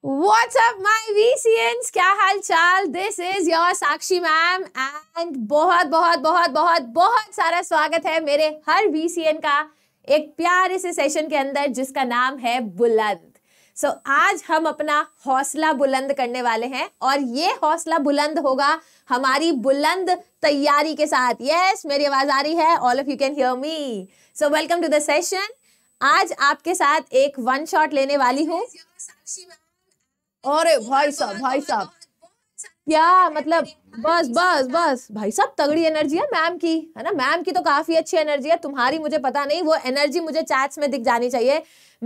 What's up my VCNs? क्या हाल चाल this is your Sakshi ma'am and बहुत बहुत बहुत बहुत बहुत सारा स्वागत है मेरे हर VCN का एक प्यारे से सेशन के अंदर जिसका नाम है बुलंद सो so, आज हम अपना हौसला बुलंद करने वाले हैं और ये हौसला बुलंद होगा हमारी बुलंद तैयारी के साथ यस yes, मेरी आवाज आ रही है all of you can hear me so welcome to the session आज आपके साथ एक वन शॉट लेने वाली हूँ साक्षी मैम और भाई साहब भाई साहब क्या मतलब बस बस बस भाई साहब तगड़ी एनर्जी है मैम की है ना मैम की तो काफी अच्छी एनर्जी है तुम्हारी मुझे पता नहीं वो एनर्जी मुझे चैट्स में दिख जानी चाहिए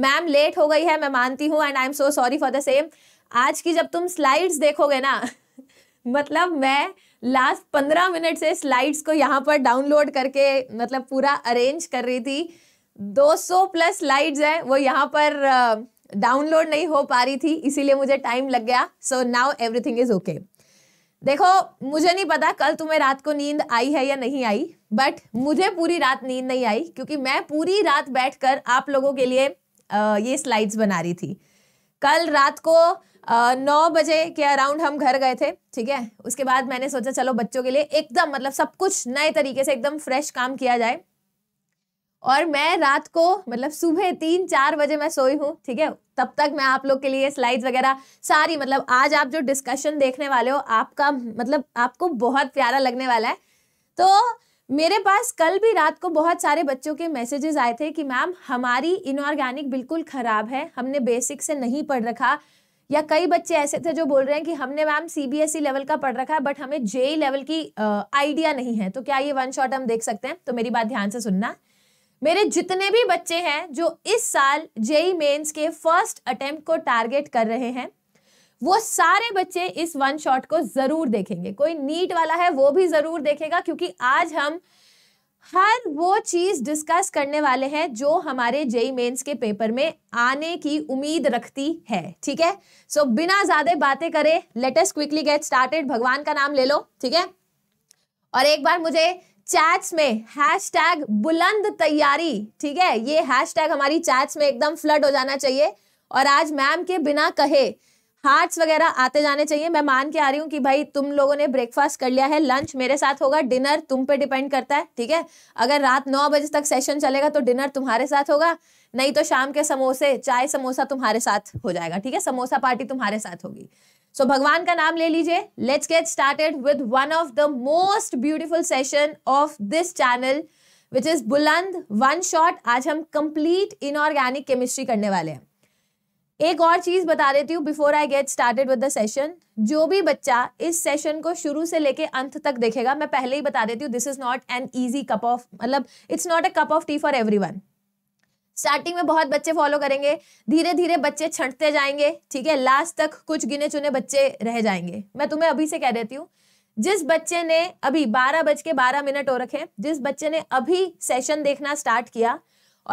मैम लेट हो गई है मैं मानती हूँ and I am so sorry for the same आज की जब तुम स्लाइड्स देखोगे ना मतलब मैं लास्ट पंद्रह मिनट से स्लाइड्स को यहाँ पर डाउनलोड करके मतलब पूरा अरेंज कर रही थी दो प्लस स्लाइड्स हैं वो यहाँ पर डाउनलोड नहीं हो पा रही थी इसीलिए मुझे टाइम लग गया so now everything is okay देखो मुझे नहीं पता कल तुम्हें रात को नींद आई है या नहीं आई बट मुझे पूरी रात नींद नहीं आई क्योंकि मैं पूरी रात बैठकर आप लोगों के लिए आ, ये स्लाइड्स बना रही थी कल रात को नौ बजे के अराउंड हम घर गए थे ठीक है उसके बाद मैंने सोचा चलो बच्चों के लिए एकदम मतलब सब कुछ नए तरीके से एकदम फ्रेश काम किया जाए और मैं रात को मतलब सुबह तीन चार बजे मैं सोई हूँ ठीक है तब तक मैं आप लोग के लिए स्लाइड्स वगैरह सारी मतलब आज आप जो डिस्कशन देखने वाले हो आपका मतलब आपको बहुत प्यारा लगने वाला है तो मेरे पास कल भी रात को बहुत सारे बच्चों के मैसेजेस आए थे कि मैम हमारी इनऑर्गेनिक बिल्कुल ख़राब है हमने बेसिक से नहीं पढ़ रखा या कई बच्चे ऐसे थे जो बोल रहे हैं कि हमने मैम सीबीएसई लेवल e का पढ़ रखा है बट हमें जेई लेवल की आइडिया नहीं है तो क्या ये वन शॉट हम देख सकते हैं तो मेरी बात ध्यान से सुनना मेरे जितने भी बच्चे हैं जो इस साल जेई मेन्स के फर्स्ट अटेम्प्ट को टारगेट कर रहे हैं वो सारे बच्चे इस वन शॉट को ज़रूर देखेंगे कोई नीट वाला है वो भी ज़रूर देखेगा क्योंकि आज हम हर वो चीज़ डिस्कस करने वाले हैं जो हमारे जेई मेन्स के पेपर में आने की उम्मीद रखती है ठीक है सो so, बिना ज़्यादा बातें करें लेटेस्ट क्विकली गेट स्टार्टेड भगवान का नाम ले लो ठीक है और एक बार मुझे चैट्स में हैश टैग बुलंद तैयारी ठीक है ये हैश टैग हमारी चैट्स में एकदम फ्लड हो जाना चाहिए और आज मैम के बिना कहे हार्ट्स वगैरह आते जाने चाहिए मैं मान के आ रही हूँ कि भाई तुम लोगों ने ब्रेकफास्ट कर लिया है लंच मेरे साथ होगा डिनर तुम पे डिपेंड करता है ठीक है अगर रात नौ बजे तक सेशन चलेगा तो डिनर तुम्हारे साथ होगा नहीं तो शाम के समोसे चाय समोसा तुम्हारे साथ हो जाएगा ठीक है समोसा पार्टी तुम्हारे साथ होगी सो so, भगवान का नाम ले लीजिए let's get started with one of the most beautiful session of this channel which is Buland one shot आज हम कंप्लीट इनऑर्गेनिक केमिस्ट्री करने वाले हैं एक और चीज बता देती हूँ before I get started with the session जो भी बच्चा इस सेशन को शुरू से लेके अंत तक देखेगा मैं पहले ही बता देती हूँ this is not an easy cup of मतलब it's not a cup of tea for everyone starting में बहुत बच्चे फॉलो करेंगे धीरे धीरे बच्चे छंटते जाएंगे ठीक है लास्ट तक कुछ गिने चुने बच्चे रह जाएंगे मैं तुम्हें अभी से कह देती हूँ जिस बच्चे ने अभी बारह बज के बारह मिनट हो रखे जिस बच्चे ने अभी सेशन देखना स्टार्ट किया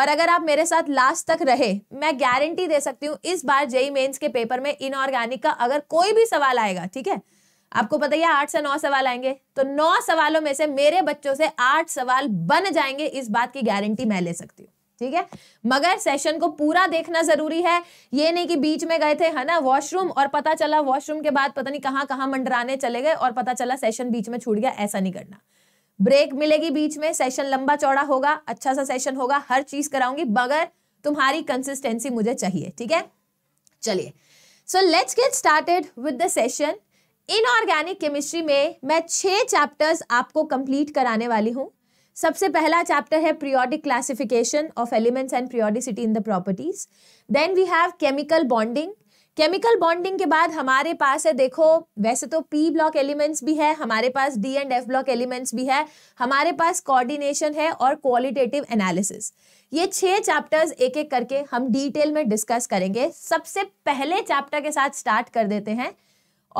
और अगर आप मेरे साथ लास्ट तक रहे मैं गारंटी दे सकती हूँ इस बार जेई मेन्स e के पेपर में इनऑर्गेनिक का अगर कोई भी सवाल आएगा ठीक है आपको पता ही आठ से नौ सवाल आएंगे तो नौ सवालों में से मेरे बच्चों से आठ सवाल बन जाएंगे इस बात की गारंटी मैं ले सकती हूँ ठीक है मगर सेशन को पूरा देखना जरूरी है ये नहीं कि बीच में गए थे है ना वॉशरूम और पता चला वॉशरूम के बाद पता नहीं कहाँ कहाँ मंडराने चले गए और पता चला सेशन बीच में छूट गया ऐसा नहीं करना ब्रेक मिलेगी बीच में सेशन लंबा चौड़ा होगा अच्छा सा सेशन होगा हर चीज कराऊंगी मगर तुम्हारी कंसिस्टेंसी मुझे चाहिए ठीक है चलिए so let's get started with the session inorganic chemistry में मैं छह चैप्टर्स आपको कंप्लीट कराने वाली हूँ सबसे पहला चैप्टर है periodic classification of elements and periodicity in the properties then we have chemical bonding chemical bonding के बाद हमारे पास है देखो वैसे तो पी ब्लॉक एलिमेंट्स भी है हमारे पास D and F block elements भी है हमारे पास कोऑर्डिनेशन है और क्वालिटेटिव एनालिसिस ये छह चैप्टर्स एक एक करके हम डिटेल में डिस्कस करेंगे सबसे पहले चैप्टर के साथ स्टार्ट कर देते हैं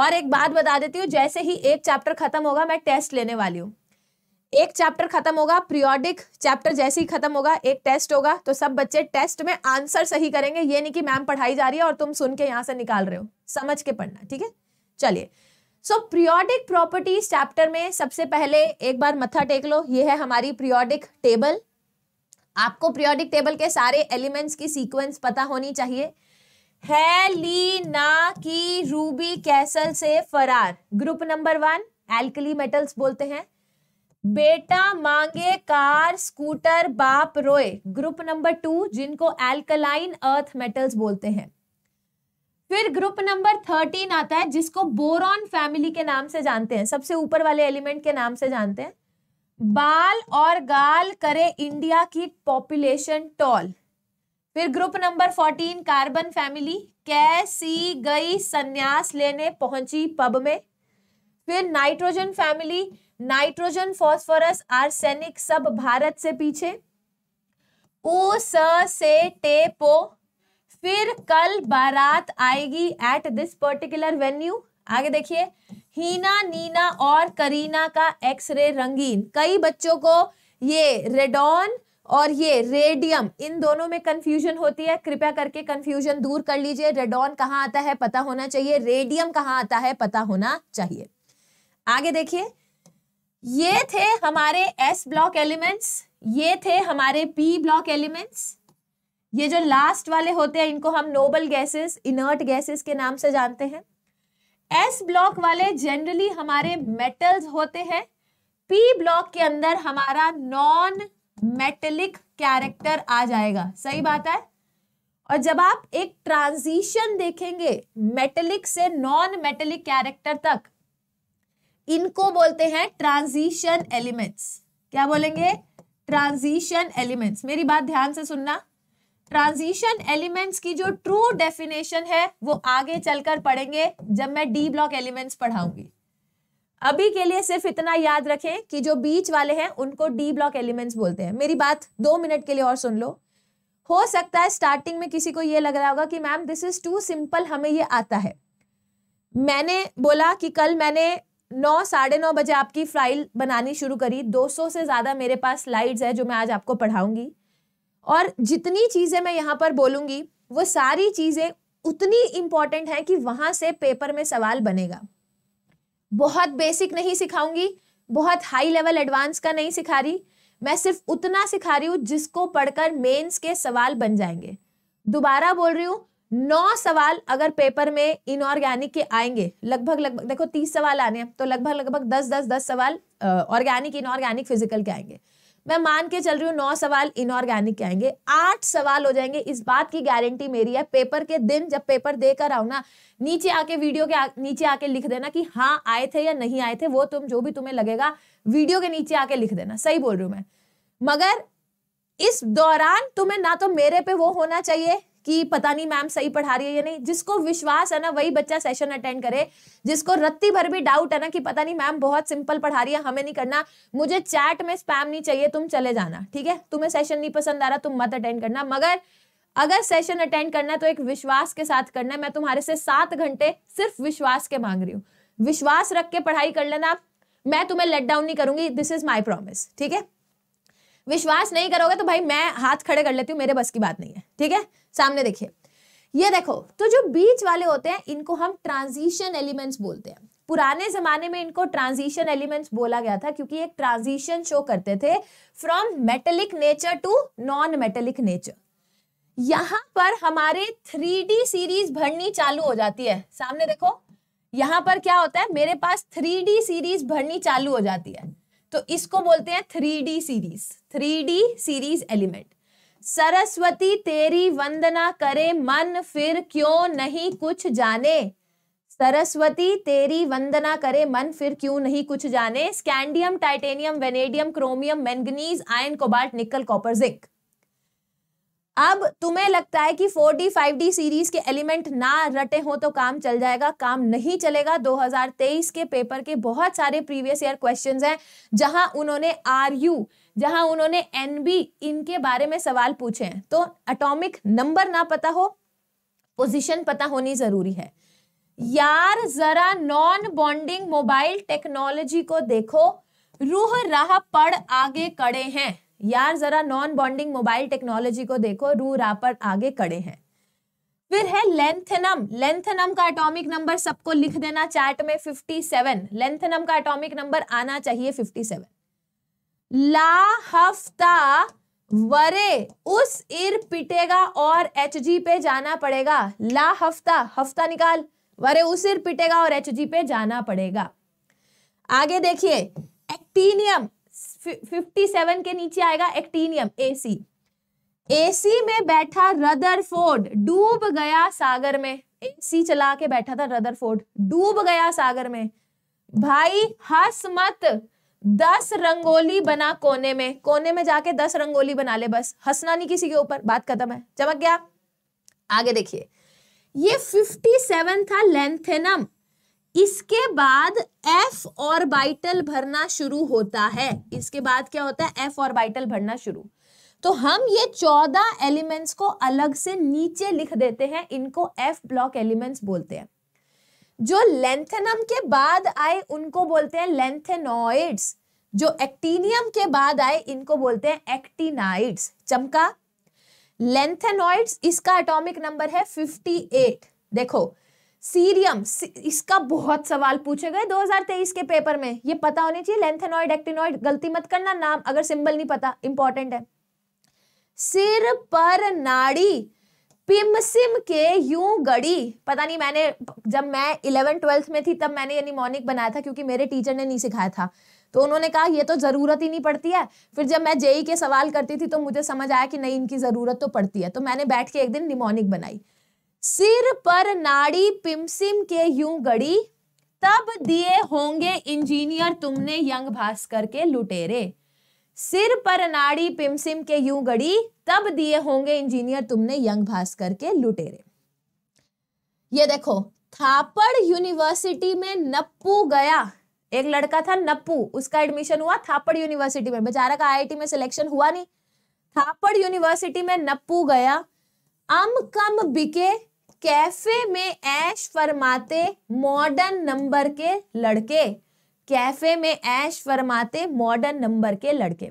और एक बात बता देती हूँ जैसे ही एक चैप्टर खत्म होगा मैं टेस्ट लेने वाली हूँ एक चैप्टर खत्म होगा प्रियोडिक चैप्टर जैसे ही खत्म होगा एक टेस्ट होगा तो सब बच्चे टेस्ट में आंसर सही करेंगे ये नहीं कि मैम पढ़ाई जा रही है और तुम सुन के यहाँ से निकाल रहे हो समझ के पढ़ना ठीक है चलिए सो प्रियोडिक प्रॉपर्टीज चैप्टर में सबसे पहले एक बार मत्था टेक लो ये है हमारी प्रियोडिक टेबल आपको प्रियोडिक टेबल के सारे एलिमेंट्स की सीक्वेंस पता होनी चाहिए ना की रूबी कैसल से फरार group number one alkali metals बोलते हैं बेटा मांगे कार स्कूटर बाप रोए ग्रुप नंबर टू जिनको एल्कलाइन अर्थ मेटल्स बोलते हैं फिर ग्रुप नंबर थर्टीन आता है जिसको बोरॉन फैमिली के नाम से जानते हैं सबसे ऊपर वाले एलिमेंट के नाम से जानते हैं बाल और गाल करे इंडिया की पॉपुलेशन टॉल फिर group number fourteen carbon family कैसी गई संन्यास लेने पहुंची पब में फिर nitrogen family nitrogen phosphorus arsenic सब भारत से पीछे ऊ स से टेपो फिर कल बारात आएगी एट दिस पर्टिकुलर वेन्यू आगे देखिए हीना नीना और करीना का एक्सरे रंगीन कई बच्चों को ये रेडॉन और ये रेडियम इन दोनों में कंफ्यूजन होती है कृपया करके कंफ्यूजन दूर कर लीजिए रेडॉन कहाँ आता है पता होना चाहिए रेडियम कहाँ आता है पता होना चाहिए आगे देखिए ये थे हमारे एस ब्लॉक एलिमेंट्स ये थे हमारे पी ब्लॉक एलिमेंट्स ये जो लास्ट वाले होते हैं इनको हम नोबल गैसेस इनर्ट गैसेस के नाम से जानते हैं एस ब्लॉक वाले जनरली हमारे मेटल्स होते हैं पी ब्लॉक के अंदर हमारा नॉन मेटेलिक कैरेक्टर आ जाएगा सही बात है और जब आप एक ट्रांजिशन देखेंगे मेटेलिक से नॉन मेटेलिक कैरेक्टर तक इनको बोलते हैं ट्रांजिशन एलिमेंट्स क्या बोलेंगे ट्रांजिशन एलिमेंट्स मेरी बात ध्यान से सुनना ट्रांजिशन एलिमेंट्स की जो ट्रू डेफिनेशन है वो आगे चलकर पढ़ेंगे जब मैं डी ब्लॉक एलिमेंट्स पढ़ाऊंगी अभी के लिए सिर्फ इतना याद रखें कि जो बीच वाले हैं उनको डी ब्लॉक एलिमेंट्स बोलते हैं मेरी बात दो मिनट के लिए और सुन लो हो सकता है स्टार्टिंग में किसी को ये लग रहा होगा कि ma'am this is too simple हमें ये आता है मैंने बोला कि कल मैंने नौ साढ़े नौ बजे आपकी फाइल बनानी शुरू करी 200 से ज़्यादा मेरे पास स्लाइड्स है जो मैं आज आपको पढ़ाऊंगी और जितनी चीज़ें मैं यहाँ पर बोलूँगी वो सारी चीज़ें उतनी इम्पॉर्टेंट हैं कि वहाँ से पेपर में सवाल बनेगा बहुत बेसिक नहीं सिखाऊंगी बहुत हाई लेवल एडवांस का नहीं सिखा रही मैं सिर्फ उतना सिखा रही हूँ जिसको पढ़कर मेंस के सवाल बन जाएंगे दोबारा बोल रही हूँ नौ सवाल अगर पेपर में इनऑर्गेनिक के आएंगे लगभग लगभग देखो तीस सवाल आने हैं तो लगभग लगभग दस दस दस सवाल ऑर्गेनिक इनऑर्गेनिक फिजिकल के आएंगे मैं मान के चल रही हूँ नौ सवाल इनऑर्गेनिक के आएंगे आठ सवाल हो जाएंगे इस बात की गारंटी मेरी है पेपर के दिन जब पेपर देकर आओ ना नीचे आके वीडियो के आ, नीचे आके लिख देना कि हाँ आए थे या नहीं आए थे वो तुम जो भी तुम्हें लगेगा वीडियो के नीचे आके लिख देना सही बोल रही हूँ मैं मगर इस दौरान तुम्हें ना तो मेरे पे वो होना चाहिए कि पता नहीं मैम सही पढ़ा रही है या नहीं जिसको विश्वास है ना वही बच्चा सेशन अटेंड करे जिसको रत्ती भर भी डाउट है ना कि पता नहीं मैम बहुत सिंपल पढ़ा रही है हमें नहीं करना मुझे चैट में स्पैम नहीं चाहिए तुम चले जाना ठीक है तुम्हें सेशन नहीं पसंद आ रहा तुम मत अटेंड करना मगर अगर सेशन अटेंड करना है तो एक विश्वास के साथ करना है मैं तुम्हारे से सात घंटे सिर्फ विश्वास के मांग रही हूँ विश्वास रख के पढ़ाई कर लेना मैं तुम्हें लेट डाउन नहीं करूंगी दिस इज माई प्रॉमिस ठीक है विश्वास नहीं करोगे तो भाई मैं हाथ खड़े कर लेती हूँ मेरे बस की बात नहीं है ठीक है सामने देखिए ये देखो तो जो बीच वाले होते हैं इनको हम ट्रांजिशन एलिमेंट्स बोलते हैं पुराने जमाने में इनको ट्रांजिशन एलिमेंट्स बोला गया था क्योंकि एक ट्रांजिशन शो करते थे from metallic nature to non metallic nature यहां पर हमारे थ्री सीरीज भरनी चालू हो जाती है सामने देखो यहां पर क्या होता है मेरे पास थ्री सीरीज भरनी चालू हो जाती है तो इसको बोलते हैं three D series three D series element Saraswati तेरी वंदना करे मन फिर क्यों नहीं कुछ जाने सरस्वती तेरी वंदना करे मन फिर क्यों नहीं कुछ जाने scandium titanium vanadium chromium manganese iron cobalt nickel copper zinc अब तुम्हें लगता है कि 4D 5D सीरीज के एलिमेंट ना रटे हो तो काम चल जाएगा काम नहीं चलेगा 2023 के पेपर के बहुत सारे प्रीवियस ईयर क्वेश्चंस हैं जहां उन्होंने आर यू जहां उन्होंने एन बी इनके बारे में सवाल पूछे हैं तो अटोमिक नंबर ना पता हो पोजीशन पता होनी जरूरी है यार जरा नॉन बॉन्डिंग मोबाइल टेक्नोलॉजी को देखो रूह राह पड़ आगे कड़े हैं यार जरा नॉन बॉन्डिंग मोबाइल टेक्नोलॉजी को देखो रू रापर आगे कड़े हैं फिर है लेंथेनम लेंथेनम का एटॉमिक नंबर सबको लिख देना चार्ट में 57 लेंथेनम का एटॉमिक नंबर आना चाहिए 57 ला हफ्ता वरे उस इर पिटेगा और एच जी पे जाना पड़ेगा ला हफ्ता हफ्ता निकाल वरे उस इर पिटेगा और एच जी पे जाना पड़ेगा आगे देखिए एक्टीनियम फिफ्टी सेवन के नीचे आएगा एक्टीनियम एसी एसी में बैठा रदरफोर्ड डूब गया सागर में एसी चला के बैठा था रदरफोर्ड डूब गया सागर में भाई हस मत दस रंगोली बना कोने में कोने में जाके दस रंगोली बना ले बस हंसना नहीं किसी के ऊपर बात खत्म है चमक गया आगे देखिए ये 57 था लेंथेनम इसके बाद एफ और बाइटल भरना शुरू होता है इसके बाद क्या होता है एफ और बाइटल भरना शुरू तो हम ये चौदह एलिमेंट्स को अलग से नीचे लिख देते हैं इनको एफ ब्लॉक एलिमेंट्स बोलते हैं जो लेंथेनम के बाद आए उनको बोलते हैं लेंथेनॉइड्स जो एक्टिनियम के बाद आए इनको बोलते हैं एक्टिनाइड्स चमका लेंथेनॉइड्स इसका एटॉमिक नंबर है 58 देखो सीरियम इसका बहुत सवाल पूछे गए 2023 के पेपर में ये पता होनी चाहिए लेंथेनॉइड एक्टिनॉइड गलती मत करना नाम अगर सिंबल नहीं पता इंपॉर्टेंट है सिर पर नाड़ी पिमसिम के यूं गड़ी पता नहीं मैंने जब मैं इलेवन ट्वेल्थ में थी तब मैंने ये निमोनिक बनाया था क्योंकि मेरे टीचर ने नहीं सिखाया था तो उन्होंने कहा ये तो ज़रूरत ही नहीं पड़ती है फिर जब मैं जेई के सवाल करती थी तो मुझे समझ आया कि नहीं इनकी ज़रूरत तो पड़ती है तो मैंने बैठ के एक दिन निमोनिक बनाई सिर पर नाड़ी पिमसिम के यूं गड़ी तब दिए होंगे इंजीनियर तुमने यंग भास्कर के लुटेरे सिर पर नाड़ी पिमसिम के यूं गड़ी तब दिए होंगे इंजीनियर तुमने यंग भास्कर के लुटेरे ये देखो थापड़ यूनिवर्सिटी में नप्पू गया एक लड़का था नप्पू उसका एडमिशन हुआ थापड़ यूनिवर्सिटी में बेचारा का आईआईटी में सिलेक्शन हुआ नहीं थापड़ यूनिवर्सिटी में नप्पू गया अम कम बिके कैफे में ऐश फरमाते मॉडर्न नंबर के लड़के कैफे में ऐश फरमाते मॉडर्न नंबर के लड़के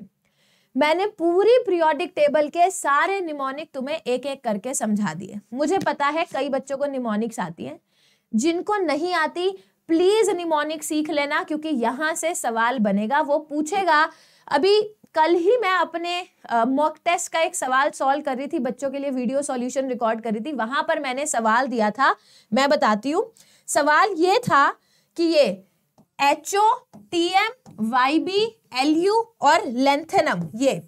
मैंने पूरी प्रियोडिक टेबल के सारे निमोनिक तुम्हें एक एक करके समझा दिए मुझे पता है कई बच्चों को निमोनिक्स आती हैं जिनको नहीं आती प्लीज निमोनिक सीख लेना क्योंकि यहाँ से सवाल बनेगा वो पूछेगा अभी कल ही मैं अपने मॉक टेस्ट का एक सवाल सॉल्व कर रही थी बच्चों के लिए वीडियो सॉल्यूशन रिकॉर्ड कर रही थी वहां पर मैंने सवाल दिया था मैं बताती हूँ सवाल ये था कि ये H O T M Y B L U और लेंथेनम ये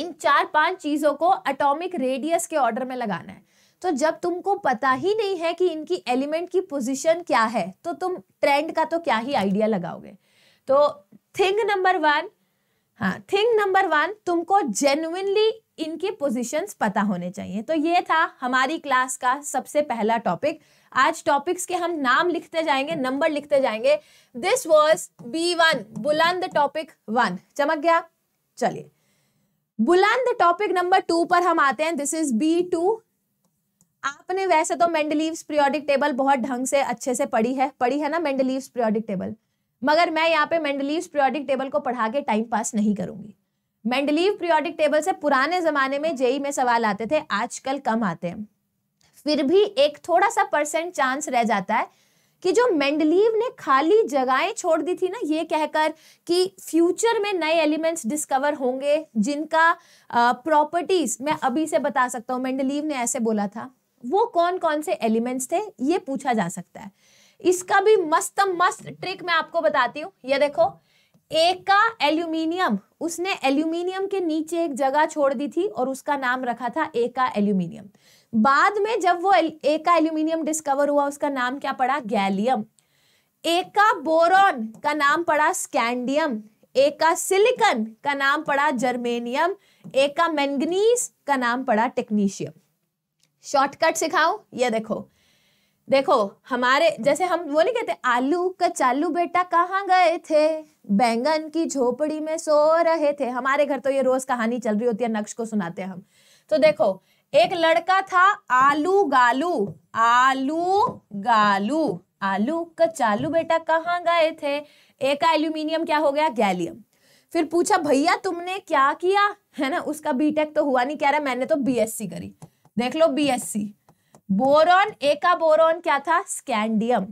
इन चार पांच चीज़ों को एटॉमिक रेडियस के ऑर्डर में लगाना है तो जब तुमको पता ही नहीं है कि इनकी एलिमेंट की पोजीशन क्या है तो तुम ट्रेंड का तो क्या ही आइडिया लगाओगे तो थिंग नंबर वन हाँ थिंग नंबर वन तुमको जेन्युनली इनके पोजीशंस पता होने चाहिए तो ये था हमारी क्लास का सबसे पहला टॉपिक आज टॉपिक्स के हम नाम लिखते जाएंगे नंबर लिखते जाएंगे this was B one Buland topic one चमक गया चलिए बुलंद टॉपिक नंबर टू पर हम आते हैं दिस इज बी टू आपने वैसे तो मेंडलीव्स प्रियोडिक टेबल बहुत ढंग से अच्छे से पढ़ी है पढ़ी है ना मेंडलीव्स प्रियोडिक टेबल मगर मैं यहाँ पे मेंडलीव प्रियोडिक टेबल को पढ़ा के टाइम पास नहीं करूंगी मेंडलीव प्रियोडिक टेबल से पुराने जमाने में जेई में सवाल आते थे आजकल कम आते हैं फिर भी एक थोड़ा सा परसेंट चांस रह जाता है कि जो मेंडलीव ने खाली जगहें छोड़ दी थी ना ये कहकर कि फ्यूचर में नए एलिमेंट्स डिस्कवर होंगे जिनका प्रॉपर्टीज मैं अभी से बता सकता हूँ मेंडलीव ने ऐसे बोला था वो कौन कौन से एलिमेंट्स थे ये पूछा जा सकता है इसका भी मस्त मस्त ट्रिक मैं आपको बताती हूँ ये देखो एक का एल्यूमिनियम उसने एल्यूमिनियम के नीचे एक जगह छोड़ दी थी और उसका नाम रखा था एका एल्यूमिनियम बाद में जब वो ए एल्यूमिनियम डिस्कवर हुआ उसका नाम क्या पड़ा गैलियम एका बोरॉन का नाम पड़ा स्कैंडियम एका का सिलिकन का नाम पड़ा जर्मेनियम एका मैंगनीज का नाम पड़ा टेक्नीशियम शॉर्टकट सिखाऊ ये देखो देखो हमारे जैसे हम वो नहीं कहते आलू कचालू बेटा कहाँ गए थे बैंगन की झोपड़ी में सो रहे थे हमारे घर तो ये रोज कहानी चल रही होती है नक्श को सुनाते हैं हम तो देखो एक लड़का था आलू गालू आलू गालू आलू कचालू बेटा कहाँ गए थे एक एल्यूमिनियम क्या हो गया गैलियम फिर पूछा भैया तुमने क्या किया है ना उसका बीटेक तो हुआ नहीं कह रहा मैंने तो बीएससी करी देख लो बीएससी बोरॉन ए का बोरॉन क्या था स्कैंडियम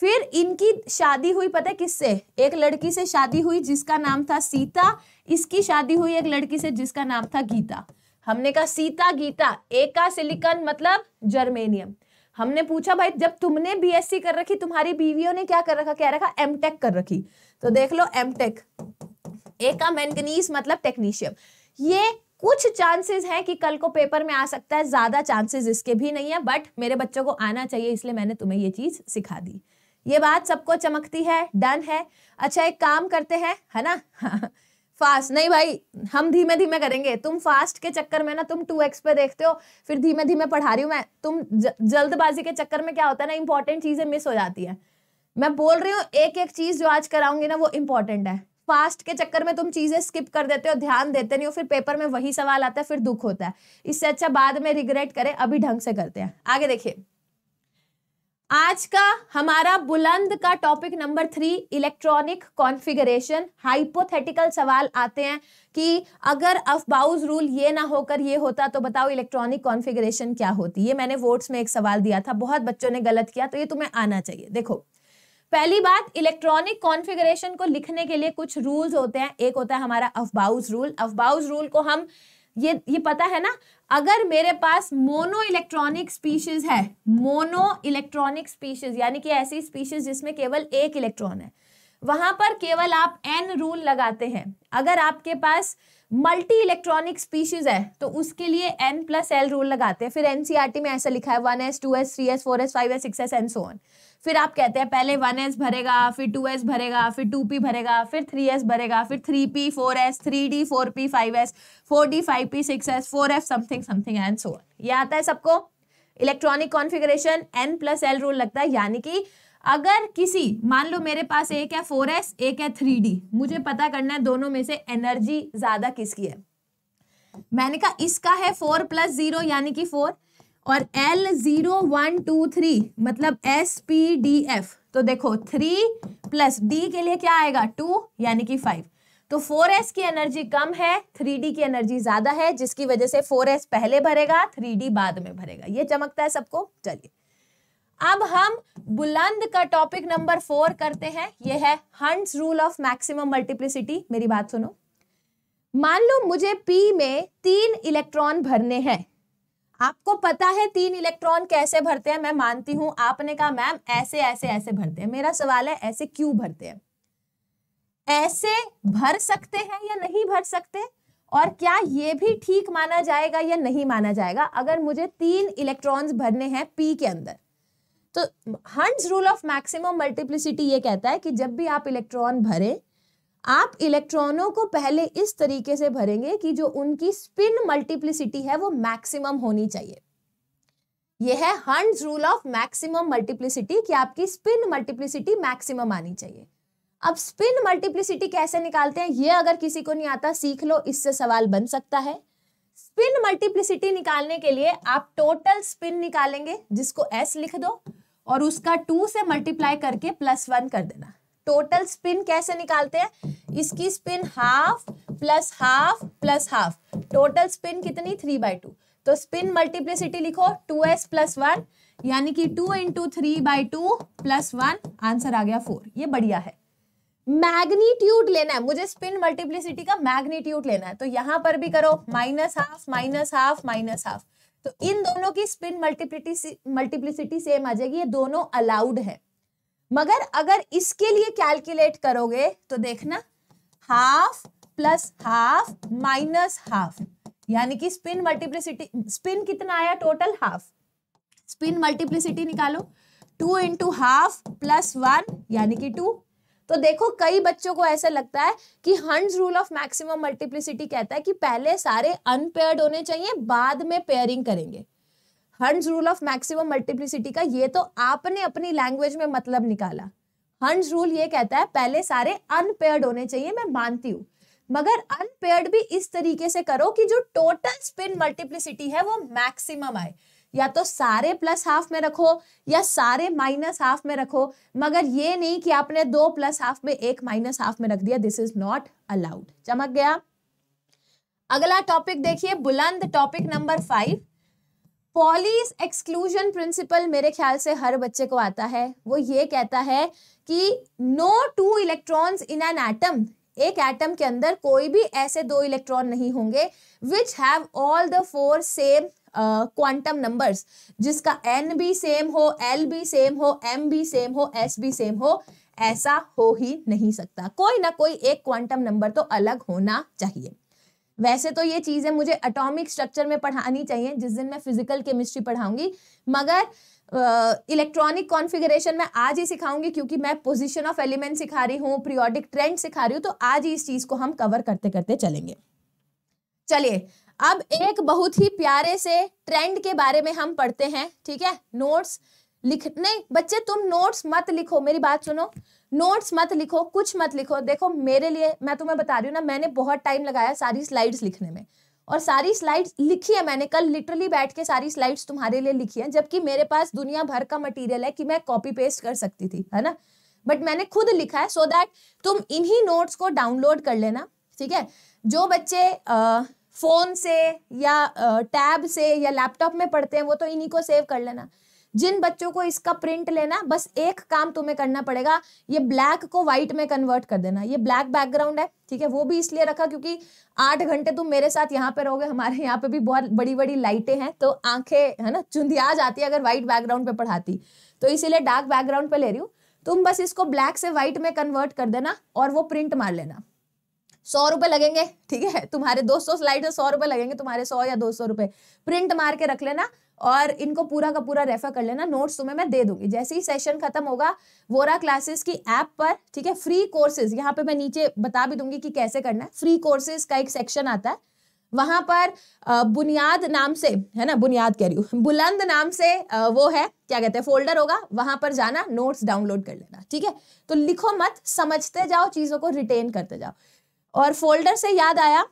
फिर इनकी शादी हुई पता है किससे एक लड़की से शादी हुई जिसका नाम था सीता इसकी शादी हुई एक लड़की से जिसका नाम था गीता हमने कहा सीता गीता ए का सिलिकन मतलब जर्मेनियम हमने पूछा भाई जब तुमने बीएससी कर रखी तुम्हारी बीवियों ने क्या कर रखा क्या रखा एमटेक कर रखी तो देख लो एमटेक ए का मैंगनीज मतलब टेक्नीशियम ये कुछ चांसेस हैं कि कल को पेपर में आ सकता है ज़्यादा चांसेस इसके भी नहीं है बट मेरे बच्चों को आना चाहिए इसलिए मैंने तुम्हें ये चीज़ सिखा दी ये बात सबको चमकती है डन है अच्छा एक काम करते हैं है ना फास्ट नहीं भाई हम धीमे धीमे करेंगे तुम फास्ट के चक्कर में ना तुम टू एक्स पे देखते हो फिर धीमे धीमे पढ़ा रही हूँ मैं तुम जल्दबाजी के चक्कर में क्या होता है ना इंपॉर्टेंट चीज़ें मिस हो जाती है मैं बोल रही हूँ एक एक चीज़ जो आज कराऊंगी ना वो इंपॉर्टेंट है फास्ट के चक्कर में तुम चीजें स्किप कर देते हो ध्यान देते नहीं हो फिर पेपर में वही सवाल आता है फिर दुख होता है इससे अच्छा बाद में रिग्रेट करें अभी ढंग से करते हैं आगे देखिए आज का हमारा बुलंद का topic number three electronic configuration hypothetical सवाल आते हैं कि अगर अफबाउज रूल ये ना होकर ये होता तो बताओ इलेक्ट्रॉनिक कॉन्फ़िगरेशन क्या होती ये मैंने वोट्स में एक सवाल दिया था बहुत बच्चों ने गलत किया तो ये तुम्हें आना चाहिए देखो पहली बात इलेक्ट्रॉनिक कॉन्फ़िगरेशन को लिखने के लिए कुछ रूल्स होते हैं एक होता है हमारा अफबाउज रूल अफबाउज रूल को हम ये ये पता है ना अगर मेरे पास मोनो इलेक्ट्रॉनिक स्पीशीज है मोनो इलेक्ट्रॉनिक स्पीशीज यानी कि ऐसी स्पीशीज जिसमें केवल एक इलेक्ट्रॉन है वहां पर केवल आप एन रूल लगाते हैं अगर आपके पास मल्टी इलेक्ट्रॉनिक स्पीशीज है तो उसके लिए एन प्लस एल रूल लगाते हैं फिर एनसीईआरटी e में ऐसा लिखा है one S two S three S four S five S six S and so on फिर आप कहते हैं पहले वन एस भरेगा फिर टू एस भरेगा फिर टू पी भरेगा फिर थ्री एस भरेगा फिर three P four S three D four P five S four D five P six S four F something something and so ये आता है सबको electronic configuration N plus L rule लगता है यानी कि अगर किसी मान लो मेरे पास एक है फोर एस एक है थ्री डी मुझे पता करना है दोनों में से एनर्जी ज्यादा किसकी है मैंने कहा इसका है फोर प्लस जीरो यानी कि फोर और L zero one two three मतलब एस पी डी एफ तो देखो थ्री प्लस डी के लिए क्या आएगा टू यानी कि फाइव तो 4s की एनर्जी कम है 3d की एनर्जी ज्यादा है जिसकी वजह से 4s पहले भरेगा 3d बाद में भरेगा ये चमकता है सबको चलिए अब हम बुलंद का टॉपिक नंबर फोर करते हैं ये है Hund's rule of maximum multiplicity मेरी बात सुनो मान लो मुझे P में तीन इलेक्ट्रॉन भरने हैं आपको पता है तीन इलेक्ट्रॉन कैसे भरते हैं मैं मानती हूं आपने कहा मैम ऐसे ऐसे ऐसे भरते हैं मेरा सवाल है ऐसे क्यों भरते हैं ऐसे भर सकते हैं या नहीं भर सकते और क्या ये भी ठीक माना जाएगा या नहीं माना जाएगा अगर मुझे तीन इलेक्ट्रॉन्स भरने हैं पी के अंदर तो Hund's rule of maximum multiplicity ये कहता है कि जब भी आप इलेक्ट्रॉन भरे आप इलेक्ट्रॉनों को पहले इस तरीके से भरेंगे कि जो उनकी स्पिन मल्टीप्लिसिटी है वो मैक्सिमम होनी चाहिए यह है Hund rule of maximum multiplicity कि आपकी स्पिन मल्टीप्लिसिटी मैक्सिमम आनी चाहिए अब स्पिन मल्टीप्लिसिटी कैसे निकालते हैं ये अगर किसी को नहीं आता सीख लो इससे सवाल बन सकता है स्पिन मल्टीप्लिसिटी निकालने के लिए आप टोटल स्पिन निकालेंगे जिसको एस लिख दो और उसका टू से मल्टीप्लाई करके प्लस वन कर देना टोटल स्पिन कैसे निकालते हैं इसकी spin half plus half plus half total spin कितनी थ्री बाई टू तो स्पिन मल्टीप्लिसिटी लिखो टू एस प्लस वन यानी कि two into three by two plus one answer आ गया फोर ये बढ़िया है मैग्नीट्यूड लेना है मुझे स्पिन मल्टीप्लिसिटी का मैग्नीट्यूड लेना है तो यहां पर भी करो minus half minus half minus half तो इन दोनों की स्पिन मल्टीप्लिटी मल्टीप्लिसिटी सेम आ जाएगी ये दोनों अलाउड है मगर अगर इसके लिए कैलकुलेट करोगे तो देखना half plus half minus half यानी कि स्पिन मल्टीप्लिसिटी स्पिन कितना आया टोटल हाफ स्पिन मल्टीप्लिसिटी निकालो two into half plus one यानी कि टू तो देखो कई बच्चों को ऐसा लगता है कि Hund's rule of maximum multiplicity कहता है कि पहले सारे अनपेयर्ड होने चाहिए बाद में पेयरिंग करेंगे Hund's rule of maximum multiplicity का ये तो आपने अपनी लैंग्वेज में मतलब निकाला हंड्स रूल ये कहता है पहले सारे अनपेयर्ड होने चाहिए मैं मानती हूँ मगर अनपेयर्ड भी इस तरीके से करो कि जो टोटल स्पिन मल्टीप्लिसिटी है वो मैक्सिमम आए या तो सारे प्लस हाफ में रखो या सारे माइनस हाफ में रखो मगर ये नहीं कि आपने दो प्लस हाफ में एक माइनस हाफ में रख दिया दिस इज नॉट अलाउड चमक गया अगला टॉपिक देखिए Buland topic number five Pauli's exclusion principle मेरे ख्याल से हर बच्चे को आता है वो ये कहता है कि no two electrons in an atom एक एटम के अंदर कोई भी ऐसे दो इलेक्ट्रॉन नहीं होंगे which have all the four same quantum numbers जिसका एन भी सेम हो एल भी सेम हो एम भी सेम हो एस भी सेम हो ऐसा हो ही नहीं सकता कोई ना कोई एक क्वांटम नंबर तो अलग होना चाहिए वैसे तो ये चीज़ें मुझे अटोमिक स्ट्रक्चर में पढ़ानी चाहिए जिस दिन मैं फिजिकल केमिस्ट्री पढ़ाऊंगी मगर इलेक्ट्रॉनिक कॉन्फ़िगरेशन मैं आज ही सिखाऊंगी क्योंकि मैं पोजीशन ऑफ एलिमेंट सिखा रही हूँ प्रियोडिक ट्रेंड सिखा रही हूँ तो आज ही इस चीज़ को हम कवर करते करते चलेंगे चलिए अब एक बहुत ही प्यारे से ट्रेंड के बारे में हम पढ़ते हैं ठीक है नोट्स लिख नहीं बच्चे तुम नोट्स मत लिखो मेरी बात सुनो नोट्स मत लिखो कुछ मत लिखो देखो मेरे लिए मैं तुम्हें बता रही हूँ ना मैंने बहुत टाइम लगाया सारी स्लाइड्स लिखने में और सारी स्लाइड्स लिखी है मैंने कल लिटरली बैठ के सारी स्लाइड्स तुम्हारे लिए लिखी है जबकि मेरे पास दुनिया भर का मटेरियल है कि मैं कॉपी पेस्ट कर सकती थी है ना बट मैंने खुद लिखा है सो so दैट तुम इन्हीं नोट्स को डाउनलोड कर लेना ठीक है जो बच्चे फ़ोन से या टैब से या लैपटॉप में पढ़ते हैं वो तो इन्हीं को सेव कर लेना जिन बच्चों को इसका प्रिंट लेना बस एक काम तुम्हें करना पड़ेगा ये ब्लैक को व्हाइट में कन्वर्ट कर देना ये ब्लैक बैकग्राउंड है ठीक है वो भी इसलिए रखा क्योंकि आठ घंटे तुम मेरे साथ यहाँ पे रहोगे हमारे यहाँ पे भी बहुत बड़ी बड़ी लाइटें हैं तो आंखें है ना चुंदिया जाती है अगर व्हाइट बैकग्राउंड पे पढ़ाती तो इसीलिए डार्क बैकग्राउंड पे ले रही हूँ तुम बस इसको ब्लैक से व्हाइट में कन्वर्ट कर देना और वो प्रिंट मार लेना सौ रुपए लगेंगे ठीक है तुम्हारे दो सौ स्लाइड सौ रुपए लगेंगे तुम्हारे सौ या दो सौ रुपए प्रिंट मार के रख लेना और इनको पूरा का पूरा रेफर कर लेना नोट्स तुम्हें मैं दे दूंगी जैसे ही सेशन खत्म होगा वोरा क्लासेस की ऐप पर ठीक है फ्री कोर्सेज यहाँ पे मैं नीचे बता भी दूंगी कि कैसे करना है फ्री कोर्सेज का एक सेक्शन आता है वहां पर बुनियाद नाम से है ना बुनियाद कह रही हूँ बुलंद नाम से वो है क्या कहते हैं फोल्डर होगा वहां पर जाना नोट्स डाउनलोड कर लेना ठीक है तो लिखो मत समझते जाओ चीजों को रिटेन करते जाओ और फोल्डर से याद आया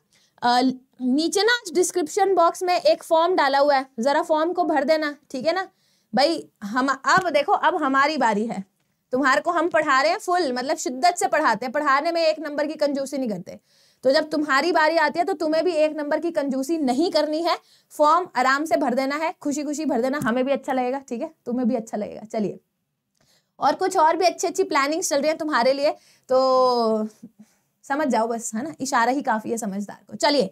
नीचे ना डिस्क्रिप्शन बॉक्स में एक फॉर्म डाला हुआ है ज़रा फॉर्म को भर देना ठीक है ना भाई हम अब देखो अब हमारी बारी है तुम्हारे को हम पढ़ा रहे हैं फुल मतलब शिद्दत से पढ़ाते हैं पढ़ाने में एक नंबर की कंजूसी नहीं करते तो जब तुम्हारी बारी आती है तो तुम्हें भी एक नंबर की कंजूसी नहीं करनी है फॉर्म आराम से भर देना है खुशी खुशी भर देना हमें भी अच्छा लगेगा ठीक है तुम्हें भी अच्छा लगेगा चलिए और कुछ और भी अच्छी अच्छी प्लानिंग्स चल रही हैं तुम्हारे लिए तो समझ जाओ बस है ना इशारा ही काफी है समझदार को चलिए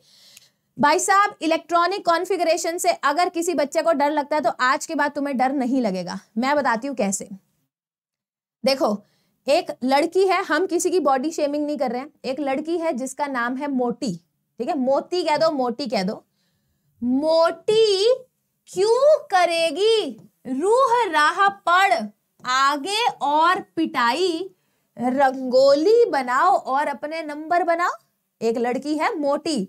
भाई साहब इलेक्ट्रॉनिक कॉन्फ़िगरेशन से अगर किसी बच्चे को डर लगता है तो आज के बाद तुम्हें डर नहीं लगेगा मैं बताती हूँ कैसे देखो एक लड़की है हम किसी की बॉडी शेमिंग नहीं कर रहे हैं एक लड़की है जिसका नाम है मोटी ठीक है मोती कह दो मोटी कह दो मोटी क्यों करेगी रूह राह पढ़ आगे और पिटाई रंगोली बनाओ और अपने नंबर बनाओ एक लड़की है मोटी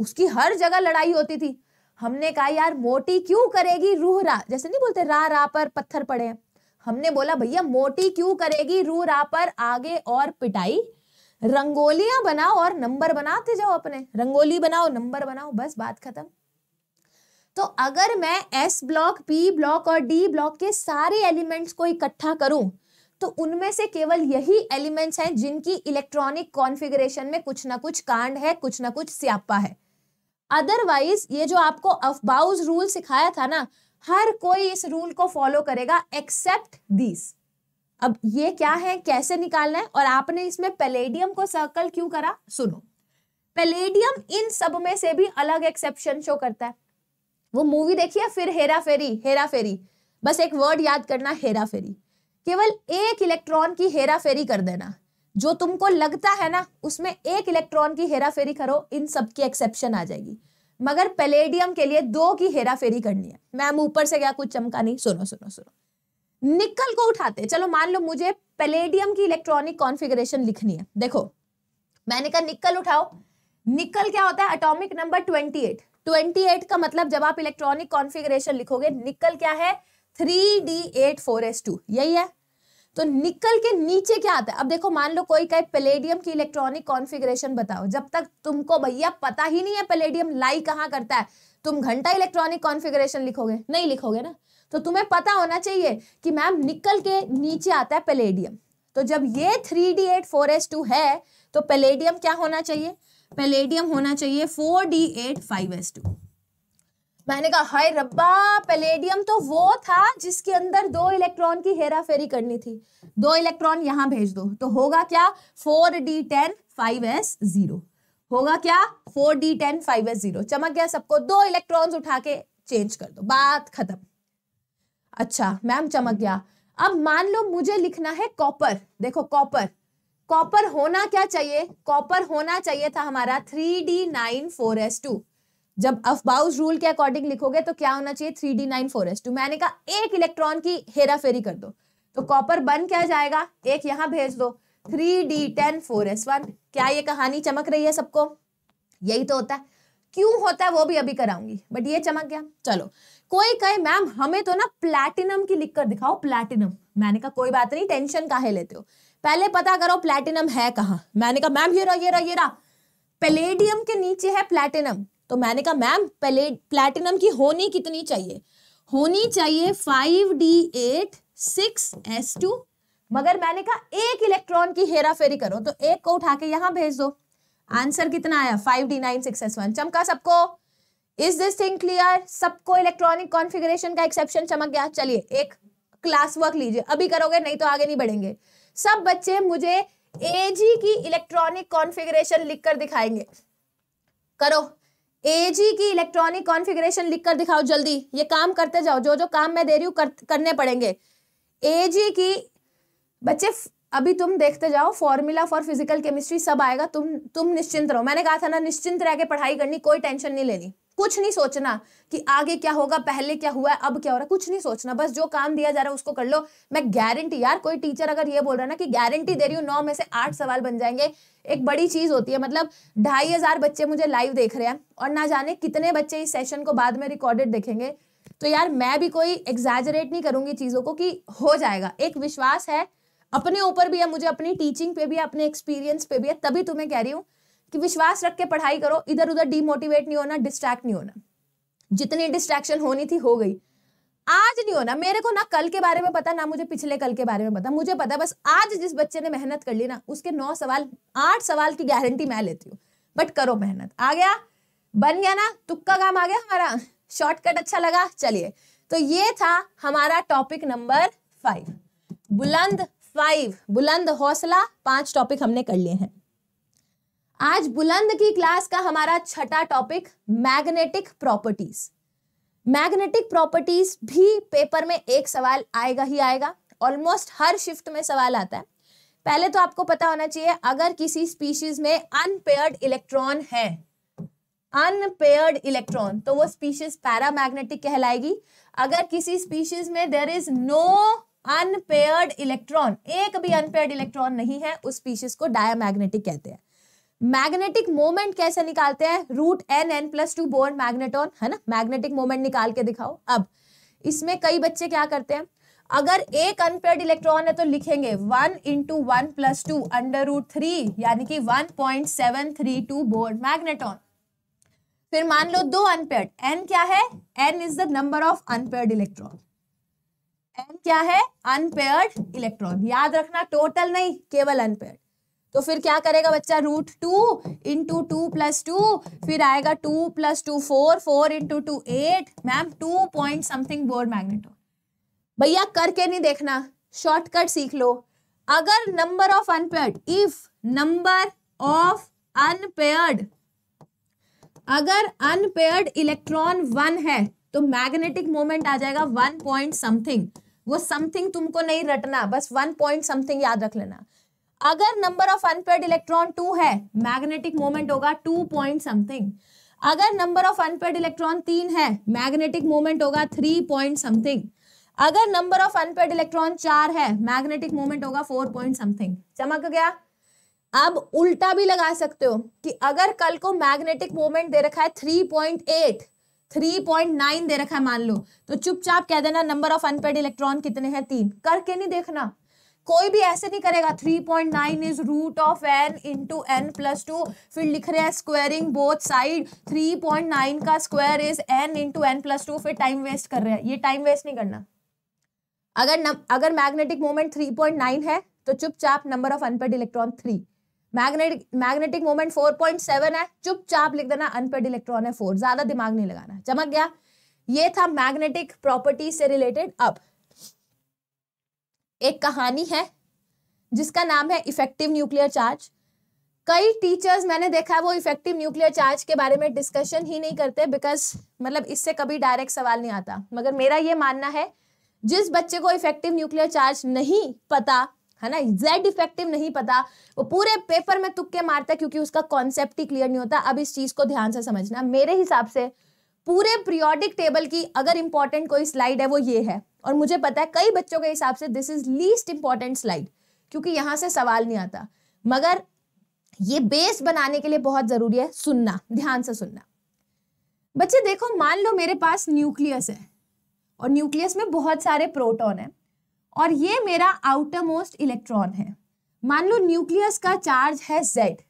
उसकी हर जगह लड़ाई होती थी हमने कहा यार मोटी क्यों करेगी रूह रा जैसे नहीं बोलते रा रा पर पत्थर पड़े हैं हमने बोला भैया मोटी क्यों करेगी रू रा पर आगे और पिटाई रंगोलियां बनाओ और नंबर बनाते जाओ अपने रंगोली बनाओ नंबर बनाओ बस बात खत्म तो अगर मैं एस ब्लॉक पी ब्लॉक और डी ब्लॉक के सारे एलिमेंट्स को इकट्ठा करूं तो उनमें से केवल यही एलिमेंट्स हैं जिनकी इलेक्ट्रॉनिक कॉन्फ़िगरेशन में कुछ ना कुछ कांड है कुछ ना कुछ स्यापा है अदरवाइज ये जो आपको अफबाउज रूल सिखाया था ना हर कोई इस रूल को फॉलो करेगा एक्सेप्ट दिस अब ये क्या है कैसे निकालना है और आपने इसमें पेलेडियम को सर्कल क्यों करा सुनो पेलेडियम इन सब में से भी अलग एक्सेप्शन शो करता है वो मूवी देखिए फिर हेरा फेरी हेरा फेरी बस एक वर्ड याद करना हेरा फेरी केवल एक इलेक्ट्रॉन की हेरा फेरी कर देना जो तुमको लगता है ना उसमें एक इलेक्ट्रॉन की हेरा फेरी करो इन सब की एक्सेप्शन आ जाएगी मगर पेलेडियम के लिए दो की हेरा फेरी करनी है मैम ऊपर से क्या कुछ चमका नहीं सुनो सुनो सुनो निकल को उठाते चलो मान लो मुझे पेलेडियम की इलेक्ट्रॉनिक कॉन्फिगरेशन लिखनी है देखो मैंने कहा निकल उठाओ निकल क्या होता है अटोमिक नंबर ट्वेंटी एट का मतलब जब आप इलेक्ट्रॉनिक कॉन्फिगरेशन लिखोगे निकल क्या है three D eight four S two यही है तो निकल के नीचे क्या आता है अब देखो मान लो कोई कहे पेलेडियम की इलेक्ट्रॉनिक कॉन्फ़िगरेशन बताओ जब तक तुमको भैया पता ही नहीं है पेलेडियम लाई कहाँ करता है तुम घंटा इलेक्ट्रॉनिक कॉन्फ़िगरेशन लिखोगे नहीं लिखोगे ना तो तुम्हें पता होना चाहिए कि मैम निकल के नीचे आता है पेलेडियम तो जब ये three D eight four S two है तो पेलेडियम क्या होना चाहिए पेलेडियम होना चाहिए four D eight five S two मैंने कहा हाय रब्बा पैलेडियम तो वो था जिसके अंदर दो इलेक्ट्रॉन की हेरा फेरी करनी थी दो इलेक्ट्रॉन यहां भेज दो तो होगा क्या four D ten five S zero होगा क्या four D ten five S zero चमक गया सबको दो इलेक्ट्रॉन उठा के चेंज कर दो बात खत्म अच्छा मैम चमक गया अब मान लो मुझे लिखना है कॉपर देखो कॉपर कॉपर होना क्या चाहिए कॉपर होना चाहिए था हमारा three D nine four S two जब अफबाउज रूल के अकॉर्डिंग लिखोगे तो क्या होना चाहिए three D nine four S two मैंने कहा एक इलेक्ट्रॉन की हेरा फेरी कर दो तो कॉपर बन क्या जाएगा एक यहां भेज दो three D ten four S one क्या ये कहानी चमक रही है सबको यही तो होता है क्यों होता है वो भी अभी कराऊंगी बट ये चमक गया चलो कोई कहे मैम हमें तो ना प्लैटिनम की लिख कर दिखाओ प्लैटिनम मैंने कहा कोई बात नहीं टेंशन काहे लेते हो पहले पता करो प्लैटिनम है कहा मैंने कहा मैम ये रहा ये रहा ये रहा पैलेडियम के नीचे है प्लैटिनम तो मैंने कहा मैम पहले प्लेटिनम की होनी कितनी चाहिए होनी चाहिए five d eight six s two मगर मैंने कहा एक इलेक्ट्रॉन की हेरा फेरी करो तो एक को उठा के यहां भेज दो आंसर कितना आया five d nine six s one चमका सबको इज दिस थिंग क्लियर सबको इलेक्ट्रॉनिक कॉन्फ़िगरेशन का एक्सेप्शन चमक गया चलिए एक क्लास वर्क लीजिए अभी करोगे नहीं तो आगे नहीं बढ़ेंगे सब बच्चे मुझे एजी की इलेक्ट्रॉनिक कॉन्फ़िगरेशन लिखकर दिखाएंगे करो एजी की इलेक्ट्रॉनिक कॉन्फ़िगरेशन लिखकर दिखाओ जल्दी ये काम करते जाओ जो जो काम मैं दे रही हूँ कर, करने पड़ेंगे एजी की बच्चे अभी तुम देखते जाओ फॉर्मूला फॉर फिजिकल केमिस्ट्री सब आएगा तुम तुम निश्चिंत रहो मैंने कहा था ना निश्चिंत रह के पढ़ाई करनी कोई टेंशन नहीं लेनी कुछ नहीं सोचना कि आगे क्या होगा पहले क्या हुआ अब क्या हो रहा है कुछ नहीं सोचना बस जो काम दिया जा रहा है उसको कर लो मैं गारंटी यार कोई टीचर अगर ये बोल रहा है ना कि गारंटी दे रही हूँ नौ में से आठ सवाल बन जाएंगे एक बड़ी चीज होती है मतलब ढाई हजार बच्चे मुझे लाइव देख रहे हैं और ना जाने कितने बच्चे इस सेशन को बाद में रिकॉर्डेड देखेंगे तो यार मैं भी कोई एग्जैजरेट नहीं करूंगी चीजों को कि हो जाएगा एक विश्वास है अपने ऊपर भी है मुझे अपनी टीचिंग पे भी है अपने एक्सपीरियंस पे भी है तभी तुम्हें कह रही हूँ कि विश्वास रख के पढ़ाई करो इधर उधर डिमोटिवेट नहीं होना डिस्ट्रैक्ट नहीं होना जितनी डिस्ट्रैक्शन होनी थी हो गई आज नहीं होना मेरे को ना कल के बारे में पता ना मुझे पिछले कल के बारे में पता मुझे पता बस आज जिस बच्चे ने मेहनत कर ली ना उसके नौ सवाल आठ सवाल की गारंटी मैं लेती हूँ बट करो मेहनत आ गया बन गया ना तुक्का काम आ गया हमारा शॉर्टकट अच्छा लगा चलिए तो ये था हमारा टॉपिक नंबर फाइव बुलंद फाइव बुलंद हौसला पांच टॉपिक हमने कर लिए हैं आज बुलंद की क्लास का हमारा छठा topic magnetic properties magnetic properties भी पेपर में एक सवाल आएगा ही आएगा ऑलमोस्ट हर शिफ्ट में सवाल आता है पहले तो आपको पता होना चाहिए अगर किसी स्पीशीज में अनपेयर्ड इलेक्ट्रॉन है अनपेयर्ड इलेक्ट्रॉन तो वो स्पीशीज पैरामैग्नेटिक कहलाएगी अगर किसी स्पीशीज में there is no unpaired electron एक भी अनपेयर्ड इलेक्ट्रॉन नहीं है उस स्पीशीज को डायमैग्नेटिक कहते हैं मैग्नेटिक मोमेंट कैसे निकालते हैं root N N plus two Bohr magneton है ना मैग्नेटिक मोमेंट निकाल के दिखाओ अब इसमें कई बच्चे क्या करते हैं अगर एक अनपेड इलेक्ट्रॉन है तो लिखेंगे one into one plus two under root three यानी कि one point seven three two Bohr magneton फिर मान लो दो अनपेड एन क्या है n is the number of unpaired electron n क्या है अनपेड इलेक्ट्रॉन याद रखना टोटल नहीं केवल अनपेड तो फिर क्या करेगा बच्चा root two into two plus two फिर आएगा two plus two four four into two eight ma'am two point something Bohr magnet भैया करके नहीं देखना शॉर्टकट सीख लो अगर number of unpaired if number of unpaired अगर अनपेयर्ड इलेक्ट्रॉन वन है तो मैग्नेटिक मोमेंट आ जाएगा वन पॉइंट समथिंग वो समथिंग तुमको नहीं रटना बस वन पॉइंट समथिंग याद रख लेना अगर number of unpaired electron two है मैग्नेटिक मोमेंट होगा टू पॉइंट समथिंग अगर नंबर ऑफ अनपेड इलेक्ट्रॉन तीन है मैग्नेटिक मोमेंट होगा थ्री पॉइंट समथिंग अगर नंबर ऑफ अनपेड इलेक्ट्रॉन चार है मैग्नेटिक मोमेंट होगा फोर पॉइंट समथिंग चमक गया अब उल्टा भी लगा सकते हो कि अगर कल को मैग्नेटिक मोमेंट दे रखा है three point eight three point nine दे रखा है मान लो तो चुपचाप कह देना नंबर ऑफ अनपेड इलेक्ट्रॉन कितने हैं तीन करके नहीं देखना कोई भी ऐसे नहीं करेगा three point nine is root of n into n plus two फिर लिख रहे हैं squaring both side three point nine का square is n two n plus two फिर टाइम वेस्ट कर रहे हैं ये टाइम वेस्ट नहीं करना अगर न, अगर magnetic moment three point nine है तो चुपचाप number of unpaired electron three magnetic magnetic moment four point seven है चुपचाप लिख देना अनपेड इलेक्ट्रॉन है फोर ज्यादा दिमाग नहीं लगाना चमक गया ये था मैग्नेटिक प्रॉपर्टी से रिलेटेड अब एक कहानी है जिसका नाम है इफेक्टिव न्यूक्लियर चार्ज कई टीचर्स मैंने देखा है वो इफेक्टिव न्यूक्लियर चार्ज के बारे में डिस्कशन ही नहीं करते बिकॉज मतलब इससे कभी डायरेक्ट सवाल नहीं आता मगर मेरा ये मानना है जिस बच्चे को इफेक्टिव न्यूक्लियर चार्ज नहीं पता है ना जेड इफेक्टिव नहीं पता वो पूरे पेपर में तुक्के मारता है क्योंकि उसका कॉन्सेप्ट ही क्लियर नहीं होता अब इस चीज को ध्यान से समझना मेरे हिसाब से पूरे प्रियोडिक टेबल की अगर इंपॉर्टेंट कोई स्लाइड है वो ये है और मुझे पता है कई बच्चों के हिसाब से this is least important slide क्योंकि यहाँ से सवाल नहीं आता मगर ये बेस बनाने के लिए बहुत जरूरी है सुनना ध्यान से सुनना बच्चे देखो मान लो मेरे पास न्यूक्लियस है और न्यूक्लियस में बहुत सारे प्रोटॉन है और ये मेरा आउटर मोस्ट इलेक्ट्रॉन है मान लो न्यूक्लियस का चार्ज है जेड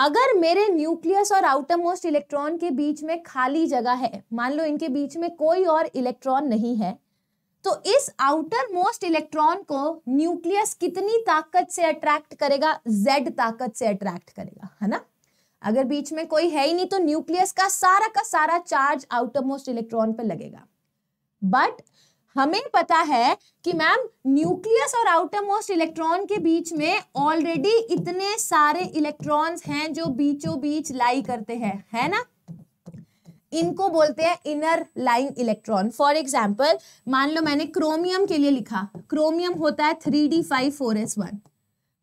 अगर मेरे न्यूक्लियस और आउटर मोस्ट इलेक्ट्रॉन के बीच में खाली जगह है मान लो इनके बीच में कोई और इलेक्ट्रॉन नहीं है तो इस आउटर मोस्ट इलेक्ट्रॉन को न्यूक्लियस कितनी ताकत से अट्रैक्ट करेगा जेड ताकत से अट्रैक्ट करेगा है ना अगर बीच में कोई है ही नहीं तो न्यूक्लियस का सारा का सारा चार्ज आउटर मोस्ट इलेक्ट्रॉन पर लगेगा बट हमें पता है कि मैम न्यूक्लियस और आउटर मोस्ट इलेक्ट्रॉन के बीच में ऑलरेडी इतने सारे इलेक्ट्रॉन्स हैं जो बीचों बीच लाई करते हैं है ना इनको बोलते हैं inner line electron for example मान लो मैंने क्रोमियम के लिए लिखा क्रोमियम होता है three D five four S one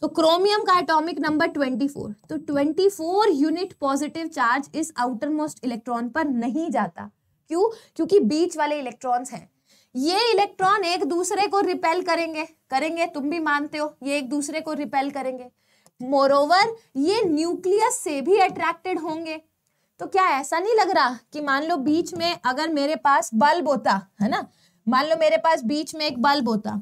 तो क्रोमियम का एटॉमिक नंबर 24 तो 24 यूनिट पॉजिटिव चार्ज इस आउटर मोस्ट इलेक्ट्रॉन पर नहीं जाता क्यों क्योंकि बीच वाले इलेक्ट्रॉन्स हैं ये इलेक्ट्रॉन एक दूसरे को रिपेल करेंगे करेंगे तुम भी मानते हो ये एक दूसरे को रिपेल करेंगे मोरोवर ये न्यूक्लियस से भी अट्रैक्टेड होंगे तो क्या ऐसा नहीं लग रहा कि मान लो बीच में अगर मेरे पास बल्ब होता है ना मान लो मेरे पास बीच में एक बल्ब होता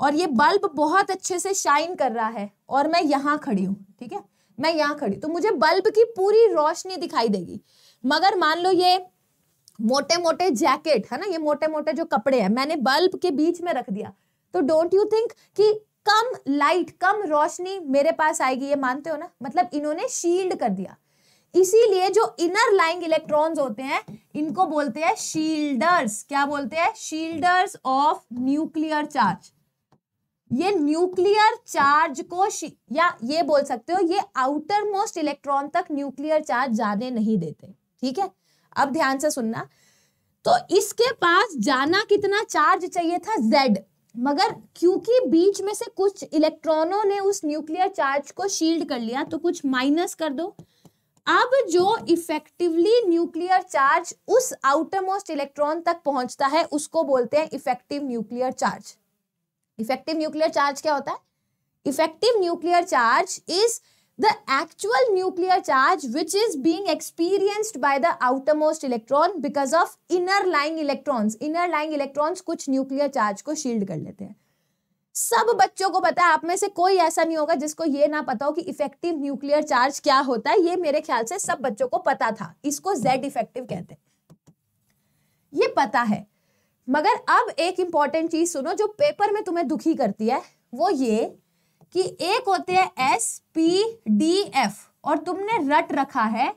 और ये बल्ब बहुत अच्छे से शाइन कर रहा है और मैं यहाँ खड़ी हूँ ठीक है मैं यहाँ खड़ी तो मुझे बल्ब की पूरी रोशनी दिखाई देगी मगर मान लो ये मोटे मोटे जैकेट है ना ये मोटे मोटे जो कपड़े हैं मैंने बल्ब के बीच में रख दिया तो डोंट यू थिंक कि कम लाइट कम रोशनी मेरे पास आएगी ये मानते हो ना मतलब इन्होंने शील्ड कर दिया इसीलिए जो इनर लाइंग इलेक्ट्रॉन्स होते हैं इनको बोलते हैं शील्डर्स क्या बोलते हैं शील्डर्स ऑफ न्यूक्लियर चार्ज ये न्यूक्लियर चार्ज को या ये बोल सकते हो ये आउटर मोस्ट इलेक्ट्रॉन तक न्यूक्लियर चार्ज जाने नहीं देते ठीक है अब ध्यान से सुनना तो इसके पास जाना कितना चार्ज चाहिए था जेड मगर क्योंकि बीच में से कुछ इलेक्ट्रॉनों ने उस न्यूक्लियर चार्ज को शील्ड कर लिया तो कुछ माइनस कर दो अब जो इफेक्टिवली न्यूक्लियर चार्ज उस आउटर मोस्ट इलेक्ट्रॉन तक पहुंचता है उसको बोलते हैं effective nuclear charge effective nuclear charge क्या होता है effective nuclear charge is the actual nuclear charge which is being experienced by the outermost electron because of inner lying electrons inner lying electrons कुछ nuclear charge को shield कर लेते हैं सब बच्चों को पता है आप में से कोई ऐसा नहीं होगा जिसको ये ना पता हो कि इफेक्टिव न्यूक्लियर चार्ज क्या होता है ये मेरे ख्याल से सब बच्चों को पता था इसको जेड इफेक्टिव कहते हैं ये पता है मगर अब एक इंपॉर्टेंट चीज सुनो जो पेपर में तुम्हें दुखी करती है वो ये कि एक होते हैं एस पी डी एफ और तुमने रट रखा है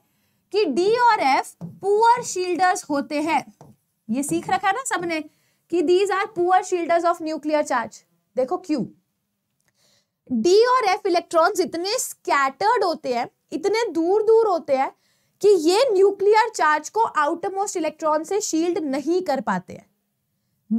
कि डी और एफ पुअर शील्डर्स होते हैं ये सीख रखा है ना सबने कि these are poor shielders of nuclear charge देखो क्यू डी और एफ इलेक्ट्रॉन्स इतने स्कैटर्ड होते हैं इतने दूर दूर होते हैं कि ये न्यूक्लियर चार्ज को आउटमोस्ट इलेक्ट्रॉन से शील्ड नहीं कर पाते हैं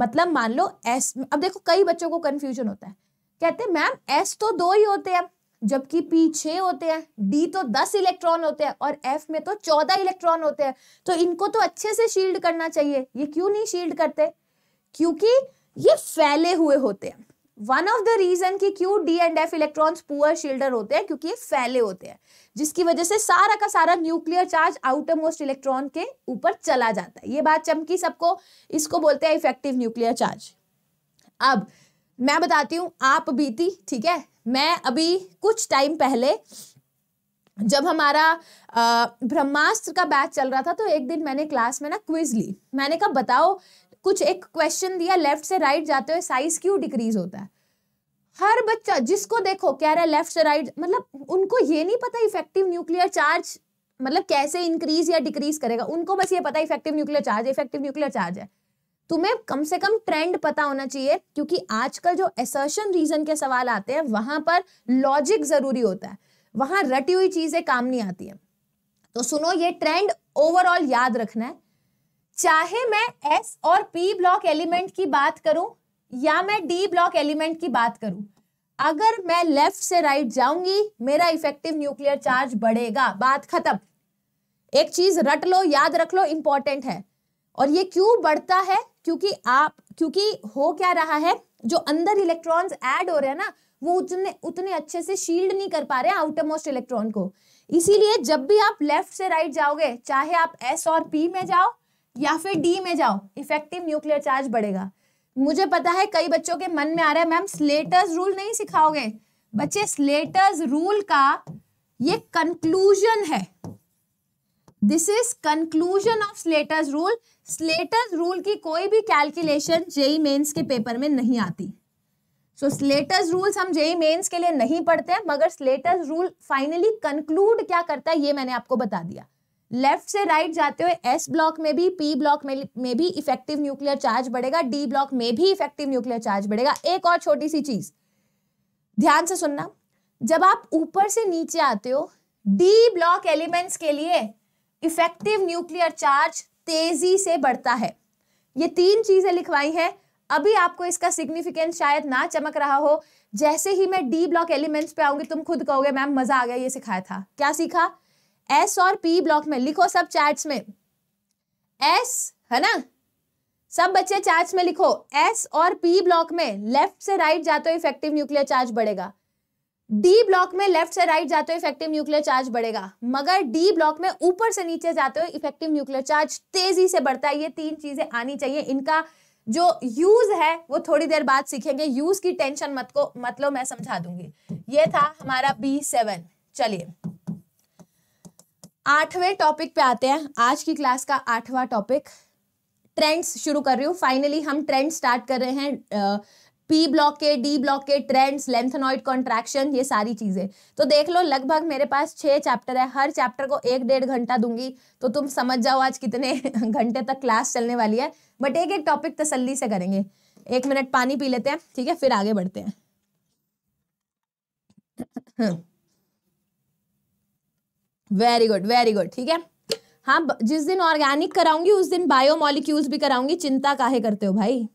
मतलब मान लो एस अब देखो कई बच्चों को कंफ्यूजन होता है कहते हैं मैम एस तो दो ही होते हैं जबकि पी छ होते हैं डी तो दस इलेक्ट्रॉन होते हैं और एफ में तो चौदह इलेक्ट्रॉन होते हैं तो इनको तो अच्छे से शील्ड करना चाहिए ये क्यों नहीं शील्ड करते क्योंकि ये फैले हुए होते हैं वन ऑफ द रीजन की क्यों d and f electrons poor shielder होते हैं क्योंकि ये फैले होते हैं जिसकी वजह से सारा का सारा nuclear charge outermost electron के ऊपर चला जाता है ये बात चमकी सबको इसको बोलते हैं इफेक्टिव न्यूक्लियर चार्ज अब मैं बताती हूँ आप बीती ठीक है मैं अभी कुछ टाइम पहले जब हमारा ब्रह्मास्त्र का बैच चल रहा था तो एक दिन मैंने क्लास में ना क्विज ली मैंने कहा बताओ कुछ एक क्वेश्चन दिया लेफ्ट से राइट जाते हुए साइज क्यों डिक्रीज होता है हर बच्चा जिसको देखो कह रहा है लेफ्ट से राइट मतलब उनको ये नहीं पता इफेक्टिव न्यूक्लियर चार्ज मतलब कैसे इंक्रीज या डिक्रीज करेगा उनको बस ये पता है effective nuclear charge effective nuclear charge है तुम्हें कम से कम ट्रेंड पता होना चाहिए क्योंकि आजकल जो एसर्शन रीजन के सवाल आते हैं वहां पर लॉजिक जरूरी होता है वहां रटी हुई चीजें काम नहीं आती है तो सुनो ये ट्रेंड ओवरऑल याद रखना है चाहे मैं एस और पी ब्लॉक एलिमेंट की बात करूं या मैं डी ब्लॉक एलिमेंट की बात करूं अगर मैं लेफ्ट से राइट right जाऊंगी मेरा इफेक्टिव न्यूक्लियर चार्ज बढ़ेगा बात खत्म एक चीज रट लो याद रख लो इंपॉर्टेंट है और ये क्यों बढ़ता है क्योंकि आप क्योंकि हो क्या रहा है जो अंदर इलेक्ट्रॉन्स ऐड हो रहे हैं ना वो उतने उतने अच्छे से शील्ड नहीं कर पा रहे हैं आउटर मोस्ट इलेक्ट्रॉन को इसीलिए जब भी आप लेफ्ट से राइट जाओगे चाहे आप एस और पी में जाओ या फिर डी में जाओ इफेक्टिव न्यूक्लियर चार्ज बढ़ेगा मुझे पता है कई बच्चों के मन में आ रहा है मैम स्लेटर्स रूल नहीं सिखाओगे बच्चे स्लेटर्स रूल का ये कंक्लूजन है this is conclusion of Slater's rule Slater rule की कोई भी कैलकुलेशन जेई मेंस के पेपर में नहीं आती सो स्लेटर्स रूल्स हम जेई मेंस e के लिए नहीं पढ़ते हैं मगर स्लेटर्स रूल फाइनली कंक्लूड क्या करता है ये मैंने आपको बता दिया लेफ्ट से राइट right जाते हुए एस ब्लॉक में भी पी ब्लॉक में, में भी इफेक्टिव न्यूक्लियर चार्ज बढ़ेगा डी ब्लॉक में भी इफेक्टिव न्यूक्लियर चार्ज बढ़ेगा एक और छोटी सी चीज ध्यान से सुनना जब आप ऊपर से नीचे आते हो डी ब्लॉक एलिमेंट्स के लिए इफेक्टिव न्यूक्लियर चार्ज तेजी से बढ़ता है ये तीन चीजें लिखवाई हैं अभी आपको इसका सिग्निफिकेंस शायद ना चमक रहा हो जैसे ही मैं डी ब्लॉक एलिमेंट्स पे आऊंगी तुम खुद कहोगे मैम मजा आ गया ये सिखाया था क्या सीखा एस और पी ब्लॉक में लिखो सब चैट्स में एस है ना सब बच्चे चार्ज में लिखो एस और पी ब्लॉक में लेफ्ट से राइट जाते हो इफेक्टिव न्यूक्लियर चार्ज बढ़ेगा डी ब्लॉक में लेफ्ट से राइट जाते हो इफेक्टिव न्यूक्लियर चार्ज बढ़ेगा मगर डी ब्लॉक में ऊपर से नीचे जाते हो इफेक्टिव न्यूक्लियर चार्ज तेजी से बढ़ता है ये तीन चीजें आनी चाहिए इनका जो यूज है वो थोड़ी देर बाद सीखेंगे यूज की टेंशन मत को मतलब मैं समझा दूंगी ये था हमारा बी सेवन चलिए आठवें टॉपिक पे आते हैं आज की क्लास का आठवां टॉपिक ट्रेंड्स शुरू कर रही हूँ फाइनली हम ट्रेंड स्टार्ट कर रहे हैं पी ब्लॉक के डी ब्लॉक के ट्रेंड्स लेंथनॉइड कॉन्ट्रैक्शन ये सारी चीज़ें तो देख लो लगभग मेरे पास छह चैप्टर है हर चैप्टर को एक डेढ़ घंटा दूंगी तो तुम समझ जाओ आज कितने घंटे तक क्लास चलने वाली है बट एक एक टॉपिक तसल्ली से करेंगे एक मिनट पानी पी लेते हैं ठीक है फिर आगे बढ़ते हैं वेरी गुड वेरी गुड ठीक है हाँ जिस दिन ऑर्गेनिक कराऊंगी उस दिन बायोमोलिक्यूल्स भी कराऊंगी चिंता काहे करते हो भाई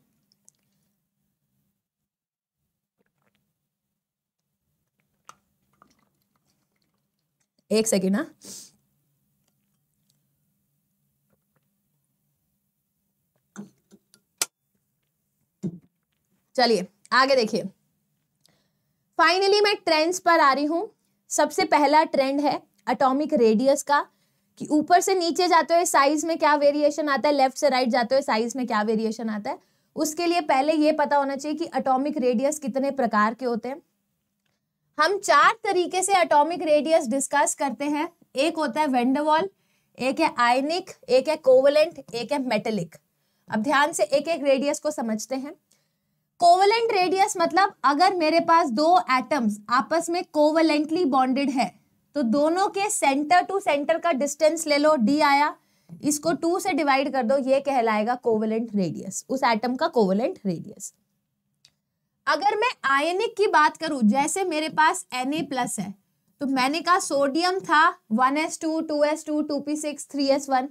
एक सेकेंड हाँ चलिए आगे देखिए फाइनली मैं ट्रेंड्स पर आ रही हूं सबसे पहला ट्रेंड है अटोमिक रेडियस का कि ऊपर से नीचे जाते हुए साइज में क्या वेरिएशन आता है लेफ्ट से राइट जाते हुए साइज में क्या वेरिएशन आता है उसके लिए पहले ये पता होना चाहिए कि अटोमिक रेडियस कितने प्रकार के होते हैं हम चार तरीके से एटॉमिक रेडियस डिस्कस करते हैं एक होता है वेंडरवॉल एक है आयनिक एक है कोवलेंट एक है मेटेलिक अब ध्यान से एक एक रेडियस को समझते हैं कोवलेंट रेडियस मतलब अगर मेरे पास दो एटम्स आपस में कोवलेंटली बॉन्डेड है तो दोनों के सेंटर टू सेंटर का डिस्टेंस ले लो डी आया इसको टू से डिवाइड कर दो ये कहलाएगा कोवलेंट रेडियस उस एटम का कोवलेंट रेडियस अगर मैं आयनिक की बात करूं जैसे मेरे पास एन प्लस है तो मैंने कहा सोडियम था 1s2, 2s2, 2p6, 3s1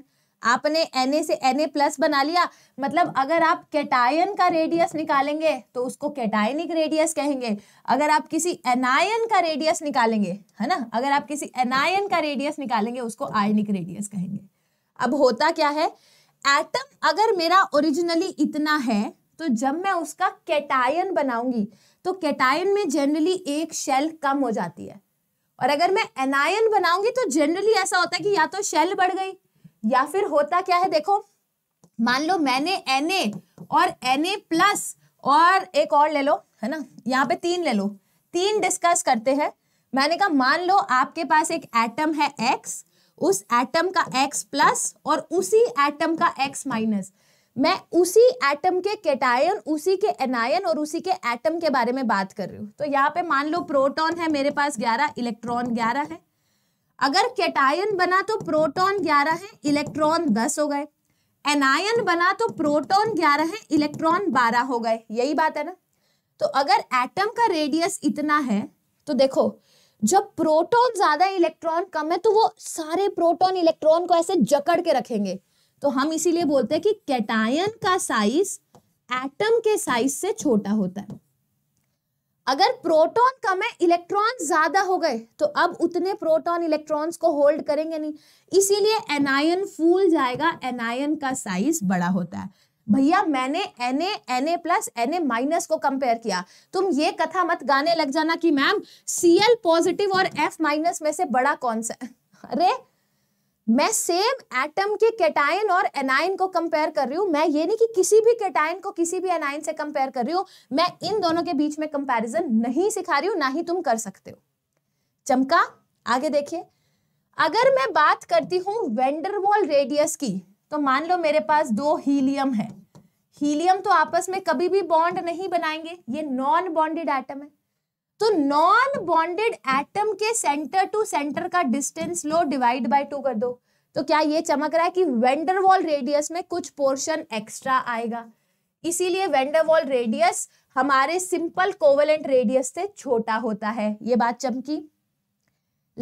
आपने Na से Na प्लस बना लिया मतलब अगर आप कैटायन का रेडियस निकालेंगे तो उसको कैटायनिक रेडियस कहेंगे अगर आप किसी एनायन का रेडियस निकालेंगे है ना अगर आप किसी एनायन का रेडियस निकालेंगे उसको आयनिक रेडियस कहेंगे अब होता क्या है एटम अगर मेरा ओरिजिनली इतना है तो जब मैं उसका कैटायन बनाऊंगी तो कैटायन में जनरली एक शेल कम हो जाती है और अगर मैं एनायन बनाऊंगी तो जनरली ऐसा होता है कि या तो शेल बढ़ गई या फिर होता क्या है देखो मान लो मैंने एन और एन प्लस और एक और ले लो है ना यहाँ पे तीन ले लो तीन डिस्कस करते हैं मैंने कहा मान लो आपके पास एक एटम है एक्स उस एटम का एक्स प्लस और उसी एटम का एक्स माइनस मैं उसी एटम के केटायन उसी के एनायन और उसी के एटम के बारे में बात कर रही हूँ तो यहाँ पे मान लो प्रोटॉन है मेरे पास 11 इलेक्ट्रॉन 11 है अगर केटायन बना तो प्रोटॉन 11 है इलेक्ट्रॉन 10 हो गए एनायन बना तो प्रोटॉन 11 है इलेक्ट्रॉन 12 हो गए यही बात है ना तो अगर एटम का रेडियस इतना है तो देखो जब प्रोटोन ज्यादा इलेक्ट्रॉन कम है तो वो सारे प्रोटोन इलेक्ट्रॉन को ऐसे जकड़ के रखेंगे तो हम इसीलिए बोलते हैं कि कैटायन का साइज एटम के साइज से छोटा होता है अगर प्रोटॉन कम है इलेक्ट्रॉन ज्यादा हो गए तो अब उतने प्रोटॉन इलेक्ट्रॉन्स को होल्ड करेंगे नहीं इसीलिए एनायन फूल जाएगा एनायन का साइज बड़ा होता है भैया मैंने N A N A plus N A minus को कंपेयर किया तुम ये कथा मत गाने लग जाना कि मैम सी एल पॉजिटिव और एफ माइनस में से बड़ा कौन सा अरे मैं सेम एटम के कैटाइन और एनाइन को कंपेयर कर रही हूं मैं ये नहीं कि किसी भी कैटाइन को किसी भी एनाइन से कंपेयर कर रही हूं मैं इन दोनों के बीच में कंपैरिजन नहीं सिखा रही हूँ ना ही तुम कर सकते हो चमका आगे देखिए अगर मैं बात करती हूँ वेंडरवॉल रेडियस की तो मान लो मेरे पास दो हीलियम है हीलियम तो आपस में कभी भी बॉन्ड नहीं बनाएंगे ये नॉन बॉन्डेड एटम है तो नॉन बॉन्डेड एटम के सेंटर टू सेंटर का डिस्टेंस लो डिवाइड बाय टू कर दो तो क्या ये चमक रहा है कि वेंडरवॉल रेडियस में कुछ पोर्शन एक्स्ट्रा आएगा इसीलिए वेंडरवॉल रेडियस हमारे सिंपल कोवेलेंट रेडियस से छोटा होता है ये बात चमकी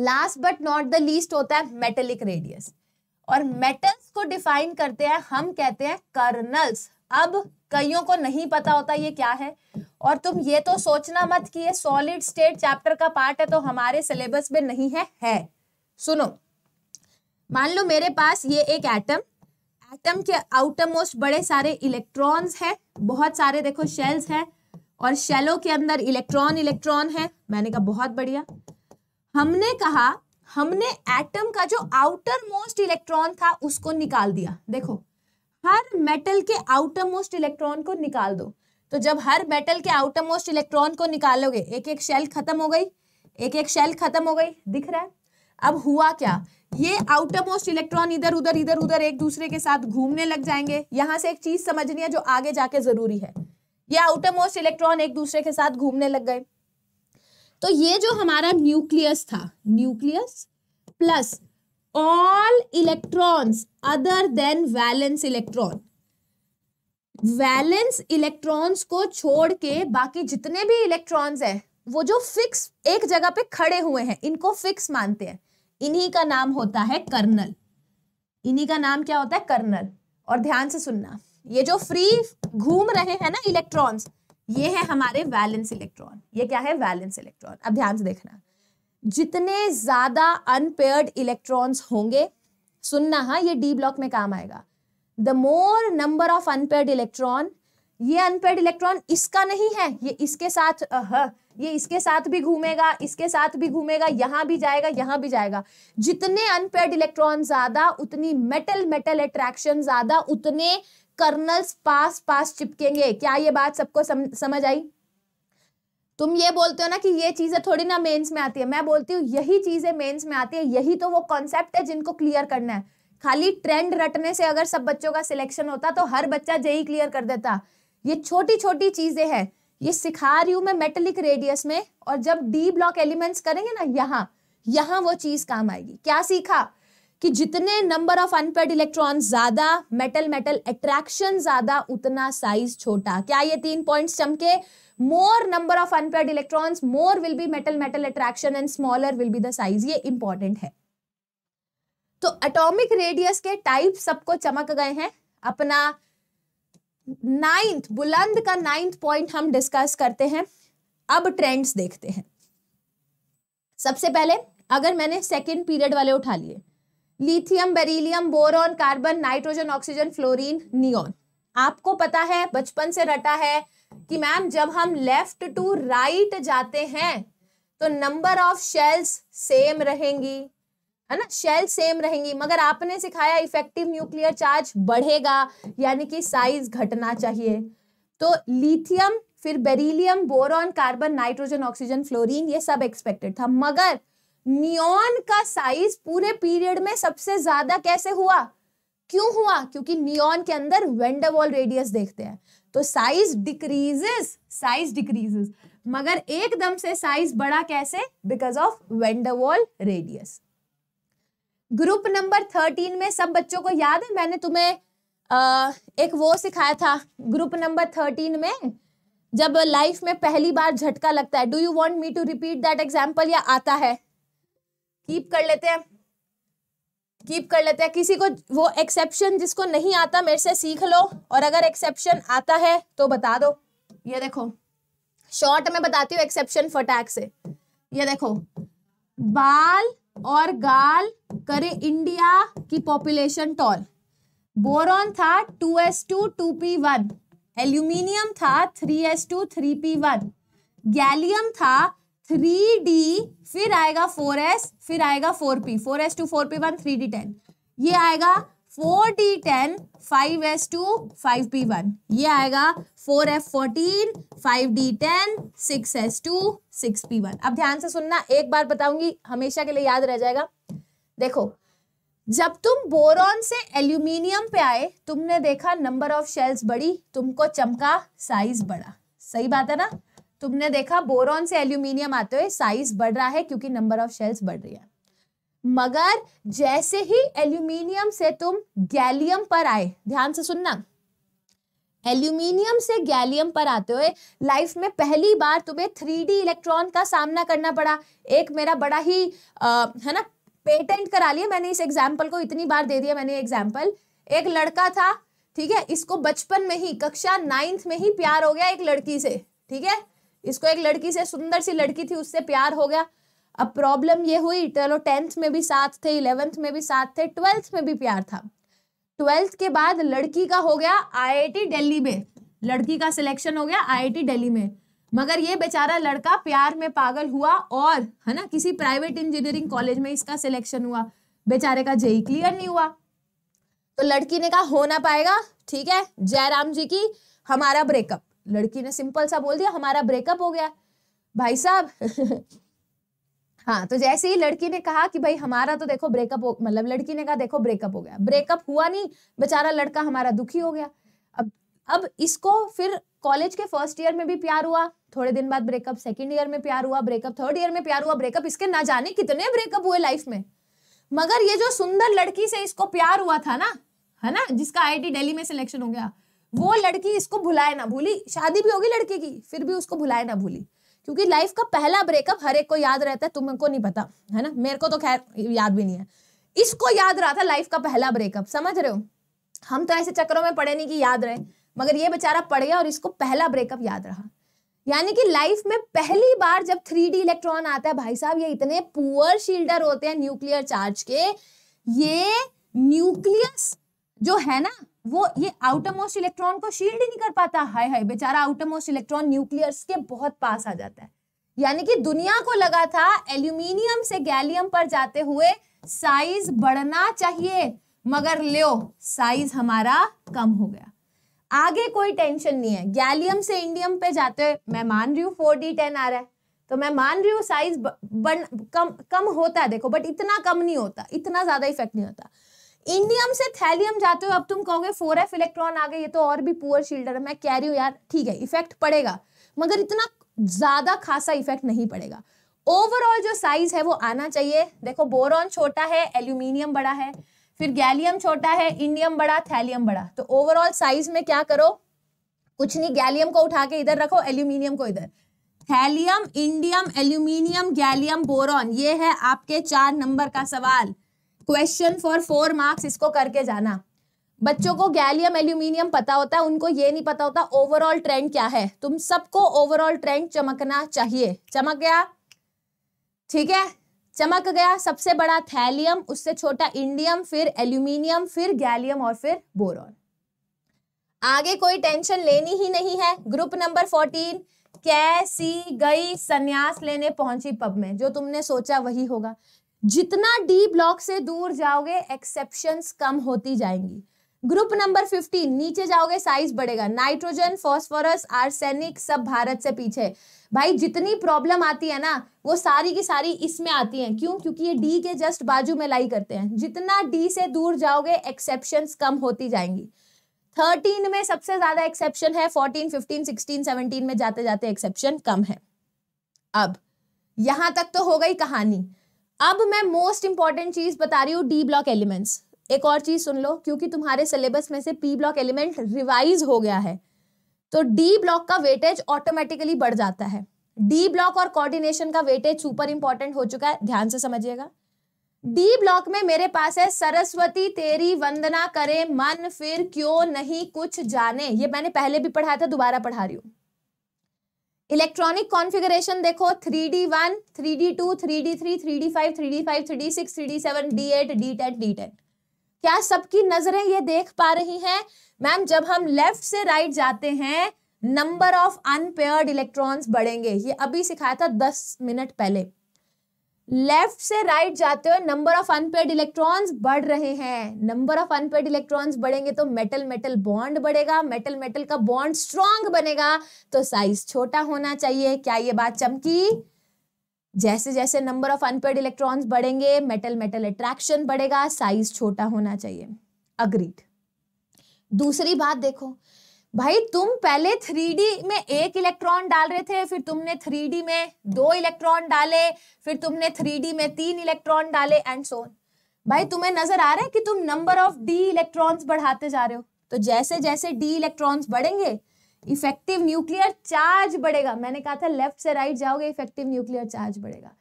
last but not the least होता है मेटेलिक रेडियस और मेटल्स को डिफाइन करते हैं हम कहते हैं कर्नल्स अब कईयों को नहीं पता होता ये क्या है और तुम ये तो सोचना मत कि ये सॉलिड स्टेट चैप्टर का पार्ट है तो हमारे सिलेबस में नहीं है है सुनो मान लो मेरे पास ये एक एटम एटम के आउटर मोस्ट बड़े सारे इलेक्ट्रॉन्स हैं बहुत सारे देखो शेल्स हैं और शेलों के अंदर इलेक्ट्रॉन इलेक्ट्रॉन है मैंने कहा बहुत बढ़िया हमने कहा हमने एटम का जो आउटर मोस्ट इलेक्ट्रॉन था उसको निकाल दिया देखो हर मेटल के आउटर मोस्ट इलेक्ट्रॉन को निकाल दो तो जब हर मेटल के आउटर मोस्ट इलेक्ट्रॉन को निकालोगे एक एक शेल खत्म हो गई एक एक शेल खत्म हो गई दिख रहा है अब हुआ क्या ये आउटर मोस्ट इलेक्ट्रॉन इधर उधर इधर उधर एक दूसरे के साथ घूमने लग जाएंगे यहाँ से एक चीज समझनी है जो आगे जाके जरूरी है ये आउटर मोस्ट इलेक्ट्रॉन एक दूसरे के साथ घूमने लग गए तो ये जो हमारा न्यूक्लियस था nucleus plus all electrons other than valence electron valence electrons को छोड़ के बाकी जितने भी इलेक्ट्रॉन्स हैं वो जो फिक्स एक जगह पे खड़े हुए हैं इनको फिक्स मानते हैं इन्हीं का नाम होता है कर्नल इन्हीं का नाम क्या होता है कर्नल और ध्यान से सुनना ये जो फ्री घूम रहे हैं ना इलेक्ट्रॉन्स ये है हमारे वैलेंस इलेक्ट्रॉन ये क्या है वैलेंस इलेक्ट्रॉन अब ध्यान से देखना जितने ज्यादा अनपेयर्ड इलेक्ट्रॉन्स होंगे सुनना हाँ ये डी ब्लॉक में काम आएगा the more number of unpaired electron ये अनपेड इलेक्ट्रॉन इसका नहीं है ये इसके साथ ये इसके साथ भी घूमेगा इसके साथ भी घूमेगा यहां भी जाएगा यहां भी जाएगा जितने अनपेड इलेक्ट्रॉन ज्यादा उतनी मेटल मेटल अट्रैक्शन ज्यादा उतने कर्नल्स पास पास चिपकेंगे क्या ये बात सबको सम, समझ आई तुम ये बोलते हो ना कि ये चीज़ें थोड़ी ना मेंस में आती है मैं बोलती हूँ यही चीज़ें मेंस में आती है यही तो वो कॉन्सेप्ट है जिनको क्लियर करना है खाली ट्रेंड रटने से अगर सब बच्चों का सिलेक्शन होता तो हर बच्चा जेई क्लियर e कर देता ये छोटी छोटी चीज़ें हैं ये सिखा रही हूं मैं मेटलिक रेडियस में और जब डी ब्लॉक एलिमेंट्स करेंगे ना यहाँ यहाँ वो चीज़ काम आएगी क्या सीखा कि जितने नंबर ऑफ अनपेड इलेक्ट्रॉन ज्यादा मेटल मेटल अट्रैक्शन ज्यादा उतना साइज छोटा क्या ये तीन पॉइंट्स चमके more number of unpaired electrons more will be metal metal attraction and smaller will be the size ये इंपॉर्टेंट है तो एटॉमिक रेडियस के टाइप सबको चमक गए हैं अपना नाइन्थ बुलंद का नाइन्थ पॉइंट हम डिस्कस करते हैं अब ट्रेंड्स देखते हैं सबसे पहले अगर मैंने सेकेंड पीरियड वाले उठा लिए lithium beryllium boron carbon nitrogen oxygen fluorine neon आपको पता है बचपन से रटा है कि मैम जब हम लेफ्ट टू राइट जाते हैं तो नंबर ऑफ शेल्स सेम रहेंगी है ना शेल सेम रहेंगी मगर आपने सिखाया इफेक्टिव न्यूक्लियर चार्ज बढ़ेगा यानी कि साइज घटना चाहिए तो लिथियम फिर beryllium boron carbon nitrogen oxygen fluorine ये सब एक्सपेक्टेड था मगर नियोन का साइज पूरे पीरियड में सबसे ज्यादा कैसे हुआ क्यों हुआ क्योंकि नियोन के अंदर वेंडरवॉल रेडियस देखते हैं तो साइज डिक्रीजेस साइज डिक्रीजेस मगर एकदम से साइज बड़ा कैसे because of van der Waals radius group number thirteen में सब बच्चों को याद है मैंने तुम्हें एक वो सिखाया था ग्रुप नंबर थर्टीन में जब लाइफ में पहली बार झटका लगता है do you want me to repeat that example या आता है कीप कर लेते हैं कीप कर लेते हैं किसी को वो एक्सेप्शन जिसको नहीं आता मेरे से सीख लो और अगर एक्सेप्शन आता है तो बता दो ये देखो शॉर्ट में बताती हूँ एक्सेप्शन फटैक से ये देखो बाल और गाल करे इंडिया की पॉपुलेशन टॉल बोरॉन था two S two two P one aluminium था three s two three p one gallium था थ्री डी फिर आएगा फोर एस फिर आएगा four p four S two four p one three D ten ये आएगा four D ten five S two five p one ये आएगा four f fourteen five d ten six s two six p one अब ध्यान से सुनना एक बार बताऊंगी हमेशा के लिए याद रह जाएगा देखो जब तुम बोरॉन से एल्यूमिनियम पे आए तुमने देखा नंबर ऑफ शेल्स बड़ी तुमको चमका साइज बड़ा सही बात है ना तुमने देखा बोरॉन से एल्यूमिनियम आते हुए साइज बढ़ रहा है क्योंकि नंबर ऑफ शेल्स बढ़ रही है मगर जैसे ही एल्यूमिनियम से तुम गैलियम पर आए ध्यान से सुनना एल्यूमिनियम से गैलियम पर आते हुए लाइफ में पहली बार तुम्हें थ्री इलेक्ट्रॉन का सामना करना पड़ा एक मेरा बड़ा ही आ, है ना पेटेंट करा लिया मैंने इस एग्जाम्पल को इतनी बार दे दिया मैंने एग्जाम्पल एक लड़का था ठीक है इसको बचपन में ही कक्षा नाइन्थ में ही प्यार हो गया एक लड़की से ठीक है इसको एक लड़की से सुंदर सी लड़की थी उससे प्यार हो गया अब प्रॉब्लम ये हुई चलो टेंथ में भी साथ थे इलेवेंथ में भी साथ थे ट्वेल्थ में भी प्यार था ट्वेल्थ के बाद लड़की का हो गया आईआईटी दिल्ली में लड़की का सिलेक्शन हो गया आईआईटी दिल्ली में मगर ये बेचारा लड़का प्यार में पागल हुआ और है ना किसी प्राइवेट इंजीनियरिंग कॉलेज में इसका सिलेक्शन हुआ बेचारे का जेई क्लियर e नहीं हुआ तो लड़की ने कहा हो ना पाएगा ठीक है जयराम जी की हमारा ब्रेकअप लड़की ने सिंपल सा बोल दिया हमारा ब्रेकअप हो गया भाई साहब हाँ तो जैसे ही लड़की ने कहा कि भाई हमारा तो देखो ब्रेकअप मतलब लड़की ने कहा देखो ब्रेकअप हो गया ब्रेकअप हुआ नहीं बेचारा लड़का हमारा दुखी हो गया अब अब इसको फिर कॉलेज के फर्स्ट ईयर में भी प्यार हुआ थोड़े दिन बाद ब्रेकअप सेकेंड ईयर में प्यार हुआ ब्रेकअप थर्ड ईयर में प्यार हुआ ब्रेकअप इसके ना जाने कितने ब्रेकअप हुए लाइफ में मगर ये जो सुंदर लड़की से इसको प्यार हुआ था ना है ना जिसका आई दिल्ली में सिलेक्शन हो गया वो लड़की इसको भुलाए ना भूली शादी भी होगी लड़के की फिर भी उसको भुलाए ना भूली क्योंकि लाइफ का पहला ब्रेकअप हर एक को याद रहता है तुमको नहीं पता है ना मेरे को तो खैर याद भी नहीं है इसको याद रहा था लाइफ का पहला ब्रेकअप समझ रहे हो हम तो ऐसे चक्रों में पड़े नहीं कि याद रहे मगर ये बेचारा पड़ गया और इसको पहला ब्रेकअप याद रहा यानी कि लाइफ में पहली बार जब थ्री डी इलेक्ट्रॉन आता है भाई साहब ये इतने पुअर शील्डर होते हैं न्यूक्लियर चार्ज के ये न्यूक्लियस जो है ना वो ये आउटर मोस्ट इलेक्ट्रॉन को शील्ड नहीं कर पाता हाय हाय बेचारा आउटर मोस्ट इलेक्ट्रॉन न्यूक्लियस के बहुत पास आ जाता है यानी कि दुनिया को लगा था एल्यूमिनियम से गैलियम पर जाते हुए साइज बढ़ना चाहिए मगर लियो साइज हमारा कम हो गया आगे कोई टेंशन नहीं है गैलियम से इंडियम पे जाते मैं मान रही हूँ फोर डी टेन आ रहा है तो मैं मान रही हूँ साइज बन कम कम होता है देखो बट इतना कम नहीं होता इतना ज्यादा इफेक्ट नहीं होता इंडियम से थैलियम जाते हो अब तुम कहोगे फोर एफ इलेक्ट्रॉन आ गए ये तो और भी पुअर शील्डर है मैं कह रही हूँ यार ठीक है इफेक्ट पड़ेगा मगर इतना ज्यादा खासा इफेक्ट नहीं पड़ेगा ओवरऑल जो साइज है वो आना चाहिए देखो बोरॉन छोटा है एल्यूमिनियम बड़ा है फिर गैलियम छोटा है इंडियम बड़ा थैलियम बड़ा तो ओवरऑल साइज में क्या करो कुछ नहीं गैलियम को उठा के इधर रखो एल्यूमिनियम को इधर thallium indium aluminium gallium boron ये है आपके चार नंबर का सवाल क्वेश्चन फॉर फोर मार्क्स इसको करके जाना बच्चों को गैलियम एल्यूमिनियम पता होता है उनको ये नहीं पता होता ओवरऑल ट्रेंड क्या है तुम सबको ओवरऑल ट्रेंड चमकना चाहिए चमक गया ठीक है चमक गया सबसे बड़ा थैलियम उससे छोटा इंडियम फिर एल्यूमिनियम फिर गैलियम और फिर बोरॉन आगे कोई टेंशन लेनी ही नहीं है ग्रुप नंबर फोर्टीन कैसी गई संन्यास लेने पहुंची पब में जो तुमने सोचा वही होगा जितना डी ब्लॉक से दूर जाओगे एक्सेप्शंस कम होती जाएंगी ग्रुप नंबर 15 नीचे जाओगे साइज बढ़ेगा नाइट्रोजन फॉस्फोरस आर्सेनिक सब भारत से पीछे भाई जितनी प्रॉब्लम आती है ना वो सारी की सारी इसमें आती हैं क्यों क्योंकि ये डी के जस्ट बाजू में लाई करते हैं जितना डी से दूर जाओगे एक्सेप्शंस कम होती जाएंगी थर्टीन में सबसे ज्यादा एक्सेप्शन है फोर्टीन फिफ्टीन सिक्सटीन सेवनटीन में जाते जाते एक्सेप्शन कम है अब यहां तक तो हो गई कहानी अब मैं मोस्ट इंपॉर्टेंट चीज बता रही हूँ डी ब्लॉक एलिमेंट्स एक और चीज सुन लो क्योंकि तुम्हारे सिलेबस में से पी ब्लॉक एलिमेंट रिवाइज हो गया है तो डी ब्लॉक का वेटेज ऑटोमेटिकली बढ़ जाता है डी ब्लॉक और कोऑर्डिनेशन का वेटेज सुपर इंपॉर्टेंट हो चुका है ध्यान से समझिएगा डी ब्लॉक में मेरे पास है सरस्वती तेरी वंदना करे मन फिर क्यों नहीं कुछ जाने ये मैंने पहले भी पढ़ाया था दोबारा पढ़ा रही हूँ इलेक्ट्रॉनिक कॉन्फ़िगरेशन देखो three d one three D two three D three three D five three D five three D six three D seven D eight d ten d ten क्या सबकी नजरें ये देख पा रही हैं मैम जब हम लेफ्ट से राइट right जाते हैं नंबर ऑफ अनपेयर्ड इलेक्ट्रॉन्स बढ़ेंगे ये अभी सिखाया था दस मिनट पहले लेफ्ट से राइट right जाते हुए नंबर ऑफ अनपेड इलेक्ट्रॉन्स बढ़ रहे हैं नंबर ऑफ अनपेड इलेक्ट्रॉन्स बढ़ेंगे तो मेटल मेटल बॉन्ड बढ़ेगा मेटल मेटल का बॉन्ड स्ट्रॉन्ग बनेगा तो साइज छोटा होना चाहिए क्या ये बात चमकी जैसे जैसे नंबर ऑफ अनपेड इलेक्ट्रॉन्स बढ़ेंगे मेटल मेटल अट्रैक्शन बढ़ेगा साइज छोटा होना चाहिए अग्रीड दूसरी बात देखो भाई तुम पहले थ्री में एक इलेक्ट्रॉन डाल रहे थे फिर तुमने थ्री में दो इलेक्ट्रॉन डाले फिर तुमने थ्री में तीन इलेक्ट्रॉन डाले एंड सोन भाई तुम्हें नजर आ रहा है कि तुम नंबर ऑफ डी इलेक्ट्रॉन्स बढ़ाते जा रहे हो तो जैसे जैसे डी इलेक्ट्रॉन्स बढ़ेंगे इफेक्टिव न्यूक्लियर चार्ज बढ़ेगा मैंने कहा था लेफ्ट से राइट जाओगे इफेक्टिव न्यूक्लियर चार्ज बढ़ेगा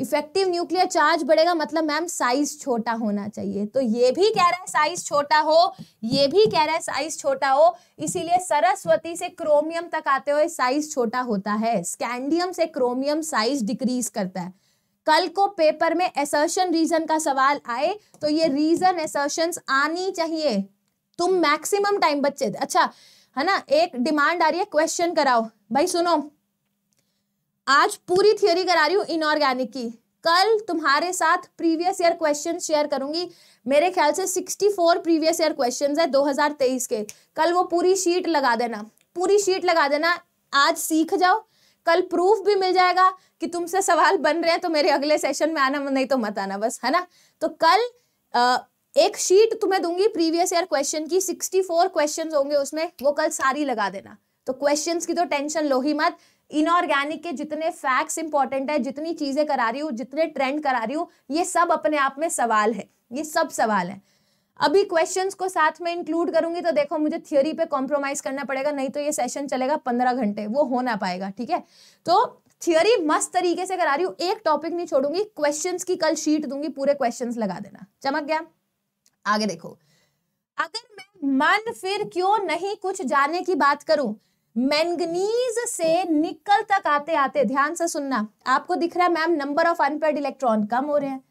इफेक्टिव न्यूक्लियर चार्ज बढ़ेगा मतलब मैम साइज छोटा होना चाहिए तो ये भी कह रहा है साइज छोटा हो ये भी कह रहा है साइज छोटा हो इसीलिए सरस्वती से क्रोमियम तक आते हुए साइज छोटा होता है स्कैंडियम से क्रोमियम साइज डिक्रीज करता है कल को पेपर में एसर्शन रीजन का सवाल आए तो ये रीजन एसर्शन आनी चाहिए तुम मैक्सिमम टाइम बच्चे अच्छा है ना एक डिमांड आ रही है क्वेश्चन कराओ भाई सुनो आज पूरी थियोरी करा रही हूँ इनऑर्गेनिक की कल तुम्हारे साथ प्रीवियस ईयर क्वेश्चन शेयर करूंगी मेरे ख्याल से 64 प्रीवियस ईयर क्वेश्चन है 2023 के कल वो पूरी शीट लगा देना पूरी शीट लगा देना आज सीख जाओ कल प्रूफ भी मिल जाएगा कि तुमसे सवाल बन रहे हैं तो मेरे अगले सेशन में आना नहीं तो मत आना बस है ना तो कल आ, एक शीट तुम्हें दूंगी प्रीवियस ईयर क्वेश्चन की 64 क्वेश्चंस होंगे उसमें वो कल सारी लगा देना तो क्वेश्चंस की तो टेंशन लो ही मत इनऑर्गेनिक के जितने फैक्ट्स इंपॉर्टेंट है जितनी चीजें करा रही हूँ जितने ट्रेंड करा रही हूँ ये सब अपने आप में सवाल है ये सब सवाल है अभी क्वेश्चंस को साथ में इंक्लूड करूंगी तो देखो मुझे थ्योरी पे कॉम्प्रोमाइज करना पड़ेगा नहीं तो ये सेशन चलेगा पंद्रह घंटे वो हो ना पाएगा ठीक है तो थ्योरी मस्त तरीके से करा रही हूँ एक टॉपिक नहीं छोड़ूंगी क्वेश्चंस की कल शीट दूंगी पूरे क्वेश्चंस लगा देना चमक गया आगे देखो अगर मैं मन फिर क्यों नहीं कुछ जाने की बात करूं मैंगनीज से निकल तक आते आते ध्यान से सुनना आपको दिख रहा है ma'am number of unpaired electron कम हो रहे हैं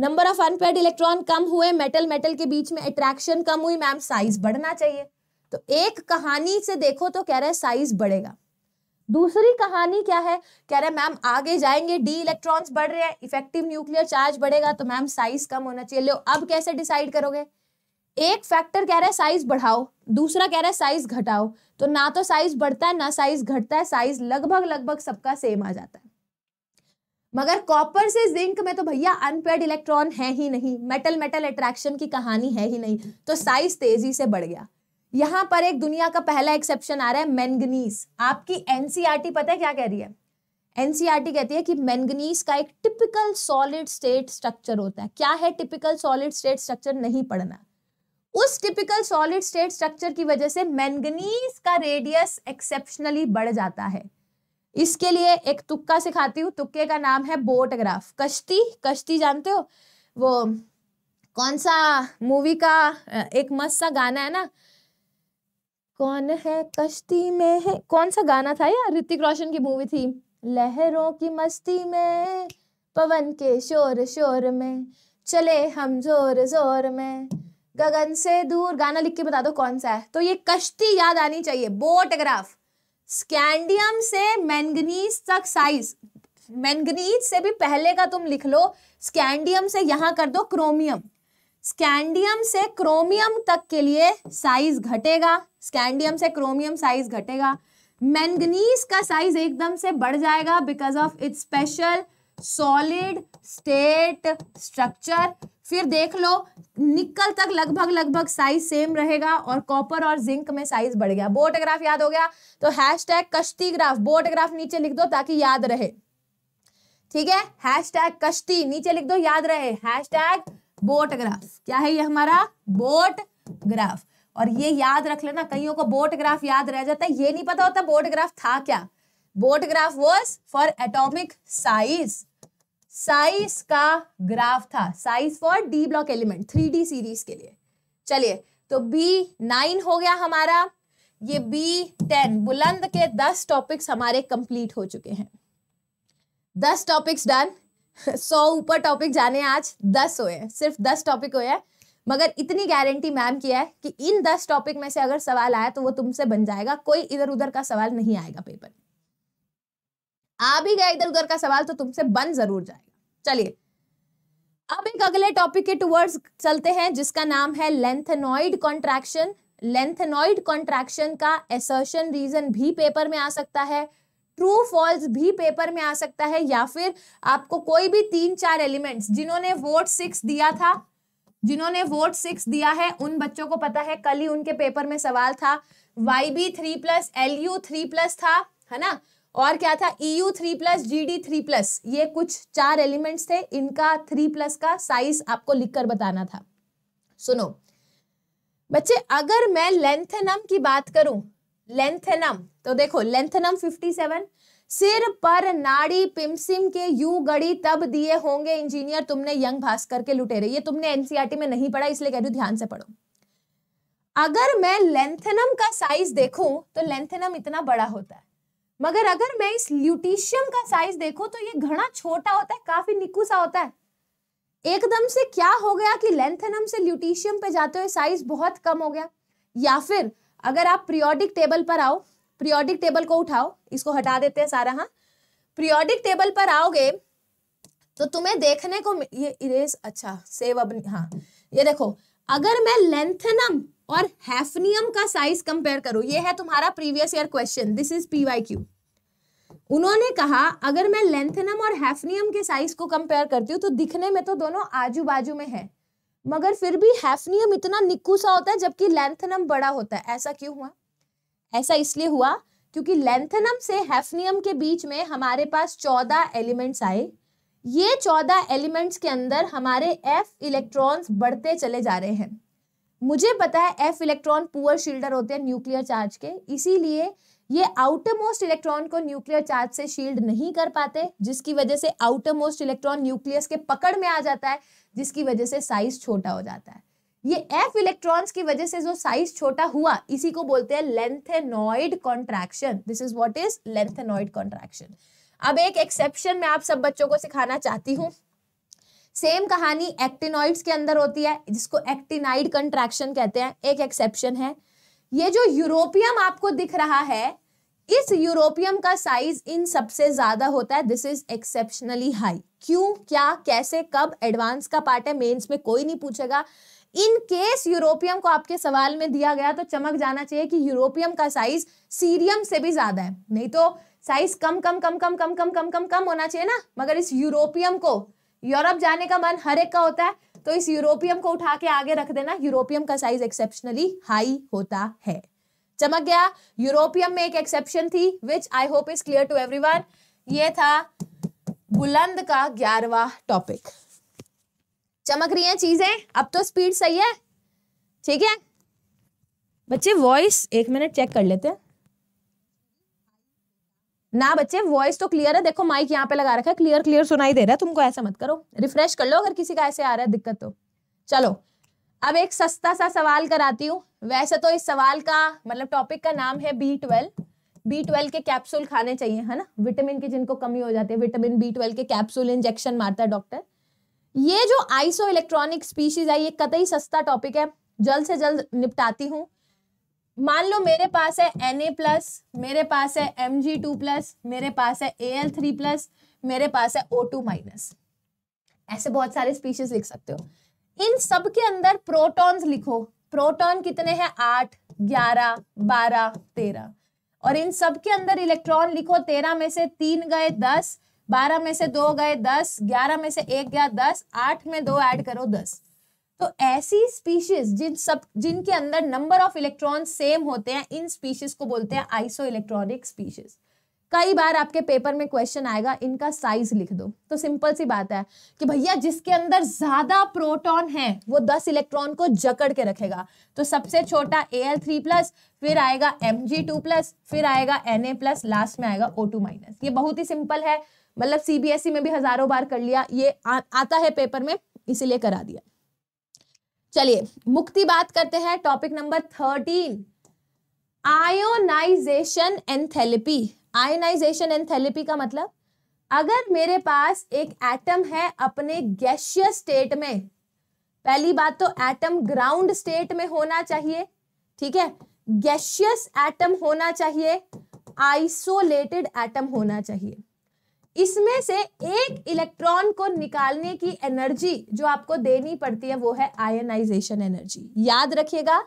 नंबर ऑफ अनपेड इलेक्ट्रॉन कम हुए मेटल मेटल के बीच में अट्रैक्शन कम हुई मैम साइज बढ़ना चाहिए तो एक कहानी से देखो तो कह रहे हैं साइज बढ़ेगा दूसरी कहानी क्या है कह रहे हैं मैम आगे जाएंगे डी इलेक्ट्रॉन्स बढ़ रहे हैं इफेक्टिव न्यूक्लियर चार्ज बढ़ेगा तो मैम साइज कम होना चाहिए लो अब कैसे डिसाइड करोगे एक फैक्टर कह रहा है साइज बढ़ाओ दूसरा कह रहा है साइज घटाओ तो ना तो साइज बढ़ता है ना साइज घटता है साइज लगभग लगभग सबका सेम आ जाता है मगर कॉपर से जिंक में तो भैया अनपेड इलेक्ट्रॉन है ही नहीं मेटल मेटल अट्रैक्शन की कहानी है ही नहीं तो साइज तेजी से बढ़ गया यहाँ पर एक दुनिया का पहला एक्सेप्शन आ रहा है मैंगनीस आपकी एनसीआरटी e पता है क्या कह रही है एनसीआरटी e कहती है कि मैंगनीस का एक टिपिकल सॉलिड स्टेट स्ट्रक्चर होता है क्या है टिपिकल सॉलिड स्टेट स्ट्रक्चर नहीं पढ़ना उस टिपिकल सॉलिड स्टेट स्ट्रक्चर की वजह से मैंगनीज का रेडियस एक्सेप्शनली बढ़ जाता है इसके लिए एक तुक्का सिखाती हूँ तुक्के का नाम है बोटग्राफ कश्ती कश्ती जानते हो वो कौन सा मूवी का एक मस्त सा गाना है ना कौन है कश्ती में है कौन सा गाना था यार ऋतिक रोशन की मूवी थी लहरों की मस्ती में पवन के शोर शोर में चले हम जोर जोर में गगन से दूर गाना लिख के बता दो कौन सा है तो ये कश्ती याद आनी चाहिए बोटग्राफ स्कैंडियम से मैंगनीज तक साइज मैंगनीज से भी पहले का तुम लिख लो स्कैंडियम से यहां कर दो क्रोमियम स्कैंडियम से क्रोमियम तक के लिए साइज घटेगा स्कैंडियम से क्रोमियम साइज घटेगा मैंगनीज का साइज एकदम से बढ़ जाएगा because of its special solid state structure फिर देख लो निकल तक लगभग लगभग साइज सेम रहेगा और कॉपर और जिंक में साइज बढ़ गया बोटग्राफ याद हो गया तो हैश टैग कश्ती ग्राफ नीचे लिख दो ताकि याद रहे ठीक है हैश टैग कश्ती नीचे लिख दो याद रहे हैश टैग बोटोग्राफ क्या है ये हमारा बोट ग्राफ और ये याद रख लेना कईयों को बोट ग्राफ याद रह जाता है ये नहीं पता होता बोट ग्राफ था क्या boat graph was for atomic size size का ग्राफ था size for D block element three D series के लिए चलिए तो बी नाइन हो गया हमारा ये बी टेन बुलंद के दस टॉपिक्स हमारे कंप्लीट हो चुके हैं दस टॉपिक्स डन सौ ऊपर टॉपिक जाने आज दस हुए हैं सिर्फ दस टॉपिक हुए हैं मगर इतनी गारंटी मैम की है कि इन दस टॉपिक में से अगर सवाल आया तो वो तुमसे बन जाएगा कोई इधर उधर का सवाल नहीं आएगा पेपर आ भी गया इधर उधर का सवाल तो तुमसे बन जरूर जाएगा चलिए अब एक अगले टॉपिक के टूवर्ड्स चलते हैं जिसका नाम है लेंथेनॉइड कॉन्ट्रैक्शन लेंथेनॉइड कॉन्ट्रैक्शन का एसर्शन रीजन भी पेपर में आ सकता है ट्रू फॉल्स भी पेपर में आ सकता है या फिर आपको कोई भी तीन चार एलिमेंट्स जिन्होंने वोट सिक्स दिया था जिन्होंने वोट सिक्स दिया है उन बच्चों को पता है कल ही उनके पेपर में सवाल था Y B three plus L U three plus था है ना और क्या था EU three plus G D three plus ये कुछ चार एलिमेंट्स थे इनका थ्री प्लस का साइज आपको लिखकर बताना था सुनो बच्चे अगर मैं लेंथेनम की बात करूं लेंथेनम तो देखो लेंथेनम सेवन सिर पर नाड़ी पिमसिम के यू गड़ी तब दिए होंगे इंजीनियर तुमने यंग भास्कर के लुटेरे ये तुमने एनसीआरटी e में नहीं पढ़ा इसलिए कह रही ध्यान से पढ़ो अगर मैं लेंथेनम का साइज देखूं तो लेंथेनम इतना बड़ा होता है मगर अगर मैं इस ल्यूटिशियम का साइज देखो तो ये घना छोटा होता है काफी निकू सा होता है एकदम से क्या हो गया कि लेंथनम से ल्यूटिशियम पे जाते हुए साइज बहुत कम हो गया या फिर अगर आप प्रियोडिक टेबल पर आओ प्रियोडिक टेबल को उठाओ इसको हटा देते हैं सारा हाँ प्रियोडिक टेबल पर आओगे तो तुम्हें देखने को ये इरेज अच्छा सेव अब हाँ ये देखो अगर मैं लेंथनम और हैफनियम का साइज कंपेयर करो ये है तुम्हारा previous year question this is P उन्होंने कहा अगर मैं लेंथनम और हैफनियम के साइज को कंपेयर करती हूँ तो दिखने में तो दोनों आजू बाजू में है मगर फिर भी हैफनियम इतना निक्कू सा होता है जबकि लेंथनम बड़ा होता है ऐसा क्यों हुआ ऐसा इसलिए हुआ क्योंकि लेंथनम से हैफनियम के बीच में हमारे पास चौदह एलिमेंट्स आए ये चौदह एलिमेंट्स के अंदर हमारे एफ इलेक्ट्रॉन्स बढ़ते चले जा रहे हैं मुझे पता है एफ इलेक्ट्रॉन पुअर शील्डर होते हैं न्यूक्लियर चार्ज के इसीलिए ये आउटर मोस्ट इलेक्ट्रॉन को न्यूक्लियर चार्ज से शील्ड नहीं कर पाते जिसकी वजह से आउटर मोस्ट इलेक्ट्रॉन न्यूक्लियस के पकड़ में आ जाता है जिसकी वजह से साइज छोटा हो जाता है ये एफ इलेक्ट्रॉन्स की वजह से जो साइज छोटा हुआ इसी को बोलते हैं lanthanoid contraction this is what is lanthanoid contraction अब एक एक्सेप्शन मैं आप सब बच्चों को सिखाना चाहती हूँ सेम कहानी एक्टिनॉइड्स के अंदर होती है जिसको एक्टिनाइड कंट्रैक्शन कहते हैं एक एक्सेप्शन है ये जो यूरोपियम आपको दिख रहा है इस यूरोपियम का साइज इन सबसे ज्यादा होता है दिस इज एक्सेप्शनली हाई क्यों क्या कैसे कब एडवांस का पार्ट है मेंस में कोई नहीं पूछेगा इन केस यूरोपियम को आपके सवाल में दिया गया तो चमक जाना चाहिए कि यूरोपियम का साइज सीरियम से भी ज्यादा है नहीं तो साइज कम कम कम कम कम कम कम कम कम होना चाहिए ना मगर इस यूरोपियम को यूरोप जाने का मन हर एक का होता है तो इस यूरोपियम को उठा के आगे रख देना यूरोपियम का साइज एक्सेप्शनली हाई होता है चमक गया यूरोपियम में एक एक्सेप्शन थी which I hope is clear two one ये था बुलंद का ग्यारहवा टॉपिक चमक रही है चीजें अब तो स्पीड सही है ठीक है बच्चे वॉइस एक मिनट चेक कर लेते हैं ना बच्चे वॉइस तो क्लियर है देखो माइक यहाँ पे लगा रखा है क्लियर क्लियर सुनाई दे रहा है तुमको ऐसा मत करो रिफ्रेश कर लो अगर किसी का ऐसे आ रहा है दिक्कत तो चलो अब एक सस्ता सा सवाल कराती हूँ वैसे तो इस सवाल का मतलब टॉपिक का नाम है बी ट्वेल्व बी ट्वेल्व के कैप्सूल खाने चाहिए है ना विटामिन की जिनको कमी हो जाती है विटामिन बी ट्वेल्व के कैप्सूल इंजेक्शन मारता है डॉक्टर ये जो आइसो इलेक्ट्रॉनिक स्पीशीज है ये कतई सस्ता टॉपिक है जल्द से जल्द निपटाती हूँ मान लो मेरे पास है एन ए प्लस मेरे पास है एम जी टू प्लस मेरे पास है ए एल थ्री प्लस मेरे पास है ओ टू माइनस ऐसे बहुत सारे स्पीशीज लिख सकते हो इन सब के अंदर प्रोटॉन्स लिखो प्रोटॉन कितने हैं आठ ग्यारह बारह तेरह और इन सब के अंदर इलेक्ट्रॉन लिखो तेरह में से तीन गए दस बारह में से दो गए दस ग्यारह में से एक गया दस आठ में दो ऐड करो दस तो ऐसी स्पीशीज जिन सब जिनके अंदर नंबर ऑफ इलेक्ट्रॉन सेम होते हैं इन स्पीशीज को बोलते हैं आइसो इलेक्ट्रॉनिक स्पीशीज कई बार आपके पेपर में क्वेश्चन आएगा इनका साइज लिख दो तो सिंपल सी बात है कि भैया जिसके अंदर ज्यादा प्रोटॉन है वो 10 इलेक्ट्रॉन को जकड़ के रखेगा तो सबसे छोटा ए थ्री प्लस फिर आएगा एम टू प्लस फिर आएगा Na प्लस लास्ट में आएगा ओ टू माइनस ये बहुत ही सिंपल है मतलब सीबीएसई e में भी हजारों बार कर लिया ये आ, आता है पेपर में इसीलिए करा दिया चलिए मुक्ति बात करते हैं topic number thirteen ionization enthalpy ionization enthalpy का मतलब अगर मेरे पास एक एटम है अपने गैशियस स्टेट में पहली बात तो एटम ग्राउंड स्टेट में होना चाहिए ठीक है गैशियस एटम होना चाहिए आइसोलेटेड एटम होना चाहिए इसमें से एक इलेक्ट्रॉन को निकालने की एनर्जी जो आपको देनी पड़ती है वो है आयोनाइजेशन एनर्जी याद रखिएगा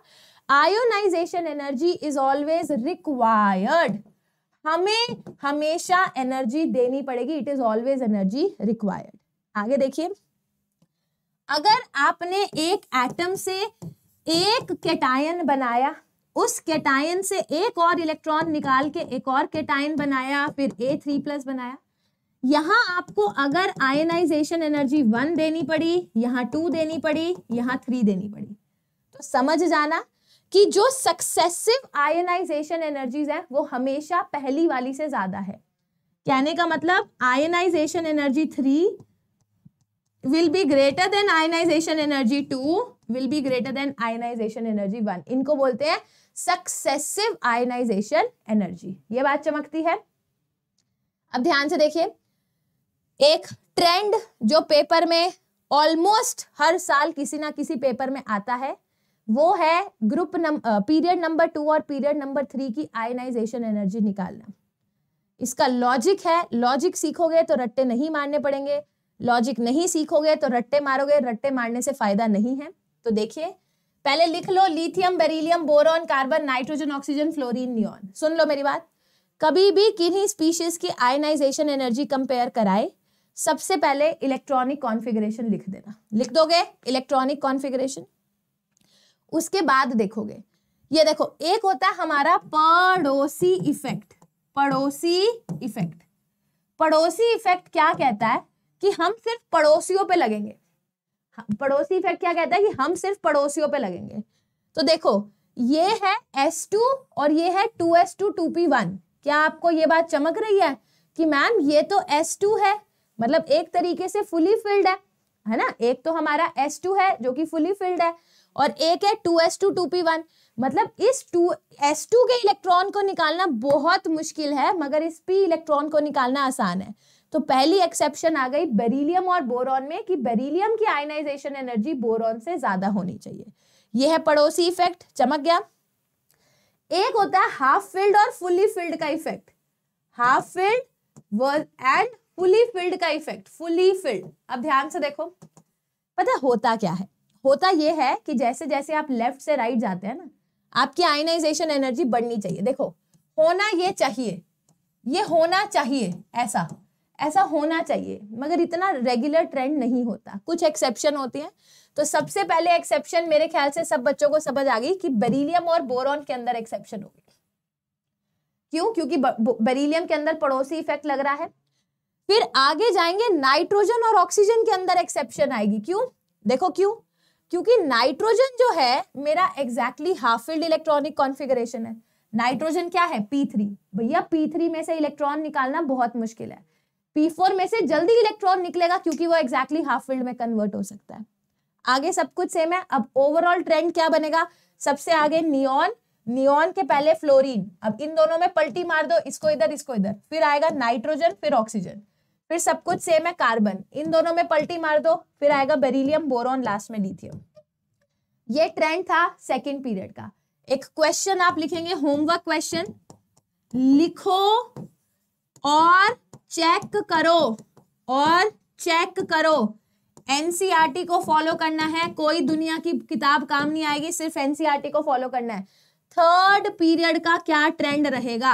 ionization energy is always required हमें हमेशा एनर्जी देनी पड़ेगी it is always energy required आगे देखिए अगर आपने एक एटम से एक कैटायन बनाया उस कैटायन से एक और इलेक्ट्रॉन निकाल के एक और कैटायन बनाया फिर ए थ्री प्लस बनाया यहां आपको अगर आयनाइजेशन एनर्जी वन देनी पड़ी यहां टू देनी पड़ी यहां थ्री देनी पड़ी तो समझ जाना कि जो सक्सेसिव आयनाइजेशन एनर्जीज है वो हमेशा पहली वाली से ज्यादा है कहने का मतलब ionization energy three will be greater than ionization energy two will be greater than ionization energy one इनको बोलते हैं सक्सेसिव आयनाइजेशन एनर्जी ये बात चमकती है अब ध्यान से देखिए एक ट्रेंड जो पेपर में ऑलमोस्ट हर साल किसी ना किसी पेपर में आता है वो है group number period number two और पीरियड नंबर थ्री की आयनाइजेशन एनर्जी निकालना इसका लॉजिक है लॉजिक सीखोगे तो रट्टे नहीं मारने पड़ेंगे लॉजिक नहीं सीखोगे तो रट्टे मारोगे रट्टे मारने से फायदा नहीं है तो देखिए पहले लिख लो lithium beryllium boron carbon nitrogen oxygen fluorine neon सुन लो मेरी बात कभी भी किन्हीं स्पीशीज की आयनाइजेशन एनर्जी कंपेयर कराए सबसे पहले इलेक्ट्रॉनिक कॉन्फ़िगरेशन लिख देना लिख दोगे इलेक्ट्रॉनिक कॉन्फ़िगरेशन उसके बाद देखोगे ये देखो एक होता है हमारा पड़ोसी इफेक्ट पड़ोसी इफेक्ट पड़ोसी इफेक्ट क्या कहता है कि हम सिर्फ पड़ोसियों पे लगेंगे पड़ोसी इफेक्ट क्या कहता है कि हम सिर्फ पड़ोसियों पे लगेंगे तो देखो ये है एस टू और ये है two two two S P one क्या आपको ये बात चमक रही है कि मैम ये तो एस टू है मतलब एक तरीके से फुली फिल्ड है है ना एक तो हमारा एस टू है जो कि फुली फिल्ड है और एक है two two two S P one मतलब इस टू एस टू के इलेक्ट्रॉन को निकालना बहुत मुश्किल है मगर इस पी इलेक्ट्रॉन को निकालना आसान है तो पहली एक्सेप्शन आ गई बेरिलियम और बोरॉन में कि बेरिलियम की आयनाइजेशन एनर्जी बोरॉन से ज्यादा होनी चाहिए यह है पड़ोसी इफेक्ट चमक गया एक होता है हाफ फील्ड और फुली फील्ड का effect half filled and fully filled का इफेक्ट फुली फिल्ड अब ध्यान से देखो पता होता क्या है होता यह है कि जैसे जैसे आप लेफ्ट से राइट जाते हैं ना आपकी आयनाइजेशन एनर्जी बढ़नी चाहिए देखो होना ये चाहिए ये होना चाहिए ऐसा ऐसा होना चाहिए मगर इतना रेगुलर ट्रेंड नहीं होता कुछ एक्सेप्शन होती हैं तो सबसे पहले एक्सेप्शन मेरे ख्याल से सब बच्चों को समझ आ गई कि बेरिलियम और बोरॉन के अंदर एक्सेप्शन होगी क्यों क्योंकि बेरिलियम के अंदर पड़ोसी इफेक्ट लग रहा है फिर आगे जाएंगे नाइट्रोजन और ऑक्सीजन के अंदर एक्सेप्शन आएगी क्यों देखो क्यों क्योंकि नाइट्रोजन जो है मेरा exactly half filled electronic configuration है नाइट्रोजन क्या है पी थ्री भैया पी थ्री में से इलेक्ट्रॉन निकालना बहुत मुश्किल है पी फोर में से जल्दी इलेक्ट्रॉन निकलेगा क्योंकि वो एग्जैक्टली हाफ फील्ड में कन्वर्ट हो सकता है आगे सब कुछ सेम है अब ओवरऑल ट्रेंड क्या बनेगा सबसे आगे नियॉन नियॉन के पहले फ्लोरीन अब इन दोनों में पलटी मार दो इसको इधर इसको इधर फिर आएगा नाइट्रोजन फिर ऑक्सीजन फिर सब कुछ सेम है कार्बन इन दोनों में पलटी मार दो फिर आएगा बेरिलियम बोरॉन लास्ट में लिथियम ये ट्रेंड था सेकेंड पीरियड का एक क्वेश्चन आप लिखेंगे होमवर्क क्वेश्चन लिखो और चेक करो और चेक करो एनसीईआरटी e को फॉलो करना है कोई दुनिया की किताब काम नहीं आएगी सिर्फ एनसीईआरटी e को फॉलो करना है थर्ड पीरियड का क्या ट्रेंड रहेगा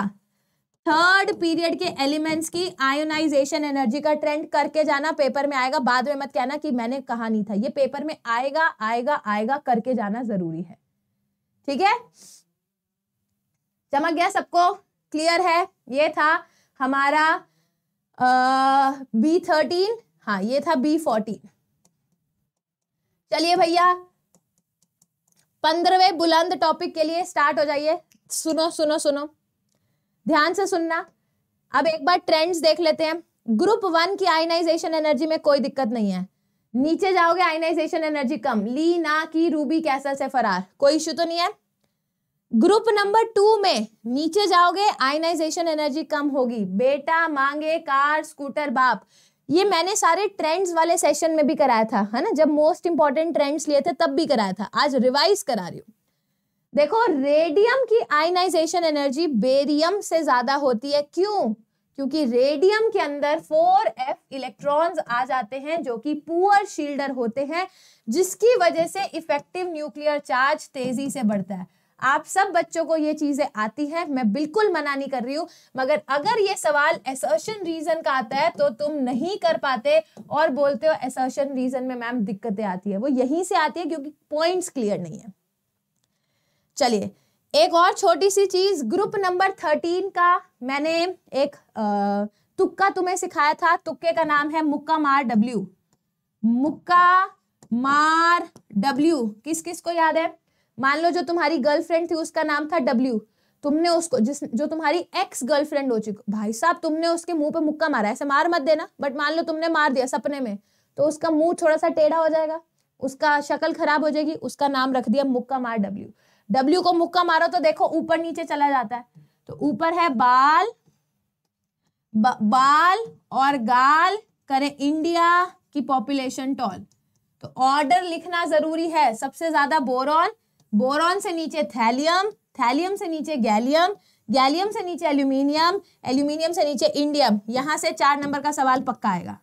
थर्ड पीरियड के एलिमेंट्स की आयोनाइजेशन एनर्जी का ट्रेंड करके जाना पेपर में आएगा बाद में मत कहना कि मैंने कहा नहीं था ये पेपर में आएगा आएगा आएगा करके जाना जरूरी है ठीक है चमक गया सबको क्लियर है ये था हमारा बी थर्टीन हाँ ये था बी फोर्टीन चलिए भैया पंद्रहवें बुलंद टॉपिक के लिए स्टार्ट हो जाइए सुनो सुनो सुनो ध्यान से सुनना अब एक बार ट्रेंड्स देख लेते हैं ग्रुप वन की आयनाइजेशन एनर्जी में कोई दिक्कत नहीं है नीचे जाओगे आयनाइजेशन एनर्जी कम ली ना की रूबी कैसल से फरार कोई इश्यू तो नहीं है ग्रुप नंबर टू में नीचे जाओगे आयनाइजेशन एनर्जी कम होगी बेटा मांगे कार स्कूटर बाप ये मैंने सारे ट्रेंड्स वाले सेशन में भी कराया था है ना जब मोस्ट इंपॉर्टेंट ट्रेंड्स लिए थे तब भी कराया था आज रिवाइज करा रही हूँ देखो रेडियम की आयनाइजेशन एनर्जी बेरियम से ज्यादा होती है क्यों क्योंकि रेडियम के अंदर 4f इलेक्ट्रॉन्स आ जाते हैं जो कि पुअर शील्डर होते हैं जिसकी वजह से इफेक्टिव न्यूक्लियर चार्ज तेजी से बढ़ता है आप सब बच्चों को ये चीजें आती हैं मैं बिल्कुल मना नहीं कर रही हूँ मगर अगर ये सवाल एसर्शन रीजन का आता है तो तुम नहीं कर पाते और बोलते हो एसर्शन रीजन में मैम दिक्कतें आती है वो यहीं से आती है क्योंकि पॉइंट्स क्लियर नहीं है चलिए एक और छोटी सी चीज ग्रुप नंबर थर्टीन का मैंने एक तुक्का तुम्हें सिखाया था तुक्के का नाम है मुक्का मार डब्ल्यू मुक्का मार डब्ल्यू किस किस को याद है मान लो जो तुम्हारी गर्लफ्रेंड थी उसका नाम था डब्ल्यू तुमने उसको जिस जो तुम्हारी एक्स गर्लफ्रेंड हो चुकी भाई साहब तुमने उसके मुंह पे मुक्का मारा ऐसे मार मत देना बट मान लो तुमने मार दिया सपने में तो उसका मुंह थोड़ा सा टेढ़ा हो जाएगा उसका शक्ल खराब हो जाएगी उसका नाम रख दिया मुक्का मार डब्ल्यू डब्ल्यू को मुक्का मारो तो देखो ऊपर नीचे चला जाता है तो ऊपर है बाल ब, बाल और गाल करें इंडिया की पॉपुलेशन टॉल तो ऑर्डर लिखना जरूरी है सबसे ज्यादा बोरॉन बोरॉन से नीचे थैलियम थैलियम से नीचे गैलियम गैलियम से नीचे एल्यूमिनियम एल्यूमिनियम से नीचे इंडियम यहां से चार नंबर का सवाल पक्का आएगा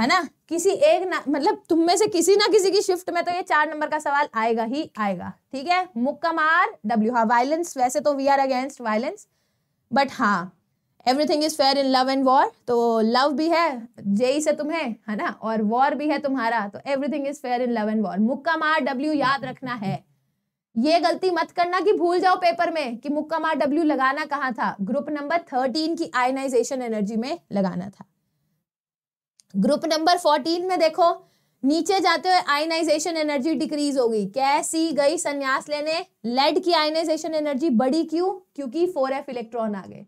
है ना किसी एक ना मतलब तुम में से किसी ना किसी की शिफ्ट में तो ये चार नंबर का सवाल आएगा ही आएगा ठीक है मुक्कमार डब्ल्यू हा वायलेंस वैसे तो we are against violence but हाँ everything is fair in love and war तो लव भी है जेई से तुम्हें है ना और वॉर भी है तुम्हारा तो everything is fair in love and war मुक्का मार डब्ल्यू याद रखना है ये गलती मत करना कि भूल जाओ पेपर में कि मुक्का मार डब्ल्यू लगाना कहाँ था ग्रुप नंबर थर्टीन की आयनाइजेशन एनर्जी में लगाना था ग्रुप नंबर फोर्टीन में देखो नीचे जाते हुए आयनाइजेशन एनर्जी डिक्रीज गई कैसी गई संन्यास लेने लेड की आयनाइजेशन एनर्जी बढ़ी क्यों क्योंकि फोर एफ इलेक्ट्रॉन आ गए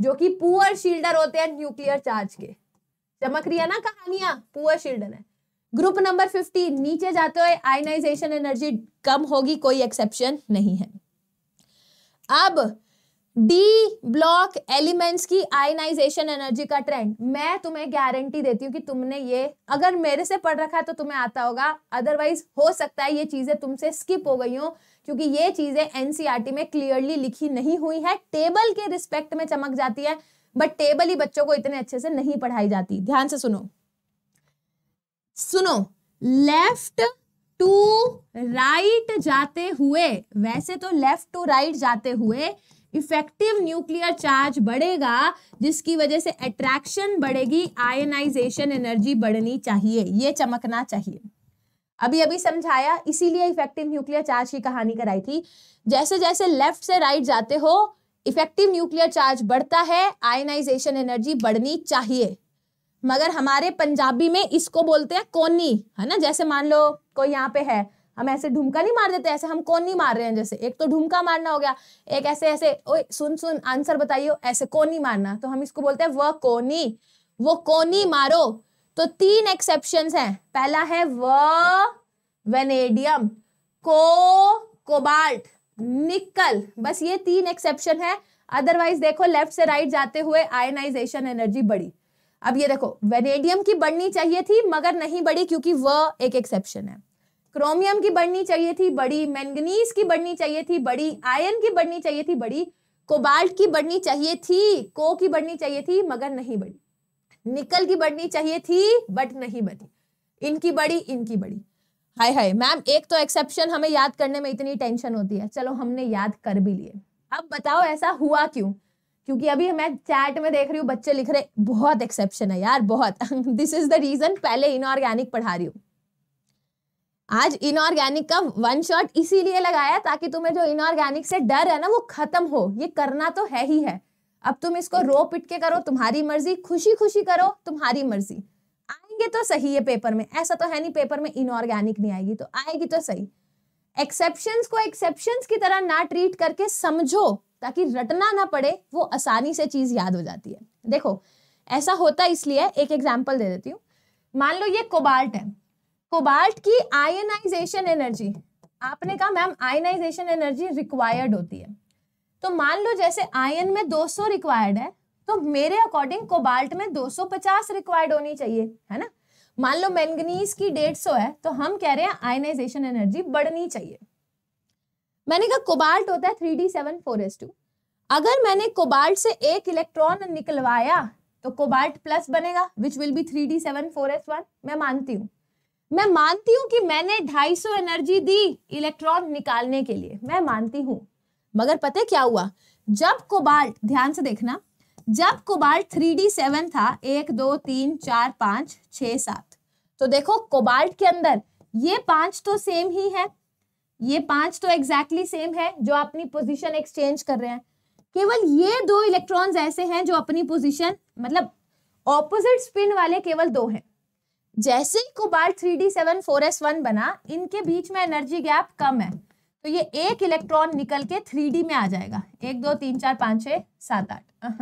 जो कि पुअर शील्डर होते हैं न्यूक्लियर चार्ज के चमक रही है ना कहानियां पुअर शील्डर है ग्रुप नंबर फिफ्टीन नीचे जाते हुए आयनाइजेशन एनर्जी कम होगी कोई एक्सेप्शन नहीं है अब डी ब्लॉक एलिमेंट्स की आयनाइजेशन एनर्जी का ट्रेंड मैं तुम्हें गारंटी देती हूँ कि तुमने ये अगर मेरे से पढ़ रखा है तो तुम्हें आता होगा अदरवाइज हो सकता है ये चीजें तुमसे स्किप हो गई हो क्योंकि ये चीजें एनसीआरटी e में क्लियरली लिखी नहीं हुई है टेबल के रिस्पेक्ट में चमक जाती है बट टेबल ही बच्चों को इतने अच्छे से नहीं पढ़ाई जाती ध्यान से सुनो सुनो लेफ्ट टू राइट जाते हुए वैसे तो लेफ्ट टू राइट जाते हुए इफेक्टिव न्यूक्लियर चार्ज बढ़ेगा जिसकी वजह से अट्रैक्शन बढ़ेगी आयनाइजेशन एनर्जी बढ़नी चाहिए ये चमकना चाहिए अभी अभी समझाया इसीलिए इफेक्टिव न्यूक्लियर चार्ज की कहानी कराई थी जैसे जैसे लेफ्ट से राइट जाते हो इफेक्टिव न्यूक्लियर चार्ज बढ़ता है आयनाइजेशन एनर्जी बढ़नी चाहिए मगर हमारे पंजाबी में इसको बोलते हैं कोनी है ना जैसे मान लो कोई यहाँ पे है हम ऐसे ढुमका नहीं मार देते ऐसे हम कौन नहीं मार रहे हैं जैसे एक तो ढुमका मारना हो गया एक ऐसे ऐसे ओ सुन सुन आंसर बताइयो ऐसे कोनी मारना तो हम इसको बोलते हैं व कोनी वो कोनी मारो तो तीन एक्सेप्शन है पहला है वेनेडियम को कोबाल्ट निकल बस ये तीन एक्सेप्शन है अदरवाइज देखो लेफ्ट से राइट जाते हुए आयनाइजेशन एनर्जी बढ़ी अब ये देखो वेनेडियम की बढ़नी चाहिए थी मगर नहीं बढ़ी क्योंकि वह एक एक्सेप्शन है क्रोमियम की बढ़नी चाहिए थी बड़ी मैंगनीज की बढ़नी चाहिए थी बड़ी आयन की बढ़नी चाहिए थी बड़ी कोबाल्ट की बढ़नी चाहिए थी को की बढ़नी चाहिए थी मगर नहीं बढ़ी निकल की बढ़नी चाहिए थी बट नहीं बढ़ी इनकी बड़ी इनकी बड़ी हाय हाय मैम एक तो एक्सेप्शन हमें याद करने में इतनी टेंशन होती है चलो हमने याद कर भी लिए अब बताओ ऐसा हुआ क्यों क्योंकि अभी मैं चैट में देख रही हूँ बच्चे लिख रहे बहुत एक्सेप्शन है यार बहुत दिस इज द रीजन पहले इनऑर्गेनिक पढ़ा रही हूँ आज इनऑर्गेनिक का वन शॉट इसीलिए लगाया ताकि तुम्हें जो इनऑर्गेनिक से डर है ना वो खत्म हो ये करना तो है ही है अब तुम इसको रो पिट के करो तुम्हारी मर्जी खुशी खुशी करो तुम्हारी मर्जी आएंगे तो सही है पेपर में ऐसा तो है नहीं पेपर में इनऑर्गेनिक नहीं आएगी तो आएगी तो सही एक्सेप्शन को एक्सेप्शन की तरह ना ट्रीट करके समझो ताकि रटना ना पड़े वो आसानी से चीज याद हो जाती है देखो ऐसा होता इसलिए एक एग्जाम्पल दे देती हूँ मान लो ये कोबाल्ट है कोबाल्ट की आयनाइजेशन एनर्जी आपने कहा मैम आयनाइजेशन एनर्जी रिक्वायर्ड होती है तो मान लो जैसे आयन में 200 रिक्वायर्ड है तो मेरे अकॉर्डिंग कोबाल्ट में 250 रिक्वायर्ड होनी चाहिए है ना मान लो मैंगनीज की 150 है तो हम कह रहे हैं आयनाइजेशन एनर्जी बढ़नी चाहिए मैंने कहा कोबाल्ट होता है three D seven four S two अगर मैंने कोबाल्ट से एक इलेक्ट्रॉन निकलवाया तो कोबाल्ट प्लस बनेगा which will be three D seven four S one मैं मानती हूँ मैं मानती हूँ कि मैंने 250 एनर्जी दी इलेक्ट्रॉन निकालने के लिए मैं मानती हूं मगर पता क्या हुआ जब कोबाल्ट ध्यान से देखना जब कोबाल्ट थ्री डी सेवन था एक दो तीन चार पांच छ सात तो देखो कोबाल्ट के अंदर ये पांच तो सेम ही है ये पांच तो एग्जैक्टली exactly सेम है जो अपनी पोजिशन एक्सचेंज कर रहे हैं केवल ये दो इलेक्ट्रॉन ऐसे हैं जो अपनी पोजिशन मतलब ऑपोजिट स्पिन वाले केवल दो हैं जैसे ही कुबार three D seven four S one बना इनके बीच में एनर्जी गैप कम है तो ये एक इलेक्ट्रॉन निकल के थ्री डी में आ जाएगा एक दो तीन चार पांच छह सात आठ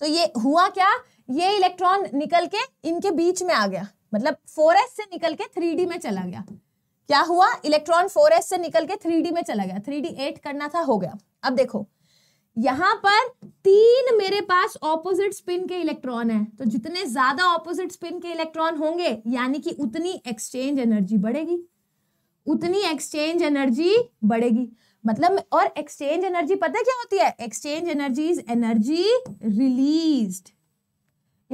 तो ये हुआ क्या ये इलेक्ट्रॉन निकल के इनके बीच में आ गया मतलब फोर एस से निकल के थ्री डी में चला गया क्या हुआ इलेक्ट्रॉन फोर एस से निकल के थ्री डी में चला गया थ्री डी एट करना था हो गया अब देखो यहां पर तीन मेरे पास ऑपोजिट स्पिन के इलेक्ट्रॉन है तो जितने ज्यादा ऑपोजिट स्पिन के इलेक्ट्रॉन होंगे यानी कि उतनी एक्सचेंज एनर्जी बढ़ेगी उतनी एक्सचेंज एनर्जी बढ़ेगी मतलब और एक्सचेंज एनर्जी पता क्या होती है exchange energy is energy released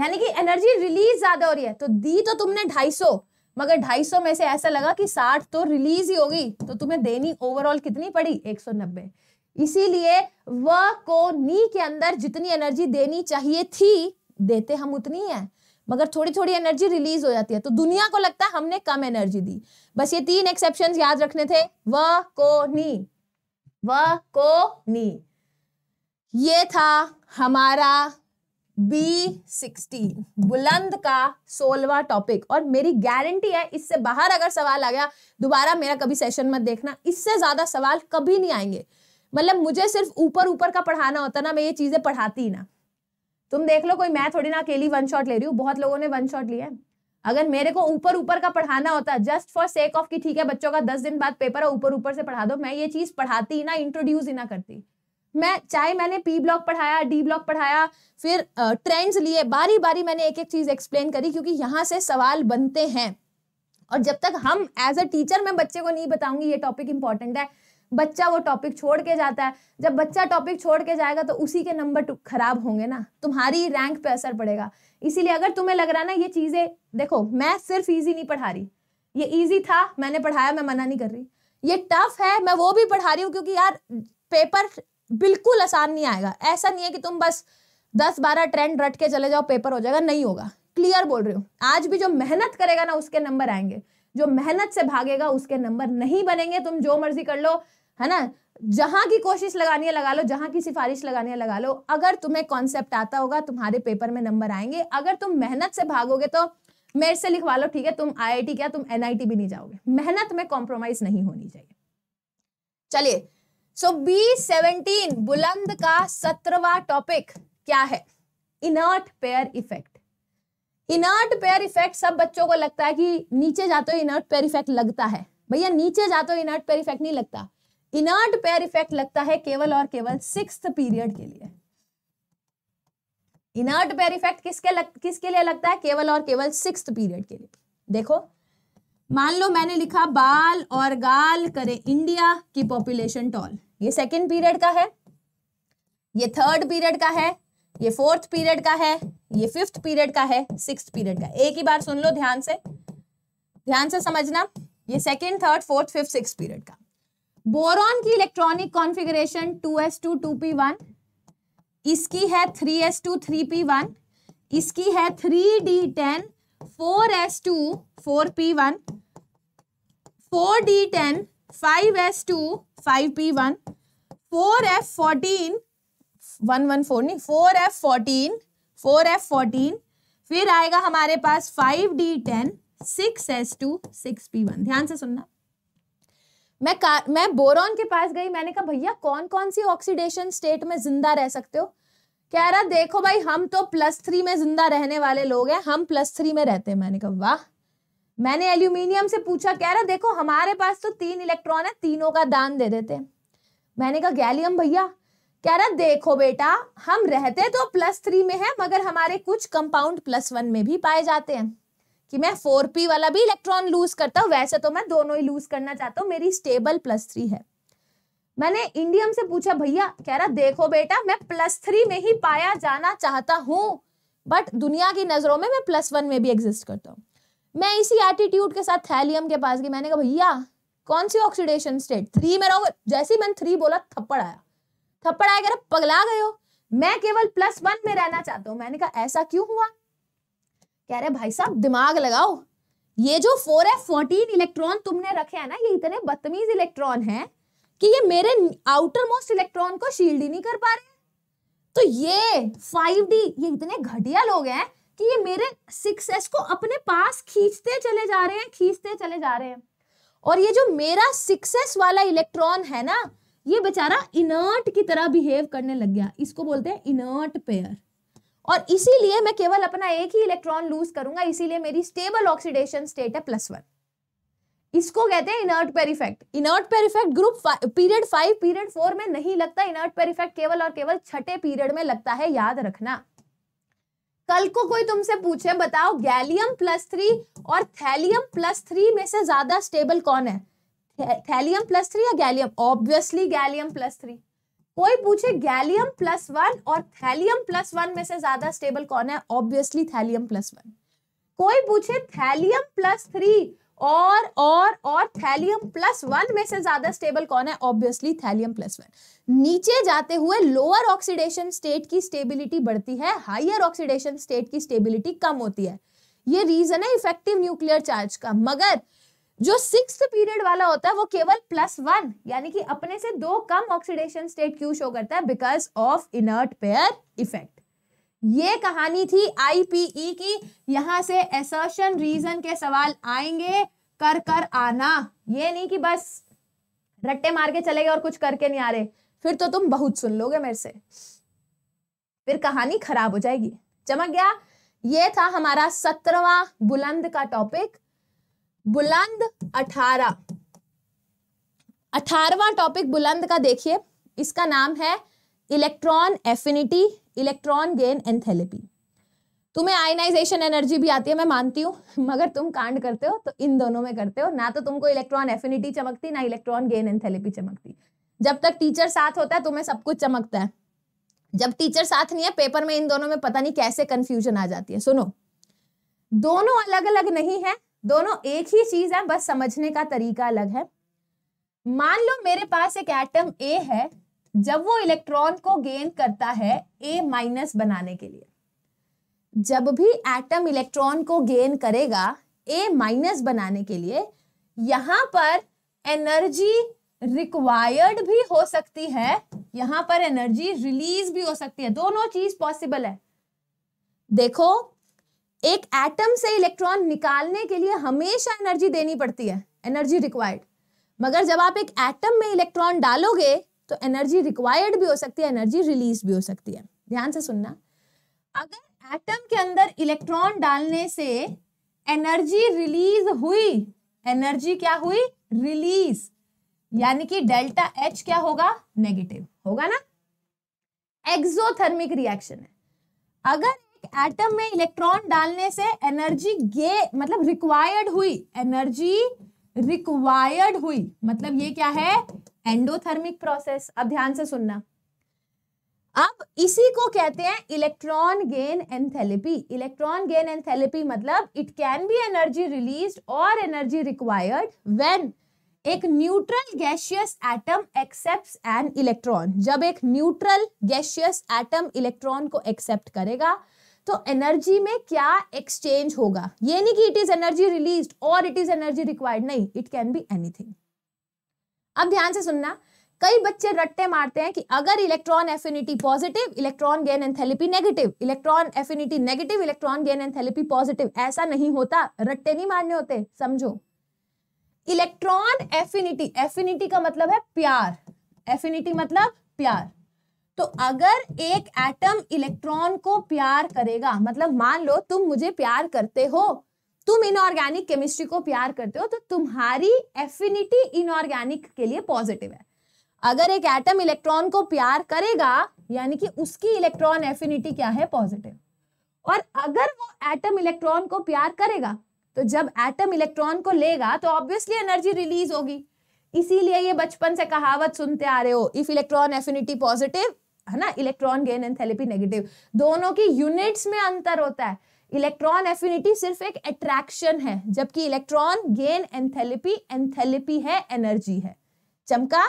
यानी कि एनर्जी रिलीज ज्यादा हो रही है तो दी तो तुमने सौ मगर 250 में से ऐसा लगा कि 60 तो रिलीज ही होगी तो तुम्हें देनी ओवरऑल कितनी पड़ी 190 इसीलिए वह को नी के अंदर जितनी एनर्जी देनी चाहिए थी देते हम उतनी है मगर थोड़ी थोड़ी एनर्जी रिलीज हो जाती है तो दुनिया को लगता है हमने कम एनर्जी दी बस ये तीन एक्सेप्शन याद रखने थे व को नी व को नी ये था हमारा बी सिक्सटीन बुलंद का सोलवा टॉपिक और मेरी गारंटी है इससे बाहर अगर सवाल आ गया दोबारा मेरा कभी सेशन मत देखना इससे ज्यादा सवाल कभी नहीं आएंगे मतलब मुझे सिर्फ ऊपर ऊपर का पढ़ाना होता ना मैं ये चीजें पढ़ाती ना तुम देख लो कोई मैं थोड़ी ना अकेली वन शॉट ले रही हूँ बहुत लोगों ने वन शॉट लिया है अगर मेरे को ऊपर ऊपर का पढ़ाना होता जस्ट फॉर सेक ऑफ की ठीक है बच्चों का दस दिन बाद पेपर है ऊपर ऊपर से पढ़ा दो मैं ये चीज पढ़ाती ही ना इंट्रोड्यूस ही ना करती मैं चाहे मैंने पी ब्लॉक पढ़ाया डी ब्लॉक पढ़ाया फिर ट्रेंड्स लिए बारी बारी मैंने एक एक चीज एक्सप्लेन करी क्योंकि यहाँ से सवाल बनते हैं और जब तक हम एज अ टीचर मैं बच्चे को नहीं बताऊंगी ये टॉपिक इंपॉर्टेंट है बच्चा वो टॉपिक छोड़ के जाता है जब बच्चा टॉपिक छोड़ के जाएगा तो उसी के नंबर खराब होंगे ना तुम्हारी रैंक पे असर पड़ेगा इसीलिए अगर तुम्हें लग रहा ना ये चीज़ें देखो मैं सिर्फ ईजी नहीं पढ़ा रही ये ईजी था मैंने पढ़ाया मैं मना नहीं कर रही ये टफ है मैं वो भी पढ़ा रही हूँ क्योंकि यार पेपर बिल्कुल आसान नहीं आएगा ऐसा नहीं है कि तुम बस दस बारह ट्रेंड रट के चले जाओ पेपर हो जाएगा नहीं होगा क्लियर बोल रही हूँ आज भी जो मेहनत करेगा ना उसके नंबर आएंगे जो मेहनत से भागेगा उसके नंबर नहीं बनेंगे तुम जो मर्जी कर लो है ना जहां की कोशिश लगानी है लगा लो जहां की सिफारिश लगानी है लगा लो अगर तुम्हें कॉन्सेप्ट आता होगा तुम्हारे पेपर में नंबर आएंगे अगर तुम मेहनत से भागोगे तो मेरे से लिखवा लो ठीक है तुम आईआईटी क्या तुम एनआईटी भी नहीं जाओगे मेहनत में कॉम्प्रोमाइज नहीं होनी चाहिए चलिए सो बी सेवनटीन बुलंद का सत्रवा टॉपिक क्या है inert pair effect inert pair effect सब बच्चों को लगता है कि नीचे जाते हो इनर्ट पेयर इफेक्ट लगता है भैया नीचे जाते हो इनर्ट पेयर इफेक्ट नहीं लगता इनर्ट पेयर इफेक्ट लगता है केवल और केवल सिक्स पीरियड के लिए इनर्ट पेयर इफेक्ट किसके लग, किसके लिए लगता है केवल और केवल सिक्स पीरियड के लिए देखो मान लो मैंने लिखा बाल और गाल करे इंडिया की पॉपुलेशन टॉल ये सेकेंड पीरियड का है ये थर्ड पीरियड का है ये फोर्थ पीरियड का है ये फिफ्थ पीरियड का है सिक्स पीरियड का एक ही बार सुन लो ध्यान से ध्यान से समझना ये second third fourth fifth six period का बोरॉन की इलेक्ट्रॉनिक कॉन्फ़िगरेशन 2s2 2p1 इसकी है 3s2 3p1 इसकी है 3d10 4s2 4p1 4d10 5s2 5p1 4f14 114 नहीं 4f14 4f14 फिर आएगा हमारे पास 5d10 6s2 6p1 ध्यान से सुनना मैं का, मैं बोरॉन के पास गई मैंने कहा भैया कौन कौन सी ऑक्सीडेशन स्टेट में जिंदा रह सकते हो कह रहा देखो भाई हम तो प्लस थ्री में जिंदा रहने वाले लोग हैं हम प्लस थ्री में रहते हैं मैंने कहा वाह मैंने एल्यूमिनियम से पूछा कह रहा देखो हमारे पास तो तीन इलेक्ट्रॉन है तीनों का दान दे देते हैं मैंने कहा गैलियम भैया कह रहा देखो बेटा हम रहते तो प्लस थ्री में है मगर हमारे कुछ कंपाउंड प्लस वन में भी पाए जाते हैं कि मैं फोर पी वाला भी इलेक्ट्रॉन लूज करता हूँ वैसे तो मैं दोनों ही लूज करना चाहता हूँ मेरी स्टेबल प्लस थ्री है मैंने इंडियम से पूछा भैया कह रहा देखो बेटा मैं प्लस थ्री में ही पाया जाना चाहता हूँ बट दुनिया की नज़रों में मैं प्लस वन में भी एग्जिस्ट करता हूँ मैं इसी एटीट्यूड के साथ थैलियम के पास गई मैंने कहा भैया कौन सी ऑक्सीडेशन स्टेट थ्री में रहो जैसे ही मैंने थ्री बोला थप्पड़ आया थप्पड़ आया कह रहा पगला गए हो मैं केवल प्लस वन में रहना चाहता हूँ मैंने कहा ऐसा क्यों हुआ कह रहे भाई साहब दिमाग लगाओ ये जो 4F14 इलेक्ट्रॉन तुमने रखे हैं ना ये इतने बदतमीज इलेक्ट्रॉन हैं कि ये मेरे आउटर मोस्ट इलेक्ट्रॉन को शील्ड ही नहीं कर पा रहे तो ये 5D ये इतने घटिया लोग हैं कि ये मेरे 6S को अपने पास खींचते चले जा रहे हैं खींचते चले जा रहे हैं और ये जो मेरा सिक्स वाला इलेक्ट्रॉन है ना ये बेचारा इनर्ट की तरह बिहेव करने लग गया इसको बोलते हैं इनर्ट पेयर और इसीलिए मैं केवल अपना एक ही इलेक्ट्रॉन लूज करूंगा इसीलिए मेरी स्टेबल ऑक्सीडेशन स्टेट है प्लस वन इसको कहते हैं inert pair effect inert pair effect group period five period four में नहीं लगता इनर्ट पेर इफेक्ट केवल और केवल छठे पीरियड में लगता है याद रखना कल को कोई तुमसे पूछे बताओ गैलियम प्लस थ्री और थैलियम प्लस थ्री में से ज्यादा स्टेबल कौन है थैलियम प्लस थ्री या gallium obviously gallium plus three कोई पूछे गैलियम प्लस वन और थैलियम प्लस वन में से ज्यादा स्टेबल कौन है ऑब्वियसली थैलियम प्लस वन कोई पूछे थैलियम प्लस थ्री और और और थैलियम प्लस वन में से ज्यादा स्टेबल कौन है ऑब्वियसली थैलियम प्लस वन नीचे जाते हुए लोअर ऑक्सीडेशन स्टेट की स्टेबिलिटी बढ़ती है हाइयर ऑक्सीडेशन स्टेट की स्टेबिलिटी कम होती है ये रीजन है इफेक्टिव न्यूक्लियर चार्ज का मगर जो सिक्स पीरियड वाला होता है वो केवल प्लस वन यानी कि अपने से दो कम ऑक्सीडेशन स्टेट क्यों शो करता है because of inert pair effect ये कहानी थी आईपीई e की यहां से एसर्शन रीजन के सवाल आएंगे कर कर आना ये नहीं कि बस रट्टे मार के चले गए और कुछ करके नहीं आ रहे फिर तो तुम बहुत सुन लोगे मेरे से फिर कहानी खराब हो जाएगी चमक गया ये था हमारा सत्रवा बुलंद का टॉपिक बुलंद अठारह अठारवा टॉपिक बुलंद का देखिए इसका नाम है electron affinity electron gain enthalpy तुम्हें आयनाइजेशन एनर्जी भी आती है मैं मानती हूँ मगर तुम कांड करते हो तो इन दोनों में करते हो ना तो तुमको इलेक्ट्रॉन एफिनिटी चमकती ना इलेक्ट्रॉन गेन एंथेलेपी चमकती जब तक टीचर साथ होता है तुम्हें सब कुछ चमकता है जब टीचर साथ नहीं है पेपर में इन दोनों में पता नहीं कैसे कंफ्यूजन आ जाती है सुनो दोनों अलग अलग नहीं है दोनों एक ही चीज है बस समझने का तरीका अलग है मान लो मेरे पास एक एटम ए है जब वो इलेक्ट्रॉन को गेन करता है ए माइनस बनाने के लिए जब भी एटम इलेक्ट्रॉन को गेन करेगा ए माइनस बनाने के लिए यहां पर एनर्जी रिक्वायर्ड भी हो सकती है यहां पर एनर्जी रिलीज भी हो सकती है दोनों चीज पॉसिबल है देखो एक एटम से इलेक्ट्रॉन निकालने के लिए हमेशा एनर्जी देनी पड़ती है एनर्जी रिक्वायर्ड मगर जब आप एक एटम में इलेक्ट्रॉन डालोगे तो एनर्जी रिक्वायर्ड भी हो सकती है एनर्जी रिलीज भी हो सकती है ध्यान से सुनना अगर एटम के अंदर इलेक्ट्रॉन डालने से एनर्जी रिलीज हुई एनर्जी क्या हुई रिलीज यानी कि डेल्टा एच क्या होगा नेगेटिव होगा ना एक्सोथर्मिक रिएक्शन है अगर एटम में इलेक्ट्रॉन डालने से एनर्जी गे मतलब रिक्वायर्ड हुई एनर्जी रिक्वायर्ड हुई मतलब ये क्या है एंडोथर्मिक प्रोसेस अब ध्यान से सुनना अब इसी को कहते हैं electron gain enthalpy electron gain enthalpy मतलब it can be energy release और एनर्जी रिक्वायर्ड व्हेन एक neutral gaseous atom accepts an electron जब एक न्यूट्रल गैशियस एटम इलेक्ट्रॉन को एक्सेप्ट करेगा तो एनर्जी में क्या एक्सचेंज होगा ये नहीं कि इट इज एनर्जी रिलीज और इट इज एनर्जी रिक्वायर्ड नहीं इट कैन बी एनीथिंग अब ध्यान से सुनना कई बच्चे रट्टे मारते हैं कि अगर electron affinity positive electron gain enthalpy negative electron affinity negative electron gain enthalpy positive ऐसा नहीं होता रट्टे नहीं मारने होते समझो इलेक्ट्रॉन एफिनिटी एफिनिटी का मतलब है प्यार एफिनिटी मतलब प्यार तो अगर एक एटम इलेक्ट्रॉन को प्यार करेगा मतलब मान लो तुम मुझे प्यार करते हो तुम इनऑर्गेनिक केमिस्ट्री को प्यार करते हो तो तुम्हारी एफिनिटी इनऑर्गेनिक के लिए पॉजिटिव है अगर एक एटम इलेक्ट्रॉन को प्यार करेगा यानी कि उसकी इलेक्ट्रॉन एफिनिटी क्या है पॉजिटिव और अगर वो एटम इलेक्ट्रॉन को प्यार करेगा तो जब एटम इलेक्ट्रॉन को लेगा तो ऑब्वियसली एनर्जी रिलीज होगी इसीलिए ये बचपन से कहावत सुनते आ रहे हो इफ इलेक्ट्रॉन एफिनिटी पॉजिटिव है ना इलेक्ट्रॉन गेन एंथैल्पी नेगेटिव दोनों की यूनिट्स में अंतर होता है इलेक्ट्रॉन एफिनिटी सिर्फ एक अट्रैक्शन है जबकि इलेक्ट्रॉन गेन एंथैल्पी एंथैल्पी है एनर्जी है चमका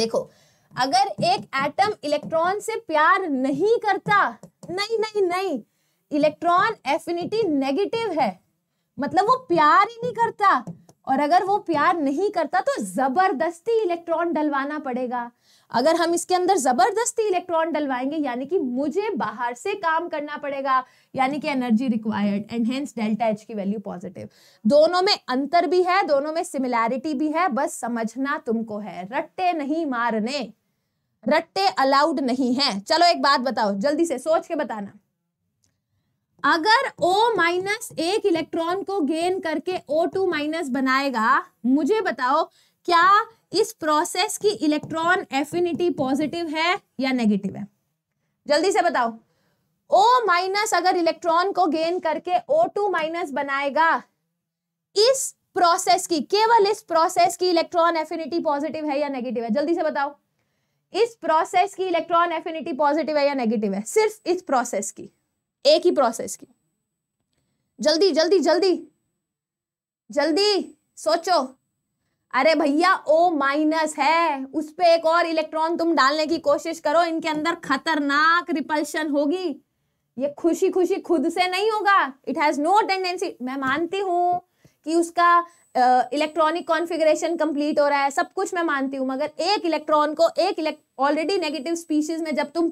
देखो अगर एक एटम इलेक्ट्रॉन से प्यार नहीं करता नहीं नहीं नहीं इलेक्ट्रॉन एफिनिटी नेगेटिव है मतलब वो प्यार ही नहीं करता और अगर वो प्यार नहीं करता तो जबरदस्ती इलेक्ट्रॉन डलवाना पड़ेगा अगर हम इसके अंदर जबरदस्ती इलेक्ट्रॉन डलवाएंगे यानी कि मुझे बाहर से काम करना पड़ेगा यानी कि energy required and hence delta H की वैल्यू पॉजिटिव दोनों में अंतर भी है दोनों में सिमिलैरिटी भी है बस समझना तुमको है रट्टे नहीं मारने रट्टे अलाउड नहीं है चलो एक बात बताओ जल्दी से सोच के बताना अगर O माइनस एक इलेक्ट्रॉन को गेन करके O2 माइनस बनाएगा मुझे बताओ क्या इस प्रोसेस की इलेक्ट्रॉन एफिनिटी पॉजिटिव है या नेगेटिव है जल्दी से बताओ O माइनस अगर इलेक्ट्रॉन को गेन करके O2 माइनस बनाएगा इस प्रोसेस की केवल इस प्रोसेस की इलेक्ट्रॉन एफिनिटी पॉजिटिव है या नेगेटिव है जल्दी से बताओ इस प्रोसेस की इलेक्ट्रॉन एफिनिटी पॉजिटिव है या नेगेटिव है सिर्फ इस प्रोसेस की एक ही प्रोसेस की जल्दी जल्दी जल्दी जल्दी सोचो अरे भैया ओ माइनस है उस पर एक और इलेक्ट्रॉन तुम डालने की कोशिश करो इनके अंदर खतरनाक रिपल्शन होगी ये खुशी खुशी खुद से नहीं होगा इट हैज नो टेंडेंसी मैं मानती हूँ कि उसका इलेक्ट्रॉनिक कॉन्फ़िगरेशन कंप्लीट हो रहा है सब कुछ मैं मानती हूँ मगर एक इलेक्ट्रॉन को एक ऑलरेडी नेगेटिव स्पीशीज में जब तुम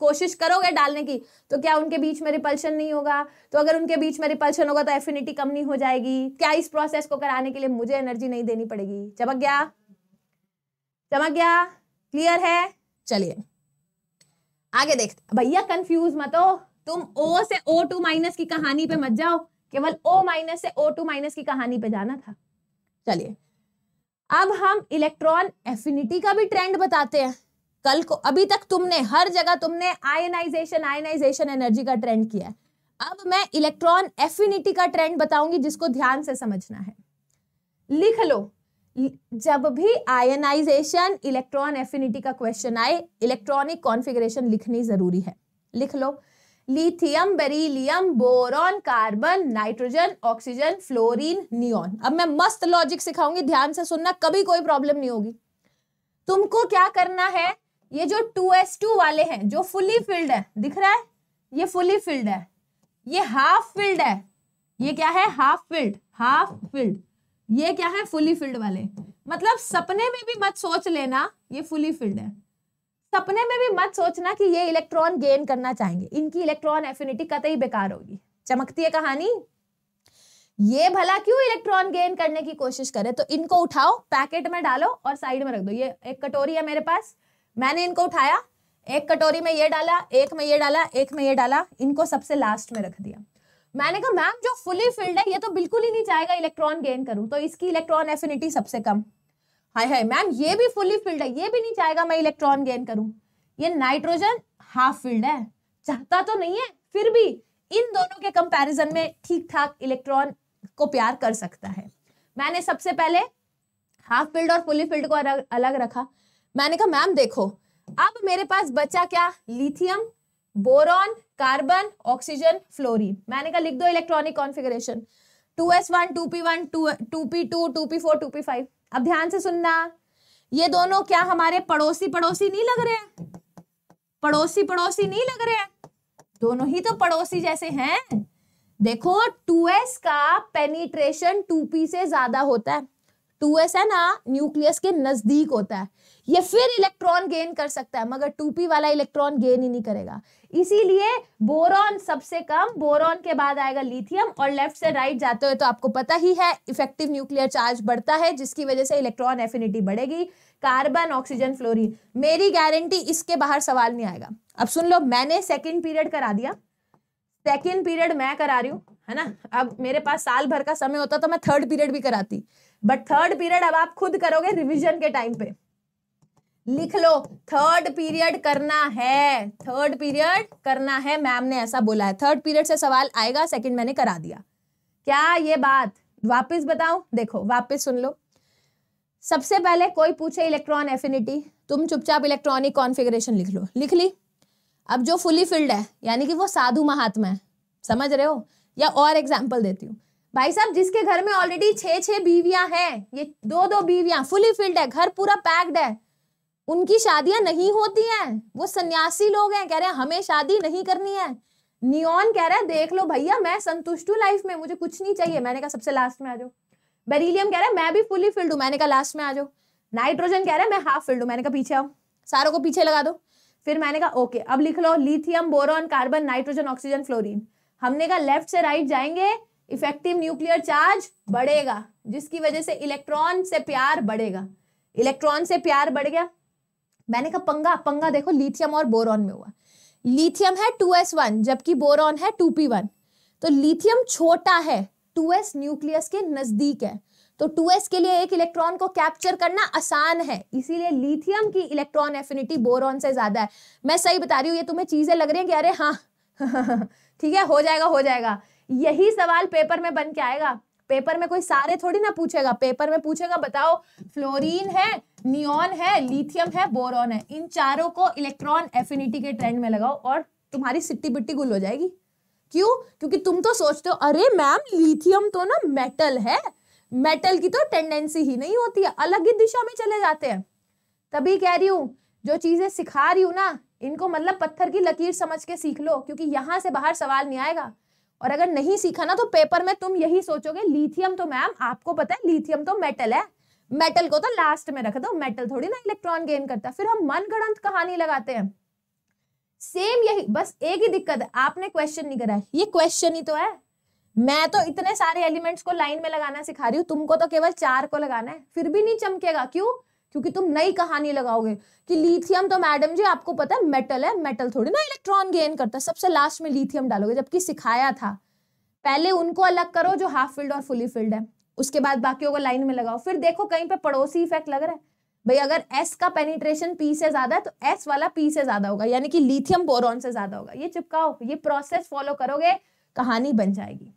कोशिश करोगे डालने की तो क्या उनके बीच में रिपल्शन नहीं होगा तो अगर उनके बीच में रिपल्शन होगा तो एफिनिटी कम नहीं हो जाएगी क्या इस प्रोसेस को कराने के लिए मुझे एनर्जी नहीं देनी पड़ेगी चमक गया चमक गया क्लियर है चलिए आगे देख भैया कंफ्यूज मत हो तुम ओ से ओ टू माइनस की कहानी पे मत जाओ केवल ओ माइनस से ओ टू माइनस की कहानी पे जाना था चलिए अब हम इलेक्ट्रॉन एफिनिटी का भी ट्रेंड बताते हैं कल को अभी तक तुमने हर जगह तुमने आयनाइजेशन आयनाइजेशन एनर्जी का ट्रेंड किया है अब मैं इलेक्ट्रॉन एफिनिटी का ट्रेंड बताऊंगी जिसको ध्यान से समझना है लिख लो जब भी आयनाइजेशन इलेक्ट्रॉन एफिनिटी का क्वेश्चन आए इलेक्ट्रॉनिक कॉन्फ़िगरेशन लिखनी जरूरी है लिख लो lithium beryllium boron carbon nitrogen oxygen fluorine neon अब मैं मस्त लॉजिक सिखाऊंगी ध्यान से सुनना कभी कोई प्रॉब्लम नहीं होगी तुमको क्या करना है ये जो टू एस टू वाले हैं जो फुली फिल्ड है दिख रहा है ये फुली फिल्ड है ये हाफ फिल्ड है ये क्या है हाफ फिल्ड हाफ फिल्ड ये क्या है फुली फील्ड वाले मतलब सपने में भी मत सोच लेना ये फुली फील्ड है सपने में भी मत सोचना कि ये इलेक्ट्रॉन गेन करना चाहेंगे इनकी इलेक्ट्रॉन एफिनिटी कतई बेकार होगी चमकती है कहानी ये भला क्यों इलेक्ट्रॉन गेन करने की कोशिश करे तो इनको उठाओ पैकेट में डालो और साइड में रख दो ये एक कटोरी है मेरे पास मैंने इनको उठाया एक कटोरी में ये डाला एक में ये डाला एक में ये डाला इनको सबसे लास्ट में रख दिया मैंने कहा मैम जो फुली फिल्ड है ये तो बिल्कुल ही नहीं चाहेगा इलेक्ट्रॉन गेन करूं तो इसकी इलेक्ट्रॉन एफिनिटी सबसे कम हाय हाय मैम ये भी फुली फिल्ड है ये भी नहीं चाहेगा मैं इलेक्ट्रॉन गेन करूं ये नाइट्रोजन हाफ फील्ड है चाहता तो नहीं है फिर भी इन दोनों के कंपेरिजन में ठीक ठाक इलेक्ट्रॉन को प्यार कर सकता है मैंने सबसे पहले हाफ फील्ड और फुली फील्ड को अलग रखा मैंने कहा मैम देखो अब मेरे पास बचा क्या lithium boron carbon oxygen fluorine मैंने कहा लिख दो electronic configuration 2s1 2p1 2p2 2p4 2p5 अब ध्यान से सुनना ये दोनों क्या हमारे पड़ोसी पड़ोसी नहीं लग रहे हैं पड़ोसी पड़ोसी नहीं लग रहे हैं दोनों ही तो पड़ोसी जैसे हैं देखो 2s का पेनिट्रेशन 2p से ज्यादा होता है 2s है ना न्यूक्लियस के नजदीक होता है ये फिर इलेक्ट्रॉन गेन कर सकता है मगर टूपी वाला इलेक्ट्रॉन गेन ही नहीं करेगा इसीलिए बोरॉन सबसे कम बोरॉन के बाद आएगा लिथियम और लेफ्ट से राइट जाते हुए तो आपको पता ही है इफेक्टिव न्यूक्लियर चार्ज बढ़ता है जिसकी वजह से इलेक्ट्रॉन एफिनिटी बढ़ेगी कार्बन ऑक्सीजन फ्लोरिन मेरी गारंटी इसके बाहर सवाल नहीं आएगा अब सुन लो मैंने सेकेंड पीरियड करा दिया सेकेंड पीरियड मैं करा रही हूँ है ना अब मेरे पास साल भर का समय होता तो मैं थर्ड पीरियड भी कराती बट थर्ड पीरियड अब आप खुद करोगे रिविजन के टाइम पे लिख लो थर्ड पीरियड करना है थर्ड पीरियड करना है मैम ने ऐसा बोला है थर्ड पीरियड से सवाल आएगा सेकंड मैंने करा दिया क्या ये बात वापस बताओ देखो वापस सुन लो सबसे पहले कोई पूछे इलेक्ट्रॉन एफिनिटी तुम चुपचाप इलेक्ट्रॉनिक कॉन्फिगरेशन लिख लो लिख ली अब जो फुली फिल्ड है यानी कि वो साधु महात्मा है समझ रहे हो या और एग्जाम्पल देती हूँ भाई साहब जिसके घर में ऑलरेडी छः छह बीवियां हैं ये दो दो बीवियां फुली फिल्ड है घर पूरा पैक्ड है उनकी शादियां नहीं होती हैं वो सन्यासी लोग हैं कह रहे हैं हमें शादी नहीं करनी है नियोन कह रहा है देख लो भैया मैं संतुष्ट हूँ लाइफ में मुझे कुछ नहीं चाहिए मैंने कहा सबसे लास्ट में आ जाओ बेरिलियम कह रहा है मैं भी फुली फिल्ड हूँ मैंने कहा लास्ट में आ जाओ नाइट्रोजन कह रहा है मैं हाफ फिल्ड हूँ मैंने कहा पीछे आओ सारों को पीछे लगा दो फिर मैंने कहा ओके अब लिख लो lithium boron carbon nitrogen oxygen fluorine हमने कहा लेफ्ट से राइट जाएंगे इफेक्टिव न्यूक्लियर चार्ज बढ़ेगा जिसकी वजह से इलेक्ट्रॉन से प्यार बढ़ेगा इलेक्ट्रॉन से प्यार बढ़ गया मैंने कहा पंगा पंगा देखो लिथियम और बोरॉन में हुआ लिथियम है टू एस वन जबकि बोरॉन है टू पी वन तो लिथियम छोटा है टू एस न्यूक्लियस के नजदीक है तो 2s के लिए एक इलेक्ट्रॉन को कैप्चर करना आसान है इसीलिए लिथियम की इलेक्ट्रॉन एफिनिटी बोरॉन से ज्यादा है मैं सही बता रही हूँ ये तुम्हें चीजें लग रही है कि अरे हाँ ठीक है हो जाएगा हो जाएगा यही सवाल पेपर में बन के आएगा पेपर में कोई सारे थोड़ी ना पूछेगा पेपर में पूछेगा बताओ फ्लोरीन है नियॉन है लिथियम है बोरॉन है इन चारों को इलेक्ट्रॉन एफिनिटी के ट्रेंड में लगाओ और तुम्हारी सिट्टी बिट्टी गुल हो जाएगी क्यों क्योंकि तुम तो सोचते हो अरे मैम लिथियम तो ना मेटल है मेटल की तो टेंडेंसी ही नहीं होती है अलग ही दिशा में चले जाते हैं तभी कह रही हूँ जो चीज़ें सिखा रही हूँ ना इनको मतलब पत्थर की लकीर समझ के सीख लो क्योंकि यहाँ से बाहर सवाल नहीं आएगा और अगर नहीं सीखा ना तो पेपर में तुम यही सोचोगे लिथियम तो मैम आपको पता है लिथियम तो मेटल है मेटल को तो लास्ट में रख दो मेटल थोड़ी ना इलेक्ट्रॉन गेन करता है फिर हम मनगणंत कहानी लगाते हैं सेम यही बस एक ही दिक्कत है आपने क्वेश्चन नहीं करा ये क्वेश्चन ही तो है मैं तो इतने सारे एलिमेंट्स को लाइन में लगाना सिखा रही हूँ तुमको तो केवल चार को लगाना है फिर भी नहीं चमकेगा क्यों क्योंकि तुम नई कहानी लगाओगे कि लिथियम तो मैडम जी आपको पता है मेटल है मेटल थोड़ी ना इलेक्ट्रॉन गेन करता है सबसे लास्ट में लिथियम डालोगे जबकि सिखाया था पहले उनको अलग करो जो हाफ फील्ड और फुली फील्ड है उसके बाद बाकियों को लाइन में लगाओ फिर देखो कहीं पे पड़ोसी इफेक्ट लग रहा है भाई अगर एस का पेनिट्रेशन पी से ज्यादा है तो एस वाला पी से ज्यादा होगा यानी कि लिथियम बोरॉन से ज्यादा होगा ये चिपकाओ ये प्रोसेस फॉलो करोगे कहानी बन जाएगी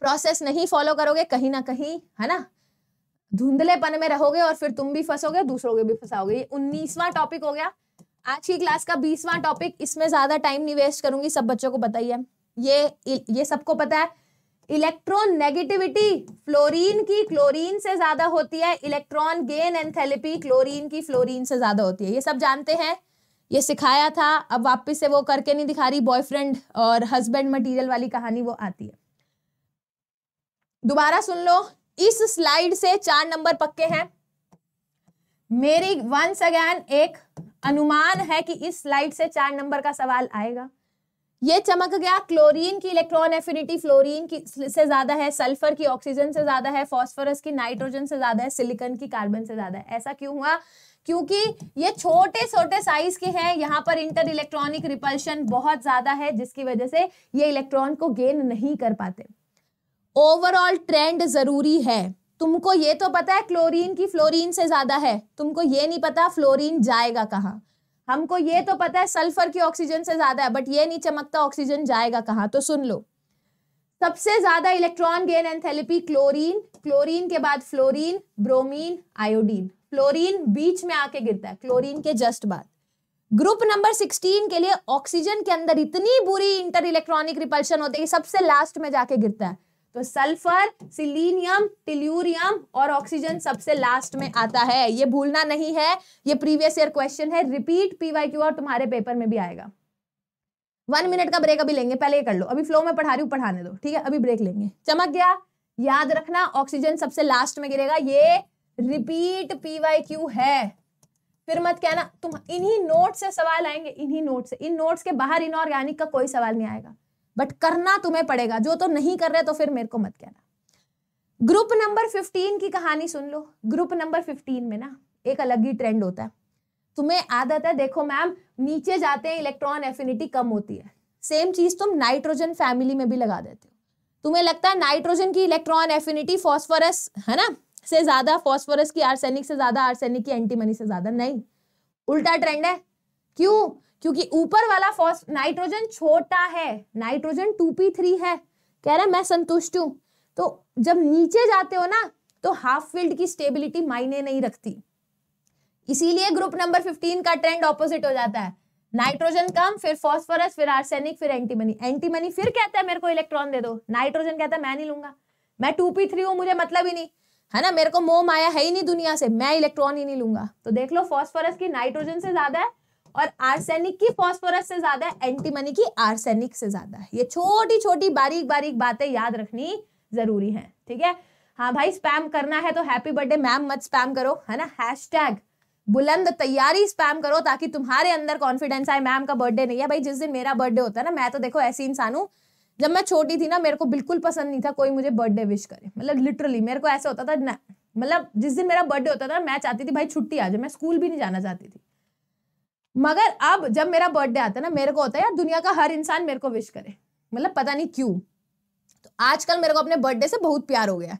प्रोसेस नहीं फॉलो करोगे कहीं ना कहीं है ना धुंधलेपन में रहोगे और फिर तुम भी फंसोगे दूसरों के भी फंसाओगे ये उन्नीसवां टॉपिक हो गया आज की क्लास का बीसवां टॉपिक इसमें ज्यादा टाइम नहीं वेस्ट करूंगी सब बच्चों को पता ही है ये ये सबको पता है इलेक्ट्रॉन नेगेटिविटी फ्लोरीन की क्लोरीन से ज्यादा होती है इलेक्ट्रॉन गेन एंथेलिपी क्लोरीन की फ्लोरीन से ज्यादा होती है ये सब जानते हैं ये सिखाया था अब वापस से वो करके नहीं दिखा रही बॉयफ्रेंड और हस्बैंड मटेरियल वाली कहानी वो आती है दोबारा सुन लो इस स्लाइड से चार नंबर पक्के हैं मेरी वंस अगेन एक अनुमान है कि इस स्लाइड से चार नंबर का सवाल आएगा ये चमक गया क्लोरीन की इलेक्ट्रॉन एफिनिटी फ्लोरीन की से ज्यादा है सल्फर की ऑक्सीजन से ज्यादा है फॉस्फोरस की नाइट्रोजन से ज्यादा है सिलिकॉन की कार्बन से ज्यादा है ऐसा क्यों हुआ क्योंकि ये छोटे छोटे साइज के हैं यहाँ पर इंटर इलेक्ट्रॉनिक रिपल्शन बहुत ज्यादा है जिसकी वजह से ये इलेक्ट्रॉन को गेन नहीं कर पाते ओवरऑल ट्रेंड ज़रूरी है तुमको ये तो पता है क्लोरीन की फ्लोरीन से ज़्यादा है तुमको ये नहीं पता फ्लोरीन जाएगा कहाँ हमको ये तो पता है सल्फर की ऑक्सीजन से ज़्यादा है बट ये नहीं चमकता ऑक्सीजन जाएगा कहाँ तो सुन लो सबसे ज़्यादा electron gain enthalpy chlorine chlorine के बाद फ्लोरीन ब्रोमीन आयोडीन फ्लोरीन बीच में आके गिरता है क्लोरीन के जस्ट बाद ग्रुप नंबर 16 के लिए ऑक्सीजन के अंदर इतनी बुरी इंटर इलेक्ट्रॉनिक रिपल्शन होती है सबसे लास्ट में जाके गिरता है तो सल्फर सिलीनियम टिल्यूरियम और ऑक्सीजन सबसे लास्ट में आता है ये भूलना नहीं है ये प्रीवियस ईयर क्वेश्चन है रिपीट क्यू और तुम्हारे पेपर में भी आएगा वन मिनट का ब्रेक अभी लेंगे पहले ये कर लो अभी फ्लो में पढ़ा रही हूँ पढ़ाने दो ठीक है अभी ब्रेक लेंगे चमक गया याद रखना ऑक्सीजन सबसे लास्ट में गिरेगा ये रिपीट क्यू है फिर मत कहना तुम इन्हीं नोट से सवाल आएंगे इन्हीं नोट से इन नोट्स के बाहर इनऑर्गेनिक का कोई सवाल नहीं आएगा बट करना तुम्हें पड़ेगा जो तो नहीं कर रहे तो फिर मेरे को मत कहना ग्रुप नंबर फिफ्टीन की कहानी सुन लो ग्रुप नंबर फिफ्टीन में ना एक अलग ही ट्रेंड होता है तुम्हें आदत है देखो मैम नीचे जाते हैं इलेक्ट्रॉन एफिनिटी कम होती है सेम चीज तुम नाइट्रोजन फैमिली में भी लगा देते हो तुम्हें लगता है नाइट्रोजन की इलेक्ट्रॉन एफिनिटी फॉस्फोरस है ना से ज्यादा फॉस्फोरस की आर्सेनिक से ज्यादा आर्सेनिक की एंटीमनी से ज्यादा नहीं उल्टा ट्रेंड है क्यों क्योंकि ऊपर वाला फॉस नाइट्रोजन छोटा है नाइट्रोजन टू पी थ्री है कह रहे मैं संतुष्ट हूं तो जब नीचे जाते हो ना तो हाफ फील्ड की स्टेबिलिटी मायने नहीं रखती इसीलिए ग्रुप नंबर फिफ्टीन का ट्रेंड ऑपोजिट हो जाता है नाइट्रोजन कम फिर फॉस्फोरस फिर आर्सेनिक फिर एंटीमनी एंटीमनी फिर कहता है मेरे को इलेक्ट्रॉन दे दो नाइट्रोजन कहता है मैं नहीं लूंगा मैं टू पी थ्री हूं मुझे मतलब ही नहीं है ना मेरे को मोम आया है ही नहीं दुनिया से मैं इलेक्ट्रॉन ही नहीं लूंगा तो देख लो फॉस्फोरस की नाइट्रोजन से ज्यादा है और आर्सेनिक की फॉस्फोरस से ज्यादा है एंटीमनी की आर्सेनिक से ज्यादा है ये छोटी छोटी बारीक बारीक बातें याद रखनी जरूरी है ठीक है हाँ भाई स्पैम करना है तो हैप्पी बर्थडे मैम मत स्पैम करो है ना हैश बुलंद तैयारी स्पैम करो ताकि तुम्हारे अंदर कॉन्फिडेंस आए मैम का बर्थडे नहीं है भाई जिस दिन मेरा बर्थडे होता है ना मैं तो देखो ऐसी इंसान हूँ जब मैं छोटी थी ना मेरे को बिल्कुल पसंद नहीं था कोई मुझे बर्थडे विश करे मतलब लिटरली मेरे को ऐसे होता था मतलब जिस दिन मेरा बर्थडे होता था मैं चाहती थी भाई छुट्टी आ जाए मैं स्कूल भी नहीं जाना चाहती थी मगर अब जब मेरा बर्थडे आता है ना मेरे को होता है यार दुनिया का हर इंसान मेरे को विश करे मतलब पता नहीं क्यों तो आजकल मेरे को अपने बर्थडे से बहुत प्यार हो गया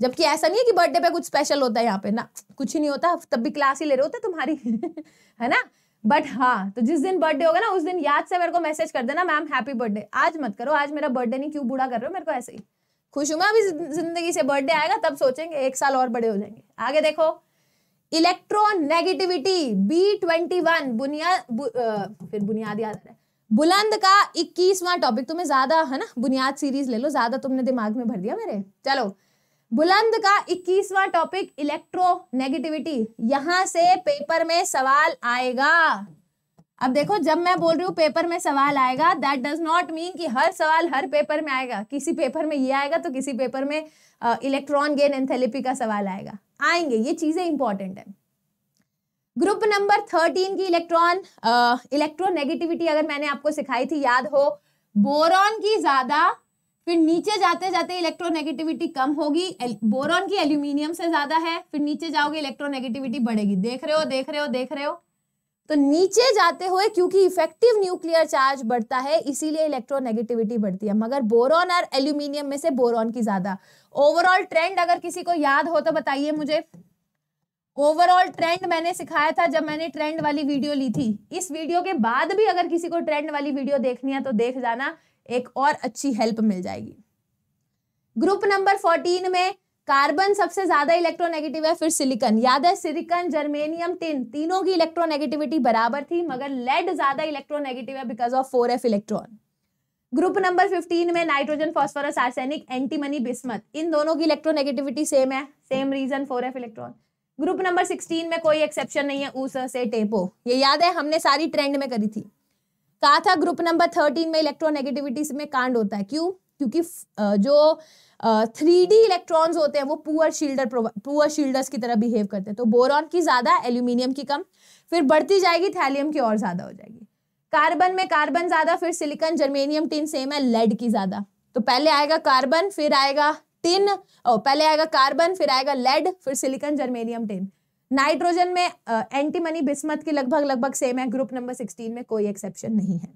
जबकि ऐसा नहीं है कि बर्थडे पे कुछ स्पेशल होता है यहाँ पे ना कुछ ही नहीं होता तब भी क्लास ही ले रहे होते तुम्हारी है ना बट हाँ तो जिस दिन बर्थडे होगा ना उस दिन याद से मेरे को मैसेज कर देना मैम हैप्पी बर्थडे आज मत करो आज मेरा बर्थडे नहीं क्यों बूढ़ा कर रहे हो मेरे को ऐसे ही खुश हूँ मैं अभी जिंदगी से बर्थडे आएगा तब सोचेंगे एक साल और बड़े हो जाएंगे आगे देखो इलेक्ट्रोनेगेटिविटी बी ट्वेंटी वन बुनियाद बु, फिर बुनियाद याद आ रहा है बुलंद का इक्कीसवां टॉपिक तुम्हें ज्यादा है ना बुनियाद सीरीज ले लो ज्यादा तुमने दिमाग में भर दिया मेरे चलो बुलंद का इक्कीसवां टॉपिक इलेक्ट्रोनेगेटिविटी यहां से पेपर में सवाल आएगा अब देखो जब मैं बोल रही हूँ पेपर में सवाल आएगा दैट डज नॉट मीन कि हर सवाल हर पेपर में आएगा किसी पेपर में ये आएगा तो किसी पेपर में इलेक्ट्रॉन गेन एंथेलिपी का सवाल आएगा आएंगे ये चीज़ें इंपॉर्टेंट है ग्रुप नंबर थर्टीन की इलेक्ट्रॉन इलेक्ट्रोनेगेटिविटी अगर मैंने आपको सिखाई थी याद हो बोरॉन की ज़्यादा फिर नीचे जाते जाते इलेक्ट्रोनेगेटिविटी कम होगी बोरॉन की एल्यूमिनियम से ज़्यादा है फिर नीचे जाओगे इलेक्ट्रोनेगेटिविटी बढ़ेगी देख रहे हो देख रहे हो देख रहे हो तो नीचे जाते हुए क्योंकि इफेक्टिव न्यूक्लियर चार्ज बढ़ता है इसीलिए इलेक्ट्रोनेगेटिविटी बढ़ती है मगर बोरॉन और एल्यूमिनियम में से बोरॉन की ज्यादा ओवरऑल ट्रेंड अगर किसी को याद हो तो बताइए मुझे ओवरऑल ट्रेंड मैंने सिखाया था जब मैंने ट्रेंड वाली वीडियो ली थी इस वीडियो के बाद भी अगर किसी को ट्रेंड वाली वीडियो देखनी है तो देख जाना एक और अच्छी हेल्प मिल जाएगी ग्रुप नंबर फोर्टीन में कार्बन सबसे ज्यादा इलेक्ट्रोनेगेटिव है फिर सिलिकन याद है सिलिकन जर्मेनियम टिन तीनों की इलेक्ट्रोनेगेटिविटी बराबर थी मगर लेड ज्यादा इलेक्ट्रोनेगेटिव है because of four F electron group number 15 में nitrogen phosphorus arsenic antimony bismuth इन दोनों की इलेक्ट्रोनेगेटिविटी सेम है same reason four F electron group number 16 में कोई एक्सेप्शन नहीं है उस से टेपो ये याद है हमने सारी ट्रेंड में करी थी कहा था ग्रुप नंबर 13 में इलेक्ट्रोनेगेटिविटी में कांड होता है क्यों क्योंकि जो थ्री डी इलेक्ट्रॉन्स होते हैं वो पुअर शील्डर पुअर शील्डर्स की तरह बिहेव करते हैं तो बोरॉन की ज़्यादा एल्यूमिनियम की कम फिर बढ़ती जाएगी थैलियम की और ज़्यादा हो जाएगी कार्बन में कार्बन ज़्यादा फिर सिलिकन जर्मेनियम टिन सेम है लेड की ज़्यादा तो पहले आएगा कार्बन फिर आएगा टिन पहले आएगा कार्बन फिर आएगा लेड फिर सिलिकन जर्मेनियम टिन नाइट्रोजन में एंटीमनी बिस्मत की लगभग लगभग सेम है ग्रुप नंबर सिक्सटीन में कोई एक्सेप्शन नहीं है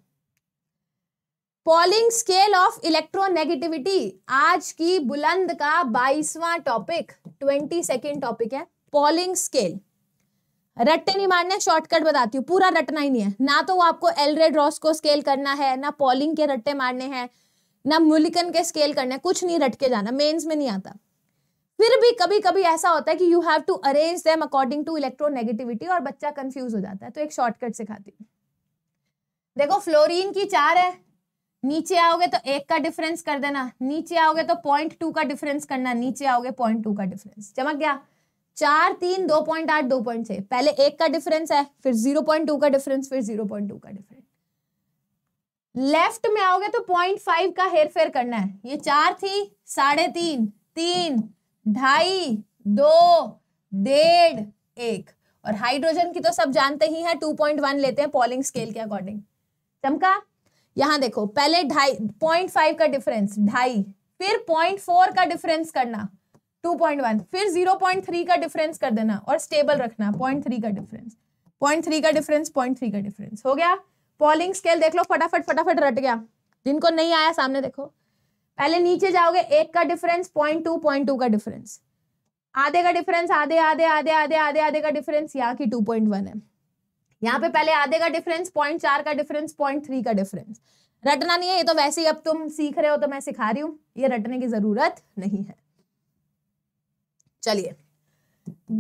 पॉलिंग स्केल ऑफ इलेक्ट्रोनेगेटिविटी आज की बुलंद का बाईसवां टॉपिक ट्वेंटी सेकेंड टॉपिक है पॉलिंग स्केल रट्टे नहीं मारने शॉर्टकट बताती हूँ पूरा रटना ही नहीं है ना तो वो आपको एलरेड रॉस को स्केल करना है ना पॉलिंग के रट्टे मारने हैं ना मुलिकन के स्केल करने हैं कुछ नहीं रटके जाना मेन्स में नहीं आता फिर भी कभी कभी ऐसा होता है कि you have to arrange them according to electronegativity और बच्चा कंफ्यूज हो जाता है तो एक शॉर्टकट सिखाती हूँ देखो फ्लोरीन की चार है नीचे आओगे तो एक का डिफरेंस कर देना नीचे आओगे तो पॉइंट टू का डिफरेंस करना नीचे आओगे पॉइंट टू का डिफरेंस चमक गया चार तीन दो पॉइंट आठ दो पॉइंट छह पहले एक का डिफरेंस है फिर जीरो पॉइंट टू का डिफरेंस फिर जीरो पॉइंट टू का डिफरेंस लेफ्ट में आओगे तो पॉइंट फाइव का हेर फेर करना है ये चार थी साढ़े तीन तीन ढाई दो डेढ़ एक और हाइड्रोजन की तो सब जानते ही है टू पॉइंट वन लेते हैं पॉलिंग स्केल के अकॉर्डिंग चमका यहां देखो पहले ढाई पॉइंट फाइव का डिफरेंस ढाई फिर पॉइंट फोर का डिफरेंस करना टू पॉइंट वन फिर जीरो पॉइंट थ्री का डिफरेंस कर देना और स्टेबल रखना पॉइंट थ्री का डिफरेंस पॉइंट थ्री का डिफरेंस पॉइंट थ्री का डिफरेंस हो गया पॉलिंग स्केल देख लो फटाफट फटाफट रट गया जिनको नहीं आया सामने देखो पहले नीचे जाओगे एक का difference point two point two का डिफरेंस आधे का डिफरेंस आधे आधे आधे आधे आधे आधे का डिफरेंस यहाँ की टू पॉइंट वन है यहाँ पे पहले आधे का डिफरेंस पॉइंट चार का डिफरेंस पॉइंट थ्री का डिफरेंस रटना नहीं है ये तो वैसे ही अब तुम सीख रहे हो तो मैं सिखा रही हूं ये रटने की जरूरत नहीं है चलिए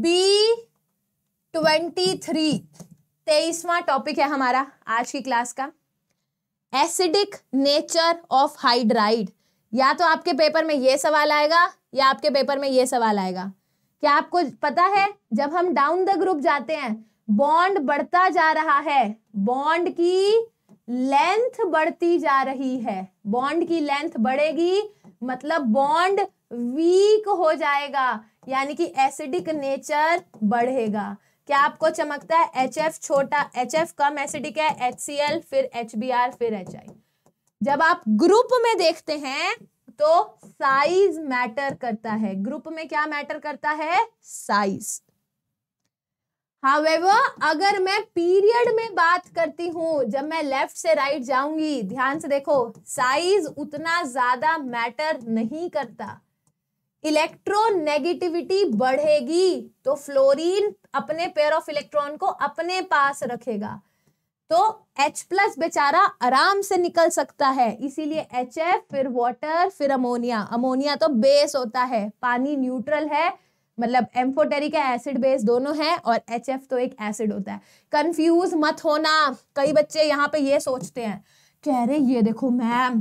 बी ट्वेंटी थ्री तेईसवा टॉपिक है हमारा आज की क्लास का एसिडिक नेचर ऑफ हाइड्राइड या तो आपके पेपर में ये सवाल आएगा या आपके पेपर में ये सवाल आएगा क्या आपको पता है जब हम डाउन द ग्रुप जाते हैं बॉन्ड बढ़ता जा रहा है बॉन्ड की लेंथ बढ़ती जा रही है बॉन्ड की लेंथ बढ़ेगी मतलब बॉन्ड वीक हो जाएगा यानी कि एसिडिक नेचर बढ़ेगा क्या आपको चमकता है एच एफ छोटा एच एफ कम एसिडिक है एच सी एल फिर एच बी आर फिर एच आई जब आप ग्रुप में देखते हैं तो साइज मैटर करता है ग्रुप में क्या मैटर करता है साइज हावेवर अगर मैं पीरियड में बात करती हूँ जब मैं लेफ्ट से राइट right जाऊंगी ध्यान से देखो साइज उतना ज्यादा मैटर नहीं करता इलेक्ट्रोनेगेटिविटी बढ़ेगी तो फ्लोरीन अपने पेयर ऑफ इलेक्ट्रॉन को अपने पास रखेगा तो H प्लस बेचारा आराम से निकल सकता है इसीलिए एच फिर वाटर फिर अमोनिया अमोनिया तो बेस होता है पानी न्यूट्रल है मतलब एम्फोटेरिक एसिड बेस दोनों है और एच तो एक एसिड होता है कंफ्यूज मत होना कई बच्चे यहाँ पे ये सोचते हैं कह रहे ये देखो मैम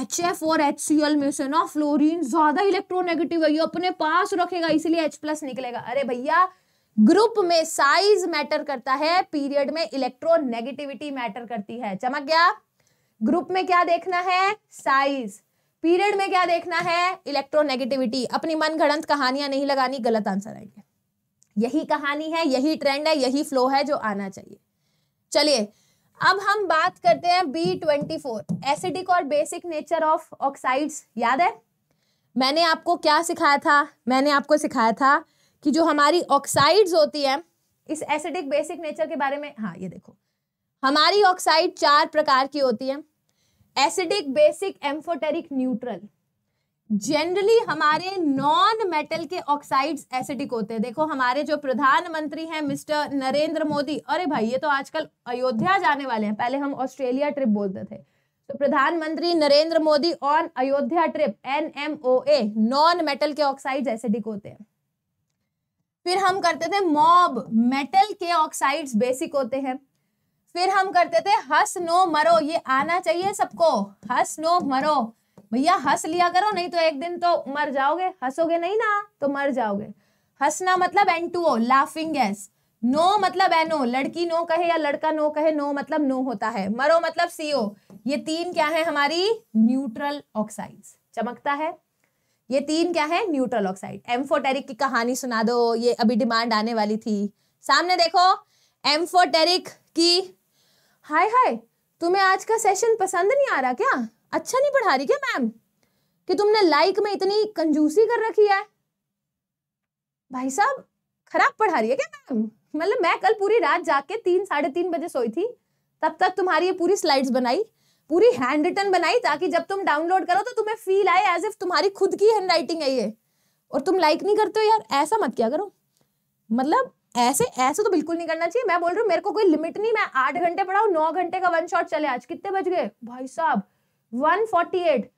एच एफ और एच सी एल में से ना फ्लोरीन ज्यादा इलेक्ट्रोनेगेटिव है ये अपने पास रखेगा इसलिए एच प्लस निकलेगा अरे भैया ग्रुप में साइज मैटर करता है पीरियड में इलेक्ट्रोनेगेटिविटी मैटर करती है चमक गया ग्रुप में क्या देखना है साइज पीरियड में क्या देखना है इलेक्ट्रोनेगेटिविटी अपनी मन घड़ंत कहानियां नहीं लगानी गलत आंसर आएंगे यही कहानी है यही ट्रेंड है यही फ्लो है जो आना चाहिए चलिए अब हम बात करते हैं बी ट्वेंटी फोर एसिडिक और बेसिक नेचर ऑफ ऑक्साइड्स याद है मैंने आपको क्या सिखाया था मैंने आपको सिखाया था कि जो हमारी ऑक्साइड्स होती है इस एसिडिक बेसिक नेचर के बारे में हाँ ये देखो हमारी ऑक्साइड चार प्रकार की होती है acidic basic amphoteric neutral generally हमारे नॉन मेटल के ऑक्साइड्स एसिडिक होते हैं देखो हमारे जो प्रधानमंत्री हैं मिस्टर नरेंद्र मोदी अरे भाई ये तो आजकल अयोध्या जाने वाले हैं पहले हम ऑस्ट्रेलिया ट्रिप बोलते थे तो प्रधानमंत्री Narendra Modi on Ayodhya trip N M O A non metal के ऑक्साइड एसिडिक होते हैं फिर हम करते थे मॉब मेटल के ऑक्साइड्स बेसिक होते हैं फिर हम करते थे हंस नो मरो ये आना चाहिए सबको हंस नो मरो भैया हंस लिया करो नहीं तो एक दिन तो मर जाओगे हंसोगे नहीं ना तो मर जाओगे हंसना मतलब N two O laughing gas no मतलब एनो लड़की नो कहे या लड़का नो कहे नो मतलब नो होता है मरो मतलब सीओ ये तीन क्या है हमारी न्यूट्रल ऑक्साइड्स चमकता है ये तीन क्या है न्यूट्रल ऑक्साइड एम्फोटेरिक की कहानी सुना दो ये अभी डिमांड आने वाली थी सामने देखो एम्फोटेरिक की हाय हाय तुम्हें आज का सेशन पसंद नहीं आ रहा क्या अच्छा नहीं पढ़ा रही क्या मैम कि तुमने लाइक में इतनी कंजूसी कर रखी है भाई साहब खराब पढ़ा रही है क्या मैम मतलब मैं कल पूरी रात जाके तीन साढ़े तीन बजे सोई थी तब तक तुम्हारी ये पूरी स्लाइड्स बनाई पूरी हैंड रिटन बनाई ताकि जब तुम डाउनलोड करो तो तुम्हें फील आए एज इफ तुम्हारी खुद की हैंड राइटिंग है ये और तुम लाइक नहीं करते हो यार ऐसा मत क्या करो मतलब ऐसे ऐसे तो बिल्कुल नहीं करना चाहिए मैं बोल रही हूँ मेरे को कोई लिमिट नहीं मैं आठ घंटे पढ़ाऊ नौ घंटे का वन शॉट चले आज कितने बज गए भाई साहब वन फोर्टी एट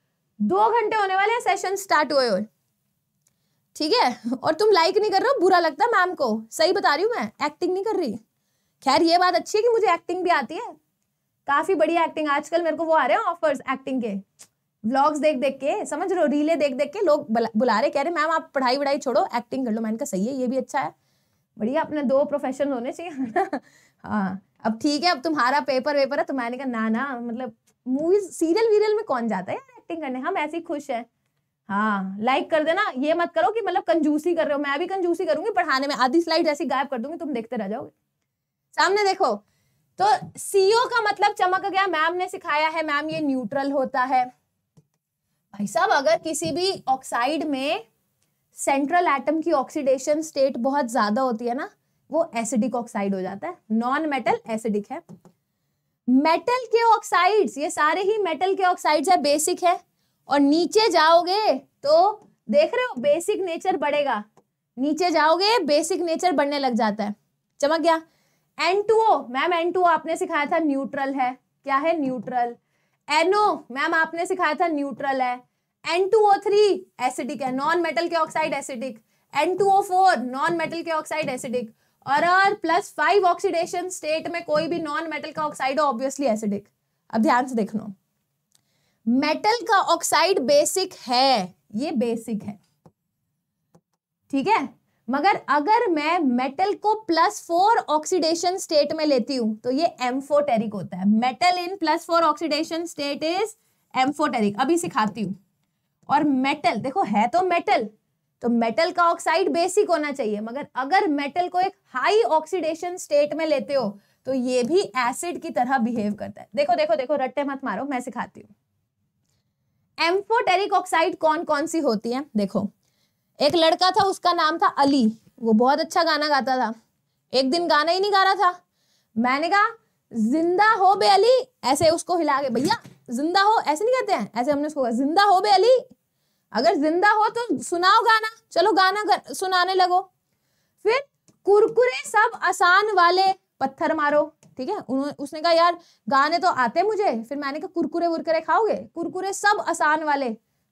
दो घंटे होने वाले हैं सेशन स्टार्ट हुए ठीक है और तुम लाइक नहीं कर रहे हो बुरा लगता मैम को सही बता रही हूँ मैं एक्टिंग नहीं कर रही खैर ये बात अच्छी है कि मुझे एक्टिंग भी आती है काफी बढ़िया एक्टिंग आजकल मेरे को वो आ रहे हैं ऑफर्स एक्टिंग के व्लॉग्स देख देख के समझ रहे हो रीले देख देख के लोग बुला रहे कह रहे मैम आप पढ़ाई वढ़ाई छोड़ो एक्टिंग कर लो मैंने कहा सही है ये भी अच्छा है बढ़िया अपने दो प्रोफेशन होने चाहिए हाँ अब ठीक है अब तुम्हारा पेपर वेपर है तो मैंने कहा ना ना मतलब मूवीज सीरियल वीरियल में कौन जाता है यार एक्टिंग करने हम ऐसे ही खुश हैं हाँ लाइक कर देना ये मत करो कि मतलब कंजूसी कर रहे हो मैं भी कंजूसी करूंगी पढ़ाने में आधी स्लाइड ऐसी गायब कर दूंगी तुम देखते रह जाओगे सामने देखो तो सीओ e का मतलब चमक गया मैम ने सिखाया है मैम ये न्यूट्रल होता है भाई साहब अगर किसी भी ऑक्साइड में सेंट्रल एटम की ऑक्सीडेशन स्टेट बहुत ज्यादा होती है ना वो एसिडिक ऑक्साइड हो जाता है नॉन मेटल एसिडिक है मेटल के ऑक्साइड्स ये सारे ही मेटल के ऑक्साइड्स है बेसिक है और नीचे जाओगे तो देख रहे हो बेसिक नेचर बढ़ेगा नीचे जाओगे बेसिक नेचर बढ़ने लग जाता है चमक गया N two O ma'am N two आपने सिखाया था न्यूट्रल है क्या है न्यूट्रल एनओ NO, मैम आपने सिखाया था न्यूट्रल है N two O three acidic है नॉन मेटल के oxide acidic N two O four non metal के ऑक्साइड एसिडिक और R plus five oxidation state में कोई भी नॉन मेटल का ऑक्साइड हो ऑब्वियसली एसिडिक अब ध्यान से देखना मेटल का ऑक्साइड बेसिक है ये बेसिक है ठीक है मगर अगर मैं मेटल को प्लस फोर ऑक्सीडेशन स्टेट में लेती हूं तो ये एम्फोटेरिक होता है metal in plus four oxidation state is amphoteric अभी सिखाती हूं और मेटल देखो है तो मेटल तो मेटल का ऑक्साइड बेसिक होना चाहिए मगर अगर मेटल को एक हाई ऑक्सीडेशन स्टेट में लेते हो तो ये भी एसिड की तरह बिहेव करता है देखो देखो देखो रट्टे मत मारो मैं सिखाती हूँ एम्फोटेरिक ऑक्साइड कौन कौन सी होती है देखो एक लड़का था उसका नाम था अली वो बहुत अच्छा गाना गाता था एक दिन गाना ही नहीं गा रहा था मैंने कहा जिंदा हो बे अली ऐसे उसको हिला के भैया जिंदा हो ऐसे नहीं कहते हैं ऐसे हमने उसको कहा जिंदा हो बे अली अगर जिंदा हो तो सुनाओ गाना चलो गाना गर, सुनाने लगो फिर कुरकुरे सब आसान वाले पत्थर मारो ठीक है उसने कहा यार गाने तो आते मुझे फिर मैंने कहा कुरकुरे वुरकुरे खाओगे कुरकुरे सब आसान वाले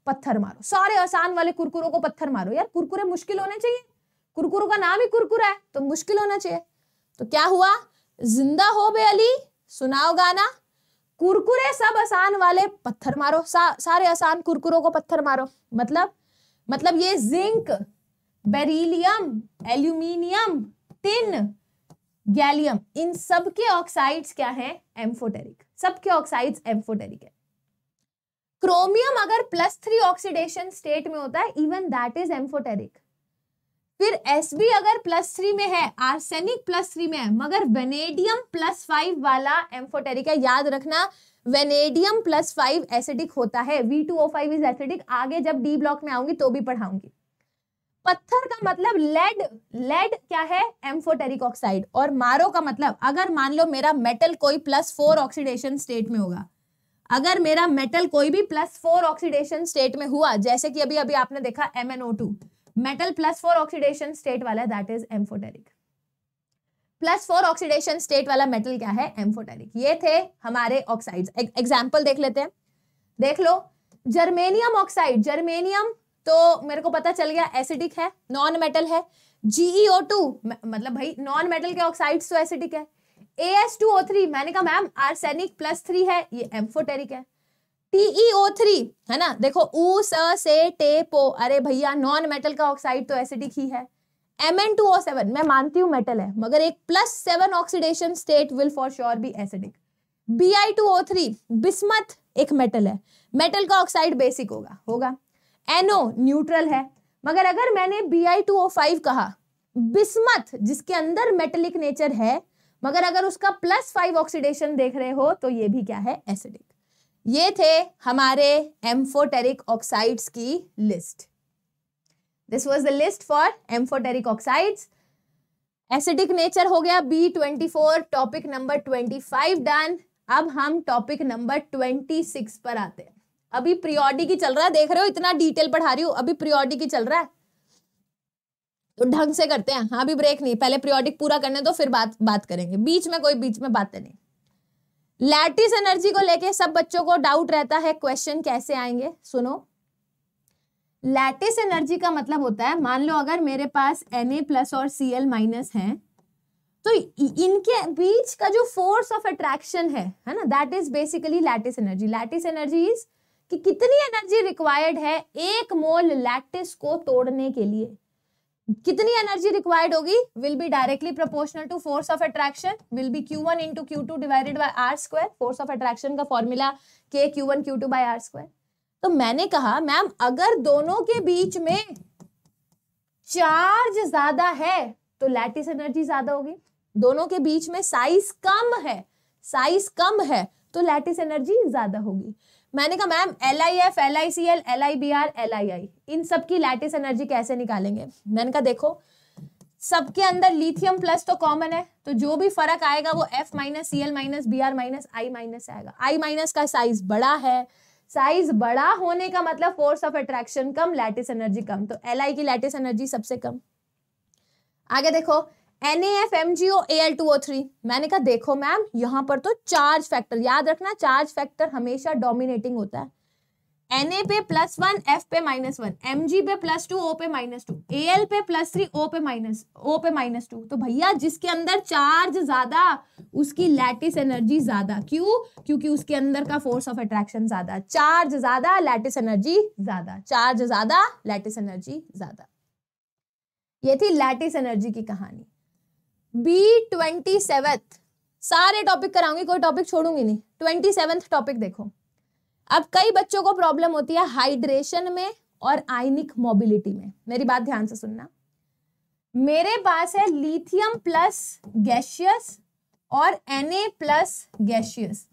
पत्थर मारो सारे आसान वाले कुरकुरों को पत्थर मारो यार कुरकुरे मुश्किल होने चाहिए कुरकुरों का नाम ही कुरकुरा है तो मुश्किल होना चाहिए तो क्या हुआ जिंदा हो बे अली सुनाओ गाना कुरकुरे सब आसान वाले पत्थर मारो सा, सारे आसान कुरकुरों को पत्थर मारो मतलब मतलब ये zinc beryllium aluminium tin gallium इन सब के ऑक्साइड्स क्या हैं एम्फोटेरिक सबके ऑक्साइड्स एम्फोटेरिक है क्रोमियम अगर प्लस थ्री ऑक्सीडेशन स्टेट में होता है इवन दैट इज एम्फोटेरिक फिर एस बी अगर प्लस थ्री में है आर्सेनिक प्लस थ्री में है मगर वेनेडियम प्लस फाइव वाला एम्फोटेरिक है याद रखना वेनेडियम प्लस फाइव एसिडिक होता है V two O five is acidic आगे जब डी ब्लॉक में आऊंगी तो भी पढ़ाऊंगी पत्थर का मतलब लेड लेड क्या है एम्फोटेरिक ऑक्साइड और मारो का मतलब अगर मान लो मेरा मेटल कोई प्लस फोर ऑक्सीडेशन स्टेट में होगा अगर मेरा मेटल कोई भी प्लस फोर ऑक्सीडेशन स्टेट में हुआ जैसे कि अभी अभी आपने देखा M N O two metal plus four oxidation state वाला that is amphoteric plus four oxidation state वाला मेटल क्या है एम्फोटेरिक ये थे हमारे ऑक्साइड एग्जाम्पल देख लेते हैं देख लो जर्मेनियम ऑक्साइड जर्मेनियम तो मेरे को पता चल गया एसिडिक है नॉन मेटल है जीईओ टू e मतलब भाई नॉन मेटल के ऑक्साइड्स तो एसिडिक है A S two O three मैंने कहा मैम आर्सेनिक प्लस थ्री है ये एम्फोटेरिक है टीईओ थ्री e है ना देखो ऊ स से टे पो अरे भैया नॉन मेटल का ऑक्साइड तो एसिडिक ही है M N two O seven मैं मानती हूँ मेटल है मगर एक plus seven oxidation state will for sure be acidic B I two O three bismuth एक मेटल है मेटल का ऑक्साइड बेसिक होगा होगा एनओ न्यूट्रल है मगर अगर मैंने B I two O five कहा बिस्मत जिसके अंदर मेटलिक नेचर है मगर अगर उसका प्लस फाइव ऑक्सीडेशन देख रहे हो तो ये भी क्या है एसिडिक ये थे हमारे एम्फोटेरिक ऑक्साइड्स की list this was the list for amphoteric oxides acidic nature हो गया B twenty four topic number twenty five done अब हम टॉपिक नंबर ट्वेंटी सिक्स पर आते हैं अभी प्रियोडी की चल रहा है देख रहे हो इतना डिटेल पढ़ा रही हूँ अभी प्रियोडी की चल रहा है तो ढंग से करते हैं हाँ अभी ब्रेक नहीं पहले प्रियोडिक पूरा करने दो फिर बात बात करेंगे बीच में कोई बीच में बातें नहीं लैटिस एनर्जी को लेके सब बच्चों को डाउट रहता है क्वेश्चन कैसे आएंगे सुनो लैटिस एनर्जी का मतलब होता है मान लो अगर मेरे पास एन प्लस और सी एल माइनस है तो इनके बीच का जो फोर्स ऑफ अट्रैक्शन है है ना that is basically lattice energy lattice energy is कि कितनी एनर्जी रिक्वायर्ड है एक मोल लैटिस को तोड़ने के लिए कितनी एनर्जी रिक्वायर्ड होगी will be directly proportional to force of attraction will be Q one into Q two divided by R square force of attraction का फॉर्मूला के Q one Q two by R square तो मैंने कहा ma'am अगर दोनों के बीच में चार्ज ज्यादा है तो लैटिस एनर्जी ज्यादा होगी दोनों के बीच में साइज कम है साइज कम है तो लैटिस एनर्जी ज्यादा होगी मैंने कहा ma'am L I F L I C L L I B R L I I इन सब की लैटिस एनर्जी कैसे निकालेंगे मैंने कहा देखो सबके अंदर लिथियम प्लस तो कॉमन है तो जो भी फर्क आएगा वो F minus C L minus B R minus I minus आएगा आई माइनस का साइज बड़ा है साइज बड़ा होने का मतलब फोर्स ऑफ अट्रैक्शन कम लैटिस एनर्जी कम तो एल आई की लैटिस एनर्जी सबसे कम आगे देखो N A F M G O A L two O three मैंने कहा देखो मैम यहाँ पर तो चार्ज फैक्टर याद रखना चार्ज फैक्टर हमेशा डोमिनेटिंग होता है एन ए पे प्लस वन एफ पे माइनस वन एम जी पे प्लस टू ओ पे माइनस टू ए एल पे प्लस थ्री ओ पे माइनस ओ पे माइनस टू तो भैया जिसके अंदर चार्ज ज्यादा उसकी लैटिस एनर्जी ज्यादा क्यों क्योंकि उसके अंदर का फोर्स ऑफ अट्रैक्शन ज्यादा चार्ज ज्यादा लैटिस एनर्जी ज्यादा चार्ज ज्यादा लैटिस एनर्जी ज्यादा ये थी लैटिस एनर्जी की कहानी बी ट्वेंटी सेवेंथ सारे टॉपिक कराऊंगी कोई टॉपिक छोड़ूंगी नहीं ट्वेंटी सेवेंथ टॉपिक देखो अब कई बच्चों को प्रॉब्लम होती है हाइड्रेशन में और आइनिक मोबिलिटी में मेरी बात ध्यान से सुनना मेरे पास है लिथियम प्लस गैशियस और ए प्लस गैशियस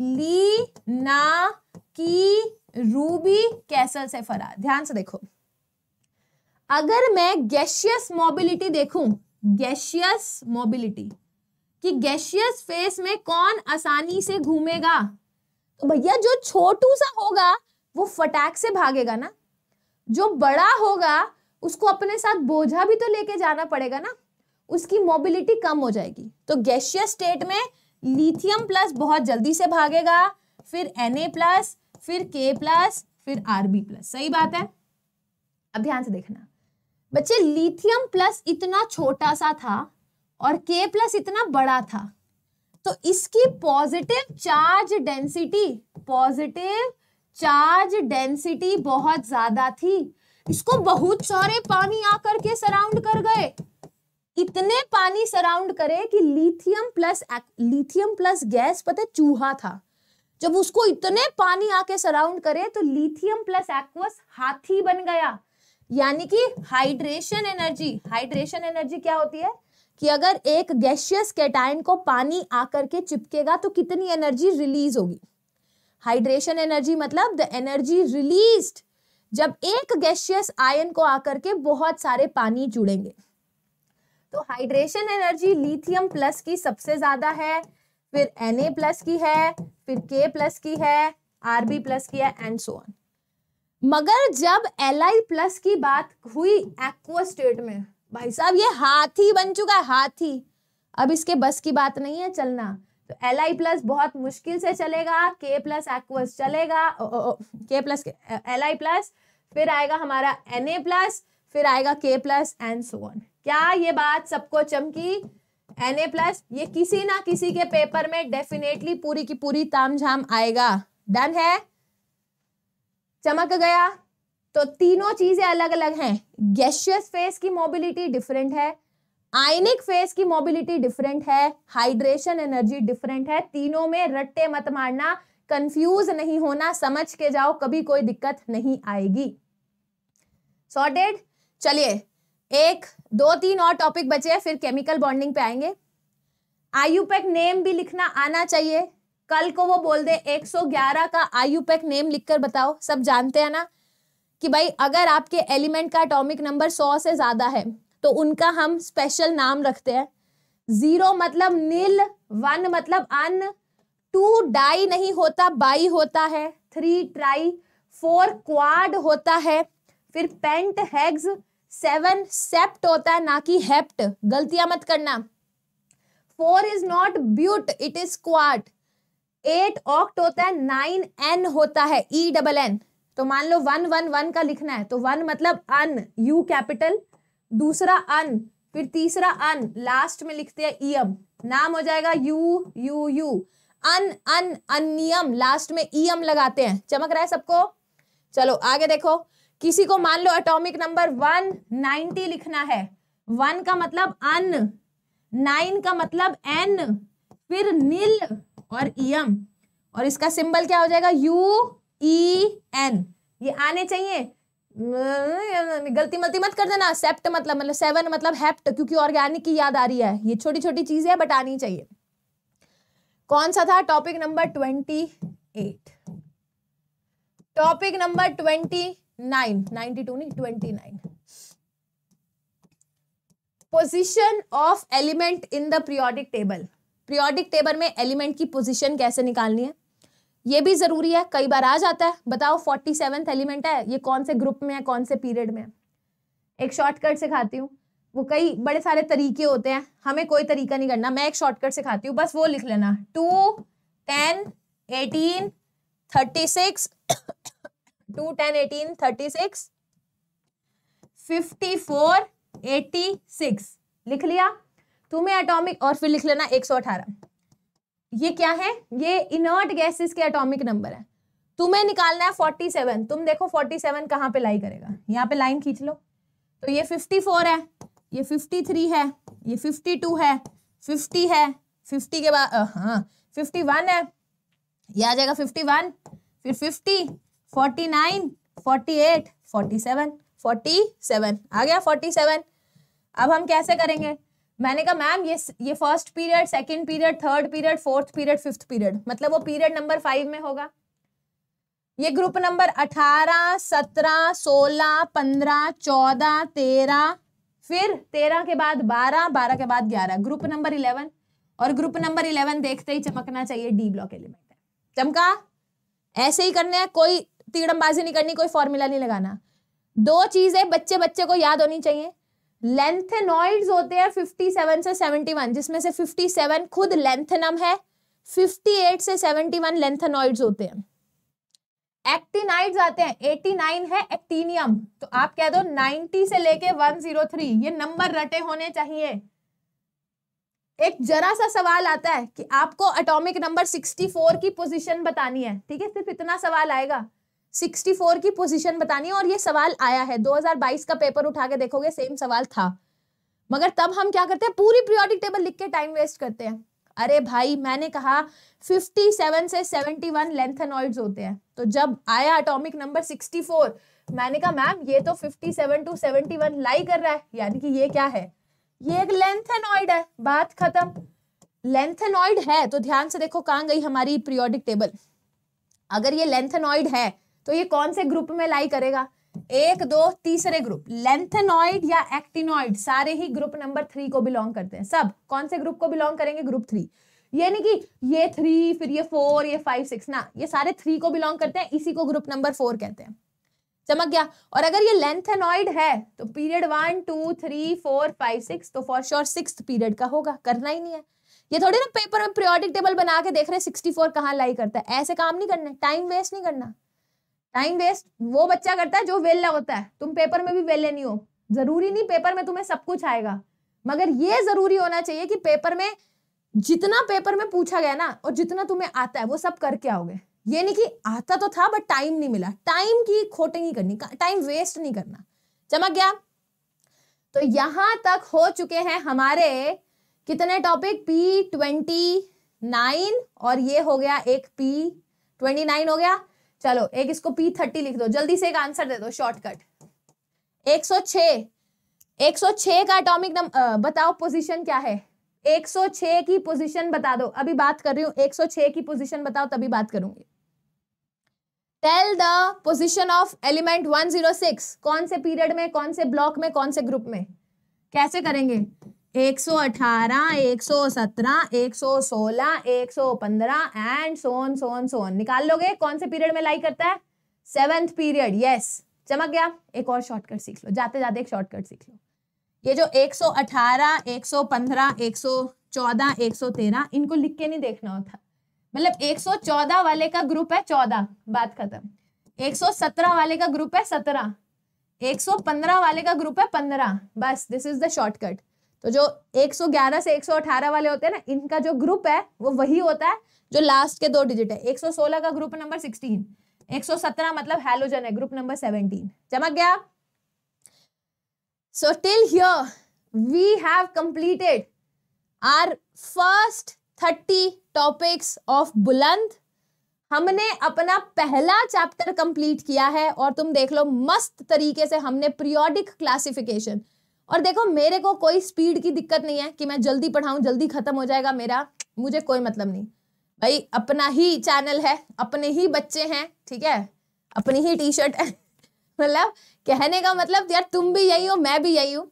ली ना की रूबी कैसल से फरा ध्यान से देखो अगर मैं गैशियस मोबिलिटी देखूं गैशियस मोबिलिटी कि गैशियस फेस में कौन आसानी से घूमेगा तो भैया जो छोटू सा होगा वो फटाक से भागेगा ना जो बड़ा होगा उसको अपने साथ बोझा भी तो लेके जाना पड़ेगा ना उसकी मोबिलिटी कम हो जाएगी तो गैशियस स्टेट में लिथियम प्लस बहुत जल्दी से भागेगा फिर एन प्लस फिर के प्लस फिर आरबी प्लस सही बात है अब ध्यान से देखना बच्चे लिथियम प्लस इतना छोटा सा था और के प्लस इतना बड़ा था तो इसकी positive charge density positive charge density बहुत ज्यादा थी इसको बहुत सारे पानी आकर के सराउंड कर गए इतने पानी सराउंड करे कि lithium plus lithium plus gas पता है चूहा था जब उसको इतने पानी आके सराउंड करे तो लिथियम प्लस एक्वस हाथी बन गया यानी कि हाइड्रेशन एनर्जी हाइड्रेशन एनर्जी क्या होती है कि अगर एक गैशियस कैटाइन को पानी आकर के चिपकेगा तो कितनी एनर्जी रिलीज होगी हाइड्रेशन एनर्जी मतलब द एनर्जी रिलीज्ड जब एक गैशियस आयन को आकर के बहुत सारे पानी जुड़ेंगे तो हाइड्रेशन एनर्जी लिथियम प्लस की सबसे ज्यादा है फिर एन प्लस की है फिर के प्लस की है आरबी प्लस की है एंड सो ऑन मगर जब एल आई प्लस की बात हुई एक्वा स्टेट में भाई साहब ये हाथी बन चुका है हाथी अब इसके बस की बात नहीं है चलना तो एल आई प्लस बहुत मुश्किल से चलेगा के प्लस एक्वस चलेगा के प्लस एल आई प्लस फिर आएगा हमारा एन ए प्लस फिर आएगा के प्लस एंड सोन क्या ये बात सबको चमकी एन ए प्लस ये किसी ना किसी के पेपर में डेफिनेटली पूरी की पूरी तामझाम आएगा डन है चमक गया तो तीनों चीजें अलग अलग हैं गैशियस फेस की मोबिलिटी डिफरेंट है आयनिक फेस की मोबिलिटी डिफरेंट है हाइड्रेशन एनर्जी डिफरेंट है तीनों में रट्टे मत मारना कंफ्यूज नहीं होना समझ के जाओ कभी कोई दिक्कत नहीं आएगी सॉर्टेड चलिए एक दो तीन और टॉपिक बचे हैं फिर केमिकल बॉन्डिंग पे आएंगे आयुपेक नेम भी लिखना आना चाहिए कल को वो बोल दे 111 का आयुपेक नेम लिखकर बताओ सब जानते हैं ना कि भाई अगर आपके एलिमेंट का एटॉमिक नंबर 100 से ज़्यादा है तो उनका हम स्पेशल नाम रखते हैं जीरो मतलब नील वन मतलब अन टू डाई नहीं होता बाई होता है थ्री ट्राई फोर क्वाड होता है फिर पेंट हैग्स सेवन सेप्ट होता है ना कि हेप्ट गलतियां मत करना four is not but it is quad eight oct होता है नाइन एन होता है ई डबल एन तो मान लो वन वन वन का लिखना है तो वन मतलब अन यू कैपिटल दूसरा अन फिर तीसरा अन लास्ट में लिखते हैं ईएम e नाम हो जाएगा U U U un un unium last में ईएम e लगाते हैं चमक रहा है सबको चलो आगे देखो किसी को मान लो एटॉमिक नंबर वन नाइनटी लिखना है वन का मतलब अन नाइन का मतलब एन फिर नील और ईएम और इसका सिंबल क्या हो जाएगा यू ई एन ये आने चाहिए गलती मलती मत कर देना सेप्ट मतलब मतलब सेवन मतलब हेप्ट क्योंकि ऑर्गेनिक की याद आ रही है ये छोटी छोटी चीज है बट आनी चाहिए कौन सा था topic number twenty eight topic number twenty nine ninety two नहीं twenty nine position of element in the periodic table periodic table में एलिमेंट की पोजीशन कैसे निकालनी है ये भी ज़रूरी है कई बार आ जाता है बताओ फोर्टी सेवन्थ एलिमेंट है ये कौन से ग्रुप में है कौन से पीरियड में है एक शॉर्टकट सिखाती हूँ वो कई बड़े सारे तरीके होते हैं हमें कोई तरीका नहीं करना मैं एक शॉर्टकट सिखाती हूँ बस वो लिख लेना two ten eighteen thirty six two ten eighteen thirty six fifty four eighty six लिख लिया तुम्हें एटॉमिक और फिर लिख लेना एक सौ अठारह ये क्या है ये इनर्ट गैसेस के एटॉमिक नंबर है तुम्हें निकालना है फोर्टी सेवन तुम देखो फोर्टी सेवन कहाँ पे लाई करेगा यहाँ पे लाइन खींच लो तो ये फिफ्टी फोर है ये फिफ्टी थ्री है ये फिफ्टी टू है फिफ्टी है फिफ्टी के बाद हाँ फिफ्टी वन है ये आ जाएगा फिफ्टी वन फिर fifty forty nine forty eight forty seven forty seven आ गया फोर्टी सेवन अब हम कैसे करेंगे मैंने कहा मैम ये ये first period second period third period fourth period fifth period मतलब वो पीरियड नंबर फाइव में होगा ये ग्रुप नंबर अठारह सत्रह सोलह पंद्रह चौदह तेरह फिर तेरह के बाद बारह बारह के बाद ग्यारह ग्रुप नंबर इलेवन और ग्रुप नंबर इलेवन देखते ही चमकना चाहिए डी ब्लॉक एलिमेंट है चमका ऐसे ही करने है कोई तीड़मबाजी नहीं करनी कोई फॉर्मूला नहीं लगाना दो चीजें बच्चे बच्चे को याद होनी चाहिए लेंथेनॉइड्स होते हैं 57 से 71 जिसमें से 57 खुद लेंथेनम है 58 से 71 वन लेंथेनॉइड्स होते हैं एक्टिनाइड्स आते हैं 89 है एक्टिनियम तो आप कह दो 90 से लेके 103 ये नंबर रटे होने चाहिए एक जरा सा सवाल आता है कि आपको एटॉमिक नंबर 64 की पोजीशन बतानी है ठीक है सिर्फ इतना सवाल आएगा 64 की पोजीशन बतानी है और ये सवाल आया है 2022 का पेपर उठा के देखोगे सेम सवाल था मगर तब हम क्या करते हैं पूरी प्रियोडिक टेबल लिख के टाइम वेस्ट करते हैं अरे भाई मैंने कहा 57 से 71 लेंथेनॉइड्स होते हैं तो जब आया एटॉमिक नंबर 64 मैंने कहा मैम ये तो 57 टू 71 लाई कर रहा है यानी कि ये क्या है ये एक लेंथेनॉइड है बात खत्म लेंथेनॉइड है तो ध्यान से देखो कहाँ गई हमारी प्रियोडिक टेबल अगर ये लेंथेनॉइड है तो ये कौन से ग्रुप में लाई करेगा एक दो तीसरे ग्रुप लेंथेनॉइड या एक्टिनॉइड सारे ही ग्रुप नंबर थ्री को बिलोंग करते हैं सब कौन से ग्रुप को बिलोंग करेंगे ग्रुप थ्री ये नहीं कि ये थ्री फिर ये फोर ये फाइव सिक्स ना ये सारे थ्री को बिलोंग करते हैं इसी को ग्रुप नंबर फोर कहते हैं चमक गया और अगर ये लेंथेनॉइड है तो period one two three four five six तो फॉर श्योर सिक्स पीरियड का होगा करना ही नहीं है ये थोड़ी ना पेपर में प्रियोडिक टेबल बना के देख रहे हैं सिक्सटी फोर कहाँ लाई करता है ऐसे काम नहीं करना टाइम वेस्ट नहीं करना टाइम वेस्ट वो बच्चा करता है जो वेला होता है तुम पेपर में भी वेले नहीं हो जरूरी नहीं पेपर में तुम्हें सब कुछ आएगा मगर ये जरूरी होना चाहिए कि पेपर में जितना पेपर में पूछा गया ना और जितना तुम्हें आता है वो सब करके आओगे ये नहीं कि आता तो था बट टाइम नहीं मिला टाइम की खोटे नहीं करनी टाइम वेस्ट नहीं करना चमक गया तो यहां तक हो चुके हैं हमारे कितने टॉपिक पी ट्वेंटी नाइन और ये हो गया एक पी ट्वेंटी नाइन हो गया चलो एक इसको पी थर्टी लिख दो जल्दी से एक आंसर दे दो शॉर्टकट एक सौ छह एक सौ छह का एटॉमिक नंबर बताओ पोजीशन क्या है 106 की पोजीशन बता दो अभी बात कर रही सौ 106 की पोजीशन बताओ तभी बात करूंगी tell the position of element 106 कौन से पीरियड में कौन से ब्लॉक में कौन से ग्रुप में कैसे करेंगे 116, एंड सोन सोन सोन निकाल लोगे कौन से पीरियड में लाई करता है सेवेंथ पीरियड यस चमक गया एक और शॉर्टकट सीख लो जाते जाते एक शॉर्टकट सीख लो ये जो 118, 115, 114, 113 इनको लिख के नहीं देखना होता मतलब 114 वाले का ग्रुप है 14 बात खत्म 117 वाले का ग्रुप है 17 115 वाले का ग्रुप है 15 बस दिस इज द शॉर्टकट तो जो 111 से 118 वाले होते हैं ना इनका जो ग्रुप है वो वही होता है जो लास्ट के दो डिजिट है 116 का ग्रुप नंबर 16 117 मतलब हेलोजन है ग्रुप नंबर 17 चमक गया so till here we have completed our first 30 topics of Buland हमने अपना पहला चैप्टर कंप्लीट किया है और तुम देख लो मस्त तरीके से हमने प्रियोडिक क्लासिफिकेशन और देखो मेरे को कोई स्पीड की दिक्कत नहीं है कि मैं जल्दी पढ़ाऊँ जल्दी खत्म हो जाएगा मेरा मुझे कोई मतलब नहीं भाई अपना ही चैनल है अपने ही बच्चे हैं ठीक है अपनी ही टी शर्ट है मतलब कहने का मतलब यार तुम भी यही हो मैं भी यही हूँ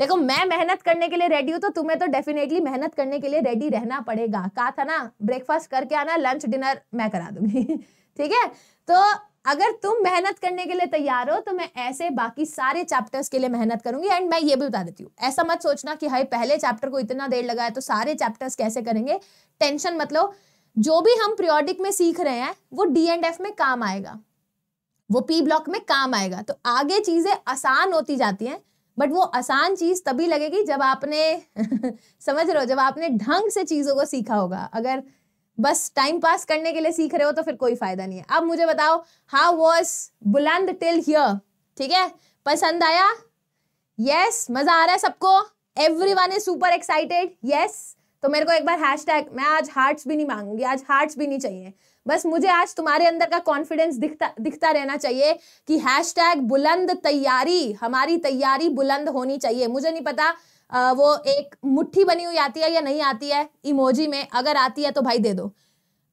देखो मैं मेहनत करने के लिए रेडी हूँ तो तुम्हें तो डेफिनेटली मेहनत करने के लिए रेडी रहना पड़ेगा कहा था ना ब्रेकफास्ट करके आना लंच डिनर मैं करा दूंगी ठीक है तो अगर तुम मेहनत करने के लिए तैयार हो तो मैं ऐसे बाकी सारे चैप्टर्स के लिए मेहनत करूंगी एंड मैं ये भी बता देती हूँ ऐसा मत सोचना कि हाई पहले चैप्टर को इतना देर लगा है तो सारे चैप्टर्स कैसे करेंगे टेंशन मतलब जो भी हम प्रियोडिक में सीख रहे हैं वो डी एंड एफ में काम आएगा वो पी ब्लॉक में काम आएगा तो आगे चीज़ें आसान होती जाती हैं बट वो आसान चीज़ तभी लगेगी जब आपने समझ रहे हो जब आपने ढंग से चीज़ों को सीखा होगा अगर बस टाइम पास करने के लिए सीख रहे हो तो फिर कोई फायदा नहीं है अब मुझे बताओ how was Buland till here ठीक है पसंद आया यस yes, मजा आ रहा है सबको every one is super excited yes तो मेरे को एक बार हैश टैग मैं आज हार्ट्स भी नहीं मांगूंगी आज हार्ट्स भी नहीं चाहिए बस मुझे आज तुम्हारे अंदर का कॉन्फिडेंस दिखता दिखता रहना चाहिए कि हैश टैग बुलंद तैयारी हमारी तैयारी बुलंद होनी चाहिए मुझे नहीं पता वो एक मुट्ठी बनी हुई आती है या नहीं आती है इमोजी में अगर आती है तो भाई दे दो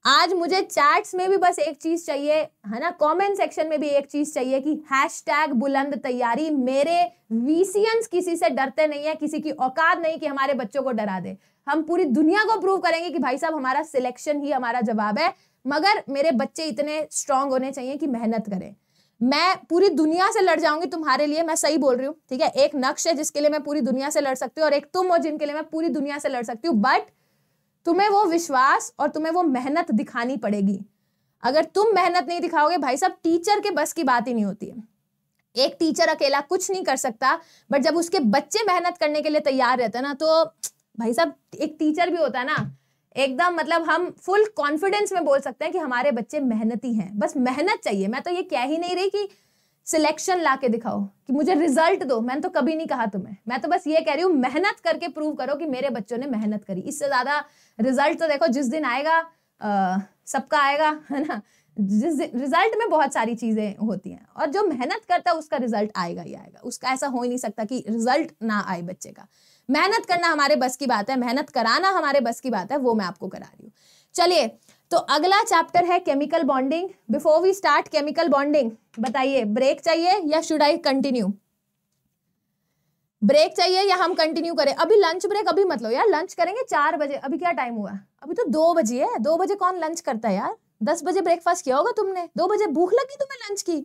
आज मुझे चैट्स में भी बस एक चीज चाहिए है ना कमेंट सेक्शन में भी एक चीज चाहिए कि हैश टैग बुलंद तैयारी मेरे वीसीएंस किसी से डरते नहीं है किसी की औकात नहीं कि हमारे बच्चों को डरा दे हम पूरी दुनिया को प्रूव करेंगे कि भाई साहब हमारा सिलेक्शन ही हमारा जवाब है मगर मेरे बच्चे इतने स्ट्रांग होने चाहिए कि मेहनत करें मैं पूरी दुनिया से लड़ जाऊंगी तुम्हारे लिए मैं सही बोल रही हूँ ठीक है एक नक्श है जिसके लिए मैं पूरी दुनिया से लड़ सकती हूँ और एक तुम हो जिनके लिए मैं पूरी दुनिया से लड़ सकती हूँ बट तुम्हें वो विश्वास और तुम्हें वो मेहनत दिखानी पड़ेगी अगर तुम मेहनत नहीं दिखाओगे भाई साहब टीचर के बस की बात ही नहीं होती है एक टीचर अकेला कुछ नहीं कर सकता बट जब उसके बच्चे मेहनत करने के लिए तैयार रहते हैं ना तो भाई साहब एक टीचर भी होता है ना एकदम मतलब हम फुल कॉन्फिडेंस में बोल सकते हैं कि हमारे बच्चे मेहनती हैं बस मेहनत चाहिए मैं तो ये कह ही नहीं रही कि सिलेक्शन ला के दिखाओ कि मुझे रिजल्ट दो मैंने तो कभी नहीं कहा तुम्हें मैं तो बस ये कह रही हूँ मेहनत करके प्रूव करो कि मेरे बच्चों ने मेहनत करी इससे ज़्यादा रिजल्ट तो देखो जिस दिन आएगा सबका आएगा है ना जिस रिजल्ट में बहुत सारी चीज़ें होती हैं और जो मेहनत करता है उसका रिजल्ट आएगा ही आएगा उसका ऐसा हो ही नहीं सकता कि रिजल्ट ना आए बच्चे का मेहनत करना हमारे बस की बात है मेहनत कराना हमारे बस की बात है वो मैं आपको करा रही हूँ चलिए तो अगला चैप्टर है chemical bonding before we start chemical bonding बताइए ब्रेक चाहिए या शुड आई कंटिन्यू ब्रेक चाहिए या हम कंटिन्यू करें अभी लंच ब्रेक अभी मतलब यार लंच करेंगे चार बजे अभी क्या टाइम हुआ अभी तो दो बजे है दो बजे कौन लंच करता है यार दस बजे ब्रेकफास्ट किया होगा तुमने दो बजे भूख लगी तुम्हें लंच की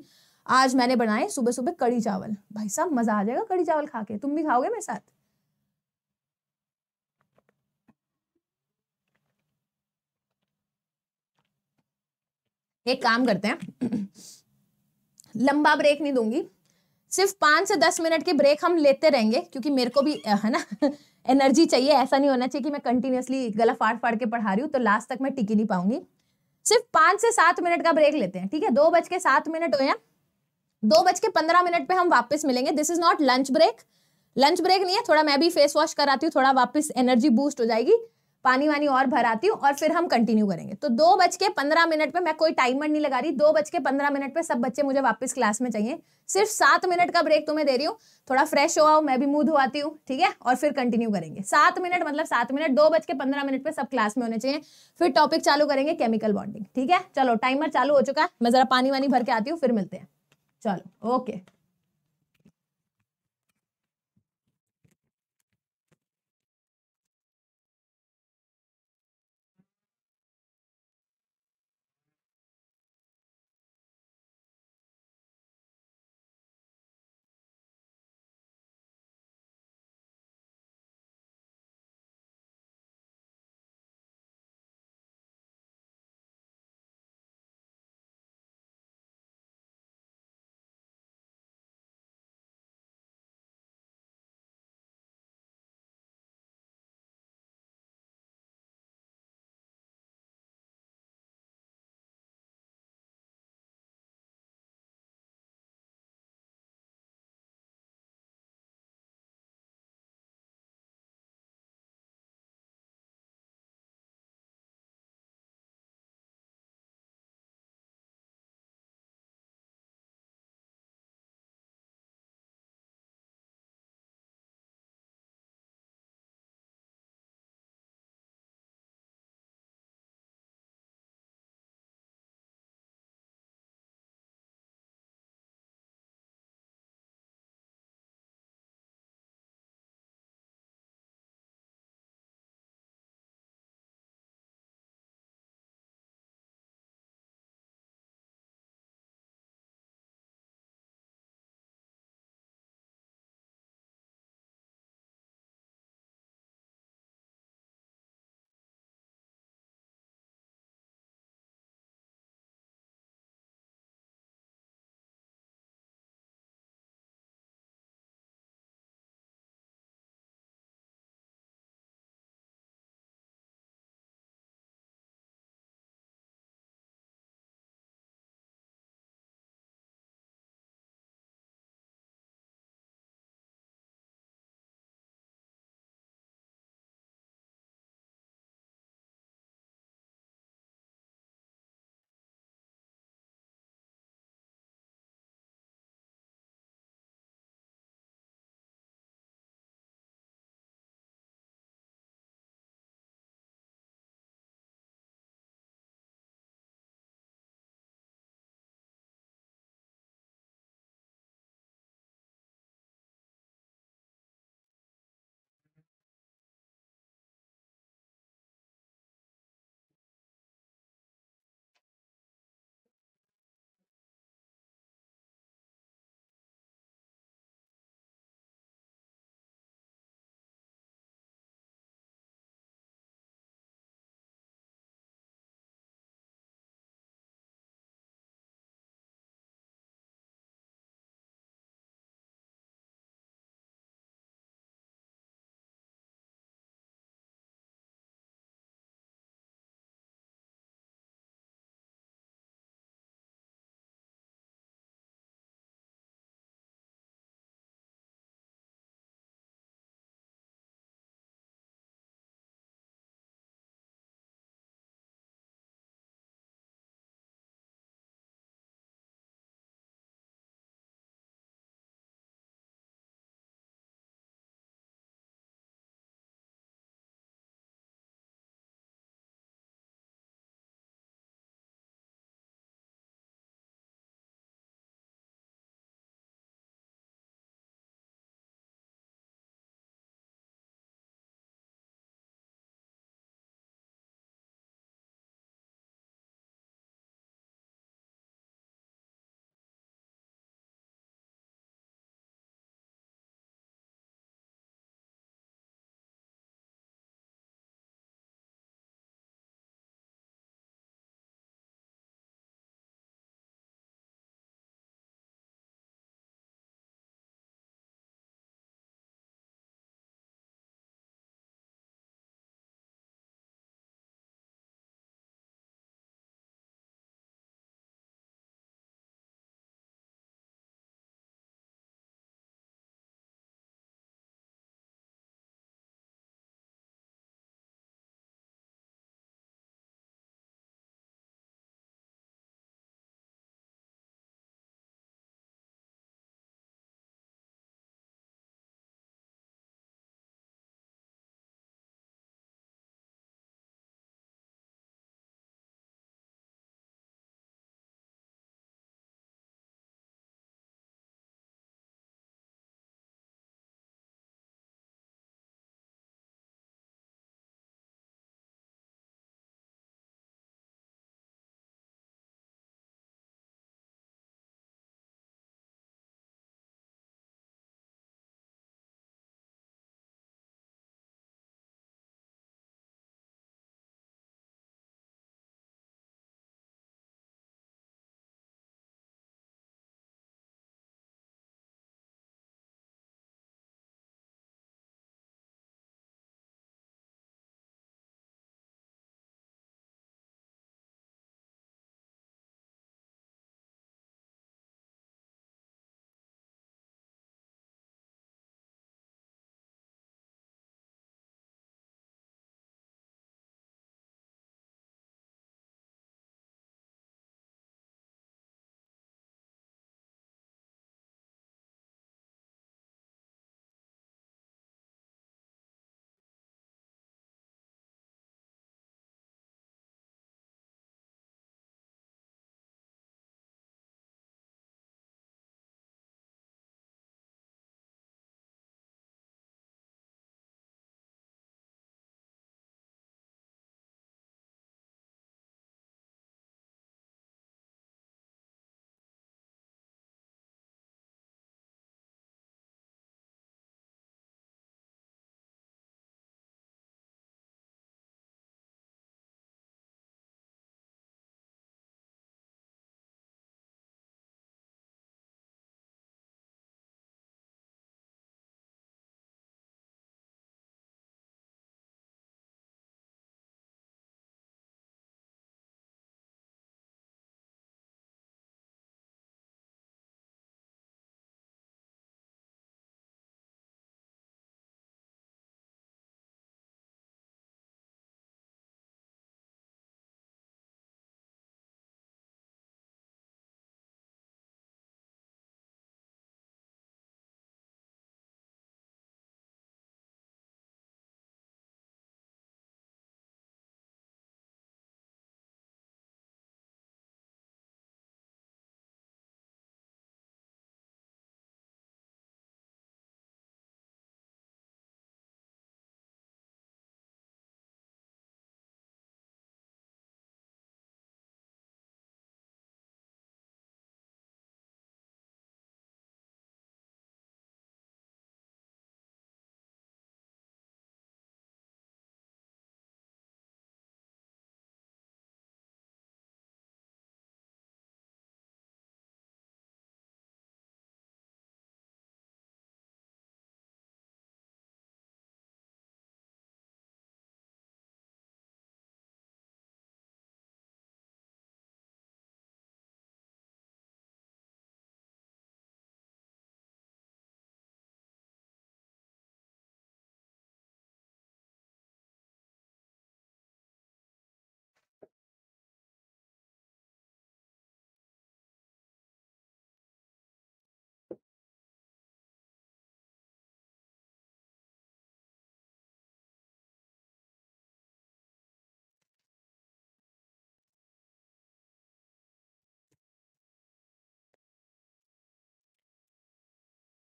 आज मैंने बनाए सुबह सुबह कड़ी चावल भाई साहब मजा आ जाएगा कड़ी चावल खा के तुम भी खाओगे मेरे साथ एक काम करते हैं लंबा ब्रेक नहीं दूंगी सिर्फ पांच से दस मिनट की ब्रेक हम लेते रहेंगे क्योंकि मेरे को भी है ना एनर्जी चाहिए ऐसा नहीं होना चाहिए कि मैं कंटिन्यूसली गला फाड़ फाड़ के पढ़ा रही हूँ तो लास्ट तक मैं टिकी नहीं पाऊंगी सिर्फ पांच से सात मिनट का ब्रेक लेते हैं ठीक है दो बज के सात मिनट हो दो बज के पंद्रह मिनट पे हम वापस मिलेंगे this is not lunch break lunch break नहीं है थोड़ा मैं भी फेस वॉश कराती हूँ थोड़ा वापस एनर्जी बूस्ट हो जाएगी पानी वानी और भर आती हूँ और फिर हम कंटिन्यू करेंगे तो दो बज के पंद्रह मिनट पे मैं कोई टाइमर नहीं लगा रही दो बज के पंद्रह मिनट पे सब बच्चे मुझे वापस क्लास में चाहिए सिर्फ सात मिनट का ब्रेक तुम्हें दे रही हूँ थोड़ा फ्रेश हो आओ मैं भी मुंह धोआती हूँ ठीक है और फिर कंटिन्यू करेंगे सात मिनट मतलब सात मिनट दो बज के पंद्रह मिनट पे सब क्लास में होने चाहिए फिर टॉपिक चालू करेंगे केमिकल बॉन्डिंग ठीक है चलो टाइमर चालू हो चुका है मैं जरा पानी वानी भर के आती हूँ फिर मिलते हैं चलो ओके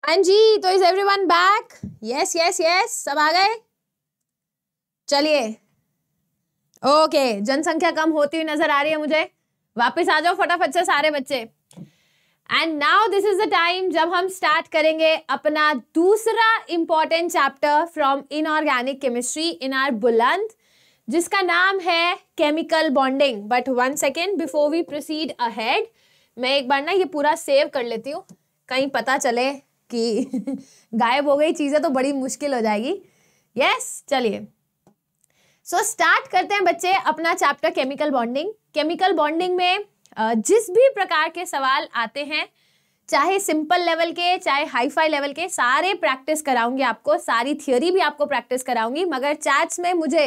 एंड जी तो is everyone back yes yes yes सब आ गए चलिए ओके जनसंख्या कम होती हुई नजर आ रही है मुझे वापस आ जाओ फटाफट से सारे बच्चे and now this is the time जब हम स्टार्ट करेंगे अपना दूसरा important chapter from inorganic chemistry in our Buland जिसका नाम है chemical bonding but one second before we proceed ahead मैं एक बार ना ये पूरा सेव कर लेती हूँ कहीं पता चले कि गायब हो गई चीज़ें तो बड़ी मुश्किल हो जाएगी यस yes, चलिए सो so, स्टार्ट करते हैं बच्चे अपना chapter chemical bonding chemical bonding में जिस भी प्रकार के सवाल आते हैं चाहे सिंपल लेवल के चाहे हाईफाई लेवल के सारे प्रैक्टिस कराऊंगी आपको सारी थियोरी भी आपको प्रैक्टिस कराऊंगी मगर चैट्स में मुझे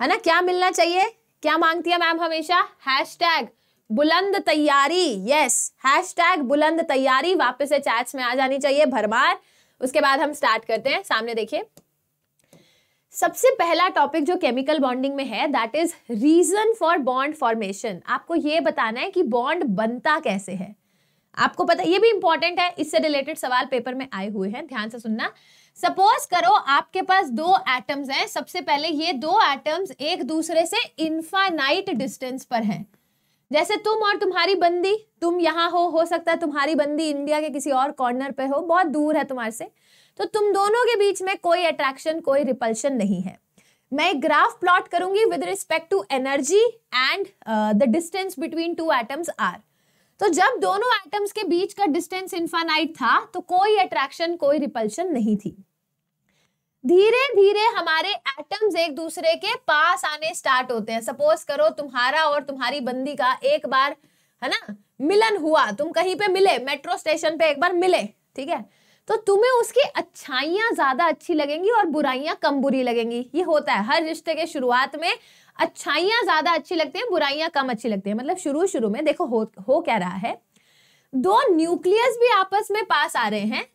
है ना क्या मिलना चाहिए क्या मांगती है मैम हमेशा हैश टैग बुलंद तैयारी यस हैश टैग बुलंद तैयारी वापस से चैट्स में आ जानी चाहिए भरमार उसके बाद हम स्टार्ट करते हैं सामने देखिए सबसे पहला टॉपिक जो केमिकल बॉन्डिंग में है that is reason for bond formation आपको ये बताना है कि बॉन्ड बनता कैसे है आपको पता ये भी इंपॉर्टेंट है इससे रिलेटेड सवाल पेपर में आए हुए हैं ध्यान से सुनना सपोज करो आपके पास दो एटम्स हैं सबसे पहले ये दो एटम्स एक दूसरे से इन्फानाइट डिस्टेंस पर हैं जैसे तुम और तुम्हारी बंदी तुम यहाँ हो हो सकता है तुम्हारी बंदी इंडिया के किसी और कॉर्नर पे हो बहुत दूर है तुम्हारे से तो तुम दोनों के बीच में कोई अट्रैक्शन कोई रिपल्शन नहीं है मैं एक ग्राफ प्लॉट करूंगी with respect to energy and the distance between two atoms are तो जब दोनों एटम्स के बीच का डिस्टेंस इन्फानाइट था तो कोई अट्रैक्शन कोई रिपल्शन नहीं थी धीरे धीरे हमारे एटम्स एक दूसरे के पास आने स्टार्ट होते हैं सपोज करो तुम्हारा और तुम्हारी बंदी का एक बार है ना मिलन हुआ तुम कहीं पे मिले मेट्रो स्टेशन पे एक बार मिले ठीक है तो तुम्हें उसकी अच्छाइयां ज्यादा अच्छी लगेंगी और बुराइयां कम बुरी लगेंगी ये होता है हर रिश्ते के शुरुआत में अच्छाइयां ज्यादा अच्छी लगती हैं बुराइयां कम अच्छी लगती हैं मतलब शुरू शुरू में देखो हो, हो क्या रहा है दो न्यूक्लियस भी आपस में पास आ रहे हैं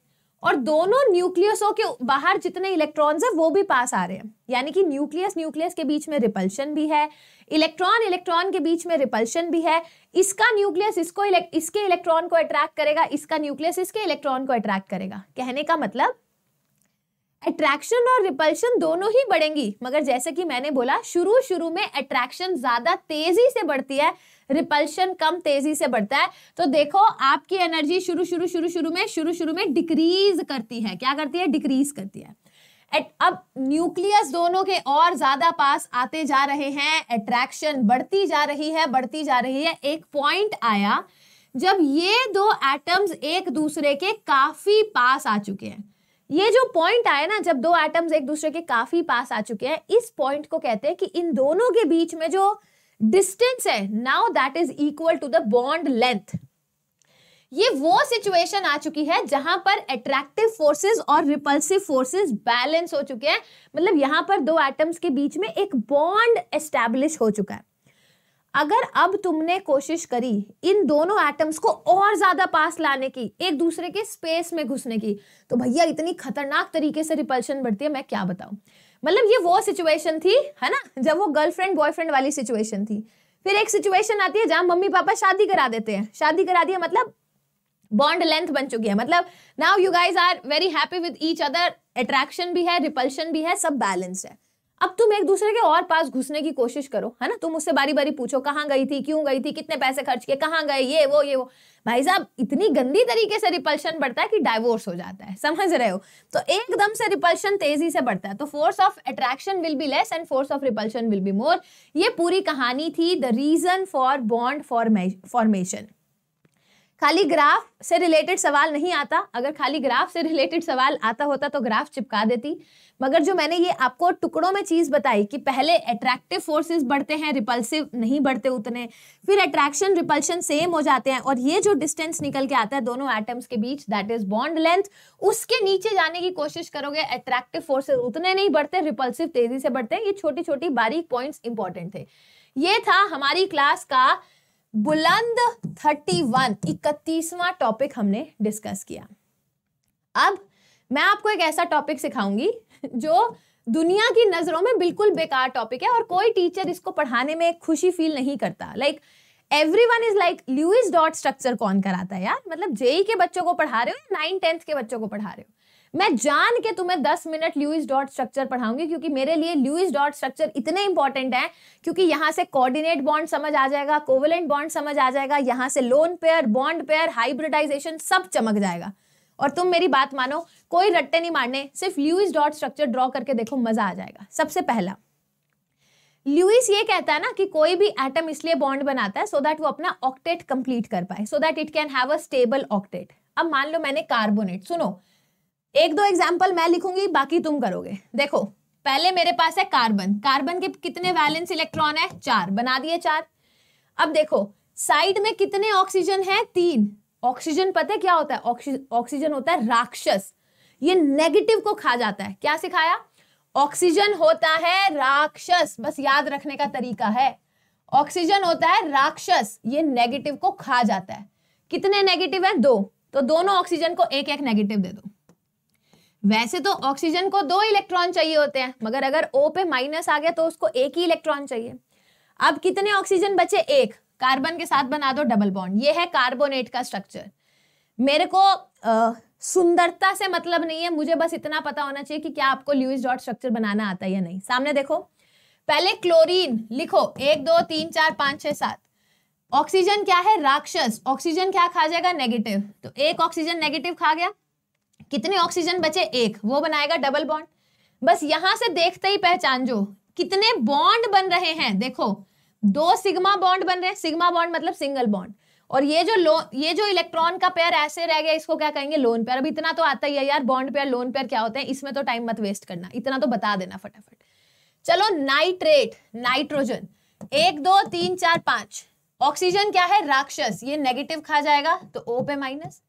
और दोनों न्यूक्लियसों के बाहर जितने इलेक्ट्रॉन्स हैं वो भी पास आ रहे हैं यानी कि न्यूक्लियस न्यूक्लियस के बीच में रिपल्शन भी है इलेक्ट्रॉन इलेक्ट्रॉन के बीच में रिपल्शन भी है इसका न्यूक्लियस इसको इलेक, इसके इलेक्ट्रॉन को अट्रैक्ट करेगा इसका न्यूक्लियस इसके इलेक्ट्रॉन को अट्रैक्ट करेगा कहने का मतलब अट्रैक्शन और रिपल्शन दोनों ही बढ़ेंगी मगर जैसे कि मैंने बोला शुरू शुरू में अट्रैक्शन ज्यादा तेजी से बढ़ती है रिपल्शन कम तेजी से बढ़ता है तो देखो आपकी एनर्जी शुरू शुरू शुरू शुरू में शुरू शुरू में डिक्रीज करती है क्या करती है डिक्रीज करती है एट अब न्यूक्लियस दोनों के और ज्यादा पास आते जा रहे हैं अट्रैक्शन बढ़ती जा रही है बढ़ती जा रही है एक पॉइंट आया जब ये दो एटम्स एक दूसरे के काफी पास आ चुके हैं ये जो पॉइंट आया ना जब दो एटम्स एक दूसरे के काफी पास आ चुके हैं इस पॉइंट को कहते हैं कि इन दोनों के बीच में जो डिस्टेंस है now that is equal to the bond length ये वो सिचुएशन आ चुकी है जहां पर अट्रैक्टिव फोर्सेस और रिपल्सिव फोर्सेस बैलेंस हो चुके हैं मतलब यहां पर दो एटम्स के बीच में एक बॉन्ड एस्टेब्लिश हो चुका है अगर अब तुमने कोशिश करी इन दोनों एटम्स को और ज्यादा पास लाने की एक दूसरे के स्पेस में घुसने की तो भैया इतनी खतरनाक तरीके से रिपल्शन बढ़ती है मैं क्या बताऊं मतलब ये वो सिचुएशन थी है ना जब वो गर्लफ्रेंड बॉयफ्रेंड वाली सिचुएशन थी फिर एक सिचुएशन आती है जहां मम्मी पापा शादी करा देते हैं शादी करा दिया मतलब बॉन्ड लेंथ बन चुकी है मतलब now you guys are very happy with each other attraction भी है रिपल्शन भी है सब बैलेंस है अब तुम एक दूसरे के और पास घुसने की कोशिश करो है ना तुम उससे बारी बारी पूछो कहाँ गई थी क्यों गई थी कितने पैसे खर्च किए कहाँ गए ये वो ये वो भाई साहब इतनी गंदी तरीके से रिपल्शन बढ़ता है कि डाइवोर्स हो जाता है समझ रहे हो तो एकदम से रिपल्शन तेजी से बढ़ता है तो force of attraction will be less and force of repulsion will be more ये पूरी कहानी थी the reason for bond formation खाली ग्राफ से रिलेटेड सवाल नहीं आता अगर खाली ग्राफ से रिलेटेड सवाल आता होता तो ग्राफ चिपका देती मगर जो मैंने ये आपको टुकड़ों में चीज़ बताई कि पहले अट्रैक्टिव फोर्सेस बढ़ते हैं रिपल्सिव नहीं बढ़ते उतने फिर अट्रैक्शन रिपल्शन सेम हो जाते हैं और ये जो डिस्टेंस निकल के आता है दोनों एटम्स के बीच दैट इज बॉन्ड लेंथ उसके नीचे जाने की कोशिश करोगे अट्रैक्टिव फोर्सेज उतने नहीं बढ़ते रिपल्सिव तेजी से बढ़ते हैं ये छोटी छोटी बारीक पॉइंट्स इंपॉर्टेंट थे ये था हमारी क्लास का बुलंद थर्टी वन इकतीसवां टॉपिक हमने डिस्कस किया अब मैं आपको एक ऐसा टॉपिक सिखाऊंगी जो दुनिया की नज़रों में बिल्कुल बेकार टॉपिक है और कोई टीचर इसको पढ़ाने में खुशी फील नहीं करता like every one is like Lewis dot structure कौन कराता है यार मतलब जेई e के बच्चों को पढ़ा रहे हो नाइन टेंथ के बच्चों को पढ़ा रहे हो मैं जान के तुम्हें दस मिनट ल्यूइस डॉट स्ट्रक्चर पढ़ाऊंगी क्योंकि मेरे लिए ल्यूइस डॉट स्ट्रक्चर इतने इंपॉर्टेंट है क्योंकि यहां से कोऑर्डिनेट बॉन्ड समझ आ जाएगा कोवलेंट बॉन्ड समझ आ जाएगा यहां से lone pair bond pair hybridisation सब चमक जाएगा और तुम मेरी बात मानो कोई रट्टे नहीं मारने सिर्फ ल्यूइस डॉट स्ट्रक्चर ड्रॉ करके देखो मजा आ जाएगा सबसे पहला ल्यूइस ये कहता है ना कि कोई भी एटम इसलिए बॉन्ड बनाता है सो दैट वो अपना ऑक्टेट कंप्लीट कर पाए so that it can have a stable octet अब मान लो मैंने कार्बोनेट सुनो एक दो एग्जाम्पल मैं लिखूंगी बाकी तुम करोगे देखो पहले मेरे पास है कार्बन कार्बन के कितने वैलेंस इलेक्ट्रॉन है चार बना दिए चार अब देखो साइड में कितने ऑक्सीजन है तीन ऑक्सीजन पता है क्या होता है ऑक्सीजन होता है राक्षस ये नेगेटिव को खा जाता है क्या सिखाया ऑक्सीजन होता है राक्षस बस याद रखने का तरीका है ऑक्सीजन होता है राक्षस ये नेगेटिव को खा जाता है कितने नेगेटिव है दो तो दोनों ऑक्सीजन को एक एक नेगेटिव दे दो वैसे तो ऑक्सीजन को दो इलेक्ट्रॉन चाहिए होते हैं मगर अगर ओ पे माइनस आ गया तो उसको एक ही इलेक्ट्रॉन चाहिए अब कितने ऑक्सीजन बचे एक कार्बन के साथ बना दो डबल बॉन्ड ये है कार्बोनेट का स्ट्रक्चर मेरे को सुंदरता से मतलब नहीं है मुझे बस इतना पता होना चाहिए कि क्या आपको ल्यूज डॉट स्ट्रक्चर बनाना आता है या नहीं सामने देखो पहले क्लोरीन लिखो एक दो तीन चार पाँच छः सात ऑक्सीजन क्या है राक्षस ऑक्सीजन क्या खा जाएगा नेगेटिव तो एक ऑक्सीजन नेगेटिव खा गया कितने ऑक्सीजन बचे एक वो बनाएगा डबल बॉन्ड बस यहां से देखते ही पहचान जो कितने बॉन्ड बन रहे हैं देखो दो सिग्मा बॉन्ड बन रहे हैं सिग्मा बॉन्ड मतलब सिंगल बॉन्ड और ये जो लो ये जो इलेक्ट्रॉन का पेयर ऐसे रह गया इसको क्या कहेंगे लोन पेयर अब इतना तो आता ही है यार बॉन्ड पेयर लोन पेयर क्या होते हैं इसमें तो टाइम मत वेस्ट करना इतना तो बता देना फटाफट चलो नाइट्रेट नाइट्रोजन एक दो तीन चार पांच ऑक्सीजन क्या है राक्षस ये नेगेटिव खा जाएगा तो ओ पे माइनस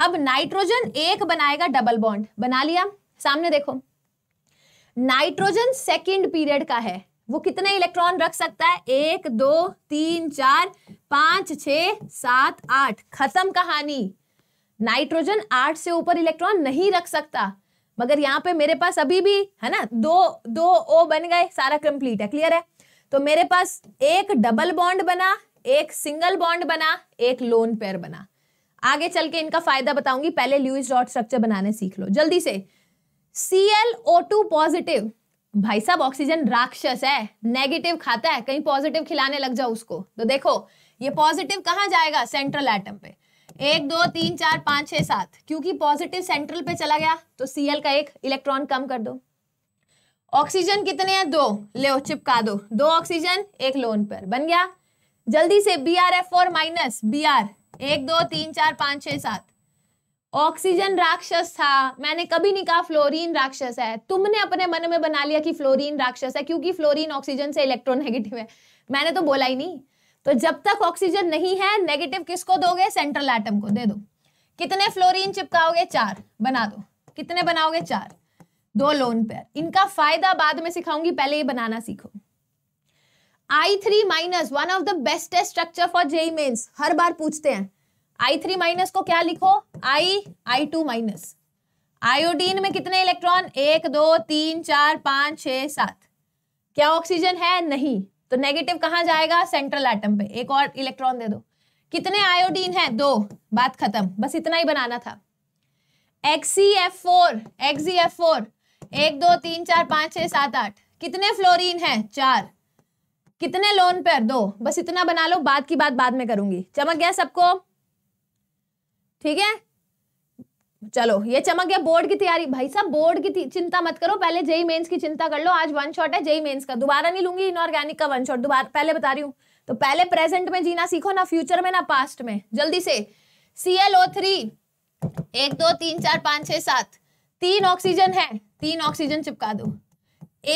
अब नाइट्रोजन एक बनाएगा डबल बॉन्ड बना लिया सामने देखो नाइट्रोजन सेकेंड पीरियड का है वो कितने इलेक्ट्रॉन रख सकता है एक दो तीन चार पांच छ सात आठ खत्म कहानी नाइट्रोजन आठ से ऊपर इलेक्ट्रॉन नहीं रख सकता मगर यहाँ पे मेरे पास अभी भी है ना दो दो ओ बन गए सारा कंप्लीट है क्लियर है तो मेरे पास एक डबल बॉन्ड बना एक सिंगल बॉन्ड बना एक लोन पेयर बना आगे चल के इनका फायदा बताऊंगी पहले ल्यूज डॉट स्ट्रक्चर बनाने सीख लो जल्दी से C L O two positive भाई साहब ऑक्सीजन राक्षस है नेगेटिव खाता है कहीं पॉजिटिव खिलाने लग जाओ उसको तो देखो ये पॉजिटिव कहाँ जाएगा सेंट्रल एटम पे एक दो तीन चार पांच छह सात क्योंकि पॉजिटिव सेंट्रल पे चला गया तो सीएल का एक इलेक्ट्रॉन कम कर दो ऑक्सीजन कितने हैं दो ले चिपका दो दो ऑक्सीजन एक लोन पर बन गया जल्दी से B R F four minus B R एक दो तीन चार पांच छह सात ऑक्सीजन राक्षस था मैंने कभी नहीं कहा फ्लोरीन राक्षस है तुमने अपने मन में बना लिया कि फ्लोरीन राक्षस है क्योंकि फ्लोरीन ऑक्सीजन से नेगेटिव है मैंने तो बोला ही नहीं तो जब तक ऑक्सीजन नहीं है नेगेटिव किसको दोगे सेंट्रल एटम को दे दो कितने फ्लोरीन चिपकाओगे चार बना दो कितने बनाओगे चार दो लोन पेयर इनका फायदा बाद में सिखाऊंगी पहले ये बनाना सीखो I three minus one of the bestest structure for JEE Mains हर बार पूछते हैं आई थ्री माइनस को क्या लिखो I I two minus iodine में कितने इलेक्ट्रॉन एक दो तीन चार पांच छ सात क्या ऑक्सीजन है नहीं तो नेगेटिव कहां जाएगा सेंट्रल एटम पे एक और इलेक्ट्रॉन दे दो कितने आयोडीन है दो बात खत्म बस इतना ही बनाना था Xe F four Xe F four एक दो तीन चार पांच छ सात आठ कितने फ्लोरीन है चार कितने लोन पेयर दो बस इतना बना लो बाद की बात बाद में करूंगी चमक गया सबको ठीक है चलो ये चमक गया बोर्ड की तैयारी भाई साहब बोर्ड की चिंता मत करो पहले जेई मेंस की चिंता कर लो आज वन शॉट है जेई मेंस का दोबारा नहीं लूंगी इनऑर्गेनिक का वन शॉट दोबारा पहले बता रही हूँ तो पहले प्रेजेंट में जीना सीखो ना फ्यूचर में ना पास्ट में जल्दी से सी एल ओ थ्री एक दो तीन चार पांच छह सात तीन ऑक्सीजन है तीन ऑक्सीजन चिपका दो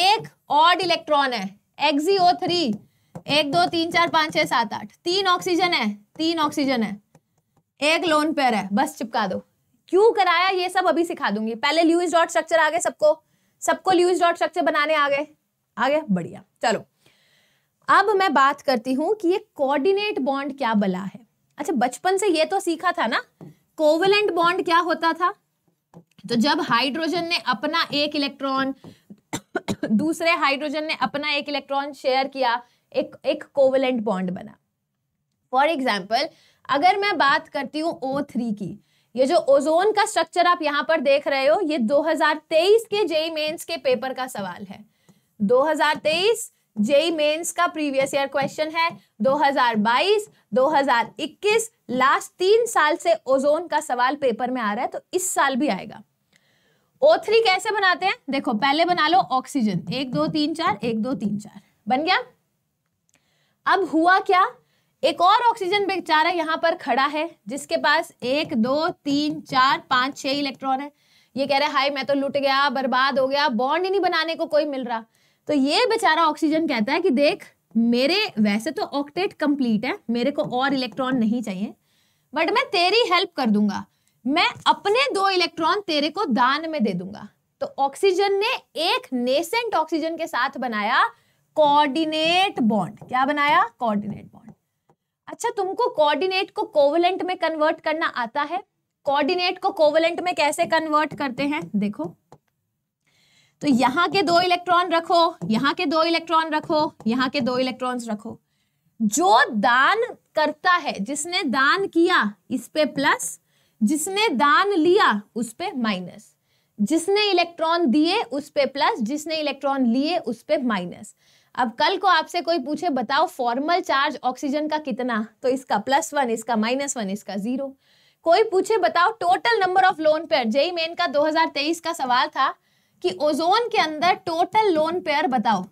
एक ऑड इलेक्ट्रॉन है ओ थ्री एक दो तीन चार पांच छह सात आठ तीन ऑक्सीजन है तीन ऑक्सीजन है एक लोन पेयर है बस चिपका दो क्यों कराया ये सब अभी सिखा दूंगी पहले ल्यूज डॉट स्ट्रक्चर आ गए सबको सबको ल्यूज डॉट स्ट्रक्चर बनाने आ गए आ गए बढ़िया चलो अब मैं बात करती हूँ कि ये कोऑर्डिनेट बॉन्ड क्या बला है अच्छा बचपन से ये तो सीखा था ना कोवेलेंट बॉन्ड क्या होता था तो जब हाइड्रोजन ने अपना एक इलेक्ट्रॉन दूसरे हाइड्रोजन ने अपना एक इलेक्ट्रॉन शेयर किया एक एक कोवेलेंट बॉन्ड बना फॉर एग्जाम्पल अगर मैं बात करती हूँ ओ थ्री की ये जो ओजोन का स्ट्रक्चर आप यहाँ पर देख रहे हो ये 2023 के जेई मेंस के पेपर का सवाल है 2023 जेई मेंस का प्रीवियस ईयर क्वेश्चन है 2022 2021 लास्ट तीन साल से ओजोन का सवाल पेपर में आ रहा है तो इस साल भी आएगा ओ थ्री कैसे बनाते हैं देखो पहले बना लो ऑक्सीजन एक दो तीन चार एक दो तीन चार बन गया अब हुआ क्या एक और ऑक्सीजन बेचारा यहाँ पर खड़ा है जिसके पास एक दो तीन चार पाँच छह इलेक्ट्रॉन है ये कह रहा है हाई मैं तो लुट गया बर्बाद हो गया बॉन्ड ही नहीं बनाने को कोई मिल रहा तो ये बेचारा ऑक्सीजन कहता है कि देख मेरे वैसे तो ऑक्टेट कंप्लीट है मेरे को और इलेक्ट्रॉन नहीं चाहिए बट मैं तेरी हेल्प कर दूंगा मैं अपने दो इलेक्ट्रॉन तेरे को दान में दे दूंगा तो ऑक्सीजन ने एक नेसेंट ऑक्सीजन के साथ बनाया कोऑर्डिनेट बॉन्ड क्या बनाया कोऑर्डिनेट बॉन्ड अच्छा तुमको कोऑर्डिनेट को कोवलेंट में कन्वर्ट करना आता है कोऑर्डिनेट को कोवलेंट में कैसे कन्वर्ट करते हैं देखो तो यहाँ के दो इलेक्ट्रॉन रखो यहाँ के दो इलेक्ट्रॉन रखो यहाँ के दो इलेक्ट्रॉन्स रखो जो दान करता है जिसने दान किया इस पे प्लस जिसने दान लिया उस पे माइनस जिसने इलेक्ट्रॉन दिए उस पे प्लस जिसने इलेक्ट्रॉन लिए उस पे माइनस अब कल को आपसे कोई पूछे बताओ फॉर्मल चार्ज ऑक्सीजन का कितना तो इसका प्लस वन इसका माइनस वन इसका जीरो कोई पूछे बताओ total number of lone pair JEE Main का 2023 का सवाल था कि ओजोन के अंदर टोटल लोन पेयर बताओ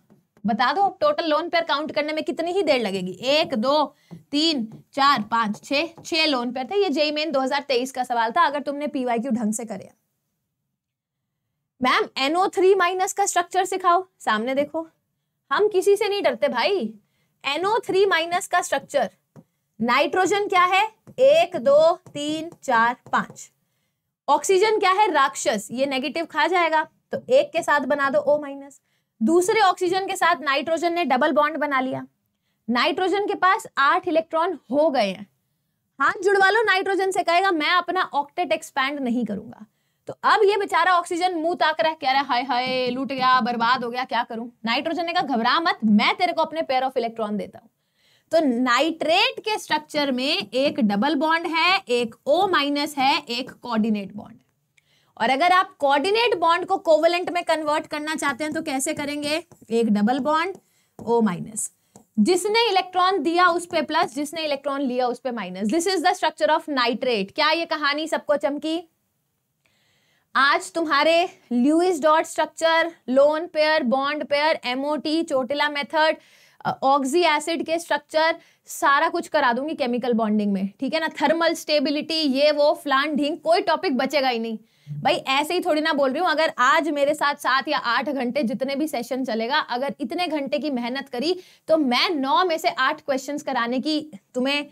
बता दो टोटल लोन पेयर काउंट करने में कितनी ही देर लगेगी एक दो तीन चार पांच छह छ लोन पेयर थे ये जेई मेन 2023 का सवाल था अगर तुमने क्यू ढंग से करे मैम एनओ थ्री माइनस का स्ट्रक्चर सिखाओ सामने देखो हम किसी से नहीं डरते भाई एनओ थ्री माइनस का स्ट्रक्चर नाइट्रोजन क्या है एक दो तीन चार पांच ऑक्सीजन क्या है राक्षस ये नेगेटिव खा जाएगा तो एक के साथ बना दो ओ माइनस दूसरे ऑक्सीजन के साथ नाइट्रोजन ने डबल बॉन्ड बना लिया नाइट्रोजन के पास आठ इलेक्ट्रॉन हो गए हैं हाथ जुड़वा लो नाइट्रोजन से कहेगा मैं अपना ऑक्टेट एक्सपैंड नहीं करूंगा तो अब ये बेचारा ऑक्सीजन मुंह ताक रहा है कह रहा है हाय हाय लूट गया बर्बाद हो गया क्या करूं नाइट्रोजन ने कहा घबरा मत मैं तेरे को अपने पेयर ऑफ इलेक्ट्रॉन देता हूं तो नाइट्रेट के स्ट्रक्चर में एक डबल बॉन्ड है एक ओ माइनस है एक कोऑर्डिनेट बॉन्ड और अगर आप कोऑर्डिनेट बॉन्ड को कोवलेंट में कन्वर्ट करना चाहते हैं तो कैसे करेंगे एक डबल बॉन्ड ओ माइनस जिसने इलेक्ट्रॉन दिया उस पे प्लस जिसने इलेक्ट्रॉन लिया उस पे minus this is the structure of nitrate क्या ये कहानी सबको चमकी आज तुम्हारे Lewis dot structure lone pair bond pair MOT चोटिला मेथड ऑक्सी एसिड के स्ट्रक्चर सारा कुछ करा दूंगी केमिकल बॉन्डिंग में ठीक है ना थर्मल स्टेबिलिटी ये वो फ्लान ढींग कोई टॉपिक बचेगा ही नहीं भाई ऐसे ही थोड़ी ना बोल रही हूँ अगर आज मेरे साथ सात या आठ घंटे जितने भी सेशन चलेगा अगर इतने घंटे की मेहनत करी तो मैं नौ में से आठ क्वेश्चंस कराने की तुम्हें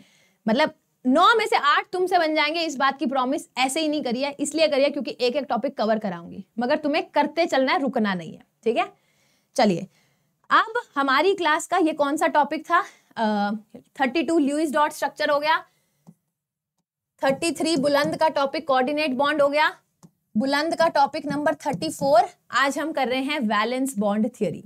मतलब नौ में से आठ तुमसे बन जाएंगे इस बात की प्रॉमिस ऐसे ही नहीं करिए इसलिए करिए क्योंकि एक एक टॉपिक कवर कराऊंगी मगर तुम्हें करते चलना है रुकना नहीं है ठीक है चलिए अब हमारी क्लास का ये कौन सा टॉपिक था thirty two Lewis dot structure हो गया थर्टी थ्री बुलंद का टॉपिक कोऑर्डिनेट बॉन्ड हो गया बुलंद का टॉपिक नंबर थर्टी फोर आज हम कर रहे हैं valence bond theory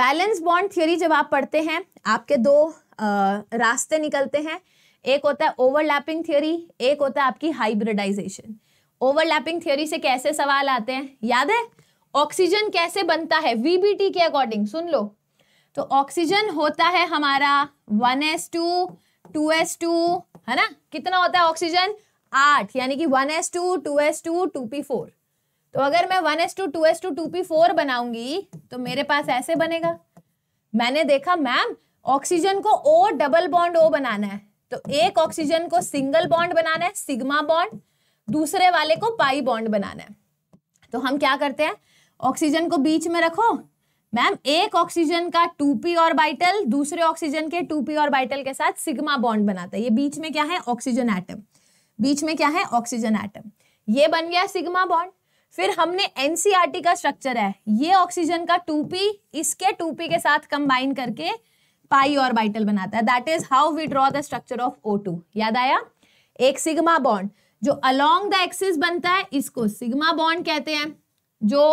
valence bond theory जब आप पढ़ते हैं आपके दो आ, रास्ते निकलते हैं एक होता है ओवरलैपिंग थ्योरी एक होता है आपकी हाइब्रिडाइजेशन ओवरलैपिंग थ्योरी से कैसे सवाल आते हैं याद है ऑक्सीजन कैसे बनता है वीबीटी के अकॉर्डिंग सुन लो तो ऑक्सीजन होता है हमारा 1s2 2s2 है ना कितना होता है ऑक्सीजन आठ यानी कि 1s2 2s2 2p4 तो अगर मैं 1s2 2s2 2p4 बनाऊंगी तो मेरे पास ऐसे बनेगा मैंने देखा मैम ऑक्सीजन को ओ डबल बॉन्ड ओ बनाना है तो एक ऑक्सीजन को सिंगल बॉन्ड बनाना है सिग्मा बॉन्ड दूसरे वाले को पाई बॉन्ड बनाना है तो हम क्या करते हैं ऑक्सीजन को बीच में रखो मैम एक ऑक्सीजन का टू पी और बाइटल दूसरे ऑक्सीजन के टू पी और बाइटल के साथ सिग्मा बॉन्ड बनाता है ये बीच में क्या है ऑक्सीजन एटम बीच में क्या है ऑक्सीजन एटम ये बन गया सिग्मा बॉन्ड फिर हमने एनसीआरटी e का स्ट्रक्चर है ये ऑक्सीजन का टू पी इसके टू पी के साथ कंबाइन करके पाई बाइटल बनाता है that is how we draw the structure of O two याद आया एक सिग्मा बॉन्ड जो अलोंग द एक्सिस बनता है इसको सिग्मा बॉन्ड कहते हैं जो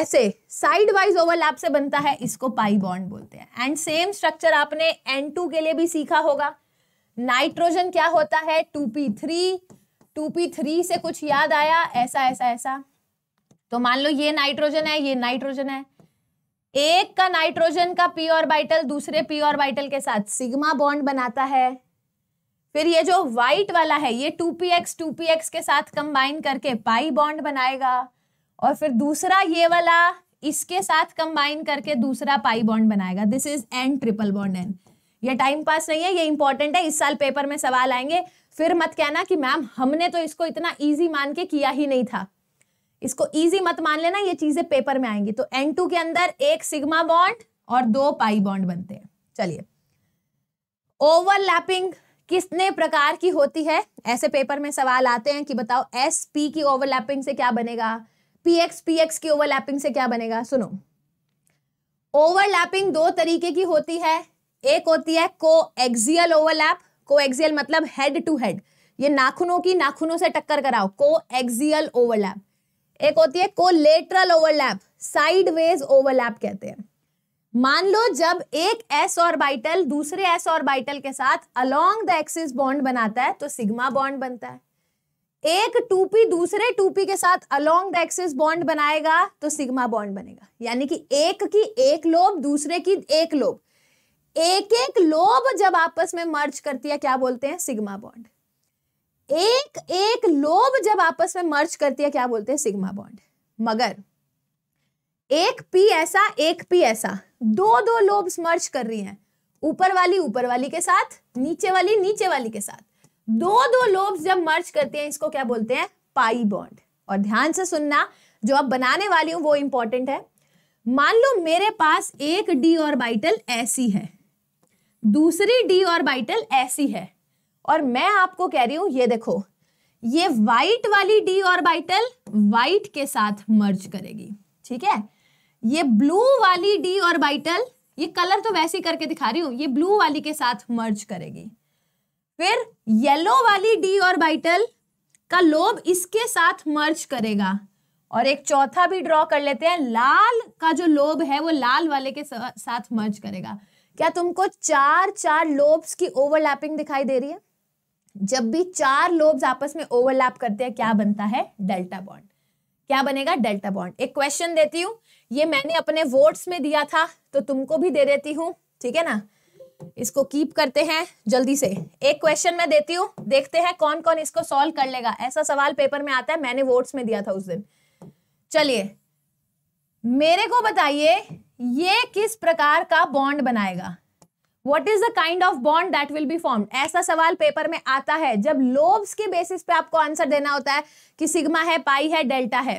ऐसे साइड वाइज ओवरलैप से बनता है इसको पाई बॉन्ड बोलते हैं एंड सेम स्ट्रक्चर आपने N2 के लिए भी सीखा होगा नाइट्रोजन क्या होता है 2p3 2p3 से कुछ याद आया ऐसा ऐसा ऐसा तो मान लो ये नाइट्रोजन है ये नाइट्रोजन है एक का नाइट्रोजन का पी बाइटल दूसरे पी ऑर्बिटल के साथ सिग्मा बॉन्ड बनाता है फिर ये जो व्हाइट वाला है ये two P X two P X के साथ कंबाइन करके पाई बॉन्ड बनाएगा और फिर दूसरा ये वाला इसके साथ कंबाइन करके दूसरा पाई बॉन्ड बनाएगा this is an triple bond N ये टाइम पास नहीं है ये इंपॉर्टेंट है इस साल पेपर में सवाल आएंगे फिर मत कहना कि मैम हमने तो इसको इतना ईजी मान के किया ही नहीं था इसको इजी मत मान लेना ये चीजें पेपर में आएंगी तो एन के अंदर एक सिग्मा बॉन्ड और दो पाई बॉन्ड बनते हैं चलिए ओवरलैपिंग किसने प्रकार की होती है ऐसे पेपर में सवाल आते हैं कि बताओ एस पी की ओवरलैपिंग से क्या बनेगा पी एक्स पी एक्स की ओवरलैपिंग से क्या बनेगा सुनो ओवरलैपिंग दो तरीके की होती है एक होती है coaxial overlap coaxial मतलब हेड टू हेड ये नाखूनों की नाखूनों से टक्कर कराओ को एक्सियल ओवरलैप एक होती है कोलेटरल ओवरलैप साइडवेज ओवरलैप कहते हैं मान लो जब एक एस ऑर्बिटल दूसरे एस ऑर्बिटल के साथ अलोंग द एक्सिस बॉन्ड बनाता है तो सिग्मा बॉन्ड बनता है एक टूपी दूसरे टूपी के साथ अलोंग द एक्सिस बॉन्ड बनाएगा तो सिग्मा बॉन्ड बनेगा यानी कि एक की एक लोब दूसरे की एक लोब एक एक लोब जब आपस में मर्ज करती है क्या बोलते हैं सिग्मा बॉन्ड एक एक लोब जब आपस में मर्ज करती है क्या बोलते हैं सिग्मा बॉन्ड मगर एक पी ऐसा एक पी ऐसा दो दो लोब्स मर्ज कर रही हैं ऊपर वाली ऊपर वाली के साथ नीचे वाली नीचे वाली के साथ दो दो लोब्स जब मर्ज करते हैं इसको क्या बोलते हैं पाई बॉन्ड और ध्यान से सुनना जो आप बनाने वाली हूं वो इंपॉर्टेंट है मान लो मेरे पास एक डी और बाइटल ऐसी है दूसरी डी और बाइटल ऐसी है और मैं आपको कह रही हूं ये देखो ये वाइट वाली डी ऑर्बिटल वाइट के साथ मर्ज करेगी ठीक है ये ब्लू वाली डी ऑर्बिटल ये कलर तो वैसे ही करके दिखा रही हूं ये ब्लू वाली के साथ मर्ज करेगी फिर येलो वाली डी ऑर्बिटल का लोब इसके साथ मर्ज करेगा और एक चौथा भी ड्रॉ कर लेते हैं लाल का जो लोब है वो लाल वाले के साथ मर्ज करेगा क्या तुमको चार चार लोब्स की ओवरलैपिंग दिखाई दे रही है जब भी चार लोब्स आपस में ओवरलैप करते हैं क्या बनता है डेल्टा बॉन्ड क्या बनेगा डेल्टा बॉन्ड एक क्वेश्चन देती हूँ ये मैंने अपने वोट्स में दिया था तो तुमको भी दे देती हूँ ठीक है ना इसको कीप करते हैं जल्दी से एक क्वेश्चन मैं देती हूँ देखते हैं कौन कौन इसको सॉल्व कर लेगा ऐसा सवाल पेपर में आता है मैंने वोट्स में दिया था उस दिन चलिए मेरे को बताइए ये किस प्रकार का बॉन्ड बनाएगा what is the kind of bond that will be form ऐसा सवाल पेपर में आता है जब लोब्स के बेसिस पे आपको आंसर देना होता है कि सिग्मा है पाई है डेल्टा है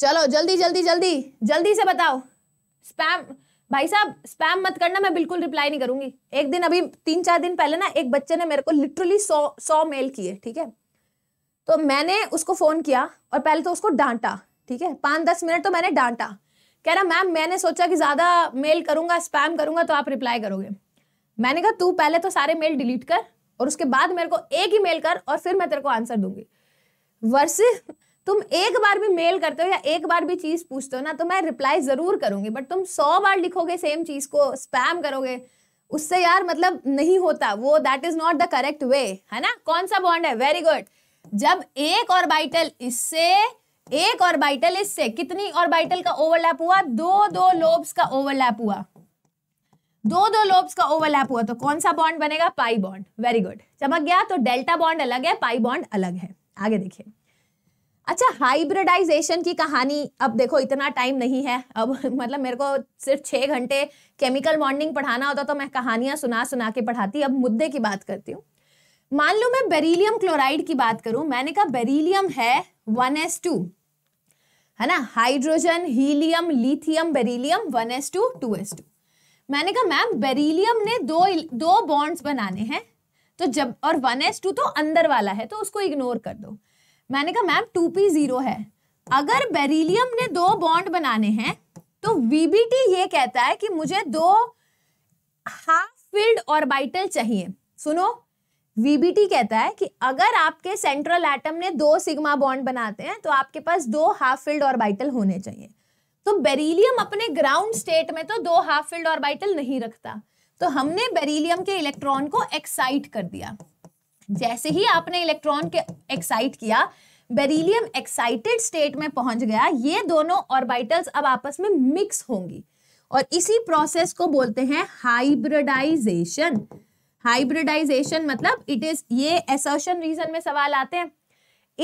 चलो जल्दी जल्दी जल्दी जल्दी से बताओ स्पैम भाई साहब स्पैम मत करना मैं बिल्कुल रिप्लाई नहीं करूंगी एक दिन अभी तीन चार दिन पहले ना एक बच्चे ने मेरे को लिटरली सौ सौ मेल किए ठीक है तो मैंने उसको फ़ोन किया और पहले तो उसको डांटा ठीक है पांच दस मिनट तो मैंने डांटा कह रहा मैम मैंने सोचा कि ज़्यादा मेल करूँगा स्पैम करूँगा तो आप रिप्लाई करोगे मैंने कहा तू पहले तो सारे मेल डिलीट कर और उसके बाद मेरे को एक ही मेल कर और फिर मैं तेरे को आंसर दूंगी वर्सेस तुम एक बार भी मेल करते हो या एक बार भी चीज़ पूछते हो ना तो मैं रिप्लाई ज़रूर करूंगी बट तुम सौ बार लिखोगे सेम चीज़ को स्पैम करोगे उससे यार मतलब नहीं होता वो that is not the correct way है ना कौन सा बॉन्ड है वेरी गुड जब एक और बाइटल इससे एक ऑर्बिटल इससे कितनी ऑर्बिटल का ओवरलैप हुआ दो दो लोब्स का ओवरलैप हुआ दो दो लोब्स का ओवरलैप हुआ तो कौन सा बॉन्ड बनेगा पाई बॉन्ड वेरी गुड चमक गया तो डेल्टा बॉन्ड अलग है पाई बॉन्ड अलग है आगे देखिए अच्छा हाइब्रिडाइजेशन की कहानी अब देखो इतना टाइम नहीं है अब मतलब मेरे को सिर्फ छह घंटे केमिकल बॉन्डिंग पढ़ाना होता तो मैं कहानियां सुना सुना के पढ़ाती अब मुद्दे की बात करती हूँ मान लो मैं बेरीलियम क्लोराइड की बात करूं मैंने कहा बेरीलियम है वन एस टू है ना hydrogen helium lithium beryllium one S two two S two मैंने कहा मैम बेरिलियम ने दो दो बॉन्ड्स बनाने हैं तो जब और वन एस टू तो अंदर वाला है तो उसको इग्नोर कर दो मैंने कहा मैम टू पी जीरो है अगर बेरिलियम ने दो बॉन्ड बनाने हैं तो वीबीटी ये कहता है कि मुझे दो हाफ फील्ड ऑर्बिटल चाहिए सुनो वीबीटी कहता है कि अगर आपके सेंट्रल एटम ने दो सिग्मा बॉन्ड बनाते हैं तो आपके पास दो हाफ फील्ड ऑर्बिटल होने चाहिए तो बेरिलियम अपने ग्राउंड स्टेट में तो दो हाफ फील्ड ऑर्बिटल नहीं रखता तो हमने बेरिलियम के इलेक्ट्रॉन को एक्साइट कर दिया जैसे ही आपने इलेक्ट्रॉन के एक्साइट किया बेरिलियम एक्साइटेड स्टेट में पहुंच गया ये दोनों ऑर्बिटल्स अब आपस में मिक्स होंगी और इसी प्रोसेस को बोलते हैं हाइब्रिडाइजेशन हाइब्रिडाइजेशन मतलब इट इज ये एसर्शन रीजन में सवाल आते हैं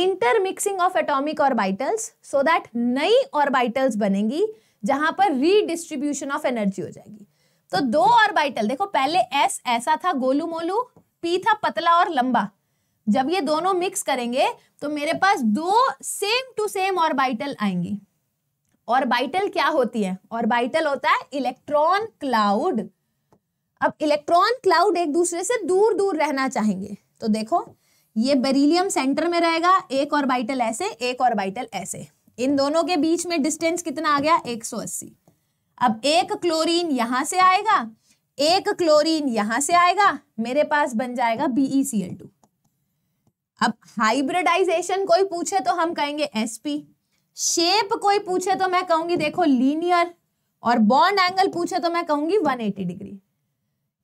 intermixing of atomic orbitals so that नई ऑर्बिटल्स बनेंगी जहां पर रीडिस्ट्रीब्यूशन ऑफ एनर्जी हो जाएगी तो दो ऑर्बिटल देखो पहले एस ऐसा था गोलू मोलू पी था पतला और लंबा जब ये दोनों मिक्स करेंगे तो मेरे पास दो सेम टू सेम ऑर्बिटल आएंगी ऑर्बिटल क्या होती है ऑर्बिटल होता है इलेक्ट्रॉन क्लाउड अब इलेक्ट्रॉन क्लाउड एक दूसरे से दूर दूर रहना चाहेंगे तो देखो ये बेरिलियम सेंटर में रहेगा एक ऑर्बिटल ऐसे एक ऑर्बिटल ऐसे इन दोनों के बीच में डिस्टेंस कितना आ गया 180 अब एक क्लोरीन यहां से आएगा एक क्लोरीन यहां से आएगा मेरे पास बन जाएगा BeCl2 टू अब हाइब्रिडाइजेशन कोई पूछे तो हम कहेंगे एसपी शेप कोई पूछे तो मैं कहूंगी देखो लीनियर और बॉन्ड एंगल पूछे तो मैं कहूंगी 180 डिग्री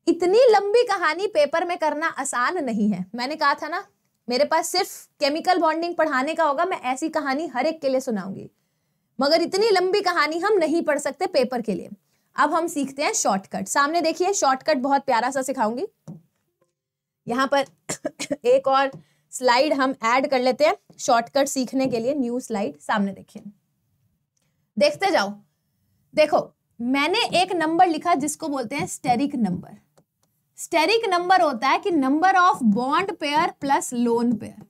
इतनी लंबी कहानी पेपर में करना आसान नहीं है मैंने कहा था ना मेरे पास सिर्फ केमिकल बॉन्डिंग पढ़ाने का होगा मैं ऐसी कहानी हर एक के लिए सुनाऊंगी मगर इतनी लंबी कहानी हम नहीं पढ़ सकते पेपर के लिए अब हम सीखते हैं शॉर्टकट सामने देखिए शॉर्टकट बहुत प्यारा सा सिखाऊंगी यहाँ पर एक और स्लाइड हम ऐड कर लेते हैं शॉर्टकट सीखने के लिए न्यू स्लाइड सामने देखिए देखते जाओ देखो मैंने एक नंबर लिखा जिसको बोलते हैं स्टेरिक नंबर स्टेरिक नंबर होता है कि number of bond pair plus lone pair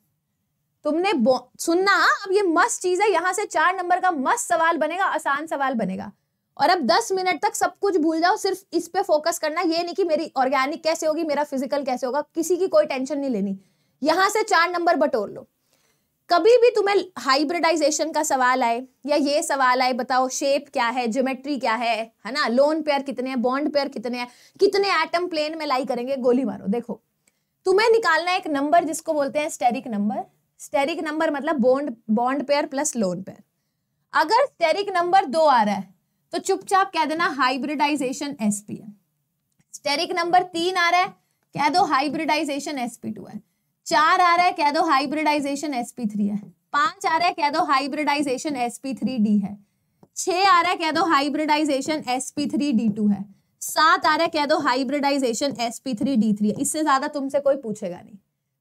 तुमने सुनना अब ये मस्त चीज है यहां से चार नंबर का मस्त सवाल बनेगा आसान सवाल बनेगा और अब दस मिनट तक सब कुछ भूल जाओ सिर्फ इस पे फोकस करना ये नहीं कि मेरी ऑर्गेनिक कैसे होगी मेरा फिजिकल कैसे होगा किसी की कोई टेंशन नहीं लेनी यहां से चार नंबर बटोर लो कभी भी तुम्हें हाइब्रिडाइजेशन का सवाल आए या ये सवाल आए बताओ शेप क्या है ज्योमेट्री क्या है है ना लोन पेयर कितने हैं बॉन्ड पेयर कितने हैं कितने एटम प्लेन में लाई करेंगे गोली मारो देखो तुम्हें निकालना एक नंबर जिसको बोलते हैं स्टेरिक नंबर स्टेरिक नंबर मतलब bond bond pair plus lone pair अगर स्टेरिक नंबर दो आ रहा है तो चुपचाप कह देना हाइब्रिडाइजेशन है स्टेरिक नंबर तीन आ रहा है कह दो हाइब्रिडाइजेशन एसपी टू है चार आ रहा है कह दो हाइब्रिडाइजेशन sp3 है पांच आ रहा है कह दो हाइब्रिडाइजेशन sp3d है छह आ रहा है कह दो हाइब्रिडाइजेशन sp3d2 है सात आ रहा है कह दो हाइब्रिडाइजेशन sp3d3 है इससे ज्यादा तुमसे कोई पूछेगा नहीं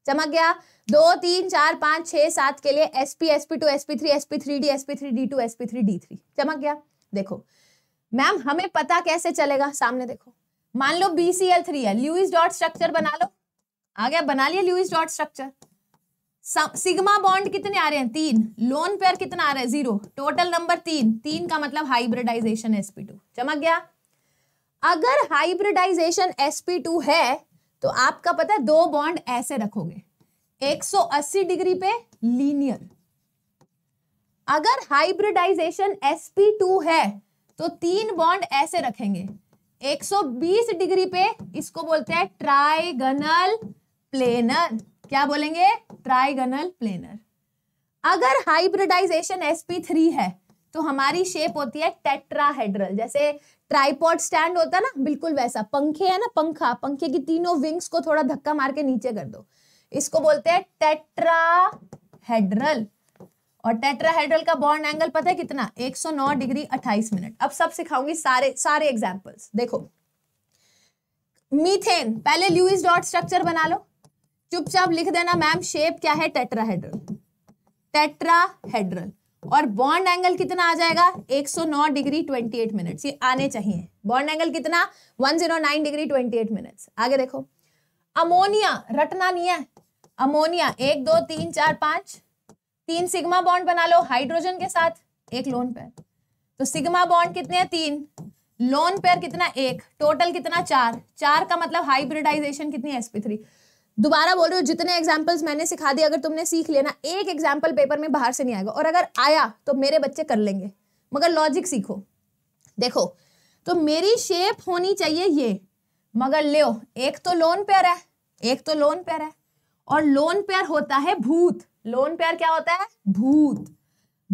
चमक गया दो तीन चार पांच छह सात के लिए sp sp2 sp3 sp3d sp3d2 sp3d3 चमक गया देखो मैम हमें पता कैसे चलेगा सामने देखो मान लो थ्री है ल्यूइस डॉट स्ट्रक्चर बना लो आ गया बना लिया Lewis dot structure sigma bond कितने आ रहे हैं तीन लोन पेयर कितना आ रहा है जीरो टोटल नंबर तीन तीन का मतलब हाइब्रिडाइजेशन sp2 चमक गया अगर हाइब्रिडाइजेशन sp2 है तो आपका पता है दो बॉन्ड ऐसे रखोगे 180 डिग्री पे लीनियर अगर हाइब्रिडाइजेशन sp2 है तो तीन बॉन्ड ऐसे रखेंगे 120 डिग्री पे इसको बोलते हैं ट्राइगनल प्लेनर क्या बोलेंगे ट्राइगनल प्लेनर अगर हाइब्रिडाइजेशन sp3 है तो हमारी शेप होती है टेट्राहेड्रल जैसे ट्राइपॉड स्टैंड होता है ना बिल्कुल वैसा पंखे है ना पंखा पंखे की तीनों विंग्स को थोड़ा धक्का मार के नीचे कर दो इसको बोलते हैं टेट्राहेड्रल और टेट्राहेड्रल का बॉन्ड एंगल पता है कितना 109 डिग्री 28 मिनट अब सब सिखाऊंगी सारे सारे एग्जांपल्स देखो मीथेन पहले ल्यूइस डॉट स्ट्रक्चर बना लो चुपचाप लिख देना मैम शेप क्या है टेट्राहेड्रल टेट्राहेड्रल और बॉन्ड एंगल कितना आ जाएगा 109 डिग्री 28 मिनट्स ये आने चाहिए बॉन्ड एंगल कितना 109 डिग्री 28 मिनट्स आगे देखो अमोनिया रटना नहीं है अमोनिया एक दो तीन चार पांच तीन सिग्मा बॉन्ड बना लो हाइड्रोजन के साथ एक लोन पेयर तो सिग्मा बॉन्ड कितने हैं तीन लोन पेयर कितना एक टोटल कितना चार चार का मतलब हाइब्रिडाइजेशन कितनी है एसपी थ्री दोबारा बोल रहे हो जितने एग्जाम्पल्स मैंने सिखा दिए अगर तुमने सीख लेना एक एग्जाम्पल पेपर में बाहर से नहीं आएगा और अगर आया तो मेरे बच्चे कर लेंगे मगर लॉजिक सीखो देखो तो मेरी शेप होनी चाहिए ये मगर ले एक तो लोन पेयर है एक तो लोन पेयर है और लोन पेयर होता है भूत लोन पेयर क्या होता है भूत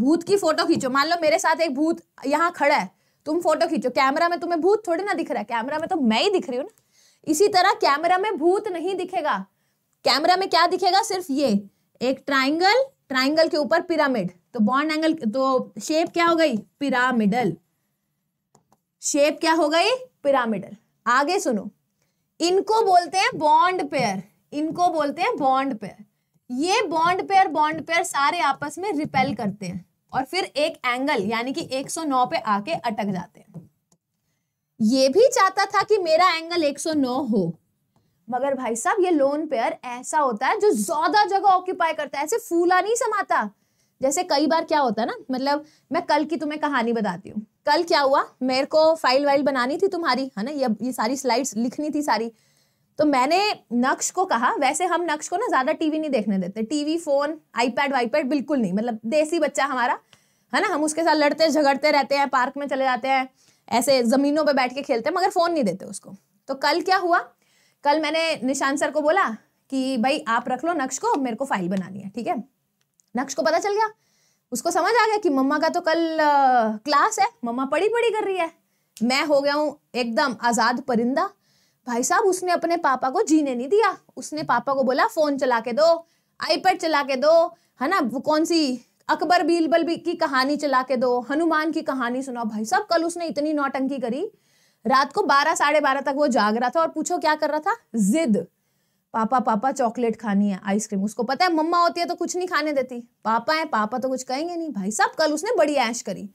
भूत की फोटो खींचो मान लो मेरे साथ एक भूत यहाँ खड़ा है तुम फोटो खींचो कैमरा में तुम्हें भूत थोड़ी ना दिख रहा है कैमरा में तो मैं ही दिख रही हूँ ना इसी तरह कैमरा में भूत नहीं दिखेगा कैमरा में क्या दिखेगा सिर्फ ये एक ट्राइंगल ट्राइंगल के ऊपर पिरामिड तो बॉन्ड एंगल तो शेप क्या हो गई पिरामिडल शेप क्या हो गई पिरामिडल आगे सुनो इनको बोलते हैं बॉन्ड पेयर इनको बोलते हैं बॉन्ड पेयर ये बॉन्ड पेयर बॉन्ड पेयर सारे आपस में रिपेल करते हैं और फिर एक एंगल यानी कि 109 पे आके अटक जाते हैं ये भी चाहता था कि मेरा एंगल 109 हो मगर भाई साहब ये लोन पेयर ऐसा होता है जो ज्यादा जगह ऑक्यूपाई करता है ऐसे फूला नहीं समाता जैसे कई बार क्या होता है ना मतलब मैं कल की तुम्हें कहानी बताती हूँ कल क्या हुआ मेरे को फाइल वाइल बनानी थी तुम्हारी है ना ये ये सारी स्लाइड्स लिखनी थी सारी तो मैंने नक्श को कहा वैसे हम नक्श को ना ज़्यादा टीवी नहीं देखने देते टीवी फ़ोन आईपैड वाईपैड बिल्कुल नहीं मतलब देसी बच्चा हमारा है ना हम उसके साथ लड़ते झगड़ते रहते हैं पार्क में चले जाते हैं ऐसे ज़मीनों पर बैठ के खेलते हैं मगर फ़ोन नहीं देते उसको तो कल क्या हुआ कल मैंने निशान सर को बोला कि भाई आप रख लो नक्श को मेरे को फाइल बनानी है ठीक है नक्श को पता चल गया उसको समझ आ गया कि मम्मा का तो कल क्लास है मम्मा पढ़ी पढ़ी कर रही है मैं हो गया हूँ एकदम आज़ाद परिंदा भाई साहब उसने अपने पापा को जीने नहीं दिया उसने पापा को बोला फ़ोन चला के दो आईपैड चला के दो है ना वो कौन सी अकबर बीरबल की कहानी चला के दो हनुमान की कहानी सुनाओ भाई साहब कल उसने इतनी नौटंकी करी रात को बारह साढ़े बारह तक वो जाग रहा था और पूछो क्या कर रहा था जिद पापा पापा चॉकलेट खानी है आइसक्रीम उसको पता है मम्मा होती है तो कुछ नहीं खाने देती पापा है पापा तो कुछ कहेंगे नहीं भाई साहब कल उसने बड़ी ऐश करी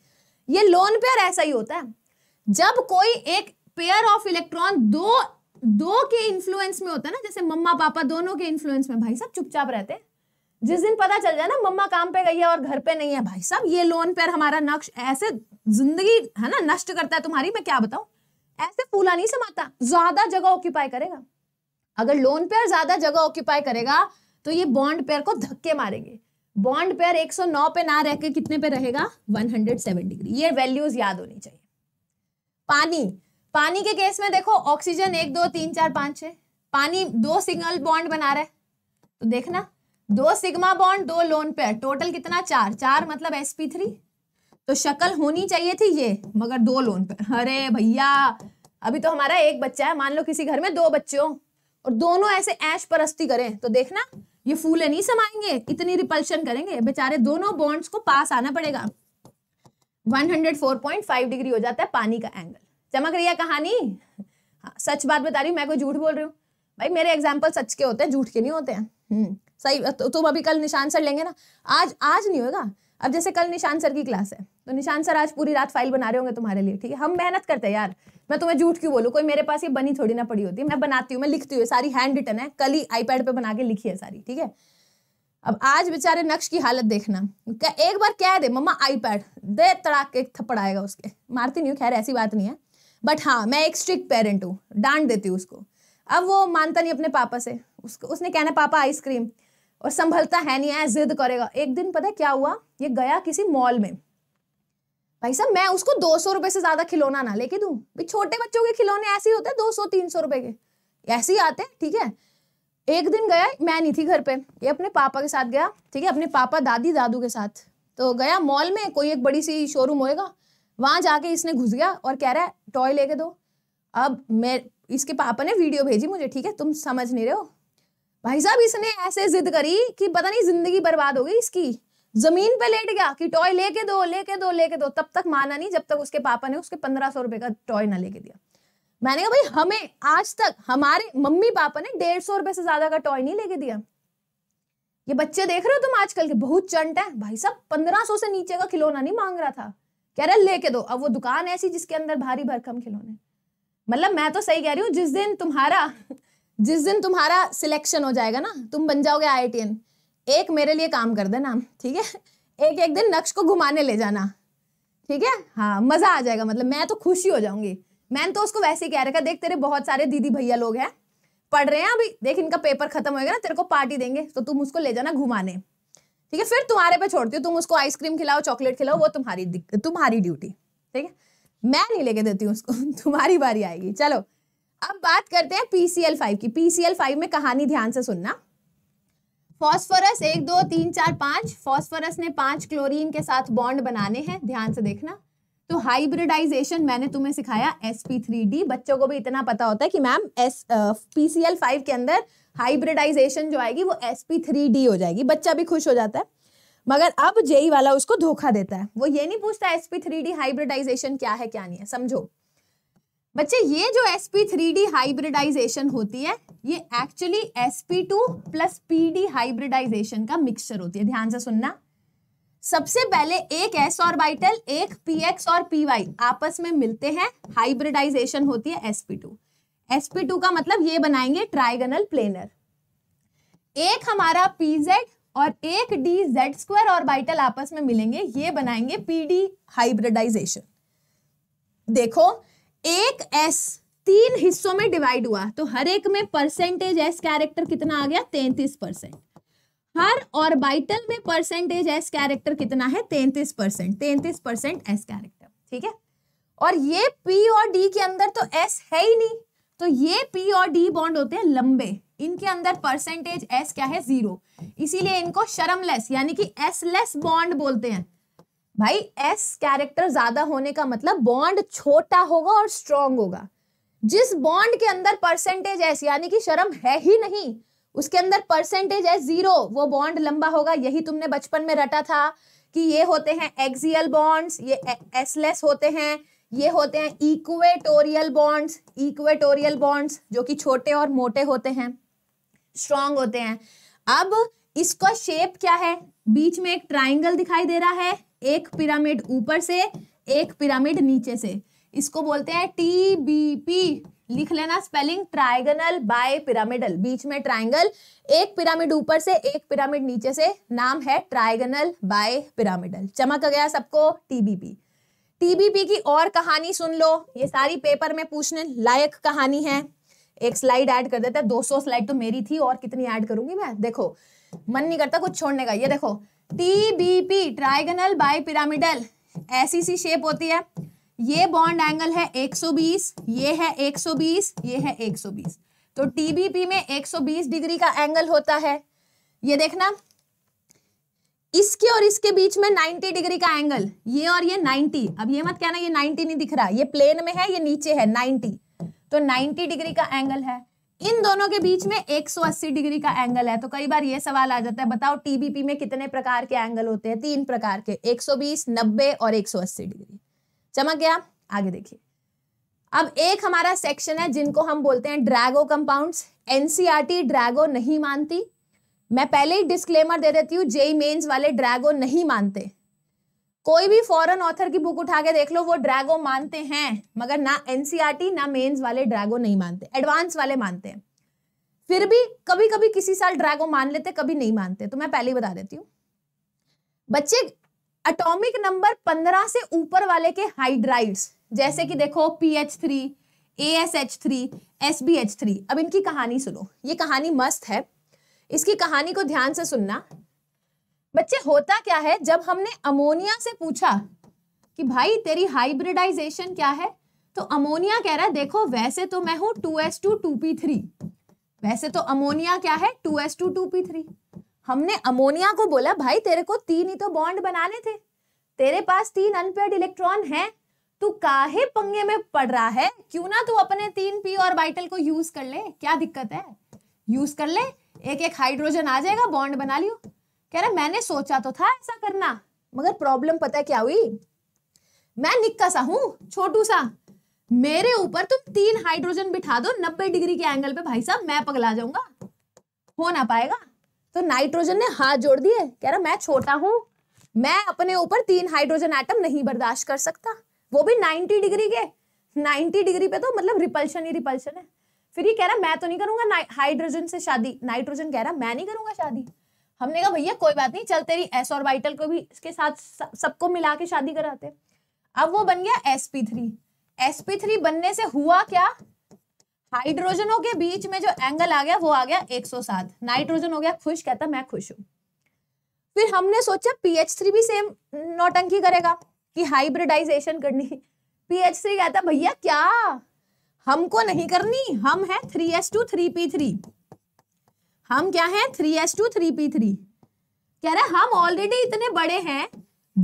ये लोन पेयर ऐसा ही होता है जब कोई एक पेयर ऑफ इलेक्ट्रॉन दो दो के इन्फ्लुएंस में होता है ना जैसे मम्मा पापा दोनों के इन्फ्लुएंस में भाई साहब चुपचाप रहते हैं जिस दिन पता चल जाए ना मम्मा काम पे गई है और घर पे नहीं है भाई साहब ये लोन पेयर हमारा नक्श ऐसे जिंदगी है ना नष्ट करता है तुम्हारी मैं क्या बताऊं ऐसे फूला नहीं समाता ज्यादा जगह ऑक्यूपाई करेगा अगर लोन पेयर ज्यादा जगह ऑक्यूपाई करेगा तो ये बॉन्ड पेयर को धक्के मारेंगे बॉन्ड पेयर 109 पे ना रहकर कितने पे रहेगा 107 डिग्री ये वैल्यूज याद होनी चाहिए पानी पानी के केस में देखो ऑक्सीजन एक दो तीन चार पांच छह पानी दो सिग्नल बॉन्ड बना रहा है तो देखना दो सिग्मा बॉन्ड दो लोन पेयर टोटल कितना चार चार मतलब एसपी थ्री तो शक्ल होनी चाहिए थी ये मगर दो लोन पर अरे भैया अभी तो हमारा एक बच्चा है मान लो किसी घर में दो बच्चे हो और दोनों ऐसे ऐश परस्ती करें तो देखना ये फूले नहीं समाएंगे इतनी रिपल्शन करेंगे बेचारे दोनों बॉन्ड्स को पास आना पड़ेगा 104.5 डिग्री हो जाता है पानी का एंगल चमक रही है कहानी हाँ, सच बात बता रही हूँ मैं कोई झूठ बोल रही हूँ भाई मेरे एग्जाम्पल सच के होते हैं झूठ के नहीं होते हैं हम्म, सही तो, तो अभी कल निशान सर लेंगे ना आज आज नहीं होगा अब जैसे कल निशान सर की क्लास है तो निशान सर आज पूरी रात फाइल बना रहे होंगे तुम्हारे लिए ठीक है हम मेहनत करते हैं यार मैं तुम्हें झूठ क्यों बोलूँ कोई मेरे पास ये बनी थोड़ी ना पड़ी होती मैं बनाती हूँ मैं लिखती हूँ सारी हैंड रिटन है कल ही आईपैड पे बना के लिखी है सारी ठीक है अब आज बेचारे नक्श की हालत देखना एक बार कह दे मम्मा आईपैड दे तड़ाक एक थप्पड़ आएगा उसके मारती नहीं हूँ खैर ऐसी बात नहीं है बट हाँ मैं एक स्ट्रिक्ट पेरेंट हूँ डांट देती हूँ उसको अब वो मानता नहीं अपने पापा से उसको उसने कहना पापा आइसक्रीम और संभलता है नहीं है जिद करेगा एक दिन पता क्या हुआ ये गया किसी मॉल में भाई साहब मैं उसको दो सौ रुपए से ज़्यादा खिलौना ना लेके दू भाई छोटे बच्चों के खिलौने ऐसे ही होते हैं दो सौ तीन सौ रुपए के ऐसे ही आते हैं ठीक है एक दिन गया मैं नहीं थी घर पे ये अपने पापा के साथ गया ठीक है अपने पापा दादी दादू के साथ तो गया मॉल में कोई एक बड़ी सी शोरूम होएगा वहां जाके इसने घुस गया और कह रहा है टॉय लेके दो अब मैं इसके पापा ने वीडियो भेजी मुझे ठीक है तुम समझ नहीं रहे हो भाई साहब इसने ऐसे जिद करी कि पता नहीं जिंदगी बर्बाद हो गई इसकी जमीन पे लेट गया कि टॉय लेके दो लेके दो लेके दो तब तक माना नहीं जब तक उसके पापा ने उसके पंद्रह सौ रुपए का टॉय ना लेके दिया मैंने कहा भाई हमें आज तक हमारे मम्मी पापा ने डेढ़ सौ रुपए से ज्यादा का टॉय नहीं लेके दिया ये बच्चे देख रहे हो तुम आजकल के बहुत चंट है भाई साहब पंद्रह सौ से नीचे का खिलौना नहीं मांग रहा था कह रहा लेके दो अब वो दुकान ऐसी जिसके अंदर भारी भरकम खिलौने मतलब मैं तो सही कह रही हूँ जिस दिन तुम्हारा जिस दिन तुम्हारा सिलेक्शन हो जाएगा ना तुम बन जाओगे आई एक मेरे लिए काम कर देना ठीक है एक एक दिन नक्श को घुमाने ले जाना ठीक है हाँ मजा आ जाएगा मतलब मैं तो खुशी हो जाऊंगी मैंने तो उसको वैसे ही कह रखा देख तेरे बहुत सारे दीदी भैया लोग हैं पढ़ रहे हैं अभी देख इनका पेपर खत्म होएगा ना तेरे को पार्टी देंगे तो तुम उसको ले जाना घुमाने ठीक है फिर तुम्हारे पे छोड़ती हो तुम उसको आइसक्रीम खिलाओ चॉकलेट खिलाओ वो तुम्हारी तुम्हारी ड्यूटी ठीक है मैं नहीं लेके देती हूँ उसको तुम्हारी बारी आएगी चलो अब बात करते हैं पीसीएल फाइव की पीसीएल फाइव में कहानी ध्यान से सुनना फॉस्फोरस एक दो तीन चार पांच फॉस्फोरस ने पांच क्लोरीन के साथ बॉन्ड बनाने हैं ध्यान से देखना तो हाइब्रिडाइजेशन मैंने तुम्हें सिखाया एस बच्चों को भी इतना पता होता है कि मैम एस पी सी के अंदर हाइब्रिडाइजेशन जो आएगी वो एस हो जाएगी बच्चा भी खुश हो जाता है मगर अब जेई e वाला उसको धोखा देता है वो ये नहीं पूछता एस हाइब्रिडाइजेशन क्या है क्या नहीं है समझो बच्चे ये जो sp3d P three D hybridisation होती है ये actually S P two plus P D hybridisation का मिक्सचर होती है ध्यान से सुनना सबसे पहले एक एस बाइटल एक पी एक्स और पी वाई आपस में मिलते हैं हाइब्रिडाइजेशन होती है S P two S P two का मतलब ये बनाएंगे ट्राइगनल प्लेनर एक हमारा पी जेड और एक डी जेड स्क्वायर बाइटल आपस में मिलेंगे ये बनाएंगे पी डी हाइब्रिडाइजेशन देखो एक एस तीन हिस्सों में डिवाइड हुआ तो हर एक में परसेंटेज एस कैरेक्टर कितना आ गया तैतीस परसेंट हर और बाइटल में परसेंटेज एस कैरेक्टर कितना है तैतीस परसेंट तैतीस परसेंट एस कैरेक्टर ठीक है और ये पी और डी के अंदर तो एस है ही नहीं तो ये पी और डी बॉन्ड होते हैं लंबे इनके अंदर परसेंटेज एस क्या है जीरो इसीलिए इनको शर्मलेस यानी कि एस लेस बॉन्ड बोलते हैं भाई एस कैरेक्टर ज्यादा होने का मतलब बॉन्ड छोटा होगा और स्ट्रॉन्ग होगा जिस बॉन्ड के अंदर परसेंटेज एस यानी कि शर्म है ही नहीं उसके अंदर परसेंटेज है जीरो वो बॉन्ड लंबा होगा यही तुमने बचपन में रटा था कि ये होते हैं एक्सियल बॉन्ड्स ये एसलेस होते हैं ये होते हैं इक्वेटोरियल बॉन्ड्स इक्वेटोरियल बॉन्ड्स जो कि छोटे और मोटे होते हैं स्ट्रॉन्ग होते हैं अब इसका शेप क्या है बीच में एक ट्राइंगल दिखाई दे रहा है एक पिरामिड ऊपर से एक पिरामिड नीचे से इसको बोलते हैं टी बी पी लिख लेना स्पेलिंग ट्राइगनल बाय पिरामिडल बीच में ट्राइंगल एक पिरामिड ऊपर से एक पिरामिड नीचे से नाम है ट्राइगनल बाय पिरामिडल चमक गया सबको टीबीपी टीबीपी की और कहानी सुन लो ये सारी पेपर में पूछने लायक कहानी है एक स्लाइड ऐड कर देता दो 200 स्लाइड तो मेरी थी और कितनी ऐड करूंगी मैं देखो मन नहीं करता कुछ छोड़ने का ये देखो टीबीपी ट्राइगनल बाई पिरामिडल ऐसी सी शेप होती है ये बॉन्ड एंगल है 120 ये है 120 ये है 120 तो टीबीपी में 120 डिग्री का एंगल होता है ये देखना इसके और इसके बीच में 90 डिग्री का एंगल ये और ये 90 अब ये मत कहना ये 90 नहीं दिख रहा ये प्लेन में है ये नीचे है 90 तो 90 डिग्री का एंगल है इन दोनों के बीच में 180 डिग्री का एंगल है तो कई बार ये सवाल आ जाता है बताओ टीबीपी में कितने प्रकार के एंगल होते हैं तीन प्रकार के 120, 90 और 180 डिग्री चमक गया आगे देखिए अब एक हमारा सेक्शन है जिनको हम बोलते हैं ड्रैगो कंपाउंड्स टी ड्रैगो नहीं मानती मैं पहले ही डिस्क्लेमर दे देती हूँ जेई मेन्स वाले ड्रैगो नहीं मानते कोई भी फॉरेन ऑथर की बुक उठा के देख लो वो ड्रैगो मानते हैं मगर ना एनसीईआरटी e ना मेन्स वाले ड्रैगो नहीं मानते एडवांस वाले मानते हैं फिर भी कभी कभी किसी साल ड्रैगो मान लेते कभी नहीं मानते तो मैं पहले ही बता देती हूँ बच्चे अटोमिक नंबर पंद्रह से ऊपर वाले के हाइड्राइड्स जैसे कि देखो P H three A S H three S B H three अब इनकी कहानी सुनो ये कहानी मस्त है इसकी कहानी को ध्यान से सुनना बच्चे होता क्या है जब हमने अमोनिया से पूछा कि भाई तेरी हाइब्रिडाइजेशन क्या है तो अमोनिया कह रहा है देखो वैसे तो मैं हूं two S two two P three वैसे तो अमोनिया क्या है two S two two P three हमने अमोनिया को बोला भाई तेरे को तीन ही तो बॉन्ड बनाने थे तेरे पास तीन अनपेड इलेक्ट्रॉन है तू काहे पंगे में पड़ रहा है क्यों ना तू अपने तीन पी और बाइटल को यूज कर ले क्या दिक्कत है यूज कर ले एक एक हाइड्रोजन आ जाएगा बॉन्ड बना लियो कह रहा मैंने सोचा तो था ऐसा करना मगर प्रॉब्लम पता क्या हुई मैं निक्का सा हूं छोटू सा मेरे ऊपर तुम तीन हाइड्रोजन बिठा दो नब्बे डिग्री के एंगल पे भाई साहब मैं पगला जाऊंगा हो ना पाएगा तो नाइट्रोजन ने हाथ जोड़ दिए कह रहा मैं छोटा हूं मैं अपने ऊपर तीन हाइड्रोजन एटम नहीं बर्दाश्त कर सकता वो भी 90 डिग्री के 90 डिग्री पे तो मतलब रिपल्शन ही रिपल्शन है फिर ये कह रहा मैं तो नहीं करूंगा हाइड्रोजन से शादी नाइट्रोजन कह रहा मैं नहीं करूंगा शादी हमने कहा भैया कोई बात नहीं चल तेरी एस और वाइटल को भी इसके साथ सबको मिला के शादी कराते अब वो बन गया s P three s P three बनने से हुआ क्या हाइड्रोजनों के बीच में जो एंगल आ गया वो आ गया 107 नाइट्रोजन हो गया खुश कहता मैं खुश हूं फिर हमने सोचा पीएच थ्री भी सेम नौटंकी करेगा कि हाइब्रिडाइजेशन करनी पीएच थ्री कहता भैया क्या हमको नहीं करनी हम है three s two three P three हम क्या हैं three s two three P three कह रहे हम ऑलरेडी इतने बड़े हैं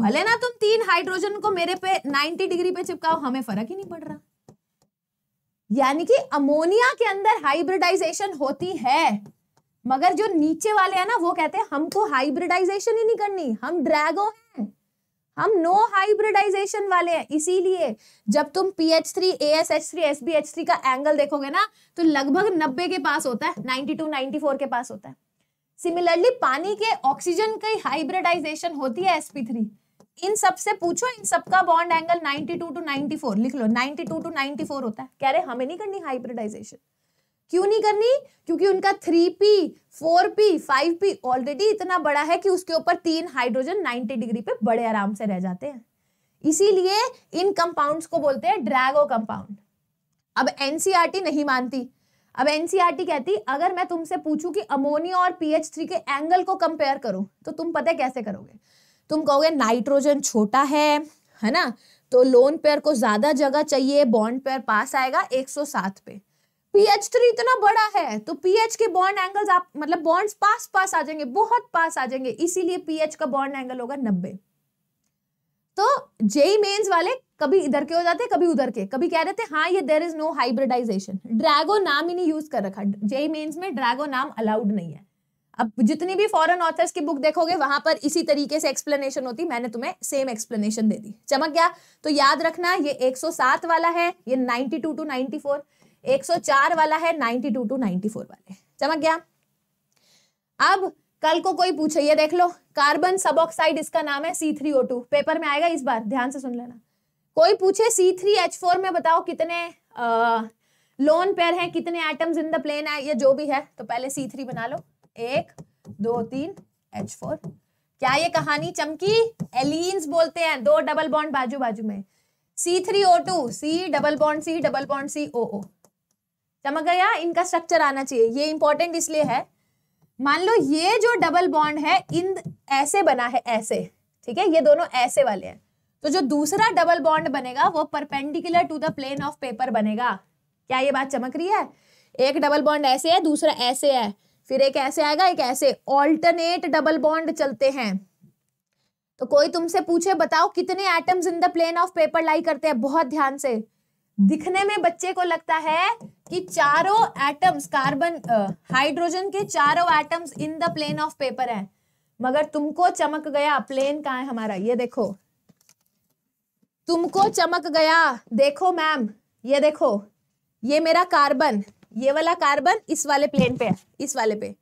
भले ना तुम तीन हाइड्रोजन को मेरे पे नाइनटी डिग्री पे चिपकाओ हमें फर्क ही नहीं पड़ रहा यानी कि अमोनिया के अंदर हाइब्रिडाइजेशन होती है मगर जो नीचे वाले हैं ना वो कहते हैं हमको हाइब्रिडाइजेशन ही नहीं करनी हम ड्रैगो हैं हम नो हाइब्रिडाइजेशन वाले हैं इसीलिए जब तुम P H three A S H three S B H three का एंगल देखोगे ना तो लगभग नब्बे के पास होता है नाइनटी टू नाइनटी फोर के पास होता है सिमिलरली पानी के ऑक्सीजन की हाइब्रिडाइजेशन होती है एसपी थ्री इन सब से पूछो इन सबका bond angle ninety two to ninety four लिख लो ninety two to ninety four होता है कह रहे हमें नहीं करनी हाइब्रिडाइजेशन क्यों नहीं करनी क्योंकि उनका three P four P five p already इतना बड़ा है कि उसके ऊपर तीन हाइड्रोजन नाइनटी डिग्री पे बड़े आराम से रह जाते हैं इसीलिए इन कंपाउंड्स को बोलते हैं ड्रैगो कंपाउंड अब एनसीआरटी e नहीं मानती अब एनसीआरटी e कहती अगर मैं तुमसे पूछू कि अमोनिया और पीएच थ्री के एंगल को कंपेयर करो तो तुम पता है कैसे करोगे तुम कहोगे नाइट्रोजन छोटा है है ना तो लोन पेयर को ज्यादा जगह चाहिए बॉन्ड पेयर पास आएगा 107 पे पीएच थ्री इतना बड़ा है तो पीएच के बॉन्ड एंगल्स आप मतलब बॉन्ड्स पास पास आ जाएंगे बहुत पास आ जाएंगे इसीलिए पीएच का बॉन्ड एंगल होगा नब्बे तो जेई मेन्स वाले कभी इधर के हो जाते कभी उधर के कभी कह रहे थे हाँ ये there is no hybridisation Drago नाम ही नहीं यूज कर रखा जेई मेन्स में ड्रैगो नाम अलाउड नहीं है अब जितनी भी फॉरेन ऑथर्स की बुक देखोगे वहां पर इसी तरीके से एक्सप्लेनेशन होती मैंने तुम्हें सेम एक्सप्लेनेशन दे दी चमक गया तो याद रखना ये 107 वाला है ये 92 टू 94 104 वाला है 92 टू टू फोर वाले चमक गया अब कल को कोई पूछे ये देख लो कार्बन सबऑक्साइड इसका नाम है C3O2 पेपर में आएगा इस बार ध्यान से सुन लेना कोई पूछे C3H4 में बताओ कितने लोन पेयर हैं कितने एटम्स इन द प्लेन है या जो भी है तो पहले C3 बना लो एक दो तीन H4 क्या ये कहानी चमकी एलिन्स बोलते हैं दो डबल बॉन्ड बाजू बाजू में C3O2 C double bond C double bond C O चमक गया इनका स्ट्रक्चर आना चाहिए ये इंपॉर्टेंट इसलिए है मान लो ये जो डबल बॉन्ड है इन ऐसे बना है ऐसे ठीक है ये दोनों ऐसे वाले हैं तो जो दूसरा डबल बॉन्ड बनेगा वो perpendicular to the plane of paper बनेगा क्या ये बात चमक रही है एक डबल बॉन्ड ऐसे है दूसरा ऐसे है फिर एक ऐसे आएगा एक ऐसे ऑल्टरनेट डबल बॉन्ड चलते हैं तो कोई तुमसे पूछे बताओ कितने atoms in the plane of paper lie करते हैं बहुत ध्यान से दिखने में बच्चे को लगता है कि चारों एटम्स कार्बन हाइड्रोजन के चारों atoms in the plane of paper हैं मगर तुमको चमक गया प्लेन कहा है हमारा ये देखो तुमको चमक गया देखो मैम ये देखो ये मेरा कार्बन ये वाला कार्बन इस वाले प्लेन पे है इस वाले पे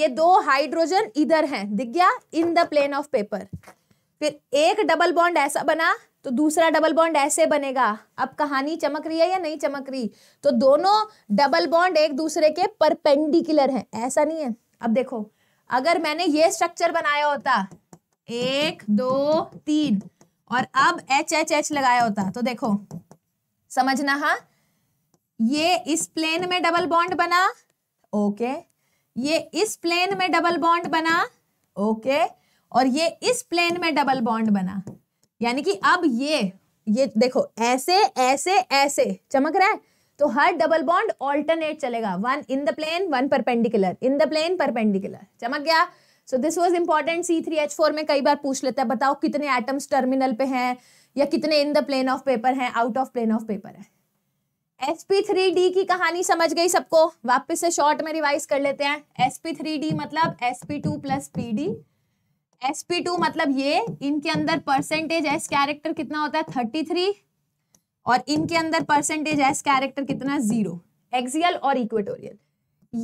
ये दो हाइड्रोजन इधर हैं दिख गया in the plane of paper फिर एक डबल बॉन्ड ऐसा बना तो दूसरा डबल बॉन्ड ऐसे बनेगा अब कहानी चमक रही है या नहीं चमक रही तो दोनों डबल बॉन्ड एक दूसरे के परपेंडिकुलर हैं ऐसा नहीं है अब देखो अगर मैंने ये स्ट्रक्चर बनाया होता एक दो तीन और अब एच एच एच लगाया होता तो देखो समझना हा ये इस प्लेन में डबल बॉन्ड बना ओके ये इस प्लेन में डबल बॉन्ड बना ओके और ये इस प्लेन में डबल बॉन्ड बना यानी कि अब ये ये देखो ऐसे ऐसे ऐसे चमक रहा है तो हर डबल बॉन्ड ऑल्टरनेट चलेगा one in the plane one perpendicular in the plane perpendicular चमक गया so this was important C three H four में कई बार पूछ लेता है बताओ कितने एटम्स टर्मिनल पे हैं या कितने in the plane of paper हैं out of plane of paper है एस पी थ्री डी की कहानी समझ गई सबको वापिस से शॉर्ट में रिवाइज कर लेते हैं एस पी थ्री डी मतलब S P two plus P d sp2 मतलब ये इनके अंदर परसेंटेज एस कैरेक्टर कितना होता है थर्टी थ्री और इनके अंदर परसेंटेज एस कैरेक्टर कितना जीरो एक्सियल और इक्वेटोरियल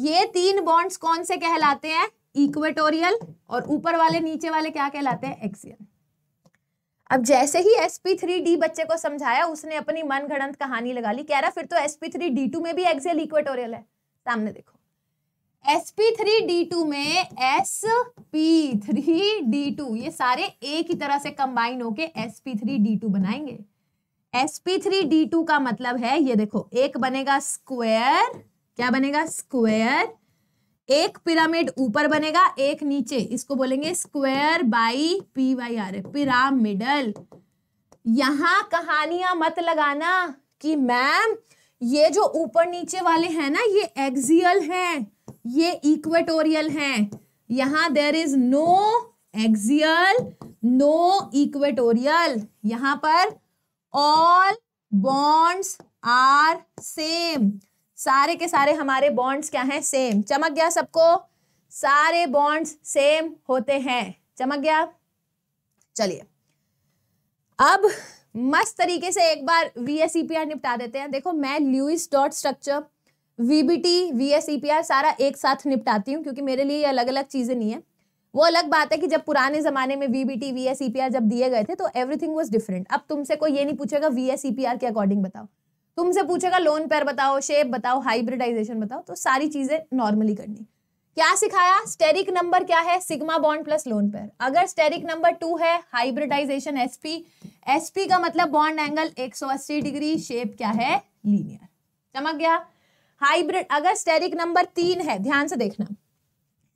ये तीन बॉन्ड्स कौन से कहलाते हैं इक्वेटोरियल और ऊपर वाले नीचे वाले क्या कहलाते हैं एक्सियल अब जैसे ही एस पी थ्री डी बच्चे को समझाया उसने अपनी मनगढ़ंत कहानी लगा ली कह रहा फिर तो S P three D two में भी एक्सियल इक्वेटोरियल है सामने देखो sp3d2 में sp3d2 ये सारे एक ही तरह से कंबाइन होके sp3d2 बनाएंगे sp3d2 का मतलब है ये देखो एक बनेगा स्क्वायर क्या बनेगा स्क्वायर एक पिरामिड ऊपर बनेगा एक नीचे इसको बोलेंगे square by P Y R pyramidal यहां कहानियां मत लगाना कि मैम ये जो ऊपर नीचे वाले हैं ना ये एक्सियल हैं ये इक्वेटोरियल हैं यहां there is no axial no equatorial यहां पर ऑल बॉन्ड्स आर सेम सारे के सारे हमारे बॉन्ड्स क्या हैं सेम चमक गया सबको सारे बॉन्ड्स सेम होते हैं चमक गया चलिए अब मस्त तरीके से एक बार आर e निपटा देते हैं देखो मैं Lewis dot structure VBT VSEPR e सारा एक साथ निपटाती हूँ क्योंकि मेरे लिए ये अलग अलग चीज़ें नहीं है वो अलग बात है कि जब पुराने ज़माने में वीबीटी वीएसईपीआर e जब दिए गए थे तो एवरीथिंग वॉज डिफरेंट अब तुमसे कोई ये नहीं पूछेगा वीएसईपीआर e के अकॉर्डिंग बताओ तुमसे पूछेगा लोन पेयर बताओ शेप बताओ हाइब्रिडाइजेशन बताओ तो सारी चीज़ें नॉर्मली करनी क्या सिखाया स्टेरिक नंबर क्या है sigma bond plus lone pair अगर स्टेरिक नंबर टू है हाइब्रिडाइजेशन एसपी एसपी का मतलब बॉन्ड एंगल 180 डिग्री शेप क्या है लीनियर चमक गया हाइब्रिड अगर स्टेरिक नंबर तीन है ध्यान से देखना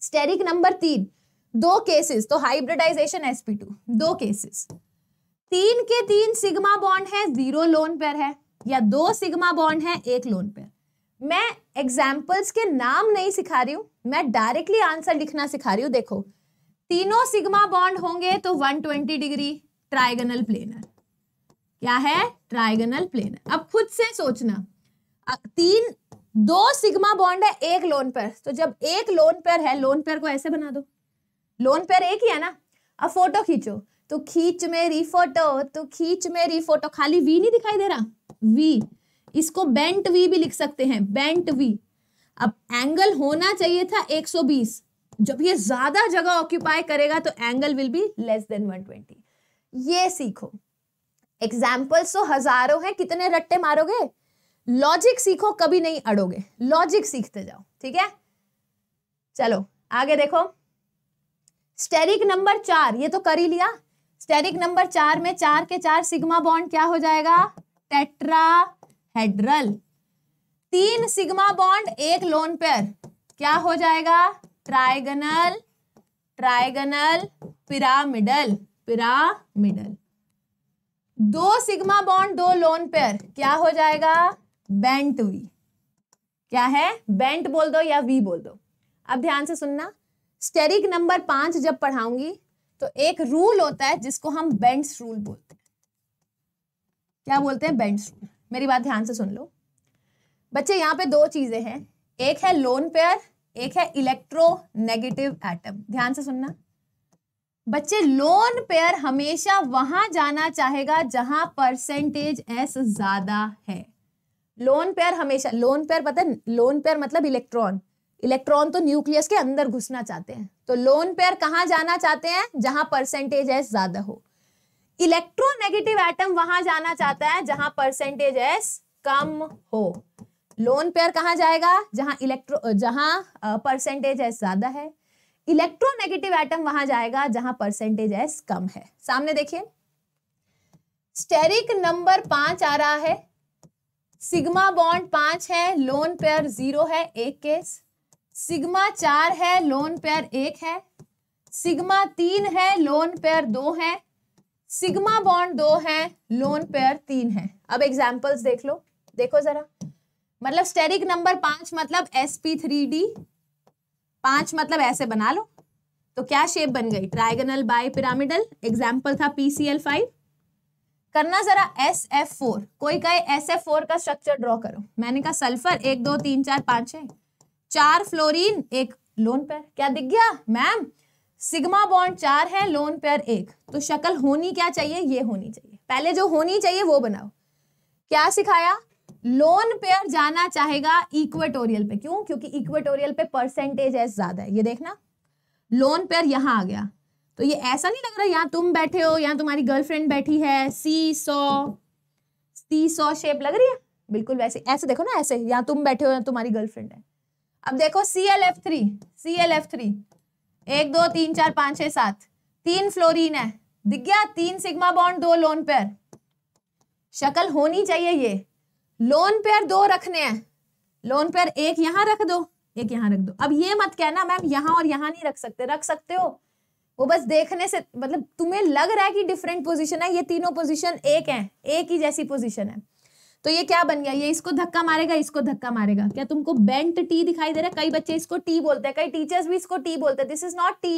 स्टेरिक नंबर तीन दो केसेस तो हाइब्रिडाइजेशन sp2 दो केसेस तीन के तीन सिग्मा बॉन्ड है जीरो लोन पर है या दो सिग्मा बॉन्ड है एक लोन पर मैं एग्जाम्पल्स के नाम नहीं सिखा रही हूं मैं डायरेक्टली आंसर लिखना सिखा रही हूं देखो तीनों सिग्मा बॉन्ड होंगे तो 120 डिग्री ट्राइगनल प्लेनर क्या है ट्राइगनल प्लेनर अब खुद से सोचना तीन दो सिग्मा बॉन्ड है एक लोन पेयर तो जब एक लोन पेयर है लोन पेयर को ऐसे बना दो लोन पेयर एक ही है ना अब फोटो खींचो तो खींच मेरी फोटो तो खींच मेरी फोटो खाली वी नहीं दिखाई दे रहा वी इसको बेंट वी भी लिख सकते हैं बेंट वी अब एंगल होना चाहिए था 120 जब ये ज्यादा जगह ऑक्यूपाई करेगा तो angle will be less than 120 ये सीखो एग्जाम्पल्स तो हजारों हैं कितने रट्टे मारोगे लॉजिक सीखो कभी नहीं अड़ोगे लॉजिक सीखते जाओ ठीक है चलो आगे देखो स्टेरिक नंबर चार ये तो कर ही लिया स्टेरिक नंबर चार में चार के चार सिग्मा बॉन्ड क्या हो जाएगा टेट्रा हेड्रल तीन सिग्मा बॉन्ड एक लोन पेयर क्या हो जाएगा ट्राइगनल ट्राइगनल पिरामिडल पिरामिडल दो सिग्मा बॉन्ड दो लोन पेयर क्या हो जाएगा बेंट वी क्या है बेंट बोल दो या वी बोल दो अब ध्यान से सुनना स्टेरिक नंबर पांच जब पढ़ाऊंगी तो एक रूल होता है जिसको हम बेंट्स रूल बोलते हैं क्या बोलते हैं बेंट्स रूल मेरी बात ध्यान से सुन लो बच्चे यहाँ पे दो चीजें हैं एक है लोन पेयर एक है इलेक्ट्रो नेगेटिव एटम ध्यान से सुनना बच्चे लोन पेयर हमेशा वहां जाना चाहेगा जहां परसेंटेज एस ज्यादा है लोन पेयर हमेशा लोन पेयर पता है लोन पेयर मतलब इलेक्ट्रॉन इलेक्ट्रॉन तो न्यूक्लियस के अंदर घुसना चाहते हैं तो लोन पेयर कहाँ जाना चाहते हैं जहां परसेंटेज एस ज्यादा हो इलेक्ट्रोनेगेटिव एटम वहां जाना चाहता है जहां परसेंटेज एस कम हो लोन पेयर कहाँ जाएगा जहां इलेक्ट्रो जहां परसेंटेज एस ज्यादा है इलेक्ट्रोनेगेटिव एटम वहां जाएगा जहां परसेंटेज एस कम है सामने देखिए स्टेरिक नंबर पांच आ रहा है सिग्मा बॉन्ड पांच है लोन पेयर जीरो है एक केस सिग्मा चार है लोन पेयर एक है सिग्मा तीन है लोन पेयर दो है सिग्मा बॉन्ड दो है लोन पेयर तीन है अब एग्जाम्पल्स देख लो देखो जरा मतलब स्टेरिक नंबर पांच मतलब एस पी थ्री डी पांच मतलब ऐसे बना लो तो क्या शेप बन गई ट्राइगनल बाई पिरामिडल एग्जाम्पल था पीसीएल फाइव करना जरा एस एफ फोर कोई कहे एस एफ फोर का स्ट्रक्चर ड्रॉ करो मैंने कहा सल्फर एक दो तीन चार पांच छह चार फ्लोरीन एक लोन पेयर क्या दिख गया मैम सिग्मा बॉन्ड चार है लोन पेयर एक तो शक्ल होनी क्या चाहिए ये होनी चाहिए पहले जो होनी चाहिए वो बनाओ क्या सिखाया लोन पेयर जाना चाहेगा इक्वेटोरियल पे क्यों क्योंकि इक्वेटोरियल पे परसेंटेज है ज्यादा है ये देखना लोन पेयर यहां आ गया तो ये ऐसा नहीं लग रहा यहाँ तुम बैठे हो यहाँ तुम्हारी गर्लफ्रेंड बैठी है सी सो सी सो शेप लग रही है बिल्कुल वैसे ऐसे देखो ना ऐसे यहाँ तुम बैठे हो या तुम्हारी गर्लफ्रेंड है अब देखो C L F three C L F three एक दो तीन चार पाँच छः सात तीन फ्लोरिन है दिख गया तीन सिग्मा बॉन्ड दो लोन पेयर शक्ल होनी चाहिए ये लोन पेयर दो रखने हैं लोन पेयर एक यहाँ रख दो एक यहाँ रख दो अब ये मत कहना मैम यहाँ और यहाँ नहीं रख सकते रख सकते हो वो बस देखने से मतलब तुम्हें लग रहा है कि डिफरेंट पोजिशन है ये तीनों पोजिशन एक है एक ही जैसी पोजिशन है तो ये क्या बन गया ये इसको धक्का मारेगा इसको धक्का मारेगा क्या तुमको बेंट टी दिखाई दे रहा है कई बच्चे इसको टी बोलते हैं कई टीचर्स भी इसको टी बोलते हैं दिस इज नॉट टी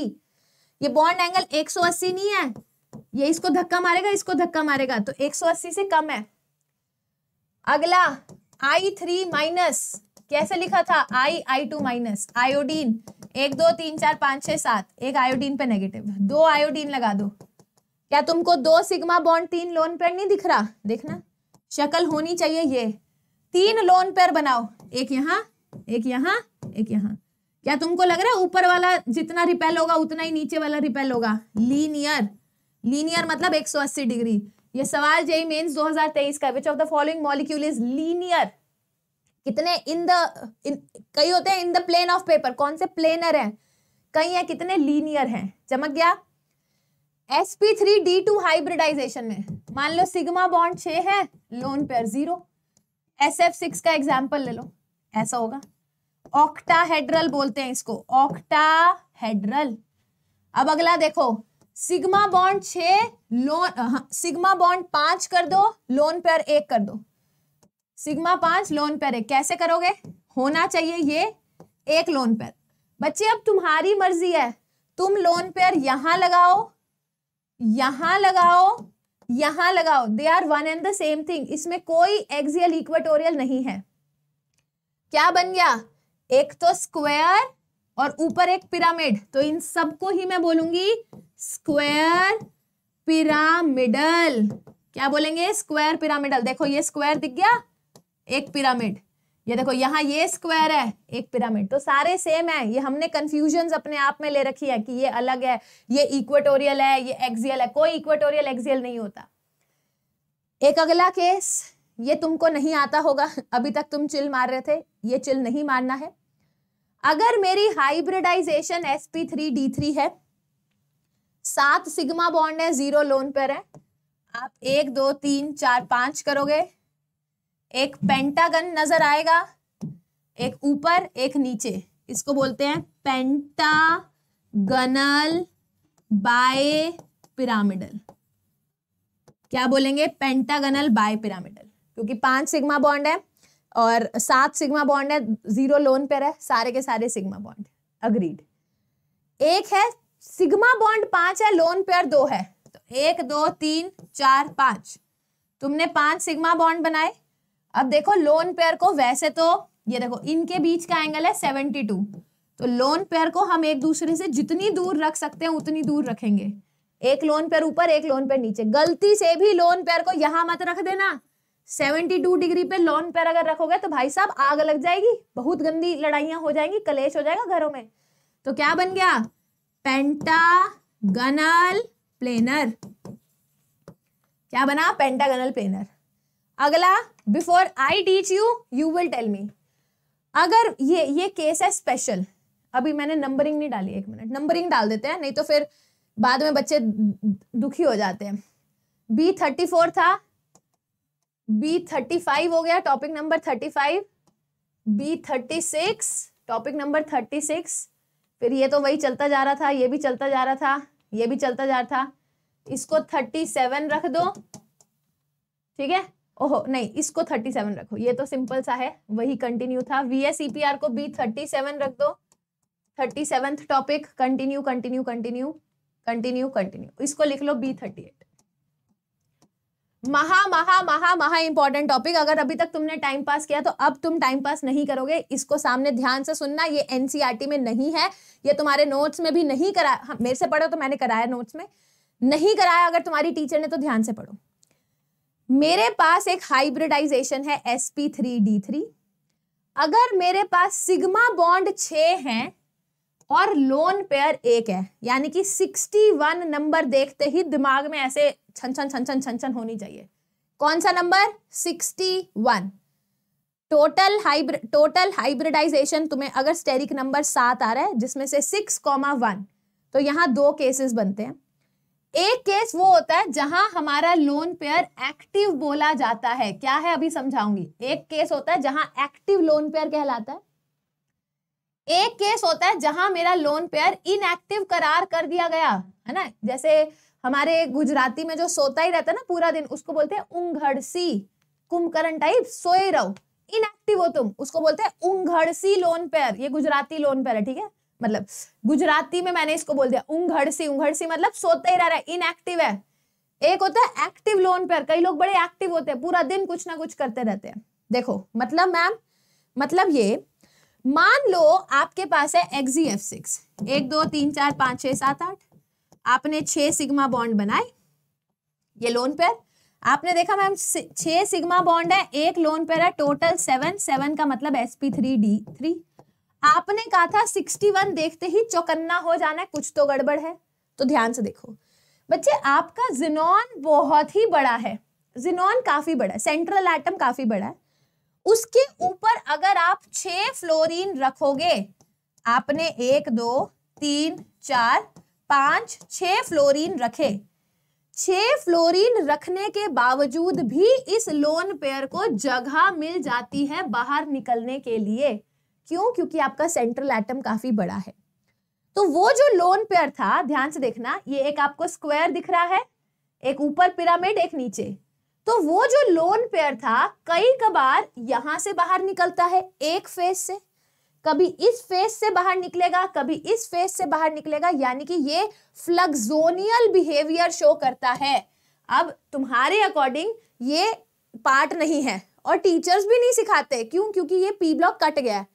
ये बॉन्ड एंगल 180 नहीं है ये इसको धक्का मारेगा इसको धक्का मारेगा तो 180 से कम है अगला आई थ्री माइनस कैसे लिखा था I I two minus iodine एक दो तीन चार पांच छह सात एक आयोडीन पे नेगेटिव दो आयोडीन लगा दो क्या तुमको दो सिग्मा बॉन्ड तीन लोन पेयर नहीं दिख रहा देखना शक्ल होनी चाहिए ये तीन लोन पेयर बनाओ एक यहाँ एक यहाँ एक यहाँ क्या तुमको लग रहा है ऊपर वाला जितना रिपेल होगा उतना ही नीचे वाला रिपेल होगा लीनियर लीनियर मतलब 180 डिग्री ये सवाल जेई मेन्स 2023 का which of the following molecule is linear कितने इन द कई होते हैं in the plane of paper कौन से प्लेनर हैं कई हैं कितने लीनियर हैं चमक गया s P three D two hybridisation में मान लो सिग्मा बॉन्ड छ है lone pair zero S F six का एग्जाम्पल ले लो ऐसा होगा ऑक्टाहेड्रल बोलते हैं इसको ऑक्टाहेड्रल अब अगला देखो सिग्मा बॉन्ड छ लोन सिग्मा बॉन्ड पांच कर दो लोन पेयर एक कर दो सिग्मा पांच लोन पर है कैसे करोगे होना चाहिए ये एक लोन पर बच्चे अब तुम्हारी मर्जी है तुम लोन पेयर यहां लगाओ यहां लगाओ यहां लगाओ they are one and the same thing इसमें कोई एक्सियल इक्वेटोरियल नहीं है क्या बन गया एक तो स्क्वायर और ऊपर एक पिरामिड तो इन सबको ही मैं बोलूंगी स्क्वायर पिरामिडल क्या बोलेंगे स्क्वायर पिरामिडल देखो ये स्क्वायर दिख गया एक पिरामिड ये देखो यहाँ ये स्क्वायर है एक पिरामिड तो सारे सेम है ये हमने कंफ्यूजन अपने आप में ले रखी है कि ये अलग है ये इक्वेटोरियल है ये एक्सियल है कोई इक्वेटोरियल एक्सियल नहीं होता एक अगला केस ये तुमको नहीं आता होगा अभी तक तुम चिल मार रहे थे ये चिल नहीं मारना है अगर मेरी हाइब्रिडाइजेशन sp3 d3 है सात सिग्मा बॉन्ड है जीरो लोन पर है आप एक दो तीन चार पांच करोगे एक पेंटागन नजर आएगा एक ऊपर एक नीचे इसको बोलते हैं पेंटागनल बाय पिरामिडल क्या बोलेंगे पेंटागनल बाय पिरामिडल क्योंकि पांच सिग्मा बॉन्ड है और सात सिग्मा बॉन्ड है जीरो लोन पर है सारे के सारे सिग्मा बॉन्ड अग्रीड एक है सिग्मा बॉन्ड पांच है लोन पेयर दो है तो एक दो तीन चार पांच तुमने पांच सिग्मा बॉन्ड बनाए अब देखो लोन पेयर को वैसे तो ये देखो इनके बीच का एंगल है सेवेंटी टू तो लोन पेयर को हम एक दूसरे से जितनी दूर रख सकते हैं उतनी दूर रखेंगे एक लोन पेयर ऊपर एक लोन पेयर नीचे गलती से भी लोन पेयर को यहां मत रख देना 72 डिग्री पे लोन पेयर अगर रखोगे तो भाई साहब आग लग जाएगी बहुत गंदी लड़ाइयां हो जाएंगी कलेश हो जाएगा घरों में तो क्या बन गया पेंटागनल प्लेनर क्या बना पेंटागनल प्लेनर अगला before I teach you you will tell me अगर ये ये केस है स्पेशल अभी मैंने नंबरिंग नहीं डाली एक मिनट नंबरिंग डाल देते हैं नहीं तो फिर बाद में बच्चे दुखी हो जाते हैं बी थर्टी फोर था बी थर्टी फाइव हो गया topic number thirty five B thirty six topic number thirty six फिर ये तो वही चलता जा रहा था ये भी चलता जा रहा था ये भी चलता जा रहा था इसको थर्टी सेवन रख दो ठीक है ओहो नहीं इसको 37 रखो ये तो सिंपल सा है वही कंटिन्यू था वीएसईपीआर को बी 37 रख दो thirty seven topic continue continue continue continue continue इसको लिख लो बी थर्टी एट महा महा महा महा इंपॉर्टेंट टॉपिक अगर अभी तक तुमने टाइम पास किया तो अब तुम टाइम पास नहीं करोगे इसको सामने ध्यान से सुनना ये एनसीईआरटी e में नहीं है ये तुम्हारे नोट्स में भी नहीं करा हाँ, मेरे से पढ़ो तो मैंने कराया नोट्स में नहीं कराया अगर तुम्हारी टीचर ने तो ध्यान से पढ़ो मेरे पास एक हाइब्रिडाइजेशन है d3 अगर मेरे पास सिग्मा बॉन्ड छ हैं और लोन पेयर एक है यानी कि 61 नंबर देखते ही दिमाग में ऐसे छन छन छन छन छन छन होनी चाहिए कौन सा number 61 total hybrid total hybridisation तुम्हें अगर स्टेरिक नंबर सात आ रहा है जिसमें से सिक्स कॉमा वन तो यहां दो केसेस बनते हैं एक केस वो होता है जहां हमारा लोन पेयर एक्टिव बोला जाता है क्या है अभी समझाऊंगी एक केस होता है जहां एक्टिव लोन पेयर कहलाता है एक केस होता है जहां मेरा लोन पेयर इनएक्टिव करार कर दिया गया है ना जैसे हमारे गुजराती में जो सोता ही रहता है ना पूरा दिन उसको बोलते हैं उंगड़सी कुंभकर्ण टाइप सोए रहो इनएक्टिव हो तुम उसको बोलते हैं उंगड़सी लोन पेयर ये गुजराती लोन पेयर है ठीक है मतलब गुजराती में मैंने इसको बोल दिया उंगड़ सी उंगड़ सी मतलब सोते ही रह रहा है इनएक्टिव है एक होता है एक्टिव लोन पर कई लोग बड़े एक्टिव होते हैं पूरा दिन कुछ ना कुछ करते रहते हैं देखो मतलब मैम मतलब ये मान लो आपके पास है एक्जी एफ सिक्स एक दो तीन चार पांच छह सात आठ आपने छह सिग्मा बॉन्ड बनाए ये लोन पेयर आपने देखा मैम छह सिग्मा बॉन्ड है एक लोन पेयर है टोटल सेवन सेवन का मतलब S P three D three आपने कहा था 61 देखते ही चौकन्ना हो जाना है कुछ तो गड़बड़ है तो ध्यान से देखो बच्चे आपका जिनॉन बहुत ही बड़ा है जिनॉन काफी बड़ा है सेंट्रल एटम काफी बड़ा है उसके ऊपर अगर आप छ फ्लोरीन रखोगे आपने एक दो तीन चार पांच छ फ्लोरीन रखे छ फ्लोरीन रखने के बावजूद भी इस लोन पेयर को जगह मिल जाती है बाहर निकलने के लिए क्यों क्योंकि आपका सेंट्रल एटम काफी बड़ा है तो वो जो लोन पेयर था ध्यान से देखना ये एक आपको स्क्वायर दिख रहा है एक ऊपर पिरामिड एक नीचे तो वो जो लोन पेयर था कई कबार यहां से बाहर निकलता है एक फेस से कभी इस फेस से बाहर निकलेगा कभी इस फेस से बाहर निकलेगा यानी कि ये फ्लक्सोनियल बिहेवियर शो करता है अब तुम्हारे अकॉर्डिंग ये पार्ट नहीं है और टीचर्स भी नहीं सिखाते क्यों क्योंकि ये पी ब्लॉक कट गया है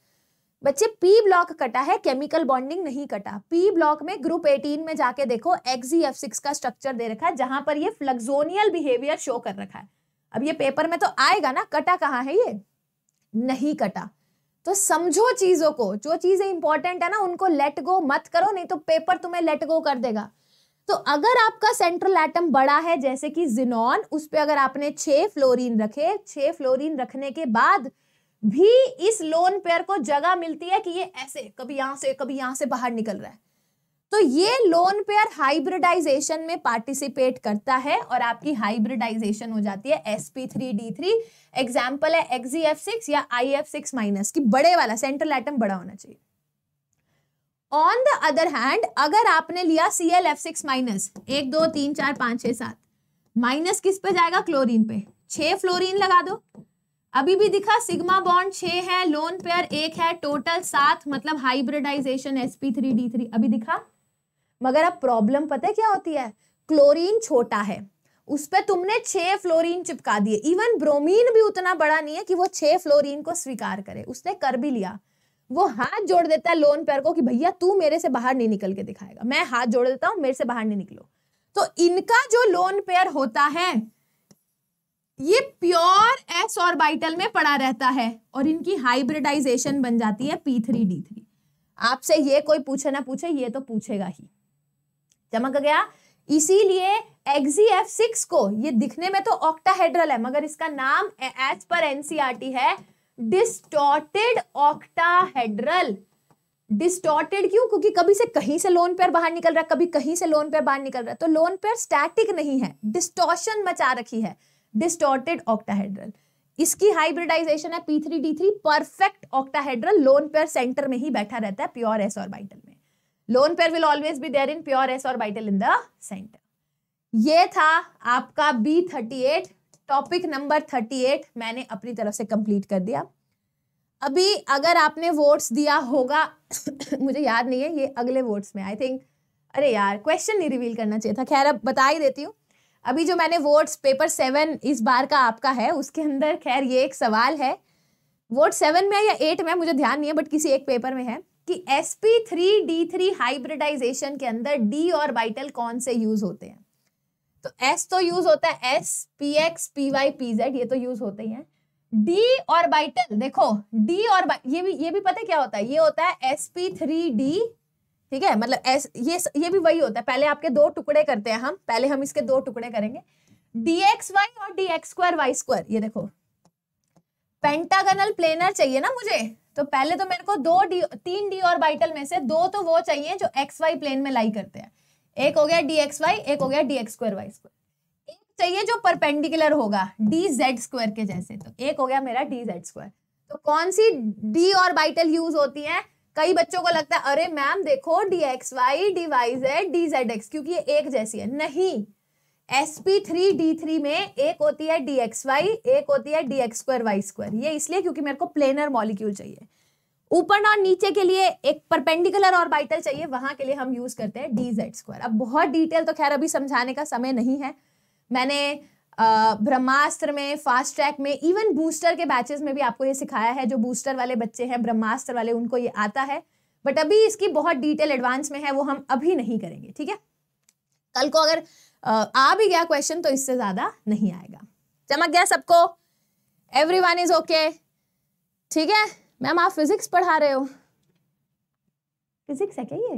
बच्चे पी ब्लॉक कटा है केमिकल बॉन्डिंग नहीं कटा पी ब्लॉक में ग्रुप 18 में जाके देखो सिक्स e, का स्ट्रक्चर दे रखा है जहां पर ये फ्लग्जोनियल बिहेवियर शो कर रखा है अब ये पेपर में तो आएगा ना कटा कहाँ है ये नहीं कटा तो समझो चीजों को जो चीजें इंपॉर्टेंट है ना उनको लेट गो मत करो नहीं तो पेपर तुम्हें लेट गो कर देगा तो अगर आपका सेंट्रल एटम बड़ा है जैसे कि जिनॉन उस पर अगर आपने छ फ्लोरीन रखे छः फ्लोरीन रखने के बाद भी इस लोन पेयर को जगह मिलती है कि ये ऐसे कभी यहां से कभी यहां से बाहर निकल रहा है तो ये लोन पेयर हाइब्रिडाइजेशन में पार्टिसिपेट करता है और आपकी हाइब्रिडाइजेशन हो जाती है sp3 d3 एग्जांपल है xef6 या if6- माइनस की बड़े वाला सेंट्रल एटम बड़ा होना चाहिए ऑन द अदर हैंड अगर आपने लिया clf6- L F six minus एक दो तीन चार पांच छह सात माइनस किस पे जाएगा क्लोरीन पे छह फ्लोरीन लगा दो अभी भी दिखा सिग्मा बॉन्ड छ है लोन पेयर एक है टोटल सात मतलब हाइब्रिडाइजेशन sp3d3 अभी दिखा मगर अब प्रॉब्लम पता है क्या होती है क्लोरीन छोटा है उस पर तुमने छह फ्लोरीन चिपका दिए इवन ब्रोमीन भी उतना बड़ा नहीं है कि वो छह फ्लोरीन को स्वीकार करे उसने कर भी लिया वो हाथ जोड़ देता है लोन पेयर को कि भैया तू मेरे से बाहर नहीं निकल के दिखाएगा मैं हाथ जोड़ देता हूँ मेरे से बाहर नहीं निकलो तो इनका जो लोन पेयर होता है ये प्योर एस ऑर्बिटल में पड़ा रहता है और इनकी हाइब्रिडाइजेशन बन जाती है पी थ्री डी थ्री आपसे ये कोई पूछे ना पूछे ये तो पूछेगा ही चमक गया इसीलिए एक्सी एफ सिक्स को ये दिखने में तो ऑक्टाहेड्रल है मगर इसका नाम एज पर एनसीआरटी e है डिस्टॉर्टेड ऑक्टाहेड्रल डिस्टॉर्टेड क्यों क्योंकि कभी से कहीं से लोन पेयर बाहर निकल रहा है कभी कहीं से लोन पेयर बाहर निकल रहा है तो लोन पेयर स्टैटिक नहीं है डिस्टॉर्शन मचा रखी है डिस्टोर्टेड ऑक्टाहेड्रल इसकी हाइब्रिडाइजेशन है P three D three perfect octahedral lone pair centre में ही बैठा रहता है प्योर एस बाइटल में lone pair will always be there in pure s orbital in the centre ये था आपका B thirty eight topic number thirty eight मैंने अपनी तरफ से कंप्लीट कर दिया अभी अगर आपने वोट्स दिया होगा मुझे याद नहीं है ये अगले वोट्स में आई थिंक अरे यार क्वेश्चन नहीं रिवील करना चाहिए था खैर अब बता ही देती हूँ अभी जो मैंने वोट्स पेपर सेवन इस बार का आपका है उसके अंदर खैर ये एक सवाल है वोट सेवन में या एट में मुझे ध्यान नहीं है बट किसी एक पेपर में है कि s P three D three hybridisation के अंदर डी और बाइटल कौन से यूज होते हैं तो एस तो यूज होता है S p x p y p Z ये तो यूज होते ही हैं डी और बाइटल देखो डी और ये भी ये भी पता क्या होता है ये होता है एस पी थ्री डी ठीक है मतलब एस, ये ये भी वही होता है पहले आपके दो टुकड़े करते हैं हम पहले हम इसके दो टुकड़े करेंगे डी एक्स वाई और D x square Y square ये देखो पेंटागनल प्लेनर चाहिए ना मुझे तो पहले तो मेरे को दो डी तीन डी और बाइटल में से दो तो वो चाहिए जो एक्स वाई प्लेन में लाई करते हैं एक हो गया डी एक्स वाई एक हो गया D x square Y square एक चाहिए जो परपेंडिकुलर होगा डी जेड स्क्वायर के जैसे तो एक हो गया मेरा डी जेड स्क्वायर तो कौन सी डी और बाइटल यूज होती है कई बच्चों को लगता है अरे मैम देखो d x Y D Y Z D Z x क्योंकि ये एक जैसी है नहीं s P three D three में एक होती है डी एक्स वाई एक होती है D x square Y square ये इसलिए क्योंकि मेरे को प्लेनर मॉलिक्यूल चाहिए ऊपर और नीचे के लिए एक परपेंडिकुलर और बाइटल चाहिए वहां के लिए हम यूज करते हैं डी जेड स्क्वायर अब बहुत डिटेल तो खैर अभी समझाने का समय नहीं है मैंने ब्रह्मास्त्र में फास्ट ट्रैक में इवन बूस्टर के बैचेस में भी आपको ये सिखाया है जो बूस्टर वाले बच्चे हैं ब्रह्मास्त्र वाले उनको ये आता है बट अभी इसकी बहुत डिटेल एडवांस में है वो हम अभी नहीं करेंगे ठीक है कल को अगर आ भी गया क्वेश्चन तो इससे ज्यादा नहीं आएगा चमक गया सबको एवरी वन इज ओके ठीक है मैम आप फिजिक्स पढ़ा रहे हो फिजिक्स है क्या ये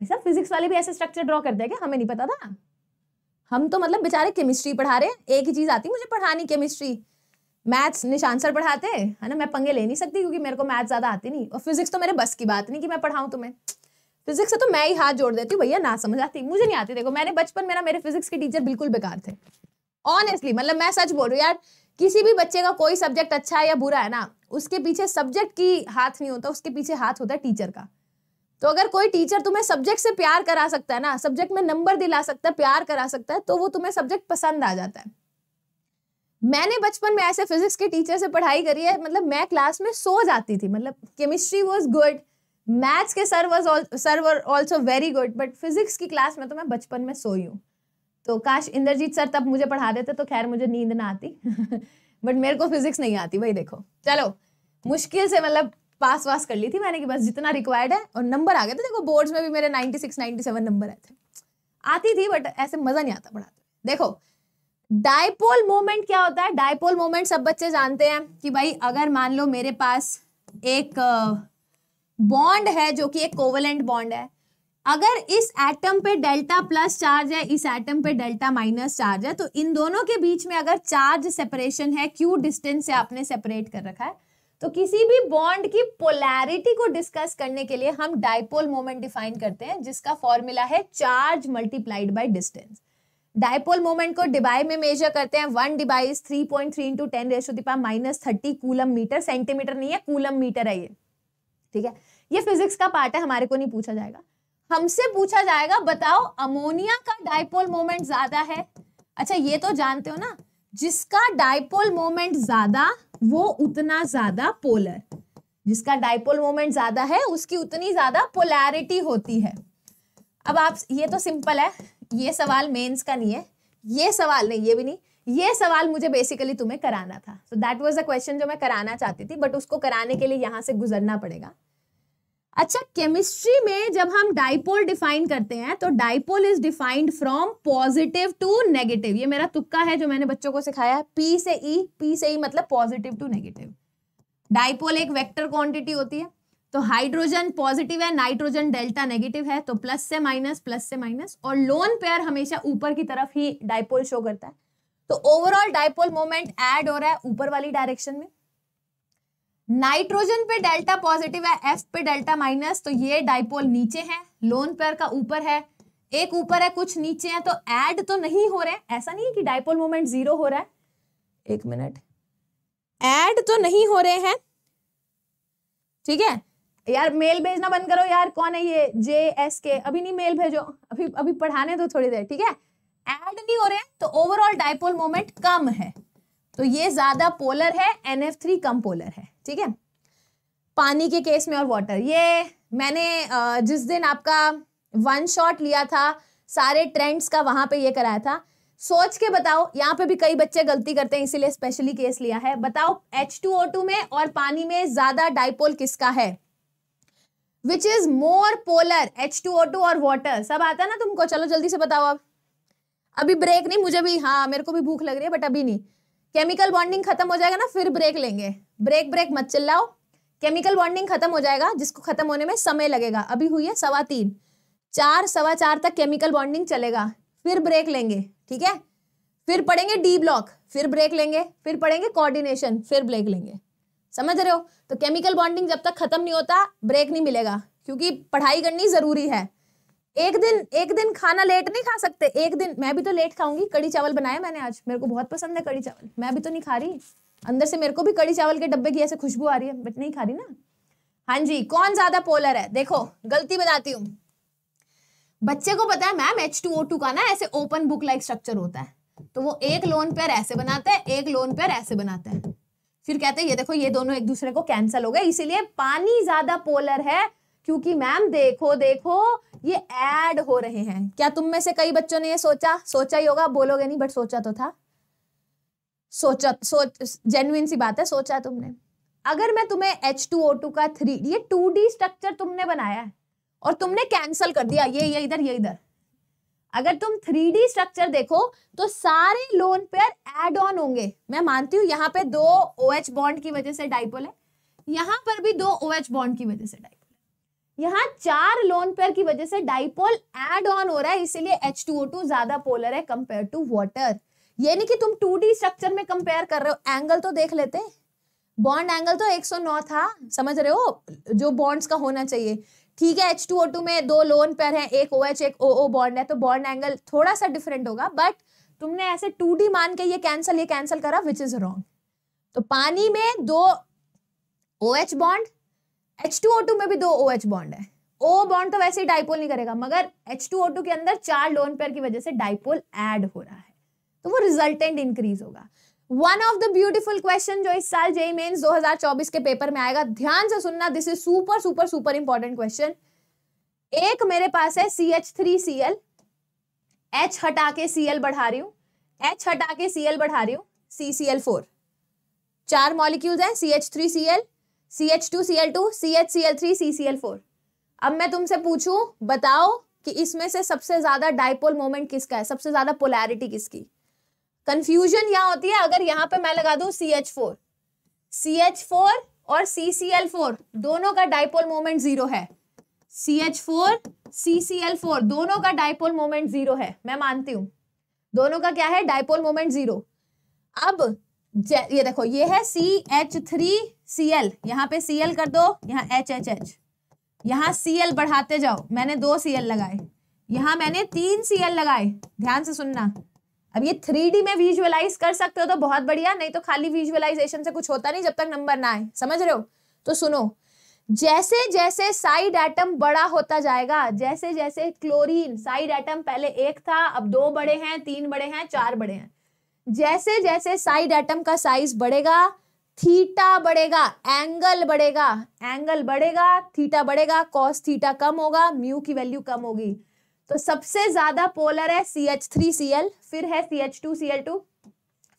वैसा फिजिक्स वाले भी ऐसे स्ट्रक्चर ड्रॉ कर देगा हमें नहीं पता था हम तो मतलब बेचारे केमिस्ट्री पढ़ा रहे हैं एक ही चीज़ आती मुझे पढ़ानी केमिस्ट्री मैथ्स निशान सर पढ़ाते है ना मैं पंगे ले नहीं सकती क्योंकि मेरे को मैथ्स ज़्यादा आती नहीं और फिजिक्स तो मेरे बस की बात नहीं कि मैं पढ़ाऊँ तुम्हें फिजिक्स से तो मैं ही हाथ जोड़ देती हूँ भैया ना समझ आती मुझे नहीं आती देखो मैंने बचपन में ना मेरे फिजिक्स के टीचर बिल्कुल बेकार थे ऑनेस्टली मतलब मैं सच बोल रही हूँ यार किसी भी बच्चे का कोई सब्जेक्ट अच्छा है या बुरा है ना उसके पीछे सब्जेक्ट की हाथ नहीं होता उसके पीछे हाथ होता है टीचर का तो अगर कोई टीचर तुम्हें सब्जेक्ट से प्यार करा सकता है ना सब्जेक्ट में नंबर दिला सकता है प्यार करा सकता है तो वो तुम्हें सब्जेक्ट पसंद आ जाता है मैंने बचपन में ऐसे फिजिक्स के टीचर से पढ़ाई करी है मतलब मैं क्लास में सो जाती थी मतलब केमिस्ट्री वॉज गुड मैथ्स के sir was sir were also very good but physics की क्लास में तो मैं बचपन में सोई हूँ तो काश इंद्रजीत सर तब मुझे पढ़ा देते तो खैर मुझे नींद ना आती बट मेरे को फिजिक्स नहीं आती वही देखो चलो मुश्किल से मतलब पास वास कर ली थी मैंने कि बस जितना रिक्वायर्ड है और नंबर आ गए थे देखो बोर्ड्स में भी मेरे नाइन्टी सिक्स सेवन नंबर आए थे आती थी बट ऐसे मजा नहीं आता पढ़ाते देखो डायपोल मोमेंट क्या होता है डायपोल मोमेंट सब बच्चे जानते हैं कि भाई अगर मान लो मेरे पास एक बॉन्ड uh, है जो कि एक कोवलेंट बॉन्ड है अगर इस एटम पे डेल्टा प्लस चार्ज है इस एटम पे डेल्टा माइनस चार्ज है तो इन दोनों के बीच में अगर चार्ज सेपरेशन है क्यू डिस्टेंस से आपने सेपरेट कर रखा है तो किसी भी बॉन्ड की पोलैरिटी को डिस्कस करने के लिए हम डायपोल मोमेंट डिफाइन करते हैं जिसका फॉर्मूला है charge multiplied by distance dipole moment को डिबाई में मेजर करते हैं one Debye is three point three into ten raise to the power minus thirty coulomb metre centimetre नहीं है कूलम मीटर है ये ठीक है ये फिजिक्स का पार्ट है हमारे को नहीं पूछा जाएगा हमसे पूछा जाएगा बताओ अमोनिया का डायपोल मोमेंट ज्यादा है अच्छा ये तो जानते हो ना जिसका डायपोल मोमेंट ज्यादा वो उतना ज्यादा पोलर जिसका डायपोल मोमेंट ज्यादा है उसकी उतनी ज्यादा पोलैरिटी होती है अब आप ये तो सिंपल है ये सवाल मेंस का नहीं है ये सवाल नहीं ये भी नहीं ये सवाल मुझे बेसिकली तुम्हें कराना था so that was the question जो मैं कराना चाहती थी बट उसको कराने के लिए यहाँ से गुजरना पड़ेगा अच्छा केमिस्ट्री में जब हम डाइपोल डिफाइन करते हैं तो dipole is defined from positive to negative ये मेरा तुक्का है जो मैंने बच्चों को सिखाया है पी से ई e, पी से ई e मतलब पॉजिटिव टू नेगेटिव डाइपोल एक वेक्टर क्वांटिटी होती है तो हाइड्रोजन पॉजिटिव है नाइट्रोजन डेल्टा नेगेटिव है तो प्लस से माइनस प्लस से माइनस और लोन पेयर हमेशा ऊपर की तरफ ही डाइपोल शो करता है तो ओवरऑल डायपोल मोमेंट एड हो रहा है ऊपर वाली डायरेक्शन में नाइट्रोजन पे डेल्टा पॉजिटिव है एफ पे डेल्टा माइनस तो ये डाइपोल नीचे है लोन पेयर का ऊपर है एक ऊपर है कुछ नीचे है तो ऐड तो नहीं हो रहे ऐसा नहीं है कि डाइपोल मोमेंट जीरो हो रहा है एक मिनट ऐड तो नहीं हो रहे हैं ठीक है यार मेल भेजना बंद करो यार कौन है ये जे एस के अभी नहीं मेल भेजो अभी अभी पढ़ाने दो थोड़ी देर ठीक है ऐड नहीं हो रहे हैं तो ओवरऑल डाइपोल मोमेंट कम है तो ये ज्यादा पोलर है एन एफ थ्री कम पोलर है ठीक है पानी के केस में और वाटर ये मैंने जिस दिन आपका वन शॉट लिया था सारे ट्रेंड्स का वहां पे ये कराया था सोच के बताओ यहाँ पे भी कई बच्चे गलती करते हैं इसीलिए स्पेशली केस लिया है बताओ एच टू ओ टू में और पानी में ज्यादा डाइपोल किसका है which is more polar H to O two और वॉटर सब आता है ना तुमको चलो जल्दी से बताओ अब अभी ब्रेक नहीं मुझे भी हाँ मेरे को भी भूख लग रही है बट अभी नहीं केमिकल बॉन्डिंग खत्म हो जाएगा ना फिर ब्रेक लेंगे ब्रेक ब्रेक मत चिल्लाओ केमिकल बॉन्डिंग खत्म हो जाएगा जिसको खत्म होने में समय लगेगा अभी हुई है सवा तीन चार सवा चार तक केमिकल बॉन्डिंग चलेगा फिर ब्रेक लेंगे ठीक है फिर पढ़ेंगे डी ब्लॉक फिर ब्रेक लेंगे फिर पढ़ेंगे कोऑर्डिनेशन फिर ब्रेक लेंगे समझ रहे हो तो केमिकल बॉन्डिंग जब तक खत्म नहीं होता ब्रेक नहीं मिलेगा क्योंकि पढ़ाई करनी जरूरी है एक दिन एक दिन खाना लेट नहीं खा सकते एक दिन मैं भी तो लेट खाऊंगी कड़ी चावल बनाया मैंने आज मेरे को बहुत पसंद है कड़ी चावल मैं भी तो नहीं खा रही अंदर से मेरे को भी कड़ी चावल के डब्बे की ऐसे खुशबू आ रही है बट नहीं खा रही ना हाँ जी कौन ज्यादा पोलर है देखो गलती बताती हूँ बच्चे को पता है ma'am H to O two का ना ऐसे ओपन बुक लाइक स्ट्रक्चर होता है तो वो एक लोन पेयर ऐसे बनाते हैं एक लोन पेयर ऐसे बनाते हैं फिर कहते हैं ये देखो ये दोनों एक दूसरे को कैंसिल हो गए इसीलिए पानी ज्यादा पोलर है क्योंकि मैम देखो देखो ये ऐड हो रहे हैं क्या तुम में से कई बच्चों ने ये सोचा सोचा ही होगा बोलोगे नहीं बट सोचा तो था सोचा सोच जेन्युन सी बात है सोचा तुमने अगर मैं तुम्हें एच टू ओ टू का थ्री ये टू डी स्ट्रक्चर तुमने बनाया है और तुमने कैंसिल कर दिया ये ये इधर ये इधर अगर तुम थ्री डी स्ट्रक्चर देखो तो सारे लोन पेयर एड ऑन होंगे मैं मानती हूँ यहाँ पे दो ओ एच बॉन्ड की वजह से डाइपोल है यहां पर भी दो ओ एच बॉन्ड की वजह से डाइपोल यहाँ चार लोन पेयर की वजह से डाइपोल एड ऑन हो रहा है इसीलिए एच ज्यादा पोलर है कंपेयर टू वॉटर ये नहीं कि तुम टू स्ट्रक्चर में कंपेयर कर रहे हो एंगल तो देख लेते बॉन्ड एंगल तो 109 था समझ रहे हो जो बॉन्ड्स का होना चाहिए ठीक है H2O2 में दो लोन पेयर है एक OH एक ओ ओ बॉन्ड है तो बॉन्ड एंगल थोड़ा सा डिफरेंट होगा बट तुमने ऐसे 2D मान के ये कैंसल ये कैंसल करा विच इज रॉन्ग तो पानी में दो OH bond H to O two में भी दो ओ एच बॉन्ड है ओ बॉन्ड तो वैसे ही डाइपोल नहीं करेगा मगर एच टू ओ टू के अंदर चार लोन पेयर की वजह से डाइपोल ऐड हो रहा है तो वो रिजल्टेंट इंक्रीज होगा one of the beautiful question जो इस साल जेई मेन्स 2024 के पेपर में आएगा ध्यान से सुनना this is super super super important question एक मेरे पास है C H three C L H हटा के सी एल बढ़ा रही हूँ एच हटा के सी एल बढ़ा रही हूँ सी सी एल फोर चार मॉलिक्यूल्स हैं C H three C L C H two C L two C H C L three C C L four अब मैं तुमसे पूछूं बताओ कि इसमें से सबसे ज्यादा डायपोल मोमेंट किसका है सबसे ज्यादा पोलैरिटी किसकी कंफ्यूजन यहां होती है अगर यहां पे मैं लगा दूं C H four C H four और सी सी एल फोर दोनों का डायपोल मोमेंट जीरो है C H four C C L four दोनों का डायपोल मोमेंट जीरो है मैं मानती हूं दोनों का क्या है डायपोल मोमेंट जीरो अब ये देखो ये है C H three C L यहाँ पे सी एल कर दो यहाँ एच एच एच यहाँ सी एल बढ़ाते जाओ मैंने दो सी एल लगाए यहाँ मैंने तीन सी एल लगाए ध्यान से सुनना अब ये थ्री डी में विजुअलाइज कर सकते हो तो बहुत बढ़िया नहीं तो खाली विजुअलाइजेशन से कुछ होता नहीं जब तक नंबर ना आए समझ रहे हो तो सुनो जैसे जैसे साइड एटम बड़ा होता जाएगा जैसे जैसे क्लोरीन साइड एटम पहले एक था अब दो बड़े हैं तीन बड़े हैं चार बड़े हैं जैसे जैसे साइड एटम का साइज बढ़ेगा थीटा बढ़ेगा एंगल बढ़ेगा एंगल बढ़ेगा थीटा बढ़ेगा कॉस थीटा कम होगा म्यू की वैल्यू कम होगी तो सबसे ज्यादा पोलर है C H three C L फिर है C H two C L two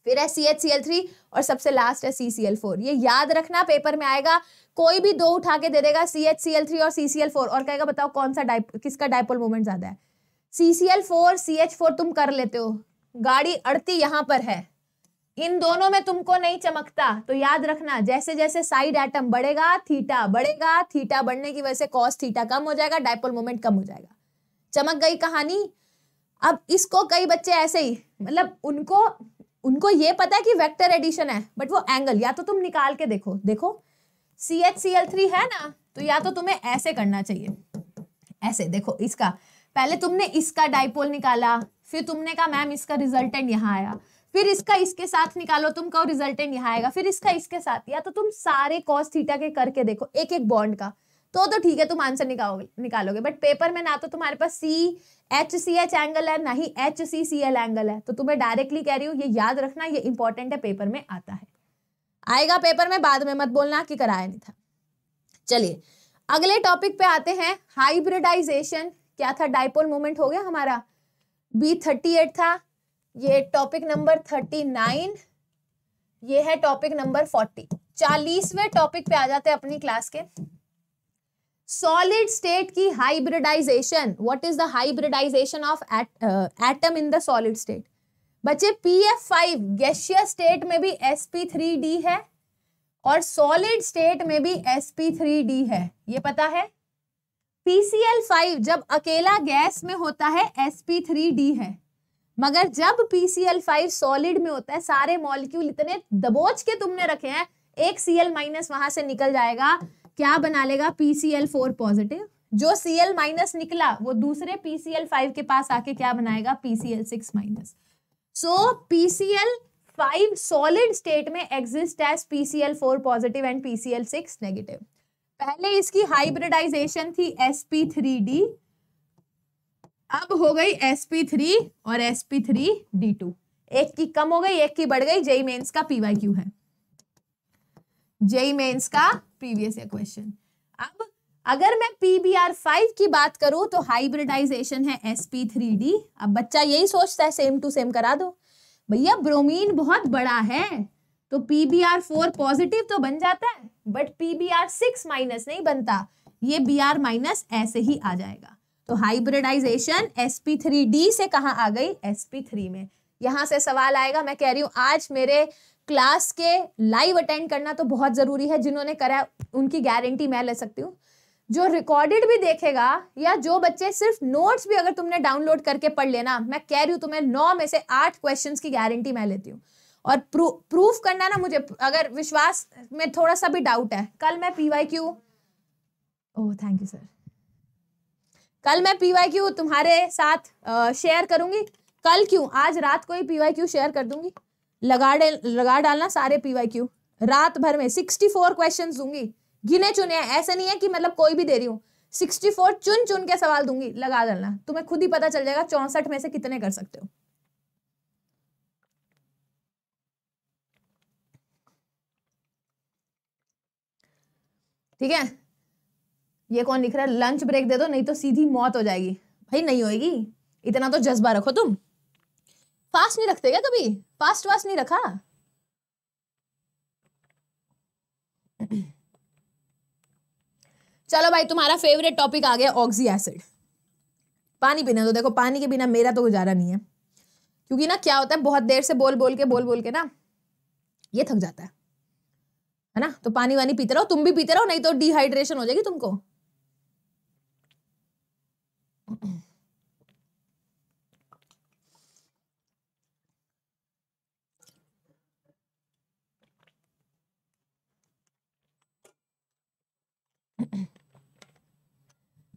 फिर है C H C L three और सबसे लास्ट है सी सी एल फोर ये याद रखना पेपर में आएगा कोई भी दो उठा के दे देगा C H C L three और सी सी एल फोर और कहेगा बताओ कौन सा डाइप किसका डाइपोल मोमेंट ज्यादा है C C L four C H four तुम कर लेते हो गाड़ी अड़ती यहां पर है इन दोनों में तुमको नहीं चमकता तो याद रखना जैसे जैसे साइड एटम बढ़ेगा थीटा बढ़ेगा थीटा बढ़ने की वजह से कॉस थीटा कम हो जाएगा डायपोल मोमेंट कम हो जाएगा चमक गई कहानी अब इसको कई बच्चे ऐसे ही मतलब उनको उनको ये पता है कि वेक्टर एडिशन है बट वो एंगल या तो तुम निकाल के देखो देखो C H C L three है ना तो या तो तुम्हें ऐसे करना चाहिए ऐसे देखो इसका पहले तुमने इसका डायपोल निकाला फिर तुमने कहा मैम इसका रिजल्टेंट यहाँ आया फिर इसका इसके साथ निकालो तुम कहो रिजल्टेंट यहाँ आएगा फिर इसका इसके साथ या तो तुम सारे कॉस थीटा के करके देखो एक एक बॉन्ड का तो तो ठीक है तुम आंसर निकालोगे निकालोगे बट पेपर में ना तो तुम्हारे पास C H C H angle है ना ही H C C L angle है तो तुम्हें डायरेक्टली कह रही हूँ ये याद रखना ये इंपॉर्टेंट है पेपर में आता है आएगा पेपर में बाद में मत बोलना कि कराया नहीं था चलिए अगले टॉपिक पे आते हैं हाइब्रिडाइजेशन क्या था डाइपोल मोमेंट हो गया हमारा बी थर्टी एट था ये टॉपिक नंबर थर्टी नाइन ये है टॉपिक नंबर फोर्टी चालीसवें टॉपिक पे आ जाते हैं अपनी क्लास के सॉलिड स्टेट की hybridisation what is the hybridisation of atom in the solid state बच्चे P F five gaseous state में भी एस पी थ्री डी है और सॉलिड स्टेट में भी एस पी थ्री डी है ये पता है पीसीएल फाइव जब अकेला गैस में होता है एस पी थ्री डी है मगर जब पीसीएल सॉलिड में होता है सारे मॉलिक्यूल इतने दबोच के तुमने रखे हैं एक Cl- माइनस वहां से निकल जाएगा क्या बना लेगा पीसीएल पॉजिटिव जो Cl- माइनस निकला वो दूसरे पीसीएल के पास आके क्या बनाएगा PCl6- six minus so P C L solid state में exist as PCl4 four positive and PCl6 six negative पहले इसकी हाइब्रिडाइजेशन थी sp3d थ्री डी अब हो गई sp3 और sp3d2 एक की कम हो गई एक की बढ़ गई जेई मेन्स का पी वाई क्यू है जेई मेन्स का प्रीवियस ईयर क्वेश्चन अब अगर मैं पीबीआर फाइव की बात करूं तो हाइब्रिडाइजेशन है sp3d अब बच्चा यही सोचता है सेम टू सेम करा दो भैया ब्रोमीन बहुत बड़ा है तो पीबीआर फोर पॉजिटिव तो बन जाता है बट पीबीआर सिक्स माइनस नहीं बनता ये बी आर माइनस ऐसे ही आ जाएगा तो हाइब्रिडाइजेशन sp3d से कहा आ गई sp3 में यहां से सवाल आएगा मैं कह रही हूं आज मेरे क्लास के लाइव अटेंड करना तो बहुत ज़रूरी है जिन्होंने करा उनकी गारंटी मैं ले सकती हूँ जो रिकॉर्डेड भी देखेगा या जो बच्चे सिर्फ नोट्स भी अगर तुमने डाउनलोड करके पढ़ लेना मैं कह रही हूँ तुम्हें नौ में से आठ क्वेश्चन की गारंटी मैं लेती हूँ और प्रू, प्रूफ करना ना मुझे अगर विश्वास में थोड़ा सा भी डाउट है कल मैं P Y Q oh thank you sir कल मैं पी वाई क्यू तुम्हारे साथ शेयर करूंगी कल क्यों आज रात को ही पी वाई क्यू शेयर कर दूंगी लगा लगा डालना सारे पी वाई क्यू रात भर में सिक्सटी फोर क्वेश्चन दूंगी गिने चुने हैं ऐसा नहीं है कि मतलब कोई भी दे रही हूँ सिक्सटी फोर चुन चुन के सवाल दूंगी लगा डालना तुम्हें खुद ही पता चल जाएगा चौसठ में से कितने कर सकते हो ठीक है ये कौन लिख रहा है लंच ब्रेक दे दो नहीं तो सीधी मौत हो जाएगी भाई नहीं होएगी इतना तो जज्बा रखो तुम फास्ट नहीं रखते क्या कभी फास्ट वास्ट नहीं रखा चलो भाई तुम्हारा फेवरेट टॉपिक आ गया ऑक्सी एसिड पानी पीने दो देखो पानी के बिना मेरा तो गुजारा नहीं है क्योंकि ना क्या होता है बहुत देर से बोल बोल के बोल बोल के ना ये थक जाता है है ना तो पानी वानी पीते रहो तुम भी पीते रहो नहीं तो डिहाइड्रेशन हो जाएगी तुमको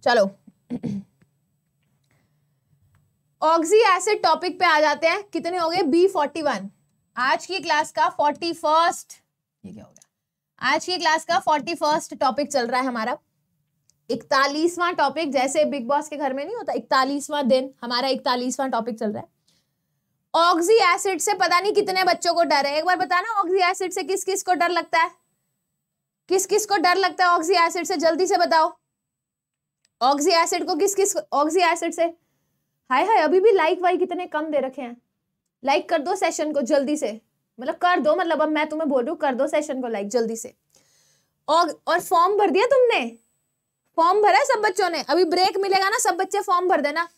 चलो ऑक्सी एसिड टॉपिक पे आ जाते हैं कितने हो गए बी फोर्टी वन आज की क्लास का फोर्टी फर्स्ट ये क्या हो गया आज की क्लास का फोर्टी फर्स्ट टॉपिक चल रहा है हमारा इकतालीसवां टॉपिक जैसे बिग बॉस के घर में नहीं होता इकतालीसवां दिन हमारा इकतालीसवां टॉपिक चल रहा है ऑक्सी एसिड से पता नहीं कितने बच्चों को डर है एक बार बताना ऑक्सी एसिड से किस किस को डर लगता है किस किस को डर लगता है ऑक्सी एसिड से जल्दी से बताओ ऑक्सी एसिड को किस किस ऑक्सी एसिड से हाय हाय अभी भी लाइक वाइक कितने कम दे रखे हैं लाइक कर दो सेशन को जल्दी से मतलब कर दो मतलब अब मैं तुम्हें बोल रही हूँ कर दो सेशन को लाइक जल्दी से और और फॉर्म भर दिया तुमने फॉर्म भरा है सब बच्चों ने अभी ब्रेक मिलेगा ना सब बच्चे फॉर्म भर देना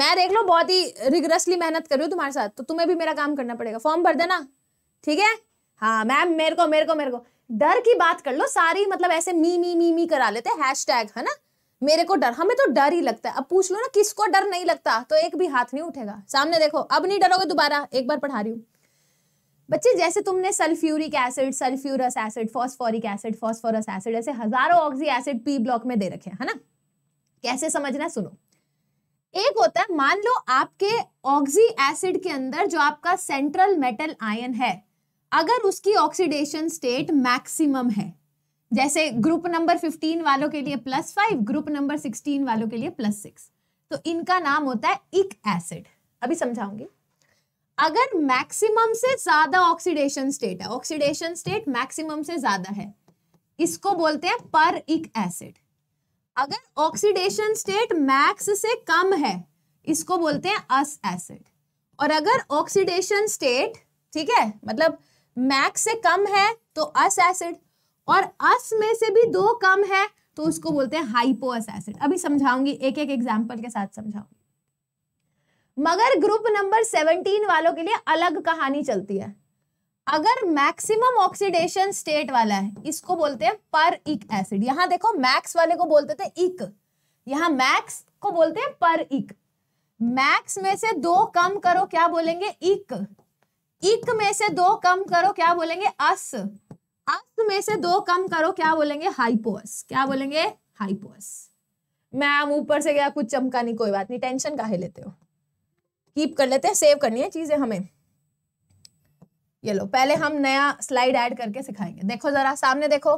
मैं देख लो बहुत ही रिग्रसली मेहनत कर रही हूँ तुम्हारे साथ तो तुम्हें भी मेरा काम करना पड़ेगा फॉर्म भर देना ठीक है हाँ मैम मेरे को मेरे को मेरे को डर की बात कर लो सारी मतलब ऐसे मी मी मी मी करा लेते हैश टैग है ना मेरे को डर हमें तो डर ही लगता है अब पूछ लो ना किसको डर नहीं लगता तो एक भी हाथ नहीं उठेगा सामने देखो अब नहीं डरोगे दोबारा एक बार पढ़ा रही हूँ बच्चे जैसे तुमने sulphuric acid sulphurous acid phosphoric acid phosphorous acid ऐसे हजारों ऑक्सी एसिड पी ब्लॉक में दे रखे है ना कैसे समझना सुनो एक होता है मान लो आपके ऑक्सी एसिड के अंदर जो आपका सेंट्रल मेटल आयन है अगर उसकी ऑक्सीडेशन स्टेट मैक्सिमम है जैसे ग्रुप नंबर 15 वालों के लिए प्लस फाइव ग्रुप नंबर 16 वालों के लिए प्लस सिक्स तो इनका नाम होता है इक एसिड अभी समझाऊंगी अगर मैक्सिमम से ज्यादा ऑक्सीडेशन स्टेट है ऑक्सीडेशन स्टेट मैक्सिमम से ज्यादा है इसको बोलते हैं पर इक एसिड अगर ऑक्सीडेशन स्टेट मैक्स से कम है इसको बोलते हैं अस एसिड और अगर ऑक्सीडेशन स्टेट ठीक है मतलब मैक्स से कम है तो अस एसिड और अस में से भी दो कम है तो उसको बोलते हैं हाइपोअस एसिड अभी समझाऊंगी एक एक एग्जाम्पल के साथ समझाऊंगी मगर ग्रुप नंबर 17 वालों के लिए अलग कहानी चलती है अगर मैक्सिमम ऑक्सीडेशन स्टेट वाला है इसको बोलते हैं पर इक एसिड यहां देखो मैक्स वाले को बोलते थे इक यहां मैक्स को बोलते हैं पर इक मैक्स में से दो कम करो क्या बोलेंगे इक इक में से दो कम करो क्या बोलेंगे अस अस में से दो कम करो क्या बोलेंगे हाइपोअस क्या बोलेंगे हाइपोअस मैम ऊपर से गया कुछ चमका नहीं कोई बात नहीं टेंशन काहे लेते हो कीप कर लेते हैं सेव करनी है चीज़ें हमें ये लो पहले हम नया स्लाइड ऐड करके सिखाएंगे देखो ज़रा सामने देखो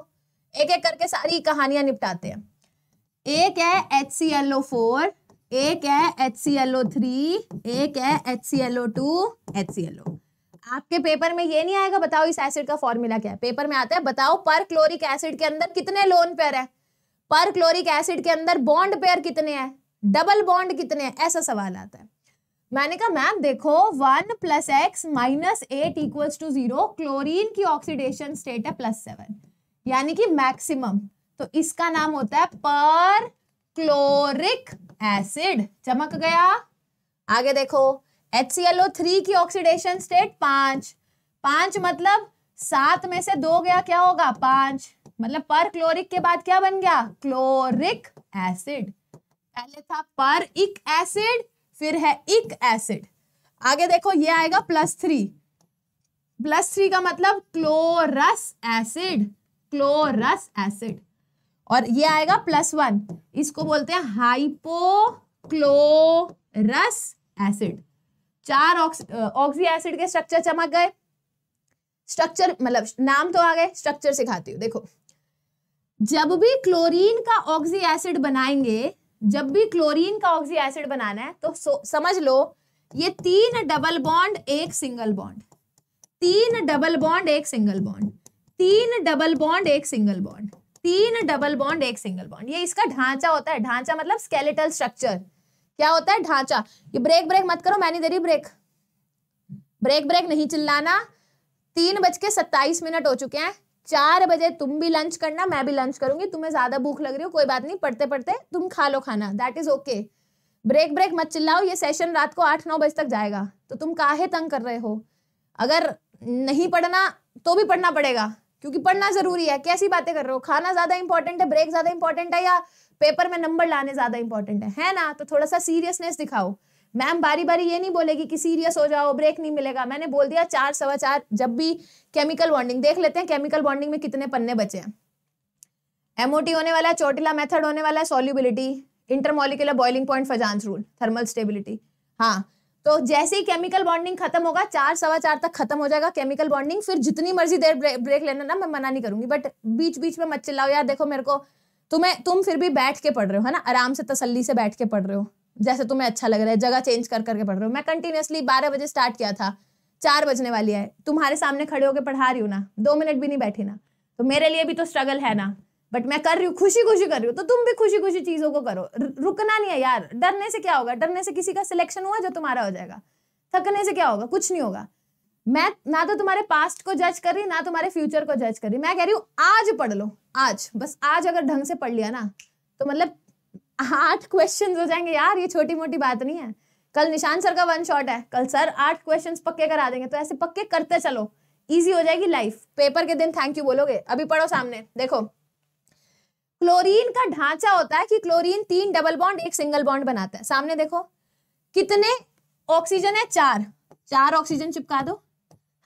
एक एक करके सारी कहानियां निपटाते हैं एक है H C L O four एक है H C L O three एक है H C L O two H C L O आपके पेपर में ये नहीं आएगा बताओ इस एसिड का फॉर्मूला क्या है पेपर में आता है बताओ पर क्लोरिक एसिड के अंदर कितने लोन पेयर है पर क्लोरिक एसिड के अंदर बॉन्ड पेयर कितने हैं डबल बॉन्ड कितने हैं ऐसा सवाल आता है मैंने कहा मैम देखो one plus x minus eight equals to zero chlorine की ऑक्सीडेशन स्टेट है प्लस सेवन यानी कि मैक्सिमम तो इसका नाम होता है पर क्लोरिक एसिड चमक गया आगे देखो H C L O three की ऑक्सीडेशन स्टेट पांच पांच मतलब सात में से दो गया क्या होगा पांच मतलब पर क्लोरिक के बाद क्या बन गया क्लोरिक एसिड पहले था पर एक एसिड फिर है इक एसिड आगे देखो ये आएगा प्लस थ्री प्लस थ्री का मतलब क्लोरस एसिड क्लोरस एसिड और ये आएगा प्लस वन इसको बोलते हैं हाइपोक्लोरस एसिड चार ऑक्सी एसिड के स्ट्रक्चर चमक गए स्ट्रक्चर मतलब नाम तो आ गए स्ट्रक्चर सिखाती हूँ देखो जब भी क्लोरीन का ऑक्सी एसिड बनाएंगे जब भी क्लोरीन का ऑक्सी एसिड बनाना है तो समझ लो ये तीन डबल बॉन्ड एक सिंगल बॉन्ड तीन डबल बॉन्ड एक सिंगल बॉन्ड तीन डबल बॉन्ड एक सिंगल बॉन्ड तीन डबल बॉन्ड एक सिंगल बॉन्ड ये इसका ढांचा होता है ढांचा मतलब स्केलेटल स्ट्रक्चर क्या होता है ढांचा ये ब्रेक ब्रेक मत करो मैंने दे रही ब्रेक ब्रेक ब्रेक नहीं चिल्लाना तीन बज के सत्ताईस मिनट हो चुके हैं चार बजे तुम भी लंच करना मैं भी लंच करूंगी तुम्हें ज्यादा भूख लग रही हो कोई बात नहीं पढ़ते पढ़ते तुम खा लो खाना that is okay break break मत चिल्लाओ ये सेशन रात को आठ नौ बजे तक जाएगा तो तुम काहे तंग कर रहे हो अगर नहीं पढ़ना तो भी पढ़ना पड़ेगा क्योंकि पढ़ना जरूरी है कैसी बातें कर रहे हो खाना ज्यादा इंपॉर्टेंट है ब्रेक ज्यादा इंपॉर्टेंट है या पेपर में नंबर लाने ज्यादा इंपॉर्टेंट है है ना तो थोड़ा सा सीरियसनेस दिखाओ मैम बारी बारी ये नहीं बोलेगी कि सीरियस हो जाओ ब्रेक नहीं मिलेगा मैंने बोल दिया चार सवा चार जब भी केमिकल बॉन्डिंग देख लेते हैं केमिकल बॉन्डिंग में कितने पन्ने बचे हैं एमओटी होने वाला है चोटिला मेथड होने वाला है solubility intermolecular boiling point Fajans rule thermal stability हाँ तो जैसे ही केमिकल बॉन्डिंग खत्म होगा चार सवा चार तक खत्म हो जाएगा केमिकल बॉन्डिंग फिर जितनी मर्जी देर ब्रे, ब्रेक लेना ना मैं मना नहीं करूंगी बट बीच बीच में मत चिल्लाओ यार देखो मेरे को तुम्हें तुम फिर भी बैठ के पढ़ रहे हो है ना आराम से तसल्ली से बैठ के पढ़ रहे हो जैसे तुम्हें अच्छा लग रहा है जगह चेंज कर करके पढ़ रहे हो मैं कंटिन्यूसली बारह बजे स्टार्ट किया था चार बजने वाली है तुम्हारे सामने खड़े होकर पढ़ा रही हूँ ना दो मिनट भी नहीं बैठी ना तो मेरे लिए भी तो स्ट्रगल है ना बट मैं कर रही हूँ खुशी खुशी कर रही हूँ तो तुम भी खुशी खुशी चीज़ों को करो रुकना नहीं है यार डरने से क्या होगा डरने से किसी का सिलेक्शन हुआ जो तुम्हारा हो जाएगा थकने से क्या होगा कुछ नहीं होगा मैं ना तो तुम्हारे पास्ट को जज कर रही ना तुम्हारे फ्यूचर को जज कर रही मैं कह रही हूँ आज पढ़ लो आज बस आज अगर ढंग से पढ़ लिया ना तो मतलब आठ क्वेश्चन हो जाएंगे यार ये छोटी मोटी बात नहीं है कल निशान सर का वन शॉट है कल सर आठ क्वेश्चन पक्के करा देंगे तो ऐसे पक्के करते चलो ईजी हो जाएगी लाइफ पेपर के दिन थैंक यू बोलोगे अभी पढ़ो सामने देखो क्लोरीन का ढांचा होता है कि क्लोरीन तीन डबल बॉन्ड एक सिंगल बॉन्ड बनाता है सामने देखो कितने ऑक्सीजन है चार चार ऑक्सीजन चिपका दो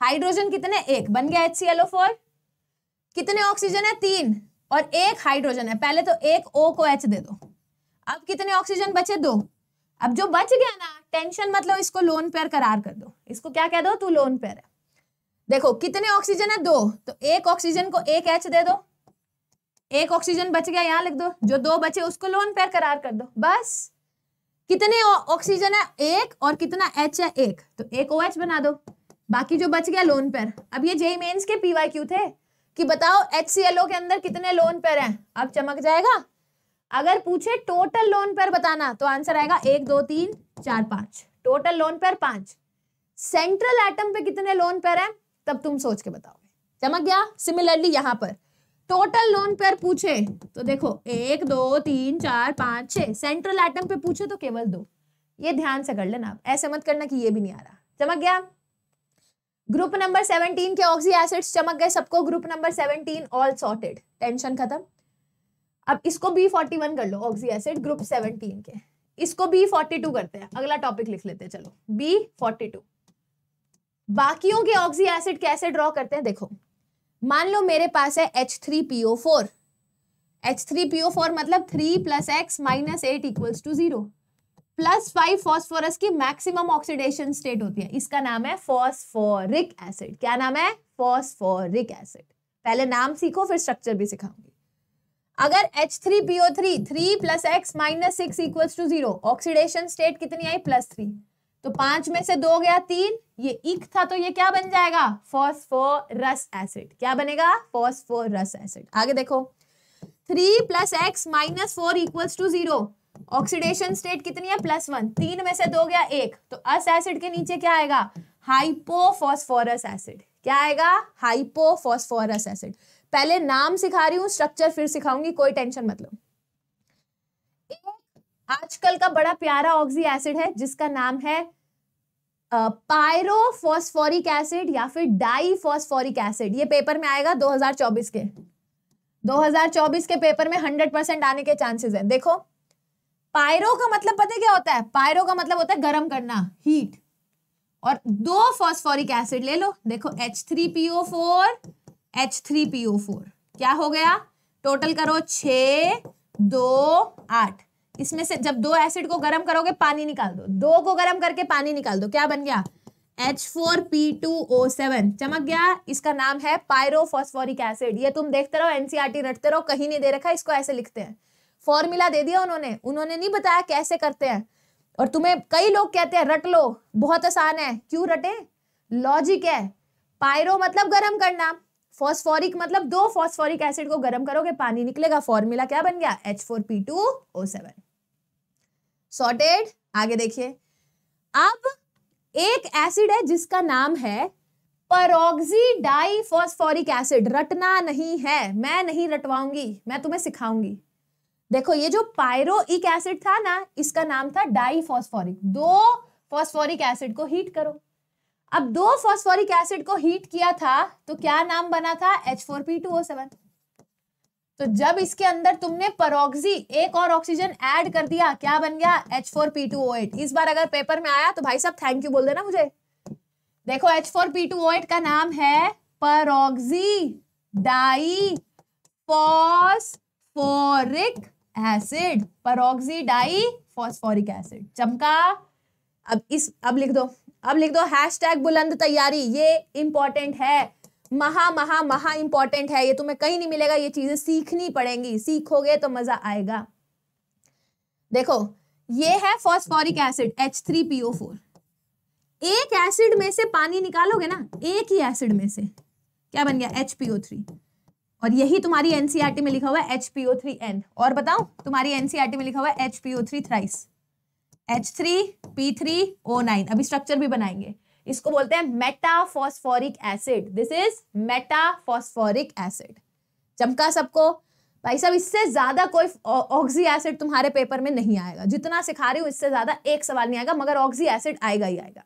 हाइड्रोजन कितने एक बन गया H C L O four कितने ऑक्सीजन है तीन और एक हाइड्रोजन है पहले तो एक ओ को एच दे दो अब कितने ऑक्सीजन बचे दो अब जो बच गया ना टेंशन मतलब इसको लोन पेयर करार कर दो इसको क्या कह दो तू लोन पेयर है देखो कितने ऑक्सीजन है दो तो एक ऑक्सीजन को एक एच दे दो एक ऑक्सीजन बच गया यहाँ लिख दो जो दो बचे उसको लोन पेयर करार कर दो बस कितने ऑक्सीजन है एक और कितना एच है एक तो एक ओ एच बना दो बाकी जो बच गया लोन पेयर अब ये जेई मेन्स के पीवाई क्यू थे कि बताओ एच के अंदर कितने लोन पेयर है अब चमक जाएगा अगर पूछे टोटल लोन पर बताना तो आंसर आएगा एक दो तीन चार पांच टोटल लोन पर पांच सेंट्रल एटम पे कितने लोन पर है तब तुम सोच के बताओगे चमक गया सिमिलरली यहां पर टोटल लोन पेयर पूछे तो देखो एक दो तीन चार पांच छह सेंट्रल एटम पे पूछे तो केवल दो ये ध्यान से कर लेना आप ऐसे मत करना कि ये भी नहीं आ रहा चमक गया ग्रुप नंबर सेवनटीन के ऑक्सी एसिड्स चमक गए सबको group number seventeen all sorted tension खत्म अब इसको बी फोर्टी वन कर लो ऑक्सी एसिड ग्रुप सेवनटीन के इसको बी फोर्टी टू करते हैं अगला टॉपिक लिख लेते हैं चलो बी फोर्टी टू बाकियों के ऑक्सी एसिड कैसे ड्रॉ करते हैं देखो मान लो मेरे पास है H three P O four H three P O four मतलब three plus x minus eight equals to zero plus five phosphorus की मैक्सिमम ऑक्सीडेशन स्टेट होती है इसका नाम है फॉस्फोरिक एसिड क्या नाम है फॉस्फोरिक एसिड पहले नाम सीखो फिर स्ट्रक्चर भी सिखाऊंगी अगर H three PO three three plus x minus six equal to zero oxidation state कितनी आई प्लस थ्री तो पांच में से दो गया तीन ये इक था तो ये क्या बन जाएगा फॉस्फोरस एसिड क्या बनेगा फॉस्फोरस एसिड आगे देखो three plus x minus four equal to zero oxidation state कितनी है प्लस वन तीन में से दो गया एक तो अस एसिड के नीचे क्या आएगा हाइपोफॉस्फोरस एसिड क्या आएगा हाइपोफॉस्फोरस एसिड पहले नाम सिखा रही हूँ स्ट्रक्चर फिर सिखाऊंगी कोई टेंशन मत लो आजकल का बड़ा प्यारा ऑक्सी एसिड है जिसका नाम है पायरोफॉस्फोरिक एसिड या फिर डाईफॉस्फोरिक एसिड ये पेपर में आएगा 2024 के 2024 के पेपर में 100 परसेंट आने के चांसेस हैं देखो पायरो का मतलब पता है क्या होता है पायरो का मतलब होता है गर्म करना हीट और दो फॉस्फोरिक एसिड ले लो देखो H three P O four H three P O four क्या हो गया टोटल करो छ दो आठ इसमें से जब दो एसिड को गर्म करोगे पानी निकाल दो दो को गर्म करके पानी निकाल दो क्या बन गया H four P two O seven चमक गया इसका नाम है पायरोफॉस्फोरिक एसिड ये तुम देखते रहो एनसीआरटी e रटते रहो कहीं नहीं दे रखा इसको ऐसे लिखते हैं फॉर्मूला दे दिया उन्होंने उन्होंने नहीं बताया कैसे करते हैं और तुम्हें कई लोग कहते हैं रट लो बहुत आसान है क्यों रटे लॉजिक है पायरो मतलब गर्म करना फॉस्फोरिक मतलब दो फॉस्फोरिक एसिड को गर्म करोगे पानी निकलेगा फॉर्मूला क्या बन गया H four P two O seven sorted आगे देखिए अब एक एसिड है जिसका नाम है परोक्सी डाइफॉस्फोरिक एसिड रटना नहीं है मैं नहीं रटवाऊंगी मैं तुम्हें सिखाऊंगी देखो ये जो पायरो एसिड था ना इसका नाम था डाइफॉस्फोरिक दो फॉस्फोरिक एसिड को हीट करो अब दो फॉस्फोरिक एसिड को हीट किया था तो क्या नाम बना था H four P two O seven तो जब इसके अंदर तुमने परोक्सी एक और ऑक्सीजन ऐड कर दिया क्या बन गया H four P two O eight इस बार अगर पेपर में आया तो भाई साहब थैंक यू बोल देना मुझे देखो H four P two O eight का नाम है peroxy di phosphoric acid peroxy di phosphoric acid चमका अब इस अब लिख दो अब लिख दो हैश टैग बुलंद तैयारी ये इंपॉर्टेंट है महा महा महा इंपॉर्टेंट है ये तुम्हें कहीं नहीं मिलेगा ये चीजें सीखनी पड़ेंगी सीखोगे तो मजा आएगा देखो ये है phosphoric acid H three P O four एक एसिड में से पानी निकालोगे ना एक ही एसिड में से क्या बन गया एच पीओ थ्री और यही तुम्हारी एनसीआरटी e में लिखा हुआ है एच पीओ थ्री एन और बताओ तुम्हारी एनसीआरटी e में लिखा हुआ है H P O three thrice H three P three O nine अभी स्ट्रक्चर भी बनाएंगे इसको बोलते हैं metaphosphoric acid this is metaphosphoric acid चमका सबको भाई साहब इससे ज्यादा कोई ऑक्सी एसिड तुम्हारे पेपर में नहीं आएगा जितना सिखा रही हूँ इससे ज्यादा एक सवाल नहीं आएगा मगर ऑक्सी एसिड आएगा ही आएगा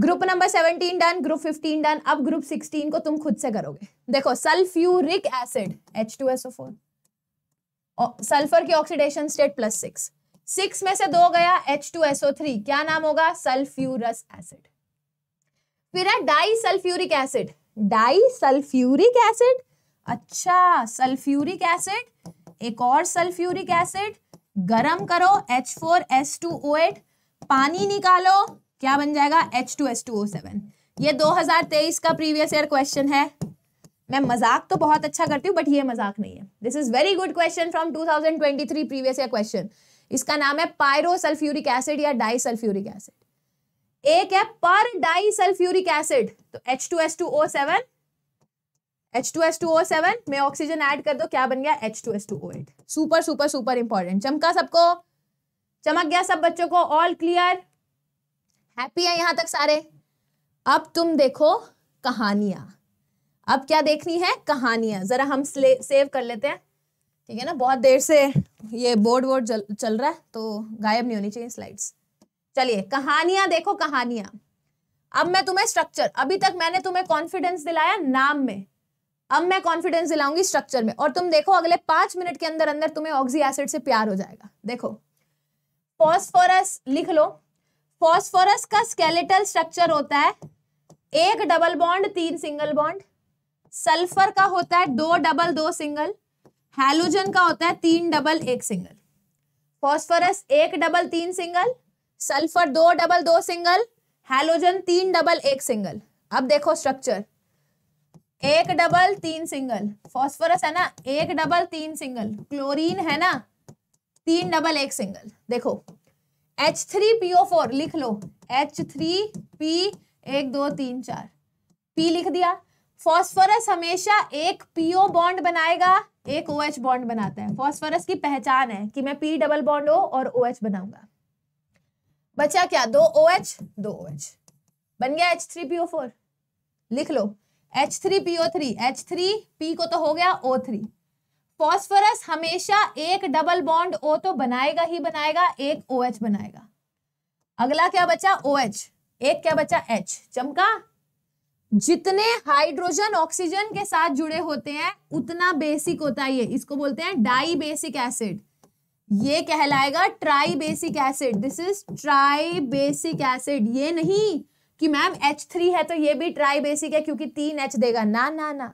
group number seventeen done group fifteen done अब ग्रुप सिक्सटीन को तुम खुद से करोगे देखो sulphuric acid H two S O four sulphur की oxidation state plus six six में से दो गया एच टू एसओ थ्री क्या नाम होगा सल्फ्यूरस एसिड फिर है di sulphuric acid di sulphuric acid अच्छा सल्फ्यूरिक एसिड एक और सल्फ्यूरिक एसिड गरम करो एट पानी निकालो क्या बन जाएगा सेवन ये तेईस का प्रीवियस ईयर क्वेश्चन है मैं मजाक तो बहुत अच्छा करती हूँ बट ये मजाक नहीं है this is very good question from two thousand twenty three previous year question इसका नाम है पायरोसल्फ्यूरिक एसिड या डाइसल्फ्यूरिक एसिड एक है पर डाइसल्फ्यूरिक एसिड तो H H two two two two S S O seven O seven में oxygen add कर दो क्या बन गया H two two S O eight super super super important चमका सबको चमक गया सब बच्चों को ऑल क्लियर हैप्पी है यहां तक सारे अब तुम देखो कहानियां अब क्या देखनी है कहानियां जरा हम सेव कर लेते हैं ठीक है ना बहुत देर से ये बोर्ड वोर्ड चल रहा है तो गायब नहीं होनी चाहिए स्लाइड्स चलिए कहानियां देखो कहानियां अब मैं तुम्हें स्ट्रक्चर अभी तक मैंने तुम्हें कॉन्फिडेंस दिलाया नाम में अब मैं कॉन्फिडेंस दिलाऊंगी स्ट्रक्चर में और तुम देखो अगले पांच मिनट के अंदर अंदर तुम्हें ऑक्सी एसिड से प्यार हो जाएगा देखो फॉस्फोरस लिख लो फॉस्फोरस का स्केलेटल स्ट्रक्चर होता है एक डबल बॉन्ड तीन सिंगल बॉन्ड सल्फर का होता है दो डबल दो सिंगल हेलोजन का होता है तीन डबल एक सिंगल फॉस्फोरस एक डबल तीन सिंगल सल्फर दो डबल दो सिंगल हेलोजन तीन डबल एक सिंगल अब देखो स्ट्रक्चर एक डबल तीन सिंगल फॉस्फोरस है ना एक डबल तीन सिंगल क्लोरीन है ना तीन डबल एक सिंगल देखो एच थ्री पीओ फोर लिख लो एच थ्री पी एक दो तीन चार पी लिख दिया फॉस्फोरस हमेशा एक पीओ बॉन्ड बनाएगा एक ओ एच बॉन्ड बनाता है फॉस्फोरस की पहचान है कि मैं पी डबल बॉन्ड ओ और ओ एच बनाऊंगा बचा क्या दो ओ एच दो ओ एच बन गया एच थ्री ओ फोर लिख लो H three PO three H three P को तो हो गया ओ थ्री फॉस्फोरस हमेशा एक डबल बॉन्ड ओ तो बनाएगा ही बनाएगा एक ओ एच बनाएगा अगला क्या बचा ओ एच एक क्या बचा एच चमका जितने हाइड्रोजन ऑक्सीजन के साथ जुड़े होते हैं उतना बेसिक होता है ये इसको बोलते हैं डाई बेसिक एसिड ये कहलाएगा tri basic acid this is tri basic acid ये नहीं कि मैम एच थ्री है तो ये भी ट्राई बेसिक है क्योंकि तीन एच देगा ना ना ना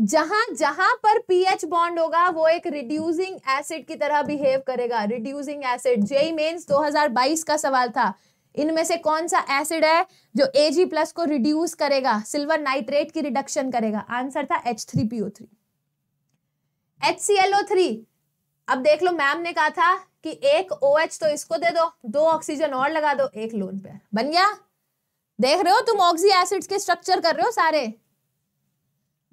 जहां जहां पर पीएच बॉन्ड होगा वो एक रिड्यूसिंग एसिड की तरह बिहेव करेगा रिड्यूसिंग एसिड जेई मेन्स 2022 का सवाल था इनमें से कौन सा एसिड है जो एजी प्लस को रिड्यूस करेगा सिल्वर नाइट्रेट की रिडक्शन करेगा आंसर था H three PO three H C L O three अब देख लो मैम ने कहा था कि एक ओ OH तो इसको दे दो दो ऑक्सीजन और लगा दो एक लोन पेयर बन गया देख रहे हो तुम ऑक्सी एसिड के स्ट्रक्चर कर रहे हो सारे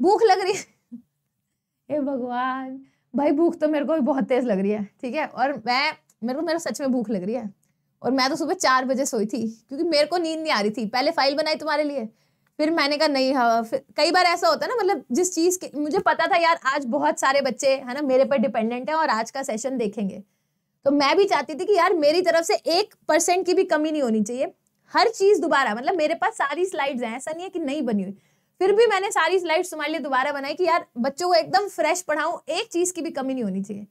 भूख लग रही है ए भगवान भाई भूख तो मेरे को भी बहुत तेज लग रही है ठीक है और मैं मेरे को मेरे सच में भूख लग रही है और मैं तो सुबह चार बजे सोई थी क्योंकि मेरे को नींद नहीं आ रही थी पहले फाइल बनाई तुम्हारे लिए फिर मैंने कहा नहीं हाँ फिर कई बार ऐसा होता है ना मतलब जिस चीज़ के मुझे पता था यार आज बहुत सारे बच्चे है ना मेरे पर डिपेंडेंट हैं और आज का सेशन देखेंगे तो मैं भी चाहती थी कि यार मेरी तरफ से एक परसेंट की भी कमी नहीं होनी चाहिए हर चीज़ दोबारा मतलब मेरे पास सारी स्लाइड्स हैं ऐसा नहीं है कि नहीं बनी हुई फिर भी मैंने सारी स्लाइड्स तुम्हारे लिए दोबारा बनाई कि यार बच्चों को एकदम फ्रेश पढ़ाऊँ एक चीज़ की भी कमी नहीं होनी चाहिए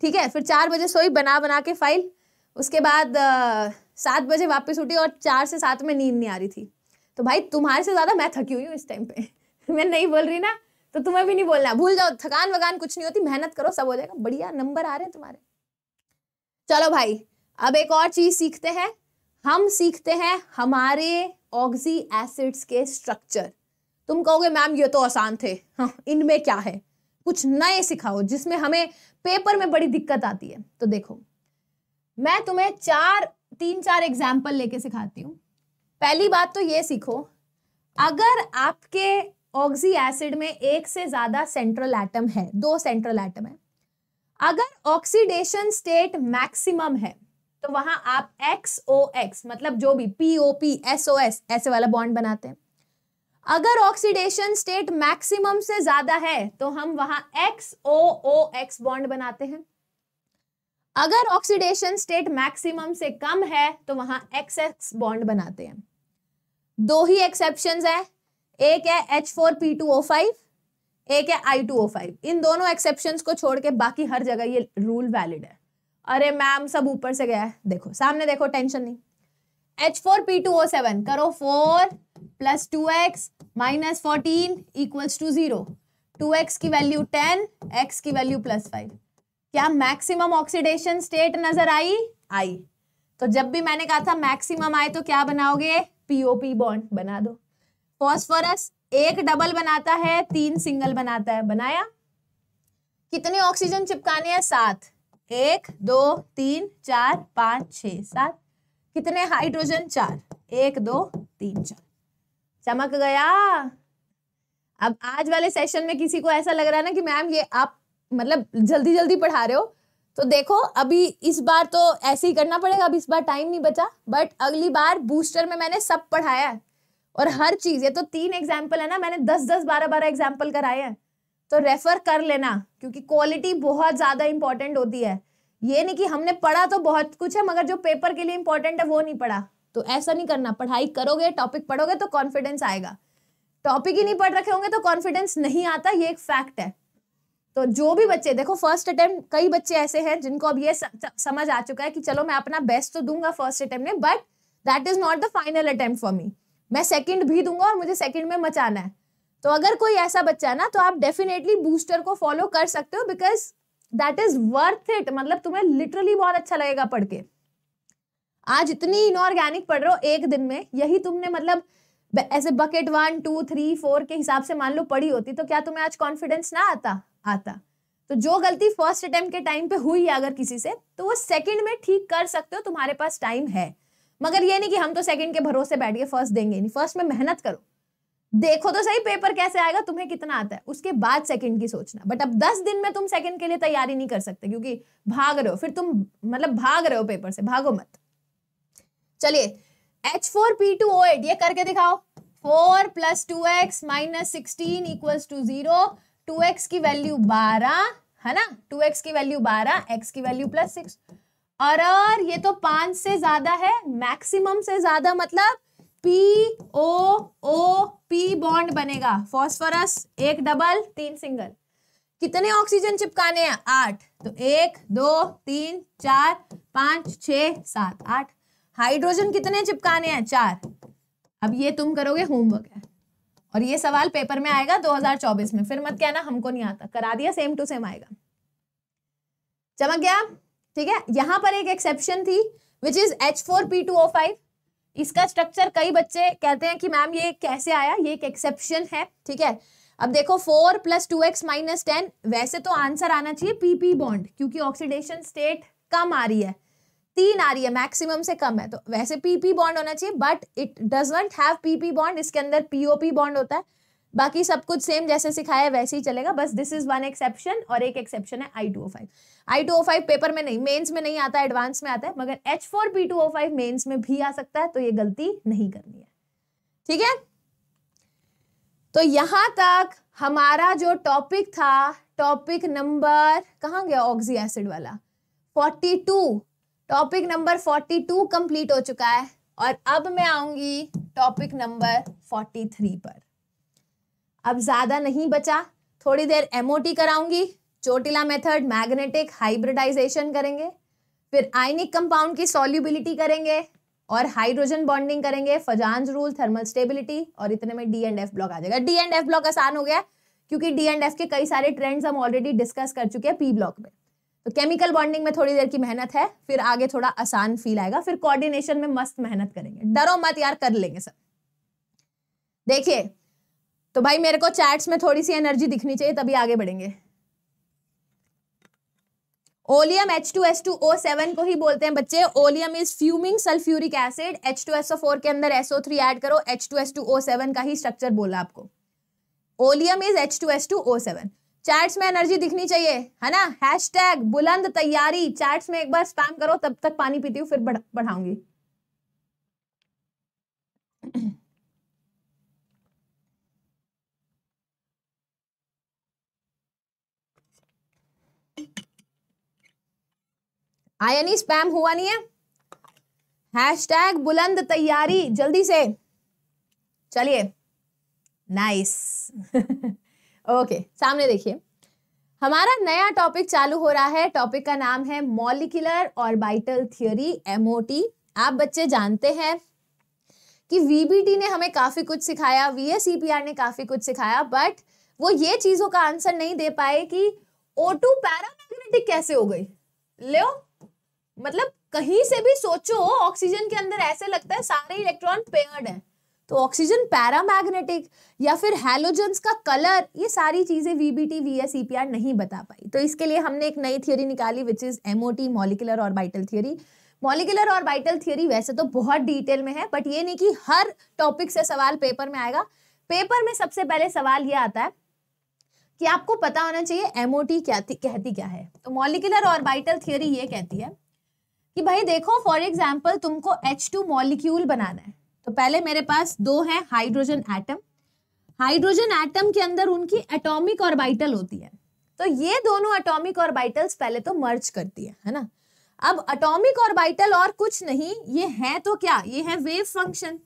ठीक है फिर चार बजे सोई बना बना के फाइल उसके बाद सात बजे वापस उठी और चार से सात में नींद नहीं आ रही थी तो भाई तुम्हारे से ज़्यादा मैं थकी हुई हूँ इस टाइम पे मैं नहीं बोल रही ना तो तुम्हें भी नहीं बोलना भूल जाओ थकान वकान कुछ नहीं होती मेहनत करो सब हो जाएगा बढ़िया नंबर आ रहे हैं तुम्हारे चलो भाई अब एक और चीज़ सीखते हैं हम सीखते हैं हमारे ऑक्सी एसिड्स के स्ट्रक्चर तुम कहोगे मैम ये तो आसान थे हाँ इनमें क्या है कुछ नए सिखाओ जिसमें हमें पेपर में बड़ी दिक्कत आती है तो देखो मैं तुम्हें चार तीन चार एग्जाम्पल लेके सिखाती हूँ पहली बात तो ये सीखो अगर आपके ऑक्सी एसिड में एक से ज्यादा सेंट्रल एटम है दो सेंट्रल एटम है अगर ऑक्सीडेशन स्टेट मैक्सिमम है तो वहां आप एक्स ओ एक्स मतलब जो भी P O P S O S ऐसे वाला बॉन्ड बनाते हैं अगर ऑक्सीडेशन स्टेट मैक्सिमम से ज्यादा है तो हम वहां X O O X bond बनाते हैं अगर ऑक्सीडेशन स्टेट मैक्सिमम से कम है तो वहां एक्स एक्स बॉन्ड बनाते हैं दो ही एक्सेप्शन है एक है एच फोर पी टू ओ फाइव एक है आई टू ओ फाइव इन दोनों एक्सेप्शन को छोड़ के बाकी हर जगह ये रूल वैलिड है अरे मैम सब ऊपर से गया है देखो सामने देखो टेंशन नहीं H four P two O seven करो four plus two x minus fourteen equals to zero two x की वैल्यू टेन एक्स की वैल्यू प्लस फाइव क्या मैक्सिमम ऑक्सीडेशन स्टेट नजर आई आई तो जब भी मैंने कहा था मैक्सिमम आए तो क्या बनाओगे पीओपी बॉन्ड बना दो फॉस्फोरस एक डबल बनाता है तीन सिंगल बनाता है बनाया कितने ऑक्सीजन चिपकाने हैं सात एक दो तीन चार पांच छ सात कितने हाइड्रोजन चार एक दो तीन चार चमक गया अब आज वाले सेशन में किसी को ऐसा लग रहा है ना कि मैम ये आप मतलब जल्दी जल्दी पढ़ा रहे हो तो देखो अभी इस बार तो ऐसे ही करना पड़ेगा अभी इस बार टाइम नहीं बचा बट अगली बार बूस्टर में मैंने सब पढ़ाया है और हर चीज़ ये तो तीन एग्जाम्पल है ना मैंने दस दस बारह बारह एग्जाम्पल कराए हैं तो रेफर कर लेना क्योंकि क्वालिटी बहुत ज़्यादा इंपॉर्टेंट होती है ये नहीं कि हमने पढ़ा तो बहुत कुछ है मगर जो पेपर के लिए इंपॉर्टेंट है वो नहीं पढ़ा तो ऐसा नहीं करना पढ़ाई करोगे टॉपिक पढ़ोगे तो कॉन्फिडेंस आएगा टॉपिक ही नहीं पढ़ रखे होंगे तो कॉन्फिडेंस नहीं आता ये एक फैक्ट है तो जो भी बच्चे देखो फर्स्ट अटेम्प्ट कई बच्चे ऐसे हैं जिनको अब ये समझ आ चुका है कि चलो मैं अपना बेस्ट तो दूंगा फर्स्ट अटेम्प्ट में but that is not the final attempt for me मैं सेकंड भी दूंगा और मुझे सेकंड में मचाना है तो अगर कोई ऐसा बच्चा है ना तो आप डेफिनेटली बूस्टर को फॉलो कर सकते हो because that is worth it मतलब तुम्हें लिटरली बहुत अच्छा लगेगा पढ़ के आज इतनी इनऑर्गेनिक पढ़ रहे हो एक दिन में यही तुमने मतलब ऐसे bucket one two three four के हिसाब से मान लो पढ़ी होती तो क्या तुम्हें आज कॉन्फिडेंस ना आता आता हाँ तो जो गलती फर्स्ट अटेम्प्ट के टाइम पे हुई है अगर किसी से तो वो सेकंड में ठीक कर सकते हो तुम्हारे पास टाइम है मगर ये नहीं कि हम तो सेकंड के भरोसे बैठ के फर्स्ट देंगे नहीं फर्स्ट में मेहनत करो देखो तो सही पेपर कैसे आएगा तुम्हें कितना आता है उसके बाद सेकंड की सोचना बट अब दस दिन में तुम सेकंड के लिए तैयारी नहीं कर सकते क्योंकि भाग रहे हो फिर तुम मतलब भाग रहे हो पेपर से भागो मत चलिए H four P two O eight ये करके दिखाओ four plus two x minus sixteen equal to zero two x की वैल्यू बारह है ना टू एक्स की वैल्यू बारह एक्स की वैल्यू प्लस सिक्स और, और ये तो पांच से ज्यादा है मैक्सिमम से ज्यादा मतलब P O O P bond बनेगा फॉस्फोरस एक डबल तीन सिंगल कितने ऑक्सीजन चिपकाने हैं आठ तो एक दो तीन चार पांच छ सात आठ हाइड्रोजन कितने चिपकाने हैं चार अब ये तुम करोगे होमवर्क है और ये सवाल पेपर में आएगा 2024 में फिर मत कहना हमको नहीं आता करा दिया सेम टू सेम आएगा चमक गया ठीक है यहां पर एक एक्सेप्शन थी which is H four P two O five इसका स्ट्रक्चर कई बच्चे कहते हैं कि मैम ये कैसे आया ये एक एक्सेप्शन है ठीक है अब देखो four plus two x minus ten वैसे तो आंसर आना चाहिए पीपी बॉन्ड क्योंकि ऑक्सीडेशन स्टेट कम आ रही है तीन आ रही है मैक्सिमम से कम है तो वैसे पीपी बॉन्ड होना चाहिए but it does not have PP bond इसके अंदर पीओपी बॉन्ड होता है बाकी सब कुछ सेम जैसे सिखाया है वैसे ही चलेगा बस दिस इज वन एक्सेप्शन और एक एक्सेप्शन है I two O five I two O five paper में नहीं मेंस में नहीं आता एडवांस में आता है मगर एच फोर पी टू ओ फाइव मेन्स में भी आ सकता है तो ये गलती नहीं करनी है ठीक है तो यहां तक हमारा जो टॉपिक था टॉपिक नंबर कहाँ गया ऑक्सी एसिड वाला टू टॉपिक नंबर 42 कंप्लीट हो चुका है और अब मैं आऊंगी टॉपिक नंबर 43 पर अब ज्यादा नहीं बचा थोड़ी देर एमओटी कराऊंगी चोटिला मेथड मैग्नेटिक हाइब्रिडाइजेशन करेंगे फिर आयनिक कंपाउंड की सॉल्युबिलिटी करेंगे और हाइड्रोजन बॉन्डिंग करेंगे फजांज रूल थर्मल स्टेबिलिटी और इतने में डी एंड एफ ब्लॉक आ जाएगा डी एंड एफ ब्लॉक आसान हो गया क्योंकि डी एंड एफ के कई सारे ट्रेंड्स हम ऑलरेडी डिस्कस कर चुके हैं पी ब्लॉक में तो केमिकल बॉन्डिंग में थोड़ी देर की मेहनत है फिर आगे थोड़ा आसान फील आएगा फिर कोऑर्डिनेशन में मस्त मेहनत करेंगे डरो मत यार कर लेंगे सब देखिए तो भाई मेरे को चैट्स में थोड़ी सी एनर्जी दिखनी चाहिए तभी आगे बढ़ेंगे ओलियम सेवन को ही बोलते हैं बच्चे oleum is fuming sulphuric acid H two four के अंदर एसओ थ्री एड करो H two two S O seven का ही स्ट्रक्चर बोला आपको oleum is H two two S O seven chats में एनर्जी दिखनी चाहिए है ना हैश टैग बुलंद तैयारी चैट्स में एक बार स्पैम करो तब तक पानी पीती हूँ फिर बढ़, बढ़ाऊंगी नहीं स्पैम हुआ नहीं है हैश टैग बुलंद तैयारी जल्दी से चलिए नाइस ओके सामने देखिए हमारा नया टॉपिक चालू हो रहा है टॉपिक का नाम है मॉलिकुलर ऑर्बिटल थियोरी एमओटी आप बच्चे जानते हैं कि वीबीटी ने हमें काफ़ी कुछ सिखाया वीएसईपीआर ने काफ़ी कुछ सिखाया बट वो ये चीज़ों का आंसर नहीं दे पाए कि ओ टू पैरामैग्नेटिक कैसे हो गई लो मतलब कहीं से भी सोचो ऑक्सीजन के अंदर ऐसे लगता है सारे इलेक्ट्रॉन पेयर्ड हैं तो ऑक्सीजन पैरामैग्नेटिक या फिर हेलोजेंस का कलर ये सारी चीज़ें V B T V S E P R नहीं बता पाई तो इसके लिए हमने एक नई थियोरी निकाली which is M O T molecular orbital theory molecular orbital theory वैसे तो बहुत डिटेल में है बट ये नहीं कि हर टॉपिक से सवाल पेपर में आएगा पेपर में सबसे पहले सवाल ये आता है कि आपको पता होना चाहिए टी क्या कहती क्या है तो मॉलिकुलर बाइटल थियोरी ये कहती है कि भाई देखो फॉर एग्जाम्पल तुमको एच टू मॉलिक्यूल बनाना है तो पहले मेरे पास दो है हाइड्रोजन एटम हाइड्रोजन एटम के अंदर उनकी एटॉमिक ऑर्बिटल होती है तो ये दोनों एटॉमिक ऑर्बिटल्स पहले तो मर्ज करती है है ना अब एटॉमिक ऑर्बिटल और कुछ नहीं ये है तो क्या ये है वेव फंक्शन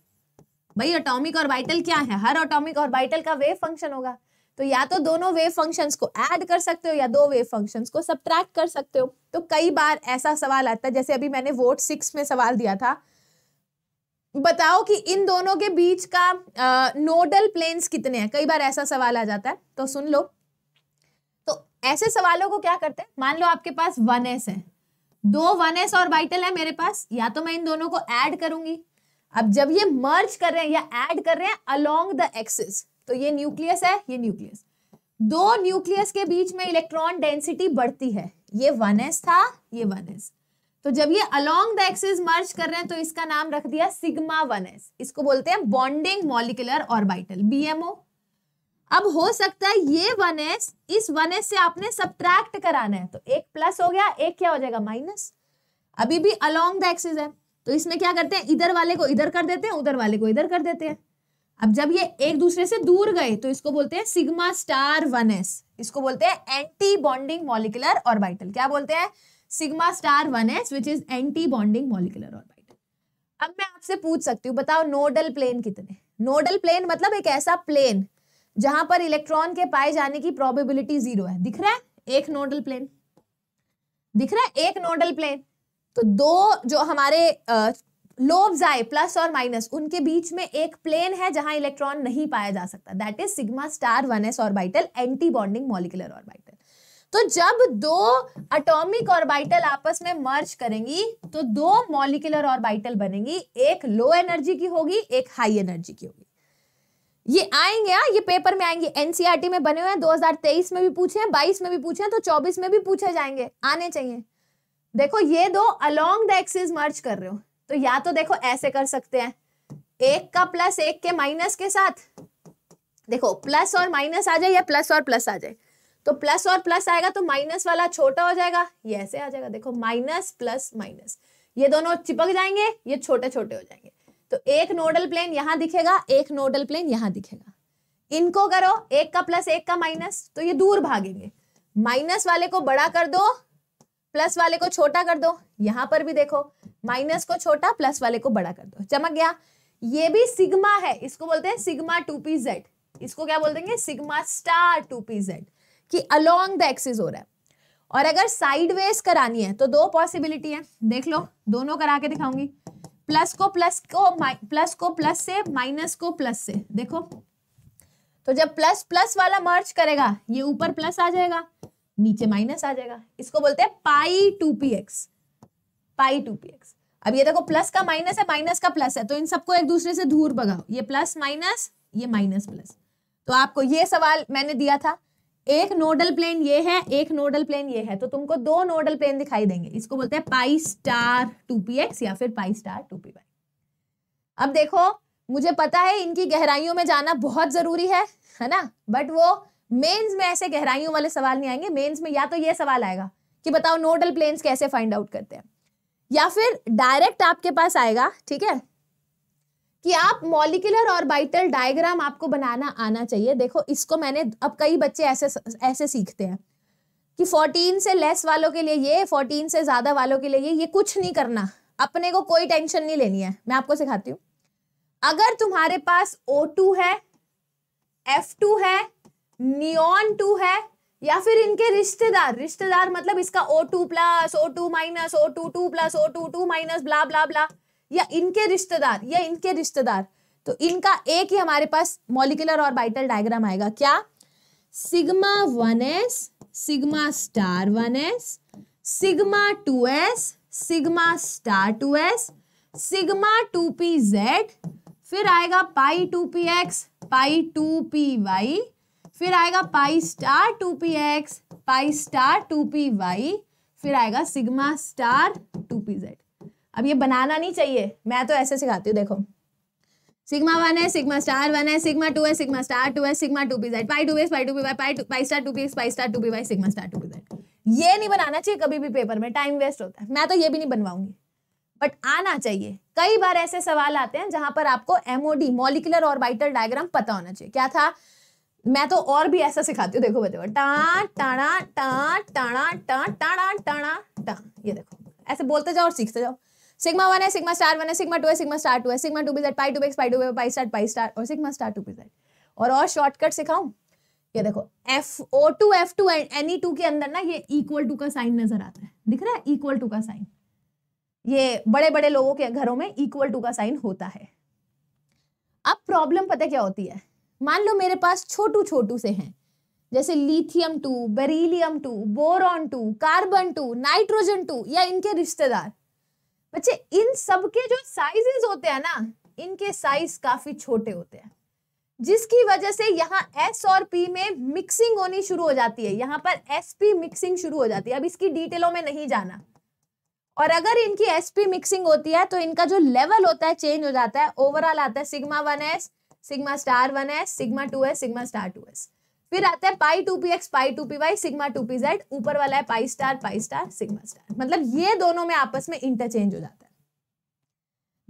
भाई एटॉमिक ऑर्बिटल क्या है हर एटॉमिक ऑर्बिटल का वेव फंक्शन होगा तो या तो दोनों वेव फंक्शंस को ऐड कर सकते हो या दो वेव फंक्शंस को सब्ट्रैक्ट कर सकते हो तो कई बार ऐसा सवाल आता है जैसे अभी मैंने वोट सिक्स में सवाल दिया था बताओ कि इन दोनों के बीच का आ, नोडल प्लेन्स कितने हैं कई बार ऐसा सवाल आ जाता है तो सुन लो तो ऐसे सवालों को क्या करते हैं मान लो आपके पास वन एस है दो वन एस और वाइटल है मेरे पास या तो मैं इन दोनों को ऐड करूंगी अब जब ये मर्ज कर रहे हैं या ऐड कर रहे हैं अलोंग द एक्सिस तो ये न्यूक्लियस है ये न्यूक्लियस दो न्यूक्लियस के बीच में इलेक्ट्रॉन डेंसिटी बढ़ती है ये वन एस था ये वन एस तो जब ये अलोंग द एक्सिस मर्ज कर रहे हैं तो इसका नाम रख दिया सिग्मा वन एस इसको बोलते हैं बॉन्डिंग मॉलिकुलर ऑर्बिटल बीएमओ अब हो सकता है ये वन एस इस वन एस से आपने सब्ट्रैक्ट कराना है तो एक प्लस हो गया एक क्या हो जाएगा माइनस अभी भी अलोंग द एक्सिस है तो इसमें क्या करते हैं इधर वाले को इधर कर देते हैं उधर वाले को इधर कर देते हैं अब जब ये एक दूसरे से दूर गए तो इसको बोलते हैं सिग्मा स्टार वन एस इसको बोलते हैं एंटी बॉन्डिंग मॉलिकुलर ऑर्बिटल क्या बोलते हैं sigma star one H which is anti bonding molecular orbital अब मैं आपसे पूछ सकती हूँ बताओ नोडल प्लेन कितने नोडल प्लेन मतलब एक ऐसा प्लेन जहां पर इलेक्ट्रॉन के पाए जाने की प्रोबेबिलिटी जीरो है दिख रहा है एक नोडल प्लेन दिख रहा है एक नोडल प्लेन तो दो जो हमारे लोब्स आए प्लस और माइनस उनके बीच में एक प्लेन है जहां इलेक्ट्रॉन नहीं पाया जा सकता that is sigma star one S orbital anti bonding molecular orbital तो जब दो अटोमिक ऑर्बिटल आपस में मर्ज करेंगी तो दो मॉलिकुलर ऑर्बिटल बनेंगी एक लो एनर्जी की होगी एक हाई एनर्जी की होगी ये आएंगे आ, हाँ, ये पेपर में आएंगे एनसीआरटी e में बने हुए हैं 2023 में भी पूछे हैं 22 में भी पूछे हैं तो 24 में भी पूछे जाएंगे आने चाहिए देखो ये दो अलोंग द एक्सिस मर्ज कर रहे हो तो या तो देखो ऐसे कर सकते हैं एक का प्लस एक के माइनस के साथ देखो प्लस और माइनस आ जाए या प्लस और प्लस आ जाए तो प्लस और प्लस आएगा तो माइनस वाला छोटा हो जाएगा ये ऐसे आ जाएगा देखो माइनस प्लस माइनस ये दोनों चिपक जाएंगे ये छोटे छोटे हो जाएंगे तो एक नोडल प्लेन यहाँ दिखेगा एक नोडल प्लेन यहाँ दिखेगा इनको करो एक का प्लस एक का माइनस तो ये दूर भागेंगे माइनस वाले को बड़ा कर दो प्लस वाले को छोटा कर दो यहां पर भी देखो माइनस को छोटा प्लस वाले को बड़ा कर दो चमक गया ये भी सिग्मा है इसको बोलते हैं सिग्मा टू पी जेड इसको क्या बोल देंगे sigma star two P Z कि अलोंग द एक्सिस हो रहा है और अगर साइडवेज करानी है तो दो पॉसिबिलिटी है देख लो दोनों करा के दिखाऊंगी प्लस को प्लस को प्लस को प्लस से माइनस को प्लस से देखो तो जब प्लस प्लस वाला मर्ज करेगा ये ऊपर प्लस आ जाएगा नीचे माइनस आ जाएगा इसको बोलते हैं pi two P X pi two P X अब ये देखो प्लस का माइनस है माइनस का प्लस है तो इन सबको एक दूसरे से दूर भगाओ ये प्लस माइनस ये माइनस प्लस तो आपको ये सवाल मैंने दिया था एक नोडल प्लेन ये है एक नोडल प्लेन ये है तो तुमको दो नोडल प्लेन दिखाई देंगे इसको बोलते हैं pi star two P X या फिर pi star two P Y अब देखो मुझे पता है इनकी गहराइयों में जाना बहुत जरूरी है है ना बट वो मेंस में ऐसे गहराइयों वाले सवाल नहीं आएंगे मेंस में या तो ये सवाल आएगा कि बताओ नोडल प्लेन्स कैसे फाइंड आउट करते हैं या फिर डायरेक्ट आपके पास आएगा ठीक है कि आप मॉलिकुलर ऑर्बिटल डायग्राम आपको बनाना आना चाहिए देखो इसको मैंने अब कई बच्चे ऐसे ऐसे सीखते हैं कि 14 से लेस वालों के लिए ये 14 से ज़्यादा वालों के लिए ये ये कुछ नहीं करना अपने को कोई टेंशन नहीं लेनी है मैं आपको सिखाती हूँ अगर तुम्हारे पास O2 है F2 है नियॉन टू है या फिर इनके रिश्तेदार रिश्तेदार मतलब इसका O2 two plus O two minus O two two plus O two two minus blah blah blah या इनके रिश्तेदार या इनके रिश्तेदार तो इनका एक ही हमारे पास मॉलिकुलर और बाइटल डायग्राम आएगा क्या sigma one S sigma star one S sigma two S sigma star two S sigma two P Z फिर आएगा pi two P X pi two P Y फिर आएगा pi star two P X pi star two P Y फिर आएगा sigma star two P Z अब ये बनाना नहीं चाहिए मैं तो ऐसे सिखाती हूँ देखो सिग्मा वन है सिग्मा स्टार वन है सिग्मा टू है सिग्मा स्टार टू है sigma two P Z pi two X pi two P Y pi pi star two P X pi star two P Y sigma star two P Z ये नहीं बनाना चाहिए कभी भी paper में time waste होता है मैं तो ये भी नहीं बनवाऊंगी बट आना चाहिए कई बार ऐसे सवाल आते हैं जहां पर आपको एमओडी मॉलिकुलर ऑर्बिटल डायग्राम पता होना चाहिए क्या था मैं तो और भी ऐसा सिखाती हूँ देखो बताओ टा टाणा टा टाणा टा टाणा टाणा टा ये देखो ऐसे बोलते जाओ और सीखते जाओ सिग्मा वन है सिग्मा स्टार वन है सिग्मा टू है सिग्मा स्टार टू है sigma two B Z pi two बेक्स pi two pi star pi star और sigma star two B Z और और शॉर्टकट सिखाऊं ये देखो F O two F two and any two के अंदर ना ये इक्वल टू का साइन नजर आता है दिख रहा है इक्वल टू का साइन ये बड़े बड़े लोगों के घरों में इक्वल टू का साइन होता है अब प्रॉब्लम पता क्या होती है मान लो मेरे पास छोटू छोटू से हैं जैसे lithium two beryllium two boron two carbon two nitrogen two या इनके रिश्तेदार बच्चे इन सब के जो साइजेस होते हैं ना इनके साइज काफी छोटे होते हैं जिसकी वजह से यहाँ एस और पी में मिक्सिंग होनी शुरू हो जाती है यहाँ पर एस पी मिक्सिंग शुरू हो जाती है अब इसकी डिटेलों में नहीं जाना और अगर इनकी एस पी मिक्सिंग होती है तो इनका जो लेवल होता है चेंज हो जाता है ओवरऑल आता है sigma one S sigma star one S sigma two S sigma star two S फिर आता है pi two P X pi two P Y sigma two P Z ऊपर वाला है pi star pi star sigma star मतलब ये दोनों में आपस में इंटरचेंज हो जाता है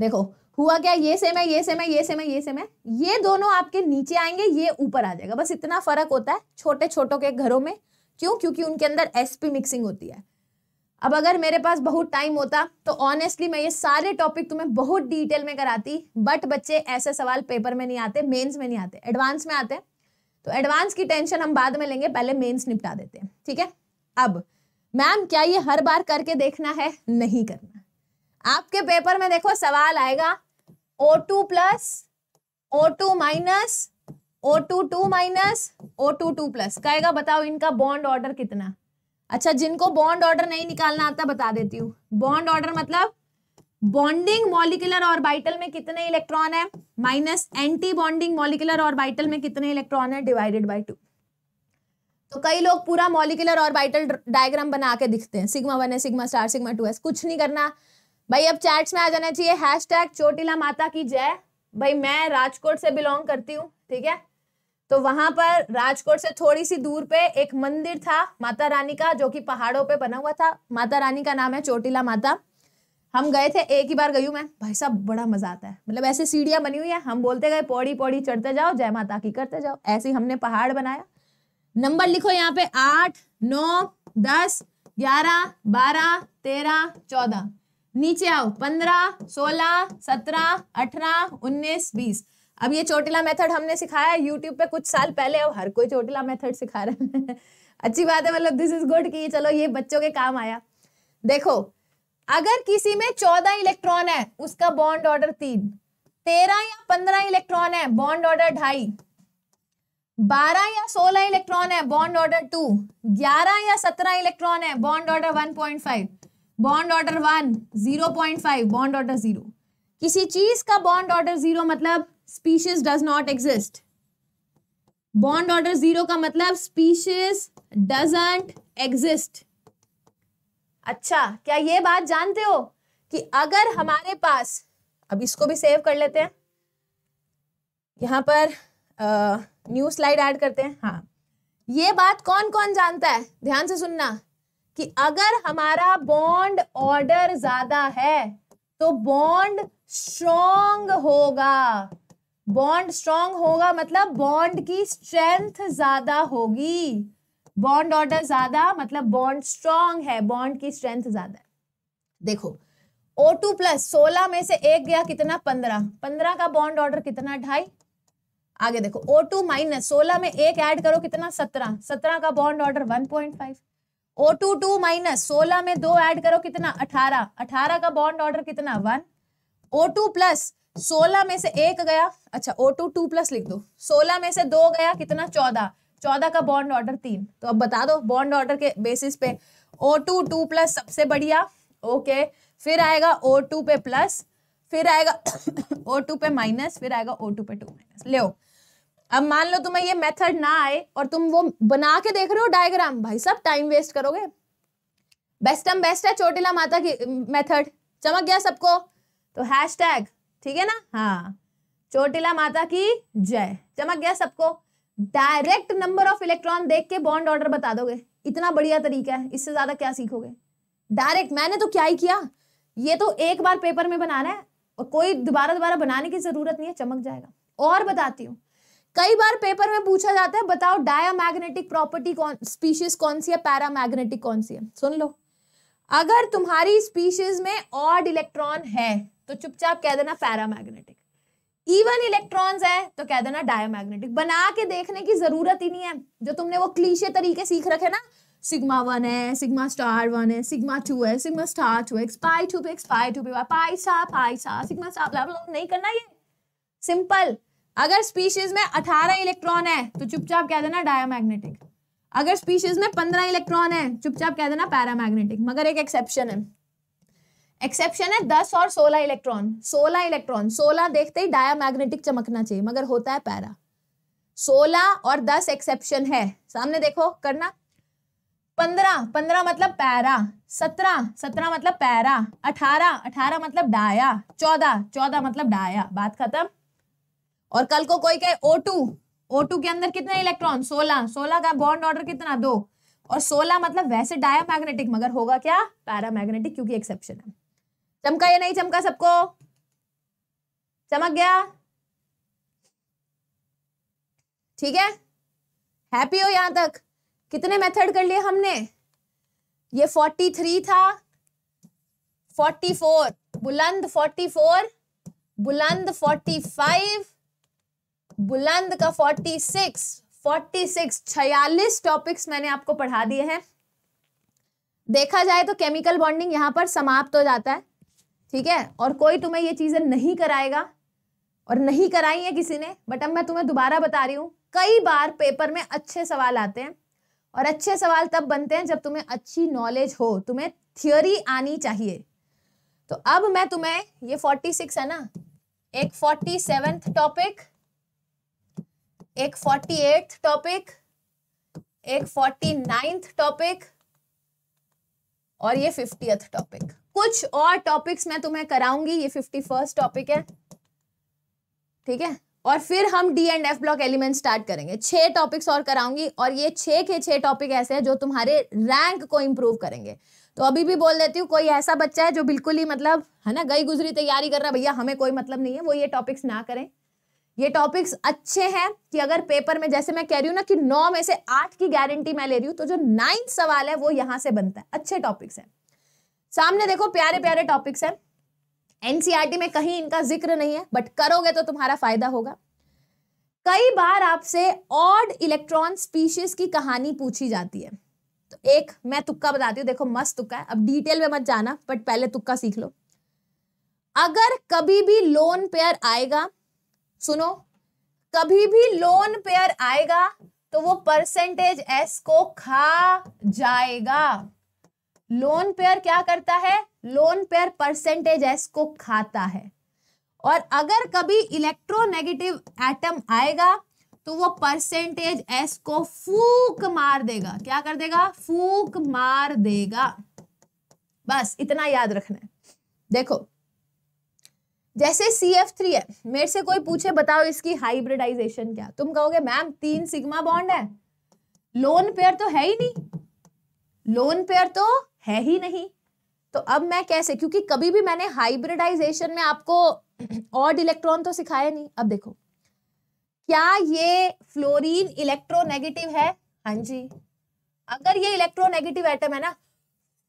देखो हुआ क्या ये सेम है ये सेम है ये सेम है ये सेम है ये दोनों आपके नीचे आएंगे ये ऊपर आ जाएगा बस इतना फर्क होता है छोटे छोटों के घरों में क्यों क्योंकि उनके अंदर एसपी मिक्सिंग होती है अब अगर मेरे पास बहुत टाइम होता तो ऑनेस्टली मैं ये सारे टॉपिक तुम्हें बहुत डिटेल में कराती बट बच्चे ऐसे सवाल पेपर में नहीं आते मेन्स में नहीं आते एडवांस में आते हैं तो एडवांस की टेंशन हम बाद में लेंगे पहले मेन्स निपटा देते हैं ठीक है अब मैम क्या ये हर बार करके देखना है नहीं करना आपके पेपर में देखो सवाल आएगा O two plus O two minus O two two minus O two two plus कहेगा बताओ इनका बॉन्ड ऑर्डर कितना अच्छा जिनको बॉन्ड ऑर्डर नहीं निकालना आता बता देती हूँ बॉन्ड ऑर्डर मतलब बॉन्डिंग मॉलिकुलर ऑर्बिटल में कितने इलेक्ट्रॉन है minus anti bonding molecular orbital में कितने इलेक्ट्रॉन है डिवाइडेड बाय टू तो कई लोग पूरा मॉलिकुलर ऑर्बिटल डायग्राम बना के दिखते हैं सिग्मा वन है सिग्मा स्टार सिग्मा टू है कुछ नहीं करना भाई अब चैट्स में आ जाना चाहिए हैश टैग चोटिला माता की जय भाई मैं राजकोट से बिलोंग करती हूँ ठीक है तो वहां पर राजकोट से थोड़ी सी दूर पे एक मंदिर था माता रानी का जो कि पहाड़ों पे बना हुआ था माता रानी का नाम है चोटिला माता हम गए थे एक ही बार गई हूँ मैं भाई साहब बड़ा मजा आता है मतलब ऐसे सीढ़ियाँ बनी हुई है हम बोलते गए पौड़ी पौड़ी चढ़ते जाओ जय माता की करते जाओ ऐसे ही हमने पहाड़ बनाया नंबर लिखो यहाँ पे आठ नौ दस ग्यारह बारह तेरह चौदह नीचे आओ पंद्रह सोलह सत्रह अठारह उन्नीस बीस अब ये चोटिला मेथड हमने सिखाया यूट्यूब पे कुछ साल पहले अब हर कोई चोटिला मेथड सिखा रहा है अच्छी बात है मतलब दिस इज गुड कि चलो ये बच्चों के काम आया देखो अगर किसी में चौदह इलेक्ट्रॉन है उसका बॉन्ड ऑर्डर तीन तेरह या पंद्रह इलेक्ट्रॉन है बॉन्ड ऑर्डर ढाई बारह या सोलह इलेक्ट्रॉन है बॉन्ड ऑर्डर टू ग्यारह या सत्रह इलेक्ट्रॉन है bond order one point five bond order one zero point five bond order zero किसी चीज का बॉन्ड ऑर्डर जीरो मतलब species does not exist bond order zero का मतलब स्पीशीज डजेंट एग्जिस्ट अच्छा क्या ये बात जानते हो कि अगर हमारे पास अब इसको भी सेव कर लेते हैं यहाँ पर न्यू स्लाइड ऐड करते हैं हाँ ये बात कौन कौन जानता है ध्यान से सुनना कि अगर हमारा बॉन्ड ऑर्डर ज्यादा है तो बॉन्ड स्ट्रोंग होगा बॉन्ड स्ट्रोंग होगा मतलब बॉन्ड की स्ट्रेंथ ज्यादा होगी बॉन्ड ऑर्डर ज्यादा मतलब बॉन्ड स्ट्रॉन्ग है बॉन्ड की स्ट्रेंथ ज्यादा देखो ओ टू प्लस सोलह में से एक गया कितना पंद्रह पंद्रह का बॉन्ड ऑर्डर कितना ढाई आगे देखो O2 टू माइनस सोलह में एक ऐड करो कितना सत्रह सत्रह का bond order one point five O two two minus सोलह में दो ऐड करो कितना अठारह अठारह का बॉन्ड ऑर्डर कितना वन ओ टू प्लस सोलह में से एक गया अच्छा ओ टू टू प्लस लिख दो सोलह में से दो गया कितना चौदह चौदह का बॉन्ड ऑर्डर तीन तो अब बता दो बॉन्ड ऑर्डर के बेसिस पे ओ टू टू प्लस सबसे बढ़िया ओके फिर आएगा ओ टू पे प्लस फिर आएगा ओ टू पे माइनस फिर आएगा ओ टू पे टू माइनस ले अब मान लो तुम्हें ये मेथड ना आए और तुम वो बना के देख रहे हो डायग्राम भाई सब टाइम वेस्ट करोगे बेस्ट एम बेस्ट है चोटिला माता की मेथड चमक गया सबको तो हैश टैग ठीक है ना हाँ चोटिला माता की जय चमक गया सबको डायरेक्ट नंबर ऑफ इलेक्ट्रॉन देख के बॉन्ड ऑर्डर बता दोगे इतना बढ़िया तरीका है इससे ज्यादा क्या सीखोगे डायरेक्ट मैंने तो क्या ही किया ये तो एक बार पेपर में बनाना है और कोई दोबारा दोबारा बनाने की जरूरत नहीं है चमक जाएगा और बताती हूँ कई बार पेपर में पूछा जाता है बताओ डायामैग्नेटिक प्रॉपर्टी कौन स्पीशीज कौन सी है पैरा मैग्नेटिक कौन सी है सुन लो अगर तुम्हारी स्पीशीज में ऑड इलेक्ट्रॉन है तो चुपचाप कह देना पैरामैग्नेटिक इवन इलेक्ट्रॉन्स है तो कह देना डायमैग्नेटिक बना के देखने की जरूरत ही नहीं है जो तुमने वो क्लीशे तरीके सीख रखे ना सिग्मा वन है सिग्मा स्टार वन है सिग्मा टू है sigma star two X pi two X pi two पे पाई सा पाई सा सिग्मा स्टार ब्ला ब्ला नहीं करना ये सिंपल अगर स्पीशीज में 18 इलेक्ट्रॉन है तो चुपचाप कह देना डायमैग्नेटिक अगर स्पीशीज में 15 इलेक्ट्रॉन है चुपचाप कह देना पैरामैग्नेटिक मगर एक एक्सेप्शन है एक्सेप्शन है दस और सोलह इलेक्ट्रॉन सोलह इलेक्ट्रॉन सोलह देखते ही डायामैग्नेटिक चमकना चाहिए मगर होता है पैरा सोलह और दस एक्सेप्शन है सामने देखो करना पंद्रह पंद्रह मतलब पैरा सत्रह सत्रह मतलब पैरा अठारह अठारह मतलब डाया चौदह चौदह मतलब डाया बात खत्म और कल को कोई कहे ओ टू ओ टू के अंदर कितने इलेक्ट्रॉन सोलह सोलह का बॉन्ड ऑर्डर कितना दो और सोलह मतलब वैसे डाया मैग्नेटिक मगर होगा क्या पैरा मैग्नेटिक क्योंकि एक्सेप्शन है चमका या नहीं चमका सबको चमक गया ठीक है हैप्पी हो यहां तक कितने मेथड कर लिए हमने ये फोर्टी थ्री था फोर्टी फोर बुलंद फोर्टी फोर बुलंद फोर्टी फाइव बुलंद का फोर्टी सिक्स फोर्टी सिक्स छियालीस टॉपिक्स मैंने आपको पढ़ा दिए हैं देखा जाए तो केमिकल बॉन्डिंग यहां पर समाप्त हो जाता है ठीक है और कोई तुम्हें ये चीज़ें नहीं कराएगा और नहीं कराई है किसी ने बट अब मैं तुम्हें दोबारा बता रही हूँ कई बार पेपर में अच्छे सवाल आते हैं और अच्छे सवाल तब बनते हैं जब तुम्हें अच्छी नॉलेज हो तुम्हें थियोरी आनी चाहिए तो अब मैं तुम्हें ये फोर्टी सिक्स है ना एक फोर्टी सेवेंथ टॉपिक एक फोर्टी एट्थ टॉपिक एक फोर्टी नाइन्थ टॉपिक और ये फिफ्टी टॉपिक कुछ और टॉपिक्स मैं तुम्हें कराऊंगी ये फिफ्टी फर्स्ट टॉपिक है ठीक है और फिर हम D and F block element start करेंगे छह टॉपिक्स और कराऊंगी और ये छह के छह टॉपिक ऐसे हैं जो तुम्हारे रैंक को इम्प्रूव करेंगे तो अभी भी बोल देती हूँ कोई ऐसा बच्चा है जो बिल्कुल ही मतलब है ना गई गुजरी तैयारी कर रहा भैया हमें कोई मतलब नहीं है वो ये टॉपिक्स ना करें ये टॉपिक्स अच्छे हैं कि अगर पेपर में जैसे मैं कह रही हूँ ना कि नौ में से आठ की गारंटी मैं ले रही हूँ तो जो नाइन्थ सवाल है वो यहाँ से बनता है अच्छे टॉपिक्स हैं सामने देखो प्यारे प्यारे टॉपिक्स हैं एनसीईआरटी e में कहीं इनका जिक्र नहीं है बट करोगे तो तुम्हारा फायदा होगा कई बार आपसे ऑड इलेक्ट्रॉन स्पीशीज की कहानी पूछी जाती है तो एक मैं तुक्का बताती हूँ देखो मस्त तुक्का है अब डिटेल में मत जाना बट पहले तुक्का सीख लो अगर कभी भी लोन पेयर आएगा सुनो कभी भी लोन पेयर आएगा तो वो परसेंटेज एस को खा जाएगा लोन पेयर क्या करता है लोन पेयर परसेंटेज एस को खाता है और अगर कभी इलेक्ट्रोनेगेटिव एटम आएगा तो वो परसेंटेज एस को फूक मार देगा क्या कर देगा फूक मार देगा बस इतना याद रखना है देखो जैसे सी एफ थ्री है मेरे से कोई पूछे बताओ इसकी हाइब्रिडाइजेशन क्या तुम कहोगे मैम तीन सिग्मा बॉन्ड है लोन पेयर तो है ही नहीं लोन पेयर तो है ही नहीं तो अब मैं कैसे क्योंकि कभी भी मैंने हाइब्रिडाइजेशन में आपको ऑड इलेक्ट्रॉन तो सिखाया नहीं अब देखो क्या ये फ्लोरीन इलेक्ट्रोनेगेटिव है हाँ जी अगर ये इलेक्ट्रोनेगेटिव आइटम है ना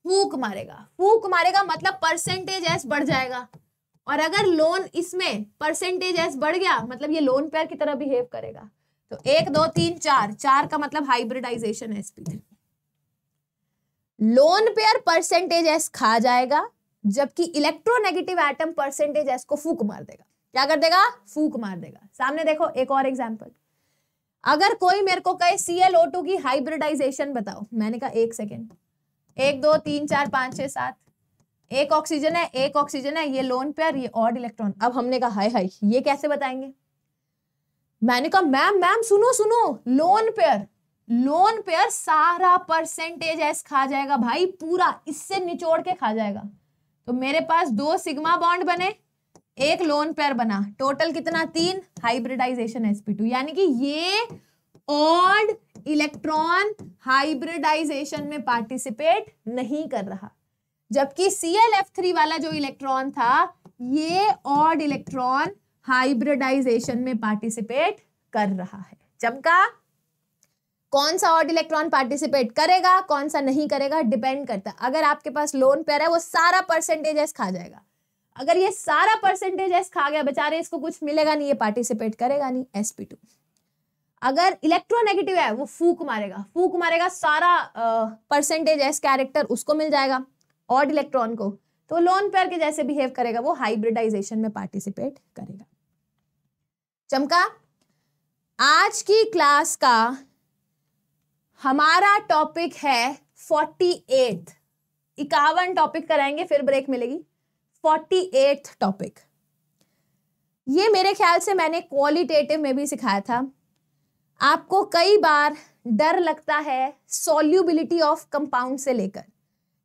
फूक मारेगा फूक मारेगा मतलब परसेंटेज एस बढ़ जाएगा और अगर लोन इसमें परसेंटेज एस बढ़ गया मतलब ये लोन पेयर की तरह बिहेव करेगा तो एक दो तीन चार चार का मतलब हाइब्रिडाइजेशन है speed lone pair percentage S खा जाएगा जबकि इलेक्ट्रोनेगेटिव एटम परसेंटेज एस को फूक मार देगा क्या कर देगा फूक मार देगा सामने देखो एक और एग्जाम्पल अगर कोई मेरे को कहे सी एल की हाइब्रिडाइजेशन बताओ मैंने कहा एक सेकेंड एक दो तीन चार पांच छह सात एक ऑक्सीजन है एक ऑक्सीजन है ये लोन पेयर ये ऑड इलेक्ट्रॉन अब हमने कहा हाय हाय ये कैसे बताएंगे मैंने कहा मैम मैम सुनो सुनो लोन पेयर लोन पेयर सारा परसेंटेज एस खा जाएगा भाई पूरा इससे निचोड़ के खा जाएगा तो मेरे पास दो सिग्मा बॉन्ड बने एक लोन पेयर बना टोटल कितना तीन हाइब्रिडाइजेशन टू यानी कि ये ऑड इलेक्ट्रॉन हाइब्रिडाइजेशन में पार्टिसिपेट नहीं कर रहा जबकि ClF3 वाला जो इलेक्ट्रॉन था ये ऑड इलेक्ट्रॉन हाइब्रिडाइजेशन में पार्टिसिपेट कर रहा है चमका कौन सा ऑड इलेक्ट्रॉन पार्टिसिपेट करेगा कौन सा नहीं करेगा डिपेंड करता है अगर आपके पास लोन पेयर है वो सारा परसेंटेज एस खा जाएगा अगर ये सारा परसेंटेज एस खा गया बेचारे इसको कुछ मिलेगा नहीं ये पार्टिसिपेट करेगा नहीं एस अगर इलेक्ट्रोनेगेटिव है वो फूक मारेगा फूक मारेगा सारा परसेंटेज एस कैरेक्टर उसको मिल जाएगा ऑड इलेक्ट्रॉन को तो लोन पेयर के जैसे बिहेव करेगा वो हाइब्रिडाइजेशन में पार्टिसिपेट करेगा चमका आज की क्लास का हमारा टॉपिक है फोर्टी एट इक्यावन टॉपिक कराएंगे फिर ब्रेक मिलेगी फोर्टी एट टॉपिक ये मेरे ख्याल से मैंने क्वालिटेटिव में भी सिखाया था आपको कई बार डर लगता है सोल्यूबिलिटी ऑफ कंपाउंड से लेकर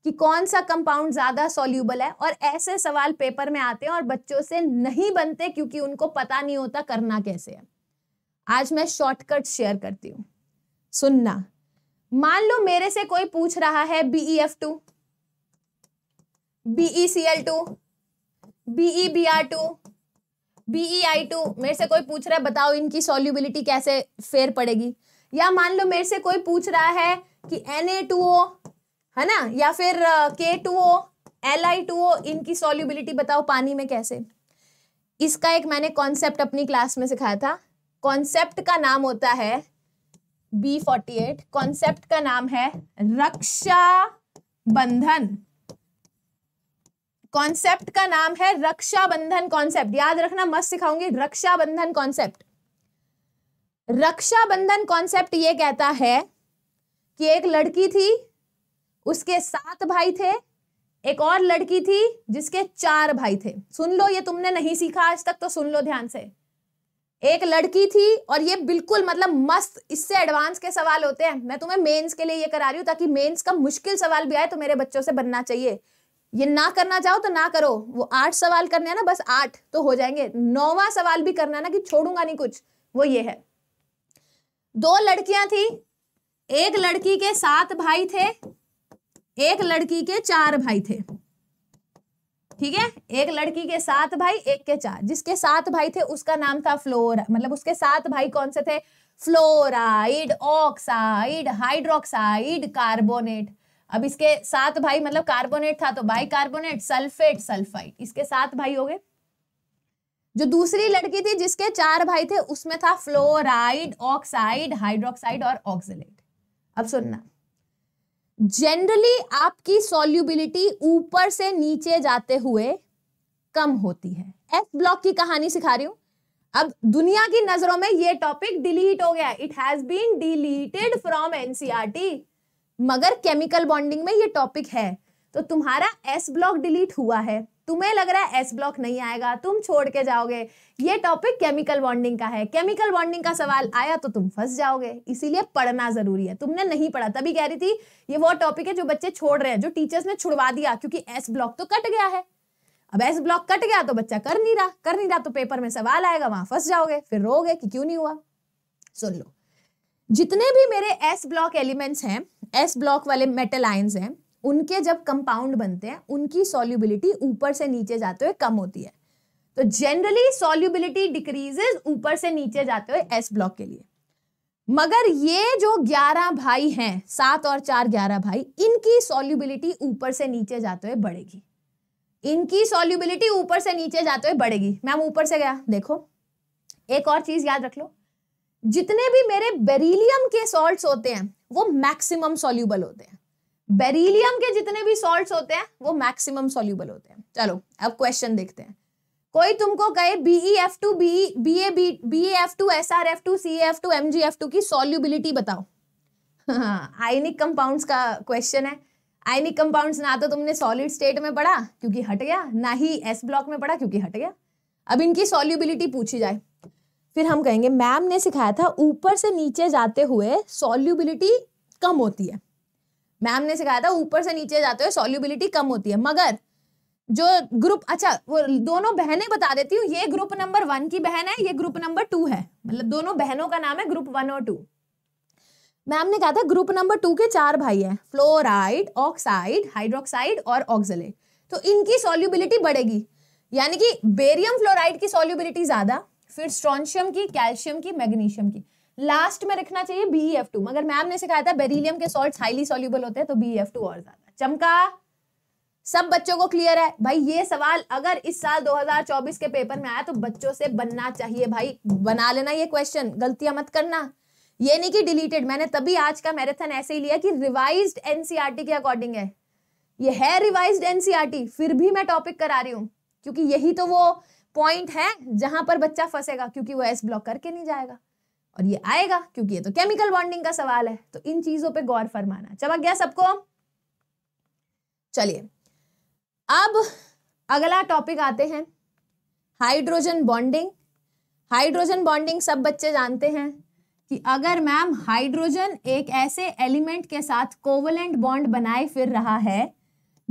कि कौन सा कंपाउंड ज़्यादा सोल्यूबल है और ऐसे सवाल पेपर में आते हैं और बच्चों से नहीं बनते क्योंकि उनको पता नहीं होता करना कैसे है आज मैं शॉर्टकट शेयर करती हूँ सुनना मान लो मेरे से कोई पूछ रहा है BE F two BE C L two BE B R two BE I two मेरे से कोई पूछ रहा है बताओ इनकी सॉल्यूबिलिटी कैसे फेयर पड़ेगी या मान लो मेरे से कोई पूछ रहा है कि एन ए टू ओ है ना या फिर K two O L I two O इनकी सॉल्यूबिलिटी बताओ पानी में कैसे इसका एक मैंने कॉन्सेप्ट अपनी क्लास में सिखाया था कॉन्सेप्ट का नाम होता है बी फोर्टी एट कॉन्सेप्ट का नाम है रक्षा बंधन कॉन्सेप्ट का नाम है रक्षा बंधन कॉन्सेप्ट याद रखना मस्त सिखाऊंगी रक्षा बंधन कॉन्सेप्ट रक्षा बंधन कॉन्सेप्ट ये कहता है कि एक लड़की थी उसके सात भाई थे एक और लड़की थी जिसके चार भाई थे सुन लो ये तुमने नहीं सीखा आज तक तो सुन लो ध्यान से एक लड़की थी और ये बिल्कुल मतलब मस्त इससे एडवांस के सवाल होते हैं मैं तुम्हें मेंस के लिए ये करा रही हूँ ताकि मेंस का मुश्किल सवाल भी आए तो मेरे बच्चों से बनना चाहिए ये ना करना चाहो तो ना करो वो आठ सवाल करने हैं ना बस आठ तो हो जाएंगे नौवा सवाल भी करना ना कि छोड़ूंगा नहीं कुछ वो ये है दो लड़कियां थी एक लड़की के सात भाई थे एक लड़की के चार भाई थे ठीक है एक लड़की के सात भाई एक के चार जिसके सात भाई थे उसका नाम था फ्लोरा मतलब उसके सात भाई कौन से थे फ्लोराइड ऑक्साइड हाइड्रोक्साइड कार्बोनेट अब इसके सात भाई मतलब कार्बोनेट था तो बाई कार्बोनेट सल्फेट सल्फाइड इसके सात भाई हो गए जो दूसरी लड़की थी जिसके चार भाई थे उसमें था फ्लोराइड ऑक्साइड हाइड्रोक्साइड और ऑक्सिलेट अब सुनना जनरली आपकी सोल्यूबिलिटी ऊपर से नीचे जाते हुए कम होती है एफ ब्लॉक की कहानी सिखा रही हूं अब दुनिया की नजरों में यह टॉपिक डिलीट हो गया it has been deleted from NCERT मगर केमिकल बॉन्डिंग में यह टॉपिक है तो तुम्हारा एस ब्लॉक डिलीट हुआ है तुम्हें लग रहा है एस ब्लॉक नहीं आएगा तुम छोड़ के जाओगे ये टॉपिक केमिकल बॉन्डिंग का है केमिकल बॉन्डिंग का सवाल आया तो तुम फंस जाओगे इसीलिए पढ़ना जरूरी है तुमने नहीं पढ़ा तभी कह रही थी ये वो टॉपिक है जो बच्चे छोड़ रहे हैं जो टीचर्स ने छुड़वा दिया क्योंकि एस ब्लॉक तो कट गया है अब एस ब्लॉक कट गया तो बच्चा कर नहीं रहा कर नहीं रहा तो पेपर में सवाल आएगा वहां फंस जाओगे फिर रोगे कि क्यों नहीं हुआ सुन लो जितने भी मेरे एस ब्लॉक एलिमेंट्स हैं एस ब्लॉक वाले मेटल आयंस हैं उनके जब कंपाउंड बनते हैं उनकी सोल्यूबिलिटी ऊपर से नीचे जाते हुए कम होती है तो जनरली सोल्यूबिलिटी डिक्रीजेज ऊपर से नीचे जाते हुए एस ब्लॉक के लिए मगर ये जो ग्यारह भाई हैं सात और चार ग्यारह भाई इनकी सोल्यूबिलिटी ऊपर से नीचे जाते हुए बढ़ेगी इनकी सोल्यूबिलिटी ऊपर से नीचे जाते हुए बढ़ेगी मैम ऊपर से गया देखो एक और चीज याद रख लो जितने भी मेरे बेरिलियम के सॉल्ट होते हैं वो मैक्सिमम सॉल्यूबल होते हैं बेरिलियम के जितने भी सॉल्ट होते हैं वो मैक्सिमम सोल्यूबल होते हैं चलो अब क्वेश्चन देखते हैं कोई तुमको कहे BE F two B B A B B F two S R F two C F two M G F two की सोल्यूबिलिटी बताओ आयनिक कंपाउंड्स का क्वेश्चन है आयनिक कंपाउंड्स ना तो तुमने सॉलिड स्टेट में पढ़ा क्योंकि हट गया ना ही एस ब्लॉक में पढ़ा क्योंकि हट गया अब इनकी सोल्यूबिलिटी पूछी जाए फिर हम कहेंगे मैम ने सिखाया था ऊपर से नीचे जाते हुए सोल्यूबिलिटी कम होती है मैम ने सिखाया था ऊपर से नीचे जाते हुए सॉल्यूबिलिटी कम होती है मगर जो ग्रुप अच्छा वो दोनों बहनें बता देती हूँ ये ग्रुप नंबर वन की बहन है ये ग्रुप नंबर टू है मतलब दोनों बहनों का नाम है ग्रुप वन और टू मैम ने कहा था ग्रुप नंबर टू के चार भाई हैं फ्लोराइड ऑक्साइड हाइड्रोक्साइड और ऑक्सलेट तो इनकी सॉल्यूबिलिटी बढ़ेगी यानी कि बेरियम फ्लोराइड की सॉल्यूबिलिटी ज़्यादा फिर स्ट्रॉन्शियम की कैल्शियम की मैग्नीशियम की लास्ट में रखना चाहिए बी एफ टू मगर मैम ने सिखाया था बेरिलियम के सॉल्ट हाईली सोल्यूबल होते हैं तो बी एफ टू और ज्यादा चमका सब बच्चों को क्लियर है भाई ये सवाल अगर इस साल 2024 के पेपर में आया तो बच्चों से बनना चाहिए भाई बना लेना ये क्वेश्चन गलतियां मत करना ये नहीं कि डिलीटेड मैंने तभी आज का मैराथन ऐसे ही लिया कि रिवाइज्ड एनसीआरटी e के अकॉर्डिंग है ये है रिवाइज एनसीआरटी e फिर भी मैं टॉपिक करा रही हूँ क्योंकि यही तो वो पॉइंट है जहां पर बच्चा फंसेगा क्योंकि वो एस ब्लॉक करके नहीं जाएगा और ये आएगा क्योंकि ये तो केमिकल बॉन्डिंग का सवाल है तो इन चीजों पे गौर फरमाना चमक गया सबको चलिए अब अगला टॉपिक आते हैं हाइड्रोजन बॉन्डिंग हाइड्रोजन बॉन्डिंग सब बच्चे जानते हैं कि अगर मैम हाइड्रोजन एक ऐसे एलिमेंट के साथ कोवलेंट बॉन्ड बनाए फिर रहा है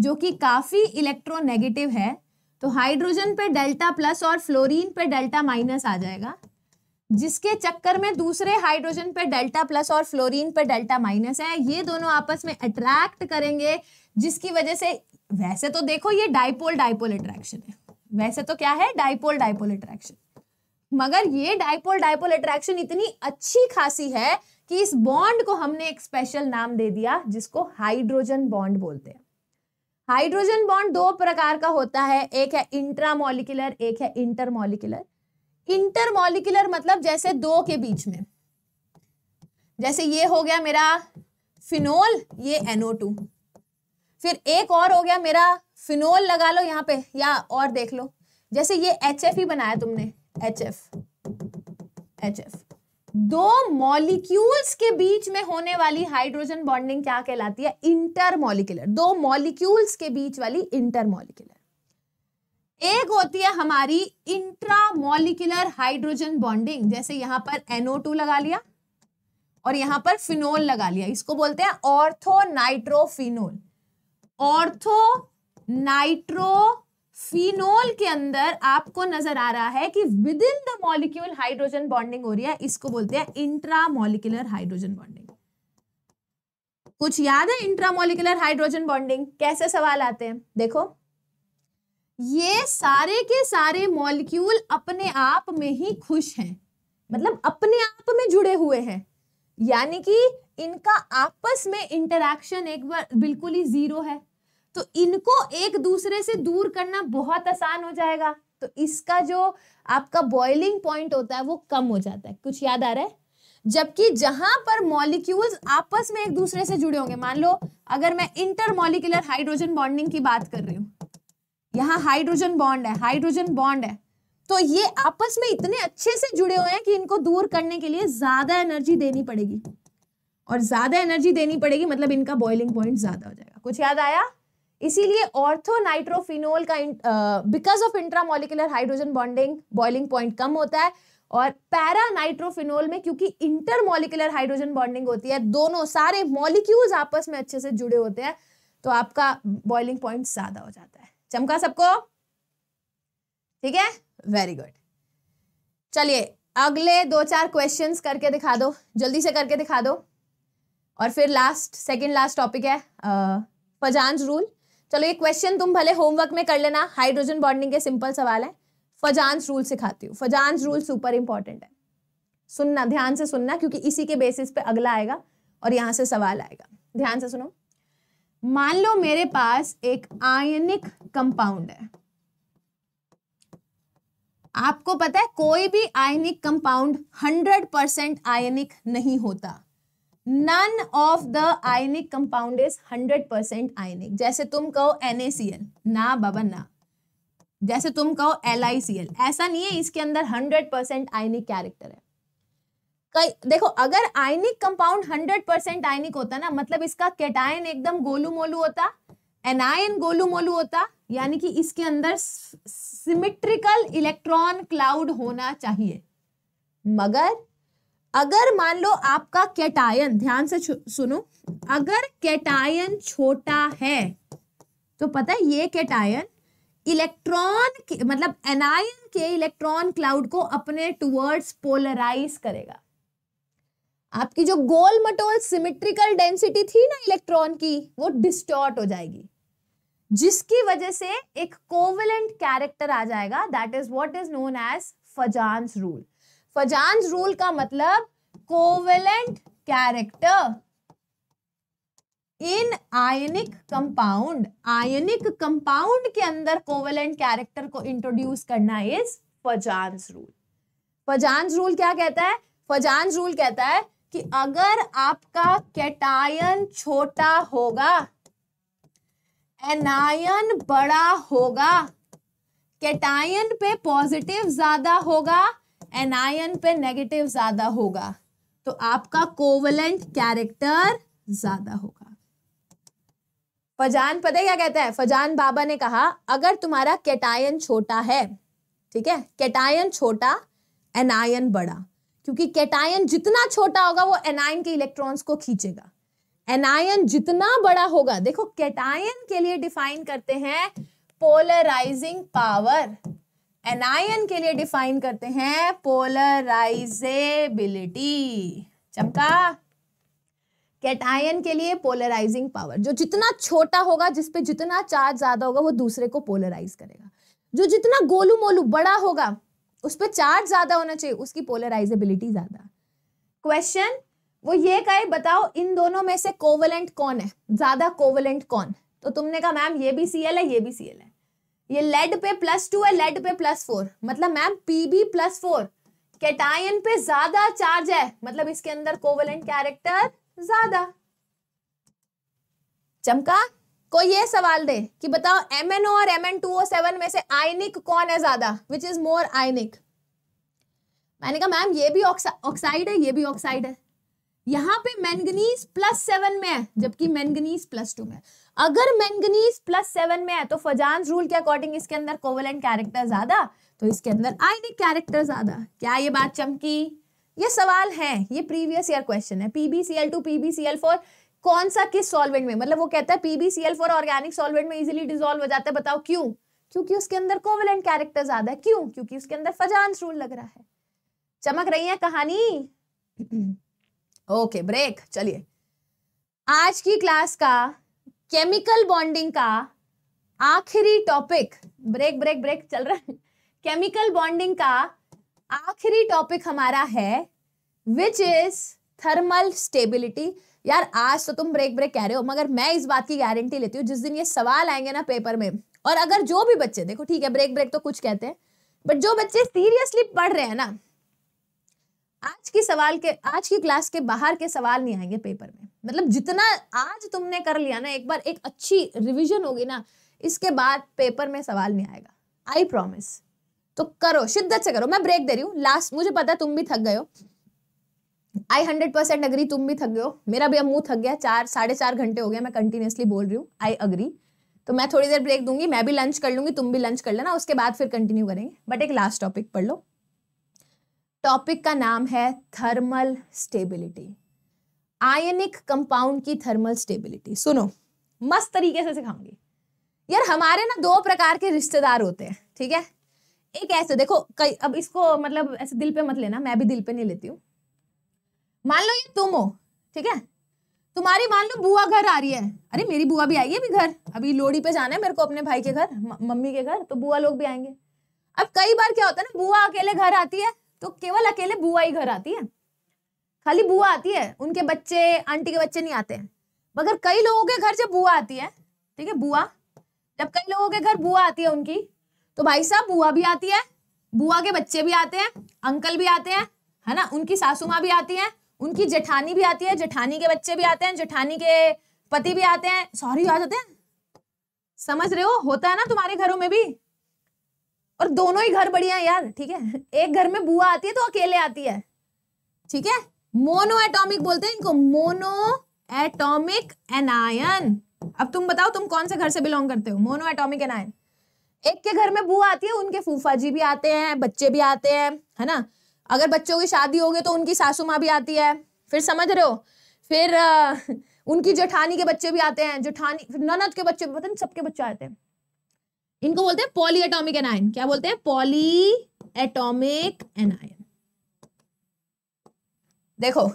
जो कि काफ़ी इलेक्ट्रोनेगेटिव है तो हाइड्रोजन पे डेल्टा प्लस और फ्लोरीन पे डेल्टा माइनस आ जाएगा जिसके चक्कर में दूसरे हाइड्रोजन पे डेल्टा प्लस और फ्लोरीन पे डेल्टा माइनस है ये दोनों आपस में अट्रैक्ट करेंगे जिसकी वजह से वैसे तो देखो ये डाइपोल डाइपोल अट्रैक्शन है वैसे तो क्या है डाइपोल डाइपोल अट्रैक्शन मगर ये डाइपोल डाइपोल अट्रैक्शन इतनी अच्छी खासी है कि इस बॉन्ड को हमने एक स्पेशल नाम दे दिया जिसको हाइड्रोजन बॉन्ड बोलते हैं हाइड्रोजन बॉन्ड दो प्रकार का होता है एक है इंट्रामोलिकुलर एक है इंटरमोलिकुलर इंटरमोलिकुलर मतलब जैसे दो के बीच में जैसे ये हो गया मेरा फिनोल ये टू फिर एक और हो गया मेरा फिनोल लगा लो यहाँ पे या और देख लो जैसे ये एच एफ ही बनाया तुमने एच एफ दो मॉलिक्यूल्स के बीच में होने वाली हाइड्रोजन बॉन्डिंग क्या कहलाती है इंटरमोलिकुलर दो मॉलिक्यूल्स के बीच वाली इंटरमोलिकुलर एक होती है हमारी इंट्रामोलिकुलर हाइड्रोजन बॉन्डिंग जैसे यहां पर NO2 लगा लिया और यहां पर फिनोल लगा लिया इसको बोलते हैं ऑर्थो नाइट्रोफिनोल ऑर्थो नाइट्रोफिनोल के अंदर आपको नजर आ रहा है कि within the molecule hydrogen bonding हो रही है इसको बोलते हैं इंट्रामोलिकुलर हाइड्रोजन बॉन्डिंग कुछ याद है इंट्रामोलिकुलर हाइड्रोजन बॉन्डिंग कैसे सवाल आते हैं देखो ये सारे के सारे मॉलिक्यूल अपने आप में ही खुश हैं मतलब अपने आप में जुड़े हुए हैं यानी कि इनका आपस में इंटरक्शन एक बार बिल्कुल ही जीरो है तो इनको एक दूसरे से दूर करना बहुत आसान हो जाएगा तो इसका जो आपका बॉइलिंग पॉइंट होता है वो कम हो जाता है कुछ याद आ रहा है जबकि जहां पर मॉलिक्यूल्स आपस में एक दूसरे से जुड़े होंगे मान लो अगर मैं इंटर मोलिकुलर हाइड्रोजन बॉन्डिंग की बात कर रही हूँ यहाँ हाइड्रोजन बॉन्ड है हाइड्रोजन बॉन्ड है तो ये आपस में इतने अच्छे से जुड़े हुए हैं कि इनको दूर करने के लिए ज्यादा एनर्जी देनी पड़ेगी और ज्यादा एनर्जी देनी पड़ेगी मतलब इनका बॉइलिंग पॉइंट ज्यादा हो जाएगा कुछ याद आया इसीलिए ऑर्थो नाइट्रोफिनोल का because of intramolecular hydrogen bonding boiling point कम होता है और पैरा नाइट्रोफिनोल में क्योंकि इंटरमोलिकुलर हाइड्रोजन बॉन्डिंग होती है दोनों सारे मॉलिक्यूल्स आपस में अच्छे से जुड़े होते हैं तो आपका बॉइलिंग पॉइंट ज्यादा हो जाता है चमका सबको ठीक है वेरी गुड चलिए अगले दो चार क्वेश्चंस करके दिखा दो जल्दी से करके दिखा दो और फिर लास्ट सेकंड लास्ट टॉपिक है फजांज रूल चलो ये क्वेश्चन तुम भले होमवर्क में कर लेना हाइड्रोजन बॉन्डिंग के सिंपल सवाल है फजांज रूल सिखाती हूँ फजांज रूल सुपर इंपॉर्टेंट है सुनना ध्यान से सुनना क्योंकि इसी के बेसिस पे अगला आएगा और यहाँ से सवाल आएगा ध्यान से सुनो मान लो मेरे पास एक आयनिक कंपाउंड है आपको पता है कोई भी आयनिक कंपाउंड 100% परसेंट आयनिक नहीं होता none of the ionic compound is 100% percent ionic जैसे तुम कहो NaCl ना बाबा ना जैसे तुम कहो LiCl ऐसा नहीं है इसके अंदर 100% परसेंट आयनिक कैरेक्टर है कई देखो अगर आयनिक कंपाउंड 100 परसेंट आयनिक होता ना मतलब इसका कैटायन एकदम गोलू मोलू होता एनायन गोलू मोलू होता यानी कि इसके अंदर सिमिट्रिकल इलेक्ट्रॉन क्लाउड होना चाहिए मगर अगर मान लो आपका कैटायन ध्यान से सुनो अगर कैटायन छोटा है तो पता है ये कैटायन इलेक्ट्रॉन मतलब एनायन के इलेक्ट्रॉन क्लाउड को अपने टुवर्ड्स पोलराइज करेगा आपकी जो गोल मटोल सिमेट्रिकल डेंसिटी थी ना इलेक्ट्रॉन की वो डिस्टॉर्ट हो जाएगी जिसकी वजह से एक कोवलेंट कैरेक्टर आ जाएगा that is what is known as Fajans rule Fajans rule का मतलब covalent character in ionic compound ionic compound के अंदर कोवलेंट कैरेक्टर को इंट्रोड्यूस करना is Fajans rule Fajans rule क्या कहता है फजांस रूल कहता है कि अगर आपका कैटायन छोटा होगा एनायन बड़ा होगा कैटायन पे पॉजिटिव ज्यादा होगा एनायन पे नेगेटिव ज्यादा होगा तो आपका कोवलेंट कैरेक्टर ज्यादा होगा फजान पता क्या कहता है फजान बाबा ने कहा अगर तुम्हारा कैटायन छोटा है ठीक है कैटायन छोटा एनायन बड़ा क्योंकि कैटायन जितना छोटा होगा वो एनायन के इलेक्ट्रॉन्स को खींचेगा एनायन जितना बड़ा होगा देखो कैटायन के लिए डिफाइन करते हैं पोलराइजिंग पावर एनायन के लिए डिफाइन करते हैं पोलराइजेबिलिटी चमका कैटायन के लिए पोलराइजिंग पावर जो जितना छोटा होगा जिस पे जितना चार्ज ज्यादा होगा वो दूसरे को पोलराइज करेगा जो जितना गोलू मोलू बड़ा होगा उस पर चार्ज ज्यादा होना चाहिए उसकी पोलराइजेबिलिटी ज्यादा क्वेश्चन वो ये कहे बताओ इन दोनों में से कोवलेंट कौन है ज्यादा कोवलेंट कौन तो तुमने कहा मैम ये भी सी एल है ये भी सी एल है ये लेड पे प्लस टू है लेड पे प्लस फोर मतलब ma'am P B plus four cation पे ज्यादा चार्ज है मतलब इसके अंदर कोवलेंट कैरेक्टर ज्यादा चमका को ये सवाल दे कि बताओ MnO और सेवन में से आयनिक कौन है ज्यादा विच इज मोर आयनिक मैंने कहा मैम ये भी ऑक्साइड है ये भी ऑक्साइड है यहाँ पे मैंगनीज प्लस सेवन में है जबकि मैंगनीज प्लस टू में अगर मैंगनीज प्लस सेवन में है तो फजान रूल के अकॉर्डिंग इसके अंदर कोवलेंट कैरेक्टर ज्यादा तो इसके अंदर आयनिक कैरेक्टर ज्यादा क्या ये बात चमकी ये सवाल है ये प्रीवियस ईयर क्वेश्चन है पीबीसीएल टू पीबीसीएल फोर कौन सा किस सॉल्वेंट में मतलब वो कहता है पीबीसीएल फॉर ऑर्गेनिक सॉल्वेंट में इजीली डिजोल्व हो जाता है बताओ क्यों क्योंकि उसके अंदर कोवलेंट कैरेक्टर ज्यादा है क्यों क्योंकि उसके अंदर फजांस रूल लग रहा है चमक रही है कहानी ओके ब्रेक चलिए आज की क्लास का केमिकल बॉन्डिंग का आखिरी टॉपिक ब्रेक ब्रेक ब्रेक चल रहा है केमिकल बॉन्डिंग का आखिरी टॉपिक हमारा है विच इज थर्मल स्टेबिलिटी यार आज तो तुम ब्रेक ब्रेक कह रहे हो मगर मैं इस बात की गारंटी लेती हूँ जिस दिन ये सवाल आएंगे ना पेपर में और अगर जो भी बच्चे देखो ठीक है ब्रेक ब्रेक तो कुछ कहते हैं बट जो बच्चे सीरियसली पढ़ रहे हैं ना आज की सवाल के आज की क्लास के बाहर के सवाल नहीं आएंगे पेपर में मतलब जितना आज तुमने कर लिया ना एक बार एक अच्छी रिविजन होगी ना इसके बाद पेपर में सवाल नहीं आएगा आई प्रोमिस तो करो शिद्दत से करो मैं ब्रेक दे रही हूँ लास्ट मुझे पता तुम भी थक गए हो आई हंड्रेड परसेंट अग्री तुम भी थक गए हो मेरा भी अब मुंह थक गया चार साढ़े चार घंटे हो गया मैं कंटिन्यूसली बोल रही हूँ आई अग्री तो मैं थोड़ी देर ब्रेक दूंगी मैं भी लंच कर लूंगी तुम भी लंच कर लेना उसके बाद फिर कंटिन्यू करेंगे बट एक लास्ट टॉपिक पढ़ लो टॉपिक का नाम है थर्मल स्टेबिलिटी आयनिक कंपाउंड की थर्मल स्टेबिलिटी सुनो मस्त तरीके से सिखाऊंगी यार हमारे ना दो प्रकार के रिश्तेदार होते हैं ठीक है एक ऐसे देखो कई अब इसको मतलब ऐसे दिल पे मत लेना मैं भी दिल पे नहीं लेती हूँ मान लो ये तुम हो ठीक है तुम्हारी मान लो बुआ घर आ रही है अरे मेरी बुआ भी आई है अभी घर अभी लोहड़ी पे जाना है मेरे को अपने भाई के घर मम्मी के घर तो बुआ लोग भी आएंगे अब कई बार क्या होता है ना बुआ अकेले घर आती है तो केवल अकेले बुआ ही घर आती है खाली बुआ आती है उनके बच्चे आंटी के बच्चे नहीं आते हैं मगर कई लोगों के घर जब बुआ आती है ठीक है बुआ जब कई लोगों के घर बुआ आती है उनकी तो भाई साहब बुआ भी आती है बुआ के बच्चे भी आते हैं अंकल भी आते हैं है ना उनकी सासू माँ भी आती हैं उनकी जेठानी भी आती है जेठानी के बच्चे भी आते हैं जेठानी के पति भी आते हैं सॉरी आ जाते हैं समझ रहे हो होता है ना तुम्हारे घरों में भी और दोनों ही घर बढ़िया है यार ठीक है एक घर में बुआ आती है तो अकेले आती है ठीक है मोनो एटोमिक बोलते हैं इनको मोनो एटोमिक एनायन अब तुम बताओ तुम कौन से घर से बिलोंग करते हो मोनो एटोमिक एनायन एक के घर में बुआ आती है उनके फूफा जी भी आते हैं बच्चे भी आते हैं है ना अगर बच्चों की शादी हो गई तो उनकी सासू माँ भी आती है फिर समझ रहे हो फिर आ, उनकी जेठानी के बच्चे भी आते हैं जेठानी फिर ननद के बच्चे पता नहीं सबके बच्चे आते हैं इनको बोलते हैं पॉली एटोमिक एनायन क्या बोलते हैं पॉली एटोमिक एनायन देखो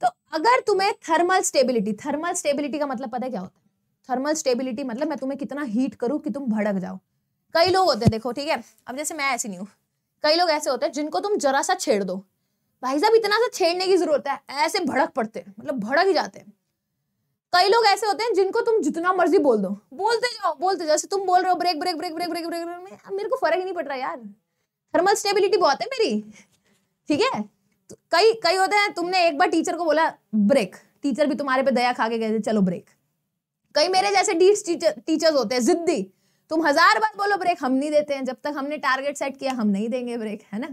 तो अगर तुम्हें थर्मल स्टेबिलिटी थर्मल स्टेबिलिटी का मतलब पता है क्या होता है थर्मल स्टेबिलिटी मतलब मैं तुम्हें कितना हीट करूं कि तुम भड़क जाओ कई लोग होते हैं देखो ठीक है अब जैसे मैं ऐसी नहीं हूं कई लोग ऐसे होते हैं जिनको तुम जरा सा छेड़ दो भाई साहब इतना सा छेड़ने की जरूरत है ऐसे भड़क पड़ते हैं मतलब भड़क ही जाते हैं कई लोग ऐसे होते हैं जिनको तुम जितना मर्जी बोल दो बोलते जाओ बोलते जाओ जैसे तुम बोल रहे हो break break break break break break में मेरे को फर्क ही नहीं पड़ रहा यार थर्मल स्टेबिलिटी बहुत है मेरी ठीक है तो कई कई होते हैं तुमने एक बार टीचर को बोला ब्रेक टीचर भी तुम्हारे पे दया खा के गए थे चलो ब्रेक कई मेरे जैसे डीट्स टीचर टीचर्स होते हैं जिद्दी तुम हजार बार बोलो ब्रेक हम नहीं देते हैं जब तक हमने टारगेट सेट किया हम नहीं देंगे ब्रेक है ना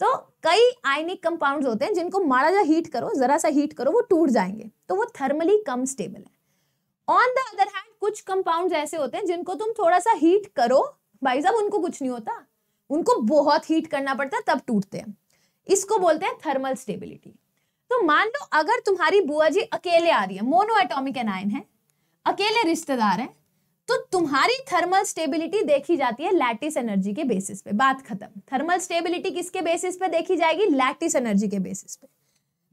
तो कई आयनिक कंपाउंड्स होते हैं जिनको माड़ा जा हीट करो जरा सा हीट करो वो टूट जाएंगे तो वो थर्मली कम स्टेबल है ऑन द अदर हैंड कुछ कंपाउंड ऐसे होते हैं जिनको तुम थोड़ा सा हीट करो भाई साहब उनको कुछ नहीं होता उनको बहुत हीट करना पड़ता है तब टूटते हैं इसको बोलते हैं थर्मल स्टेबिलिटी तो मान लो अगर तुम्हारी बुआ जी अकेले आ रही है मोनो एटोमिक एनाइन है अकेले रिश्तेदार है तो तुम्हारी थर्मल स्टेबिलिटी देखी जाती है लैटिस एनर्जी के बेसिस पे बात खत्म थर्मल स्टेबिलिटी किसके बेसिस पे देखी जाएगी लैटिस एनर्जी के बेसिस पे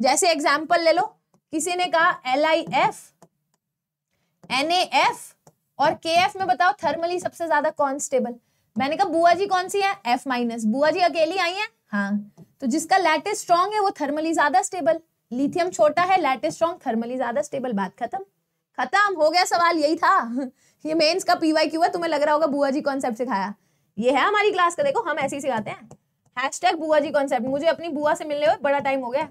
जैसे एग्जाम्पल ले लो किसी ने कहा L I F N A F और के एफ में बताओ थर्मली सबसे ज्यादा कौन स्टेबल मैंने कहा बुआ जी कौन सी है एफ माइनस बुआ जी अकेली आई है हाँ तो जिसका लैटिस स्ट्रॉन्ग है वो थर्मली ज्यादा स्टेबल लिथियम छोटा है लैटिस स्ट्रॉन्ग थर्मली ज्यादा स्टेबल बात खत्म खत्म हो गया सवाल यही था ये मेंस का पीवाई क्यू है तुम्हें लग रहा होगा बुआ जी कॉन्सेप्ट सिखाया ये है हमारी क्लास का देखो हम ऐसे ही सिखाते हैं हैशटैग बुआ जी कॉन्सेप्ट मुझे अपनी बुआ से मिलने हुए बड़ा टाइम हो गया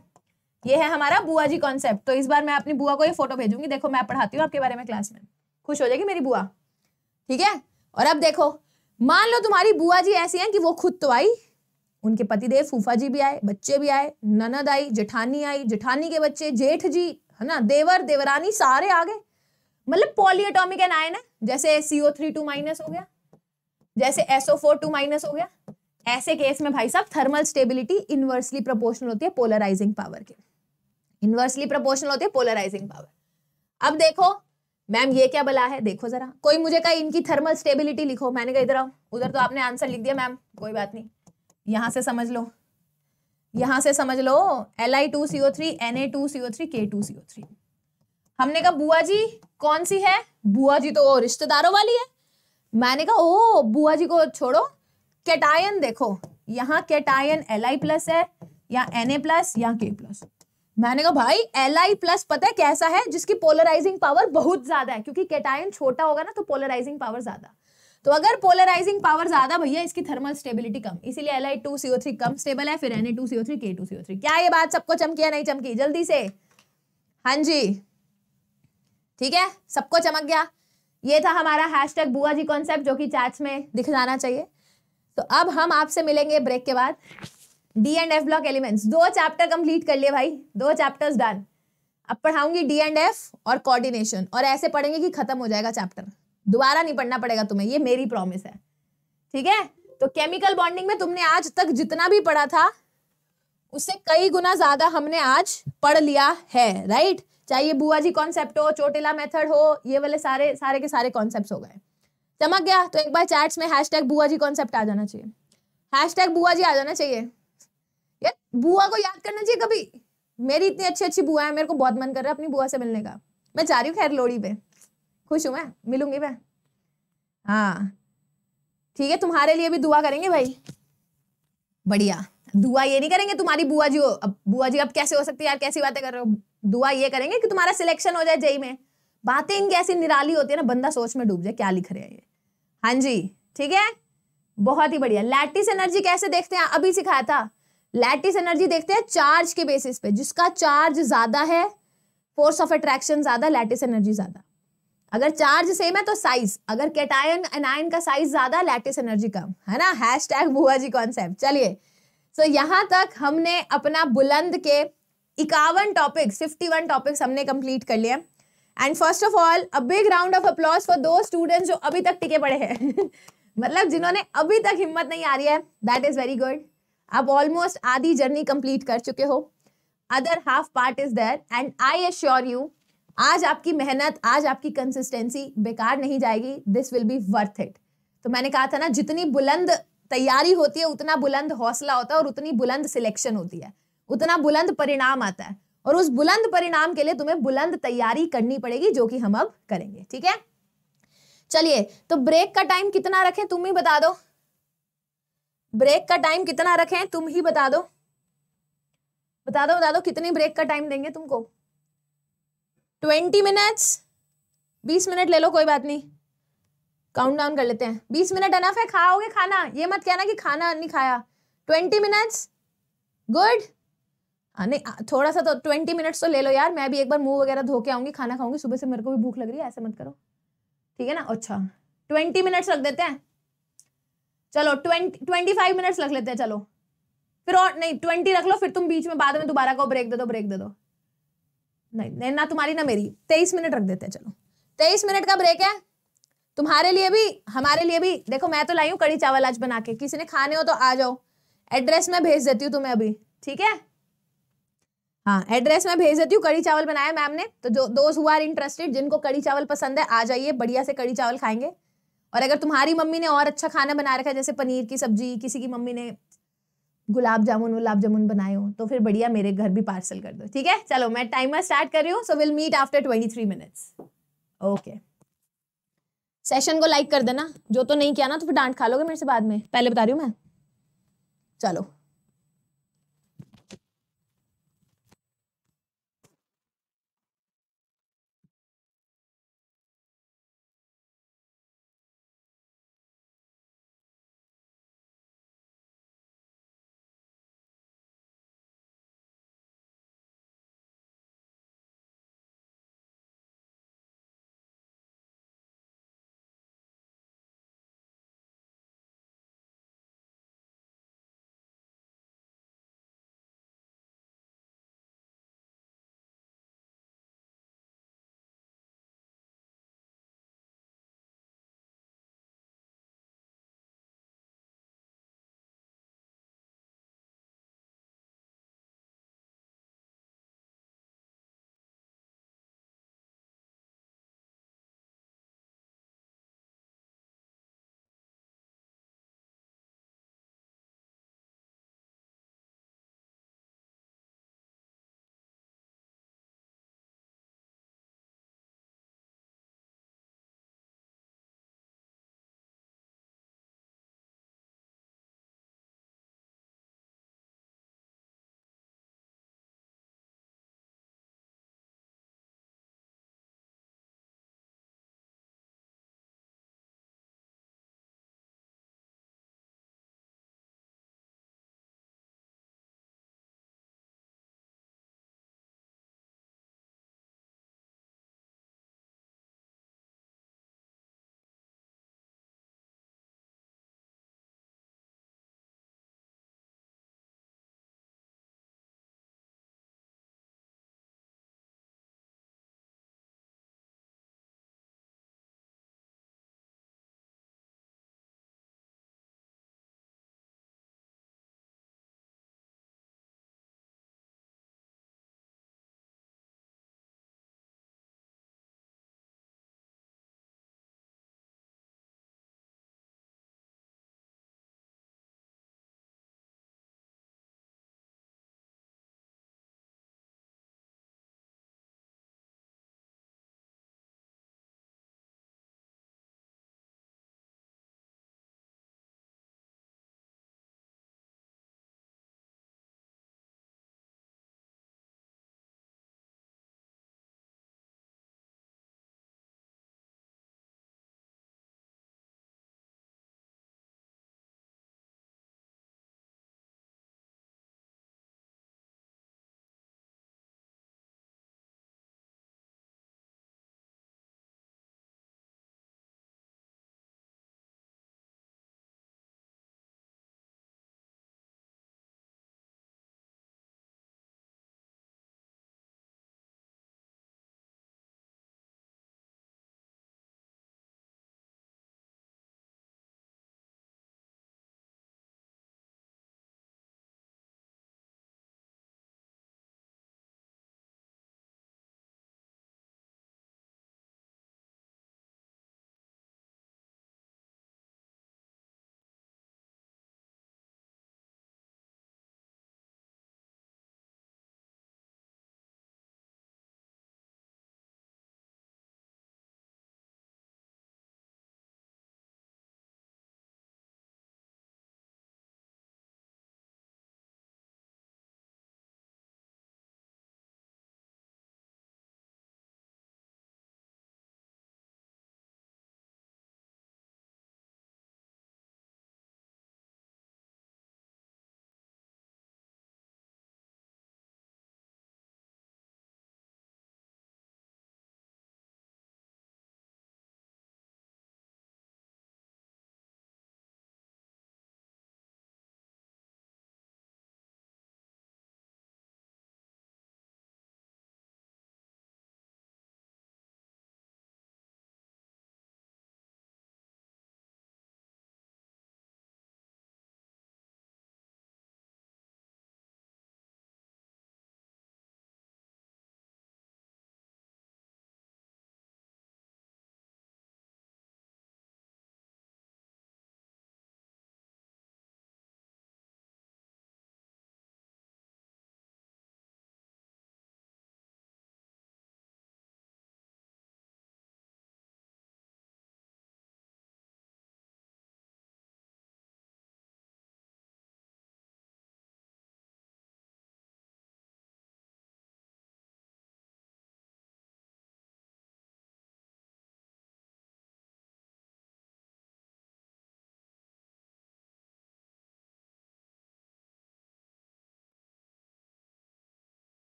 ये है हमारा बुआ जी कॉन्सेप्ट तो इस बार मैं अपनी बुआ को ये फोटो भेजूंगी देखो मैं पढ़ाती हूँ आपके बारे में क्लास में खुश हो जाएगी मेरी बुआ ठीक है और अब देखो मान लो तुम्हारी बुआ जी ऐसी हैं कि वो खुद तो आई उनके पति देव फूफा जी भी आए बच्चे भी आए ननद आई जेठानी आई जेठानी के बच्चे जेठ जी है ना देवर देवरानी सारे आ गए मतलब पॉलीएटॉमिक एन आयन है जैसे सीओ थ्री टू माइनस हो गया जैसे एसओ फोर टू माइनस हो गया ऐसे केस में भाई साहब थर्मल स्टेबिलिटी इनवर्सली प्रोपोर्शनल होती है पोलराइजिंग पावर के इनवर्सली प्रोपोर्शनल होती है पोलराइजिंग पावर अब देखो मैम ये क्या बला है देखो जरा कोई मुझे कहा इनकी थर्मल स्टेबिलिटी लिखो मैंने कहा इधर आओ उधर तो आपने आंसर लिख दिया मैम कोई बात नहीं यहां से समझ लो यहां से समझ लो L I two CO three N A two CO three K two CO three हमने कहा बुआ जी कौन सी है बुआ जी तो रिश्तेदारों वाली है मैंने कहा ओ बुआ जी को छोड़ो कैटायन देखो यहाँ कैटायन एल आई प्लस है या एन ए प्लस या के प्लस मैंने कहा भाई एल आई प्लस पता है कैसा है जिसकी पोलराइजिंग पावर बहुत ज्यादा है क्योंकि कैटायन छोटा होगा ना तो पोलराइजिंग पावर ज्यादा तो अगर पोलराइजिंग पावर ज्यादा भैया इसकी थर्मल स्टेबिलिटी कम इसीलिए L I two CO three कम स्टेबल है फिर N A two CO three K two CO three क्या ये बात सबको चमकी या नहीं चमकी जल्दी से हाँ जी ठीक है सबको चमक गया ये था हमारा हैश टैग बुआ जी कॉन्सेप्ट जो कि चैट्स में दिख जाना चाहिए तो अब हम आपसे मिलेंगे ब्रेक के बाद d and F block elements दो चैप्टर कंप्लीट कर लिए भाई दो चैप्टर्स डन अब पढ़ाऊंगी डी एंड एफ और कोऑर्डिनेशन और ऐसे पढ़ेंगे कि खत्म हो जाएगा चैप्टर दोबारा नहीं पढ़ना पड़ेगा तुम्हें ये मेरी प्रॉमिस है ठीक है तो केमिकल बॉन्डिंग में तुमने आज तक जितना भी पढ़ा था उससे कई गुना ज्यादा हमने आज पढ़ लिया है राइट चाहे ये बुआ जी कॉन्सेप्ट हो चोटिला मेथड हो ये वाले सारे सारे के सारे कॉन्सेप्ट हो गए चमक गया तो एक बार चैट्स में हैश टैग बुआ जी कॉन्सेप्ट आ जाना चाहिए हैश टैग बुआ जी आ जाना चाहिए यार बुआ को याद करना चाहिए कभी मेरी इतनी अच्छी अच्छी बुआ है मेरे को बहुत मन कर रहा है अपनी बुआ से मिलने का मैं जा रही हूँ खैर लोड़ी पे खुश हूँ मैं मिलूंगी मैं हाँ ठीक है तुम्हारे लिए भी दुआ करेंगे भाई बढ़िया दुआ ये नहीं करेंगे तुम्हारी बुआ जी हो अब बुआ जी अब कैसे हो सकती है यार कैसी बातें कर रहे हो दुआ ये करेंगे कि तुम्हारा सिलेक्शन हो जाए जेई में बातें इनकी ऐसी निराली होती है ना बंदा सोच में डूब जाए क्या लिख रहे हैं ये हाँ जी ठीक है बहुत ही बढ़िया लैटिस एनर्जी कैसे देखते हैं अभी सिखाया था लैटिस एनर्जी देखते हैं चार्ज के बेसिस पे जिसका चार्ज ज्यादा है फोर्स ऑफ अट्रैक्शन ज्यादा लैटिस एनर्जी ज्यादा अगर चार्ज सेम है तो साइज अगर कैटायन एनायन का साइज ज्यादा लैटिस एनर्जी कम है ना हैश टैग बुआ जी कॉन्सेप्ट चलिए सो so, यहाँ तक हमने अपना बुलंद के इक्यावन टॉपिक्स फिफ्टी वन टॉपिक्स हमने कंप्लीट कर लिया and first of all a big round of applause for दो स्टूडेंट्स जो अभी तक टिके पड़े हैं मतलब जिन्होंने अभी तक हिम्मत नहीं आ रही है दैट इज वेरी गुड आप ऑलमोस्ट आधी जर्नी कंप्लीट कर चुके हो other half part is there and I assure you आज आपकी मेहनत आज आपकी कंसिस्टेंसी बेकार नहीं जाएगी this will be worth it तो मैंने कहा था ना जितनी बुलंद तैयारी होती है उतना बुलंद हौसला होता है और उतनी बुलंद सिलेक्शन होती है उतना बुलंद परिणाम आता है और उस बुलंद परिणाम के लिए तुम्हें बुलंद तैयारी करनी पड़ेगी जो कि हम अब करेंगे ठीक है चलिए तो ब्रेक का टाइम कितना रखें तुम ही बता दो ब्रेक का टाइम कितना रखें तुम ही बता दो बता दो बता दो कितनी ब्रेक का टाइम देंगे तुमको ट्वेंटी मिनट्स बीस मिनट ले लो कोई बात नहीं काउंट डाउन कर लेते हैं बीस मिनट अनफ है खाओगे खाना ये मत कहना कि खाना नहीं खाया ट्वेंटी मिनट्स गुड हाँ, नहीं थोड़ा सा तो ट्वेंटी मिनट्स तो ले लो यार मैं भी एक बार मुंह वगैरह धो के आऊंगी खाना खाऊंगी सुबह से मेरे को भी भूख लग रही है ऐसे मत करो ठीक है ना अच्छा ट्वेंटी मिनट्स रख देते हैं चलो ट्वेंटी ट्वेंटी फाइव मिनट्स रख लेते हैं चलो फिर और नहीं ट्वेंटी रख लो फिर तुम बीच में बाद में दोबारा कहो ब्रेक दे दो ब्रेक दे दो नहीं, नहीं ना तुम्हारी ना मेरी तेईस मिनट रख देते हैं चलो तेईस मिनट का ब्रेक है तुम्हारे लिए भी हमारे लिए भी देखो मैं तो लाई हूँ कड़ी चावल आज बना के किसी ने खाने हो तो आ जाओ एड्रेस मैं भेज देती हूँ तुम्हें अभी ठीक है हाँ एड्रेस मैं भेज देती हूँ कड़ी चावल बनाया मैम ने तो जो दोस्त हु इंटरेस्टेड जिनको कड़ी चावल पसंद है आ जाइए बढ़िया से कड़ी चावल खाएंगे और अगर तुम्हारी मम्मी ने और अच्छा खाना बना रखा है जैसे पनीर की सब्जी किसी की मम्मी ने गुलाब जामुन गुलाब जामुन बनाए हो तो फिर बढ़िया मेरे घर भी पार्सल कर दो ठीक है चलो मैं टाइमर स्टार्ट कर रही हूँ so will meet after twenty three minutes okay session को लाइक कर देना जो तो नहीं किया ना तो फिर डांट खा लोगे मेरे से बाद में पहले बता रही हूँ मैं चलो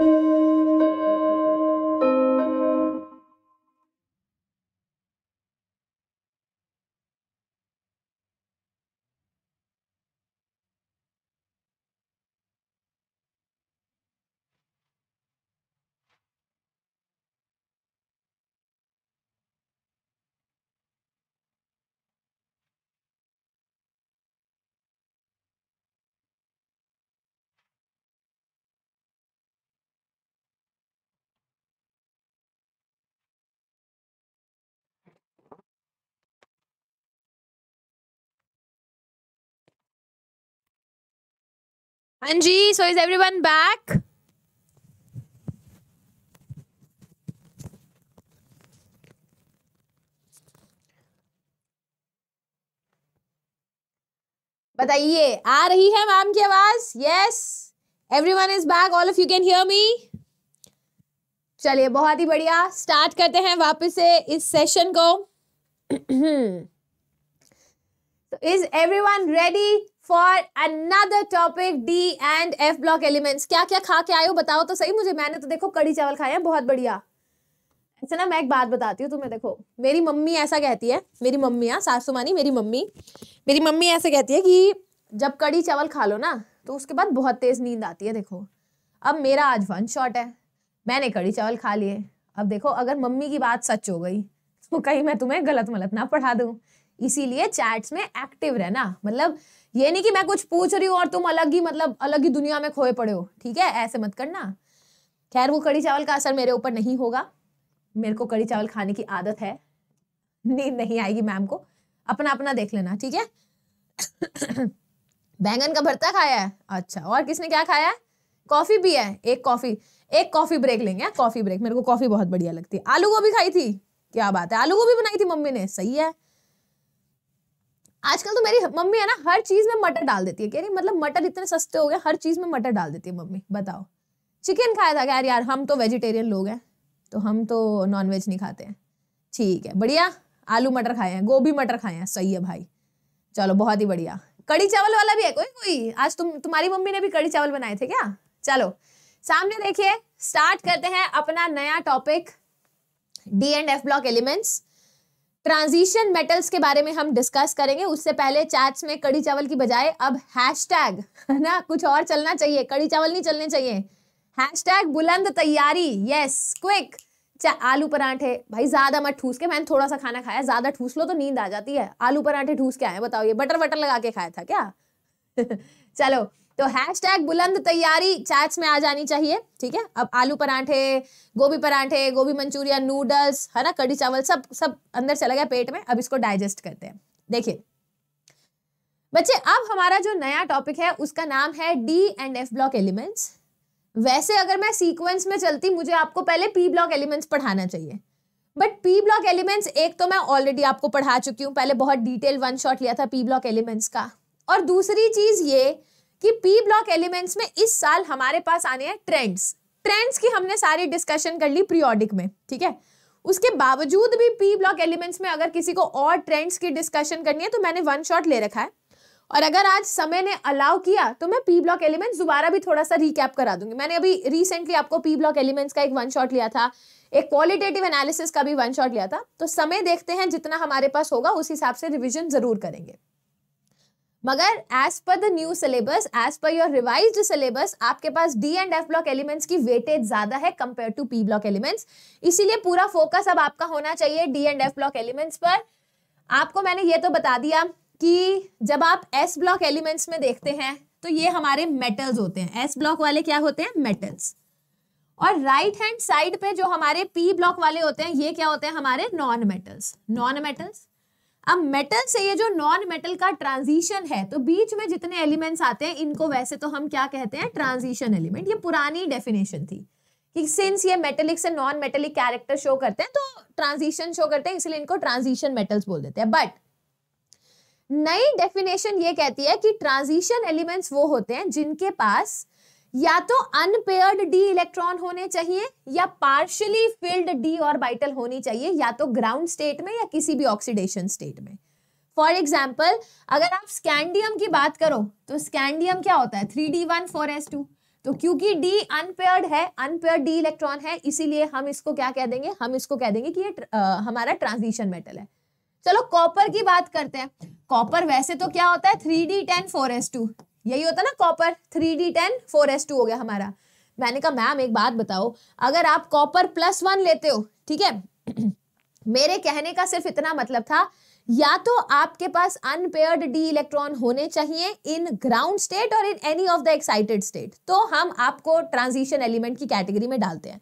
Thank you. हाँ जी सो इज एवरीवन बैक बताइए आ रही है मैम की आवाज yes everyone is back all of you can hear me चलिए बहुत ही बढ़िया स्टार्ट करते हैं वापस से इस सेशन को तो is everyone ready for another topic d and F block elements क्या क्या खा के आए हो बताओ तो सही मुझे मैंने तो देखो कड़ी चावल खाए हैं बहुत बढ़िया अच्छा ना मैं एक बात बताती हूँ तुम्हें देखो मेरी मम्मी ऐसा कहती है मेरी मम्मी हाँ सासू मानी मेरी मम्मी मेरी मम्मी ऐसे कहती है कि जब कड़ी चावल खा लो ना तो उसके बाद बहुत तेज़ नींद आती है देखो अब मेरा आज वन शॉट है मैंने कड़ी चावल खा लिए अब देखो अगर मम्मी की बात सच हो गई तो कहीं मैं तुम्हें गलत मलत ना पढ़ा दूँ इसीलिए चैट्स में एक्टिव रहना मतलब ये नहीं कि मैं कुछ पूछ रही हूँ और तुम अलग ही मतलब अलग ही दुनिया में खोए पड़े हो ठीक है ऐसे मत करना खैर वो कड़ी चावल का असर मेरे ऊपर नहीं होगा मेरे को कड़ी चावल खाने की आदत है नींद नहीं आएगी मैम को अपना अपना देख लेना ठीक है बैंगन का भरता खाया है अच्छा और किसने क्या खाया है कॉफी भी है एक कॉफी एक कॉफी ब्रेक लेंगे हाँ, कॉफी ब्रेक मेरे को कॉफी बहुत बढ़िया लगती है आलू गोभी खाई थी क्या बात है आलू गोभी बनाई थी मम्मी ने सही है आजकल तो मेरी मम्मी है ना हर चीज में मटर डाल देती है कह रही मतलब मटर इतने सस्ते हो गए हर चीज में मटर डाल देती है मम्मी बताओ चिकन खाया था यार यार हम तो वेजिटेरियन लोग हैं तो हम तो नॉन वेज नहीं खाते हैं ठीक है बढ़िया आलू मटर खाए हैं गोभी मटर खाए हैं सही है भाई चलो बहुत ही बढ़िया कड़ी चावल वाला भी है कोई कोई आज तुम तुम्हारी मम्मी ने भी कड़ी चावल बनाए थे क्या चलो सामने देखिए स्टार्ट करते हैं अपना नया topic d and F block elements transition metals के बारे में हम डिस्कस करेंगे उससे पहले चैट्स में कड़ी चावल की बजाय अब हैश टैग है ना कुछ और चलना चाहिए कड़ी चावल नहीं चलने चाहिए हैश टैग बुलंद तैयारी यस क्विक आलू पराठे भाई ज्यादा मत ठूस के मैंने थोड़ा सा खाना खाया ज्यादा ठूस लो तो नींद आ जाती है आलू पराठे ठूस के आए बताओ ये बटर वटर लगा के खाया था क्या चलो तो टैग बुलंद तैयारी चैट्स में आ जानी चाहिए ठीक है अब आलू पराठे गोभी पराठे गोभी मंचूरिया नूडल्स है ना कड़ी चावल सब सब अंदर चला गया पेट में अब इसको डाइजेस्ट करते हैं देखिए बच्चे अब हमारा जो नया टॉपिक है उसका नाम है d and F block elements वैसे अगर मैं सीक्वेंस में चलती मुझे आपको पहले पी ब्लॉक एलिमेंट्स पढ़ाना चाहिए बट पी ब्लॉक एलिमेंट्स एक तो मैं ऑलरेडी आपको पढ़ा चुकी हूँ पहले बहुत डिटेल वन शॉट लिया था पी ब्लॉक एलिमेंट्स का और दूसरी चीज़ ये कि पी ब्लॉक एलिमेंट्स में इस साल हमारे पास आने हैं ट्रेंड्स ट्रेंड्स की हमने सारी डिस्कशन कर ली प्रियोडिक में ठीक है उसके बावजूद भी पी ब्लॉक एलिमेंट्स में अगर किसी को और ट्रेंड्स की डिस्कशन करनी है तो मैंने वन शॉट ले रखा है और अगर आज समय ने अलाउ किया तो मैं पी ब्लॉक एलिमेंट्स दोबारा भी थोड़ा सा रिकैप करा दूंगी मैंने अभी रिसेंटली आपको पी ब्लॉक एलिमेंट्स का एक वन शॉट लिया था एक क्वालिटेटिव एनालिसिस का भी वन शॉट लिया था तो समय देखते हैं जितना हमारे पास होगा उस हिसाब से रिविजन जरूर करेंगे मगर as per the new syllabus as per your revise syllabus आपके पास D and F block elements की वेटेज ज्यादा है compare to p block elements इसीलिए पूरा फोकस अब आपका होना चाहिए d and F block elements पर आपको मैंने ये तो बता दिया कि जब आप एस ब्लॉक एलिमेंट्स में देखते हैं तो ये हमारे मेटल्स होते हैं एस ब्लॉक वाले क्या होते हैं मेटल्स और राइट हैंड साइड पे जो हमारे पी ब्लॉक वाले होते हैं ये क्या होते हैं हमारे नॉन मेटल्स नॉन मेटल्स अब मेटल से ये जो नॉन मेटल का ट्रांजिशन है तो बीच में जितने एलिमेंट्स आते हैं इनको वैसे तो हम क्या कहते हैं ट्रांजिशन एलिमेंट ये पुरानी डेफिनेशन थी कि सिंस ये मेटलिक से नॉन मेटलिक कैरेक्टर शो करते हैं तो ट्रांजिशन शो करते हैं इसलिए इनको ट्रांजिशन मेटल्स बोल देते हैं बट नई डेफिनेशन ये कहती है कि ट्रांजिशन एलिमेंट्स वो होते हैं जिनके पास या तो अनपेयर्ड डी इलेक्ट्रॉन होने चाहिए या पार्शियली फिल्ड डी और बाइटल होनी चाहिए या तो ग्राउंड स्टेट में या किसी भी ऑक्सीडेशन स्टेट में फॉर एग्जाम्पल अगर आप स्कैंडियम की बात करो तो स्कैंडियम क्या होता है three d one four S two तो क्योंकि डी अनपेयर्ड है अनपेयर्ड डी इलेक्ट्रॉन है इसीलिए हम इसको क्या कह देंगे हम इसको कह देंगे कि ये आ, हमारा ट्रांजिशन मेटल है चलो कॉपर की बात करते हैं कॉपर वैसे तो क्या होता है three D ten four S two यही होता ना copper three D ten four S two हो गया हमारा मैंने कहा मैम एक बात बताओ अगर आप कॉपर प्लस वन लेते हो ठीक है मेरे कहने का सिर्फ इतना मतलब था या तो आपके पास अनपेयर्ड डी इलेक्ट्रॉन होने चाहिए इन ग्राउंड स्टेट और in any of the excited state तो हम आपको ट्रांजिशन एलिमेंट की कैटेगरी में डालते हैं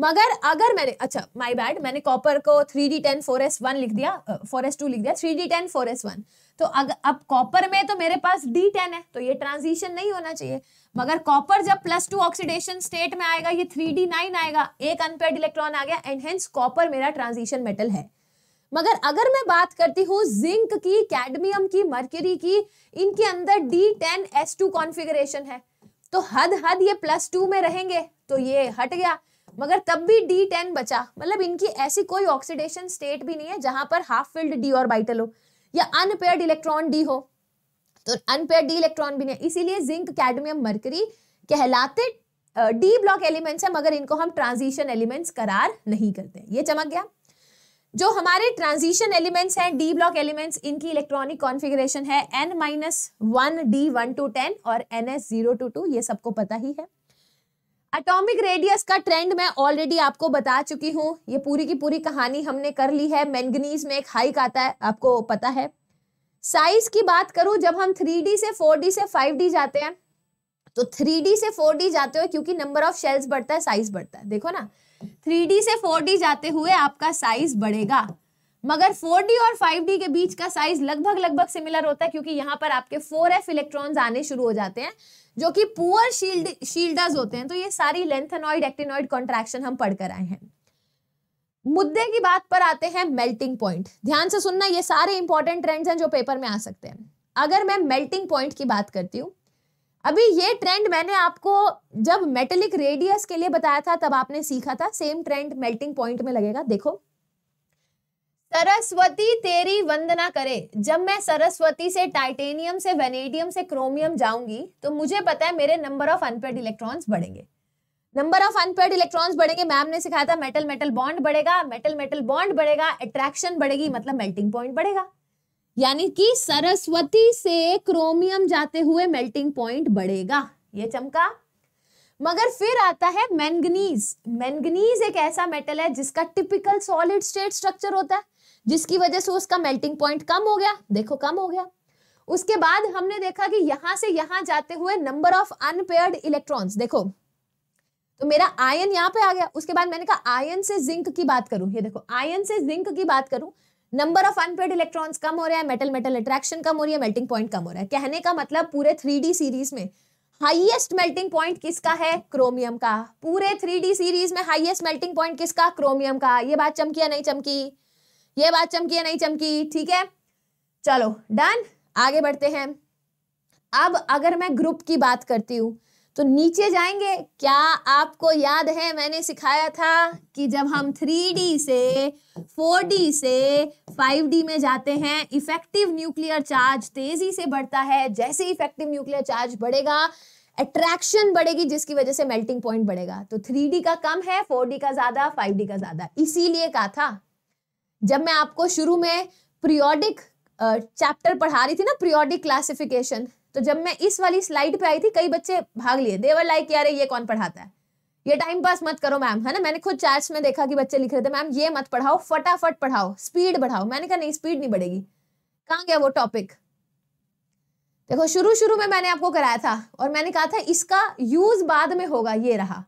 मगर अगर मैंने अच्छा माय बैड मैंने कॉपर को three D ten four S one लिख दिया फोर एस टू लिख दिया three D ten four S one तो अगर अब कॉपर में तो मेरे पास डी टेन है तो ये ट्रांजिशन नहीं होना चाहिए मगर कॉपर जब प्लस टू ऑक्सीडेशन स्टेट में आएगा ये थ्री डी नाइन आएगा एक अनपेड इलेक्ट्रॉन आ गया एंड हेंस कॉपर मेरा ट्रांजिशन मेटल है मगर अगर मैं बात करती हूँ जिंक की कैडमियम की मर्क्यूरी की इनके अंदर d ten s two configuration है तो हद हद ये प्लस टू में रहेंगे तो ये हट गया मगर तब भी डी टेन बचा मतलब इनकी ऐसी कोई ऑक्सीडेशन स्टेट भी नहीं है जहां पर हाफ फिल्ड डी और बाइटल हो या अनपेयर्ड इलेक्ट्रॉन डी हो तो अनपेयर डी इलेक्ट्रॉन भी नहीं इसीलिए जिंक कैडमियम मरकरी कहलाते डी ब्लॉक एलिमेंट्स है मगर इनको हम ट्रांजिशन एलिमेंट्स करार नहीं करते ये चमक गया जो हमारे ट्रांजिशन एलिमेंट्स हैं डी ब्लॉक एलिमेंट्स इनकी इलेक्ट्रॉनिक कॉन्फिग्रेशन है n minus one d one to ten और n s zero to two ये सबको पता ही है एटॉमिक रेडियस का ट्रेंड मैं ऑलरेडी आपको बता चुकी हूँ ये पूरी की पूरी कहानी हमने कर ली है मैंगनीज में एक हाइक आता है आपको पता है साइज की बात करूं जब हम थ्री से फोर से फाइव जाते हैं तो थ्री से फोर जाते हुए क्योंकि नंबर ऑफ शेल्स बढ़ता है साइज बढ़ता है देखो ना थ्री से फोर जाते हुए आपका साइज बढ़ेगा मगर 4D और 5D के बीच का साइज लगभग लगभग सिमिलर होता है क्योंकि यहाँ पर आपके 4F इलेक्ट्रॉन्स आने शुरू हो जाते हैं जो कि पुअर शील्ड शील्डर्स होते हैं तो ये सारी लेंथेनॉइड एक्टिनॉइड कॉन्ट्रैक्शन हम पढ़कर आए हैं मुद्दे की बात पर आते हैं मेल्टिंग पॉइंट ध्यान से सुनना ये सारे इंपॉर्टेंट ट्रेंड्स हैं जो पेपर में आ सकते हैं अगर मैं मेल्टिंग पॉइंट की बात करती हूँ अभी ये ट्रेंड मैंने आपको जब मेटेलिक रेडियस के लिए बताया था तब आपने सीखा था सेम ट्रेंड मेल्टिंग पॉइंट में लगेगा देखो सरस्वती तेरी वंदना करे जब मैं सरस्वती से टाइटेनियम से वेनेडियम से क्रोमियम जाऊंगी तो मुझे पता है मेरे नंबर ऑफ अनपेड इलेक्ट्रॉन्स बढ़ेंगे नंबर ऑफ अनपेड इलेक्ट्रॉन्स बढ़ेंगे मैम ने सिखाया था मेटल मेटल बॉन्ड बढ़ेगा मेटल मेटल बॉन्ड बढ़ेगा अट्रैक्शन बढ़ेगी मतलब मेल्टिंग पॉइंट बढ़ेगा यानी कि सरस्वती से क्रोमियम जाते हुए मेल्टिंग पॉइंट बढ़ेगा ये चमका मगर फिर आता है मैंगनीज मैंगनीज एक ऐसा मेटल है जिसका टिपिकल सॉलिड स्टेट स्ट्रक्चर होता है जिसकी वजह से उसका मेल्टिंग पॉइंट कम हो गया देखो कम हो गया उसके बाद हमने देखा कि यहां से यहां जाते हुए नंबर ऑफ अनपेयर्ड इलेक्ट्रॉन्स देखो तो मेरा आयन यहाँ पे आ गया उसके बाद मैंने कहा आयन से जिंक की बात करूं ये देखो आयन से जिंक की बात करूं नंबर ऑफ अनपेड इलेक्ट्रॉन्स कम हो रहा है मेटल मेटल अट्रैक्शन कम हो रही है मेल्टिंग पॉइंट कम हो रहा है कहने का मतलब पूरे थ्री सीरीज में हाईएस्ट मेल्टिंग पॉइंट किसका है क्रोमियम का पूरे थ्री सीरीज में हाइएस्ट मेल्टिंग पॉइंट किसका क्रोमियम का ये बात चमकी या नहीं चमकी ये बात चमकी या नहीं चमकी ठीक है चलो डन आगे बढ़ते हैं अब अगर मैं ग्रुप की बात करती हूँ तो नीचे जाएंगे क्या आपको याद है मैंने सिखाया था कि जब हम 3D से 4D से 5D में जाते हैं इफेक्टिव न्यूक्लियर चार्ज तेजी से बढ़ता है जैसे इफेक्टिव न्यूक्लियर चार्ज बढ़ेगा अट्रैक्शन बढ़ेगी जिसकी वजह से मेल्टिंग पॉइंट बढ़ेगा तो 3D का कम है 4D का ज्यादा 5D का ज्यादा इसीलिए कहा था जब मैं आपको शुरू में प्रियोडिक चैप्टर पढ़ा रही थी ना प्रियोडिक क्लासिफिकेशन तो जब मैं इस वाली स्लाइड पे आई थी कई बच्चे भाग लिए देवर लाइक यार ये कौन पढ़ाता है ये टाइम पास मत करो मैम है ना मैंने खुद चार्ट्स में देखा कि बच्चे लिख रहे थे मैम ये मत पढ़ाओ फटाफट पढ़ाओ स्पीड बढ़ाओ मैंने कहा नहीं स्पीड नहीं बढ़ेगी कहाँ गया वो टॉपिक देखो शुरू शुरू में मैंने आपको कराया था और मैंने कहा था इसका यूज बाद में होगा ये रहा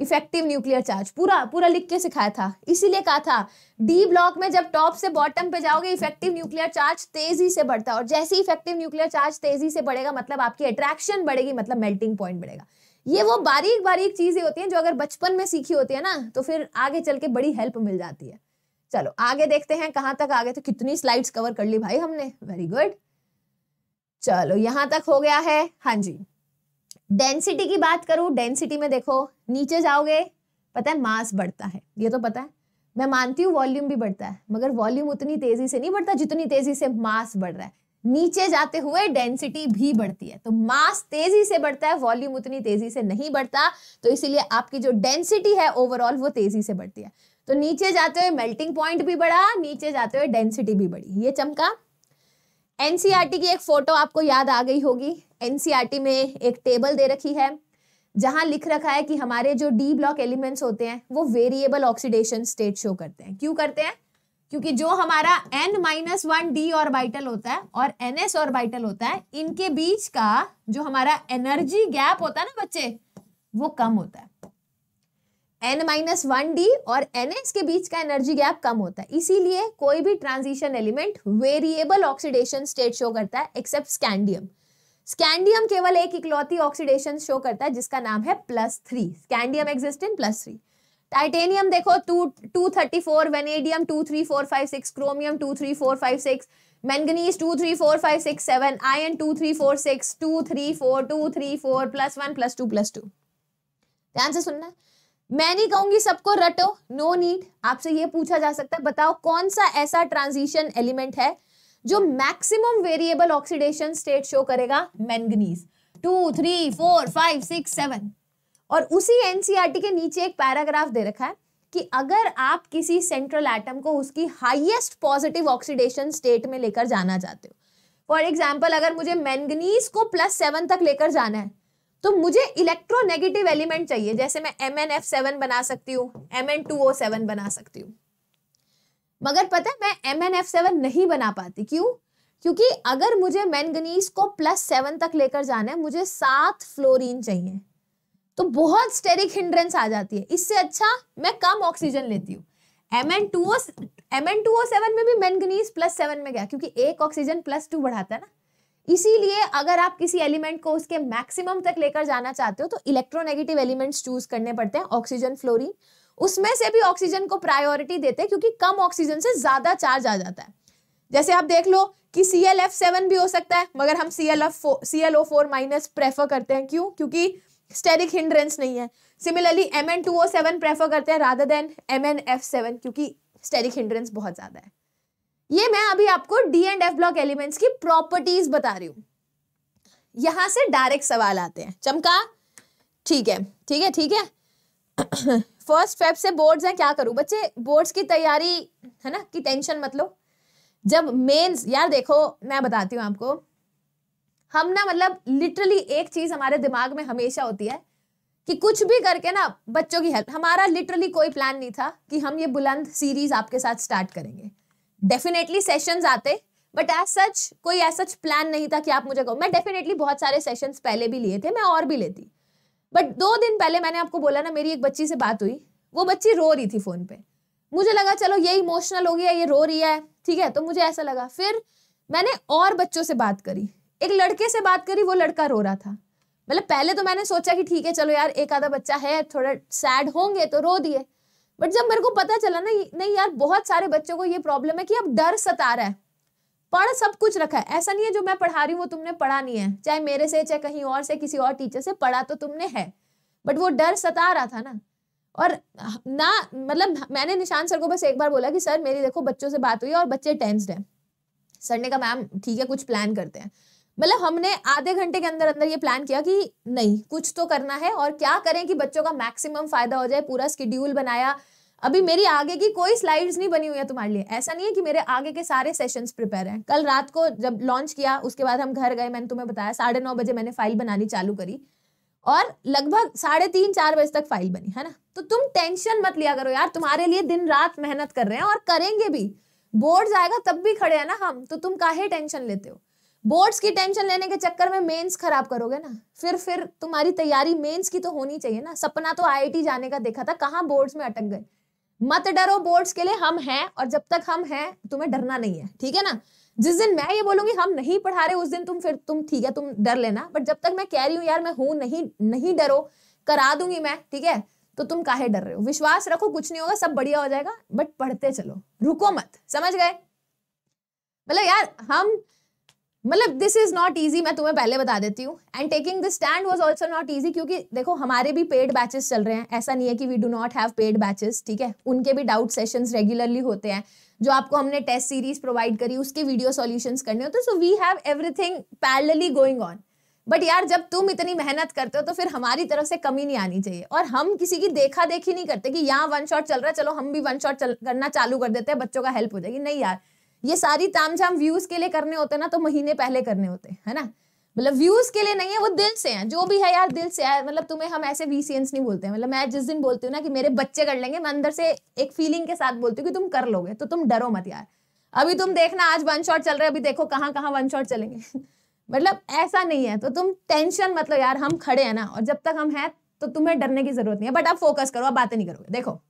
इफेक्टिव न्यूक्लियर चार्ज पूरा पूरा लिख के सिखाया था इसीलिए कहा था डी ब्लॉक में जब टॉप से बॉटम पे जाओगे इफेक्टिव न्यूक्लियर चार्ज तेजी से बढ़ता है और जैसे ही इफेक्टिव न्यूक्लियर चार्ज तेजी से बढ़ेगा मतलब आपकी अट्रैक्शन बढ़ेगी मतलब मेल्टिंग पॉइंट बढ़ेगा ये वो बारीक बारीक चीजें होती हैं जो अगर बचपन में सीखी होती है ना तो फिर आगे चल के बड़ी हेल्प मिल जाती है चलो आगे देखते हैं कहाँ तक आगे तो कितनी स्लाइड्स कवर कर ली भाई हमने वेरी गुड चलो यहां तक हो गया है हाँ जी डेंसिटी की बात करूं डेंसिटी में देखो नीचे जाओगे पता है मास बढ़ता है ये तो पता है मैं मानती हूँ वॉल्यूम भी बढ़ता है मगर वॉल्यूम उतनी तेजी से नहीं बढ़ता जितनी तेजी से मास बढ़ रहा है नीचे जाते हुए डेंसिटी भी बढ़ती है तो मास तेजी से बढ़ता है वॉल्यूम उतनी तेजी से नहीं बढ़ता तो इसीलिए आपकी जो डेंसिटी है ओवरऑल वो तेजी से बढ़ती है तो नीचे जाते हुए मेल्टिंग पॉइंट भी बढ़ा नीचे जाते हुए डेंसिटी भी बढ़ी ये चमका एनसीईआरटी e की एक फोटो आपको याद आ गई होगी एनसीईआरटी e में एक टेबल दे रखी है जहां लिख रखा है कि हमारे जो डी ब्लॉक एलिमेंट्स होते हैं वो वेरिएबल ऑक्सीडेशन स्टेट शो करते हैं क्यों करते हैं क्योंकि जो हमारा n minus one d orbital होता है और एन एस ऑर्बिटल होता है इनके बीच का जो हमारा एनर्जी गैप होता है ना बच्चे वो कम होता है एन माइनस वन डी और एन एस के बीच का एनर्जी गैप कम होता है इसीलिए कोई भी transition element variable oxidation state show करता है एक्सेप्ट स्कैंडियम स्कैंडियम केवल एक इकलौती ऑक्सीडेशन शो करता है जिसका नाम है plus three scandium exist plus three titanium देखो two two thirty four vanadium two three four five six chromium two three four five six manganese two three four five six seven iron two three four six two three four two three four plus one plus two plus two ध्यान से सुनना है मैं नहीं कहूंगी सबको रटो no need आपसे ये पूछा जा सकता है बताओ कौन सा ऐसा ट्रांजिशन एलिमेंट है जो maximum variable oxidation state show करेगा manganese two three four five six seven और उसी एनसीआरटी e के नीचे एक पैराग्राफ दे रखा है कि अगर आप किसी सेंट्रल एटम को उसकी हाईएस्ट पॉजिटिव ऑक्सीडेशन स्टेट में लेकर जाना चाहते हो फॉर एग्जाम्पल अगर मुझे मैंगनीज को प्लस सेवन तक लेकर जाना है तो मुझे इलेक्ट्रोनेगेटिव एलिमेंट चाहिए जैसे मैं एम एन एफ सेवन बना सकती हूँ M N two O seven बना सकती हूँ मगर पता है मैं एम एन एफ सेवन नहीं बना पाती क्यों क्योंकि अगर मुझे मैंगनीज को प्लस सेवन तक लेकर जाना है मुझे सात फ्लोरीन चाहिए तो बहुत स्टेरिक हिंड्रेंस आ जाती है इससे अच्छा मैं कम ऑक्सीजन लेती हूँ M N two O seven में भी मैंगनीज प्लस सेवन में गया क्योंकि एक ऑक्सीजन प्लस टू बढ़ाता है ना इसीलिए अगर आप किसी एलिमेंट को उसके मैक्सिमम तक लेकर जाना चाहते हो तो इलेक्ट्रोनेगेटिव एलिमेंट्स चूज करने पड़ते हैं ऑक्सीजन फ्लोरीन उसमें से भी ऑक्सीजन को प्रायोरिटी देते हैं क्योंकि कम ऑक्सीजन से ज्यादा चार्ज आ जाता है जैसे आप देख लो कि सी एल एफ सेवन भी हो सकता है मगर हम C L F C L O four minus prefer करते हैं क्यों क्योंकि स्टेरिक हिंड्रेंस नहीं है similarly M N two O seven prefer करते हैं rather than M N F seven क्योंकि स्टेरिक हिंड्रेंस बहुत ज्यादा है ये मैं अभी आपको d and F block elements की प्रॉपर्टीज बता रही हूं यहां से डायरेक्ट सवाल आते हैं चमका ठीक है ठीक है ठीक है फर्स्ट फेब से बोर्ड्स हैं क्या करूं बच्चे बोर्ड्स की तैयारी है ना कि टेंशन मत लो जब मेंस यार देखो मैं बताती हूँ आपको हम ना मतलब लिटरली एक चीज हमारे दिमाग में हमेशा होती है कि कुछ भी करके ना बच्चों की हेल्प हमारा लिटरली कोई प्लान नहीं था कि हम ये बुलंद सीरीज आपके साथ स्टार्ट करेंगे डेफिनेटली सेशन आते बट एज सच कोई एज सच प्लान नहीं था कि आप मुझे कहो मैं डेफिनेटली बहुत सारे सेशन पहले भी लिए थे मैं और भी लेती बट दो दिन पहले मैंने आपको बोला ना मेरी एक बच्ची से बात हुई वो बच्ची रो रही थी फ़ोन पे मुझे लगा चलो ये इमोशनल हो गया ये रो रही है ठीक है तो मुझे ऐसा लगा फिर मैंने और बच्चों से बात करी एक लड़के से बात करी वो लड़का रो रहा था मतलब पहले तो मैंने सोचा कि ठीक है चलो यार एक आधा बच्चा है थोड़ा सैड होंगे तो रो दिए बट जब मेरे को पता चला ना नहीं यार बहुत सारे बच्चों को ये प्रॉब्लम है कि अब डर सता रहा है पढ़ सब कुछ रखा है ऐसा नहीं है जो मैं पढ़ा रही हूँ वो तुमने पढ़ा नहीं है चाहे मेरे से चाहे कहीं और से किसी और टीचर से पढ़ा तो तुमने है बट वो डर सता रहा था ना और ना मतलब मैंने निशान सर को बस एक बार बोला कि सर मेरी देखो बच्चों से बात हुई और बच्चे टेंस्ड हैं सर ने कहा मैम ठीक है कुछ प्लान करते हैं मतलब हमने आधे घंटे के अंदर अंदर ये प्लान किया कि नहीं कुछ तो करना है और क्या करें कि बच्चों का मैक्सिमम फायदा हो जाए पूरा स्कीड्यूल बनाया अभी मेरी आगे की कोई स्लाइड्स नहीं बनी हुई है तुम्हारे लिए ऐसा नहीं है कि मेरे आगे के सारे सेशंस प्रिपेयर हैं कल रात को जब लॉन्च किया उसके बाद हम घर गए मैंने तुम्हें बताया साढ़े नौ बजे मैंने फाइल बनानी चालू करी और लगभग साढ़े तीन चार बजे तक फाइल बनी है ना तो तुम टेंशन मत लिया करो यार तुम्हारे लिए दिन रात मेहनत कर रहे हैं और करेंगे भी बोर्ड आएगा तब भी खड़े हैं ना हम तो तुम काहे टेंशन लेते हो बोर्ड्स की टेंशन लेने के चक्कर में मेंस खराब करोगे ना फिर फिर तुम्हारी तैयारी मेंस की तो होनी चाहिए ना सपना तो आईआईटी जाने का देखा था कहाँ बोर्ड्स में अटक गए मत डरो बोर्ड्स के लिए हम हैं और जब तक हम हैं तुम्हें डरना नहीं है ठीक है ना जिस दिन मैं ये बोलूंगी हम नहीं पढ़ा रहे उस दिन तुम फिर तुम ठीक है तुम डर लेना बट जब तक मैं कह रही हूँ यार मैं हूं नहीं नहीं डरो करा दूंगी मैं ठीक है तो तुम काहे डर रहे हो विश्वास रखो कुछ नहीं होगा सब बढ़िया हो जाएगा बट पढ़ते चलो रुको मत समझ गए मतलब यार हम मतलब दिस इज नॉट ईजी मैं तुम्हें पहले बता देती हूँ and taking the stand was also not easy क्योंकि देखो हमारे भी पेड बैचेस चल रहे हैं ऐसा नहीं है कि we do not have paid batches ठीक है उनके भी डाउट सेशंस रेगुलरली होते हैं जो आपको हमने टेस्ट सीरीज प्रोवाइड करी उसके वीडियो सॉल्यूशंस करने होते so we have everything parallelly going on but यार जब तुम इतनी मेहनत करते हो तो फिर हमारी तरफ से कमी नहीं आनी चाहिए और हम किसी की देखा देखी नहीं करते कि यहाँ वन शॉट चल रहा है चलो हम भी वन शॉट करना चालू कर देते हैं बच्चों का हेल्प हो जाएगी नहीं यार ये सारी तामझाम व्यूज के लिए करने होते ना तो महीने पहले करने होते है ना मतलब व्यूज के लिए नहीं है वो दिल से हैं जो भी है यार दिल से है मतलब तुम्हें हम ऐसे वीसीएंस नहीं बोलते मतलब मैं जिस दिन बोलती हूँ ना कि मेरे बच्चे कर लेंगे मैं अंदर से एक फीलिंग के साथ बोलती हूँ कि तुम कर लोगे तो तुम डरो मत यार अभी तुम देखना आज वन शॉट चल रहे अभी देखो कहाँ कहाँ वन शॉट चलेंगे मतलब ऐसा नहीं है तो तुम टेंशन मतलब यार हम खड़े हैं ना और जब तक हम हैं तो तुम्हें डरने की जरूरत नहीं है बट आप फोकस करो आप बातें नहीं करोगे देखो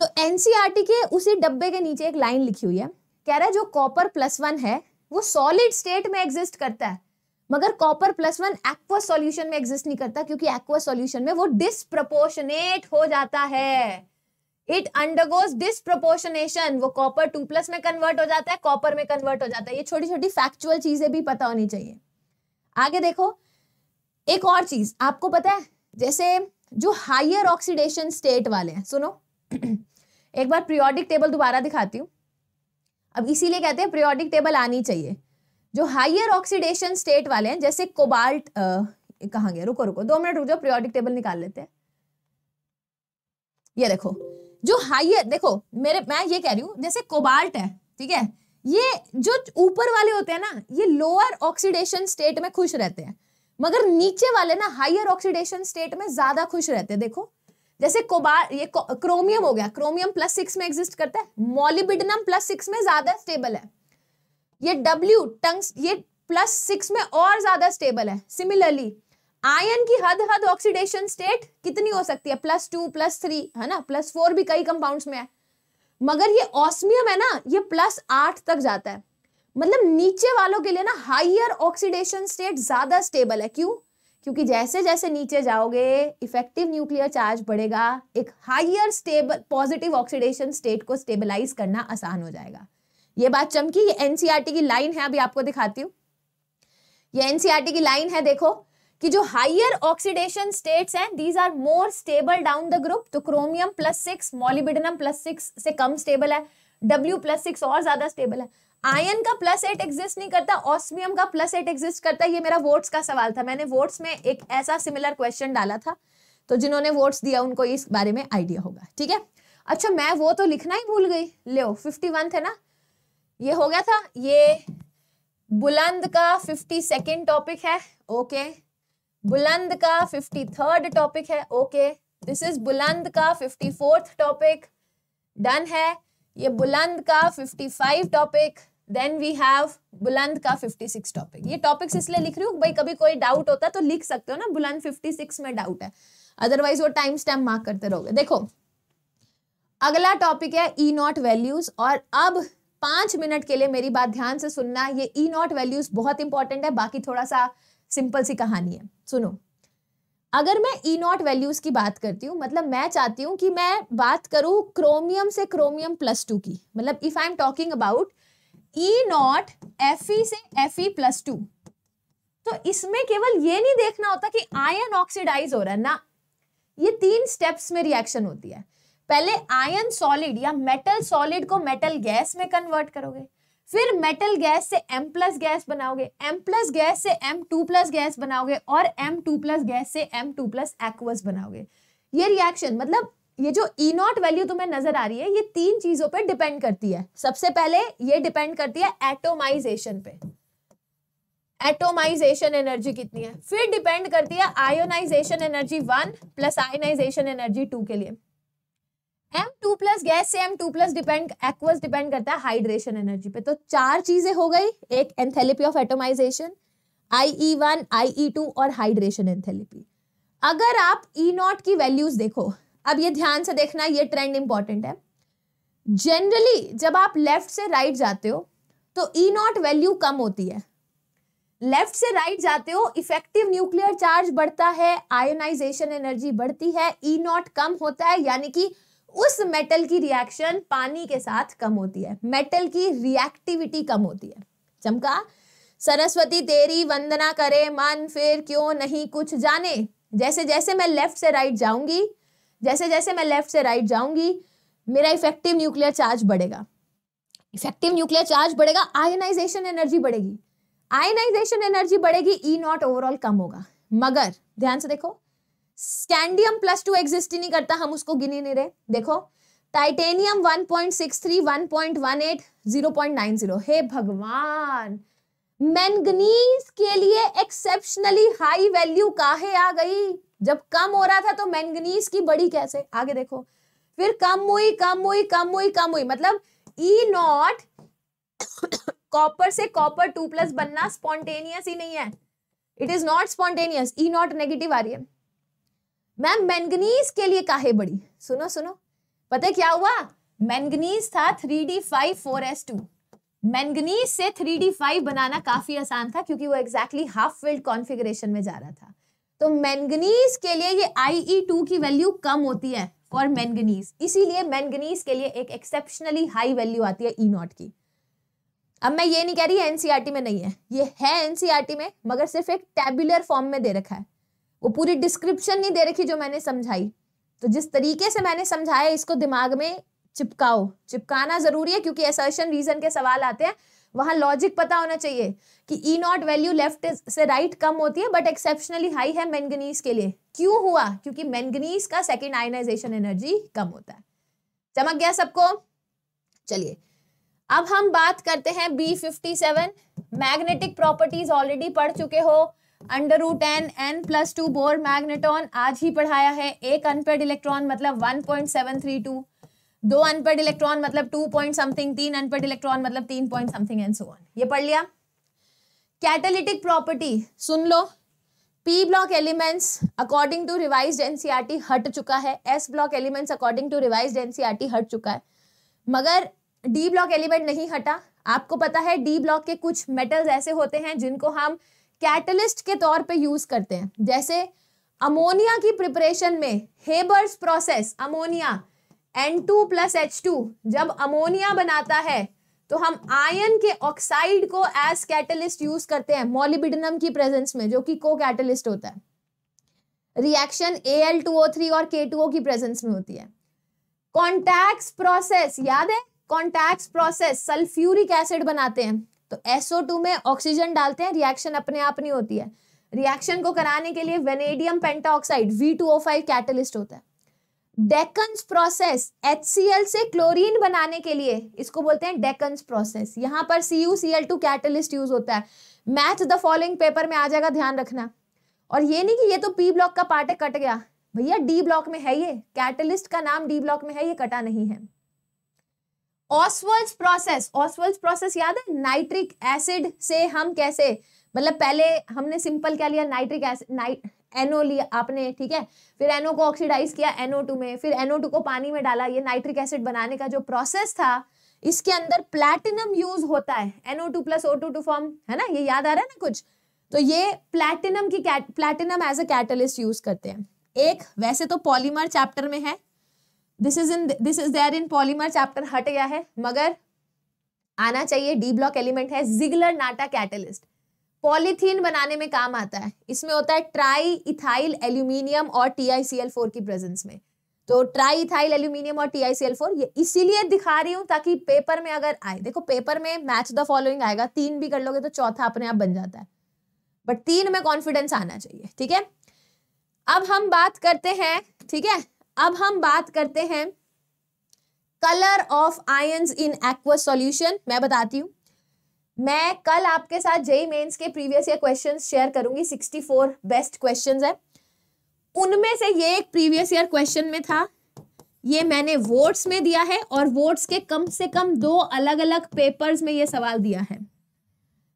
तो एनसीईआरटी e के उसी डब्बे के नीचे एक लाइन लिखी हुई है कह रहा है जो कॉपर प्लस वन है वो सॉलिड स्टेट में एग्जिस्ट करता है मगर copper plus one aqua solution में एग्जिस्ट नहीं करता क्योंकि एक्वा सॉल्यूशन में वो डिसप्रोपोर्शनेट हो जाता है इट अंडरगोज डिसप्रोपोर्शनेशन वो कॉपर टू प्लस में कन्वर्ट हो जाता है कॉपर में कन्वर्ट हो जाता है ये छोटी छोटी फैक्चुअल चीजें भी पता होनी चाहिए आगे देखो एक और चीज आपको पता है जैसे जो हायर ऑक्सीडेशन स्टेट वाले हैं सुनो एक बार प्रियोडिक टेबल दोबारा दिखाती हूँ अब इसीलिए कहते हैं प्रियोडिक टेबल आनी चाहिए जो हाइयर ऑक्सीडेशन स्टेट वाले हैं जैसे कोबाल्ट कहाँ गया रुको रुको दो मिनट रुक जाओ प्रियोडिक टेबल निकाल लेते हैं ये देखो जो हाइयर देखो मेरे मैं ये कह रही हूँ जैसे कोबाल्ट है ठीक है ये जो ऊपर वाले होते हैं ना ये लोअर ऑक्सीडेशन स्टेट में खुश रहते हैं मगर नीचे वाले ना हाइयर ऑक्सीडेशन स्टेट में ज्यादा खुश रहते हैं देखो जैसे कोबार ये क्रोमियम हो गया क्रोमियम प्लस सिक्स में एग्जिस्ट करता है मोलिबिडनम प्लस सिक्स में ज्यादा स्टेबल है ये डब्ल्यू टंग्स ये प्लस सिक्स में और ज्यादा स्टेबल है सिमिलरली आयन की हद हद ऑक्सीडेशन स्टेट कितनी हो सकती है प्लस टू प्लस थ्री है ना प्लस फोर भी कई कंपाउंड्स में है मगर ये ऑस्मियम है ना ये प्लस आठ तक जाता है मतलब नीचे वालों के लिए ना हाइयर ऑक्सीडेशन स्टेट ज्यादा स्टेबल है क्यों क्योंकि जैसे जैसे नीचे जाओगे इफेक्टिव न्यूक्लियर चार्ज बढ़ेगा एक higher stable positive oxidation state को स्टेबलाइज करना आसान हो जाएगा ये बात चमकी ये एनसीआरटी e की लाइन है अभी आपको दिखाती हूँ ये एनसीआरटी e की लाइन है देखो कि जो हाइयर ऑक्सीडेशन स्टेट्स हैं these are more stable down the group तो chromium plus six molybdenum plus six से कम स्टेबल है डब्ल्यू प्लस सिक्स और ज्यादा स्टेबल है आयन का प्लस एट एग्जिस्ट नहीं करता ऑस्मियम का प्लस एट एग्जिस्ट करता ये मेरा वोट्स का सवाल था मैंने वोट्स में एक ऐसा सिमिलर क्वेश्चन डाला था तो जिन्होंने वोट्स दिया उनको इस बारे में आइडिया होगा ठीक है अच्छा मैं वो तो लिखना ही भूल गई ले फिफ्टी वन है ना ये हो गया था ये बुलंद का फिफ्टी सेकेंड टॉपिक है ओके बुलंद का फिफ्टी थर्ड टॉपिक है ओके दिस इज बुलंद का फिफ्टी फोर्थ टॉपिक डन है ये बुलंद का fifty five topic then we have Buland का 56 टॉपिक ये टॉपिक्स इसलिए लिख रही हूँ भाई कभी कोई डाउट होता है तो लिख सकते हो ना बुलंद 56 में डाउट है अदरवाइज वो टाइम स्टैम्प मार्क करते रहोगे देखो अगला टॉपिक है ई नॉट वैल्यूज और अब पांच मिनट के लिए मेरी बात ध्यान से सुनना ये ई नॉट वैल्यूज बहुत इंपॉर्टेंट है बाकी थोड़ा सा सिंपल सी कहानी है सुनो अगर मैं ई नॉट वैल्यूज की बात करती हूँ मतलब मैं चाहती हूँ कि मैं बात करूँ क्रोमियम से क्रोमियम प्लस टू की मतलब if I am talking about E naught F से एफ ई प्लस टू तो इसमें केवल ये नहीं देखना होता कि आयन ऑक्सीडाइज हो रहा है ना ये तीन स्टेप्स में रिएक्शन होती है पहले आयन सॉलिड या मेटल सॉलिड को मेटल गैस में कन्वर्ट करोगे फिर मेटल गैस से M प्लस गैस बनाओगे M प्लस गैस से M टू प्लस गैस बनाओगे और M टू प्लस गैस से M टू प्लस एक्वस बनाओगे ये रिएक्शन मतलब ये जो ई नॉट वैल्यू तुम्हें नजर आ रही है ये तीन चीजों पर डिपेंड करती है सबसे पहले ये डिपेंड करती है एटोमाइजेशन पे एटोमाइजेशन एनर्जी कितनी है फिर डिपेंड करती है ionization energy one plus ionization energy two के लिए एम टू प्लस गैस से M two plus depend aqueous depend करता है हाइड्रेशन एनर्जी पे तो चार चीजें हो गई एक enthalpy of atomization I E one I E two और हाइड्रेशन एंथेलिपी अगर आप ई e नॉट की वैल्यूज देखो अब ये ध्यान से देखना ये ट्रेंड इंपॉर्टेंट है जनरली जब आप लेफ्ट से राइट जाते हो तो ई नॉट वैल्यू कम होती है लेफ्ट से राइट जाते हो इफेक्टिव न्यूक्लियर चार्ज बढ़ता है आयोनाइजेशन एनर्जी बढ़ती है ई e नॉट कम होता है यानी कि उस मेटल की रिएक्शन पानी के साथ कम होती है मेटल की रिएक्टिविटी कम होती है चमका सरस्वती तेरी वंदना करे मन फिर क्यों नहीं कुछ जाने जैसे जैसे मैं लेफ्ट से राइट जाऊंगी जैसे जैसे मैं लेफ्ट से राइट जाऊंगी मेरा इफेक्टिव न्यूक्लियर चार्ज बढ़ेगा इफेक्टिव न्यूक्लियर चार्ज बढ़ेगा आयनाइजेशन एनर्जी बढ़ेगी आयनाइजेशन एनर्जी बढ़ेगी ई नॉट ओवरऑल कम होगा मगर ध्यान से देखो स्कैंडियम प्लस टू एग्जिस्ट ही नहीं करता हम उसको गिने नहीं रहे देखो टाइटेनियम 1.63 1.18 0.90 हे भगवान मैंगनीज के लिए एक्सेप्शनली हाई वैल्यू काहे आ गई जब कम हो रहा था तो मैंगनीज की बड़ी कैसे आगे देखो फिर कम हुई कम हुई कम हुई कम हुई मतलब ई नॉट कॉपर से कॉपर टू प्लस बनना स्पॉन्टेनियस ही नहीं है it is not spontaneous E naught negative आ रही है मैम मैंगनीज के लिए काहे बड़ी सुनो सुनो पता है क्या हुआ मैंगनीज था three D five four S two manganese से थ्री डी फाइव बनाना काफी आसान था क्योंकि वो एग्जैक्टली हाफ फिल्ड कॉन्फिग्रेशन में जा रहा था तो मैंगनीज के लिए ये आई टू e की वैल्यू कम होती है फॉर मैंगनीज इसीलिए मैंगनीज के लिए एक एक्सेप्शनली हाई वैल्यू आती है ई e नॉट की अब मैं ये नहीं कह रही एनसीईआरटी e में नहीं है ये है एनसीईआरटी में मगर सिर्फ एक टेबुलर फॉर्म में दे रखा है वो पूरी डिस्क्रिप्शन नहीं दे रखी जो मैंने समझाई तो जिस तरीके से मैंने समझाया इसको दिमाग में चिपकाओ चिपकाना जरूरी है क्योंकि असर्शन रीजन के सवाल आते हैं वहां लॉजिक पता होना चाहिए कि ई नॉट वैल्यू लेफ्ट से राइट right कम होती है बट एक्सेप्शनली हाई है मैंगनीज के लिए क्यों हुआ क्योंकि मैंगनीज का सेकेंड आयनाइजेशन एनर्जी कम होता है चमक गया सबको चलिए अब हम बात करते हैं B fifty seven magnetic properties already पढ़ चुके हो under root N N plus two bohr magneton आज ही पढ़ाया है एक अनपेड इलेक्ट्रॉन मतलब one point seven three two दो अनपढ़ इलेक्ट्रॉन मतलब टू पॉइंट समथिंग तीन अनपढ़ इलेक्ट्रॉन मतलब तीन point something and so on ये पढ़ लिया कैटेलिटिक प्रॉपर्टी सुन लो P block elements according to revise NCERT हट चुका है S block elements according to revise NCERT हट चुका है मगर डी ब्लॉक एलिमेंट नहीं हटा आपको पता है डी ब्लॉक के कुछ मेटल्स ऐसे होते हैं जिनको हम कैटलिस्ट के तौर पे यूज करते हैं जैसे अमोनिया की प्रिपरेशन में Haber's process ammonia N two plus H two जब अमोनिया बनाता है तो हम आयन के ऑक्साइड को एज कैटलिस्ट यूज करते हैं मोलिबिडनम की प्रेजेंस में जो कि को कैटलिस्ट होता है reaction A L two O three और के टू ओ की प्रेजेंस में होती है कॉन्टैक्ट प्रोसेस याद है कॉन्टैक्ट प्रोसेस सल्फ्यूरिक एसिड बनाते हैं तो SO2 में ऑक्सीजन डालते हैं रिएक्शन अपने आप नहीं होती है रिएक्शन को कराने के लिए वेनेडियम पेंटाऑक्साइड फाइव कैटलिस्ट होता है डेकन्स प्रोसेस एच से क्लोरीन बनाने के लिए इसको बोलते हैं डेकन्स प्रोसेस यहां पर C U C L two catalyst use होता है मैथ द फॉलोइंग पेपर में आ जाएगा ध्यान रखना और ये नहीं कि ये तो पी ब्लॉक का पार्ट है कट गया भैया डी ब्लॉक में है ये कैटलिस्ट का नाम डी ब्लॉक में है ये कटा नहीं है ऑसवर्ल्स प्रोसेस ऑसवर्ल्स प्रोसेस याद है नाइट्रिक एसिड से हम कैसे मतलब पहले हमने सिंपल क्या लिया नाइट्रिक एसिड नाइट एनओ लिया आपने ठीक है फिर एनओ को ऑक्सीडाइज किया एनओ टू में फिर एनओ टू को पानी में डाला ये नाइट्रिक एसिड बनाने का जो प्रोसेस था इसके अंदर प्लैटिनम यूज होता है NO two plus O two to form है ना ये याद आ रहा है ना कुछ तो ये प्लैटिनम की platinum as a catalyst use करते हैं एक वैसे तो पॉलीमर चैप्टर में है this is in this is there in polymer chapter हट गया है मगर आना चाहिए डी ब्लॉक एलिमेंट है जिगलर नाटा कैटलिस्ट पॉलीथीन बनाने में काम आता है इसमें होता है ट्राई इथाइल एल्यूमिनियम और T I C L four की प्रेजेंस में तो ट्राई इथाइल एल्यूमिनियम और T I C L four ये इसीलिए दिखा रही हूँ ताकि पेपर में अगर आए देखो पेपर में मैच द फॉलोइंग आएगा तीन भी कर लोगे तो चौथा अपने आप बन जाता है बट तीन में कॉन्फिडेंस आना चाहिए ठीक है अब हम बात करते हैं ठीक है अब हम बात करते हैं colour of ions in aqua solution मैं बताती हूँ मैं कल आपके साथ जेई मेन्स के प्रीवियस ईयर क्वेश्चन शेयर करूंगी सिक्सटी फोर बेस्ट क्वेश्चन है उनमें से ये एक प्रीवियस ईयर क्वेश्चन में था ये मैंने वोट्स में दिया है और वोट्स के कम से कम दो अलग अलग पेपर्स में ये सवाल दिया है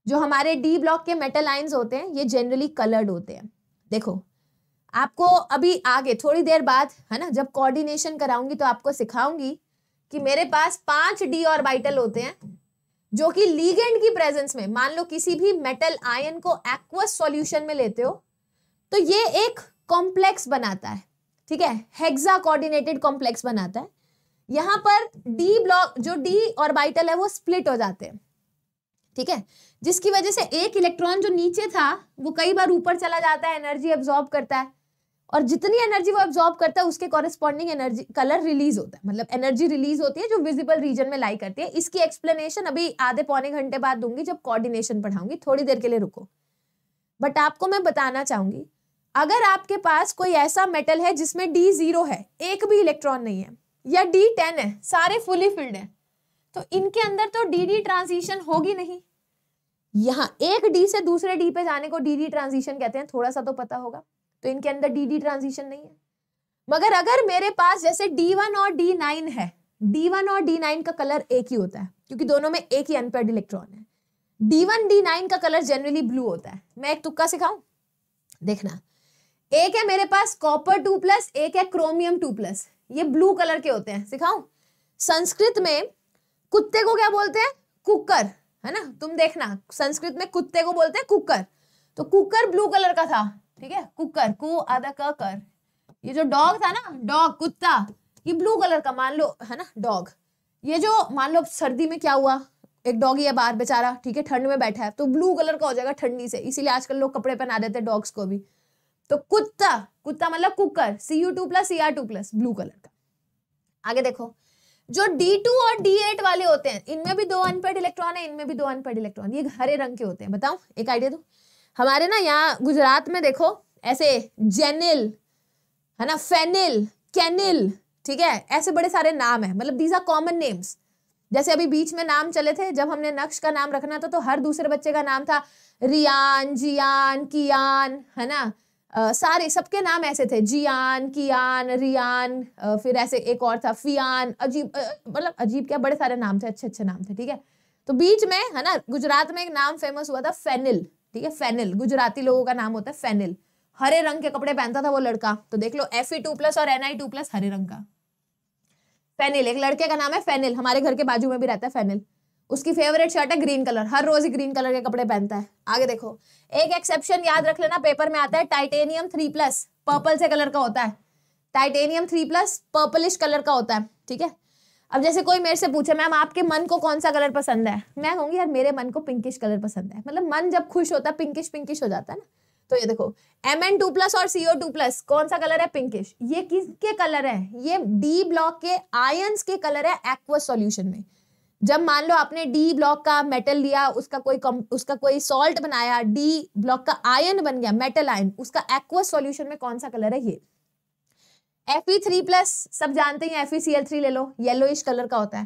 जो हमारे डी ब्लॉक के मेटल लाइन्स होते हैं ये जनरली कलर्ड होते हैं देखो आपको अभी आगे थोड़ी देर बाद है ना जब कोऑर्डिनेशन कराऊंगी तो आपको सिखाऊंगी कि मेरे पास पांच डी बाइटल होते हैं जो कि लीगेंड की प्रेजेंस में मान लो किसी भी मेटल आयन को एक्वस सॉल्यूशन में लेते हो तो ये एक कॉम्प्लेक्स बनाता है ठीक है हेक्सा कोऑर्डिनेटेड कॉम्प्लेक्स बनाता है यहां पर डी ब्लॉक जो डी ऑर्बिटल है वो स्प्लिट हो जाते हैं ठीक है जिसकी वजह से एक इलेक्ट्रॉन जो नीचे था वो कई बार ऊपर चला जाता है एनर्जी एब्जॉर्ब करता है और जितनी एनर्जी वो एब्जॉर्ब करता है उसके कॉरेस्पॉन्डिंग एनर्जी कलर रिलीज होता है मतलब एनर्जी रिलीज होती है जो विजिबल रीजन में लाई करती है इसकी एक्सप्लेनेशन अभी आधे पौने घंटे बाद दूंगी जब कोऑर्डिनेशन पढ़ाऊंगी थोड़ी देर के लिए रुको बट आपको मैं बताना चाहूंगी अगर आपके पास कोई ऐसा मेटल है जिसमें डी जीरो है एक भी इलेक्ट्रॉन नहीं है या डी टेन है सारे फुली फिल्ड है तो इनके अंदर तो डी डी ट्रांजिशन होगी नहीं यहाँ एक डी से दूसरे डी पे जाने को डी डी ट्रांजिशन कहते हैं थोड़ा सा तो पता होगा तो इनके अंदर डी डी ट्रांजिशन नहीं है मगर अगर मेरे पास जैसे डी वन और डी नाइन है डी वन और डी नाइन का कलर एक ही होता है क्योंकि दोनों में एक ही अनपेड इलेक्ट्रॉन है डी वन डी नाइन का कलर जनरली ब्लू होता है मैं एक तुक्का सिखाऊं देखना एक है मेरे पास कॉपर टू प्लस एक है क्रोमियम टू प्लस ये ब्लू कलर के होते हैं सिखाऊं संस्कृत में कुत्ते को क्या बोलते हैं कुकर है ना तुम देखना संस्कृत में कुत्ते को बोलते हैं कुकर तो कुकर ब्लू कलर का था ठीक है कुकर कु आधा क कर ये जो डॉग था ना डॉग कुत्ता ये ब्लू कलर का मान लो है ना डॉग ये जो मान लो सर्दी में क्या हुआ एक डॉग ही है बाहर बेचारा ठीक है ठंड में बैठा है तो ब्लू कलर का हो जाएगा ठंडी से इसीलिए आजकल लोग कपड़े पहना देते हैं डॉग्स को भी तो कुत्ता कुत्ता मतलब cooker C U two plus C R two plus blue colour का आगे देखो जो डी टू और डी एट वाले होते हैं इनमें भी दो अनपेड इलेक्ट्रॉन है इनमें भी दो अनपेड इलेक्ट्रॉन ये हरे रंग के होते हैं बताओ एक आइडिया दो हमारे ना यहाँ गुजरात में देखो ऐसे जेनिल है ना फेनिल कैनिल ठीक है ऐसे बड़े सारे नाम है मतलब दीज आर कॉमन नेम्स जैसे अभी बीच में नाम चले थे जब हमने नक्श का नाम रखना था तो हर दूसरे बच्चे का नाम था रियान जियान कियान है ना आ, सारे सबके नाम ऐसे थे जियान कियान रियान आ, फिर ऐसे एक और था फियान अजीब मतलब अजीब क्या बड़े सारे नाम थे अच्छे अच्छे नाम थे ठीक है तो बीच में है ना गुजरात में एक नाम फेमस हुआ था फेनिल ठीक है फेनिल गुजराती लोगों का नाम होता है फेनिल हरे रंग के कपड़े पहनता था वो लड़का तो देख लो एफ टू प्लस और एनआई टू प्लस हरे रंग का फेनिल एक लड़के का नाम है फेनिल हमारे घर के बाजू में भी रहता है फेनिल उसकी फेवरेट शर्ट है ग्रीन कलर हर रोज ही ग्रीन कलर के कपड़े पहनता है आगे देखो एक एक्सेप्शन याद रख लेना पेपर में आता है टाइटेनियम थ्री प्लस पर्पल से कलर का होता है titanium three plus purplish colour का होता है ठीक है अब जैसे कोई मेरे से पूछे मैम आपके मन को कौन सा कलर पसंद है मैं कहूँगी यार मेरे मन को पिंकिश कलर पसंद है मतलब मन जब खुश होता है पिंकिश पिंकिश हो जाता है ना तो ये देखो एम एन टू प्लस और सीओ टू प्लस कौन सा कलर है पिंकिश ये किसके कलर है ये डी ब्लॉक के आय के कलर है एक्वस सॉल्यूशन में जब मान लो आपने डी ब्लॉक का मेटल लिया उसका कोई कम, उसका कोई सॉल्ट बनाया डी ब्लॉक का आयन बन गया मेटल आयन उसका एक्वस सॉल्यूशन में कौन सा कलर है ये Fe3+ थ्री प्लस सब जानते हैं एफ सी एल थ्री ले लो येलोइश कलर का होता है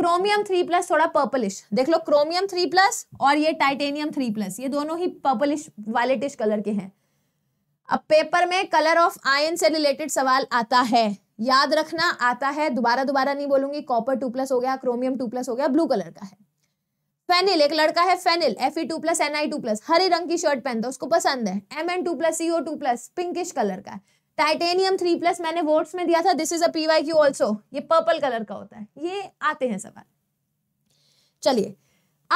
क्रोमियम थ्री प्लस थोड़ा पर्पलिश देख लो क्रोमियम थ्री प्लस और ये टाइटेनियम थ्री प्लस ये दोनों ही पर्पलिश वायलेटिश कलर के हैं अब पेपर में कलर ऑफ आयन से रिलेटेड सवाल आता है याद रखना आता है दोबारा दोबारा नहीं बोलूंगी कॉपर टू प्लस हो गया क्रोमियम टू प्लस हो गया ब्लू कलर का है फेनिल एक लड़का है Fenil F E two plus N I two plus हरे रंग की शर्ट पहनता है उसको पसंद है M N two plus CO two plus pinkish colour का है टाइटेनियम थ्री प्लस मैंने वोट्स में दिया था this is a PY Q also ये पर्पल कलर का होता है ये आते हैं सवाल चलिए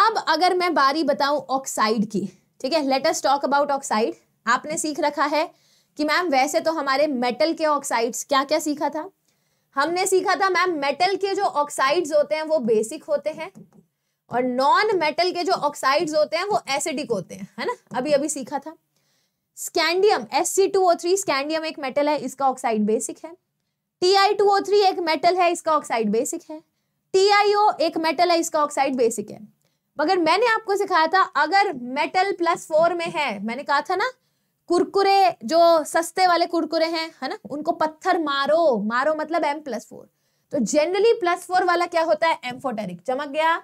अब अगर मैं बारी बताऊं ऑक्साइड की ठीक है लेट टॉक अबाउट ऑक्साइड आपने सीख रखा है कि मैम वैसे तो हमारे मेटल के ऑक्साइड्स क्या क्या सीखा था हमने सीखा था मैम मेटल के जो ऑक्साइड्स होते हैं वो बेसिक होते हैं और नॉन मेटल के जो ऑक्साइड्स होते हैं वो एसिडिक होते हैं है ना अभी अभी सीखा था scandium S C two O three scandium एक मेटल है इसका ऑक्साइड बेसिक है T I two O three एक मेटल है इसका ऑक्साइड बेसिक है टी आई ओ एक मेटल है इसका ऑक्साइड बेसिक है मगर मैंने आपको सिखाया था अगर मेटल प्लस फोर में है मैंने कहा था ना कुरकुरे जो सस्ते वाले कुरकुरे हैं है ना उनको पत्थर मारो मारो मतलब एम प्लस फोर तो जनरली प्लस फोर वाला क्या होता है एम्फोटेरिक चमक गया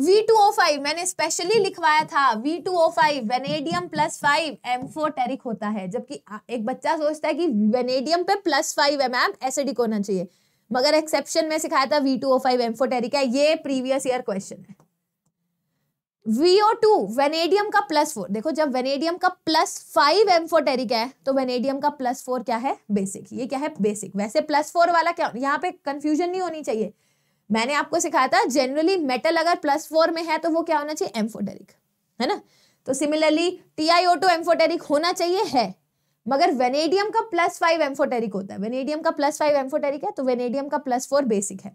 V2O5 मैंने स्पेशली hmm. लिखवाया था V2O5 vanadium plus five M amphoteric होता है जबकि एक बच्चा सोचता है कि वेनेडियम पे plus five M M acidic होना चाहिए मगर एक्सेप्शन में सिखाया था V2O5 टेरिक है ये प्रीवियस ईयर क्वेश्चन है VO2 वेनेडियम का प्लस फोर देखो जब वेनेडियम का प्लस फाइव एम्फोटेरिक है तो वेनेडियम का प्लस फोर क्या है बेसिक ये क्या है बेसिक वैसे प्लस फोर वाला क्या यहाँ पे कंफ्यूजन नहीं होनी चाहिए मैंने आपको सिखाया था जनरली मेटल अगर प्लस फोर में है तो वो क्या होना चाहिए एम्फोटेरिक है ना तो similarly T I O two amphoteric होना चाहिए है मगर वेनेडियम का प्लस फाइव एम्फोटेरिक होता है वेनेडियम का प्लस फाइव एम्फोटेरिक है तो वेनेडियम का प्लस फोर बेसिक है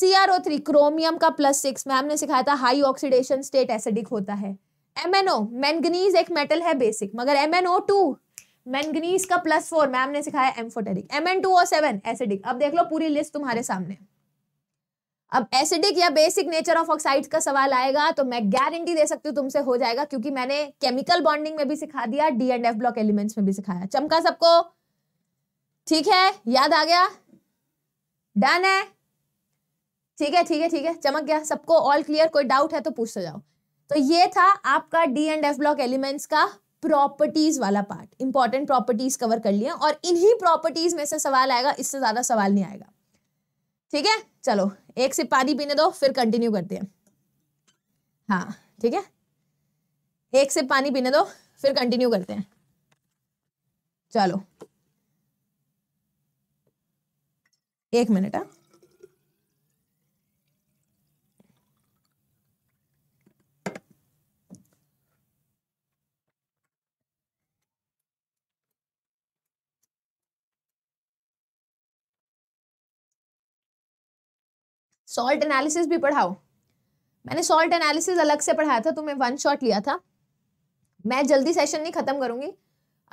C R O three chromium का प्लस सिक्स मैम ने सिखाया था हाई ऑक्सीडेशन स्टेट एसिडिक होता है एम एन ओ मैंगनीज एक मेटल है बेसिक मगर M N O two manganese का प्लस फोर मैम ने सिखाया amphoteric M N two O seven acidic अब देख लो पूरी लिस्ट तुम्हारे सामने है अब एसिडिक या बेसिक नेचर ऑफ ऑक्साइड्स का सवाल आएगा तो मैं गारंटी दे सकती हूँ तुमसे हो जाएगा क्योंकि मैंने केमिकल बॉन्डिंग में भी सिखा दिया D and F block elements में भी सिखाया चमका सबको ठीक है याद आ गया डन है ठीक है ठीक है ठीक है चमक गया सबको ऑल क्लियर कोई डाउट है तो पूछते जाओ तो ये था आपका D and F block elements का प्रॉपर्टीज वाला पार्ट इंपॉर्टेंट प्रॉपर्टीज कवर कर लिए और इन्हीं प्रॉपर्टीज में से सवाल आएगा इससे ज्यादा सवाल नहीं आएगा ठीक है चलो एक से पानी पीने दो फिर कंटिन्यू करते हैं हाँ ठीक है एक से पानी पीने दो फिर कंटिन्यू करते हैं चलो एक मिनट है हाँ। सॉल्ट एनालिसिस भी पढ़ाओ मैंने सॉल्ट एनालिसिस अलग से पढ़ाया था तो मैं वन शॉट लिया था मैं जल्दी सेशन नहीं ख़त्म करूंगी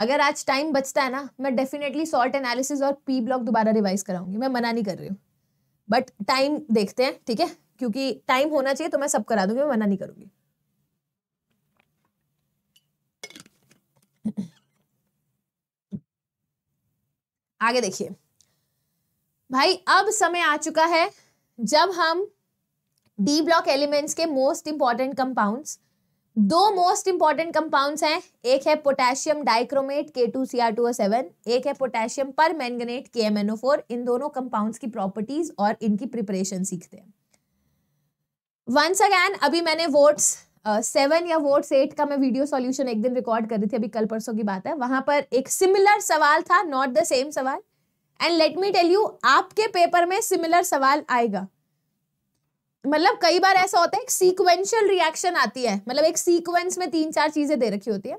अगर आज टाइम बचता है ना मैं डेफिनेटली सॉल्ट एनालिसिस और पी ब्लॉक दोबारा रिवाइज कराऊंगी मैं मना नहीं कर रही हूँ बट टाइम देखते हैं ठीक है क्योंकि टाइम होना चाहिए तो मैं सब करा दूंगी मैं मना नहीं करूंगी आगे देखिए भाई अब समय आ चुका है जब हम डी ब्लॉक एलिमेंट्स के मोस्ट इंपॉर्टेंट कंपाउंड्स दो मोस्ट इंपॉर्टेंट कंपाउंड्स हैं एक है potassium dichromate K two C R two seven एक है potassium permanganate K M N O four इन दोनों कंपाउंड्स की प्रॉपर्टीज और इनकी प्रिपरेशन सीखते हैं वंस अगैन अभी मैंने वोट्स सेवन uh, या वोट्स एट का मैं वीडियो सॉल्यूशन एक दिन रिकॉर्ड कर रही थी अभी कल परसों की बात है वहां पर एक सिमिलर सवाल था नॉट द सेम सवाल and let me tell you आपके पेपर में सिमिलर सवाल आएगा मतलब कई बार ऐसा होता है एक सीक्वेंशियल रिएक्शन आती है मतलब एक सीक्वेंस में तीन चार चीजें दे रखी होती है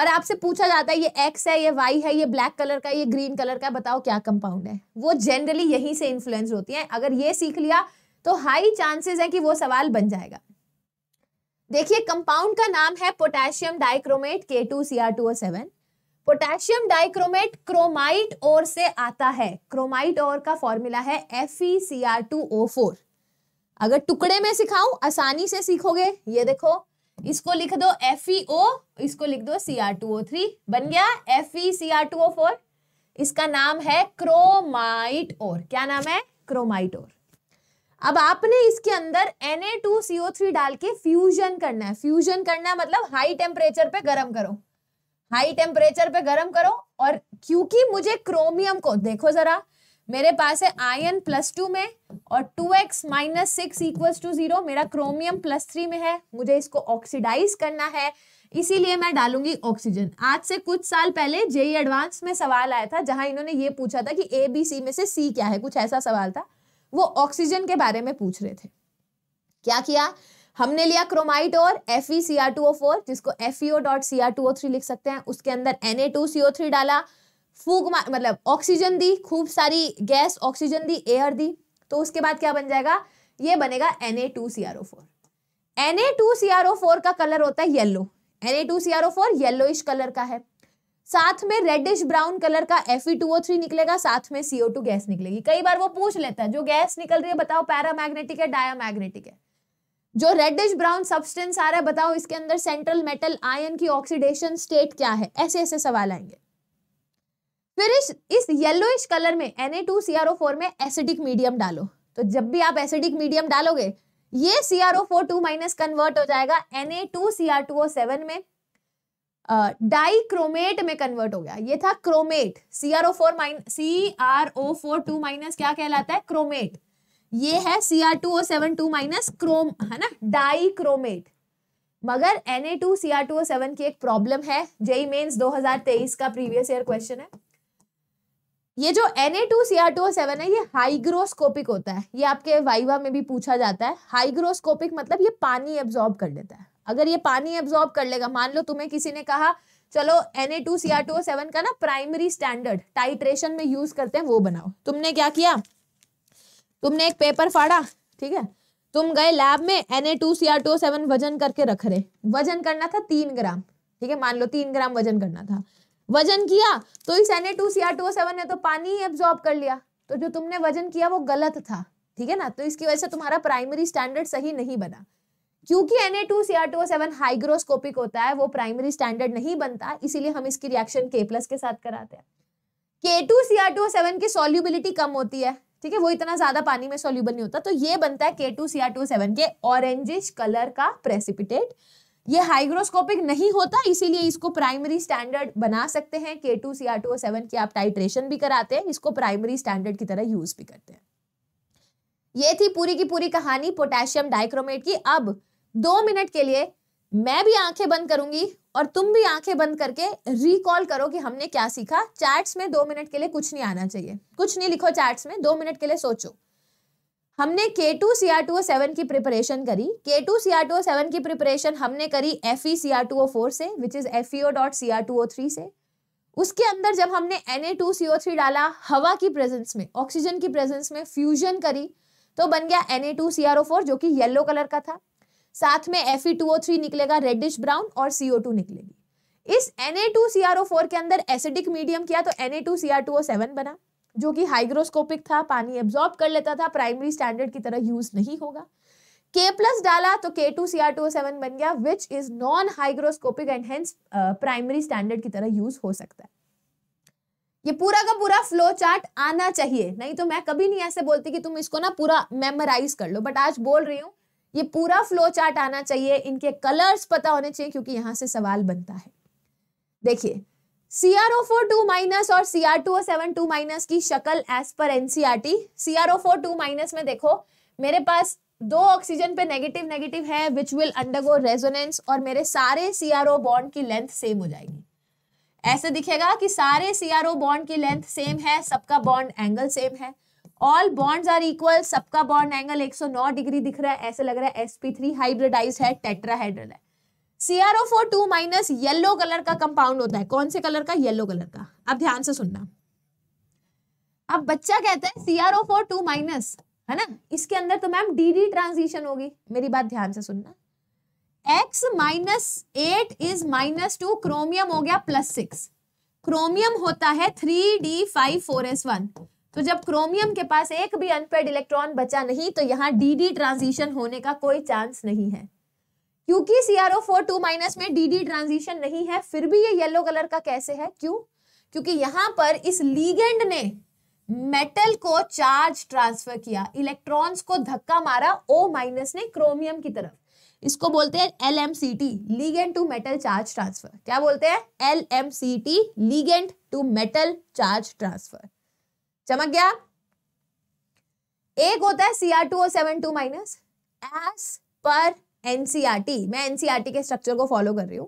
और आपसे पूछा जाता है ये एक्स है ये वाई है ये ब्लैक कलर का ये ग्रीन कलर का बताओ क्या कंपाउंड है वो जनरली यहीं से इन्फ्लुएंस होती है अगर ये सीख लिया तो हाई चांसेस है कि वो सवाल बन जाएगा देखिए कंपाउंड का नाम है potassium dichromate K two C R two O seven potassium dichromate chromite ore से आता है क्रोमाइट ओर का फॉर्मूला है F E C R two O four अगर टुकड़े में सिखाऊं आसानी से सीखोगे ये देखो इसको लिख दो एफ ई ओ इसको लिख दो C R two O three बन गया F E C R two O four इसका नाम है क्रोमाइट ओर क्या नाम है क्रोमाइट ओर अब आपने इसके अंदर Na2CO3 डाल के फ्यूजन करना है फ्यूजन करना मतलब हाई टेम्परेचर पे गर्म करो हाई टेम्परेचर पे गर्म करो और क्योंकि मुझे क्रोमियम को देखो जरा मेरे पास है आयन प्लस टू में और two x minus six equal to zero मेरा क्रोमियम प्लस थ्री में है मुझे इसको ऑक्सीडाइज करना है इसीलिए मैं डालूंगी ऑक्सीजन आज से कुछ साल पहले जेई एडवांस e में सवाल आया था जहां इन्होंने ये पूछा था कि ए बी सी में से सी क्या है कुछ ऐसा सवाल था वो ऑक्सीजन के बारे में पूछ रहे थे क्या किया हमने लिया क्रोमाइट और F E C R two O four जिसको F E O dot C R two O three लिख सकते हैं उसके अंदर N A two C O three डाला फूक मतलब ऑक्सीजन दी खूब सारी गैस ऑक्सीजन दी एयर दी तो उसके बाद क्या बन जाएगा ये बनेगा N A two C R O four N A two C R O four का कलर होता है yellow N A two C R O four ish colour का है साथ में रेडिश ब्राउन कलर का F E two O three निकलेगा साथ में सीओ टू गैस निकलेगी कई बार वो पूछ लेता है जो गैस निकल रही है बताओ पैरामैग्नेटिक है डाया मैग्नेटिक है जो रेडिश ब्राउन सब्सटेंस आ रहा है बताओ इसके अंदर सेंट्रल मेटल आयन की ऑक्सीडेशन स्टेट क्या है ऐसे ऐसे सवाल आएंगे फिर इस इस येलोइश कलर में फोर में एसिडिक मीडियम डालो तो जब भी आप एसिडिक मीडियम डालोगे ये फोर टू माइनस कन्वर्ट हो जाएगा एन सेवन में डाइक्रोमेट uh, में कन्वर्ट हो गया ये था chromate C R O R mine four two minus क्या कहलाता है क्रोमेट ये है C R two O seven two minus chrome है ना डाई क्रोमेट मगर N A two C R two O seven की एक प्रॉब्लम है जेई मेन्स e दो हजार तेईस का प्रीवियस ईयर क्वेश्चन है ये जो N A two C R two O seven है ये हाइग्रोस्कोपिक होता है ये आपके वाइवा में भी पूछा जाता है हाइग्रोस्कोपिक मतलब ये पानी एब्जॉर्ब कर लेता है अगर ये पानी एब्जॉर्ब कर लेगा मान लो तुम्हें किसी ने कहा चलो N A two C R two O seven का ना प्राइमरी स्टैंडर्ड टाइट्रेशन में यूज करते हैं वो बनाओ तुमने क्या किया तुमने एक पेपर फाड़ा ठीक है तुम गए लैब में N A two C R two seven वजन करके रख रहे वजन करना था तीन ग्राम ठीक है मान लो तीन ग्राम वजन करना था वजन किया तो इस N A two C R two seven ने तो पानी ही एब्जॉर्ब कर लिया तो जो तुमने वजन किया वो गलत था ठीक है ना तो इसकी वजह से तुम्हारा प्राइमरी स्टैंडर्ड सही नहीं बना क्योंकि N A two C R two seven hygroscopic होता है वो प्राइमरी स्टैंडर्ड नहीं बनता इसीलिए हम इसकी रिएक्शन के प्लस के साथ कराते हैं K two C R two seven की सोल्यूबिलिटी कम होती है ठीक है वो इतना ज्यादा पानी में सोल्यूबल नहीं होता तो ये बनता है K two C R two seven के ऑरेंजिश कलर का प्रेसिपिटेट ये हाइग्रोस्कोपिक नहीं होता इसीलिए इसको प्राइमरी स्टैंडर्ड बना सकते हैं K two C R two seven की आप टाइट्रेशन भी कराते हैं इसको प्राइमरी स्टैंडर्ड की तरह यूज भी करते हैं ये थी पूरी की पूरी कहानी पोटेशियम डाइक्रोमेट की अब दो मिनट के लिए मैं भी आंखें बंद करूंगी और तुम भी आंखें बंद करके रिकॉल करो कि हमने क्या सीखा चैट्स में दो मिनट के लिए कुछ नहीं आना चाहिए कुछ नहीं लिखो चैट्स में दो मिनट के लिए सोचो हमने K two C R two O seven की प्रिपरेशन करी K two C R two O seven की प्रिपरेशन हमने करी F E C R two O four से which is F E O dot C R two O three से उसके अंदर जब हमने N A two C O three डाला हवा की प्रेजेंस में ऑक्सीजन की प्रेजेंस में फ्यूजन करी तो बन गया N A two C R O four जो कि येलो कलर का था साथ में एफ निकलेगा रेडिश ब्राउन और सीओ निकलेगी इस Na2CrO4 के अंदर एसिडिक मीडियम किया तो Na2Cr2O7 बना जो कि हाइग्रोस्कोपिक था पानी एब्जॉर्ब कर लेता था प्राइमरी स्टैंडर्ड की तरह यूज नहीं होगा के प्लस डाला तो K two C R two seven बन गया which is non hygroscopic and hence primary standard की तरह यूज हो सकता है ये पूरा का पूरा फ्लो चार्ट आना चाहिए नहीं तो मैं कभी नहीं ऐसे बोलती कि तुम इसको ना पूरा मेमोराइज कर लो बट आज बोल रही हूँ ये पूरा फ्लो चार्ट आना चाहिए इनके कलर्स पता होने चाहिए क्योंकि यहाँ से सवाल बनता है देखिए सीआरओ फोर टू माइनस और CR two seven two minus की शक्ल एज पर NCERT O four two minus में देखो मेरे पास दो ऑक्सीजन पे नेगेटिव नेगेटिव है विच विल अंडरगो रेजोनेंस और मेरे सारे सीआरओ बॉन्ड की लेंथ सेम हो जाएगी ऐसे दिखेगा कि सारे सीआरओ बॉन्ड की लेंथ सेम है सबका बॉन्ड एंगल सेम है ऑल बॉन्ड्स आर इक्वल सबका बॉन्ड एंगल 109 डिग्री दिख रहा है ऐसे लग रहा है sp3 हाइब्रिडाइज है टेट्राहेड्रल है CrO42 माइनस येलो कलर का कंपाउंड होता है कौन से कलर का येलो कलर का अब ध्यान से सुनना अब बच्चा कहता है CrO42 माइनस है ना इसके अंदर तो मैम डी ट्रांजिशन होगी मेरी बात ध्यान से सुनना x minus eight is minus two chromium हो गया प्लस सिक्स क्रोमियम होता है three D five four S one तो जब क्रोमियम के पास एक भी अनपेड इलेक्ट्रॉन बचा नहीं तो यहाँ डीडी ट्रांजिशन होने का कोई चांस नहीं है क्योंकि सीआरओ फोर टू माइनस में डीडी ट्रांजिशन नहीं है फिर भी ये येलो कलर का कैसे है क्यों क्योंकि यहां पर इस लीगेंड ने मेटल को चार्ज ट्रांसफर किया इलेक्ट्रॉन्स को धक्का मारा ओ माइनस ने क्रोमियम की तरफ इसको बोलते हैं L M C T ligand to metal charge transfer क्या बोलते हैं L M C T ligand to metal charge transfer चमक गया एक होता है सीआर टू और seven two minus as per NCERT मैं एनसीआरटी e के स्ट्रक्चर को फॉलो कर रही हूं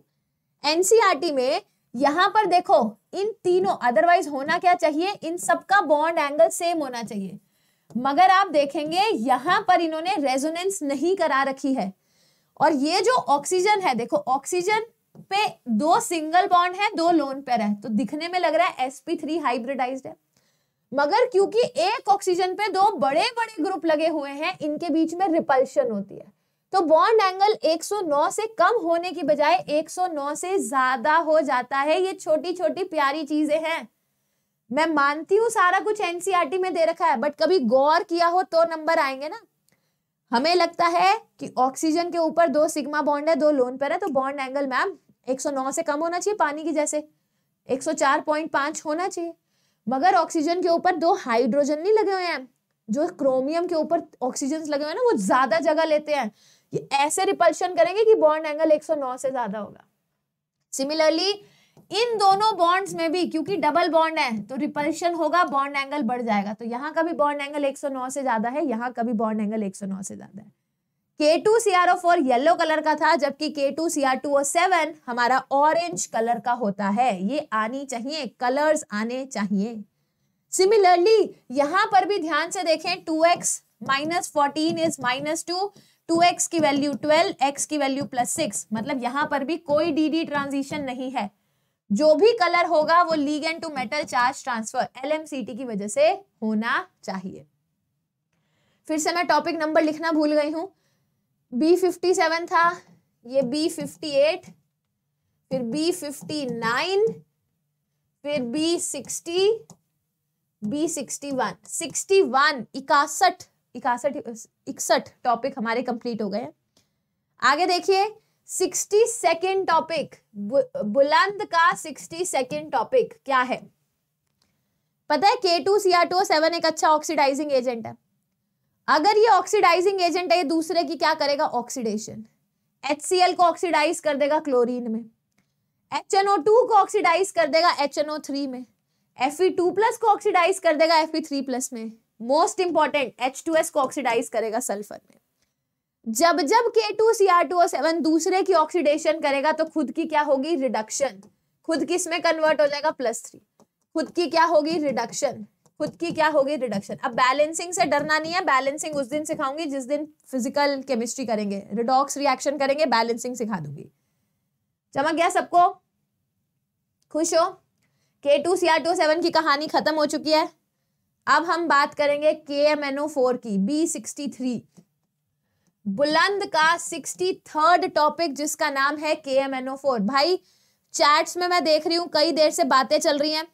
एनसीआरटी e में यहां पर देखो इन तीनों अदरवाइज होना क्या चाहिए इन सबका बॉन्ड एंगल सेम होना चाहिए मगर आप देखेंगे यहां पर इन्होंने रेजोनेंस नहीं करा रखी है और ये जो ऑक्सीजन है देखो ऑक्सीजन पे दो सिंगल बॉन्ड है दो लोन पेयर है तो दिखने में लग रहा है एसपी थ्री हाइब्रिडाइज है मगर क्योंकि एक ऑक्सीजन पे दो बड़े बड़े ग्रुप लगे हुए हैं इनके बीच में रिपल्शन होती है तो बॉन्ड एंगल 109 से कम होने की बजाय 109 से ज्यादा हो जाता है ये छोटी छोटी प्यारी चीजें हैं मैं मानती हूँ सारा कुछ एनसीआरटी e में दे रखा है बट कभी गौर किया हो तो नंबर आएंगे ना हमें लगता है कि ऑक्सीजन के ऊपर दो सिग्मा बॉन्ड है दो लोन पर है तो बॉन्ड एंगल मैम 109 से कम होना चाहिए पानी की जैसे 104.5 होना चाहिए मगर ऑक्सीजन के ऊपर दो हाइड्रोजन नहीं लगे हुए हैं जो क्रोमियम के ऊपर ऑक्सीजन लगे हुए हैं ना वो ज्यादा जगह लेते हैं ये ऐसे रिपल्शन करेंगे कि बॉन्ड एंगल 109 से ज्यादा होगा सिमिलरली इन दोनों बॉन्ड्स में भी क्योंकि डबल बॉन्ड है तो रिपल्शन होगा बॉन्ड एंगल बढ़ जाएगा तो यहाँ का भी बॉन्ड एंगल 109 से ज्यादा है यहाँ का भी बॉन्ड एंगल 109 से ज्यादा है K two C R O four yellow colour का था जबकि K two C R two O seven हमारा ऑरेंज कलर का होता है ये आनी चाहिए कलर्स आने चाहिए सिमिलरली यहां पर भी ध्यान से देखें two x minus fourteen is minus two two x की वैल्यू ट्वेल्व एक्स की वैल्यू प्लस सिक्स मतलब यहां पर भी कोई डी डी ट्रांजिशन नहीं है जो भी कलर होगा वो ligand to metal charge transfer LMCT की वजह से होना चाहिए फिर से मैं टॉपिक नंबर लिखना भूल गई हूं बी फिफ्टी सेवन था ये बी फिफ्टी एट फिर बी फिफ्टी नाइन फिर B sixty B sixty one sixty one इकासठ इकासठ इकसठ टॉपिक हमारे कंप्लीट हो गए आगे देखिए सिक्सटी सेकेंड टॉपिक बुलंद का सिक्सटी सेकेंड टॉपिक क्या है पता है K two C R two seven एक अच्छा ऑक्सीडाइजिंग एजेंट है अगर ये ऑक्सीडाइजिंग एजेंट है ये दूसरे की क्या करेगा ऑक्सीडेशन एच को ऑक्सीडाइज कर देगा क्लोरीन में एच को ऑक्सीडाइज कर देगा एच में एफ e को ऑक्सीडाइज कर देगा एफ e में मोस्ट इंपॉर्टेंट एच को ऑक्सीडाइज करेगा सल्फर में जब जब K two C R two seven दूसरे की ऑक्सीडेशन करेगा तो खुद की क्या होगी रिडक्शन खुद किस में कन्वर्ट हो जाएगा प्लस थ्री खुद की क्या होगी रिडक्शन खुद की क्या होगी रिडक्शन अब बैलेंसिंग से डरना नहीं है बैलेंसिंग उस दिन सिखाऊंगी जिस दिन फिजिकल केमिस्ट्री करेंगे रिडॉक्स रिएक्शन करेंगे बैलेंसिंग सिखा दूंगी चमक गया सबको खुश हो K two C R two seven की कहानी खत्म हो चुकी है अब हम बात करेंगे K M N O four की बी सिक्सटी थ्री बुलंद का सिक्सटी थर्ड टॉपिक जिसका नाम है K M N O four भाई चैट्स में मैं देख रही हूँ कई देर से बातें चल रही हैं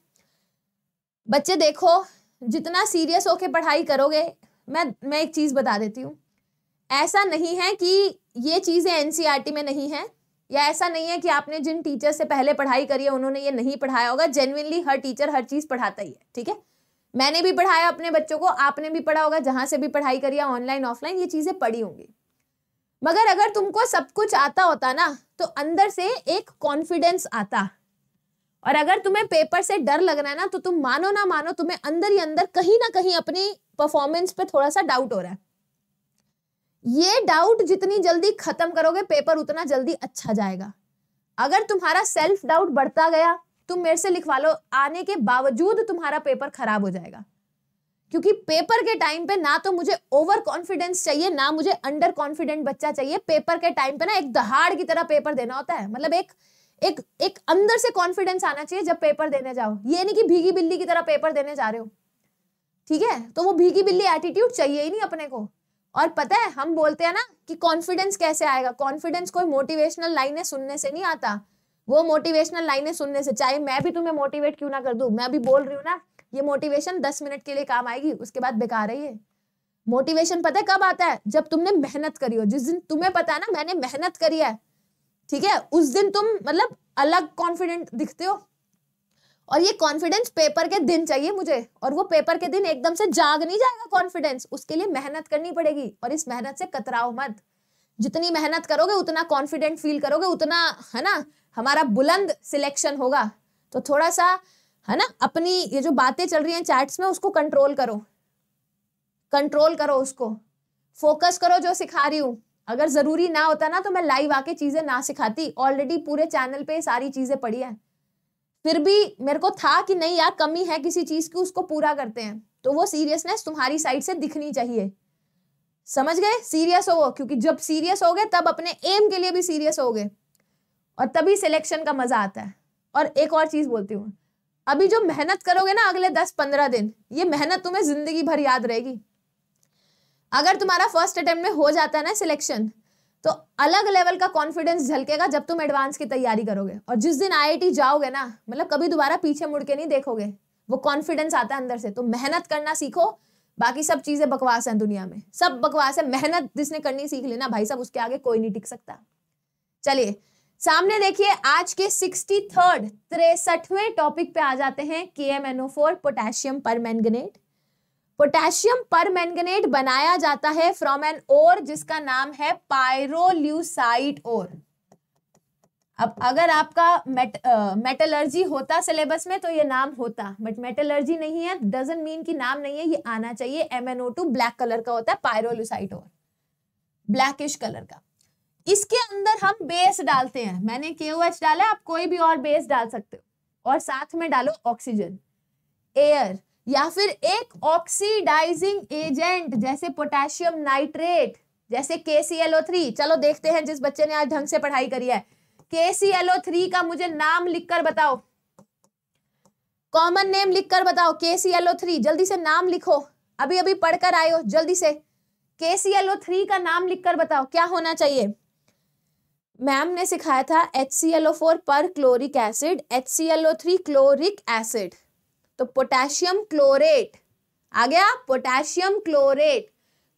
बच्चे देखो जितना सीरियस होके पढ़ाई करोगे मैं मैं एक चीज़ बता देती हूँ ऐसा नहीं है कि ये चीज़ें एन e में नहीं है या ऐसा नहीं है कि आपने जिन टीचर से पहले पढ़ाई करी है उन्होंने ये नहीं पढ़ाया होगा जेनविनली हर टीचर हर चीज़ पढ़ाता ही है ठीक है मैंने भी पढ़ाया अपने बच्चों को आपने भी पढ़ा होगा जहाँ से भी पढ़ाई करी है ऑनलाइन ऑफलाइन ये चीज़ें पढ़ी होंगी मगर अगर तुमको सब कुछ आता होता ना तो अंदर से एक कॉन्फिडेंस आता और अगर तुम्हें पेपर से डर लग रहा है ना तो तुम मानो ना मानो तुम्हें अंदर ही अंदर कहीं ना कहीं अपनी परफॉर्मेंस पे थोड़ा सा डाउट हो रहा है ये डाउट जितनी जल्दी खत्म करोगे पेपर उतना जल्दी अच्छा जाएगा अगर तुम्हारा सेल्फ डाउट बढ़ता गया तुम मेरे से लिखवा लो आने के बावजूद तुम्हारा पेपर खराब हो जाएगा क्योंकि पेपर के टाइम पे ना तो मुझे ओवर कॉन्फिडेंस चाहिए ना मुझे अंडर कॉन्फिडेंट बच्चा चाहिए पेपर के टाइम पे ना एक दहाड़ की तरह पेपर देना होता है मतलब एक एक एक अंदर से कॉन्फिडेंस आना चाहिए जब पेपर देने जाओ ये नहीं कि भीगी बिल्ली की तरह पेपर देने जा रहे हो ठीक है तो वो भीगी बिल्ली एटीट्यूड चाहिए ही नहीं अपने को और पता है हम बोलते हैं ना कि कॉन्फिडेंस कैसे आएगा कॉन्फिडेंस कोई मोटिवेशनल लाइनें सुनने से नहीं आता वो मोटिवेशनल लाइनें सुनने से चाहे मैं भी तुम्हें मोटिवेट क्यों ना कर दू मैं अभी बोल रही हूँ ना ये मोटिवेशन दस मिनट के लिए काम आएगी उसके बाद बेकार है ये मोटिवेशन पता है कब आता है जब तुमने मेहनत करी हो जिस दिन तुम्हें पता है ना मैंने मेहनत करी है ठीक है उस दिन तुम मतलब अलग कॉन्फिडेंट दिखते हो और ये कॉन्फिडेंस पेपर के दिन चाहिए मुझे और वो पेपर के दिन एकदम से जाग नहीं जाएगा कॉन्फिडेंस उसके लिए मेहनत करनी पड़ेगी और इस मेहनत से कतराओ मत जितनी मेहनत करोगे उतना कॉन्फिडेंट फील करोगे उतना है ना हमारा बुलंद सिलेक्शन होगा तो थोड़ा सा है ना अपनी ये जो बातें चल रही हैं चैट्स में उसको कंट्रोल करो कंट्रोल करो उसको फोकस करो जो सिखा रही हूँ अगर ज़रूरी ना होता ना तो मैं लाइव आके चीज़ें ना सिखाती ऑलरेडी पूरे चैनल पे सारी चीज़ें पड़ी है फिर भी मेरे को था कि नहीं यार कमी है किसी चीज़ की उसको पूरा करते हैं तो वो सीरियसनेस तुम्हारी साइड से दिखनी चाहिए समझ गए सीरियस हो क्योंकि जब सीरियस हो गए तब अपने एम के लिए भी सीरियस हो गए और तभी सिलेक्शन का मज़ा आता है और एक और चीज़ बोलती हूँ अभी जो मेहनत करोगे ना अगले दस पंद्रह दिन ये मेहनत तुम्हें ज़िंदगी भर याद रहेगी अगर तुम्हारा फर्स्ट अटेम्प्ट में हो जाता है ना सिलेक्शन तो अलग लेवल का कॉन्फिडेंस झलकेगा जब तुम एडवांस की तैयारी करोगे और जिस दिन आईआईटी जाओगे ना मतलब कभी दोबारा पीछे मुड़ के नहीं देखोगे वो कॉन्फिडेंस आता है अंदर से तो मेहनत करना सीखो बाकी सब चीजें बकवास हैं दुनिया में सब बकवास है मेहनत जिसने करनी सीख लेना भाई साहब उसके आगे कोई नहीं टिक सकता चलिए सामने देखिए आज के सिक्सटी थर्ड तिरसठवें टॉपिक पे आ जाते हैं K M N O four potassium permanganate potassium पर बनाया जाता है फ्रॉम एन ओर जिसका नाम है पायरोल्यूसाइट ओर अब अगर आपका मेट, आ, मेटलर्जी होता सिलेबस में तो ये नाम होता बट मेटलर्जी नहीं है डजेंट मीन कि नाम नहीं है ये आना चाहिए M N O two black colour का होता है पायरोल्यूसाइट ओर ब्लैकिश कलर का इसके अंदर हम बेस डालते हैं मैंने के ओ एच डाला आप कोई भी और बेस डाल सकते हो और साथ में डालो ऑक्सीजन एयर या फिर एक ऑक्सीडाइजिंग एजेंट जैसे पोटेशियम नाइट्रेट जैसे के थ्री चलो देखते हैं जिस बच्चे ने आज ढंग से पढ़ाई करी है के थ्री का मुझे नाम लिखकर बताओ कॉमन नेम लिखकर बताओ के थ्री जल्दी से नाम लिखो अभी अभी पढ़कर आयो जल्दी से के थ्री का नाम लिखकर बताओ क्या होना चाहिए मैम ने सिखाया था H C L O four perchloric acid H C L O three chloric acid तो पोटेशियम क्लोरेट आ गया पोटेशियम क्लोरेट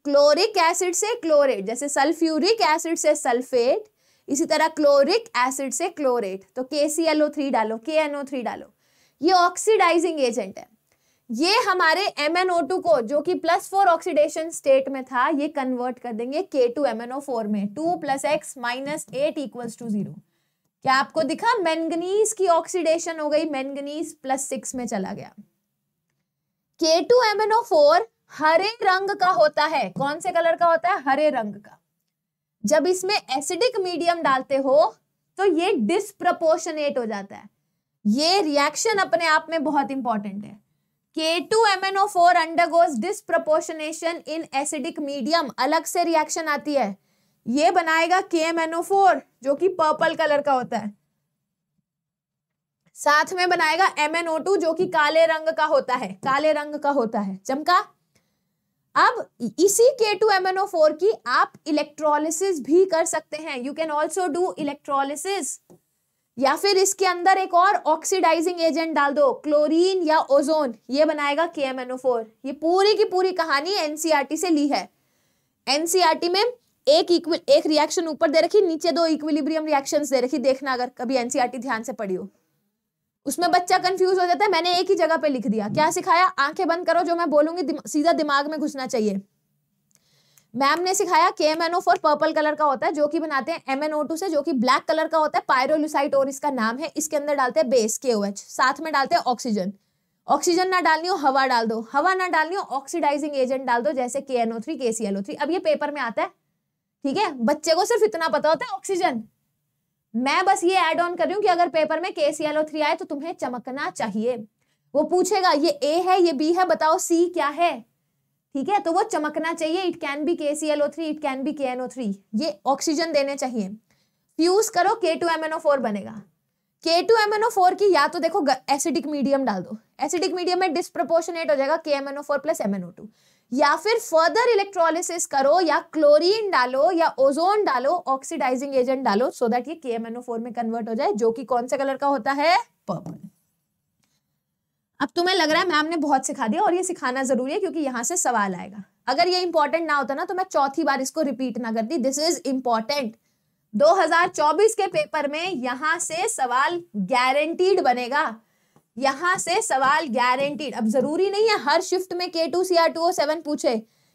क्लोरिक एसिड से क्लोरेट जैसे सल्फ्यूरिक एसिड से सल्फेट इसी तरह क्लोरिक एसिड से क्लोरेट तो के सी एल ओ थ्री डालो के एन ओ थ्री डालो ये ऑक्सीडाइजिंग एजेंट है ये हमारे एम एन ओ टू को जो कि प्लस फोर ऑक्सीडेशन स्टेट में था ये कन्वर्ट कर देंगे K two M N O four में two plus x minus eight equals to zero क्या आपको दिखा मैंगनीज की ऑक्सीडेशन हो गई मैंगनीज प्लस सिक्स में चला गया K two M N O four हरे रंग का होता है कौन से कलर का होता है हरे रंग का जब इसमें एसिडिक मीडियम डालते हो तो ये डिस्प्रपोर्शनेट हो जाता है ये रिएक्शन अपने आप में बहुत इंपॉर्टेंट है K two M N O four undergoes disproportionation in acidic medium अलग से रिएक्शन आती है ये बनाएगा के एम एनओ फोर जो कि पर्पल कलर का होता है साथ में बनाएगा एम एन ओ टू जो कि काले रंग का होता है काले रंग का होता है चमका अब इसी K two M N O four की आप इलेक्ट्रोलिसिस भी कर सकते हैं you can also do electrolysis या फिर इसके अंदर एक और ऑक्सीडाइजिंग एजेंट डाल दो क्लोरीन या ओजोन ये बनाएगा के एम एन ओ फोर ये पूरी की पूरी कहानी एनसीआरटी e से ली है एनसीआरटी e में एक इक्वल एक रिएक्शन ऊपर दे रखी नीचे दो इक्विलिब्रियम रिएक्शंस दे रखी देखना अगर कभी एनसीईआरटी e ध्यान से पढ़ी हो उसमें बच्चा कंफ्यूज हो जाता है मैंने एक ही जगह पे लिख दिया क्या सिखाया आंखें बंद करो जो मैं बोलूंगी दिम, सीधा दिमाग में घुसना चाहिए मैम ने सिखाया K M N O four purple colour का होता है जो कि बनाते हैं एम एन ओ टू से जो कि ब्लैक कलर का होता है पायरोलुसाइट और इसका नाम है इसके अंदर डालते हैं बेस के ओ एच साथ में डालते हैं ऑक्सीजन ऑक्सीजन ना डालनी हो हवा डाल दो हवा ना डालनी हो ऑक्सीडाइजिंग एजेंट डाल दो जैसे के एन ओ थ्री के सी एल ओ थ्री अब ये पेपर में आता है ठीक है बच्चे को सिर्फ इतना पता होता है ऑक्सीजन मैं बस ये एड ऑन कर रही हूँ कि अगर पेपर में के सी एल ओ थ्री आए तो तुम्हें चमकना चाहिए वो पूछेगा ये ए है ये बी है बताओ सी क्या है ठीक है तो वो चमकना चाहिए it can be K C L O three it can be K N O three ये ऑक्सीजन देने चाहिए फ्यूज करो K two M N O four बनेगा K two M N O four की या तो देखो एसिडिक मीडियम डाल दो एसिडिक मीडियम में डिस्प्रोपोर्शनेट हो जाएगा K M N O four plus M N O two या फिर फर्दर इलेक्ट्रोलिसिस करो या क्लोरीन डालो या ओजोन डालो ऑक्सीडाइजिंग एजेंट डालो सो दैट ये के में कन्वर्ट हो जाए जो कि कौन से कलर का होता है पर्पल अब तुम्हें लग रहा है मैम ने बहुत सिखा दिया और ये सिखाना जरूरी है क्योंकि यहां से सवाल आएगा अगर ये इंपॉर्टेंट ना होता ना तो मैं चौथी बार इसको रिपीट ना करती दिस इज इंपॉर्टेंट 2024 के पेपर में यहां से सवाल गारंटीड बनेगा यहां से सवाल गारंटीड अब जरूरी नहीं है हर शिफ्ट में K two C R two O seven पूछे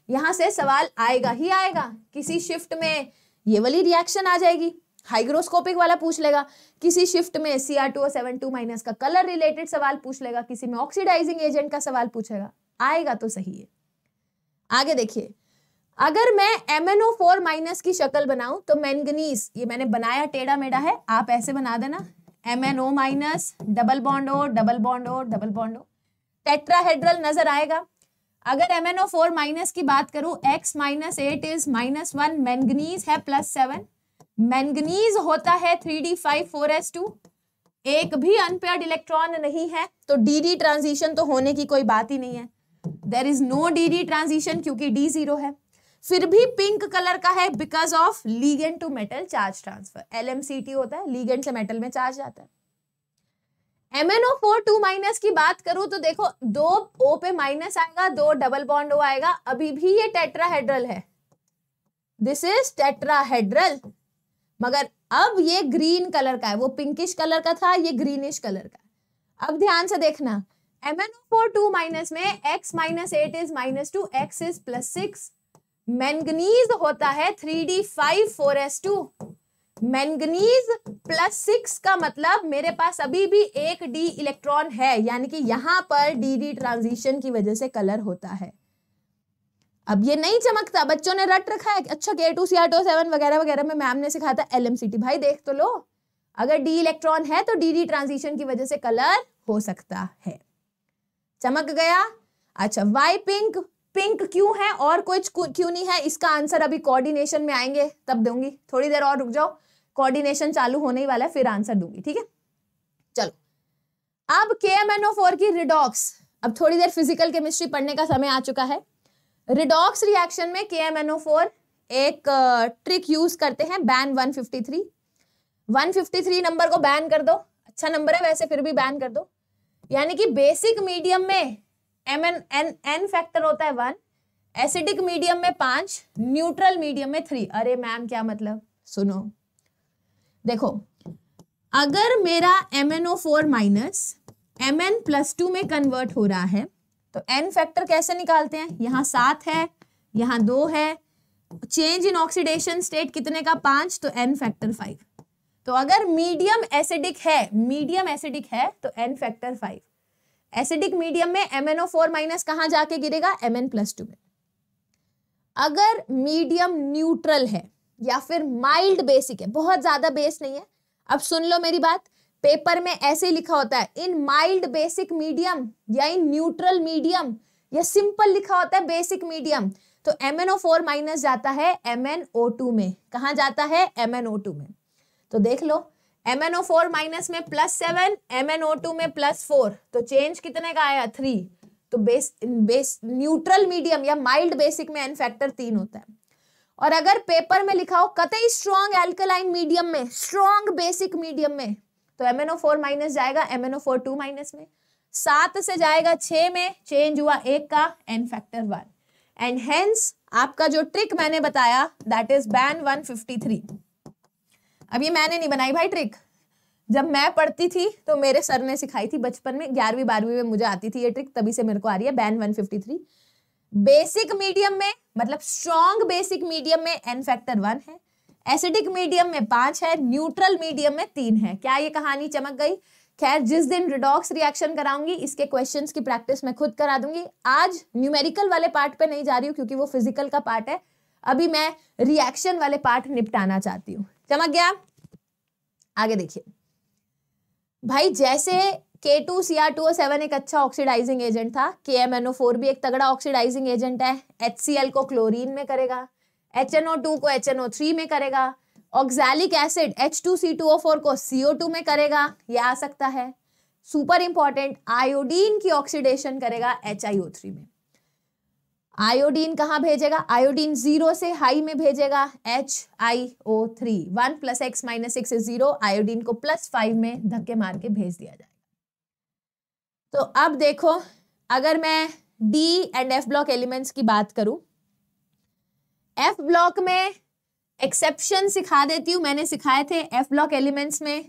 यहां से सवाल आएगा ही आएगा किसी शिफ्ट में ये वाली रिएक्शन आ जाएगी हाइग्रोस्कोपिक वाला पूछ लेगा किसी शिफ्ट में C R two O seven two minus का कलर रिलेटेड सवाल पूछ लेगा किसी में ऑक्सीडाइजिंग एजेंट का सवाल पूछेगा आएगा तो सही है आगे देखिए अगर मैं M N O four minus की शक्ल बनाऊं तो मैंगनीज ये मैंने बनाया टेढ़ा मेढ़ा है आप ऐसे बना देना M N O minus double bond O double bond O double bond O tetrahedral नजर आएगा अगर M N O four minus की बात करूं x minus eight is minus one manganese है प्लस सेवन मैंगनीज होता है three D five four S two एक भी अनपेयर्ड इलेक्ट्रॉन नहीं है तो डी डी ट्रांजिशन तो होने की कोई बात ही नहीं है there is no d d transition क्योंकि डी जीरो है फिर भी पिंक कलर का है because of ligand to metal charge transfer LMCT होता है लीगन से मेटल में चार्ज आता है MnO4 2- की बात करूं तो देखो दो O पे माइनस आएगा दो डबल बॉन्ड ओ आएगा अभी भी ये टेट्राहेड्रल है दिस इज टेट्राहेड्रल मगर अब ये ग्रीन कलर का है वो पिंकिश कलर का था ये ग्रीनिश कलर का अब ध्यान से देखना MnO4 2- में x- minus eight is minus two x is plus six manganese होता है three D five four S two manganese plus six का मतलब मेरे पास अभी भी एक डी इलेक्ट्रॉन है यानी कि यहां पर डी डी ट्रांजिशन की वजह से कलर होता है अब ये नहीं चमकता बच्चों ने रट रखा है अच्छा K two C R two seven वगैरह वगैरह में मैम ने सिखा था एल एम सी टी भाई देख तो लो अगर डी इलेक्ट्रॉन है तो डी डी ट्रांजिशन की वजह से कलर हो सकता है चमक गया अच्छा वाई पिंक पिंक क्यों है और कुछ क्यों नहीं है इसका आंसर अभी कोऑर्डिनेशन में आएंगे तब दूंगी थोड़ी देर और रुक जाओ कोऑर्डिनेशन चालू होने ही वाला है फिर आंसर दूंगी ठीक है चलो अब K M N O four की रिडॉक्स अब थोड़ी देर फिजिकल केमिस्ट्री पढ़ने का समय आ चुका है रिडॉक्स रिएक्शन में K M N O four एक ट्रिक यूज करते हैं ban one fifty three one fifty three number को बैन कर दो अच्छा नंबर है वैसे फिर भी बैन कर दो यानी कि बेसिक मीडियम में M N n n factor होता है वन एसिडिक मीडियम में पांच न्यूट्रल मीडियम में थ्री अरे मैम क्या मतलब सुनो देखो अगर मेरा M N O four minus M N plus two में कन्वर्ट हो रहा है तो एन फैक्टर कैसे निकालते हैं यहाँ सात है यहाँ दो है चेंज इन ऑक्सीडेशन स्टेट कितने का पांच तो एन फैक्टर फाइव तो अगर मीडियम एसिडिक है मीडियम एसिडिक है तो n factor five acidic medium में M N O four minus कहां जाके गिरेगा एम एन प्लस टू में अगर मीडियम न्यूट्रल है या फिर माइल्ड बेसिक है बहुत ज़्यादा बेस नहीं है अब सुन लो मेरी बात पेपर में ऐसे ही लिखा होता है इन माइल्ड बेसिक मीडियम या इन न्यूट्रल मीडियम या सिंपल लिखा होता है बेसिक मीडियम तो M N O four minus जाता है एम एन ओ टू में कहा जाता है एम एन ओ टू में तो देख लो M N O four minus में plus seven M N O two में प्लस फोर तो चेंज कितने का आया थ्री तो बेस बेस न्यूट्रल मीडियम या माइल्ड बेसिक में एन फैक्टर तीन होता है और अगर पेपर में लिखा हो कतई स्ट्रॉन्ग एल्कलाइन मीडियम में स्ट्रॉन्ग बेसिक मीडियम में तो M N O four minus जाएगा M N O four two minus में सात से जाएगा छ में चेंज हुआ एक का n factor one and hence आपका जो ट्रिक मैंने बताया that is ban one fifty three अब ये मैंने नहीं बनाई भाई ट्रिक जब मैं पढ़ती थी तो मेरे सर ने सिखाई थी बचपन में ग्यारहवीं बारहवीं में मुझे आती थी ये ट्रिक तभी से मेरे को आ रही है बैन वन बेसिक मीडियम में मतलब स्ट्रॉन्ग बेसिक मीडियम में एन फैक्टर वन है एसिडिक मीडियम में पांच है न्यूट्रल मीडियम में तीन है क्या ये कहानी चमक गई खैर जिस दिन रिडॉक्स रिएक्शन कराऊंगी इसके क्वेश्चंस की प्रैक्टिस मैं खुद करा दूंगी आज न्यूमेरिकल वाले पार्ट पे नहीं जा रही हूँ क्योंकि वो फिजिकल का पार्ट है अभी मैं रिएक्शन वाले पार्ट निपटाना चाहती हूँ चमक गया आगे देखिए भाई जैसे K two C R two seven एक अच्छा ऑक्सीडाइजिंग एजेंट था के एम एन ओ फोर भी एक तगड़ा ऑक्सीडाइजिंग एजेंट है एच सी एल को क्लोरीन में करेगा एच एन ओ टू को एच एन ओ थ्री में करेगा oxalic acid H two C two O four को सी ओ टू में करेगा ये आ सकता है सुपर इंपॉर्टेंट आयोडीन की ऑक्सीडेशन करेगा एच आई ओ थ्री में आयोडीन कहाँ भेजेगा आयोडीन जीरो से हाई में भेजेगा H I O three one plus x minus six zero iodine को प्लस फाइव में धक्के मार के भेज दिया जाएगा तो अब देखो अगर मैं d and F block elements की बात करूं एफ ब्लॉक में एक्सेप्शन सिखा देती हूं मैंने सिखाए थे एफ ब्लॉक एलिमेंट्स में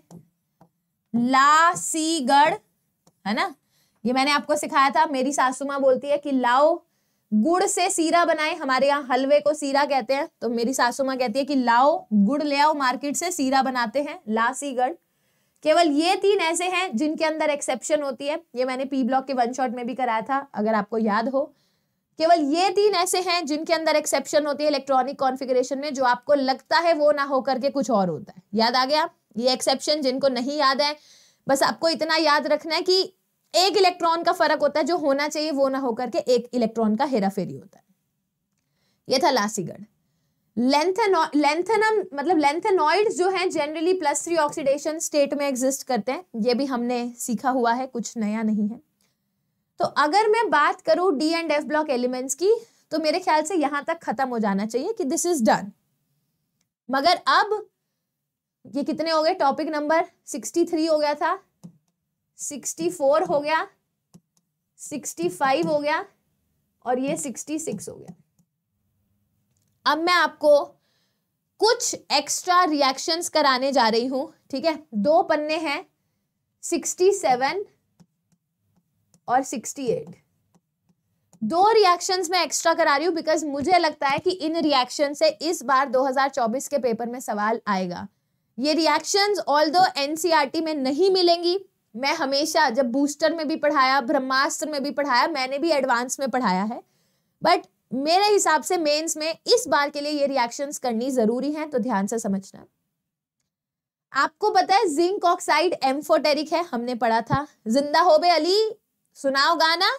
ला सी गढ़ है ना ये मैंने आपको सिखाया था मेरी सासू माँ बोलती है कि लाओ गुड़ से सीरा बनाए हमारे यहाँ हलवे को सीरा कहते हैं तो मेरी सासू माँ कहती है कि लाओ गुड़ ले आओ मार्केट से सीरा बनाते हैं लासी गढ़ केवल ये तीन ऐसे हैं जिनके अंदर एक्सेप्शन होती है ये मैंने पी ब्लॉक के वन शॉट में भी कराया था अगर आपको याद हो केवल ये तीन ऐसे हैं जिनके अंदर एक्सेप्शन होती है इलेक्ट्रॉनिक कॉन्फ़िगरेशन में जो आपको लगता है वो ना होकर के कुछ और होता है याद आ गया ये एक्सेप्शन जिनको नहीं याद है बस आपको इतना याद रखना है कि एक इलेक्ट्रॉन का फर्क होता है जो होना चाहिए वो ना होकर के एक इलेक्ट्रॉन का हेरा फेरी होता है ये था लासीगढ़ मतलब जो हैं generally plus three oxidation state में एग्जिस्ट करते हैं ये भी हमने सीखा हुआ है कुछ नया नहीं है तो अगर मैं बात करूं d and F block elements की तो मेरे ख्याल से यहां तक खत्म हो जाना चाहिए कि दिस इज डन मगर अब ये कितने हो गए टॉपिक नंबर सिक्सटी थ्री हो गया था सिक्सटी फोर हो गया सिक्सटी फाइव हो गया और ये सिक्सटी सिक्स हो गया अब मैं आपको कुछ एक्स्ट्रा रिएक्शंस कराने जा रही हूं ठीक है दो पन्ने हैं सिक्सटी सेवन और सिक्सटी एट दो रिएक्शंस में एक्स्ट्रा करा रही हूं बिकॉज मुझे लगता है कि इन रिएक्शन से इस बार 2024 के पेपर में सवाल आएगा ये रिएक्शंस ऑल दो एनसीआरटी में नहीं मिलेंगी मैं हमेशा जब बूस्टर में भी पढ़ाया ब्रह्मास्त्र में भी पढ़ाया मैंने भी एडवांस में पढ़ाया है बट मेरे हिसाब से मेंस में इस बार के लिए ये रिएक्शंस करनी जरूरी हैं तो ध्यान से समझना आपको पता है जिंक ऑक्साइड एम्फोटेरिक है हमने पढ़ा था जिंदा हो बे अली सुनाओ गाना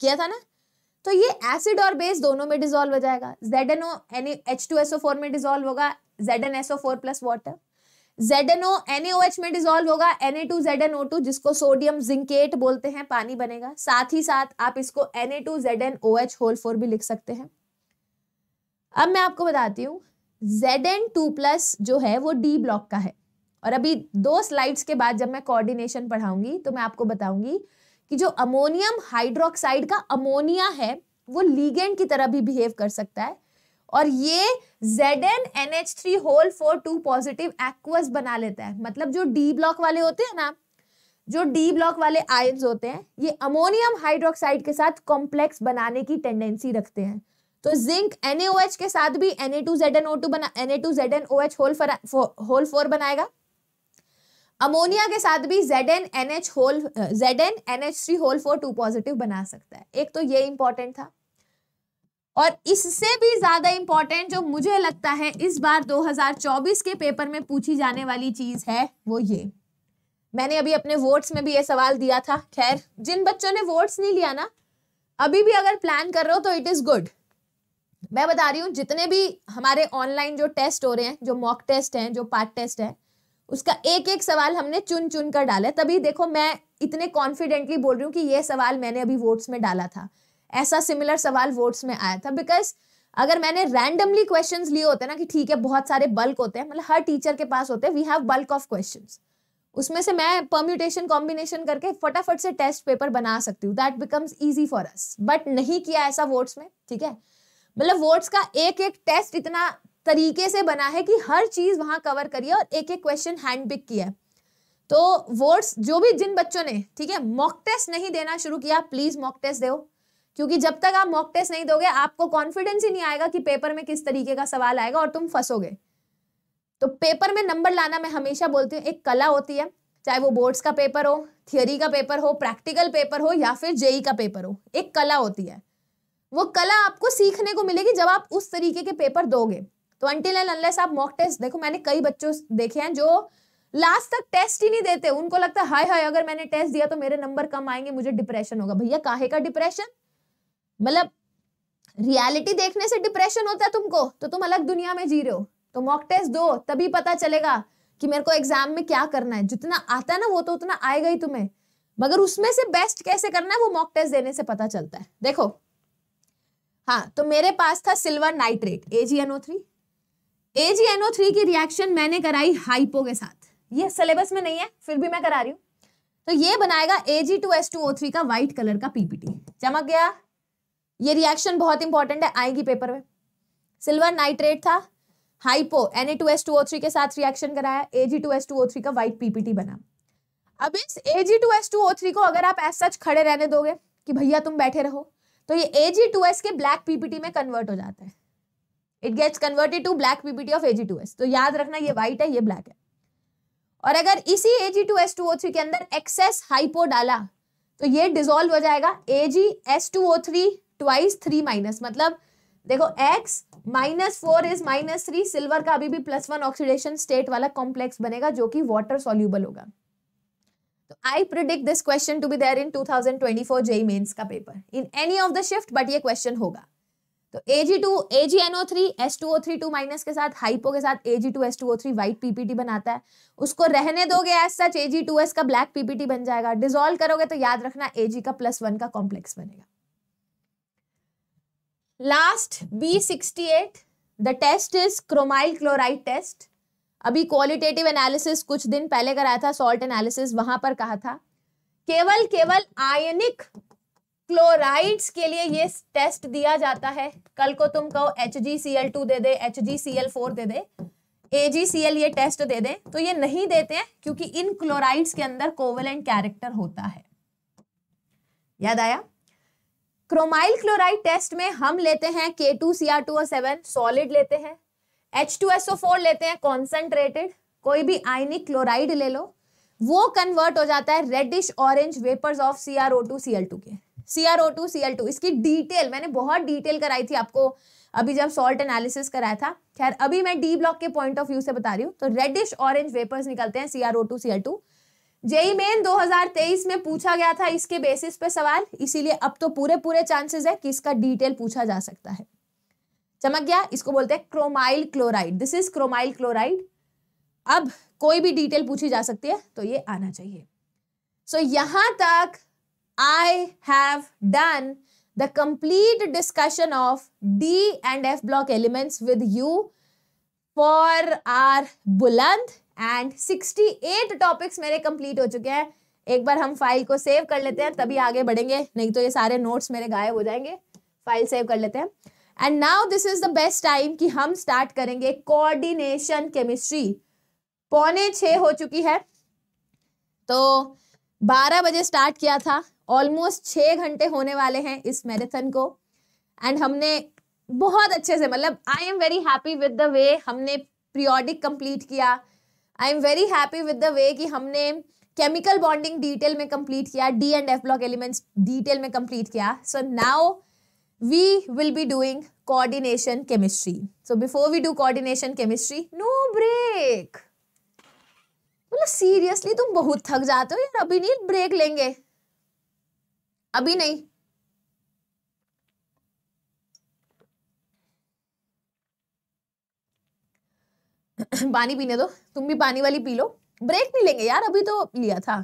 किया था ना तो ये एसिड और बेस दोनों में डिजोल्व हो जाएगा Z N O H two S O four में डिजोल्व होगा Z N S O four plus water ZnO NaOH में डिजोल्व होगा Na2ZnO2 जिसको सोडियम जिंकेट बोलते हैं पानी बनेगा साथ ही साथ आप इसको Na2ZnOH होल फोर भी लिख सकते हैं अब मैं आपको बताती हूँ Zn2 प्लस जो है वो डी ब्लॉक का है और अभी दो स्लाइड्स के बाद जब मैं कोऑर्डिनेशन पढ़ाऊंगी तो मैं आपको बताऊंगी कि जो अमोनियम हाइड्रोक्साइड का अमोनिया है वो लीगेंड की तरह भी बिहेव कर सकता है और ये Z N N H three whole four two positive aqueous बना लेता है मतलब जो डी ब्लॉक वाले होते हैं ना जो डी ब्लॉक वाले आयन्स होते हैं ये अमोनियम हाइड्रोक्साइड के साथ कॉम्प्लेक्स बनाने की टेंडेंसी रखते हैं तो जिंक एच के साथ भी N N A two Z O two बना N A two Z N O H whole four बनाएगा अमोनिया के साथ भी Z N N H whole N H three whole four two positive बना सकता है एक तो ये इंपॉर्टेंट था और इससे भी ज़्यादा इम्पॉर्टेंट जो मुझे लगता है इस बार 2024 के पेपर में पूछी जाने वाली चीज़ है वो ये मैंने अभी अपने वोट्स में भी ये सवाल दिया था खैर जिन बच्चों ने वोट्स नहीं लिया ना अभी भी अगर प्लान कर रहे हो तो इट इज़ गुड मैं बता रही हूँ जितने भी हमारे ऑनलाइन जो टेस्ट हो रहे हैं जो मॉक टेस्ट हैं जो पार्ट टेस्ट है उसका एक एक सवाल हमने चुन चुन कर डाला तभी देखो मैं इतने कॉन्फिडेंटली बोल रही हूँ कि ये सवाल मैंने अभी वोट्स में डाला था ऐसा सिमिलर सवाल वोट्स में आया था बिकॉज अगर मैंने रैंडमली क्वेश्चन लिए होते ना कि ठीक है बहुत सारे बल्क होते हैं मतलब हर टीचर के पास होते हैं we have bulk of question उसमें से मैं परम्यूटेशन कॉम्बिनेशन करके फटाफट से टेस्ट पेपर बना सकती हूँ that becomes easy for us but नहीं किया ऐसा वोट्स में ठीक है मतलब वोट्स का एक एक टेस्ट इतना तरीके से बना है कि हर चीज वहां कवर करिए और एक एक क्वेश्चन हैंड पिक किया है तो वोट्स जो भी जिन बच्चों ने ठीक है मॉक टेस्ट नहीं देना शुरू किया प्लीज मॉक टेस्ट दो क्योंकि जब तक आप मॉक टेस्ट नहीं दोगे आपको कॉन्फिडेंस ही नहीं आएगा कि पेपर में किस तरीके का सवाल आएगा और तुम फंसोगे तो पेपर में नंबर लाना मैं हमेशा बोलती हूँ एक कला होती है चाहे वो बोर्ड्स का पेपर हो थियोरी का पेपर हो प्रैक्टिकल पेपर हो या फिर जेई e e का पेपर हो एक कला होती है वो कला आपको सीखने को मिलेगी जब आप उस तरीके के पेपर दोगे तो अंटिल एंड अनलेस आप मॉक टेस्ट देखो मैंने कई बच्चों देखे हैं जो लास्ट तक टेस्ट ही नहीं देते उनको लगता है हाय हाय अगर मैंने टेस्ट दिया तो मेरे नंबर कम आएंगे मुझे डिप्रेशन होगा भैया काहे का डिप्रेशन मतलब रियलिटी देखने से डिप्रेशन होता है तुमको तो तुम अलग दुनिया में जी रहे हो तो मॉक टेस्ट दो तभी पता चलेगा कि मेरे को एग्जाम में क्या करना है जितना आता है ना वो तो उतना आएगा ही तुम्हें मगर उसमें से बेस्ट कैसे करना है वो मॉक टेस्ट देने से पता चलता है देखो हाँ तो मेरे पास था silver nitrate N O three N O three की रिएक्शन मैंने कराई हाइपो के साथ ये सिलेबस में नहीं है फिर भी मैं करा रही हूँ तो ये बनाएगा G two S two O three का व्हाइट कलर का पीपीटी चमक गया ये रिएक्शन बहुत इंपॉर्टेंट है आएगी पेपर में सिल्वर नाइट्रेट था हाइपो एन के साथ रिएक्शन कराया ए का व्हाइट पीपीटी बना अब इस ए को अगर आप एस सच खड़े रहने दोगे कि भैया तुम बैठे रहो तो ये ए के ब्लैक पीपीटी में कन्वर्ट हो जाता है it gets converted to black PPT of a तो याद रखना ये व्हाइट है ये ब्लैक है और अगर इसी ए के अंदर एक्सेस हाइपो डाला तो ये डिजोल्व हो जाएगा O three twice three minus मतलब देखो x minus four is minus three silver का अभी भी प्लस वन ऑक्सीडेशन स्टेट वाला कॉम्प्लेक्स बनेगा जो कि वाटर सोल्यूबल होगा तो I predict this question to be there in for JEE Mains का paper in any of the shift but ये क्वेश्चन होगा तो two O three two minus के साथ हाइपो के साथ ओ थ्री व्हाइट पीपीटी बनाता है उसको रहने दोगे एज सच टू एस का ब्लैक पीपीटी बन जाएगा डिजोल्व करोगे तो याद रखना एजी का प्लस वन का कॉम्प्लेक्स बनेगा last B sixty eight the test is chromyl chloride test अभी क्वालिटेटिव एनालिसिस कुछ दिन पहले कराया था सॉल्ट एनालिसिस वहां पर कहा था केवल केवल आयनिक क्लोराइड्स के लिए ये टेस्ट दिया जाता है कल को तुम कहो H G C L two दे दे H G C L four दे दे ए जी सी एल ये टेस्ट दे दे तो ये नहीं देते हैं क्योंकि इन क्लोराइड्स के अंदर कोवलेंट कैरेक्टर होता है याद आया क्रोमाइल क्लोराइड टेस्ट में हम लेते हैं K two C R two seven solid लेते हैं H two S O four लेते हैं कॉन्सेंट्रेटेड कोई भी आयनिक क्लोराइड ले लो वो कन्वर्ट हो जाता है reddish orange vapours of C R O two C L two के C R O two C L two इसकी डिटेल मैंने बहुत डिटेल कराई थी आपको अभी जब सॉल्ट एनालिसिस कराया था खैर अभी मैं डी ब्लॉक के पॉइंट ऑफ व्यू से बता रही हूँ तो रेडिश ऑरेंज वेपर्स निकलते हैं C R O two C L two JEE Main 2023 में पूछा गया था इसके बेसिस पे सवाल इसीलिए अब तो पूरे पूरे चांसेस है कि इसका डिटेल पूछा जा सकता है चमक गया इसको बोलते हैं chromyl chloride this is chromyl chloride अब कोई भी डिटेल पूछी जा सकती है तो ये आना चाहिए सो so, यहां तक I have done the complete discussion of d and F block elements with you for our Buland and 68 topics मेरे कंप्लीट हो चुके हैं एक बार हम फाइल को सेव कर लेते हैं तभी आगे बढ़ेंगे नहीं तो ये सारे नोट्स मेरे गायब हो जाएंगे फाइल सेव कर लेते हैं and now this is the best time कि हम स्टार्ट करेंगे कोऑर्डिनेशन केमिस्ट्री पौने छः हो चुकी है तो बारह बजे स्टार्ट किया था ऑलमोस्ट छः घंटे होने वाले हैं इस मैराथन को एंड हमने बहुत अच्छे से मतलब I am very happy with the way हमने पीरियोडिक कंप्लीट किया I am very happy with the way कि हमने केमिकल बॉन्डिंग डिटेल में कंप्लीट किया d and F block elements detail में कंप्लीट किया so now we will be doing coordination chemistry so before we do coordination chemistry no break मतलब seriously तुम बहुत थक जाते हो यार अभी नहीं ब्रेक लेंगे अभी नहीं पानी पीने दो तुम भी पानी वाली पी लो ब्रेक नहीं लेंगे यार अभी तो लिया था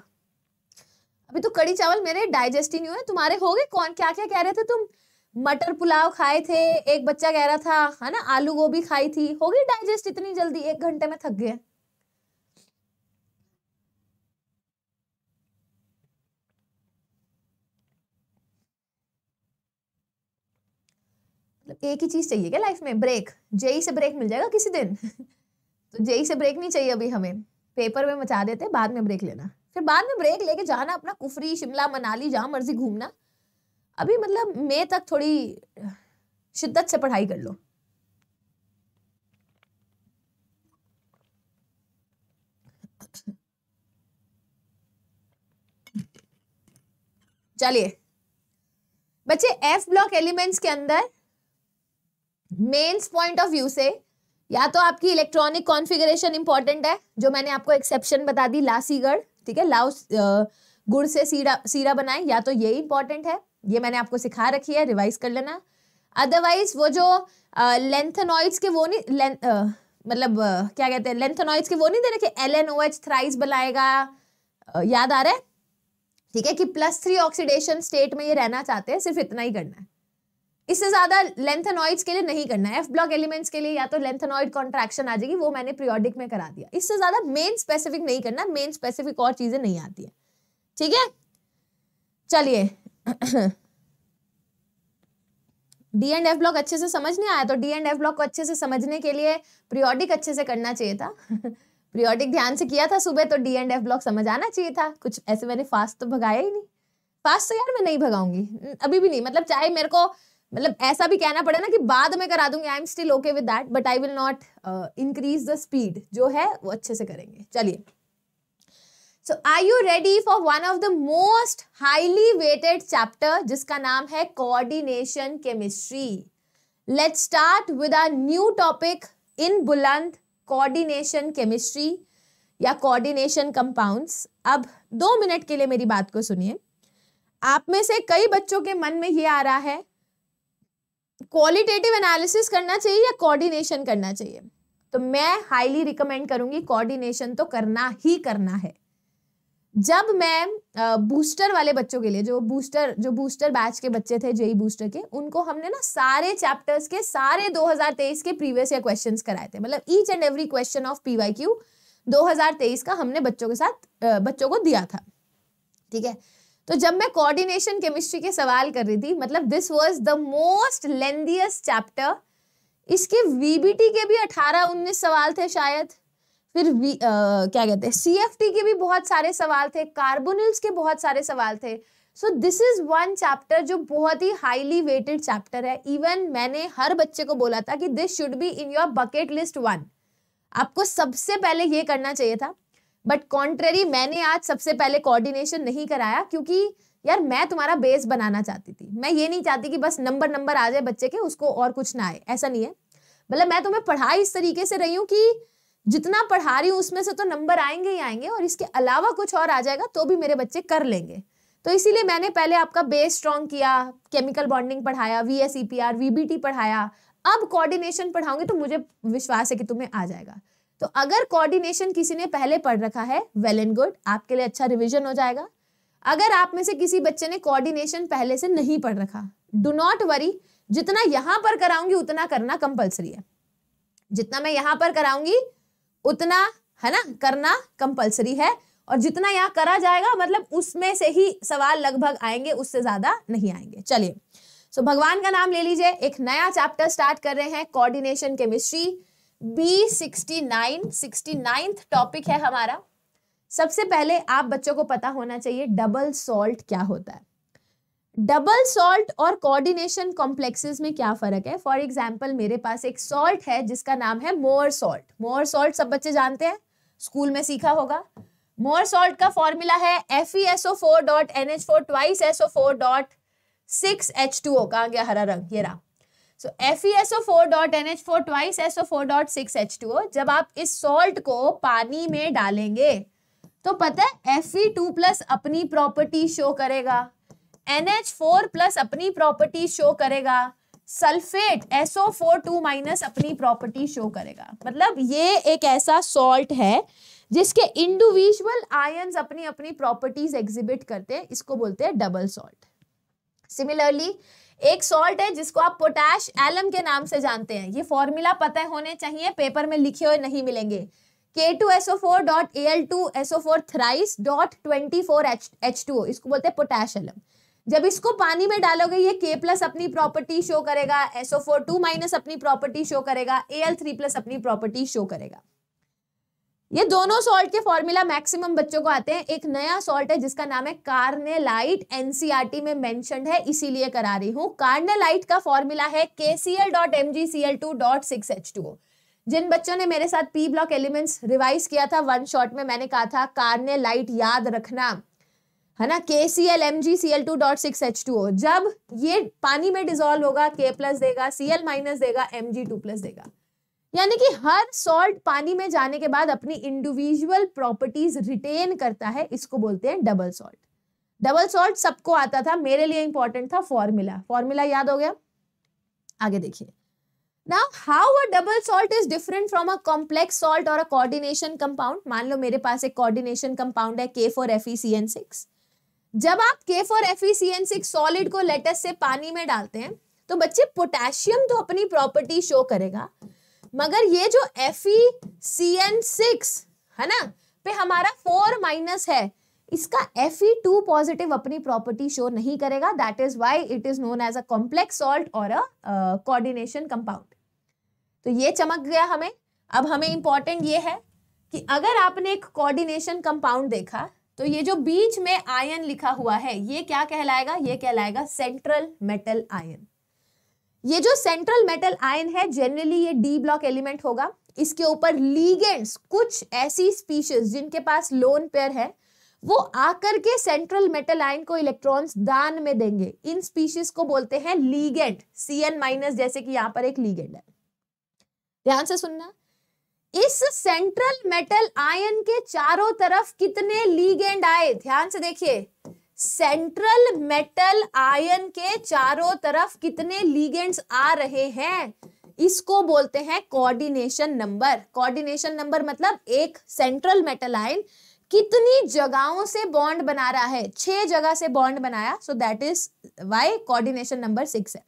अभी तो कड़ी चावल मेरे डाइजेस्ट ही नहीं हुए तुम्हारे हो गए कौन क्या क्या कह रहे थे तुम मटर पुलाव खाए थे एक बच्चा कह रहा था है ना आलू गोभी खाई थी हो गई डाइजेस्ट इतनी जल्दी एक घंटे में थक गए मतलब एक ही चीज चाहिए क्या लाइफ में ब्रेक जेई e से ब्रेक मिल जाएगा किसी दिन तो जेई e से ब्रेक नहीं चाहिए अभी हमें पेपर में मचा देते बाद में ब्रेक लेना फिर बाद में ब्रेक लेके जाना अपना कुफरी शिमला मनाली जहाँ मर्जी घूमना अभी मतलब मई तक थोड़ी शिद्दत से पढ़ाई कर लो चलिए बच्चे एफ ब्लॉक एलिमेंट्स के अंदर मेंस पॉइंट ऑफ व्यू से या तो आपकी इलेक्ट्रॉनिक कॉन्फ़िगरेशन इंपॉर्टेंट है जो मैंने आपको एक्सेप्शन बता दी लासीगढ़ ठीक है लाओ गुड़ से सीरा सीरा बनाए या तो ये इंपॉर्टेंट है ये मैंने आपको सिखा रखी है रिवाइज कर लेना अदरवाइज वो जो लेंथनॉइड्स के वो नहीं लें, आ, मतलब आ, क्या कहते हैं लेंथनॉइड्स के वो नहीं दे रखे L N O H thrice बनाएगा याद आ रहा है ठीक है कि प्लस थ्री ऑक्सीडेशन स्टेट में ये रहना चाहते हैं सिर्फ इतना ही करना है इससे ज़्यादा लेंथेनॉइड्स के लिए नहीं करना है एफ ब्लॉक एलिमेंट्स के लिए या तो लेंथेनॉइड कॉन्ट्रैक्शन आ जाएगी वो मैंने प्रियोडिक में करा दिया इससे ज़्यादा मेन स्पेसिफिक नहीं करना मेन स्पेसिफिक और चीज़ें नहीं आती है ठीक है चलिए डी एंड एफ ब्लॉक अच्छे से समझ नहीं आया तो डी एंड एफ ब्लॉक को अच्छे से समझने के लिए प्रियोडिक अच्छे से करना चाहिए था प्रियोडिक ध्यान से किया था सुबह तो डी एंड एफ ब्लॉक समझ आना चाहिए था कुछ ऐसे मैंने फास्ट तो भगाया ही नहीं फास्ट तो यार मैं नहीं भगाऊंगी अभी भी नहीं मतलब चाहे मेरे को मतलब ऐसा भी कहना पड़े ना कि बाद में करा दूंगी I am still okay with that but I will not increase the speed जो है वो अच्छे से करेंगे चलिए so I you ready for one of the most highly weighted chapter जिसका नाम है coordination chemistry let start with a new topic in Buland coordination chemistry या कोऑर्डिनेशन कंपाउंड्स अब दो मिनट के लिए मेरी बात को सुनिए आप में से कई बच्चों के मन में ये आ रहा है क्वालिटेटिव एनालिसिस करना चाहिए या कोऑर्डिनेशन करना चाहिए तो मैं हाईली रिकमेंड करूंगी कोऑर्डिनेशन तो करना ही करना है जब मैं बूस्टर वाले बच्चों के लिए जो बूस्टर जो बूस्टर बैच के बच्चे थे जेई बूस्टर e के उनको हमने ना सारे चैप्टर्स के सारे 2023 के प्रीवियस ईयर क्वेश्चन कराए थे मतलब each and every question of PYQ 2023 का हमने बच्चों के साथ बच्चों को दिया था ठीक है तो जब मैं कोऑर्डिनेशन केमिस्ट्री के सवाल कर रही थी मतलब this was the most lengthiest chapter इसके वीबीटी के भी 18-19 सवाल थे शायद फिर वी आ, क्या कहते हैं सीएफटी के भी बहुत सारे सवाल थे कार्बोनिल्स के बहुत सारे सवाल थे so this is one chapter जो बहुत ही हाईली वेटेड चैप्टर है इवन मैंने हर बच्चे को बोला था कि this should be in your bucket list one आपको सबसे पहले ये करना चाहिए था बट कॉन्ट्रेरी मैंने आज सबसे पहले कोऑर्डिनेशन नहीं कराया क्योंकि यार मैं तुम्हारा बेस बनाना चाहती थी मैं ये नहीं चाहती कि बस नंबर नंबर आ जाए बच्चे के उसको और कुछ ना आए ऐसा नहीं है मतलब मैं तुम्हें पढ़ाई इस तरीके से रही हूँ कि जितना पढ़ा रही हूँ उसमें से तो नंबर आएंगे ही आएंगे और इसके अलावा कुछ और आ जाएगा तो भी मेरे बच्चे कर लेंगे तो इसीलिए मैंने पहले आपका बेस स्ट्रॉन्ग किया केमिकल बॉन्डिंग पढ़ाया वी एस e पढ़ाया अब कोऑर्डिनेशन पढ़ाऊंगी तो मुझे विश्वास है कि तुम्हें आ जाएगा तो अगर कोऑर्डिनेशन किसी ने पहले पढ़ रखा है वेल एंड गुड आपके लिए अच्छा रिविजन हो जाएगा अगर आप में से किसी बच्चे ने कोऑर्डिनेशन पहले से नहीं पढ़ रखा डू नॉट वरी जितना यहां पर कराऊंगी उतना करना कंपलसरी है जितना मैं यहां पर कराऊंगी उतना है ना करना कंपलसरी है और जितना यहाँ करा जाएगा मतलब उसमें से ही सवाल लगभग आएंगे उससे ज्यादा नहीं आएंगे चलिए सो so, भगवान का नाम ले लीजिए एक नया चैप्टर स्टार्ट कर रहे हैं coordination chemistry B sixty nine sixty ninth topic है हमारा सबसे पहले आप बच्चों को पता होना चाहिए डबल सॉल्ट क्या होता है डबल सॉल्ट और कोऑर्डिनेशन कॉम्प्लेक्सेस में क्या फर्क है फॉर एग्जाम्पल मेरे पास एक सॉल्ट है जिसका नाम है मोर सॉल्ट मोर सॉल्ट सब बच्चे जानते हैं स्कूल में सीखा होगा मोर सॉल्ट का फॉर्मूला है F E S O four dot N H four twice S O four dot six H to O कहा गया हरा रंग ये रहा so F E S O four dot N H four twice S O four dot six H to O जब आप इस salt को पानी में डालेंगे तो पता है एफ ई टू प्लस अपनी प्रॉपर्टी शो करेगा एन एच फोर प्लस अपनी प्रॉपर्टी शो करेगा sulphate S O four two minus अपनी प्रॉपर्टी शो करेगा मतलब ये एक ऐसा सॉल्ट है जिसके इंडिविजुअल आयन्स अपनी अपनी प्रॉपर्टीज एग्जिबिट करते हैं इसको बोलते हैं डबल सॉल्ट सिमिलरली एक सॉल्ट है जिसको आप पोटैश एलम के नाम से जानते हैं ये फॉर्मूला पता होने चाहिए पेपर में लिखे हुए नहीं मिलेंगे K2SO4.Al2SO4 इसको बोलते हैं पोटैश एलम जब इसको पानी में डालोगे ये K प्लस अपनी प्रॉपर्टी शो करेगा SO4 2 माइनस अपनी प्रॉपर्टी शो करेगा Al3 प्लस अपनी प्रॉपर्टी शो करेगा ये दोनों सॉल्ट के फॉर्मूला मैक्सिमम बच्चों को आते हैं एक नया सॉल्ट है जिसका नाम है कार्नेलाइट एनसीईआरटी में मेंशनड है इसीलिए करा रही हूँ कार्नेलाइट का फॉर्मूला है टू जिन बच्चों ने मेरे साथ पी ब्लॉक एलिमेंट्स रिवाइज किया था वन शॉट में मैंने कहा था कार्नेलाइट याद रखना है ना K C L M G C L two dot six H two जब ये पानी में डिजोल्व होगा के प्लस देगा सी एल माइनस देगा एम जी टू प्लस देगा यानी कि हर सॉल्ट पानी में जाने के बाद अपनी इंडिविजुअल प्रॉपर्टीज रिटेन करता है इसको बोलते हैं डबल सॉल्ट डबल सॉल्ट सबको आता था मेरे लिए इंपॉर्टेंट था फॉर्मूला फॉर्मूला याद हो गया आगे देखिए now how a double salt is different from a complex salt और अ कोऑर्डिनेशन कंपाउंड मान लो मेरे पास एक कोऑर्डिनेशन कंपाउंड है K four F E C N six जब आप K four F E C N six solid को let's say पानी में डालते हैं तो बच्चे पोटेशियम तो अपनी प्रॉपर्टी शो करेगा मगर ये जो F E C N six है ना पे हमारा फोर माइनस है इसका एफ ई टू पॉजिटिव अपनी प्रॉपर्टी शो नहीं करेगा that is why it is known as a complex salt और अ कोऑर्डिनेशन कंपाउंड तो ये चमक गया हमें अब हमें इंपॉर्टेंट ये है कि अगर आपने एक कोऑर्डिनेशन कंपाउंड देखा तो ये जो बीच में आयन लिखा हुआ है ये क्या कहलाएगा ये कहलाएगा सेंट्रल मेटल आयन ये जो सेंट्रल मेटल आयन है जनरली ये डी ब्लॉक एलिमेंट होगा इसके ऊपर लीगेंट्स कुछ ऐसी स्पीशीज जिनके पास लोन पेयर है वो आकर के सेंट्रल मेटल आयन को इलेक्ट्रॉन्स दान में देंगे इन स्पीशीज को बोलते हैं लीगेंट सी एन माइनस जैसे कि यहां पर एक लीगेंट है ध्यान से सुनना इस सेंट्रल मेटल आयन के चारों तरफ कितने लीगेंड आए ध्यान से देखिए सेंट्रल मेटल आयन के चारों तरफ कितने लीगेंट्स आ रहे हैं इसको बोलते हैं कोऑर्डिनेशन नंबर कोऑर्डिनेशन नंबर मतलब एक सेंट्रल मेटल आयन कितनी जगहों से बॉन्ड बना रहा है छह जगह से बॉन्ड बनाया so that is why coordination number six है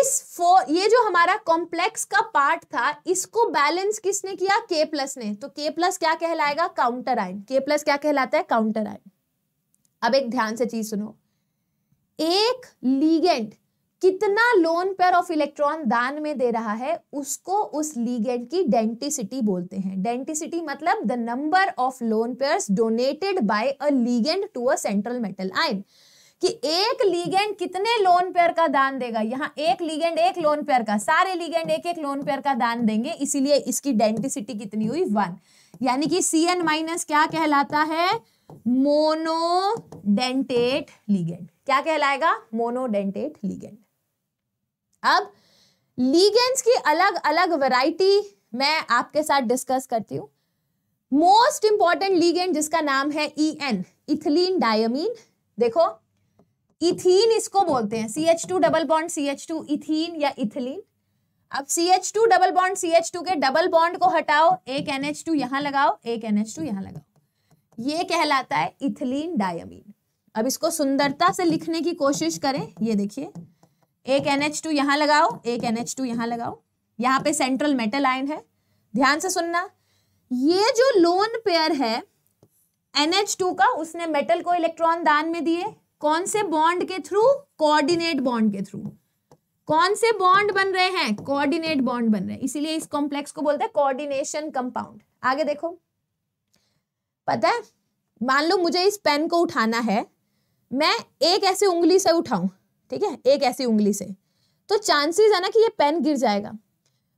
इस फोर ये जो हमारा कॉम्प्लेक्स का पार्ट था इसको बैलेंस किसने किया के प्लस ने तो के प्लस क्या कहलाएगा काउंटर आयन के प्लस क्या कहलाता है काउंटर आयन अब एक ध्यान से चीज सुनो एक लीगेंट कितना लोन पेयर ऑफ इलेक्ट्रॉन दान में दे रहा है उसको उस लीगेंट की डेंटिसिटी बोलते हैं डेंटिसिटी मतलब the number of lone pair donated by a ligand to a central metal ion कि एक लीगेंड कितने लोन पेयर का दान देगा यहाँ एक लीगेंड एक लोन पेयर का सारे लीगेंड एक एक लोन पेयर का दान देंगे इसीलिए इसकी डेंटिसिटी कितनी हुई वन यानी कि सी एन माइनस क्या कहलाता है मोनोडेंटेट लीगेंड क्या कहलाएगा मोनोडेंटेट लीगेंड अब लीगेंड्स की अलग अलग वैरायटी मैं आपके साथ डिस्कस करती हूं मोस्ट इंपॉर्टेंट लीगेंड जिसका नाम है E e N ethylene diamine देखो इथीन इसको बोलते हैं C H two double bond C H two ethene या इथिलीन अब C H two double bond C H two के डबल बॉन्ड को हटाओ एक एन एच टू यहां लगाओ एक एन एच टू यहां लगाओ ये कहलाता है इथिलीन डायमीन अब इसको सुंदरता से लिखने की कोशिश करें ये देखिए एक एन एच टू यहाँ लगाओ एक एन एच टू यहाँ लगाओ यहाँ पे सेंट्रल मेटल आयन है ध्यान से सुनना ये जो लोन पेयर है एन एच टू का उसने मेटल को इलेक्ट्रॉन दान में दिए कौन से बॉन्ड के थ्रू कोऑर्डिनेट बॉन्ड के थ्रू कौन से बॉन्ड बन रहे हैं कोऑर्डिनेट बॉन्ड बन रहे हैं इसीलिए इस कॉम्प्लेक्स को बोलते हैं कोऑर्डिनेशन कंपाउंड आगे देखो पता है मान लो मुझे इस पेन को उठाना है मैं एक ऐसी उंगली से उठाऊं ठीक है एक ऐसी उंगली से तो चांसेस है ना कि ये पेन गिर जाएगा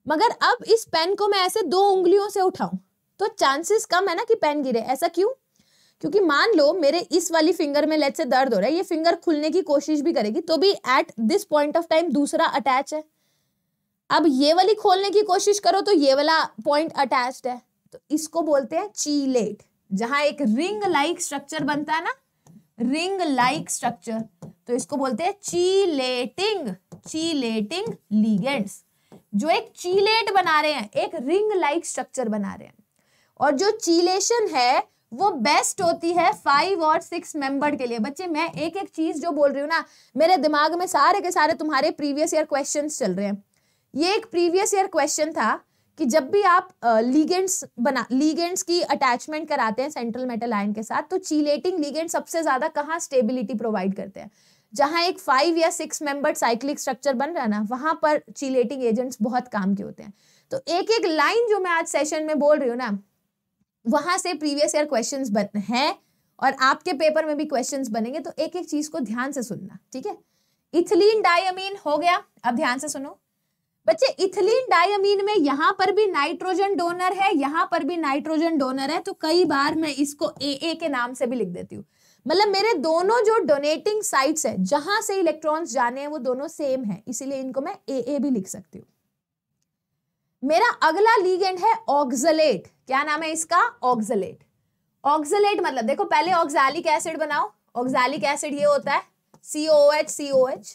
मगर अब इस पेन को मैं ऐसे दो उंगलियों से उठाऊं तो चांसेस कम है ना कि पेन गिरे ऐसा क्यों क्योंकि मान लो मेरे इस वाली फिंगर में लेट से दर्द हो रहा है ये फिंगर खुलने की कोशिश भी करेगी तो भी at this point of time दूसरा अटैच है अब ये वाली खोलने की कोशिश करो तो ये वाला पॉइंट अटैच्ड है तो इसको बोलते हैं चीलेट जहां एक रिंग लाइक स्ट्रक्चर बनता है ना रिंग लाइक स्ट्रक्चर तो इसको बोलते हैं चीलेटिंग चीलेटिंग लीगेंड्स जो एक चीलेट बना रहे हैं एक रिंग लाइक स्ट्रक्चर बना रहे हैं और जो चीलेशन है वो बेस्ट होती है फाइव और सिक्स मेंबर के लिए बच्चे मैं एक एक चीज जो बोल रही हूँ ना मेरे दिमाग में सारे के सारे तुम्हारे प्रीवियस ईयर क्वेश्चन चल रहे हैं ये एक प्रीवियस ईयर क्वेश्चन था कि जब भी आप लीगेंट्स बना लीगेंट्स की अटैचमेंट कराते हैं सेंट्रल मेटल आयन के साथ तो चीलेटिंग लीगेंट सबसे ज़्यादा कहाँ स्टेबिलिटी प्रोवाइड करते हैं जहाँ एक फाइव या सिक्स मेंबर साइक्लिक स्ट्रक्चर बन रहा है ना वहां पर चीलेटिंग एजेंट्स बहुत काम के होते हैं तो एक एक लाइन जो मैं आज सेशन में बोल रही हूँ ना वहां से प्रीवियस ईयर क्वेश्चन है और आपके पेपर में भी क्वेश्चन बनेंगे तो एक एक चीज़ को ध्यान से सुनना ठीक है इथिलीन डायमीन हो गया अब ध्यान से सुनो बच्चे इथिलीन डायमीन में यहाँ पर भी नाइट्रोजन डोनर है यहाँ पर भी नाइट्रोजन डोनर है तो कई बार मैं इसको ए ए के नाम से भी लिख देती हूँ मतलब मेरे दोनों जो डोनेटिंग साइट्स है जहां से इलेक्ट्रॉन्स जाने हैं वो दोनों सेम है इसीलिए इनको मैं ए ए भी लिख सकती हूँ मेरा अगला लीगेंड है ऑक्जलेट क्या नाम है इसका ऑक्जलेट ऑक्सलेट मतलब देखो पहले ऑक्जालिक एसिड बनाओ ऑक्सैलिक एसिड ये होता है C O H C O H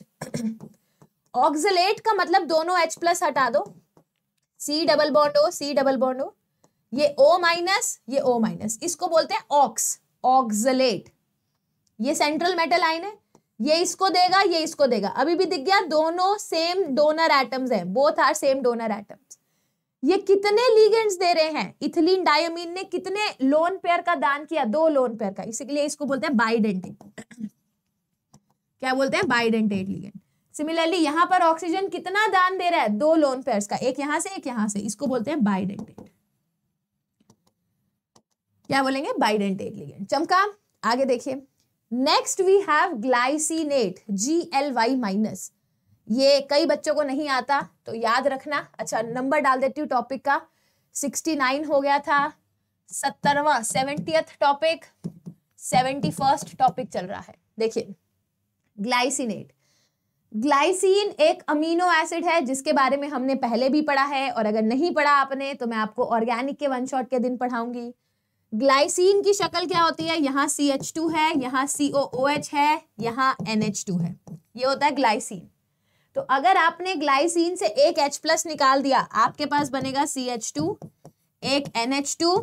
oxalate का मतलब दोनों H प्लस हटा दो C double bond O C double bond O ये O माइनस ये O माइनस इसको बोलते हैं ऑक्स ऑक्सलेट ये सेंट्रल मेटल आयन है ये इसको देगा ये इसको देगा अभी भी दिख गया दोनों सेम डोनर एटम्स हैं both are same donor atoms ये कितने लीगेंट्स दे रहे हैं इथिलीन डायमीन ने कितने लोन पेयर का दान किया दो लोन पेयर का इसलिए इसको बोलते हैं बाइडेंटेट क्या बोलते हैं बाइडेंटेट लीगेंट सिमिलरली यहाँ पर ऑक्सीजन कितना दान दे रहा है दो लोन पेयर का एक यहां से एक यहां से इसको बोलते हैं बाइडेंटेड क्या बोलेंगे बाइडेंटेड लिगेंड चमका आगे देखिए next we have glycinate G L Y minus ये कई बच्चों को नहीं आता तो याद रखना अच्छा नंबर डाल देती हूँ टॉपिक का सिक्सटी नाइन हो गया था सत्तरवा seventy topic seventy first topic चल रहा है देखिए ग्लाइसिनेट ग्लाइसिन एक अमीनो एसिड है जिसके बारे में हमने पहले भी पढ़ा है और अगर नहीं पढ़ा आपने तो मैं आपको ऑर्गेनिक के वन शॉट के दिन पढ़ाऊंगी ग्लाइसिन की शक्ल क्या होती है यहाँ सी एच टू है यहाँ सी ओ ओ एच है यहाँ एन एच टू है ये होता है ग्लाइसिन तो अगर आपने ग्लाइसिन से एक एच प्लस निकाल दिया आपके पास बनेगा सी एच टू एक एन एच टू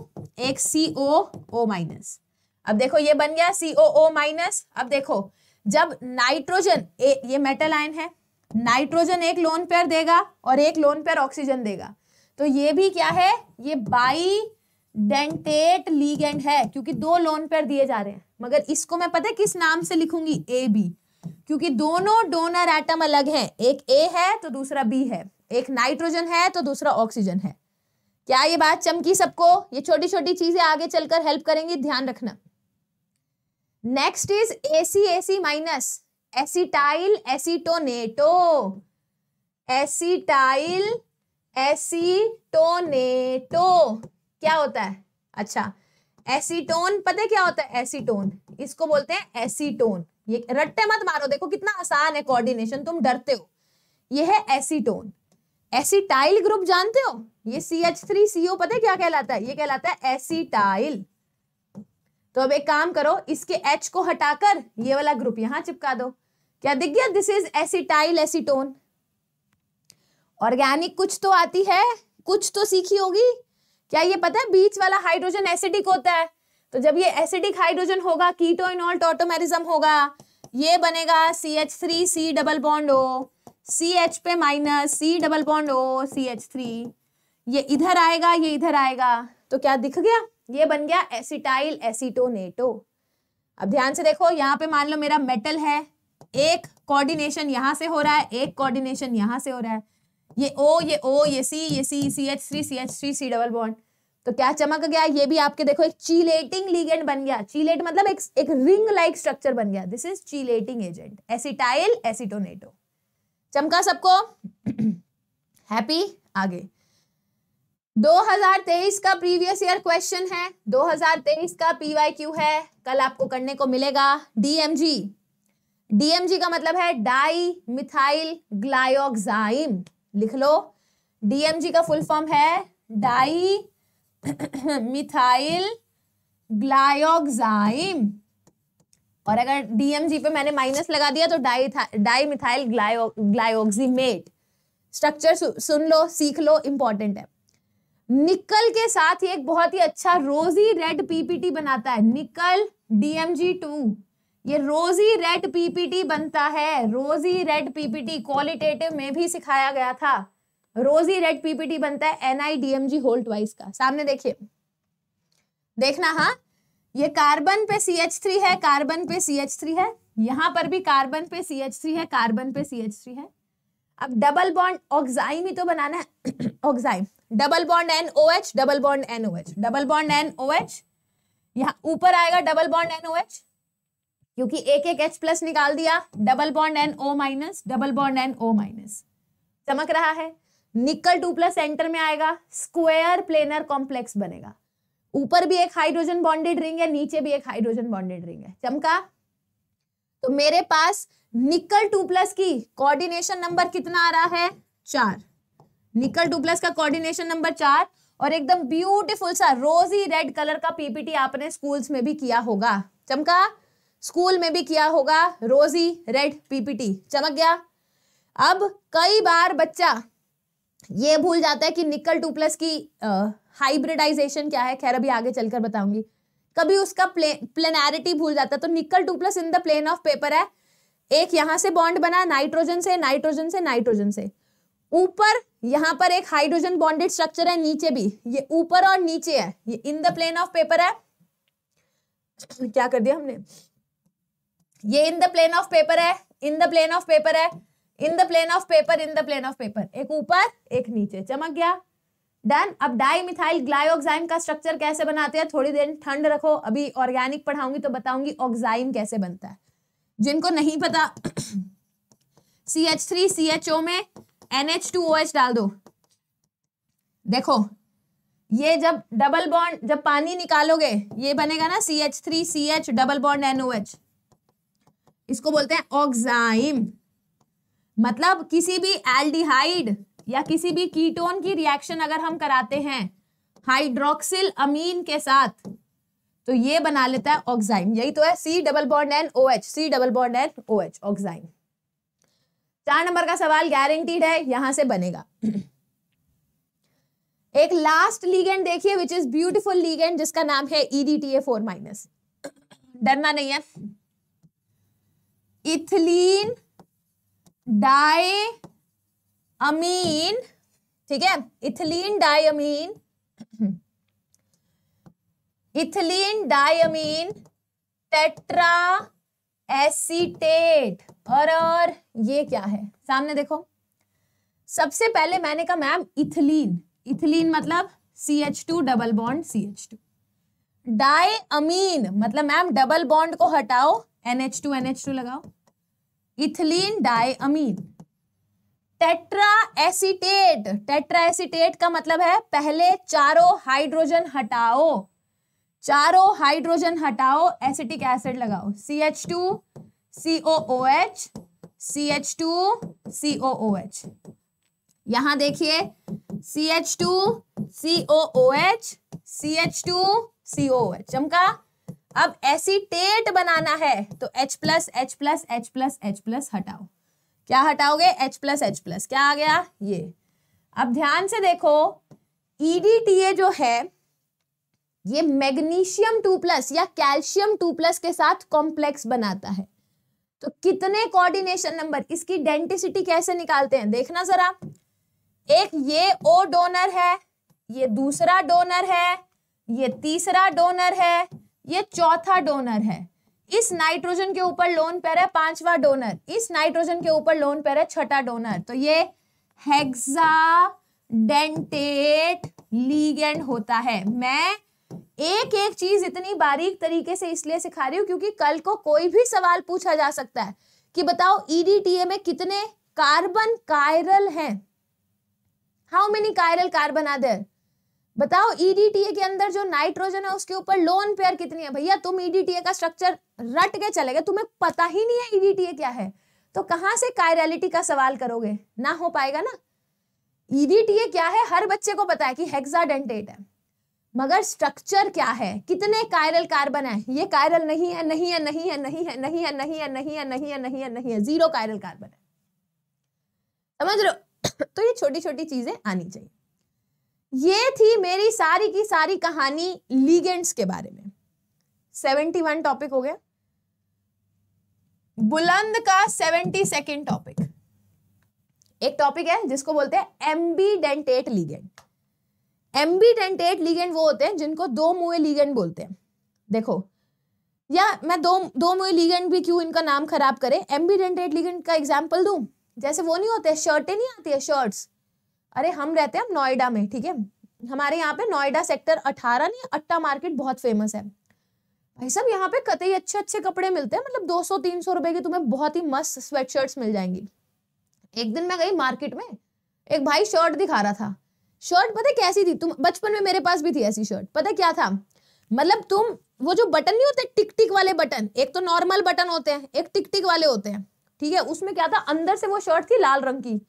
एक सी ओ ओ माइनस अब देखो ये बन गया सी ओ ओ माइनस अब देखो जब नाइट्रोजन ए, ये मेटल आयन है नाइट्रोजन एक लोन पेयर देगा और एक लोन पेयर ऑक्सीजन देगा तो ये भी क्या है ये बाई डेंटेट लीगेंड है क्योंकि दो लोन पेयर दिए जा रहे हैं मगर इसको मैं पता है किस नाम से लिखूंगी ए बी क्योंकि दोनों डोनर एटम अलग हैं एक ए है तो दूसरा बी है एक नाइट्रोजन है तो दूसरा ऑक्सीजन है क्या ये बात चमकी सबको ये छोटी छोटी चीजें आगे चलकर हेल्प करेंगी ध्यान रखना next is A C A C minus acetyl acetonato acetyl acetonato क्या होता है अच्छा एसीटोन पता है क्या होता है एसीटोन इसको बोलते हैं एसीटोन ये रट्टे मत मारो देखो कितना आसान है कोऑर्डिनेशन तुम डरते हो ये है एसीटोन एसीटाइल ग्रुप जानते हो ये सी एच थ्री सीओ पता है क्या कहलाता है ये कहलाता है एसीटाइल तो अब एक काम करो इसके एच को हटाकर ये वाला ग्रुप यहां चिपका दो क्या दिख गया this is acetyl acetone organic कुछ तो आती है कुछ तो सीखी होगी क्या ये पता है बीच वाला हाइड्रोजन एसिडिक होता है तो जब ये एसिडिक हाइड्रोजन होगा कीटोइनॉल टोटोमेरिज्म होगा ये बनेगा C H three C double bond O C H पे minus C double bond O C H three ये इधर आएगा ये इधर आएगा तो क्या दिख गया ये बन गया एसिटाइल एसिटोनेटो अब ध्यान से देखो यहाँ पे मान लो मेरा मेटल है एक कोऑर्डिनेशन यहाँ से हो रहा है एक कोऑर्डिनेशन यहाँ से हो रहा है ये ओ ये ओ ये सी ये C C H three C H three C double bond तो क्या चमक गया ये भी आपके देखो एक चीलेटिंग लिगेंड बन गया चीलेट मतलब एक एक रिंग लाइक स्ट्रक्चर बन गया this is chelating agent acetyl acetonato चमका सबको हैप्पी आगे 2023 का प्रीवियस ईयर क्वेश्चन है 2023 का पीवाईक्यू है कल आपको करने को मिलेगा डीएमजी डीएमजी का मतलब है डाई मिथाइल ग्लायोक्साइम लिख लो डीएमजी का फुल फॉर्म है डाई मिथाइल ग्लायोक्साइम और अगर डीएमजी पे मैंने माइनस लगा दिया तो di di methyl glyo glyoximate structure सु, सुन लो सीख लो इंपॉर्टेंट है निकल के साथ ही एक बहुत ही अच्छा रोजी रेड पीपीटी बनाता है निकल डीएमजी टू ये रोजी रेड पीपीटी बनता है रोजी रेड पीपीटी क्वालिटेटिव में भी सिखाया गया था रोजी रेड पीपीटी बनता है जी होल्ड वाइज का सामने देखिए देखना हाँ ये कार्बन पे सी एच थ्री है कार्बन पे सी एच थ्री है यहां पर भी कार्बन पे सी एच थ्री है कार्बन पे सी एच थ्री है अब डबल बॉन्ड ऑक्साइम ही तो बनाना है oxime double bond N O H double bond N O H double bond N O H यहां ऊपर आएगा double bond N O H क्योंकि एक एक एच प्लस निकाल दिया double bond N O minus double bond N O minus चमक रहा है निकल टू प्लस सेंटर में आएगा स्क्वायर प्लेनर कॉम्प्लेक्स बनेगा ऊपर भी एक हाइड्रोजन बॉन्डेड रिंग है नीचे भी एक हाइड्रोजन बॉन्डेड रिंग है चमका तो मेरे पास निकल टू प्लस की कोऑर्डिनेशन नंबर कितना आ रहा है चार निकल डुप्लस का कोऑर्डिनेशन नंबर चार और एकदम ब्यूटीफुल सा रोजी रेड कलर का पीपीटी आपने स्कूल्स में भी किया होगा चमका स्कूल में भी किया होगा रोजी रेड पीपीटी चमक गया अब कई बार बच्चा ये भूल जाता है कि निकल टू प्लस की हाइब्रिडाइजेशन क्या है खैर अभी आगे चलकर बताऊंगी कभी उसका प्लेनैरिटी भूल जाता है तो nickel two plus in the plane of paper है एक यहां से बॉन्ड बना नाइट्रोजन से नाइट्रोजन से नाइट्रोजन से ऊपर यहां पर एक हाइड्रोजन बॉन्डेड स्ट्रक्चर है नीचे भी ये ऊपर और नीचे है ये in the plane of paper है क्या कर दिया हमने ये in the plane of paper है in the plane of paper है in the plane of paper in the plane of paper एक ऊपर एक नीचे चमक गया डन अब डाई मिथाइल ग्लायोक्साइम का स्ट्रक्चर कैसे बनाते हैं थोड़ी देर ठंड रखो अभी ऑर्गेनिक पढ़ाऊंगी तो बताऊंगी ऑक्साइम कैसे बनता है जिनको नहीं पता C H three C H O में टू ओ एच डाल दो देखो ये जब डबल बॉन्ड जब पानी निकालोगे ये बनेगा ना C H three C H double bond N O H इसको बोलते हैं ऑक्साइम मतलब किसी भी एल्डिहाइड या किसी भी कीटोन की रिएक्शन अगर हम कराते हैं हाइड्रोक्सिल अमीन के साथ तो ये बना लेता है ऑक्साइम यही तो है C double bond N O H C double bond N O H oxime चार नंबर का सवाल गारंटीड है यहां से बनेगा एक लास्ट लीगेंड देखिए विच इज ब्यूटिफुल लीगेंड जिसका नाम है ईडीटीए फोर माइनस डरना नहीं है इथिलीन डाई अमीन ठीक है ethylene di amine ethylene di amine tetra acetate और ये क्या है सामने देखो सबसे पहले मैंने कहा मैम इथिलीन इथिलीन मतलब C H two double bond C H two di amine मतलब मैम डबल बॉन्ड को हटाओ एनएच टू एनएच टू लगाओ ethylene di amine tetra acetate tetra acetate का मतलब है पहले चारों हाइड्रोजन हटाओ चारों हाइड्रोजन हटाओ एसिटिक एसिड लगाओ C H two C O O H C H two C O O H यहां देखिए C H two C O O H C H two C O H चमका अब acetate बनाना है तो H plus H plus H plus H plus हटाओ क्या हटाओगे H प्लस एच प्लस क्या आ गया ये अब ध्यान से देखो ए e जो है ये मैग्नीशियम टू प्लस या कैल्शियम टू प्लस के साथ कॉम्प्लेक्स बनाता है तो कितने कोऑर्डिनेशन नंबर इसकी डेंटिसिटी कैसे निकालते हैं देखना जरा एक ये ओ डोनर है ये दूसरा डोनर है ये तीसरा डोनर है ये चौथा डोनर है इस नाइट्रोजन के ऊपर लोन पैर है पांचवा डोनर इस नाइट्रोजन के ऊपर लोन पैर है छठा डोनर तो ये हेक्सा डेंटेट लीगेंड होता है मैं एक एक चीज इतनी बारीक तरीके से इसलिए सिखा रही हूँ क्योंकि कल को कोई भी सवाल पूछा जा सकता है कि बताओ ईडीटीए e में कितने कार्बन कायरल हैं how many chiral carbon are बताओ ईडीटीए e के अंदर जो नाइट्रोजन है उसके ऊपर लोन पेयर कितनी है भैया तुम ईडीटीए e का स्ट्रक्चर रट के चले गए तुम्हें पता ही नहीं है ईडीटीए क्या है तो कहां से कायरलिटी का सवाल करोगे ना हो पाएगा ना ईडीटीए क्या है हर बच्चे को पता है कि हेक्साडेंटेट है मगर स्ट्रक्चर क्या है कितने कायरल कार्बन है ये कायरल नहीं है नहीं है नहीं है नहीं है नहीं है नहीं है नहीं है नहीं है नहीं है नहीं है जीरो कायरल कार्बन है समझ लो तो ये छोटी छोटी चीजें आनी चाहिए ये थी मेरी सारी की सारी कहानी लीगेंड्स के बारे में सेवेंटी वन टॉपिक हो गया बुलंद का सेवेंटी सेकेंड टॉपिक एक टॉपिक है जिसको बोलते हैं एम्बीडेंटेट लीगेंड एम्बीडेंटेट लीगेंड वो होते हैं जिनको दो मुए लीगेंड बोलते हैं देखो या मैं दो दो मुए लीगेंड भी क्यों इनका नाम खराब करें एम्बीडेंटेट लीगेंड का एग्जाम्पल दू जैसे वो नहीं होते शर्टें नहीं आती है शर्ट्स अरे हम रहते हैं नोएडा में ठीक है हमारे यहाँ पे नोएडा सेक्टर अठारह नहीं अट्टा मार्केट बहुत फेमस है भाई साहब यहाँ पे कतई अच्छे अच्छे कपड़े मिलते हैं मतलब 200-300 सौ रुपए की तुम्हें बहुत ही मस्त स्वेट मिल जाएंगी एक दिन मैं गई मार्केट में एक भाई शर्ट दिखा रहा था शर्ट पता कैसी थी तुम बचपन में मेरे पास भी थी ऐसी शर्ट पता क्या था मतलब तुम वो जो बटन नहीं होते टिक टिक वाले बटन एक तो नॉर्मल बटन होते हैं एक टिक टिक वाले होते हैं ठीक है उसमें क्या था अंदर से वो शर्ट थी लाल रंग की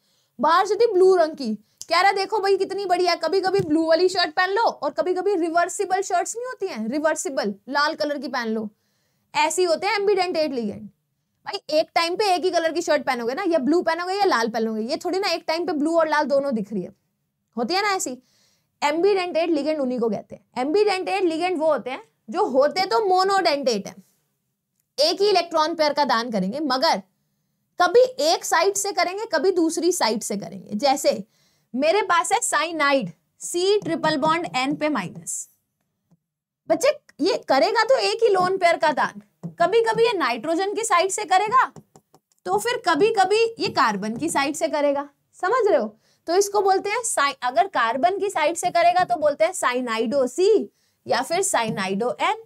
बाहर से थी ब्लू रंग की कह रहा देखो भाई कितनी बढ़िया कभी कभी ब्लू वाली शर्ट पहन लो और कभी कभी रिवर्सिबल शर्ट्स नहीं होती हैं रिवर्सिबल लाल कलर की पहन लो ऐसी होते हैं एम्बीडेंटेड लिगेंड भाई एक टाइम पे एक ही कलर की शर्ट पहनोगे ना या ब्लू पहनोगे या लाल पहनोगे ये थोड़ी ना एक टाइम पे ब्लू और लाल दोनों दिख रही है होती है ना ऐसी एम्बीडेंटेड लिगेंड उन्हीं को कहते हैं एम्बीडेंटेड लिगेंड वो होते हैं जो होते तो मोनोडेंटेट है एक ही इलेक्ट्रॉन पेयर का दान करेंगे मगर कभी एक साइड से करेंगे कभी दूसरी साइड से करेंगे जैसे मेरे पास है cyanide C triple bond N पे माइनस बच्चे ये करेगा तो एक ही लोन पेयर का दान कभी कभी ये नाइट्रोजन की साइड से करेगा तो फिर कभी कभी ये कार्बन की साइड से करेगा समझ रहे हो तो इसको बोलते हैं अगर कार्बन की साइड से करेगा तो बोलते हैं साइनाइडो सी या फिर साइनाइडो एन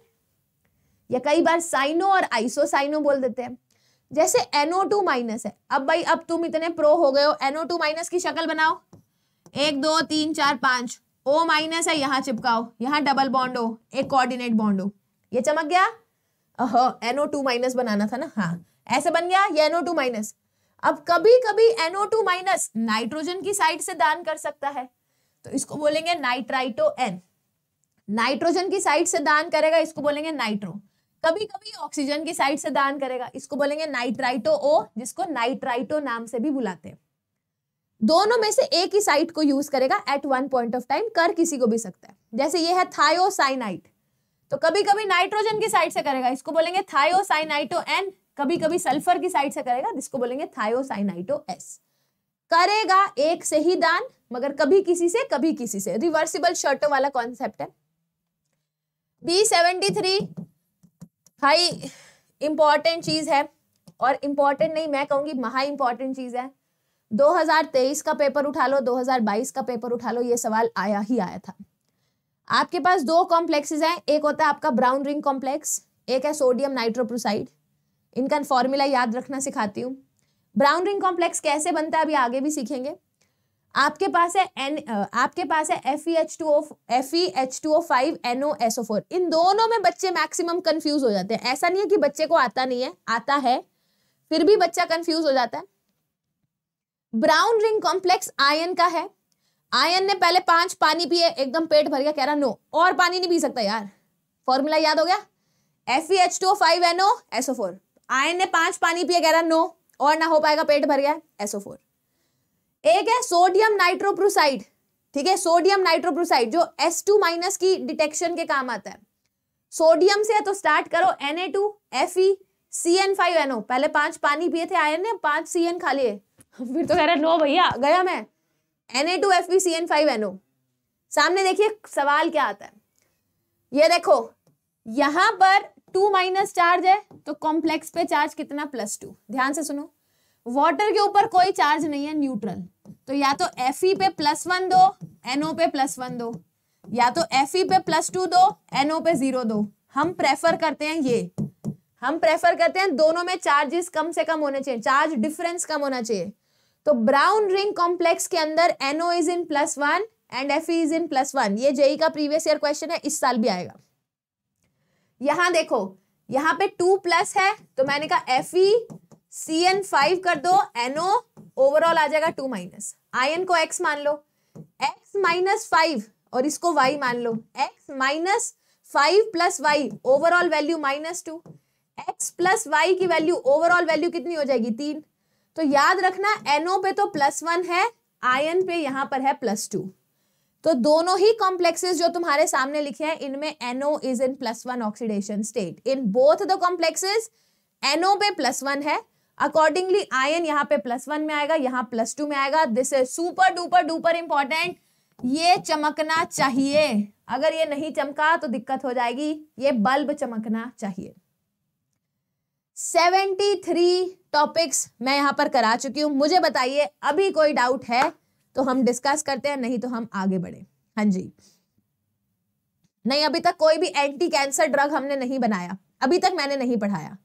या कई बार साइनो और आइसो साइनो बोल देते हैं जैसे एनओ टू माइनस है अब भाई अब तुम इतने प्रो हो गए हो एनओ टू माइनस की शक्ल बनाओ एक दो तीन चार पांच ओ माइनस है यहां चिपकाओ यहाँ डबल बॉन्ड हो एक कोऑर्डिनेट बॉन्ड हो ये चमक गया एनओ टू माइनस बनाना था ना हाँ ऐसे बन गया ये टू माइनस अब कभी कभी NO2 माइनस नाइट्रोजन की साइड से दान कर सकता है तो इसको बोलेंगे नाइट्राइटो एन नाइट्रोजन की साइड से दान करेगा इसको बोलेंगे नाइट्रो कभी कभी ऑक्सीजन की साइड से दान करेगा इसको बोलेंगे नाइट्राइटो ओ जिसको नाइट्राइटो नाम से भी बुलाते हैं दोनों में से एक ही साइट को यूज करेगा at one point of time कर किसी को भी सकता है जैसे ये है थायोसाइनाइट तो कभी कभी नाइट्रोजन की साइड से करेगा इसको बोलेंगे थायोसाइनाइटो एन कभी कभी सल्फर की साइड से करेगा जिसको बोलेंगे थायोसाइनाइटो एस करेगा एक से ही दान मगर कभी किसी से कभी किसी से रिवर्सिबल शर्टों वाला कॉन्सेप्ट है B seventy three high important चीज है और इंपॉर्टेंट नहीं मैं कहूंगी महा इंपॉर्टेंट चीज है 2023 का पेपर उठा लो 2022 का पेपर उठा लो ये सवाल आया ही आया था आपके पास दो कॉम्प्लेक्सेस हैं एक होता है आपका ब्राउन रिंग कॉम्प्लेक्स एक है सोडियम नाइट्रोप्रोसाइड इनका फॉर्मूला याद रखना सिखाती हूँ ब्राउन रिंग कॉम्प्लेक्स कैसे बनता है अभी आगे भी सीखेंगे आपके पास है एन आपके पास है F E H to O F E H two O five N O S O four इन दोनों में बच्चे मैक्सिमम कंफ्यूज हो जाते हैं ऐसा नहीं है कि बच्चे को आता नहीं है आता है फिर भी बच्चा कंफ्यूज हो जाता है ब्राउन रिंग कॉम्प्लेक्स आयन का है आयन ने पहले पांच पानी पिए एकदम पेट भर गया कह रहा नो और पानी नहीं पी सकता यार फॉर्मूला याद हो गया F E H two O five N O S O four ion ने पांच पानी पिया कह रहा नो और ना हो पाएगा पेट भर गया एसओ फोर एक है सोडियम नाइट्रोप्रोसाइड ठीक है सोडियम नाइट्रोप्रोसाइड जो एस टू माइनस की डिटेक्शन के काम आता है सोडियम से है तो स्टार्ट करो N A two F E C N five N O पहले पांच पानी पिए थे आयन ने पांच सी एन खा लिए फिर तो कह रहा नो भैया गया मैं N A two F E C N five N O सामने देखिए सवाल क्या आता है ये देखो यहां पर टू माइनस चार्ज है तो कॉम्प्लेक्स पे चार्ज कितना प्लस टू ध्यान से सुनो वाटर के ऊपर कोई चार्ज नहीं है न्यूट्रल तो या तो एफ पे प्लस वन दो एनओ पे प्लस वन दो या तो एफ पे प्लस टू दो एनओ पे जीरो दो हम प्रेफर करते हैं ये हम प्रेफर करते हैं दोनों में चार्जेस कम से कम होने चाहिए चार्ज डिफरेंस कम होना चाहिए तो ब्राउन रिंग कॉम्प्लेक्स के अंदर N O is in plus one and F is in plus one ये जेई e का प्रीवियस ईयर क्वेश्चन है इस साल भी आएगा यहां देखो यहां पे टू प्लस है तो मैंने कहा F E C N five कर दो एनओ ओवरऑल आ जाएगा टू माइनस आयन को एक्स मान लो एक्स माइनस फाइव और इसको वाई मान लो x minus five plus y overall value minus two x plus y की वैल्यू ओवरऑल वैल्यू कितनी हो जाएगी तीन तो याद रखना एनओ पे तो प्लस वन है आयन पे यहां पर है प्लस टू तो दोनों ही कॉम्प्लेक्सेस जो तुम्हारे सामने लिखे हैं इनमें NO is in plus one oxidation state in both the complexes NO पे प्लस वन है अकॉर्डिंगली आयन यहाँ पे प्लस वन में आएगा यहाँ प्लस टू में आएगा this is super duper duper important ये चमकना चाहिए अगर ये नहीं चमका तो दिक्कत हो जाएगी ये बल्ब चमकना चाहिए 73 टॉपिक्स मैं यहां पर करा चुकी हूं मुझे बताइए अभी कोई डाउट है तो हम डिस्कस करते हैं नहीं तो हम आगे बढ़े हाँ जी नहीं अभी तक कोई भी एंटी कैंसर ड्रग हमने नहीं बनाया अभी तक मैंने नहीं पढ़ाया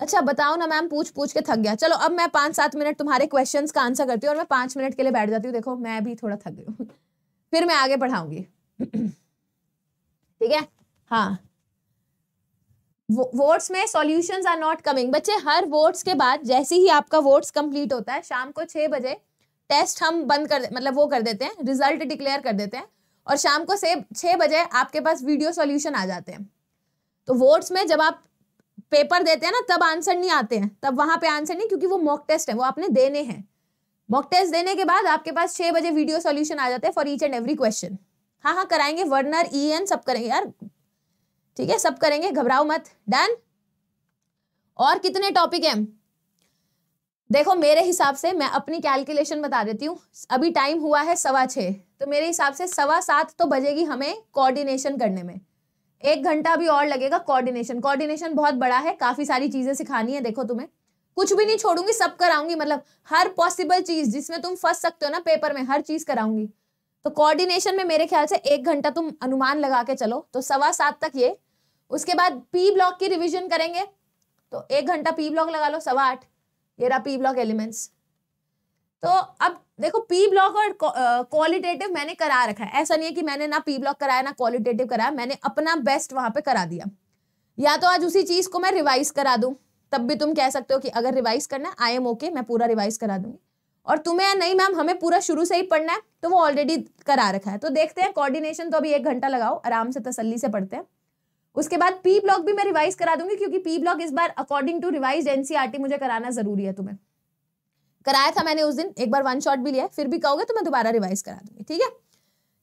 अच्छा बताओ ना मैम पूछ पूछ के थक गया चलो अब मैं पांच सात मिनट तुम्हारे क्वेश्चंस का आंसर करती हूँ और मैं पांच मिनट के लिए बैठ जाती हूँ देखो मैं भी थोड़ा थक गई हूँ फिर मैं आगे पढ़ाऊंगी ठीक है हाँ वोट्स में सॉल्यूशंस आर नॉट कमिंग बच्चे हर वोट्स के बाद जैसे ही आपका वोट्स कंप्लीट होता है शाम को छः बजे टेस्ट हम बंद कर मतलब वो कर देते हैं रिजल्ट डिक्लेयर कर देते हैं और शाम को से छः बजे आपके पास वीडियो सॉल्यूशन आ जाते हैं तो वोट्स में जब आप पेपर देते हैं ना तब आंसर नहीं आते हैं तब वहाँ पे आंसर नहीं क्योंकि वो मॉक टेस्ट है वो आपने देने हैं मॉक टेस्ट देने के बाद आपके पास छः बजे वीडियो सॉल्यूशन आ जाते हैं for each and every question हाँ हाँ कराएंगे वर्नर ई एन सब करेंगे यार ठीक है सब करेंगे घबराओ मत डन और कितने टॉपिक हैं देखो मेरे हिसाब से मैं अपनी कैलकुलेशन बता देती हूँ अभी टाइम हुआ है सवा छः तो मेरे हिसाब से सवा सात तो बजेगी हमें कोऑर्डिनेशन करने में एक घंटा अभी और लगेगा कोऑर्डिनेशन कोऑर्डिनेशन बहुत बड़ा है काफ़ी सारी चीज़ें सिखानी है देखो तुम्हें कुछ भी नहीं छोड़ूंगी सब कराऊंगी मतलब हर पॉसिबल चीज़ जिसमें तुम फंस सकते हो ना पेपर में हर चीज़ कराऊंगी तो कोऑर्डिनेशन में मेरे ख्याल से एक घंटा तुम अनुमान लगा के चलो तो सवा सात तक ये उसके बाद पी ब्लॉक की रिविजन करेंगे तो एक घंटा पी ब्लॉक लगा लो सवा आठ ये रहा पी ब्लॉक एलिमेंट्स तो अब देखो पी ब्लॉक और क्वालिटेटिव मैंने करा रखा है ऐसा नहीं है कि मैंने ना पी ब्लॉक कराया ना क्वालिटेटिव कराया मैंने अपना बेस्ट वहां पे करा दिया या तो आज उसी चीज को मैं रिवाइज करा दूं तब भी तुम कह सकते हो कि अगर रिवाइज करना है आई एम ओके मैं पूरा रिवाइज करा दूंगी और तुम्हें नहीं मैम हमें पूरा शुरू से ही पढ़ना है तो वो ऑलरेडी करा रखा है तो देखते हैं कॉर्डिनेशन तो अभी एक घंटा लगाओ आराम से तसली से पढ़ते हैं उसके बाद पी ब्लॉक भी मैं रिवाइज करा दूंगी क्योंकि पी ब्लॉक इस बार अकॉर्डिंग टू रिवाइज एनसीआरटी मुझे कराना जरूरी है तुम्हें कराया था मैंने उस दिन एक बार वन शॉट भी लिया फिर भी कहोगे तो मैं दोबारा रिवाइज करा दूंगी ठीक है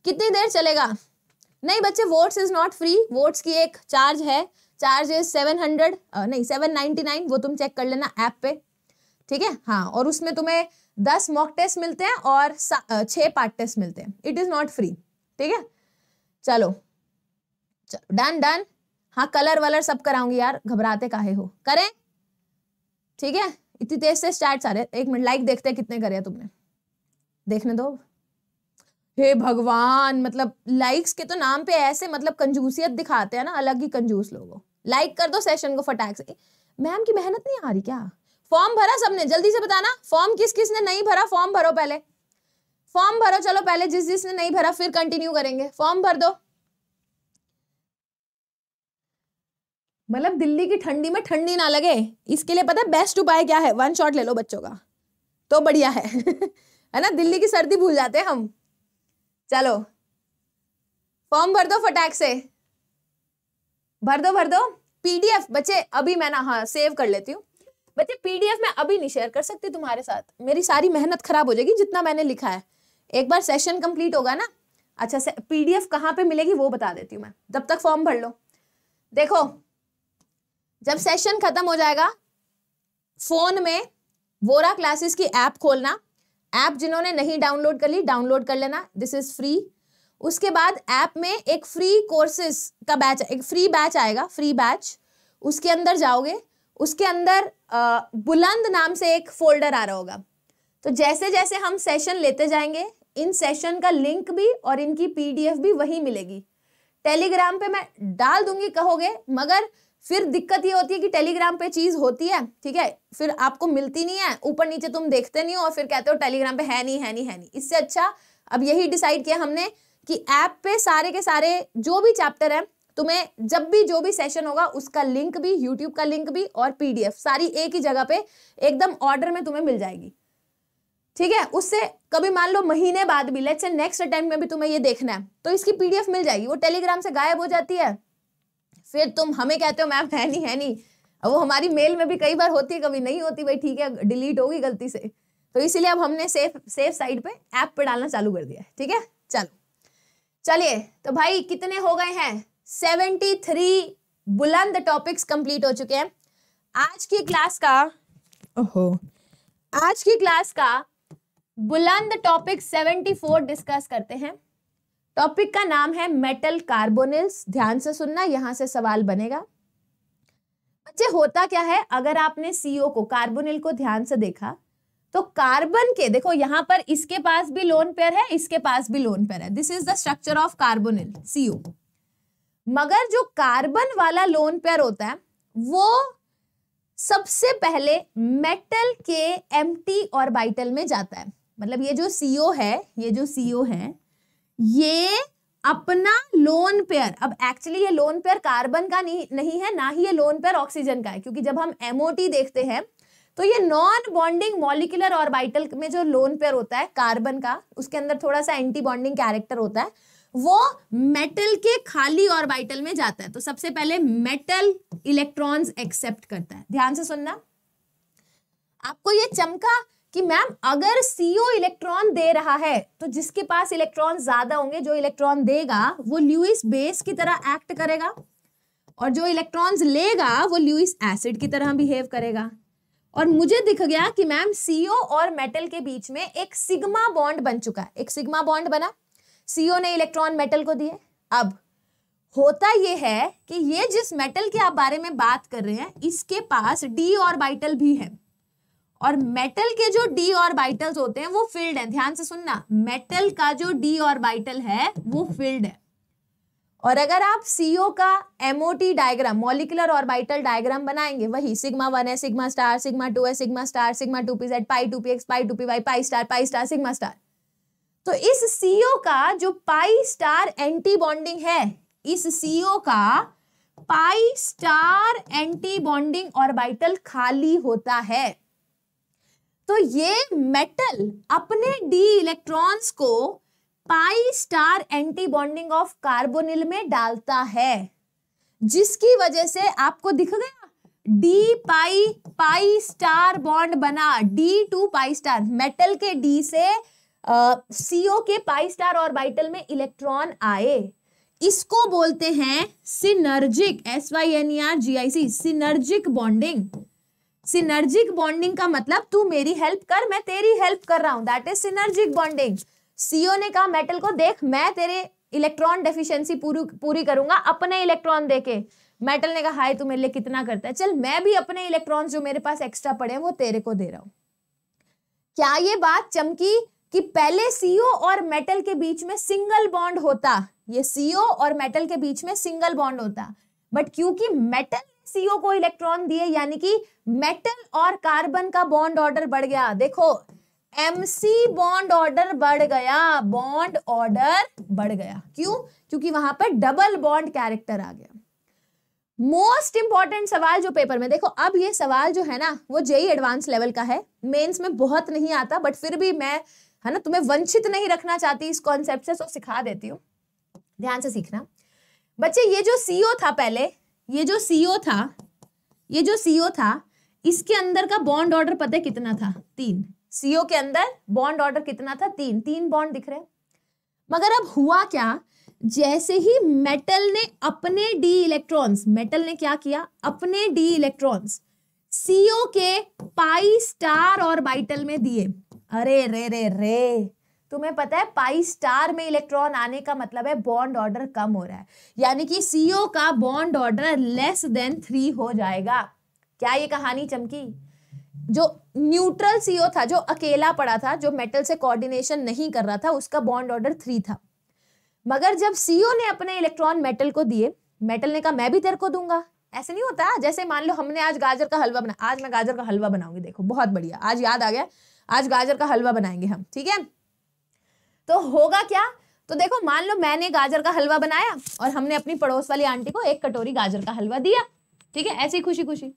कितनी देर चलेगा नहीं बच्चे notes is not free notes की एक चार्ज है चार्ज इज सेवन हंड्रेड नहीं सेवन नाइनटी नाइन वो तुम चेक कर लेना ऐप पे ठीक है हाँ और उसमें तुम्हें दस मॉक टेस्ट मिलते हैं और छह पार्ट टेस्ट मिलते हैं इट इज़ नॉट फ्री ठीक है चलो चलो डन डन हाँ कलर वलर सब कराऊंगी यार घबराते काहे हो करें ठीक है इतनी तेज से स्टार्ट सारे एक मिनट लाइक देखते हैं कितने करे तुमने देखने दो हे भगवान मतलब लाइक्स के तो नाम पे ऐसे मतलब कंजूसियत दिखाते हैं ना अलग ही कंजूस लोगों लाइक कर दो सेशन को फटाक से मैम की मेहनत नहीं आ रही क्या फॉर्म भरा सबने जल्दी से बताना फॉर्म किस किस ने नहीं भरा फॉर्म भरो पहले फॉर्म भरो चलो पहले जिस जिसने नहीं भरा फिर कंटिन्यू करेंगे फॉर्म भर दो मतलब दिल्ली की ठंडी में ठंडी ना लगे इसके लिए पता है बेस्ट उपाय क्या है वन शॉट ले लो बच्चों का तो बढ़िया है है ना दिल्ली की सर्दी भूल जाते हैं हम चलो फॉर्म भर दो फटाक से भर दो भर दो पीडीएफ बच्चे अभी मैं ना हाँ सेव कर लेती हूँ बच्चे पीडीएफ मैं अभी नहीं शेयर कर सकती तुम्हारे साथ मेरी सारी मेहनत खराब हो जाएगी जितना मैंने लिखा है एक बार सेशन कंप्लीट होगा ना अच्छा पीडीएफ कहाँ पे मिलेगी वो बता देती हूँ मैं तब तक फॉर्म भर लो देखो जब सेशन खत्म हो जाएगा फोन में वोरा क्लासेस की ऐप खोलना ऐप जिन्होंने नहीं डाउनलोड कर ली डाउनलोड कर लेना दिस इज फ्री उसके बाद ऐप में एक फ्री कोर्सेस का बैच एक फ्री बैच आएगा फ्री बैच उसके अंदर जाओगे उसके अंदर बुलंद नाम से एक फोल्डर आ रहा होगा तो जैसे जैसे हम सेशन लेते जाएंगे इन सेशन का लिंक भी और इनकी पीडीएफ भी वही मिलेगी टेलीग्राम पे मैं डाल दूंगी कहोगे मगर फिर दिक्कत ये होती है कि टेलीग्राम पे चीज होती है ठीक है फिर आपको मिलती नहीं है ऊपर नीचे तुम देखते नहीं हो और फिर कहते हो टेलीग्राम पे है नहीं है नहीं है नहीं इससे अच्छा अब यही डिसाइड किया हमने कि ऐप पे सारे के सारे जो भी चैप्टर है तुम्हें जब भी जो भी सेशन होगा उसका लिंक भी यूट्यूब का लिंक भी और पीडीएफ सारी एक ही जगह पे एकदम ऑर्डर में तुम्हें मिल जाएगी ठीक है उससे कभी मान लो महीने बाद भी लेट्स से नेक्स्ट अटेम्प्ट में भी तुम्हें ये देखना है तो इसकी पीडीएफ मिल जाएगी वो टेलीग्राम से गायब हो जाती है फिर तुम हमें कहते हो मैम है नहीं है नहीं वो हमारी मेल में भी कई बार होती है कभी नहीं होती भाई ठीक है डिलीट होगी गलती से तो इसीलिए अब हमने सेफ सेफ साइड पे ऐप पे डालना चालू कर दिया ठीक है चलो चलिए तो भाई कितने हो गए हैं सेवेंटी थ्री बुलंद टॉपिक्स कंप्लीट हो चुके हैं आज की क्लास का ओहो आज की क्लास का बुलंद टॉपिक सेवेंटी फोर डिस्कस करते हैं टॉपिक का नाम है मेटल कार्बोनिल्स ध्यान से सुनना यहां से सवाल बनेगा बच्चे होता क्या है अगर आपने सीओ को कार्बोनिल को ध्यान से देखा तो कार्बन के देखो यहां पर इसके पास भी लोन पेयर है इसके पास भी लोन पेयर है this is the structure of carbonyl CO मगर जो कार्बन वाला लोन पेयर होता है वो सबसे पहले मेटल के एम्प्टी ऑर्बिटल में जाता है मतलब ये जो सीओ है ये जो सीओ है ये अपना लोन पेयर अब एक्चुअली ये लोन पेयर कार्बन का नहीं नहीं है ना ही ये लोन पेयर ऑक्सीजन का है क्योंकि जब हम एमओटी देखते हैं तो ये नॉन बॉन्डिंग मॉलिकुलर और बाइटल में जो लोन पेयर होता है कार्बन का उसके अंदर थोड़ा सा एंटी बॉन्डिंग कैरेक्टर होता है वो मेटल के खाली और बाइटल में जाता है तो सबसे पहले मेटल इलेक्ट्रॉन्स एक्सेप्ट करता है ध्यान से सुनना आपको ये चमका कि मैम अगर सीओ इलेक्ट्रॉन दे रहा है तो जिसके पास इलेक्ट्रॉन ज्यादा होंगे जो इलेक्ट्रॉन देगा वो ल्यूइस बेस की तरह एक्ट करेगा और जो इलेक्ट्रॉन्स लेगा वो ल्यूइस एसिड की तरह बिहेव करेगा और मुझे दिख गया कि मैम सीओ और मेटल के बीच में एक सिग्मा बॉन्ड बन चुका है एक सिग्मा बॉन्ड बना सीओ ने इलेक्ट्रॉन मेटल को दिए अब होता यह है कि ये जिस मेटल के आप बारे में बात कर रहे हैं इसके पास डी ऑर्बिटल भी है और मेटल के जो डी ऑर्बिटल्स होते हैं वो फिल्ड हैं ध्यान से सुनना मेटल का जो डी ऑर्बिटल है वो फिल्ड है और अगर आप सीओ का MOT diagram molecular orbital diagram बनाएंगे वही सिग्मा वन है सिग्मा स्टार सिग्मा टू है sigma star sigma two P Z pi two P X pi two P Y pi star pi star sigma star तो इस CO का जो पाई star anti bonding है इस सीओ का pi star anti bonding orbital खाली होता है तो ये मेटल अपने डी इलेक्ट्रॉन्स को pi star anti bonding of carbonyl में डालता है जिसकी वजह से आपको दिख गया D pi pi star bond बना D to pi star metal के डी से सीओ के पाई स्टार और बाइटल में इलेक्ट्रॉन आए इसको बोलते हैं synergic S Y N E R G I C synergic bonding synergic bonding का मतलब तू मेरी हेल्प कर मैं तेरी हेल्प कर रहा हूं that is synergic bonding CO ने कहा मेटल को देख मैं तेरे इलेक्ट्रॉन डेफिशिएंसी पूरी पूरी करूंगा अपने इलेक्ट्रॉन देके मेटल ने कहा हाय तू मेरे लिए कितना करता है चल मैं भी अपने इलेक्ट्रॉन जो मेरे पास एक्स्ट्रा पड़े हैं वो तेरे को दे रहा हूं क्या ये बात चमकी कि पहले सीओ और मेटल के बीच में सिंगल बॉन्ड होता ये सीओ और मेटल के बीच में सिंगल बॉन्ड होता बट क्योंकि मेटल सीओ को इलेक्ट्रॉन दिए यानी कि मेटल और कार्बन का बॉन्ड ऑर्डर बढ़ गया देखो एमसी बॉन्ड ऑर्डर बढ़ गया बॉन्ड ऑर्डर बढ़ गया क्यों क्योंकि वहां पर डबल बॉन्ड कैरेक्टर आ गया मोस्ट इंपॉर्टेंट सवाल जो पेपर में देखो अब ये सवाल जो है ना वो जेई एडवांस लेवल का है मेंस में बहुत नहीं आता बट फिर भी मैं है ना तुम्हें वंचित नहीं रखना चाहती इस कॉन्सेप्ट से सो सिखा देती हूँ ध्यान से सीखना बच्चे ये जो सीओ e था पहले ये जो सीओ था ये जो सीओ था इसके अंदर का बॉन्ड ऑर्डर पता है कितना था तीन सीओ के अंदर बॉन्ड ऑर्डर कितना था तीन तीन बॉन्ड दिख रहे मगर अब हुआ क्या जैसे ही मेटल ने अपने डी इलेक्ट्रॉन्स मेटल ने क्या किया अपने डी इलेक्ट्रॉन्स सीओ के पाई स्टार और बाइटल में दिए अरे रे रे रे तुम्हें पता है पाई स्टार में इलेक्ट्रॉन आने का मतलब है बॉन्ड ऑर्डर कम हो रहा है यानी कि सीओ का bond order less than three हो जाएगा क्या ये कहानी चमकी जो न्यूट्रल सीओ था जो अकेला पड़ा था जो मेटल से कोऑर्डिनेशन नहीं कर रहा था उसका बॉन्ड ऑर्डर थ्री था मगर जब सीओ ने अपने इलेक्ट्रॉन मेटल को दिए मेटल ने कहा मैं भी तेरे को दूंगा ऐसे नहीं होता जैसे मान लो हमने आज गाजर का हलवा बना आज मैं गाजर का हलवा बनाऊंगी देखो बहुत बढ़िया आज याद आ गया आज गाजर का हलवा बनाएंगे हम ठीक है तो होगा क्या तो देखो मान लो मैंने गाजर का हलवा बनाया और हमने अपनी पड़ोस वाली आंटी को एक कटोरी गाजर का हलवा दिया ठीक है ऐसी खुशी खुशी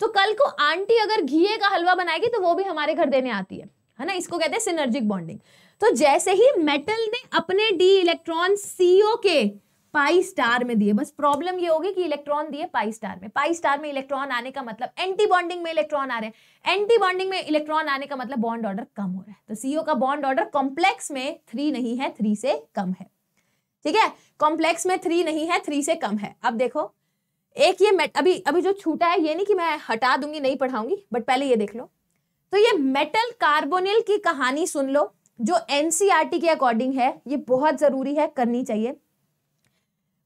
तो कल को आंटी अगर घी का हलवा बनाएगी तो वो भी हमारे घर देने आती है है ना इसको कहते हैं सिनर्जिक बॉन्डिंग तो जैसे ही मेटल ने अपने डी इलेक्ट्रॉन सीओ के पाई स्टार में दिए बस प्रॉब्लम ये होगी कि इलेक्ट्रॉन दिए पाई स्टार में पाई स्टार में इलेक्ट्रॉन आने का मतलब एंटी बॉन्डिंग में इलेक्ट्रॉन आ रहे हैं एंटी बॉन्डिंग में इलेक्ट्रॉन आने का मतलब बॉन्ड ऑर्डर कम हो रहा है तो सीओ का बॉन्ड ऑर्डर कॉम्प्लेक्स में थ्री नहीं है थ्री से कम है ठीक है कॉम्प्लेक्स में थ्री नहीं है थ्री से कम है अब देखो एक ये अभी अभी जो छूटा है ये नहीं कि मैं हटा दूंगी नहीं पढ़ाऊंगी बट पहले ये देख लो तो ये मेटल कार्बोनिल की कहानी सुन लो जो एनसीआरटी e के अकॉर्डिंग है ये बहुत जरूरी है करनी चाहिए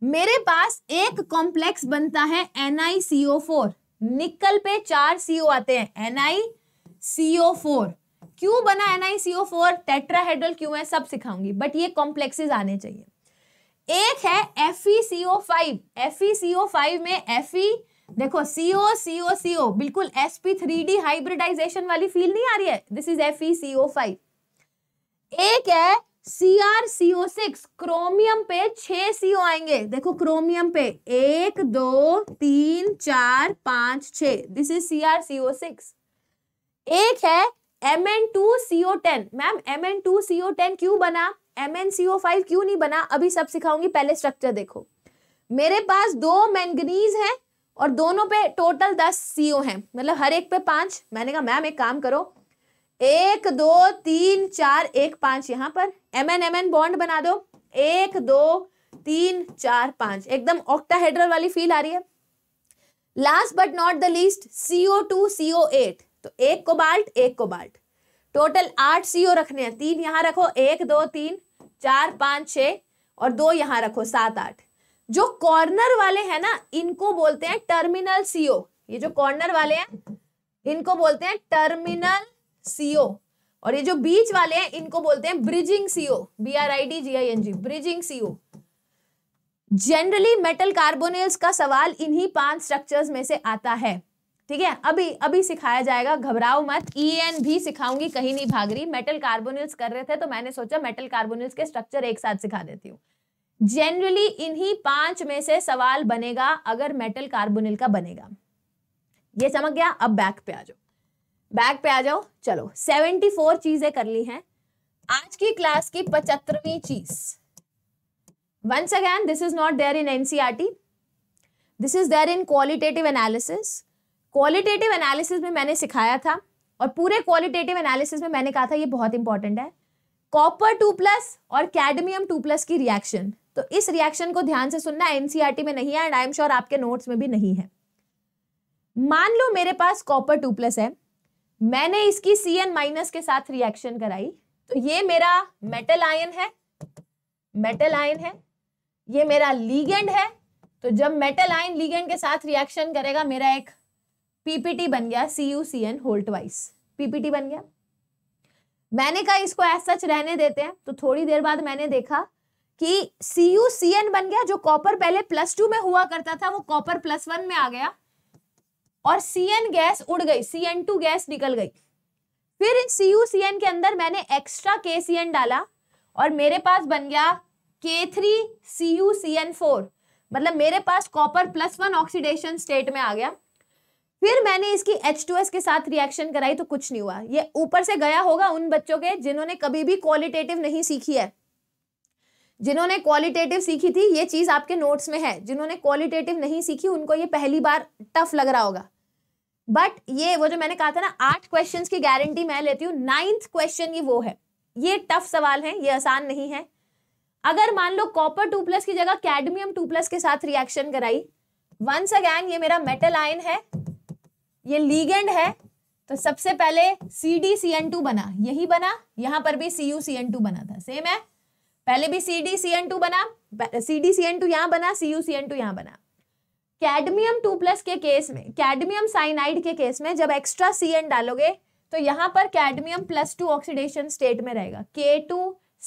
मेरे पास एक कॉम्प्लेक्स बनता है N I C O four निकल पे चार CO आते हैं N I C O four क्यों बना N I C O four tetrahedral क्यों है सब सिखाऊंगी बट ये कॉम्प्लेक्सेस आने चाहिए एक है F F E E C C O five O five में एफ ई e, देखो CO CO CO बिल्कुल थ्री डी हाइब्रिडाइजेशन वाली फील नहीं आ रही है this is F E C O five एक है C R CO six chromium पे छह सीओ आएंगे देखो क्रोमियम पे एक दो तीन चार पांच छ this is C R CO six एक है M N two CO ten ma'am M N two CO ten क्यों बना एम एन सीओ फाइव क्यों नहीं बना अभी सब सिखाऊंगी पहले स्ट्रक्चर देखो मेरे पास दो मैंगनीज हैं और दोनों पे टोटल दस सीओ हैं मतलब हर एक पे पांच मैंने कहा मैम एक काम करो एक दो तीन चार एक पांच यहाँ पर M N M N bond बना दो एक दो तीन चार पांच एकदम ऑक्टाहेड्रल वाली फील आ रही है last but not the least CO two CO eight तो एक को बाल्ट एक को बाल्ट टोटल आठ सीओ रखने हैं तीन यहां रखो एक दो तीन चार पांच छ और दो यहां रखो सात आठ जो कॉर्नर वाले हैं ना इनको बोलते हैं टर्मिनल सीओ ये जो कॉर्नर वाले हैं इनको बोलते हैं टर्मिनल सीओ और ये जो बीच वाले हैं इनको बोलते हैं bridging CO B R I D G I N G bridging CO generally metal carbonyls का सवाल इन्हीं पांच स्ट्रक्चर्स में से आता है ठीक है अभी अभी सिखाया जाएगा घबराओ मत ई e एन भी सिखाऊंगी कहीं नहीं भाग रही मेटल कार्बोनिल्स कर रहे थे तो मैंने सोचा मेटल कार्बोनिल्स के स्ट्रक्चर एक साथ सिखा देती हूँ जनरली इन्हीं पांच में से सवाल बनेगा अगर मेटल कार्बोनिल का बनेगा ये समझ गया अब बैक पे आ जाओ बैक पे आ जाओ चलो 74 चीजें कर ली हैं आज की क्लास की पचहत्तरवीं चीज once again this is not there in NCERT this is there in qualitative analysis qualitative analysis में मैंने सिखाया था और पूरे क्वालिटेटिव एनालिसिस में मैंने कहा था ये बहुत इंपॉर्टेंट है कॉपर टू प्लस और कैडमियम टू प्लस की रिएक्शन तो इस रिएक्शन को ध्यान से सुनना एनसीईआरटी e में नहीं है एंड आई एम श्योर आपके नोट्स में भी नहीं है मान लो मेरे पास कॉपर टू प्लस है मैंने इसकी सी एन माइनस के साथ रिएक्शन कराई तो ये मेरा मेटल आयन है मेटल आयन है ये मेरा लीगेंड है तो जब मेटल आयन लीगेंड के साथ रिएक्शन करेगा मेरा एक पीपीटी बन गया सी यू सी एन होल्ट वाइस पीपीटी बन गया मैंने कहा इसको एस सच रहने देते हैं तो थोड़ी देर बाद मैंने देखा कि सी यू सी एन बन गया जो कॉपर पहले प्लस टू में हुआ करता था वो कॉपर प्लस वन में आ गया और सी गैस उड़ गई सी गैस निकल गई फिर इस सी एन के अंदर मैंने एक्स्ट्रा के सी एन डाला और मेरे पास बन गया K three C U C N four मतलब मेरे पास copper plus one oxidation state में आ गया फिर मैंने इसकी एच टू एस के साथ रिएक्शन कराई तो कुछ नहीं हुआ ये ऊपर से गया होगा उन बच्चों के जिन्होंने कभी भी क्वालिटेटिव नहीं सीखी है जिन्होंने क्वालिटेटिव सीखी थी ये चीज़ आपके नोट्स में है जिन्होंने क्वालिटेटिव नहीं सीखी उनको ये पहली बार टफ लग रहा होगा बट ये वो जो मैंने कहा था ना आठ क्वेश्चन की गारंटी मैं लेती हूँ नाइन्थ क्वेश्चन ये वो है ये टफ सवाल है ये आसान नहीं है अगर मान लो कॉपर टू प्लस की जगह कैडमियम टू प्लस के साथ रिएक्शन कराई वंस अगैन ये मेरा मेटल आयन है ये लीगेंड है तो सबसे पहले C D C N two बना यही बना यहां पर भी C U C N two बना था सेम है पहले भी C D C N two बना C D C N two यहां बना C U C N two यहां बना कैडमियम टू प्लस के केस में कैडमियम साइनाइड के केस में जब एक्स्ट्रा सी एन डालोगे तो यहाँ पर cadmium plus two oxidation state में रहेगा K two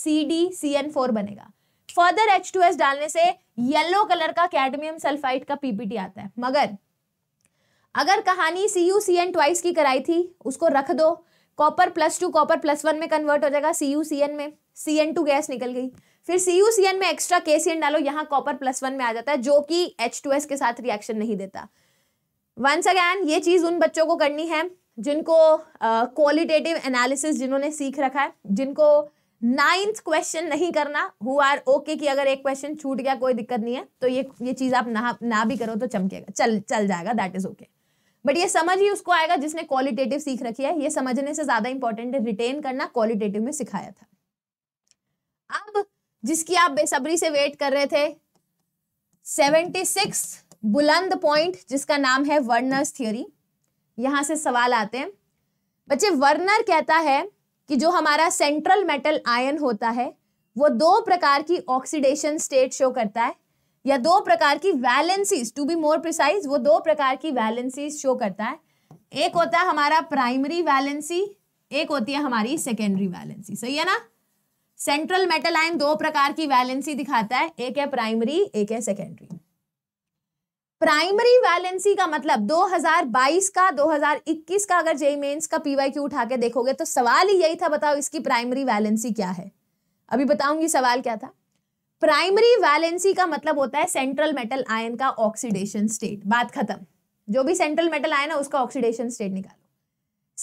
C D C N four बनेगा फर्दर एच टू एस डालने से येलो कलर का कैडमियम सल्फाइड का पीपीटी आता है मगर अगर कहानी C U C N twice की कराई थी उसको रख दो copper plus two copper plus one में कन्वर्ट हो जाएगा सी यू सी एन में सी एन टू गैस निकल गई फिर सी में एक्स्ट्रा एन डालो यहाँ कॉपर प्लस वन में आ जाता है जो कि एच के साथ रिएक्शन नहीं देता वंस अगैन ये चीज़ उन बच्चों को करनी है जिनको क्वालिटेटिव एनालिसिस जिन्होंने सीख रखा है जिनको नाइन्थ क्वेश्चन नहीं करना हु आर ओके कि अगर एक क्वेश्चन छूट गया कोई दिक्कत नहीं है तो ये ये चीज़ आप ना ना भी करो तो चमकेगा चल चल जाएगा दैट इज ओके बट ये समझ ही उसको आएगा जिसने क्वालिटेटिव सीख रखी है ये समझने से ज़्यादा इंपॉर्टेंट है रिटेन करना क्वालिटेटिव में सिखाया था अब जिसकी आप बेसब्री से वेट कर रहे थे सेवेंटी सिक्स बुलंद पॉइंट जिसका नाम है वर्नर्स थ्योरी यहां से सवाल आते हैं बच्चे वर्नर कहता है कि जो हमारा सेंट्रल मेटल आयन होता है वो दो प्रकार की ऑक्सीडेशन स्टेट शो करता है या दो प्रकार की valencies to be more precise वो दो प्रकार की वैलेंसीज शो करता है एक होता है हमारा प्राइमरी वैलेंसी एक होती है हमारी सेकेंडरी वैलेंसी सही है ना सेंट्रल मेटल आयन दो प्रकार की वैलेंसी दिखाता है एक है प्राइमरी एक है सेकेंडरी प्राइमरी वैलेंसी का मतलब 2022 का 2021 का अगर जेई मेन्स का पीवाईक्यू उठा के देखोगे तो सवाल ही यही था बताओ इसकी प्राइमरी वैलेंसी क्या है अभी बताऊंगी सवाल क्या था प्राइमरी वैलेंसी का मतलब होता है सेंट्रल मेटल आयन का ऑक्सीडेशन स्टेट बात खत्म जो भी सेंट्रल मेटल आयन है उसका ऑक्सीडेशन स्टेट निकालो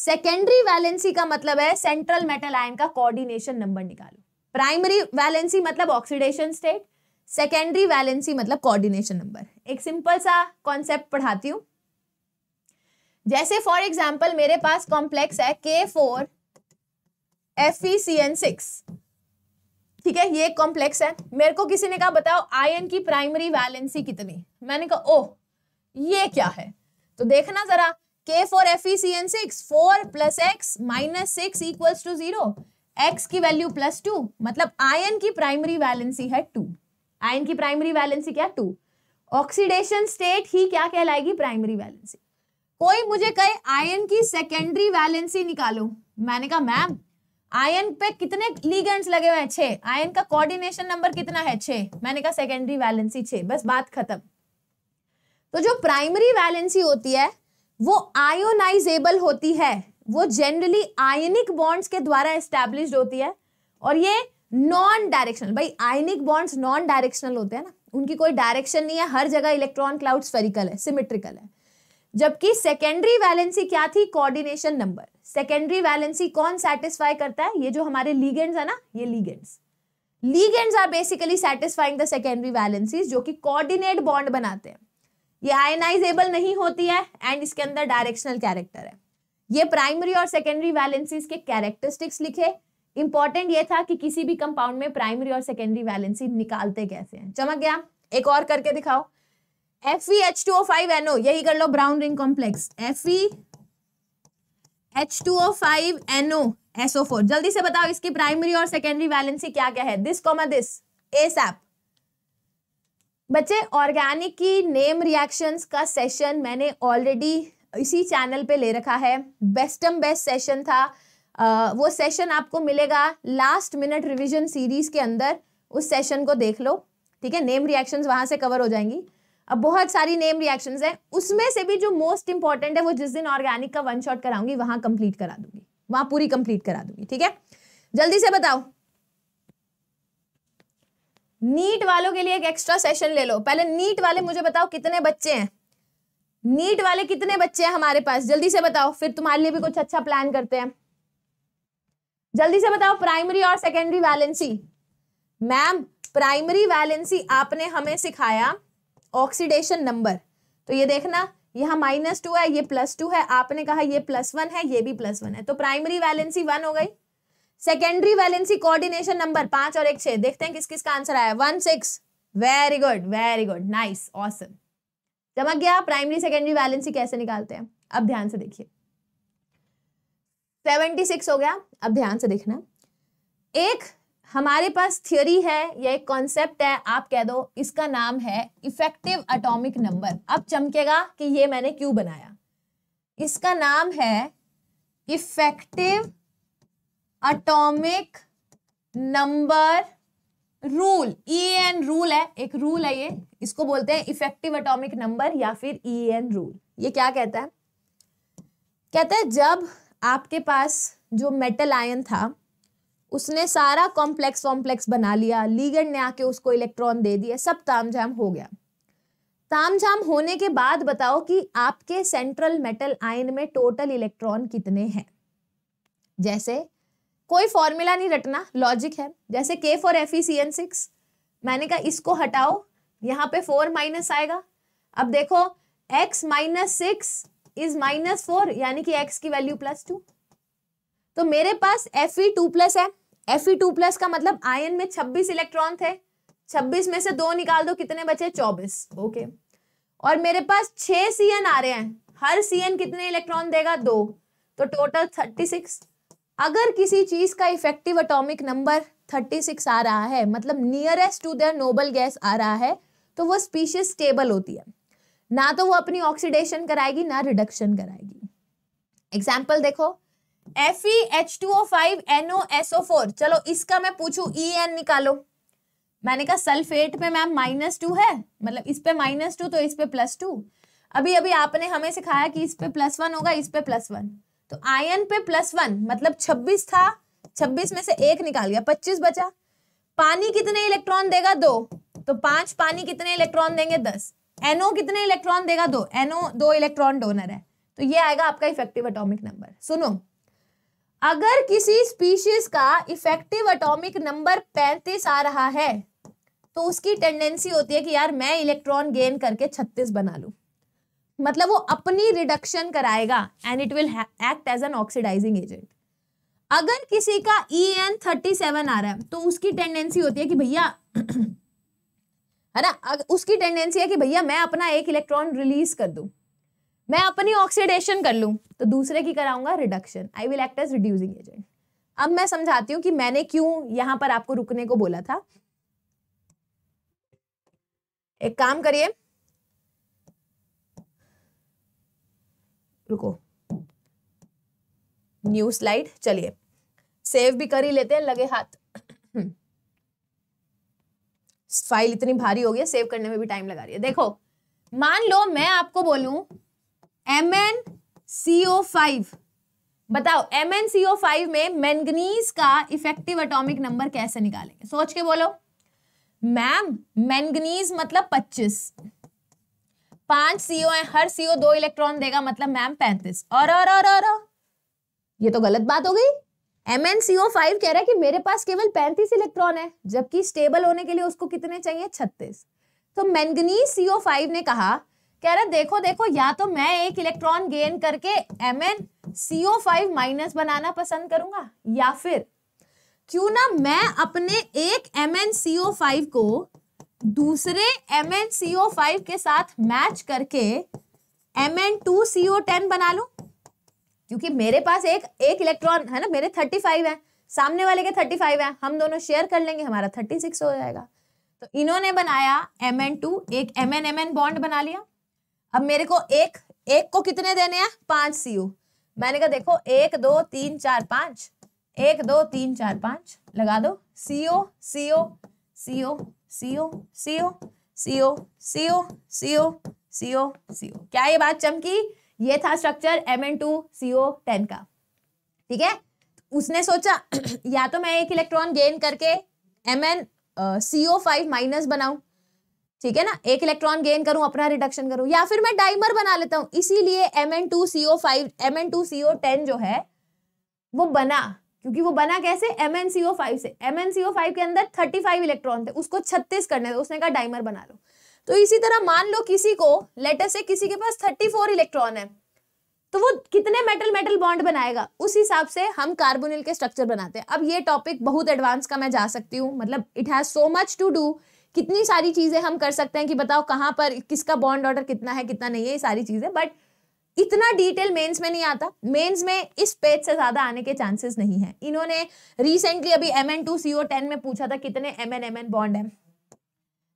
सेकेंडरी वैलेंसी का मतलब है सेंट्रल मेटल आयन का कोऑर्डिनेशन नंबर निकालो प्राइमरी वैलेंसी मतलब ऑक्सीडेशन स्टेट सेकेंडरी वैलेंसी मतलब कोऑर्डिनेशन नंबर एक सिंपल सा कॉन्सेप्ट पढ़ाती हूँ जैसे फॉर एग्जाम्पल मेरे पास कॉम्प्लेक्स है K four F E C N six ठीक है ये एक कॉम्प्लेक्स है मेरे को किसी ने कहा बताओ आयन की प्राइमरी वैलेंसी कितनी मैंने कहा ओ ये क्या है तो देखना जरा K four F E C N six four plus x minus six equals to zero x की वैल्यू प्लस टू मतलब आयन की प्राइमरी वैलेंसी है टू आयन की प्राइमरी वैलेंसी क्या टू ऑक्सीडेशन स्टेट ही क्या कहलाएगी प्राइमरी वैलेंसी कोई मुझे कहे आयन की सेकेंडरी वैलेंसी निकालो मैंने कहा मैम आयन पे कितने लीगेंट्स लगे हुए हैं छे आयन का कोऑर्डिनेशन नंबर कितना है छे मैंने कहा सेकेंडरी वैलेंसी छे बस बात खत्म तो जो प्राइमरी वैलेंसी होती है वो आयोनाइजेबल होती है वो जनरली आयनिक बॉन्ड्स के द्वारा एस्टेब्लिश होती है और ये नॉन डायरेक्शनल भाई आयनिक बॉन्ड्स नॉन डायरेक्शनल होते हैं ना उनकी कोई डायरेक्शन नहीं है हर जगह इलेक्ट्रॉन क्लाउड स्फेरिकल है सिमेट्रिकल है जबकि सेकेंडरी वैलेंसी क्या थी कोऑर्डिनेशन नंबर सेकेंडरी वैलेंसी कौन सेटिस्फाई करता है ये जो हमारे लीगेंड्स है ना ये ligands ligands are basically satisfying the secondary valencies जो कि कोऑर्डिनेट बॉन्ड बनाते हैं ये आयनाइजेबल नहीं होती है एंड इसके अंदर डायरेक्शनल कैरेक्टर है ये प्राइमरी और सेकेंडरी वैलेंसीज के कैरेक्टरिस्टिक्स लिखे इंपॉर्टेंट ये था कि किसी भी कंपाउंड में प्राइमरी और सेकेंडरी वैलेंसी निकालते कैसे हैं चमक गया एक और करके दिखाओ F E H two O five NO यही कर लो brown ring complex F E H two O five NO SO four जल्दी से बताओ इसकी प्राइमरी और सेकेंडरी वैलेंसी क्या क्या है दिस कॉमा दिस एसैप बच्चे ऑर्गेनिक की नेम रिएक्शंस का सेशन मैंने ऑलरेडी इसी चैनल पे ले रखा है बेस्टम बेस्ट सेशन था आ, वो सेशन आपको मिलेगा लास्ट मिनट रिवीजन सीरीज के अंदर उस सेशन को देख लो ठीक है नेम रिएक्शंस वहां से कवर हो जाएंगी अब बहुत सारी नेम रिएक्शंस हैं उसमें से भी जो मोस्ट इंपॉर्टेंट है वो जिस दिन ऑर्गेनिक का वन शॉट कराऊंगी वहां कंप्लीट करा दूंगी वहां पूरी कंप्लीट करा दूंगी ठीक है जल्दी से बताओ नीट वालों के लिए एक एक्स्ट्रा सेशन ले लो पहले नीट वाले मुझे बताओ कितने बच्चे हैं नीट वाले कितने बच्चे हैं हमारे पास जल्दी से बताओ फिर तुम्हारे लिए भी कुछ अच्छा प्लान करते हैं जल्दी से बताओ प्राइमरी और secondary valency ma'am primary valency आपने हमें सिखाया ऑक्सीडेशन नंबर तो ये देखना यहाँ माइनस टू है ये प्लस टू है आपने कहा ये प्लस वन है ये भी प्लस वन है तो प्राइमरी वैलेंसी वन हो गई सेकेंडरी वैलेंसी कोऑर्डिनेशन नंबर पांच और एक छह देखते हैं किस किस का आंसर आया one six very good very good nice awesome चमक गया प्राइमरी सेकेंडरी बैलेंस कैसे निकालते हैं अब ध्यान से देखिए सिक्स हो गया अब ध्यान से देखना एक हमारे पास थियोरी है या एक कॉन्सेप्ट है आप कह दो इसका नाम है इफेक्टिव अटोमिक नंबर अब चमकेगा कि ये मैंने क्यों बनाया इसका नाम है effective atomic number rule E N rule है एक रूल है ये इसको बोलते हैं इफेक्टिव अटोमिक नंबर या फिर ई एन रूल ये क्या कहता है कहता है जब आपके पास जो मेटल आयन था उसने सारा कॉम्प्लेक्स कॉम्प्लेक्स बना लिया लीगर ने आके उसको इलेक्ट्रॉन दे दिया सब तामझाम हो गया तामझाम होने के बाद बताओ कि आपके सेंट्रल मेटल आयन में टोटल इलेक्ट्रॉन कितने हैं जैसे कोई फॉर्मूला नहीं रटना लॉजिक है जैसे K four F E C N six मैंने कहा इसको हटाओ यहाँ पे फोर माइनस आएगा अब देखो x minus six is minus four यानी कि एक्स की वैल्यू प्लस टू तो मेरे पास एफ ई टू प्लस है एफ ई टू प्लस का मतलब आयन में छब्बीस इलेक्ट्रॉन थे छब्बीस में से दो निकाल दो कितने बचे चौबीस ओके और मेरे पास छह सी एन आ रहे हैं हर सी एन कितने इलेक्ट्रॉन देगा दो तो टोटल थर्टी सिक्स अगर किसी चीज का effective atomic number thirty six आ रहा है मतलब nearest to their noble gas आ रहा है तो वो स्पीशीज स्टेबल होती है ना तो वो अपनी ऑक्सीडेशन कराएगी ना रिडक्शन कराएगी एग्जाम्पल देखो F E H two O five NO O four चलो इसका मैं पूछू ई एन निकालो मैंने कहा सल्फेट पे मैम माइनस टू है मतलब इस पे माइनस टू तो इस पे प्लस टू अभी अभी आपने हमें सिखाया कि इस पे प्लस वन होगा इस पे प्लस वन तो आयन पे प्लस वन मतलब छब्बीस था छब्बीस में से एक निकाल गया पच्चीस बचा पानी कितने इलेक्ट्रॉन देगा दो तो पांच पानी कितने इलेक्ट्रॉन देंगे दस एनओ कितने इलेक्ट्रॉन देगा दो एनओ दो इलेक्ट्रॉन डोनर है तो ये आएगा आपका इफेक्टिव अटोमिक नंबर सुनो अगर किसी स्पीशीज का इफेक्टिव अटोमिक नंबर पैंतीस आ रहा है तो उसकी टेंडेंसी होती है कि यार मैं इलेक्ट्रॉन गेन करके छत्तीस बना लू मतलब वो अपनी रिडक्शन कराएगा and it will act as an oxidising agent अगर किसी का ई एन थर्टी सेवन आ रहा है तो उसकी टेंडेंसी होती है कि भैया है ना उसकी टेंडेंसी है कि भैया मैं अपना एक इलेक्ट्रॉन रिलीज कर दूं मैं अपनी ऑक्सीडेशन कर लूं तो दूसरे की कराऊंगा reduction I will act as reducing agent अब मैं समझाती हूँ कि मैंने क्यों यहां पर आपको रुकने को बोला था एक काम करिए रुको न्यू स्लाइड चलिए सेव भी कर ही लेते हैं लगे हाथ फाइल इतनी भारी हो गई है सेव करने में भी टाइम लगा रही है देखो मान लो मैं आपको बोलूं M N C O five बताओ M N C O five में मैंगनीज का इफेक्टिव एटॉमिक नंबर कैसे निकालेंगे सोच के बोलो मैम मैंगनीज मतलब पच्चीस पांच सीओ है हर सीओ दो इलेक्ट्रॉन देगा मतलब मैम पैंतीस और और और और ये तो गलत बात हो गई M N C O five कह रहा है कि मेरे पास केवल पैंतीस इलेक्ट्रॉन है जबकि स्टेबल होने के लिए उसको कितने चाहिए छत्तीस तो मैंगनी सी ओ फाइव ने कहा कह रहा देखो देखो या तो मैं एक इलेक्ट्रॉन गेन करके M N C O five minus बनाना पसंद करूंगा या फिर क्यों ना मैं अपने एक M N C O five को दूसरे M N C O five के साथ मैच करके M N two C O ten बना लूं क्योंकि मेरे पास एक एक इलेक्ट्रॉन है ना मेरे थर्टी फाइव है सामने वाले के थर्टी फाइव है हम दोनों शेयर कर लेंगे हमारा थर्टी सिक्स हो जाएगा तो इन्होंने बनाया एम एन टू एक M N M N bond बना लिया अब मेरे को एक एक को कितने देने हैं पांच सी मैंने कहा देखो एक दो तीन चार पांच एक दो तीन चार पांच लगा दो C O C O C O C O C O C O C O C O C O C O क्या ये बात चमकी ये था structure M N two CO ten का ठीक है उसने सोचा या तो मैं एक इलेक्ट्रॉन गेन करके M N C O five minus बनाऊं ठीक है ना एक इलेक्ट्रॉन गेन करूं अपना रिडक्शन करूं या फिर मैं डाइमर बना लेता हूं इसीलिए M N two C O five M N two C O ten जो है वो बना क्योंकि वो बना कैसे M N C O five से M N C O five के अंदर थर्टी फाइव इलेक्ट्रॉन थे उसको छत्तीस करने थे उसने कहा डाइमर बना लो तो इसी तरह मान लो किसी को लेटर से किसी के पास थर्टी फोर इलेक्ट्रॉन है तो वो कितने मेटल मेटल बॉन्ड बनाएगा उस हिसाब से हम कार्बोनिल के स्ट्रक्चर बनाते हैं अब ये टॉपिक बहुत एडवांस का मैं जा सकती हूँ मतलब it has so much to do कितनी सारी चीज़ें हम कर सकते हैं कि बताओ कहाँ पर किसका बॉन्ड ऑर्डर कितना है कितना नहीं है ये सारी चीज़ें बट इतना डिटेल मेंस में नहीं आता मेंस में इस पेज से ज़्यादा आने के चांसेस नहीं है इन्होंने रिसेंटली अभी M N two C O ten में पूछा था कितने M N M N bond है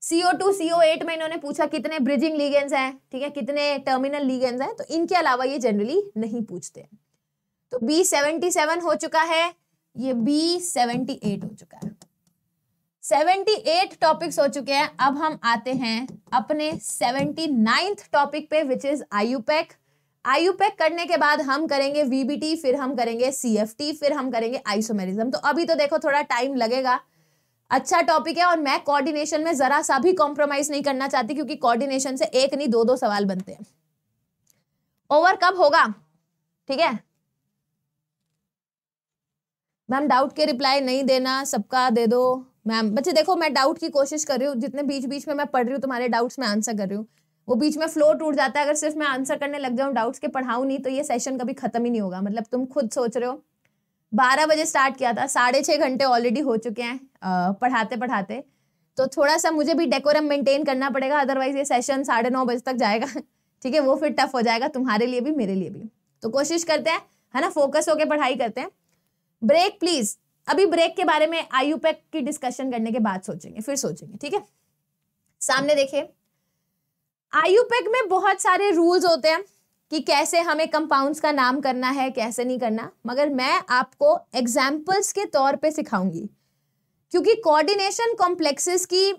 सीओ टू सीओ एट में इन्होंने पूछा कितने ब्रिजिंग लीगेंस हैं ठीक है कितने टर्मिनल लीगेंस हैं तो इनके अलावा ये जनरली नहीं पूछते हैं तो बी सेवेंटी सेवन हो चुका है ये बी सेवेंटी एट हो चुका है सेवेंटी एट टॉपिक्स हो चुके हैं अब हम आते हैं अपने सेवेंटी नाइन्थ टॉपिक पे विच इज आयुपैक आयुपैक करने के बाद हम करेंगे वीबीटी फिर हम करेंगे सीएफटी फिर हम करेंगे आइसोमेरिज्म तो अभी तो देखो थोड़ा टाइम लगेगा अच्छा टॉपिक है और मैं कोऑर्डिनेशन में जरा सा भी कॉम्प्रोमाइज नहीं करना चाहती क्योंकि कोऑर्डिनेशन से एक नहीं दो दो सवाल बनते हैं ओवर कब होगा ठीक है मैम डाउट के रिप्लाई नहीं देना सबका दे दो मैम बच्चे देखो मैं डाउट की कोशिश कर रही हूँ जितने बीच बीच में मैं पढ़ रही हूँ तुम्हारे डाउट्स में आंसर कर रही हूँ वो बीच में फ्लो टूट जाता है अगर सिर्फ मैं आंसर करने लग जाऊँ डाउट्स के पढ़ाऊँ नहीं तो ये सेशन कभी खत्म ही नहीं होगा मतलब तुम खुद सोच रहे हो बारह बजे स्टार्ट किया था साढ़े छः घंटे ऑलरेडी हो चुके हैं पढ़ाते पढ़ाते तो थोड़ा सा मुझे भी डेकोरम मेंटेन करना पड़ेगा अदरवाइज ये सेशन साढ़े नौ बजे तक जाएगा ठीक है वो फिर टफ हो जाएगा तुम्हारे लिए भी मेरे लिए भी तो कोशिश करते हैं है ना फोकस होकर पढ़ाई करते हैं ब्रेक प्लीज अभी ब्रेक के बारे में आई पैक की डिस्कशन करने के बाद सोचेंगे फिर सोचेंगे ठीक है सामने देखिए आयु पैक में बहुत सारे रूल्स होते हैं कि कैसे हमें कंपाउंड्स का नाम करना है कैसे नहीं करना मगर मैं आपको एग्जाम्पल्स के तौर पे सिखाऊंगी क्योंकि कोऑर्डिनेशन कॉम्प्लेक्सेस की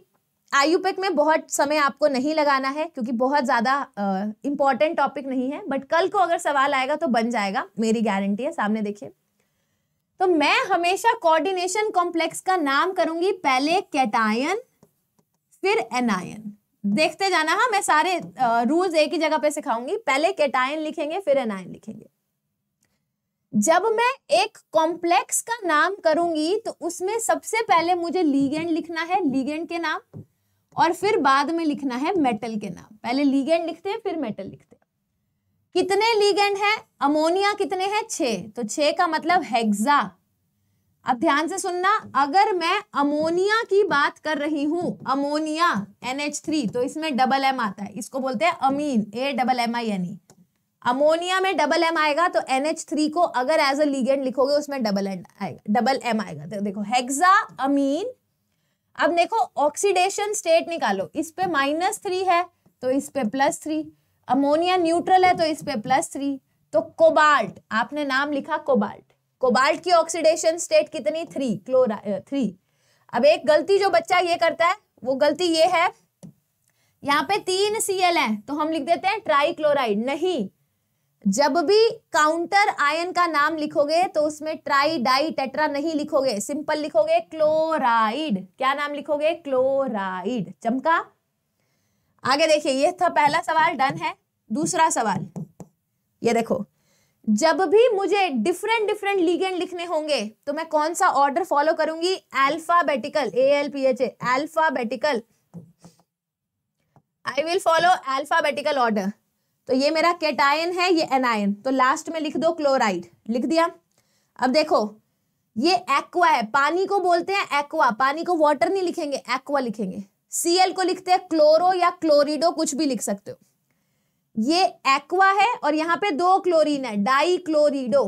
आयुपेक में बहुत समय आपको नहीं लगाना है क्योंकि बहुत ज़्यादा इम्पॉर्टेंट टॉपिक नहीं है बट कल को अगर सवाल आएगा तो बन जाएगा मेरी गारंटी है सामने देखिए तो मैं हमेशा कोऑर्डिनेशन कॉम्प्लेक्स का नाम करूंगी पहले कैटायन फिर एनायन देखते जाना हाँ मैं सारे रूल्स एक ही जगह पे सिखाऊंगी पहले केटायन लिखेंगे फिर एनायन लिखेंगे जब मैं एक कॉम्प्लेक्स का नाम करूंगी तो उसमें सबसे पहले मुझे लीगेंड लिखना है लीगेंड के नाम और फिर बाद में लिखना है मेटल के नाम पहले लीगेंड लिखते हैं फिर मेटल लिखते हैं कितने लीगेंड है अमोनिया कितने हैं छे तो छे का मतलब हेग्जा अब ध्यान से सुनना अगर मैं अमोनिया की बात कर रही हूं अमोनिया NH3 तो इसमें डबल एम आता है इसको बोलते हैं amine A double M I N E ammonia में डबल एम आएगा तो NH3 को अगर एज अ लीगेंड लिखोगे उसमें डबल एंड आएगा डबल एम आएगा तो देखो हेक्सा अमीन अब देखो ऑक्सीडेशन स्टेट निकालो इस पे माइनस थ्री है तो इस पे प्लस थ्री अमोनिया न्यूट्रल है तो इस पे प्लस थ्री तो कोबाल्ट आपने नाम लिखा कोबाल्ट कोबाल्ट की ऑक्सीडेशन स्टेट कितनी थ्री क्लोरा थ्री अब एक गलती जो बच्चा ये करता है वो गलती ये है यहाँ पे तीन सी एल है तो हम लिख देते हैं ट्राईक्लोराइड नहीं जब भी काउंटर आयन का नाम लिखोगे तो उसमें ट्राई डाई टेट्रा नहीं लिखोगे सिंपल लिखोगे क्लोराइड क्या नाम लिखोगे क्लोराइड चमका आगे देखिए यह था पहला सवाल डन है दूसरा सवाल ये देखो जब भी मुझे डिफरेंट डिफरेंट लीगेंड लिखने होंगे तो मैं कौन सा ऑर्डर फॉलो करूंगी alphabetical A L P H A alphabetical I will follow alphabetical order तो ये मेरा केटायन है ये एनायन तो लास्ट में लिख दो क्लोराइड लिख दिया अब देखो ये एक्वा है पानी को बोलते हैं एक्वा पानी को वाटर नहीं लिखेंगे एक्वा लिखेंगे सीएल को लिखते हैं क्लोरो या क्लोरिडो कुछ भी लिख सकते हो ये एक्वा है और यहाँ पे दो क्लोरीन है डाई क्लोरीडो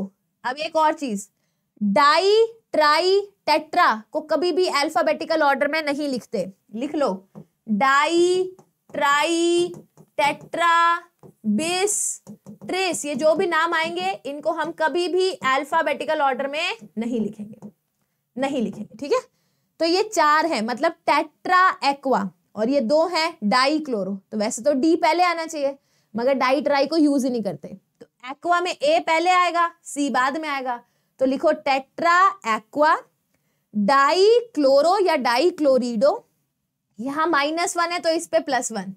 अब एक और चीज डाई ट्राई टेट्रा को कभी भी अल्फाबेटिकल ऑर्डर में नहीं लिखते लिख लो di tri tetra bis tris ये जो भी नाम आएंगे इनको हम कभी भी अल्फाबेटिकल ऑर्डर में नहीं लिखेंगे नहीं लिखेंगे ठीक है तो ये चार है मतलब टेट्रा एक्वा और ये दो है डाई क्लोरो तो वैसे तो डी पहले आना चाहिए मगर डाई ट्राई को यूज ही नहीं करते तो एक्वा में ए पहले आएगा सी बाद में आएगा तो लिखो टेट्रा एक्वा डाई क्लोरो या डाई क्लोरिडो यहां माइनस वन है तो इस पे प्लस वन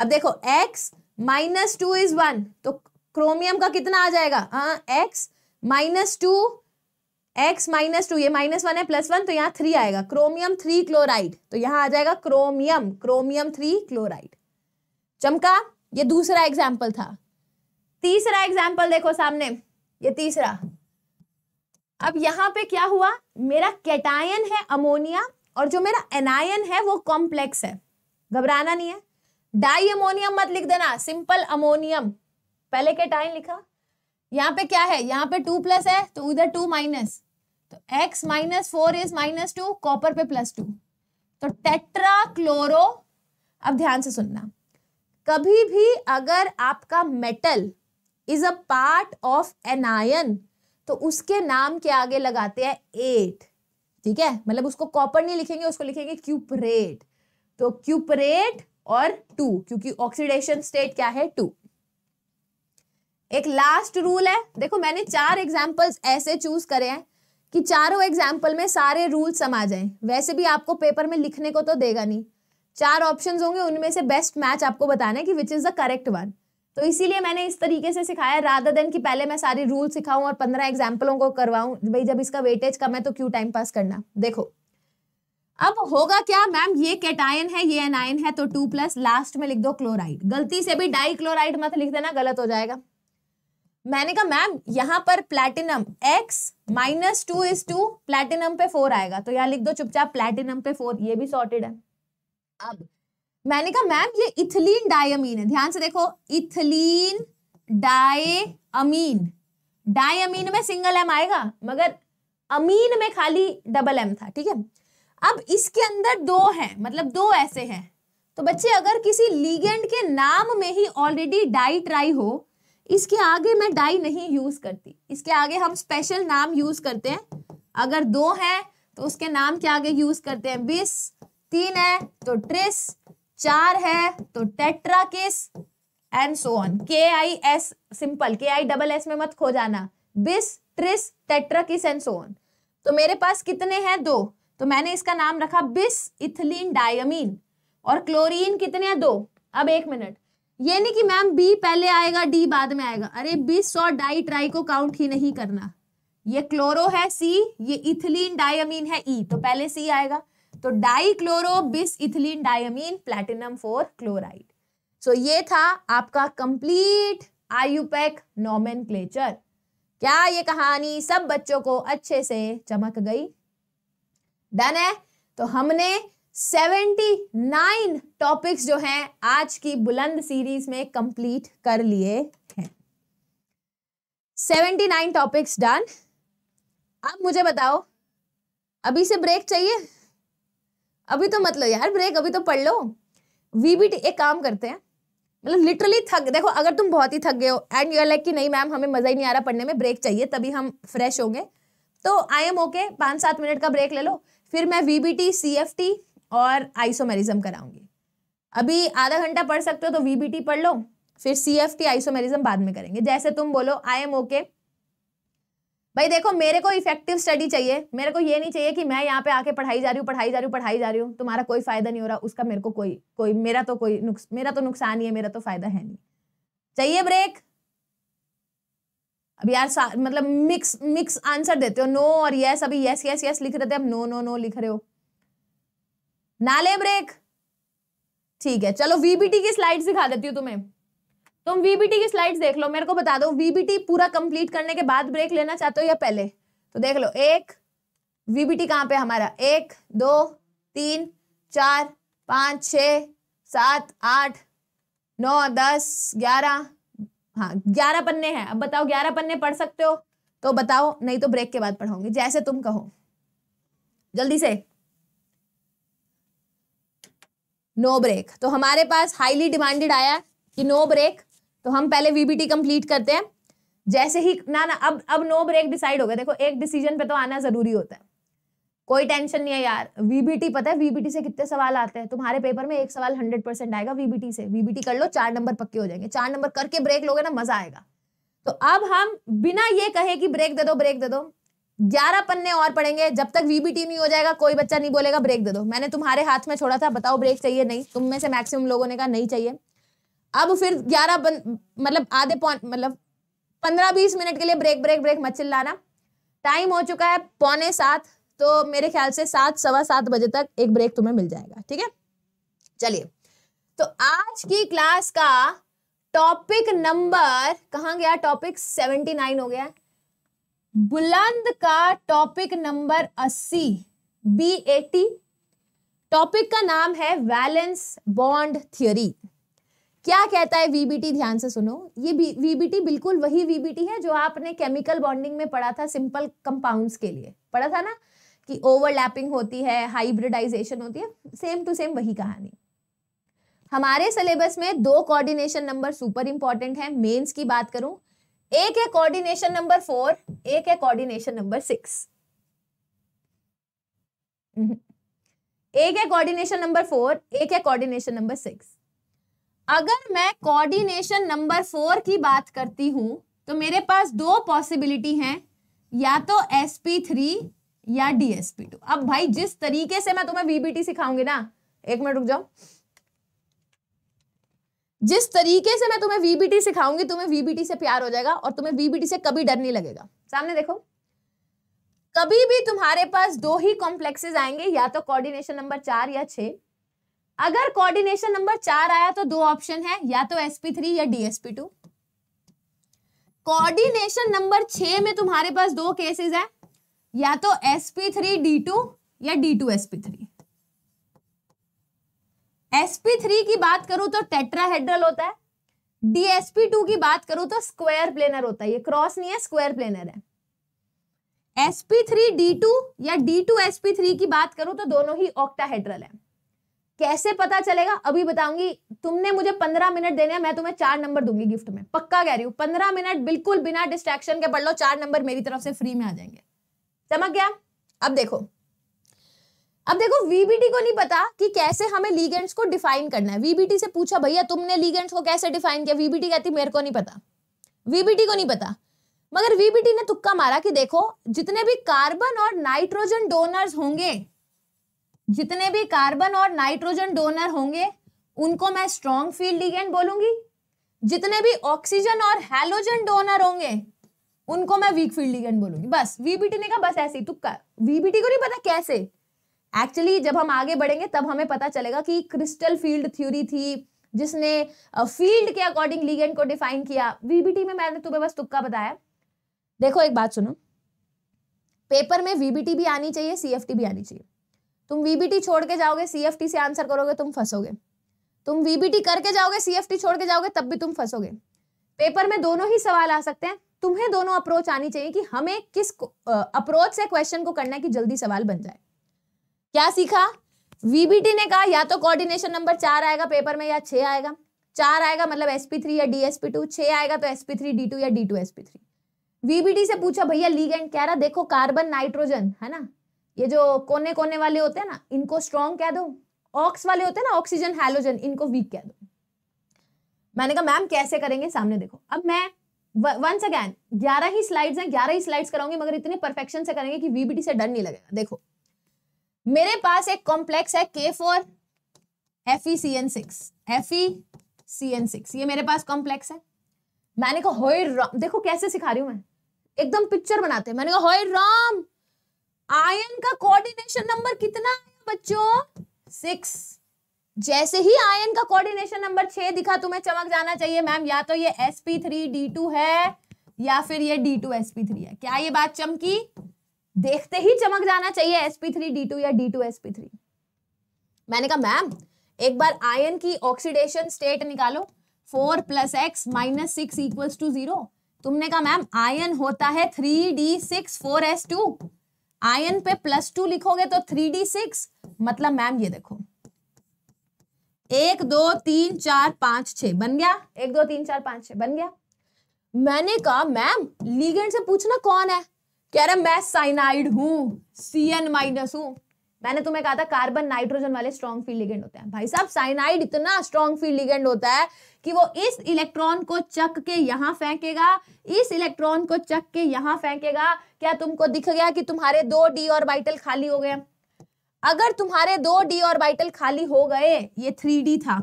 अब देखो x minus two is one तो क्रोमियम का कितना आ जाएगा हाँ X minus two x minus two ये माइनस वन है प्लस वन तो यहाँ थ्री आएगा क्रोमियम थ्री क्लोराइड तो यहाँ आ जाएगा क्रोमियम क्रोमियम थ्री क्लोराइड चमका ये दूसरा एग्जाम्पल था तीसरा एग्जाम्पल देखो सामने ये तीसरा अब यहां पे क्या हुआ मेरा कैटायन है अमोनिया और जो मेरा एनायन है वो कॉम्प्लेक्स है घबराना नहीं है डाई अमोनियम मत लिख देना सिंपल अमोनियम पहले कैटायन लिखा यहाँ पे क्या है यहाँ पे टू प्लस है तो उधर टू माइनस तो X minus four is minus two copper पे प्लस टू तो टेट्रा क्लोरो अब ध्यान से सुनना कभी भी अगर आपका metal is a part of anion तो उसके नाम के आगे लगाते हैं एट ठीक है मतलब उसको कॉपर नहीं लिखेंगे उसको लिखेंगे क्यूपरेट तो क्यूपरेट और टू क्योंकि ऑक्सीडेशन स्टेट क्या है टू एक लास्ट रूल है देखो मैंने चार एग्जाम्पल ऐसे चूज करे हैं कि चारों एग्जाम्पल में सारे रूल समा जाएं वैसे भी आपको पेपर में लिखने को तो देगा नहीं चार ऑप्शंस होंगे उनमें से बेस्ट मैच आपको बताना है कि which is the correct one तो इसीलिए मैंने इस तरीके से सिखाया राधा देन कि पहले मैं सारी रूल सिखाऊं और पंद्रह एग्जाम्पलों को करवाऊं भाई जब इसका वेटेज कम है तो क्यों टाइम पास करना देखो अब होगा क्या मैम ये कैटायन है ये एनायन है तो टू प्लस लास्ट में लिख दो क्लोराइड गलती से भी डाई क्लोराइड मत लिख देना गलत हो जाएगा मैंने कहा मैम यहाँ पर platinum x minus two is two platinum पे फोर आएगा तो यहाँ लिख दो चुपचाप प्लैटिनम पे फोर ये भी सॉर्टेड है अब मैंने कहा मैम ये इथिलीन डायमीन है ध्यान से देखो इथिलीन डायमीन डायमीन में सिंगल एम आएगा मगर अमीन में खाली डबल एम था ठीक है अब इसके अंदर दो हैं मतलब दो ऐसे हैं तो बच्चे अगर किसी लीगेंड के नाम में ही ऑलरेडी डाई ट्राई हो इसके आगे मैं डाई नहीं यूज करती इसके आगे हम स्पेशल नाम यूज करते हैं अगर दो हैं तो उसके नाम के आगे यूज करते हैं बिस तीन है तो ट्रिस चार है तो टेट्रा किस एंड सो ऑन के आई एस सिंपल के आई डबल एस में मत खो जाना बिस ट्रिस टेट्रा किस एंड सो ऑन तो मेरे पास कितने हैं दो तो मैंने इसका नाम रखा बिस इथिलीन डायमीन और क्लोरीन कितने हैं दो अब एक मिनट ये नहीं कि मैम बी पहले आएगा डी बाद में आएगा अरे बिस और डाई ट्राई को काउंट ही नहीं करना ये क्लोरो है सी ये इथिलीन डायमीन है ई e, तो पहले सी आएगा तो bis ethylene diamine platinum four chloride so ये था आपका कंप्लीट आयुपैक नॉमेन क्या ये कहानी सब बच्चों को अच्छे से चमक गई डन है तो हमने 79 टॉपिक्स जो हैं आज की बुलंद सीरीज में कंप्लीट कर लिए हैं 79 टॉपिक्स डन अब मुझे बताओ अभी से ब्रेक चाहिए अभी तो मत मतलब लो यार ब्रेक अभी तो पढ़ लो वीबीटी एक काम करते हैं मतलब लिटरली थक देखो अगर तुम बहुत ही थक गए हो एंड यू आर लाइक कि नहीं मैम हमें मज़ा ही नहीं आ रहा पढ़ने में ब्रेक चाहिए तभी हम फ्रेश होंगे तो आई एम ओके पाँच सात मिनट का ब्रेक ले लो फिर मैं V B T C F T और आइसोमेरिज्म कराऊंगी अभी आधा घंटा पढ़ सकते हो तो वी बी टी पढ़ लो फिर सी एफ टी आइसोमेरिज्म बाद में करेंगे जैसे तुम बोलो आई एम ओके भाई देखो मेरे को इफेक्टिव स्टडी चाहिए मेरे को ये नहीं चाहिए कि मैं यहाँ पे आके पढ़ाई जा रही हूँ पढ़ाई जा रही हूँ पढ़ाई जा रही हूँ तुम्हारा कोई फायदा नहीं हो रहा उसका मेरे को कोई कोई मेरा तो कोई मेरा तो नुकसान ही है मेरा तो फायदा है नहीं चाहिए ब्रेक अब यार मतलब मिक्स मिक्स आंसर देते हो नो और यस अभी यस यस यस लिख रहे थे अब नो नो नो लिख रहे हो ना ले ब्रेक ठीक है चलो वीबीटी की स्लाइड्स दिखा देती हूँ तुम्हें तुम वीबीटी की स्लाइड्स देख लो मेरे को बता दो वीबीटी पूरा कंप्लीट करने के बाद ब्रेक लेना चाहते हो या पहले तो देख लो एक वीबीटी कहाँ पे हमारा एक दो तीन चार पाँच छ सात आठ नौ दस ग्यारह हाँ ग्यारह पन्ने हैं अब बताओ ग्यारह पन्ने पढ़ सकते हो तो बताओ नहीं तो ब्रेक के बाद पढ़ाऊंगी जैसे तुम कहो जल्दी से नो ब्रेक तो हमारे पास हाईली डिमांडेड आया कि नो ब्रेक तो हम पहले वीबीटी कंप्लीट करते हैं जैसे ही ना ना अब अब नो ब्रेक डिसाइड हो गया देखो एक डिसीजन पे तो आना जरूरी होता है कोई टेंशन नहीं है यार वीबीटी पता है वीबीटी से कितने सवाल आते हैं तुम्हारे पेपर में एक सवाल हंड्रेड परसेंट आएगा वीबीटी से वीबीटी कर लो चार नंबर पक्के हो जाएंगे चार नंबर करके ब्रेक लोगे ना मजा आएगा तो अब हम बिना ये कहे कि ब्रेक दे दो ब्रेक दे दो ग्यारह पन्ने और पढ़ेंगे जब तक वीबीटी नहीं हो जाएगा कोई बच्चा नहीं बोलेगा ब्रेक दे दो मैंने तुम्हारे हाथ में छोड़ा था बताओ ब्रेक चाहिए नहीं तुम में से मैक्सिमम लोगों ने कहा नहीं चाहिए अब फिर ग्यारह मतलब आधे पौन मतलब पंद्रह बीस मिनट के लिए ब्रेक ब्रेक ब्रेक मत चिल्लाना टाइम हो चुका है पौने सात तो मेरे ख्याल से सात सवा सात बजे तक एक ब्रेक तुम्हें मिल जाएगा ठीक है चलिए तो आज की क्लास का टॉपिक नंबर कहा गया टॉपिक सेवेंटी नाइन हो गया बुलंद का टॉपिक नंबर अस्सी बी एटी टॉपिक का नाम है वैलेंस बॉन्ड थियोरी क्या कहता है वीबीटी ध्यान से सुनो ये वीबीटी बिल्कुल वही वीबीटी है जो आपने केमिकल बॉन्डिंग में पढ़ा था सिंपल कंपाउंड्स के लिए पढ़ा था ना कि ओवरलैपिंग होती है हाइब्रिडाइजेशन होती है सेम टू सेम वही कहानी हमारे सिलेबस में दो कोऑर्डिनेशन नंबर सुपर इंपॉर्टेंट है मेंस की बात करूं एक है कोऑर्डिनेशन नंबर फोर एक है कोऑर्डिनेशन नंबर सिक्स एक है कोऑर्डिनेशन नंबर फोर एक है कोऑर्डिनेशन नंबर सिक्स अगर मैं कोऑर्डिनेशन नंबर फोर की बात करती हूँ तो मेरे पास दो पॉसिबिलिटी हैं या तो एस पी थ्री या डीएसपी टू अब भाई जिस तरीके से मैं तुम्हें वीबीटी सिखाऊंगी ना एक मिनट रुक जाओ जिस तरीके से मैं तुम्हें वीबीटी सिखाऊंगी तुम्हें वीबीटी से प्यार हो जाएगा और तुम्हें वीबीटी से कभी डर नहीं लगेगा सामने देखो कभी भी तुम्हारे पास दो ही कॉम्प्लेक्सेस आएंगे या तो कोऑर्डिनेशन नंबर चार या छह अगर कोऑर्डिनेशन नंबर चार आया तो दो ऑप्शन है या तो एसपी थ्री या dsp2 टू कोऑर्डिनेशन नंबर छह में तुम्हारे पास दो केसेस है या तो sp3 थ्री डी टू या D two S P three three की बात करूं तो टेट्राहेड्रल होता है dsp2 टू की बात करूं तो स्क्वायर प्लेनर होता है ये क्रॉस नहीं है स्क्वायर प्लेनर है d2 या sp3 की बात करूं तो दोनों ही ऑक्टाहेड्रल है कैसे पता चलेगा अभी बताऊंगी तुमने मुझे पंद्रह मिनट देने हैं मैं तुम्हें चार नंबर दूंगी गिफ्ट में पक्का कह रही हूँ पंद्रह मिनट बिल्कुल बिना डिस्ट्रैक्शन के पढ़ लो चार नंबर मेरी तरफ से फ्री में आ जाएंगे चमक गया अब देखो अब देखो वीबीटी को नहीं पता कि कैसे हमें लीगेंट्स को डिफाइन करना है वीबीटी से पूछा भैया तुमने लीगेंट्स को कैसे डिफाइन किया वीबीटी कहती मेरे को नहीं पता वीबीटी को नहीं पता मगर वीबीटी ने तुक्का मारा कि देखो जितने भी कार्बन और नाइट्रोजन डोनर्स होंगे जितने भी कार्बन और नाइट्रोजन डोनर होंगे उनको मैं स्ट्रॉन्ग फील्ड लिगेंड बोलूंगी जितने भी ऑक्सीजन और हेलोजन डोनर होंगे उनको मैं वीक फील्ड लिगेंड बोलूंगी बस वीबीटी ने कहा बस ऐसे तुक्का वीबीटी को नहीं पता कैसे एक्चुअली जब हम आगे बढ़ेंगे तब हमें पता चलेगा कि क्रिस्टल फील्ड थ्योरी थी जिसने फील्ड के अकॉर्डिंग लिगेंड को डिफाइन किया वीबीटी में मैंने तुम्हें बस तुक्का बताया देखो एक बात सुनो पेपर में वीबीटी भी आनी चाहिए सीएफटी भी आनी चाहिए तुम वीबीटी छोड़ के जाओगे सीएफटी से आंसर करोगे तुम फंसोगे तुम वीबीटी करके जाओगे सीएफटी छोड़ के जाओगे तब भी तुम फंसोगे पेपर में दोनों ही सवाल आ सकते हैं तुम्हें दोनों अप्रोच आनी चाहिए कि हमें किस अप्रोच से क्वेश्चन को करना है कि जल्दी सवाल बन जाए क्या सीखा वीबीटी ने कहा या तो कोऑर्डिनेशन नंबर चार आएगा पेपर में या छह आएगा चार आएगा मतलब एसपी थ्री या डी एस पी टू छह आएगा तो एसपी थ्री डी टू या D two S P three VBT से पूछा भैया लीगेंड कह रहा देखो कार्बन नाइट्रोजन है ना ये जो कोने कोने वाले होते हैं ना इनको स्ट्रॉन्ग कह दो ऑक्स वाले होते हैं ना ऑक्सीजन हेलोजन इनको वीक कह दो मैंने कहा मैम कैसे करेंगे सामने देखो अब मैं वंस अगैन ग्यारह ही स्लाइड्स हैं ग्यारह ही स्लाइड्स कराऊंगी मगर इतने परफेक्शन से करेंगे कि वीबीटी से डर नहीं लगेगा देखो मेरे पास एक कॉम्प्लेक्स है K four F E C N six F E C N six ये मेरे पास कॉम्प्लेक्स है मैंने कहा होए देखो कैसे सिखा रही हूँ मैं एकदम पिक्चर बनाते हैं मैंने कहा होए राम आयन का कोऑर्डिनेशन नंबर कितना है बच्चों सिक्स जैसे ही आयन का कोऑर्डिनेशन नंबर छह दिखा तुम्हें चमक जाना चाहिए मैम या तो ये sp3d2 है या फिर ये d2sp3 है क्या ये बात चमकी देखते ही चमक जाना चाहिए sp3d2 या d2sp3 मैंने कहा मैम एक बार आयन की ऑक्सीडेशन स्टेट निकालो four plus x minus six equals to zero तुमने कहा मैम आयन होता है three D six four S two iron पे प्लस टू लिखोगे तो थ्री डी सिक्स मतलब मैम ये देखो एक दो तीन चार पांच छ बन गया एक दो तीन चार पांच छ बन गया मैंने कहा मैम लीगेंड से पूछना कौन है कह रहा मैं साइनाइड हूं सी एन माइनस हूं मैंने तुम्हें कहा था कार्बन नाइट्रोजन वाले स्ट्रॉन्ग फील्ड लिगेंड होते हैं भाई साहब साइनाइड इतना स्ट्रॉन्ग फील्ड लिगेंड होता है कि वो इस इलेक्ट्रॉन को चक के यहाँ फेंकेगा इस इलेक्ट्रॉन को चक के यहाँ फेंकेगा क्या तुमको दिख गया कि तुम्हारे दो डी और बाइटल खाली हो गए अगर तुम्हारे दो डी और बाइटल खाली हो गए ये थ्री था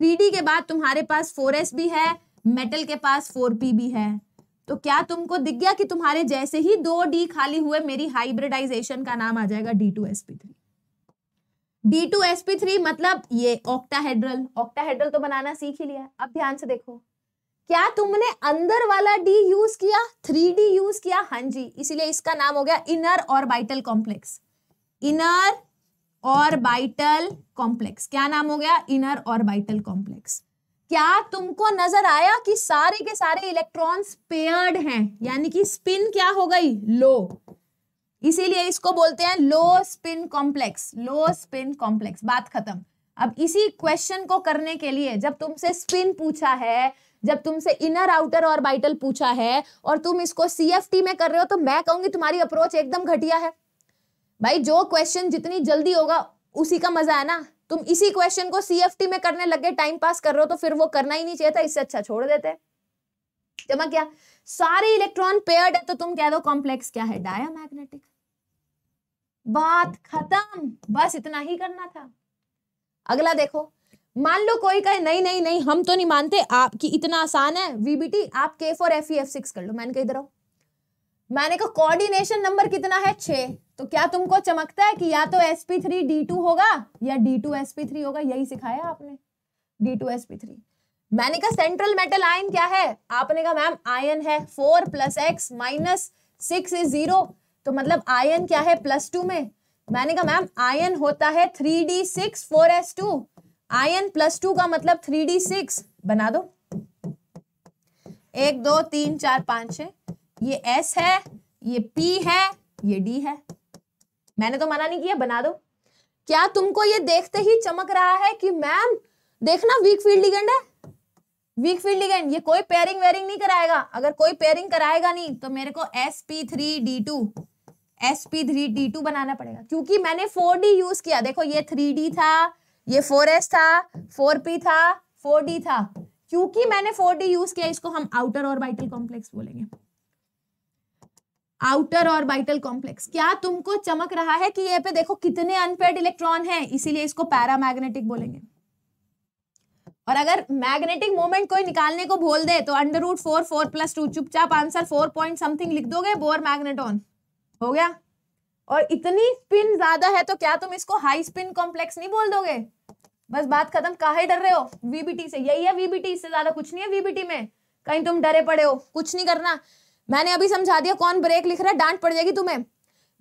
थ्री के बाद तुम्हारे पास फोर भी है मेटल के पास फोर भी है तो क्या तुमको दिख गया कि तुम्हारे जैसे ही दो डी खाली हुए मेरी हाइब्रिडाइजेशन का नाम आ जाएगा D two S P three D two S P three मतलब ये ऑक्टाहेड्रल ऑक्टाहेड्रल तो बनाना सीख ही लिया अब ध्यान से देखो क्या तुमने अंदर वाला डी यूज किया थ्री डी यूज किया हाँ जी इसीलिए इसका नाम हो गया इनर और बाइटल कॉम्प्लेक्स इनर और बाइटल कॉम्प्लेक्स क्या नाम हो गया इनर और बाइटल कॉम्प्लेक्स क्या तुमको नजर आया कि सारे के सारे इलेक्ट्रॉन्स पेयर्ड हैं यानी कि स्पिन क्या हो गई लो इसीलिए इसको बोलते हैं low spin complex low spin complex बात खत्म अब इसी क्वेश्चन को करने के लिए जब तुमसे स्पिन पूछा है जब तुमसे इनर आउटर और बाइटल पूछा है और तुम इसको सीएफटी में कर रहे हो तो मैं कहूंगी तुम्हारी अप्रोच एकदम घटिया है भाई जो क्वेश्चन जितनी जल्दी होगा उसी का मजा है ना तुम इसी क्वेश्चन को सीएफटी में करने लगे टाइम पास कर रहे हो तो फिर वो करना ही नहीं चाहिए था इससे अच्छा छोड़ देते जमा क्या सारे इलेक्ट्रॉन पेयर्ड है तो तुम कह दो कॉम्प्लेक्स क्या है डायामैग्नेटिक बात खत्म बस इतना ही करना था अगला देखो मान लो कोई कहे नहीं नहीं नहीं हम तो नहीं मानते आपकी इतना आसान है वीबीटी आप K four F F six कर लो मैंने कहा इधर आओ मैंने कहा कोऑर्डिनेशन नंबर कितना है छः तो क्या तुमको चमकता है कि या तो S P three D two होगा या डी टू एस थ्री होगा यही सिखाया आपने डी टू एस थ्री मैंने कहा सेंट्रल मेटल आयन क्या है आपने कहा मैम आयन है four plus x minus six is zero तो मतलब आयन क्या है प्लस टू में मैंने कहा मैम आयन होता है three D six four S two iron plus two का मतलब थ्री डी सिक्स बना दो एक दो तीन चार पांच छ ये एस है ये पी है ये डी है मैंने तो मना नहीं किया बना दो क्या तुमको ये देखते ही चमक रहा है कि मैम देखना वीक फील्ड लिगेंड है वीक फील्ड लिगेंड ये कोई पेयरिंग वेयरिंग नहीं कराएगा अगर कोई पेयरिंग कराएगा नहीं तो मेरे को S P three D two S P three D two बनाना पड़ेगा क्योंकि मैंने फोर डी यूज किया देखो ये थ्री डी था ये फोर एस था फोर पी था फोर डी था क्योंकि मैंने फोर डी यूज किया इसको हम आउटर और बाइटल कॉम्प्लेक्स बोलेंगे आउटर और बाइटल कॉम्प्लेक्स क्या तुमको चमक रहा है कि ये पे देखो कितने अनपेड इलेक्ट्रॉन है इसीलिए इसको पैरामैग्नेटिक बोलेंगे और अगर मैग्नेटिक मोमेंट कोई निकालने को बोल दे तो under root four four plus two चुपचाप आंसर फोर पॉइंट समथिंग लिख दोगे बोर मैग्नेटॉन हो गया और इतनी स्पिन ज्यादा है तो क्या तुम इसको हाई स्पिन कॉम्प्लेक्स नहीं बोल दोगे बस बात खत्म काहे डर रहे हो वीबीटी से यही है वीबीटी इससे ज्यादा कुछ नहीं है वीबीटी में कहीं तुम डरे पड़े हो कुछ नहीं करना मैंने अभी समझा दिया कौन ब्रेक लिख रहा है डांट पड़ जाएगी तुम्हें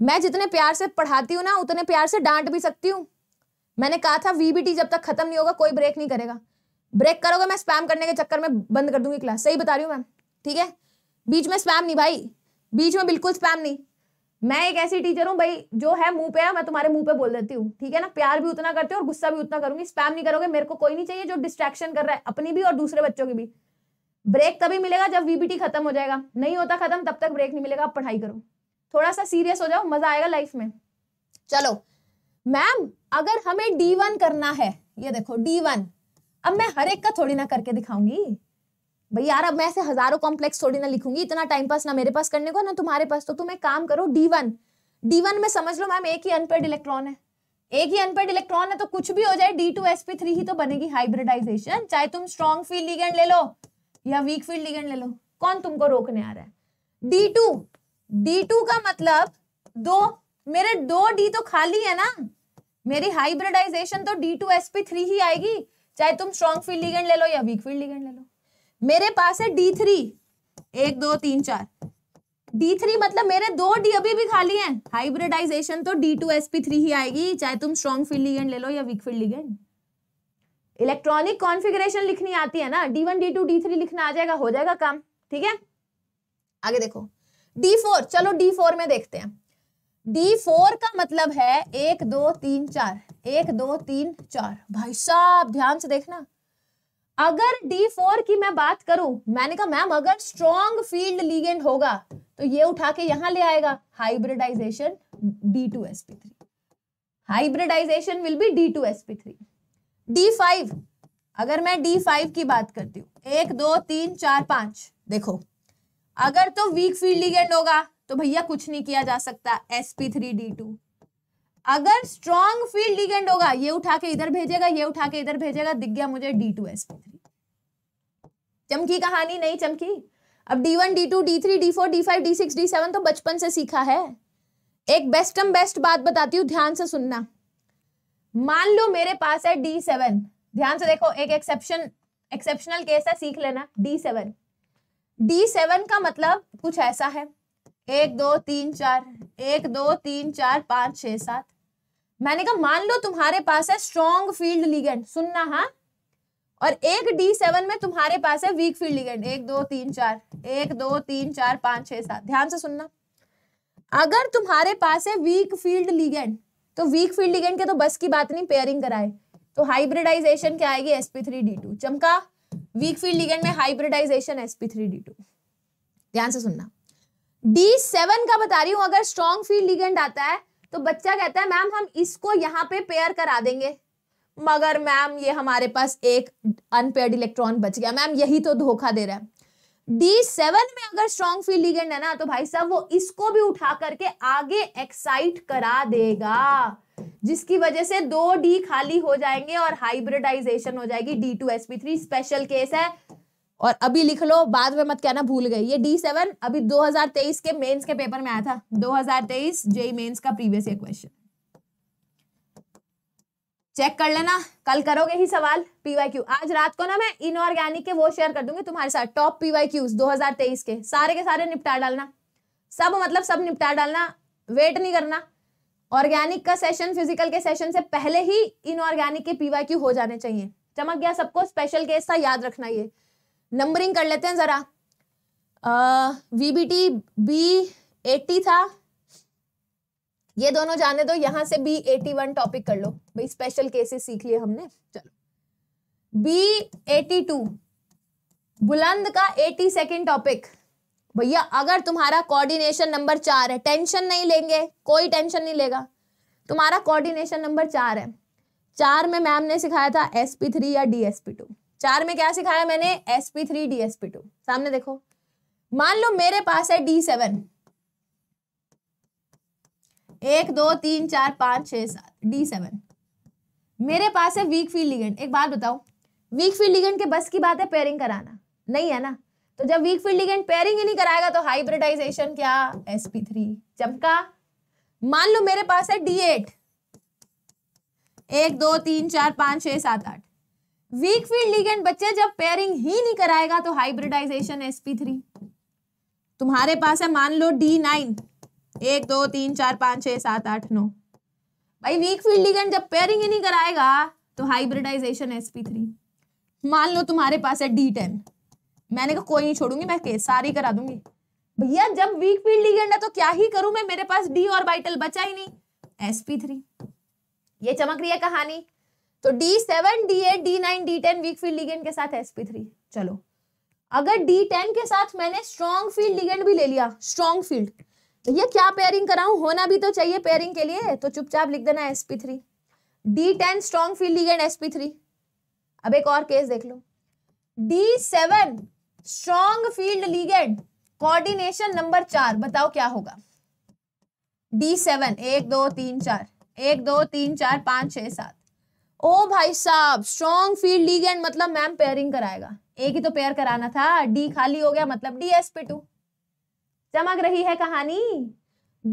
मैं जितने प्यार से पढ़ाती हूँ ना उतने प्यार से डांट भी सकती हूँ मैंने कहा था वीबीटी जब तक खत्म नहीं होगा कोई ब्रेक नहीं करेगा ब्रेक करोगे मैं स्पैम करने के चक्कर में बंद कर दूंगी क्लास सही बता रही हूँ मैम ठीक है बीच में स्पैम नहीं भाई बीच में बिल्कुल स्पैम नहीं मैं एक ऐसी टीचर हूँ भाई जो है मुंह पे है मैं तुम्हारे मुंह पे बोल देती हूँ ठीक है ना प्यार भी उतना करते हो और गुस्सा भी उतना करूंगी स्पैम नहीं करोगे मेरे को कोई नहीं चाहिए जो डिस्ट्रैक्शन कर रहा है अपनी भी और दूसरे बच्चों की भी ब्रेक तभी मिलेगा जब वीबीटी खत्म हो जाएगा नहीं होता खत्म तब तक ब्रेक नहीं मिलेगा आप पढ़ाई करो थोड़ा सा सीरियस हो जाओ मजा आएगा लाइफ में चलो मैम अगर हमें डी वन करना है ये देखो डी वन अब मैं हर एक का थोड़ी ना करके दिखाऊंगी भाई यार अब मैं ऐसे हजारों कॉम्प्लेक्स थोड़ी ना लिखूंगी इतना टाइम पास ना मेरे पास करने को ना तुम्हारे पास तो तुम एक काम करो डी वन डी वन में समझ लो मैम एक ही अनपेड इलेक्ट्रॉन है एक ही अनपेड इलेक्ट्रॉन है तो कुछ भी हो जाए D two S P three ही तो बनेगी हाइब्रिडाइजेशन चाहे तुम स्ट्रॉन्ग फील्ड लिगेंड ले लो या वीक फील्ड लिगेंड ले लो कौन तुमको रोकने आ रहा है डी टू डी टू का मतलब दो मेरे दो डी तो खाली है ना मेरी हाइब्रिडाइजेशन तो D two S P three ही आएगी चाहे तुम स्ट्रॉन्ग फील्ड लिगेंड ले लो या वीक फील्ड लिगेंड ले लो मेरे पास है डी थ्री एक दो तीन चार डी थ्री मतलब मेरे दो डी अभी भी खाली हैं हाइब्रिडाइजेशन तो D two S P three ही आएगी चाहे तुम स्ट्रॉन्ग फील्ड लिगेंड ले लो या weak field ligand electronic configuration लिखनी आती है ना D one D two D three लिखना आ जाएगा हो जाएगा काम ठीक है आगे देखो डी फोर चलो डी फोर में देखते हैं डी फोर का मतलब है एक दो तीन चार एक दो तीन चार भाई साहब ध्यान से देखना अगर D4 की मैं बात करूं मैंने कहा मैम अगर स्ट्रॉन्ग फील्ड लीगेंड होगा तो ये उठा के यहां ले आएगा hybridisation D2sp3 hybridisation will be D2sp3 D5 अगर मैं D5 की बात करती हूँ एक दो तीन चार पांच देखो अगर तो वीक फील्ड लीगेंड होगा तो भैया कुछ नहीं किया जा सकता टू अगर स्ट्रॉन्ग फील्ड लिगेंड होगा ये उठा के इधर भेजेगा ये उठा के इधर भेजेगा दिख गया मुझे डी टू एस चमकी कहानी नहीं चमकी अब D one D two D three D four D five D six D seven तो बचपन से सीखा है एक बेस्ट एम बेस्ट बात बताती हूँ ध्यान से सुनना मान लो मेरे पास है डी सेवन ध्यान से देखो एक एक्सेप्शन एक्सेप्शनल केस है सीख लेना डी सेवन डी सेवन का मतलब कुछ ऐसा है एक दो तीन चार एक दो तीन चार पाँच छ सात मैंने कहा मान लो तुम्हारे पास है स्ट्रॉन्ग फील्ड लिगेंड सुनना हाँ और एक डी सेवन में तुम्हारे पास है वीक फील्ड लिगेंड एक दो तीन चार एक दो तीन चार पांच छह सात ध्यान से सुनना अगर तुम्हारे पास है वीक फील्ड लिगेंड तो वीक फील्ड लिगेंड के तो बस की बात नहीं पेयरिंग कराए तो हाइब्रिडाइजेशन क्या आएगी sp3d2 चमका वीक फील्ड लिगेंड में हाइब्रिडाइजेशन sp3d2 ध्यान से सुनना D7 का बता रही हूं अगर स्ट्रॉन्ग फील्ड लिगेंड आता है तो बच्चा कहता है मैम हम इसको यहाँ पे पेयर करा देंगे मगर मैम ये हमारे पास एक अनपेड इलेक्ट्रॉन बच गया मैम यही तो धोखा दे रहा है डी सेवन में अगर स्ट्रॉन्ग फील्ड लिगेंड है ना तो भाई साहब वो इसको भी उठा करके आगे एक्साइट करा देगा जिसकी वजह से दो डी खाली हो जाएंगे और हाइब्रिडाइजेशन हो जाएगी D two S three special case है और अभी लिख लो बाद में मत कहना भूल गई ये डी सेवन अभी 2023 के मेंस के पेपर में आया था 2023 जेई मेंस का प्रीवियस ईयर क्वेश्चन चेक कर लेना कल करोगे ही सवाल पीवाई क्यू आज रात को ना मैं इनऑर्गेनिक के वो शेयर कर दूंगी तुम्हारे साथ टॉप पीवाई क्यूज तेईस के सारे के सारे निपटा डालना सब मतलब सब निपटा डालना वेट नहीं करना ऑर्गेनिक का सेशन फिजिकल के सेशन से पहले ही इनऑर्गेनिक के पीवाई क्यू हो जाने चाहिए चमक गया सबको स्पेशल केस था याद रखना ये नंबरिंग कर लेते हैं जरा वीबीटी बी एटी था ये दोनों जाने दो यहां से बी एटी वन टॉपिक कर लो भाई स्पेशल केसेस सीख लिए हमने चलो बी एटी टू बुलंद का एटी सेकेंड टॉपिक भैया अगर तुम्हारा कोऑर्डिनेशन नंबर चार है टेंशन नहीं लेंगे कोई टेंशन नहीं लेगा तुम्हारा कोऑर्डिनेशन नंबर चार है चार में मैम ने सिखाया था एस पी थ्री या डी एस पी टू चार में क्या सिखाया मैंने S P three D S P two सामने देखो मान लो मेरे पास है डी सेवन एक दो तीन चार पांच छह सात डी सेवन मेरे पास है वीक फील्ड लिगेंड एक बात बताओ वीक फील्ड लिगेंड के बस की बात है पेयरिंग कराना नहीं है ना तो जब वीक फील्ड लिगेंड पेयरिंग ही नहीं कराएगा तो हाइब्रिडाइजेशन क्या sp3 चमका मान लो मेरे पास है d8 एक दो तीन चार पांच छह सात आठ वीक फील्ड लिगेंड बच्चे जब पेयरिंग ही नहीं कराएगा तो हाइब्रिडाइजेशन sp3 तुम्हारे पास है मान लो d9 एक दो तीन चार पांच छह सात आठ नौ भाई वीक फील्ड लिगेंड जब पेयरिंग ही नहीं कराएगा तो हाइब्रिडाइजेशन sp3 मान लो तुम्हारे पास है d10 मैंने कहा कोई नहीं छोड़ूंगी मैं केस सारी करा दूंगी भैया जब वीक फील्ड लिगेंड है तो क्या ही करूं मैं मेरे पास डी और बाइटल बचा ही नहीं sp3 ये चमक रही है कहानी तो D seven D eight D nine D ten weak field ligand के साथ एसपी थ्री चलो अगर डी टेन के साथ मैंने स्ट्रॉन्ग फील्ड लिगेंड भी ले लिया स्ट्रॉन्ग फील्ड तो ये क्या पेयरिंग कराऊ होना भी तो चाहिए पेयरिंग के लिए तो चुपचाप लिख देना S P three D ten strong field ligand S P three अब एक और केस देख लो D seven strong field ligand coordination number चार बताओ क्या होगा डी सेवन एक दो तीन चार एक दो तीन चार पांच छह सात ओ भाई साहब स्ट्रॉन्ग फील्ड एंड मतलब मैम पेयरिंग कराएगा एक ही तो पेयर कराना था डी खाली हो गया मतलब डी एस पे टू चमक रही है कहानी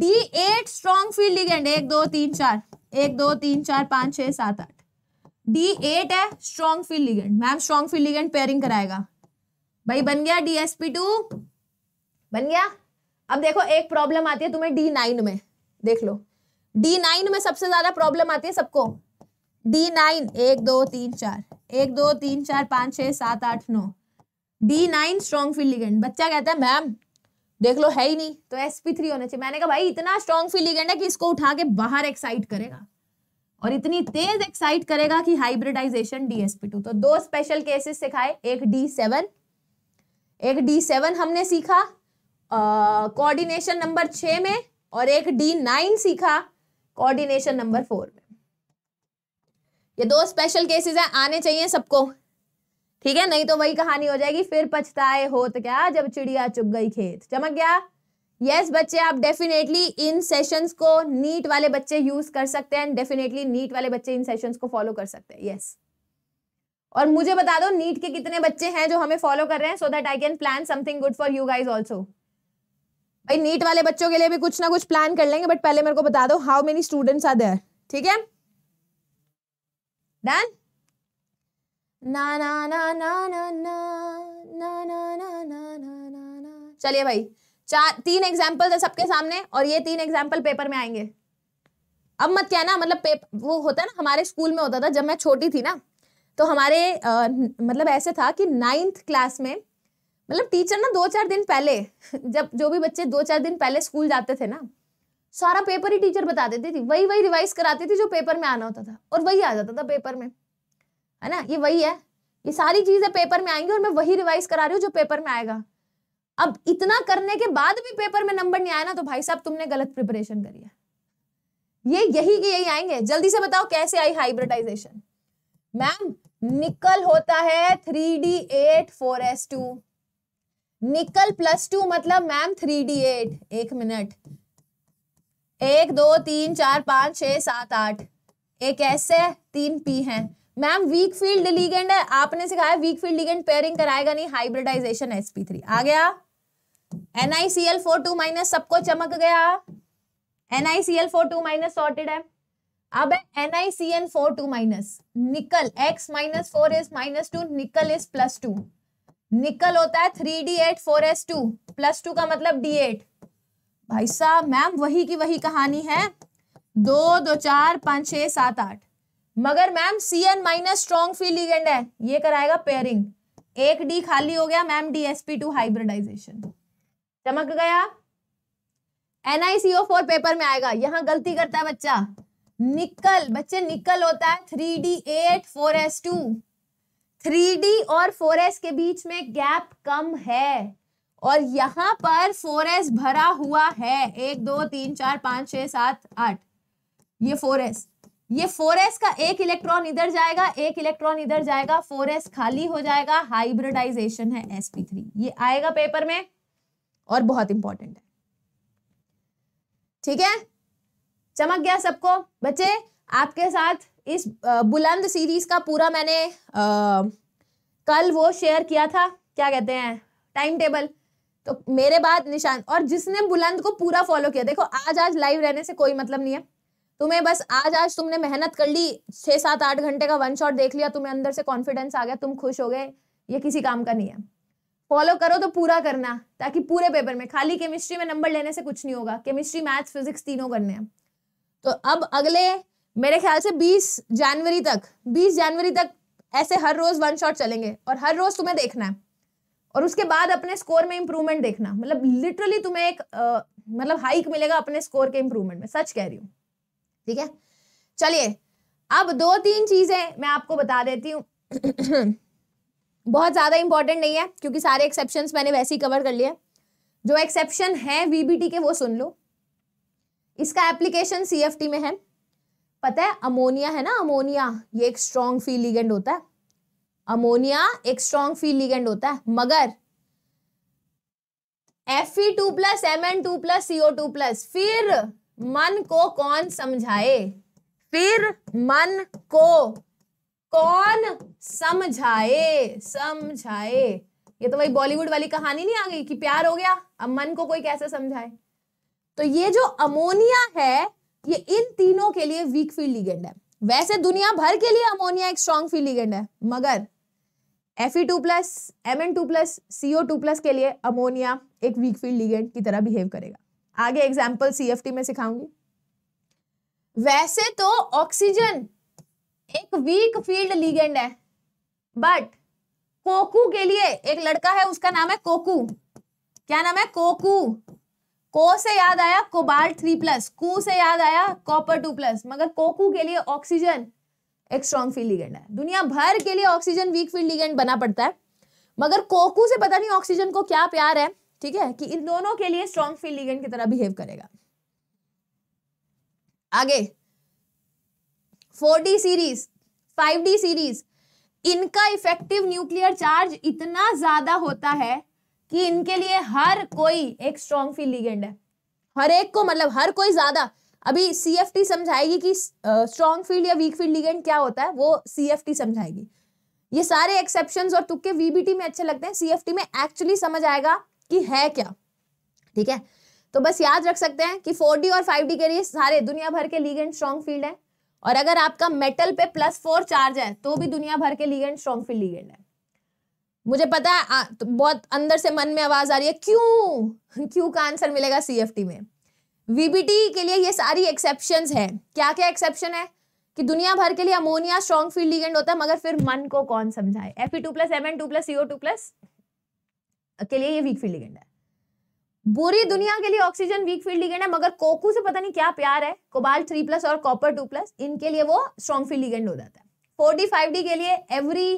D eight strong field and एक दो तीन चार एक दो तीन चार पांच छह सात आठ डी एट है strong field ligand ma'am strong field ligand pairing कराएगा भाई बन गया डी एस पी टू बन गया अब देखो एक प्रॉब्लम आती है तुम्हें डी नाइन में देख लो डी नाइन में सबसे ज्यादा प्रॉब्लम आती है सबको डी नाइन एक दो तीन चार एक दो तीन चार पाँच छः सात आठ नौ D nine strong field ligand बच्चा कहता है मैम देख लो है ही नहीं तो एस पी थ्री होना चाहिए मैंने कहा भाई इतना स्ट्रॉन्ग फील्ड लिगेंड है कि इसको उठा के बाहर एक्साइट करेगा और इतनी तेज एक्साइट करेगा कि हाइब्रिडाइजेशन डीएसपी टू तो दो स्पेशल केसेस सिखाए एक डी सेवन एक डी सेवन हमने सीखा कोऑर्डिनेशन नंबर छः में और एक डी नाइन सीखा कोऑर्डिनेशन नंबर फोर में ये दो स्पेशल केसेस हैं आने चाहिए सबको ठीक है नहीं तो वही कहानी हो जाएगी फिर पछताए हो तो क्या जब चिड़िया चुग गई खेत चमक गया यस yes, बच्चे आप डेफिनेटली इन सेशंस को नीट वाले बच्चे यूज कर सकते हैं डेफिनेटली नीट वाले बच्चे इन सेशंस को फॉलो कर सकते हैं यस yes. और मुझे बता दो नीट के कितने बच्चे हैं जो हमें फॉलो कर रहे हैं so that I can plan something good for you guys also भाई नीट वाले बच्चों के लिए भी कुछ ना कुछ प्लान कर लेंगे बट पहले मेरे को बता दो how many students are there ठीक है डन ना ना ना ना ना ना ना ना ना ना ना ना ना चलिए भाई चार तीन एग्जाम्पल है सबके सामने और ये तीन एग्जाम्पल पेपर में आएंगे अब मत क्या ना मतलब पेपर वो होता है ना हमारे स्कूल में होता था जब मैं छोटी थी ना तो हमारे आ, मतलब ऐसे था कि नाइन्थ क्लास में मतलब टीचर ना दो चार दिन पहले जब जो भी बच्चे दो चार दिन पहले स्कूल जाते थे ना सारा पेपर ही टीचर बता देती थी वही वही रिवाइज कराती थी जो पेपर में आना होता था और वही आ जाता था पेपर में है ना ये वही है ये सारी चीजें पेपर में आएंगी और मैं वही रिवाइज करा रही हूँ जो पेपर में आएगा अब इतना करने के बाद भी पेपर में नंबर नहीं आया ना तो भाई साहब तुमने गलत प्रिपरेशन करी है ये यही के यही आएंगे जल्दी से बताओ कैसे आई हाइब्रिडाइजेशन मैम निकल होता है three D eight four S two nickel plus two मतलब मैम थ्री डी एट एक मिनट एक दो तीन चार पाँच छह सात आठ एक ऐसे तीन पी है मैम वीक फील्ड लीगेंड है आपने सिखाया वीक फील्ड लीगेंड पेयरिंग कराएगा नहीं हाइब्रिडाइजेशन थ्री आ गया फोर टू माइनस सबको चमक गया फोर टू माइनस सॉर्टेड है अब four two minus nickel X minus four is minus two nickel is plus two nickel होता है three D eight four S two plus two का मतलब डी एट भाई साहब मैम वही की वही कहानी है दो दो चार पांच छह सात आठ मगर ma'am C N minus strong feel ligand है ये कराएगा पेयरिंग एक डी खाली हो गया ma'am D S P two hybridization चमक गया एनआईसीओ फोर पेपर में आएगा यहाँ गलती करता है बच्चा निकल बच्चे निकल होता है three D eight four S two three D और फोर एस के बीच में गैप कम है और यहाँ पर फोर एस भरा हुआ है एक दो तीन चार पांच छह सात आठ ये फोर एस ये फोर एस का एक इलेक्ट्रॉन इधर जाएगा एक इलेक्ट्रॉन इधर जाएगा फोर एस खाली हो जाएगा हाइब्रिडाइजेशन है sp3 ये आएगा पेपर में और बहुत इंपॉर्टेंट है ठीक है चमक गया सबको बच्चे आपके साथ इस बुलंद सीरीज का पूरा मैंने आ, कल वो शेयर किया था क्या कहते हैं टाइम टेबल तो मेरे बाद निशान और जिसने बुलंद को पूरा फॉलो किया देखो आज आज लाइव रहने से कोई मतलब नहीं है तुम्हें बस आज आज तुमने मेहनत कर ली छः सात आठ घंटे का वन शॉट देख लिया तुम्हें अंदर से कॉन्फिडेंस आ गया तुम खुश हो गए ये किसी काम का नहीं है फॉलो करो तो पूरा करना ताकि पूरे पेपर में खाली केमिस्ट्री में नंबर लेने से कुछ नहीं होगा केमिस्ट्री मैथ्स फिजिक्स तीनों करने हैं तो अब अगले मेरे ख्याल से 20 जनवरी तक 20 जनवरी तक ऐसे हर रोज वन शॉट चलेंगे और हर रोज तुम्हें देखना है और उसके बाद अपने स्कोर में इंप्रूवमेंट देखना मतलब लिटरली तुम्हें एक आ, मतलब हाइक मिलेगा अपने स्कोर के इंप्रूवमेंट में सच कह रही हूँ ठीक है चलिए अब दो तीन चीजें मैं आपको बता देती हूँ बहुत ज्यादा इंपॉर्टेंट नहीं है क्योंकि सारे एक्सेप्शन मैंने वैसे ही कवर कर लिए जो एक्सेप्शन है वीबीटी के वो सुन लो इसका एप्लीकेशन सी में है पता है अमोनिया है ना अमोनिया ये एक स्ट्रॉन्ग फीलिगेंट होता है अमोनिया एक स्ट्रॉन्ग फ्री लिगेंड होता है मगर F E two plus M N two plus CO two plus फिर मन को कौन समझाए फिर मन को कौन समझाए समझाए ये तो वही बॉलीवुड वाली कहानी नहीं आ गई कि प्यार हो गया अब मन को कोई कैसे समझाए तो ये जो अमोनिया है ये इन तीनों के लिए वीक फील्ड लिगेंड है वैसे दुनिया भर के लिए अमोनिया एक स्ट्रॉन्ग फील्ड लिगेंड है मगर F E two plus M N two plus C O two plus के लिए अमोनिया एक वीक फील्ड लिगेंड की तरह बिहेव करेगा आगे एग्जाम्पल सी एफ टी में सिखाऊंगी वैसे तो ऑक्सीजन एक वीक फील्ड लिगेंड है बट कोकू के लिए एक लड़का है उसका नाम है कोकू क्या नाम है कोकू को से याद आया कोबाल्ट थ्री प्लस कू से याद आया कॉपर टू प्लस मगर कोकू के लिए ऑक्सीजन एक स्ट्रॉन्ग फील्ड लिगेंड है दुनिया भर के लिए ऑक्सीजन वीक फील्ड लिगेंड बना पड़ता है मगर कोकू से पता नहीं ऑक्सीजन को क्या प्यार है ठीक है कि इन दोनों के लिए स्ट्रॉन्ग फील्ड लिगेंड की तरह बिहेव करेगा आगे फोर सीरीज फाइव सीरीज इनका इफेक्टिव न्यूक्लियर चार्ज इतना ज्यादा होता है कि इनके लिए हर कोई एक स्ट्रॉन्ग फील्ड लिगेंड है हर एक को मतलब हर कोई ज्यादा अभी सी एफ टी समझाएगी कि स्ट्रॉन्ग फील्ड या वीक फील्ड लिगेंड क्या होता है वो सी एफ टी समझाएगी ये सारे एक्सेप्शन और तुक्के वीबीटी में अच्छे लगते हैं टी में एक्चुअली समझ आएगा कि है क्या ठीक है तो बस याद रख सकते हैं कि डी और डी के लिए सारे दुनिया भर के लीगेंड स्ट्रॉन्ग फील्ड है और अगर आपका मेटल पे प्लस फोर चार्ज है तो भी दुनिया भर के लीगेंड स्ट्रॉन्ग फील्ड लीगेंड है मुझे पता है आ, तो बहुत अंदर से मन में आवाज आ रही है क्यों क्यों का आंसर मिलेगा टी में वीबीटी के लिए ये सारी एक्सेप्शन है क्या क्या एक्सेप्शन है कि दुनिया भर के लिए अमोनिया स्ट्रॉन्ग फील्ड लिगेंड होता है मगर फिर मन को कौन समझाए F two plus M two plus CO two plus के लिए ये वीक फील्ड लिगेंड है पूरी दुनिया के लिए ऑक्सीजन वीक फील्ड लिगेंड है मगर कोकू से पता नहीं क्या प्यार है कोबाल थ्री प्लस और कॉपर टू प्लस इनके लिए वो स्ट्रॉन्ग फील्ड लिगेंड हो जाता है फोर्टी फाइव डी के लिए every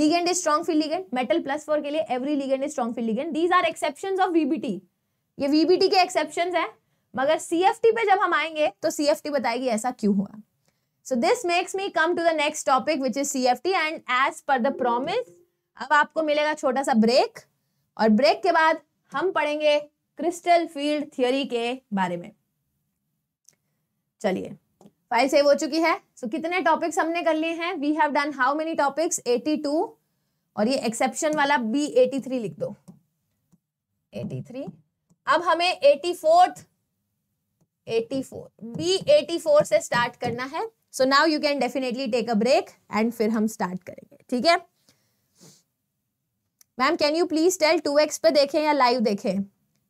ligand is strong field ligand metal plus four के लिए every ligand is strong field ligand these are exception of VBT ये वीबीटी के एक्सेप्शन है मगर सीएफटी पे जब हम आएंगे तो सीएफटी बताएगी ऐसा क्यों हुआ so this makes me come to the next topic which is CFT and as per the promise अब आपको मिलेगा छोटा सा ब्रेक और ब्रेक के बाद हम पढ़ेंगे क्रिस्टल फील्ड थियोरी के बारे में चलिए फाइल सेव हो चुकी है सो so, कितने टॉपिक्स हमने कर लिए हैं we have done how many topics 82 और ये एक्सेप्शन वाला बी 83 लिख दो 83 अब हमें एटी फोर्थ 84 बी एटी से स्टार्ट करना है so now you can definitely take a break and फिर हम स्टार्ट करेंगे ठीक है ma'am can you please tell two पे देखें या लाइव देखें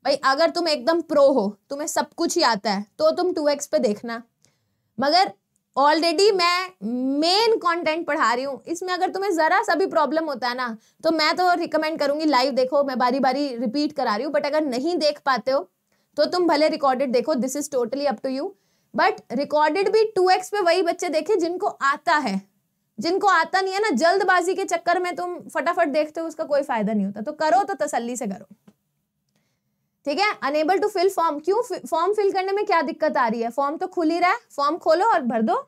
भाई अगर तुम एकदम प्रो हो तुम्हें सब कुछ ही आता है तो तुम टू पे देखना मगर ऑलरेडी मैं मेन कंटेंट पढ़ा रही हूँ इसमें अगर तुम्हें ज़रा सा भी प्रॉब्लम होता है ना तो मैं तो रिकमेंड करूंगी लाइव देखो मैं बारी बारी रिपीट करा रही हूँ बट अगर नहीं देख पाते हो तो तुम भले रिकॉर्डेड देखो this is totally up to you but recorded भी टू एक्स पे वही बच्चे देखे जिनको आता है जिनको आता नहीं है ना जल्दबाजी के चक्कर में तुम फटाफट देखते हो उसका कोई फायदा नहीं होता तो करो तो तसल्ली से करो ठीक है अनेबल टू फिल फॉर्म क्यों फॉर्म फिल करने में क्या दिक्कत आ रही है फॉर्म तो खुल ही रहा है फॉर्म खोलो और भर दो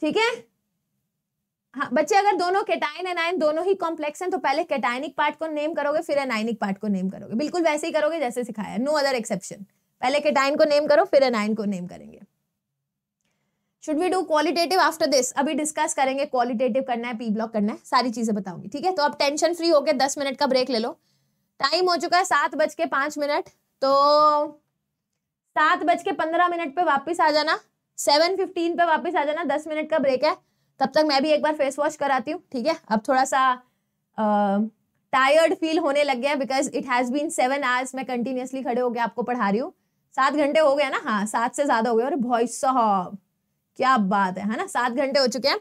ठीक है हाँ बच्चे अगर दोनों केटाइन एनाइन दोनों ही कॉम्प्लेक्स हैं तो पहले केटाइनिक पार्ट को नेम करोगे फिर एनाइनिक पार्ट को नेम करोगे बिल्कुल वैसे ही करोगे जैसे सिखाया नो अदर एक्सेप्शन पहले केटाइन को नेम करो फिर एनाइन को नेम करेंगे should we do qualitative after this अभी डिस्कस करेंगे क्वालिटेटिव करना है पी ब्लॉक करना है सारी चीजें बताऊंगी ठीक है तो आप टेंशन फ्री होकर दस मिनट का ब्रेक ले लो टाइम हो चुका है सात बज के पांच मिनट तो सात बज के पंद्रह मिनट पे वापस आ जाना सेवन फिफ्टीन पे वापस आ जाना दस मिनट का ब्रेक है तब तक मैं भी एक बार फेस वॉश कराती हूँ ठीक है अब थोड़ा सा टायर्ड फील होने लग गया because it has been seven hours मैं कंटिन्यूसली खड़े हो गया आपको पढ़ा रही हूँ सात घंटे हो गए ना हाँ सात से ज़्यादा हो गए और भॉइस साहब क्या बात है है ना सात घंटे हो चुके हैं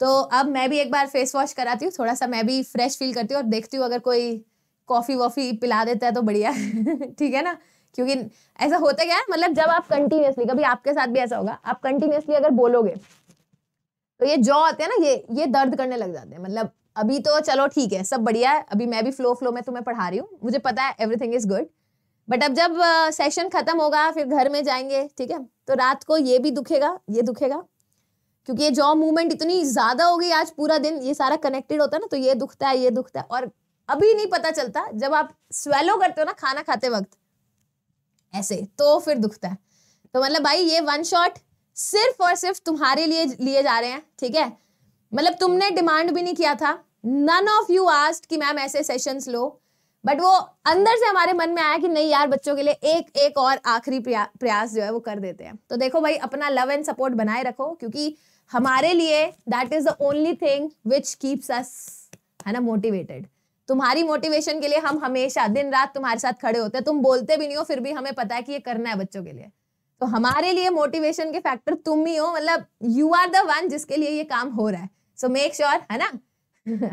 तो अब मैं भी एक बार फेस वॉश कराती हूँ थोड़ा सा मैं भी फ्रेश फील करती हूँ और देखती हूँ अगर कोई कॉफ़ी वॉफ़ी पिला देता है तो बढ़िया ठीक है ना क्योंकि ऐसा होता क्या है मतलब जब आप कंटिन्यूसली कभी आपके साथ भी ऐसा होगा आप कंटिन्यूसली अगर बोलोगे तो ये जॉ आते हैं ना ये ये दर्द करने लग जाते हैं मतलब अभी तो चलो ठीक है सब बढ़िया है अभी मैं भी फ्लो फ्लो में तुम्हें पढ़ा रही हूँ मुझे पता है एवरीथिंग इज गुड बट अब जब सेशन खत्म होगा फिर घर में जाएंगे ठीक है तो रात को ये भी दुखेगा ये दुखेगा क्योंकि ये जॉ मूवमेंट इतनी ज्यादा हो गई आज पूरा दिन ये सारा कनेक्टेड होता है ना तो ये दुखता है ये दुखता है और अभी नहीं पता चलता जब आप स्वेलो करते हो ना खाना खाते वक्त ऐसे तो फिर दुखता है तो मतलब भाई ये वन शॉट सिर्फ और सिर्फ तुम्हारे लिए लिए जा रहे हैं ठीक है मतलब तुमने डिमांड भी नहीं किया था नन ऑफ यू आस्ट कि मैम ऐसे सेशंस लो बट वो अंदर से हमारे मन में आया कि नहीं यार बच्चों के लिए एक एक और आखिरी प्रया, प्रयास जो है वो कर देते हैं तो देखो भाई अपना लव एंड सपोर्ट बनाए रखो क्योंकि हमारे लिए that is the only thing which keeps us है ना मोटिवेटेड तुम्हारी मोटिवेशन के लिए हम हमेशा दिन रात तुम्हारे साथ खड़े होते हैं तुम बोलते भी नहीं हो फिर भी हमें पता है कि ये करना है बच्चों के लिए तो हमारे लिए मोटिवेशन के फैक्टर तुम ही हो मतलब यू आर द वन जिसके लिए ये काम हो रहा है सो मेक श्योर है ना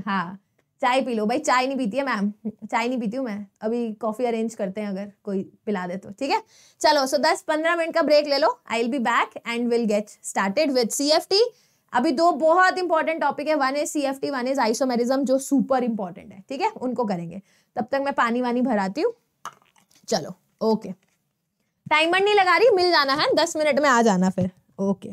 हाँ चाय पी लो भाई चाय नहीं पीती है मैम चाय नहीं पीती हूँ मैं अभी कॉफी अरेंज करते हैं अगर कोई पिला दे तो ठीक है चलो सो दस पंद्रह मिनट का ब्रेक ले लो I will be back and will get started with C F T अभी दो बहुत इंपॉर्टेंट टॉपिक है one is C F T one is isomerism जो सुपर इंपॉर्टेंट है ठीक है उनको करेंगे तब तक मैं पानी वानी भराती हूँ चलो ओके okay. टाइमर नहीं लगा रही मिल जाना है दस मिनट में आ जाना फिर ओके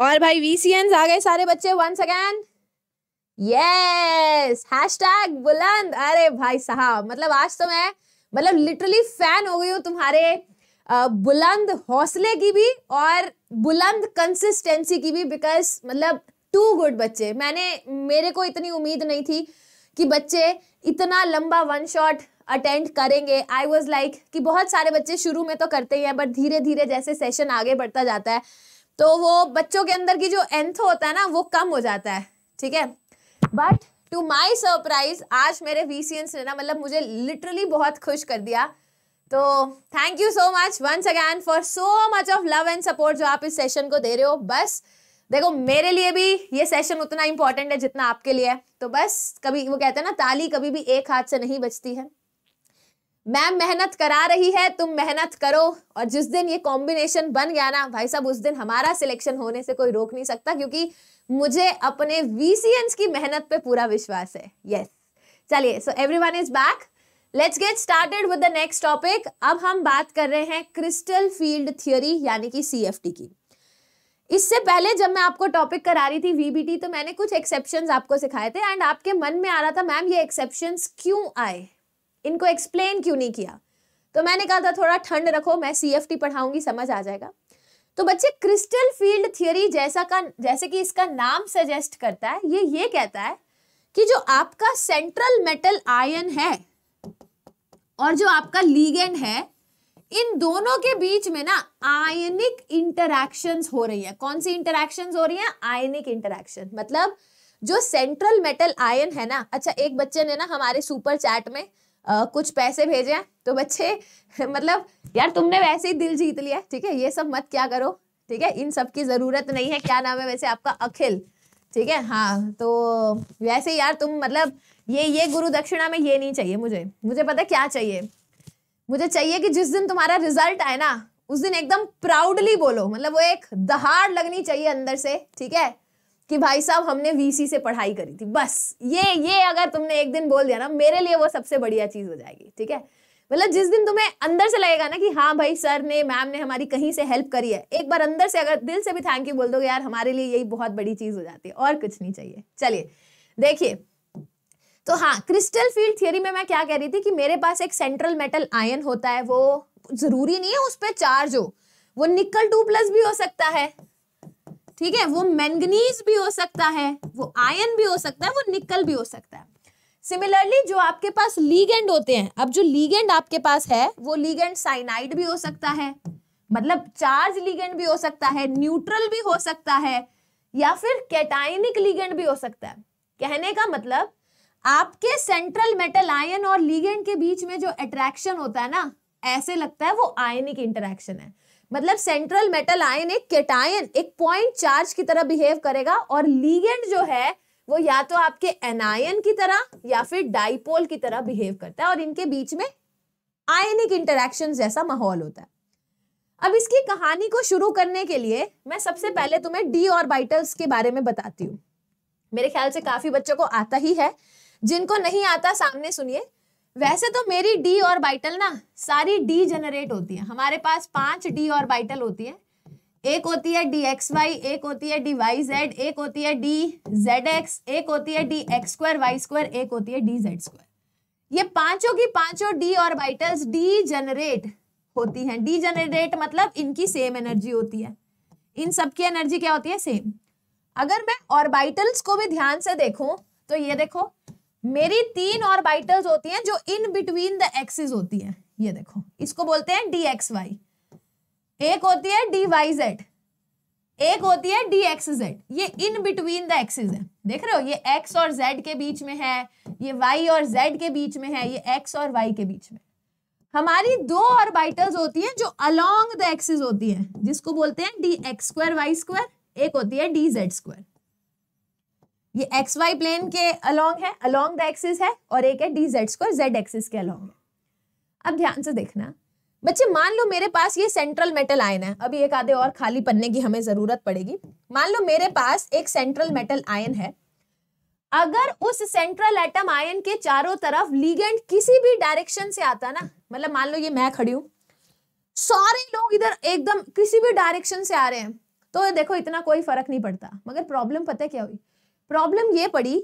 और भाई वीसीएन आ गए सारे बच्चे वंस अगैन यस हैशटैग बुलंद अरे भाई साहब मतलब आज तो मैं मतलब लिटरली फैन हो गई हूँ तुम्हारे बुलंद हौसले की भी और बुलंद कंसिस्टेंसी की भी बिकॉज मतलब टू गुड बच्चे मैंने मेरे को इतनी उम्मीद नहीं थी कि बच्चे इतना लंबा वन शॉट अटेंड करेंगे आई वॉज लाइक कि बहुत सारे बच्चे शुरू में तो करते ही हैं बट धीरे धीरे जैसे सेशन आगे बढ़ता जाता है तो वो बच्चों के अंदर की जो एंथ होता है ना वो कम हो जाता है ठीक है बट टू माई सरप्राइज आज मेरे वीसीएंस ने ना मतलब मुझे लिटरली बहुत खुश कर दिया तो thank you so much once again for so much of love and support जो आप इस सेशन को दे रहे हो बस देखो मेरे लिए भी ये सेशन उतना इंपॉर्टेंट है जितना आपके लिए है तो बस कभी वो कहते हैं ना ताली कभी भी एक हाथ से नहीं बचती है मैम मेहनत करा रही है तुम मेहनत करो और जिस दिन ये कॉम्बिनेशन बन गया ना भाई साहब उस दिन हमारा सिलेक्शन होने से कोई रोक नहीं सकता क्योंकि मुझे अपने वीसीएंस की मेहनत पे पूरा विश्वास है यस चलिए so everyone is back let's get started with the next topic अब हम बात कर रहे हैं क्रिस्टल फील्ड थियोरी यानी कि सी की इससे पहले जब मैं आपको टॉपिक करा रही थी वीबीटी तो मैंने कुछ एक्सेप्शन आपको सिखाए थे एंड आपके मन में आ रहा था मैम ये एक्सेप्शन क्यों आए इनको एक्सप्लेन क्यों नहीं किया तो मैंने कहा था थोड़ा ठंड रखो मैं सी एफ टी पढ़ाऊंगी समझ आ जाएगा तो बच्चे क्रिस्टल फील्ड थियोरी जैसा का जैसे कि इसका नाम सजेस्ट करता है ये ये कहता है कि जो आपका सेंट्रल मेटल आयन है और जो आपका लीगेंड है इन दोनों के बीच में ना आयनिक इंटरैक्शंस हो रही है कौन सी इंटरैक्शंस हो रही है आयनिक इंटरैक्शन मतलब जो सेंट्रल मेटल आयन है ना अच्छा एक बच्चे ने ना हमारे सुपर चैट में आ, कुछ पैसे भेजे हैं तो बच्चे मतलब यार तुमने वैसे ही दिल जीत लिया ठीक है ये सब मत क्या करो ठीक है इन सब की ज़रूरत नहीं है क्या नाम है वैसे आपका अखिल ठीक है हाँ तो वैसे यार तुम मतलब ये ये गुरु दक्षिणा में ये नहीं चाहिए मुझे मुझे पता क्या चाहिए मुझे चाहिए कि जिस दिन तुम्हारा रिजल्ट आए ना उस दिन एकदम प्राउडली बोलो मतलब वो एक दहाड़ लगनी चाहिए अंदर से ठीक है कि भाई साहब हमने वीसी से पढ़ाई करी थी बस ये ये अगर तुमने एक दिन बोल दिया ना मेरे लिए वो सबसे बढ़िया चीज़ हो जाएगी ठीक है मतलब जिस दिन तुम्हें अंदर से लगेगा ना कि हाँ भाई सर ने मैम ने हमारी कहीं से हेल्प करी है एक बार अंदर से अगर दिल से भी थैंक यू बोल दोगे यार हमारे लिए यही बहुत बड़ी चीज़ हो जाती है और कुछ नहीं चाहिए चलिए देखिए तो हाँ क्रिस्टल फील्ड थियोरी में मैं क्या कह रही थी कि मेरे पास एक सेंट्रल मेटल आयन होता है वो जरूरी नहीं है उस पर चार्ज हो वो निकल टू प्लस भी हो सकता है ठीक है वो मैंगनीज भी हो सकता है वो आयन भी हो सकता है वो निकल भी हो सकता है सिमिलरली जो आपके पास लीगेंड होते हैं अब जो लीगेंड आपके पास है वो लीगेंड साइनाइड भी हो सकता है मतलब चार्ज लीगेंड भी हो सकता है न्यूट्रल भी हो सकता है या फिर कैटाइनिक लीगेंड भी हो सकता है कहने का मतलब आपके सेंट्रल मेटल आयन और लीगेंड के बीच में जो अट्रैक्शन होता है ना ऐसे लगता है वो आयनिक इंटरेक्शन है मतलब सेंट्रल मेटल आयन एक केटायन एक पॉइंट चार्ज की तरह बिहेव करेगा और लीगेंड जो है वो या तो आपके एनायन की तरह या फिर डाइपोल की तरह बिहेव करता है और इनके बीच में आयनिक इंटरेक्शन जैसा माहौल होता है अब इसकी कहानी को शुरू करने के लिए मैं सबसे पहले तुम्हें डी ऑर्बिटल्स के बारे में बताती हूँ मेरे ख्याल से काफी बच्चों को आता ही है जिनको नहीं आता सामने सुनिए वैसे तो मेरी डी और बाइटल ना सारी डी जनरेट होती है हमारे पास पांच डी और बाइटल होती है एक होती है डी एक्स वाई एक होती है डी वाई जेड एक होती है डी जेड एक्स एक होती है D x square Y square एक होती है डी जेड स्क्वायर ये पांचों की पांचों डी और बाइटल्स डी जनरेट होती हैं डी जनरेट मतलब इनकी सेम एनर्जी होती है इन सबकी एनर्जी क्या होती है सेम अगर मैं ऑर्बिटल्स को भी ध्यान से देखूं तो ये देखो मेरी तीन और बाइटल होती हैं जो इन बिटवीन द एक्सिस होती है ये देखो इसको बोलते हैं डी एक्स वाई एक होती है डी वाई जेड एक होती है डी एक्स जेड ये इन बिटवीन द एक्सिस है देख रहे हो ये एक्स और जेड के बीच में है ये वाई और जेड के बीच में है ये एक्स और वाई के बीच में हमारी दो ऑर्बिटल्स होती हैं जो अलोंग द एक्सिस होती है जिसको बोलते हैं D x square Y square एक होती है डी जेड स्क्वायर ये एक्स वाई प्लेन के अलोंग है अलोंग द एक्सिस है और एक है D Z square Z axis के अलोंग है अब ध्यान से देखना बच्चे मान लो मेरे पास ये सेंट्रल मेटल आयन है अभी एक आधे और खाली पन्ने की हमें जरूरत पड़ेगी मान लो मेरे पास एक सेंट्रल मेटल आयन है अगर उस सेंट्रल एटम आयन के चारों तरफ लीगेंड किसी भी डायरेक्शन से आता ना मतलब मान लो ये मैं खड़ी हूं सारे लोग इधर एकदम किसी भी डायरेक्शन से आ रहे हैं तो देखो इतना कोई फर्क नहीं पड़ता मगर प्रॉब्लम पता है क्या हुई प्रॉब्लम ये पड़ी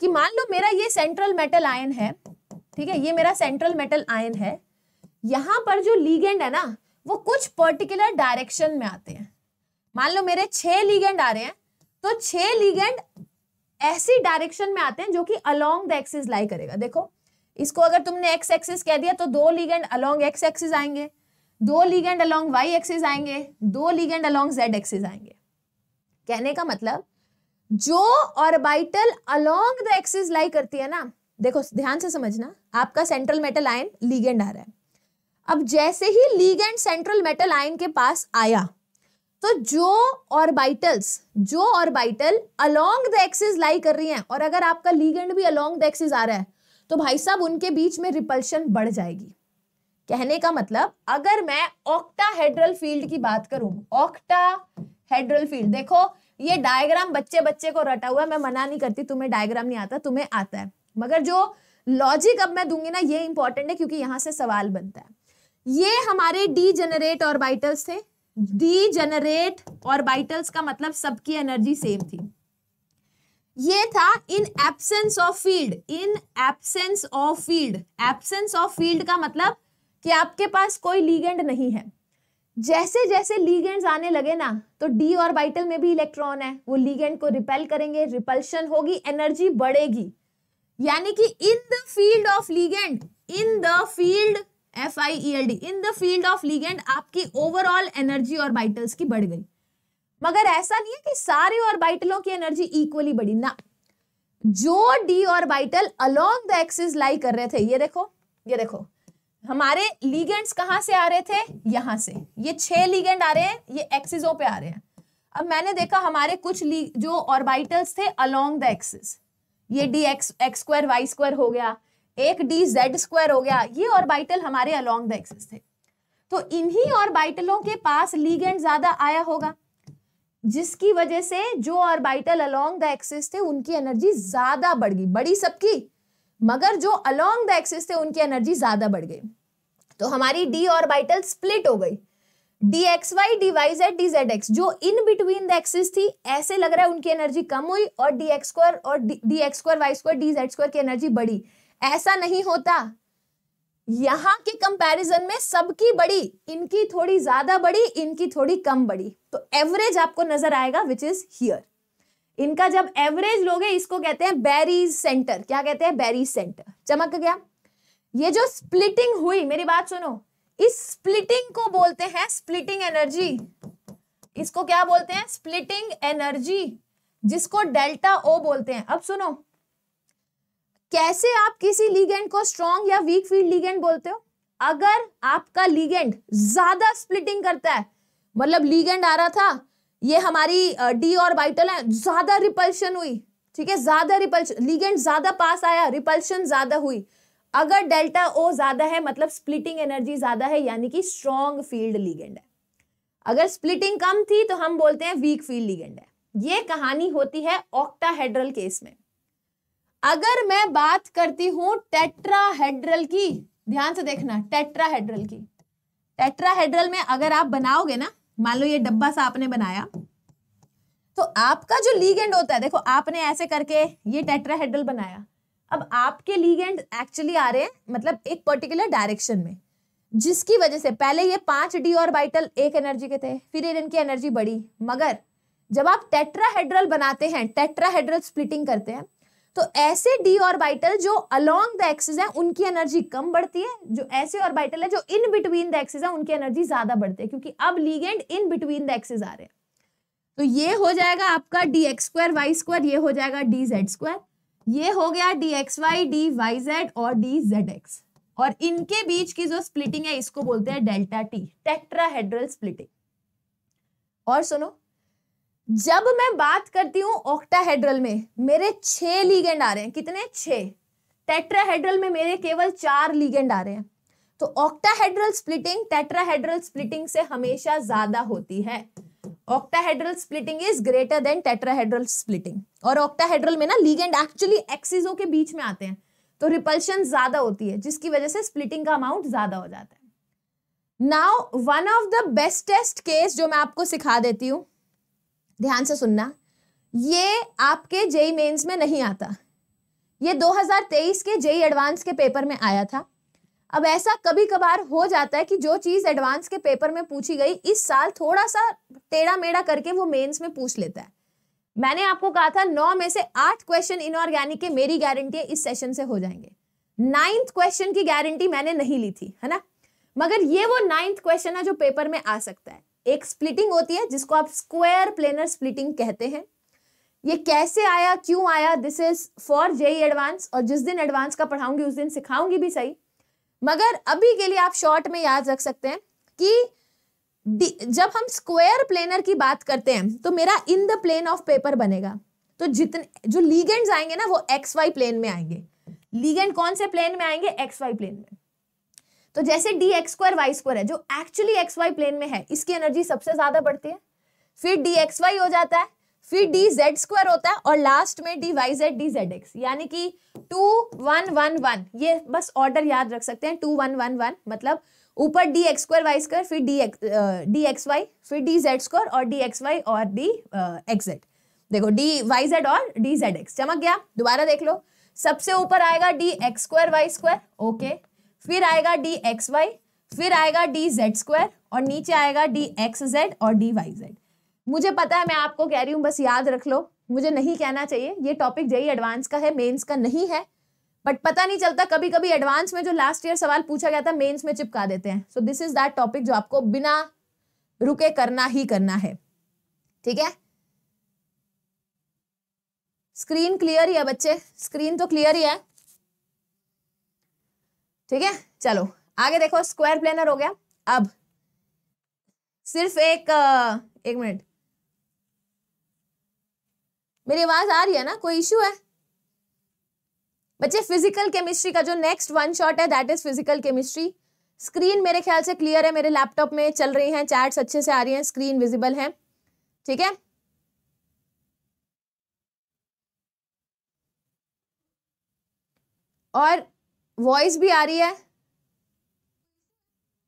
कि मान लो मेरा ये सेंट्रल मेटल आयन है ठीक है ये मेरा सेंट्रल मेटल आयन है यहां पर जो लीगेंड है ना वो कुछ पर्टिकुलर डायरेक्शन में आते हैं मान लो मेरे छह लीगेंड आ रहे हैं तो छह लीगेंड ऐसी डायरेक्शन में आते हैं जो कि अलोंग द एक्सिस लाई करेगा देखो इसको अगर तुमने एक्स एक्सिस कह दिया तो दो लीगेंड अलोंग एक्स एक्सिस आएंगे दो लीगेंड अलोंग वाई एक्सिस आएंगे दो लीगेंड अलोंग जेड एक्सिस आएंगे कहने का मतलब जो orbital along the axis lie करती है ना देखो ध्यान से समझना आपका सेंट्रल मेटल आयन लीगेंड आ रहा है अब जैसे ही लीगेंड सेंट्रल मेटल आयन के पास आया तो जो ऑर्बिटल्स जो orbital along the axis lie कर रही हैं और अगर आपका लीगेंड भी अलोंग द एक्सिस आ रहा है तो भाई साहब उनके बीच में रिपल्शन बढ़ जाएगी कहने का मतलब अगर मैं ऑक्टाहेड्रल फील्ड की बात करूं ऑक्टाहेड्रल फील्ड देखो ये डायग्राम बच्चे बच्चे को रटा हुआ मैं मना नहीं करती तुम्हें डायग्राम नहीं आता तुम्हें आता है मगर जो लॉजिक अब मैं दूंगी ना ये इंपॉर्टेंट है क्योंकि यहां से सवाल बनता है ये हमारे डी जनरेट ऑर्बिटल्स थे डी जनरेट ऑर्बिटल्स का मतलब सबकी एनर्जी सेम थी ये था in absence of field in absence of field absence of field का मतलब कि आपके पास कोई लीगेंड नहीं है जैसे जैसे लीगेंड्स आने लगे ना तो डी ऑर्बिटल में भी इलेक्ट्रॉन है वो लीगेंड को रिपेल करेंगे रिपल्शन होगी एनर्जी बढ़ेगी यानी कि in the field of ligand in the field F I E L D in the field of ligand आपकी ओवरऑल एनर्जी और बाइटल्स की बढ़ गई मगर ऐसा नहीं है कि सारे और बाइटलों की एनर्जी इक्वली बढ़ी ना जो D orbital along the axis lie कर रहे थे ये देखो ये देखो हमारे लीगेंड्स कहाँ से आ रहे थे यहां से ये छह लीगेंड आ रहे हैं ये एक्सिसों पे आ रहे हैं अब मैंने देखा हमारे कुछ जो ऑर्बिटल्स थे अलोंग द एक्सिस ये D X X square Y square हो गया एक डी जेड स्क्वायर हो गया ये ऑर्बिटल हमारे अलोंग द एक्सिस थे तो इन्ही ऑर्बिटलों के पास लीगेंड ज्यादा आया होगा जिसकी वजह से जो ऑर्बिटल अलोंग द एक्सिस थे उनकी एनर्जी ज्यादा बढ़ गई बड़ी सबकी मगर जो अलोंग द एक्सिस थे उनकी एनर्जी ज्यादा बढ़ गई तो हमारी डी ऑर्बिटल स्प्लिट हो गई D x Y D Y Z D Z X जो इन बिटवीन द एक्सिस थी ऐसे लग रहा है उनकी एनर्जी कम हुई और डी एक्स स्क्वायर और D x square Y square D Z square की एनर्जी बढ़ी ऐसा नहीं होता यहाँ के कंपैरिजन में सबकी बड़ी इनकी थोड़ी ज्यादा बड़ी इनकी थोड़ी कम बड़ी तो एवरेज आपको नजर आएगा विच इज हियर इनका जब एवरेज लोगे इसको कहते हैं बेरीज सेंटर क्या कहते हैं बेरीज सेंटर चमक गया ये जो स्प्लिटिंग हुई मेरी बात सुनो इस स्प्लिटिंग को बोलते हैं स्प्लिटिंग एनर्जी इसको क्या बोलते हैं स्प्लिटिंग एनर्जी जिसको डेल्टा ओ बोलते हैं अब सुनो कैसे आप किसी लीगेंड को स्ट्रॉन्ग या वीक फील्ड लीगेंड बोलते हो अगर आपका लीगेंड ज्यादा स्प्लिटिंग करता है मतलब लीगेंड आ रहा था ये हमारी डी और वाइटल है ज्यादा रिपल्शन हुई ठीक है ज्यादा रिपल्शन लीगेंट ज्यादा पास आया रिपल्शन ज्यादा हुई अगर डेल्टा ओ ज्यादा है मतलब स्प्लिटिंग एनर्जी ज्यादा है यानी कि स्ट्रॉन्ग फील्ड लीगेंड है अगर स्प्लिटिंग कम थी तो हम बोलते हैं वीक फील्ड लीगेंड है ये कहानी होती है ऑक्टाहेड्रल केस में अगर मैं बात करती हूं टेट्राहेड्रल की ध्यान से देखना टेट्राहेड्रल की टेट्राहेड्रल में अगर आप बनाओगे ना मान लो ये डब्बा सा आपने बनाया तो आपका जो लीगेंड होता है देखो आपने ऐसे करके ये टेट्राहेड्रल बनाया अब आपके लीगेंड एक्चुअली आ रहे हैं मतलब एक पर्टिकुलर डायरेक्शन में जिसकी वजह से पहले ये पांच डी और बाइटल एक एनर्जी के थे फिर इनकी एनर्जी बढ़ी मगर जब आप टेट्राहेड्रल बनाते हैं टेट्राहेड्रल स्प्लिटिंग करते हैं तो ऐसे डी ऑर्बिटल जो अलोंग द एक्सिस है उनकी एनर्जी कम बढ़ती है जो ऐसे ऑर्बिटल है जो इन बिटवीन द एक्सिस है उनकी एनर्जी ज्यादा बढ़ती है क्योंकि अब ligand in between the axis आ रहे हैं तो ये हो जाएगा आपका D x square Y square ये हो जाएगा डी जेड स्क्वायर ये हो गया D x Y D Y Z और डी जेड एक्स और इनके बीच की जो स्प्लिटिंग है इसको बोलते हैं डेल्टा टी टेट्राहेड्रल स्प्लिटिंग और सुनो जब मैं बात करती हूँ ऑक्टाहेड्रल में मेरे छह लीगेंड आ रहे हैं कितने छह टेट्राहेड्रल में मेरे केवल चार लीगेंड आ रहे हैं तो ऑक्टाहेड्रल स्प्लिटिंग टेट्राहेड्रल स्प्लिटिंग से हमेशा ज्यादा होती है octahedral splitting is greater than tetrahedral splitting और ऑक्टाहेड्रल में ना लीगेंड एक्चुअली एक्सिसो के बीच में आते हैं तो रिपल्शन ज्यादा होती है जिसकी वजह से स्प्लिटिंग का अमाउंट ज्यादा हो जाता है now one of the bestest case जो मैं आपको सिखा देती हूँ ध्यान से सुनना ये आपके जेई मेंस में नहीं आता ये 2023 के जेई एडवांस के पेपर में आया था अब ऐसा कभी कभार हो जाता है कि जो चीज़ एडवांस के पेपर में पूछी गई इस साल थोड़ा सा टेढ़ा मेढ़ा करके वो मेंस में पूछ लेता है मैंने आपको कहा था नौ में से आठ क्वेश्चन इनऑर्गेनिक के मेरी गारंटी इस सेशन से हो जाएंगे नाइन्थ क्वेश्चन की गारंटी मैंने नहीं ली थी है ना मगर ये वो नाइन्थ क्वेश्चन है जो पेपर में आ सकता है एक स्प्लिटिंग होती है जिसको आप स्क्वायर प्लेनर स्प्लिटिंग कहते हैं ये कैसे आया क्यों आया this is for JEE advance और जिस दिन एडवांस का पढ़ाऊंगी उस दिन सिखाऊंगी भी सही मगर अभी के लिए आप शॉर्ट में याद रख सकते हैं कि जब हम स्क्वायर प्लेनर की बात करते हैं तो मेरा in the plane of paper बनेगा तो जितने जो लीगेंड्स आएंगे ना वो एक्स वाई प्लेन में आएंगे लीगेंड कौन से प्लेन में आएंगे एक्स वाई प्लेन में तो जैसे D x square Y square है जो एक्चुअली एक्स वाई प्लेन में है इसकी एनर्जी सबसे ज्यादा बढ़ती है फिर डी एक्स वाई हो जाता है फिर डी जेड स्क्वायर होता है और लास्ट में D Y Z D Z X यानी कि टू वन वन वन ये बस ऑर्डर याद रख सकते हैं टू वन वन वन मतलब ऊपर D x square Y square फिर D X D x Y फिर डी जेड स्क्वायर और डी एक्स वाई और डी एक्स जेड देखो डी वाई जेड और डी जेड एक्स चमक गया दोबारा देख लो सबसे ऊपर आएगा D x square Y square okay फिर आएगा डी एक्स वाई फिर आएगा डी जेड स्क्वायर और नीचे आएगा डी एक्स जेड और डी वाई जेड मुझे पता है मैं आपको कह रही हूँ बस याद रख लो मुझे नहीं कहना चाहिए ये टॉपिक जय एडवांस का है मेंस का नहीं है बट पता नहीं चलता कभी कभी एडवांस में जो लास्ट ईयर सवाल पूछा गया था मेन्स में चिपका देते हैं so this is that topic जो आपको बिना रुके करना ही करना है ठीक है स्क्रीन क्लियर ही है बच्चे स्क्रीन तो क्लियर ही है ठीक है चलो आगे देखो स्क्वायर प्लेनर हो गया अब सिर्फ एक एक मिनट मेरी आवाज आ रही है ना कोई इश्यू है बच्चे फिजिकल केमिस्ट्री का जो नेक्स्ट वन शॉट है that is physical chemistry screen मेरे ख्याल से क्लियर है मेरे लैपटॉप में चल रही हैं चैट्स अच्छे से आ रही हैं स्क्रीन विजिबल है ठीक है और वॉइस भी आ रही है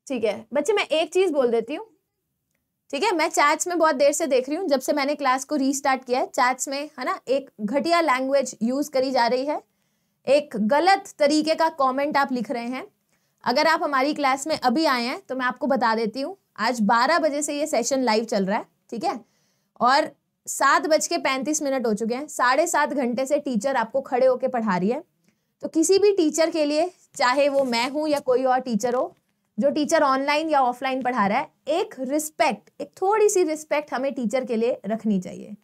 ठीक है बच्चे मैं एक चीज़ बोल देती हूँ ठीक है मैं चैट्स में बहुत देर से देख रही हूँ जब से मैंने क्लास को रीस्टार्ट किया है चैट्स में है ना एक घटिया लैंग्वेज यूज़ करी जा रही है एक गलत तरीके का कमेंट आप लिख रहे हैं अगर आप हमारी क्लास में अभी आए हैं तो मैं आपको बता देती हूँ आज 12 बजे से ये सेशन लाइव चल रहा है ठीक है और सात बज के पैंतीस मिनट हो चुके हैं साढ़े सात घंटे से टीचर आपको खड़े होकर पढ़ा रही है तो किसी भी टीचर के लिए चाहे वो मैं हूँ या कोई और टीचर हो जो टीचर ऑनलाइन या ऑफलाइन पढ़ा रहा है एक रिस्पेक्ट एक थोड़ी सी रिस्पेक्ट हमें टीचर के लिए रखनी चाहिए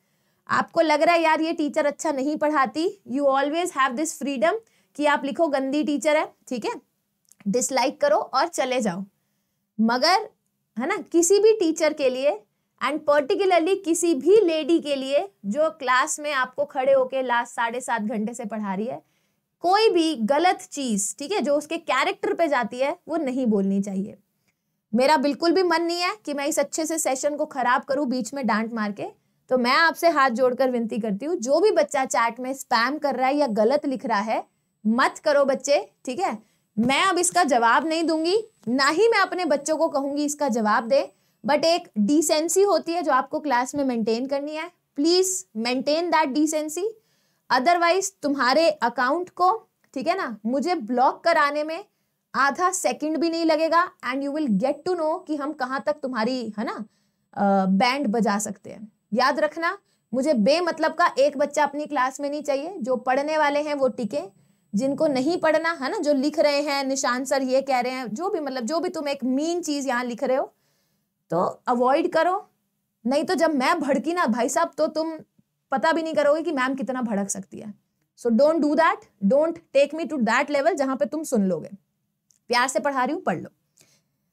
आपको लग रहा है यार ये टीचर अच्छा नहीं पढ़ाती you always have this freedom कि आप लिखो गंदी टीचर है ठीक है डिसलाइक करो और चले जाओ मगर है ना किसी भी टीचर के लिए एंड पर्टिकुलरली किसी भी लेडी के लिए जो क्लास में आपको खड़े होके लास्ट साढ़े सात घंटे से पढ़ा रही है कोई भी गलत चीज ठीक है जो उसके कैरेक्टर पे जाती है वो नहीं बोलनी चाहिए मेरा बिल्कुल भी मन नहीं है कि मैं इस अच्छे से सेशन को खराब करूं बीच में डांट मार के तो मैं आपसे हाथ जोड़कर विनती करती हूँ जो भी बच्चा चैट में स्पैम कर रहा है या गलत लिख रहा है मत करो बच्चे ठीक है मैं अब इसका जवाब नहीं दूंगी ना ही मैं अपने बच्चों को कहूंगी इसका जवाब दे बट एक डिसेंसी होती है जो आपको क्लास में मेंटेन करनी है please maintain that decency otherwise तुम्हारे अकाउंट को ठीक है ना मुझे ब्लॉक कराने में आधा सेकंड भी नहीं लगेगा and you will get to know कि हम कहाँ तक तुम्हारी है ना बैंड बजा सकते हैं याद रखना मुझे बेमतलब का एक बच्चा अपनी क्लास में नहीं चाहिए जो पढ़ने वाले हैं वो टिके जिनको नहीं पढ़ना है ना जो लिख रहे हैं निशान सर ये कह रहे हैं जो भी मतलब जो भी तुम एक मीन चीज़ यहाँ लिख रहे हो तो अवॉइड करो नहीं तो जब मैं भड़की ना भाई साहब तो तुम पता भी नहीं करोगे कि मैम कितना भड़क सकती है so don't do that don't take me to that level जहां पे तुम सुन लोगे प्यार से पढ़ा रही हूँ पढ़ लो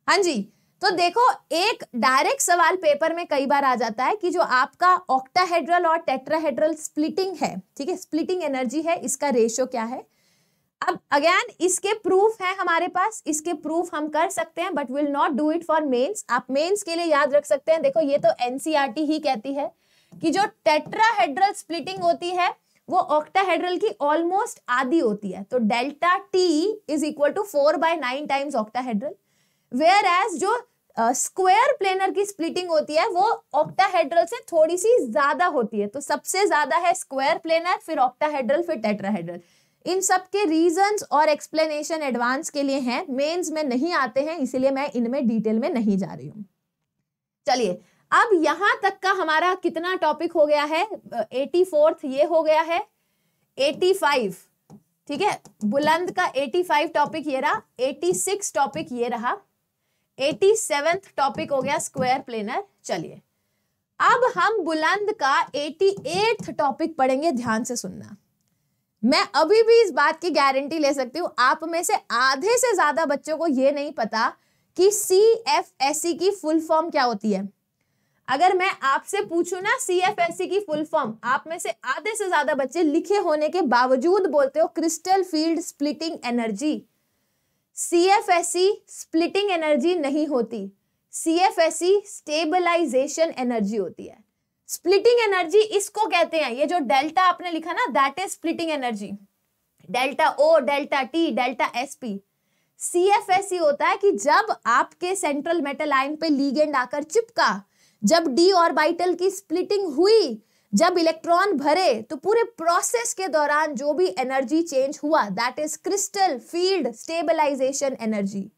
हाँ जी तो देखो एक डायरेक्ट सवाल पेपर में कई बार आ जाता है कि जो आपका ऑक्टाहेड्रल और टेट्राहेड्रल स्प्लिटिंग है ठीक है स्प्लिटिंग एनर्जी है इसका रेशियो क्या है अब अगेन इसके प्रूफ है हमारे पास इसके प्रूफ हम कर सकते हैं but will not do it for mens आप मेंस के लिए याद रख सकते हैं देखो ये तो एनसीआरटी e ही कहती है कि जो टेट्राहेड्रल स्प्लिटिंग होती है वो ऑक्टाहेड्रल की ऑलमोस्ट आधी होती है तो delta T is equal to four by nine times octahedral where as जो स्क्वायर uh, प्लेनर की स्प्लिटिंग होती है वो ऑक्टाहेड्रल से थोड़ी सी ज्यादा होती है तो सबसे ज्यादा है स्क्वायर प्लेनर फिर ऑक्टाहेड्रल फिर टेट्राहेड्रल इन सब के रीजन और एक्सप्लेनेशन एडवांस के लिए हैं मेंस में नहीं आते हैं इसीलिए मैं इनमें डिटेल में नहीं जा रही हूं चलिए अब यहां तक का हमारा कितना टॉपिक हो गया है एटी फोर्थ ये हो गया है एटी फाइव ठीक है बुलंद का एटी फाइव टॉपिक ये रहा एटी सिक्स टॉपिक ये रहा एटी सेवेंथ टॉपिक हो गया स्क्वायर प्लेनर चलिए अब हम बुलंद का एटी एट्थ टॉपिक पढ़ेंगे ध्यान से सुनना मैं अभी भी इस बात की गारंटी ले सकती हूँ आप में से आधे से ज्यादा बच्चों को ये नहीं पता कि सी एफ एस सी की फुल फॉर्म क्या होती है अगर मैं आपसे पूछूं ना सी एफ एस सी की फुल फॉर्म आप में से आधे से ज्यादा बच्चे लिखे होने के बावजूद बोलते हो crystal field splitting energy C F S C splitting energy नहीं होती C F S C stabilization energy होती है स्प्लिटिंग एनर्जी इसको कहते हैं ये जो डेल्टा आपने लिखा ना that is splitting energy delta O delta T delta S P C F S C होता है कि जब आपके सेंट्रल मेटल आयन पे लीगेंड आकर चिपका जब डी ऑर्बिटल की स्प्लिटिंग हुई जब इलेक्ट्रॉन भरे तो पूरे प्रोसेस के दौरान जो भी एनर्जी चेंज हुआ that is crystal field stabilization energy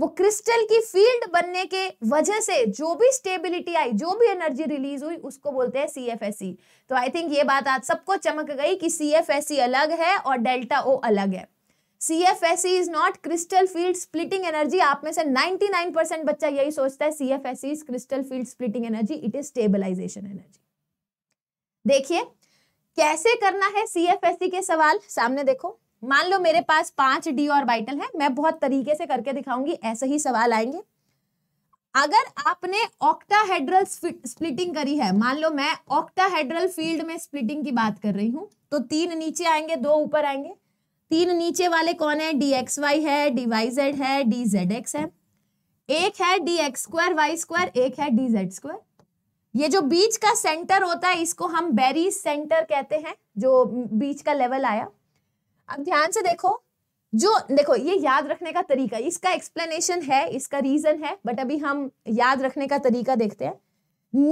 वो क्रिस्टल की फील्ड बनने के वजह से जो भी स्टेबिलिटी आई जो भी एनर्जी रिलीज हुई उसको बोलते हैं सी e. तो आई थिंक ये बात आज सबको चमक गई कि सी e अलग है और डेल्टा ओ अलग है C F S is not crystal field splitting energy आप में से 99 परसेंट बच्चा यही सोचता है C F S is crystal field splitting energy it is stabilization energy देखिए कैसे करना है सी एफ एस के सवाल सामने देखो मान लो मेरे पास पांच डी और बाइटल है मैं बहुत तरीके से करके दिखाऊंगी ऐसे ही सवाल आएंगे अगर आपने ऑक्टाहेड्रल स्प्लिटिंग करी है मान लो मैं ऑक्टाहेड्रल फील्ड में स्प्लिटिंग की बात कर रही हूं तो तीन नीचे आएंगे दो ऊपर आएंगे तीन नीचे वाले कौन है डी एक्स वाई है डी वाई जेड है डी जेड एक्स है एक है D x square Y square एक है डी जेड स्क्वायर ये जो बीच का सेंटर होता है इसको हम बेरी सेंटर कहते हैं जो बीच का लेवल आया अब ध्यान से देखो जो देखो ये याद रखने का तरीका इसका एक्सप्लेनेशन है इसका रीजन है बट अभी हम याद रखने का तरीका देखते हैं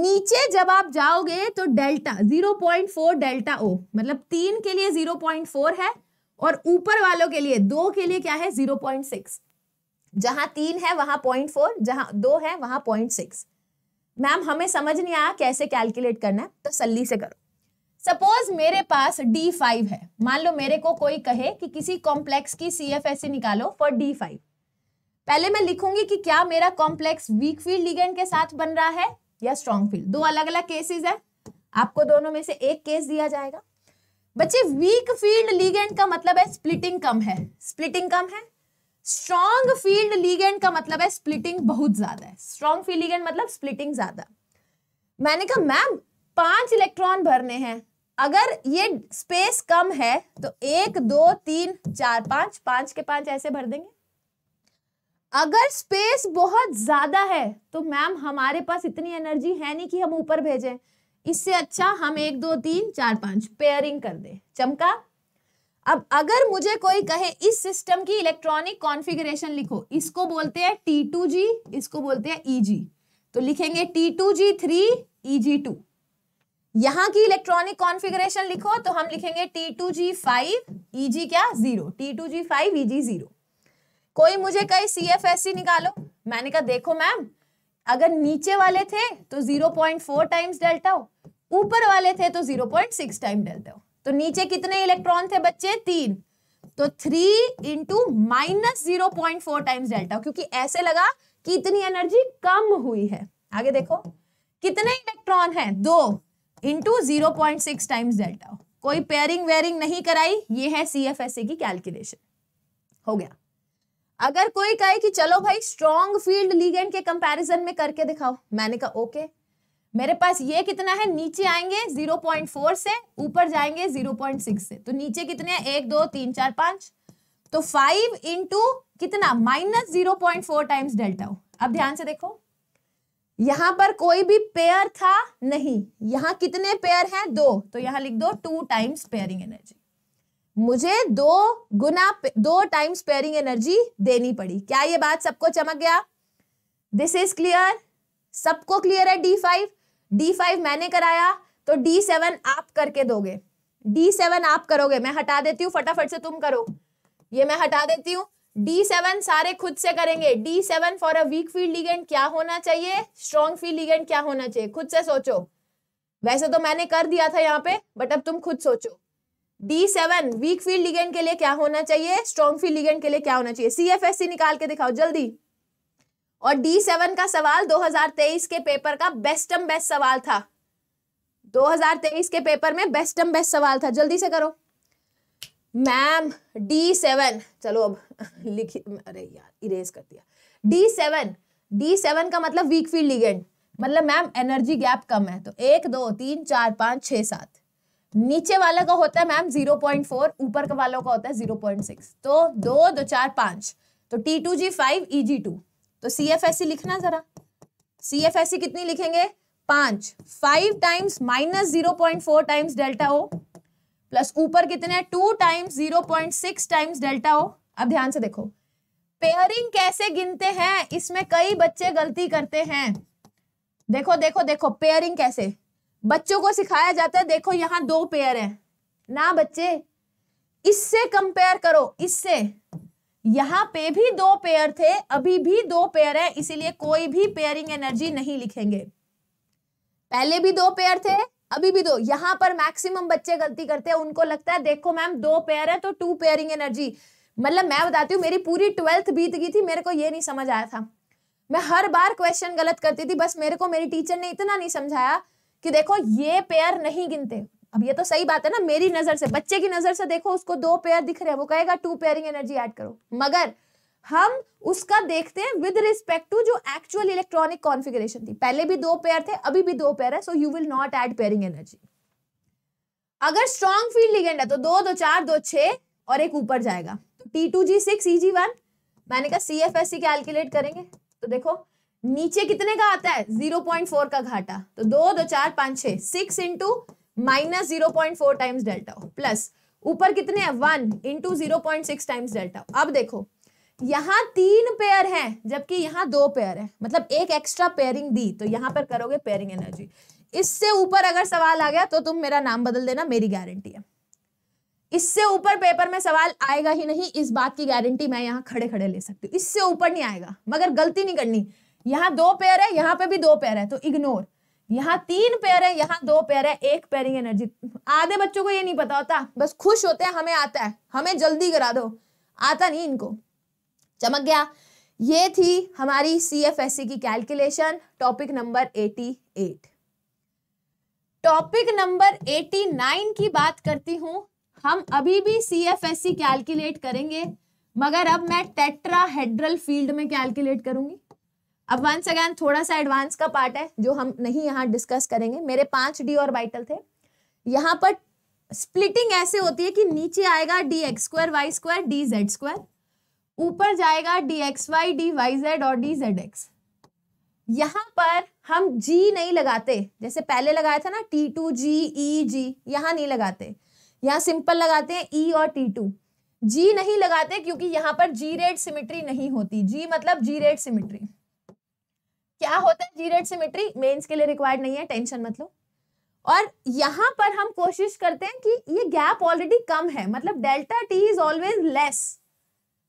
नीचे जब आप जाओगे तो डेल्टा 0.4 डेल्टा ओ मतलब तीन के लिए 0.4 है और ऊपर वालों के लिए दो के लिए क्या है जीरो पॉइंट सिक्स जहां तीन है वहां पॉइंट फोर जहां दो है वहां पॉइंट सिक्स मैम हमें समझ नहीं आया कैसे कैलकुलेट करना है तो तो से करो सपोज मेरे पास D5 है मान लो मेरे को कोई कहे कि किसी कॉम्प्लेक्स की सी एफ ऐसी निकालो फॉर D5 पहले मैं लिखूंगी कि क्या मेरा कॉम्प्लेक्स वीक फील्ड लिगेंड के साथ बन रहा है या स्ट्रॉन्ग फील्ड दो अलग अलग केसेस है आपको दोनों में से एक केस दिया जाएगा बच्चे वीक फील्ड लीगेंड का मतलब है स्प्लिटिंग कम है स्प्लिटिंग कम है स्ट्रॉन्ग फील्ड लीगेंड का मतलब है स्प्लिटिंग बहुत ज्यादा है स्ट्रॉन्ग फील्ड लीगेंड मतलब स्प्लिटिंग ज्यादा मैंने कहा मैम पांच इलेक्ट्रॉन भरने हैं अगर ये स्पेस कम है तो एक दो तीन चार पांच पांच के पांच ऐसे भर देंगे अगर स्पेस बहुत ज्यादा है तो मैम हमारे पास इतनी एनर्जी है नहीं कि हम ऊपर भेजें इससे अच्छा हम एक दो तीन चार पांच पेयरिंग कर दे चमका अब अगर मुझे कोई कहे इस सिस्टम की इलेक्ट्रॉनिक कॉन्फ़िगरेशन लिखो इसको बोलते हैं टी टू जी इसको बोलते हैं ई e जी तो लिखेंगे T two G three E G two यहां की इलेक्ट्रॉनिक कॉन्फ़िगरेशन लिखो तो हम लिखेंगे T two G five E G क्या zero T two G five E G zero कोई मुझे कहे सी एफ एस सी निकालो मैंने कहा देखो मैम अगर नीचे वाले थे तो 0.4 टाइम्स डेल्टा हो ऊपर वाले थे तो 0.6 टाइम डेल्टा हो तो नीचे कितने इलेक्ट्रॉन थे बच्चे तीन तो three into minus zero point four times delta क्योंकि ऐसे लगा कि इतनी एनर्जी कम हुई है आगे देखो कितने इलेक्ट्रॉन है दो into zero point six times delta कोई पेयरिंग वेयरिंग नहीं कराई ये है सी एफ एस ए की कैलकुलेशन हो गया अगर कोई कहे कि चलो भाई स्ट्रॉन्ग फील्ड लीगेंड के कंपैरिजन में करके दिखाओ मैंने कहा ओके मेरे पास ये कितना है नीचे आएंगे 0.4 से ऊपर जाएंगे 0.6 से तो नीचे कितने हैं एक दो तीन चार पांच तो फाइव इंटू कितना minus zero point four times delta हो अब ध्यान से देखो यहां पर कोई भी पेयर था नहीं यहां कितने पेयर हैं दो तो यहां लिख दो टू टाइम्स पेयरिंग एनर्जी मुझे दो गुना दो टाइम स्पेयरिंग एनर्जी देनी पड़ी क्या ये बात सबको चमक गया दिस इज क्लियर सबको क्लियर है डी फाइव डी फाइव मैंने कराया तो डी सेवन आप करके दोगे डी सेवन आप करोगे मैं हटा देती हूँ फटाफट से तुम करो ये मैं हटा देती हूँ डी सेवन सारे खुद से करेंगे D seven for a weak field ligand क्या होना चाहिए स्ट्रॉन्ग फील्ड इगेंट क्या होना चाहिए खुद से सोचो वैसे तो मैंने कर दिया था यहाँ पे बट अब तुम खुद सोचो D seven weak field ligand के लिए क्या होना चाहिए स्ट्रॉन्ग फील्ड लिगेंड के लिए क्या होना चाहिए सीएफएससी निकाल के दिखाओ जल्दी और डी सेवन का सवाल 2023 के पेपर का बेस्टम बेस्ट सवाल था 2023 के पेपर में बेस्टम बेस्ट सवाल था जल्दी से करो मैम डी सेवन चलो अब लिखी अरे यार इरेज कर दिया डी सेवन डी सेवन का मतलब वीक फील्ड लिगेंड मतलब मैम एनर्जी गैप कम है तो एक दो तीन चार पाँच छः सात नीचे वाला का होता है मैम जीरो पॉइंट फोर ऊपर का वालों का होता है जीरो पॉइंट सिक्स तो दो दो चार पांच तो T two G five E G two तो सी एफ एस सी लिखना जरा सी एफ एस सी कितनी लिखेंगे पांच five times minus zero point four times delta O plus ऊपर कितने two times zero point six times delta O अब ध्यान से देखो पेयरिंग कैसे गिनते हैं इसमें कई बच्चे गलती करते हैं देखो देखो देखो पेयरिंग कैसे बच्चों को सिखाया जाता है देखो यहाँ दो पेयर हैं ना बच्चे इससे कंपेयर करो इससे यहाँ पे भी दो पेयर थे अभी भी दो पेयर है इसीलिए कोई भी पेयरिंग एनर्जी नहीं लिखेंगे पहले भी दो पेयर थे अभी भी दो यहाँ पर मैक्सिमम बच्चे गलती करते हैं उनको लगता है देखो मैम दो पेयर है तो टू पेयरिंग एनर्जी मतलब मैं बताती हूँ मेरी पूरी ट्वेल्थ बीत गई थी मेरे को ये नहीं समझ आया था मैं हर बार क्वेश्चन गलत करती थी बस मेरे को मेरी टीचर ने इतना नहीं समझाया कि देखो ये पेयर नहीं गिनते अब ये तो सही बात है ना मेरी नजर से बच्चे की नजर से देखो उसको दो पेयर दिख रहे हैं वो कहेगा टू पेयरिंग एनर्जी ऐड करो मगर हम उसका देखते हैं विद रिस्पेक्ट टू जो एक्चुअल इलेक्ट्रॉनिक कॉन्फ़िगरेशन थी पहले भी दो पेयर थे अभी भी दो पेयर है so you will not add pairing energy अगर स्ट्रॉन्ग फील्ड लिगेंड है तो दो दो चार दो छः और एक ऊपर जाएगा तो T two G six E G one मैंने कहा C F S C calculate करेंगे तो देखो नीचे कितने का आता है जीरो पॉइंट फोर का घाटा तो दो दो चार पांच छह six into minus zero point four times delta plus ऊपर कितने हैं one into zero point six times delta अब देखो यहाँ तीन पेयर हैं जबकि यहाँ दो पेयर है मतलब एक एक्स्ट्रा पेयरिंग दी तो यहाँ पर करोगे पेयरिंग एनर्जी इससे ऊपर अगर सवाल आ गया तो तुम मेरा नाम बदल देना मेरी गारंटी है इससे ऊपर पेपर में सवाल आएगा ही नहीं इस बात की गारंटी मैं यहाँ खड़े खड़े ले सकती हूँ इससे ऊपर नहीं आएगा मगर गलती नहीं करनी यहाँ दो पेयर है यहाँ पे भी दो पेयर है तो इग्नोर यहाँ तीन पेयर है यहाँ दो पेयर है एक पेयरिंग एनर्जी आधे बच्चों को ये नहीं पता होता बस खुश होते हैं हमें आता है हमें जल्दी करा दो आता नहीं इनको चमक गया ये थी हमारी सी एफ एस सी की calculation topic number eighty eight topic number eighty nine की बात करती हूं हम अभी भी C F S C calculate करेंगे मगर अब मैं टेट्राहेड्रल फील्ड में कैलकुलेट करूंगी अब वंस अगैन थोड़ा सा एडवांस का पार्ट है जो हम नहीं यहाँ डिस्कस करेंगे मेरे पांच डी और बाइटल थे यहाँ पर स्प्लिटिंग ऐसे होती है कि नीचे आएगा D x square Y square D Z square ऊपर जाएगा D x Y D Y Z और डी जेड एक्स यहाँ पर हम जी नहीं लगाते जैसे पहले लगाया था ना टी टू जी ई जी यहाँ नहीं लगाते यहाँ सिंपल लगाते हैं ई e और टी टू जी नहीं लगाते क्योंकि यहाँ पर जी रेट सिमिट्री नहीं होती जी मतलब जी रेट सिमिट्री क्या होता है जीरेट सिमेट्री मेन्स के लिए रिक्वायर्ड नहीं है टेंशन मतलब और यहाँ पर हम कोशिश करते हैं कि ये गैप ऑलरेडी कम है मतलब delta T is always less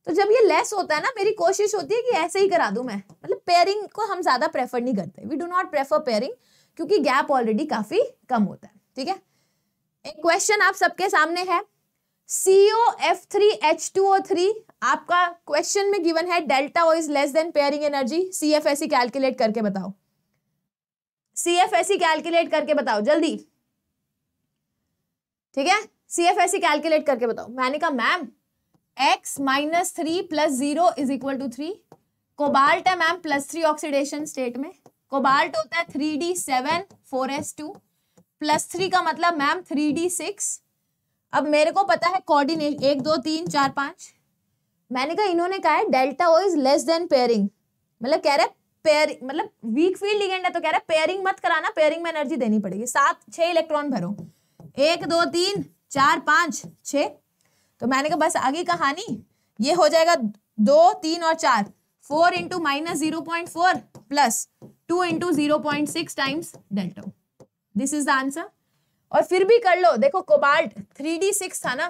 तो जब ये लेस होता है ना मेरी कोशिश होती है कि ऐसे ही करा दूं मैं मतलब पेयरिंग को हम ज़्यादा प्रेफर नहीं करते we do not prefer pairing क्योंकि गैप ऑलरेडी काफ़ी कम होता है ठीक है एक क्वेश्चन आप सबके सामने है CO F three H to O three आपका क्वेश्चन में गिवन है delta O is less than pairing energy C F S calculate करके बताओ सी एफ एस कैलकुलेट करके बताओ जल्दी ठीक है सी एफ एस कैलकुलेट करके बताओ मैंने कहा ma'am X minus three plus zero is equal to three cobalt है ma'am plus three oxidation state में कोबाल्ट होता है three D seven four S two plus three का मतलब मैम थ्री डी सिक्स अब मेरे को पता है कोऑर्डिनेट एक दो तीन चार पांच मैंने कहा इन्होंने कहा है delta O is less than pairing मतलब कह रहे पेयर मतलब वीक फील्ड लिगेंड है तो कह रहे पेयरिंग मत कराना पेयरिंग में एनर्जी देनी पड़ेगी सात छह इलेक्ट्रॉन भरो एक दो तीन चार पांच छ तो मैंने कहा बस आगे कहानी ये हो जाएगा दो तीन और चार four into minus zero point four plus two into zero point six times delta this is the answer और फिर भी कर लो देखो कोबाल्ट थ्री डी सिक्स था ना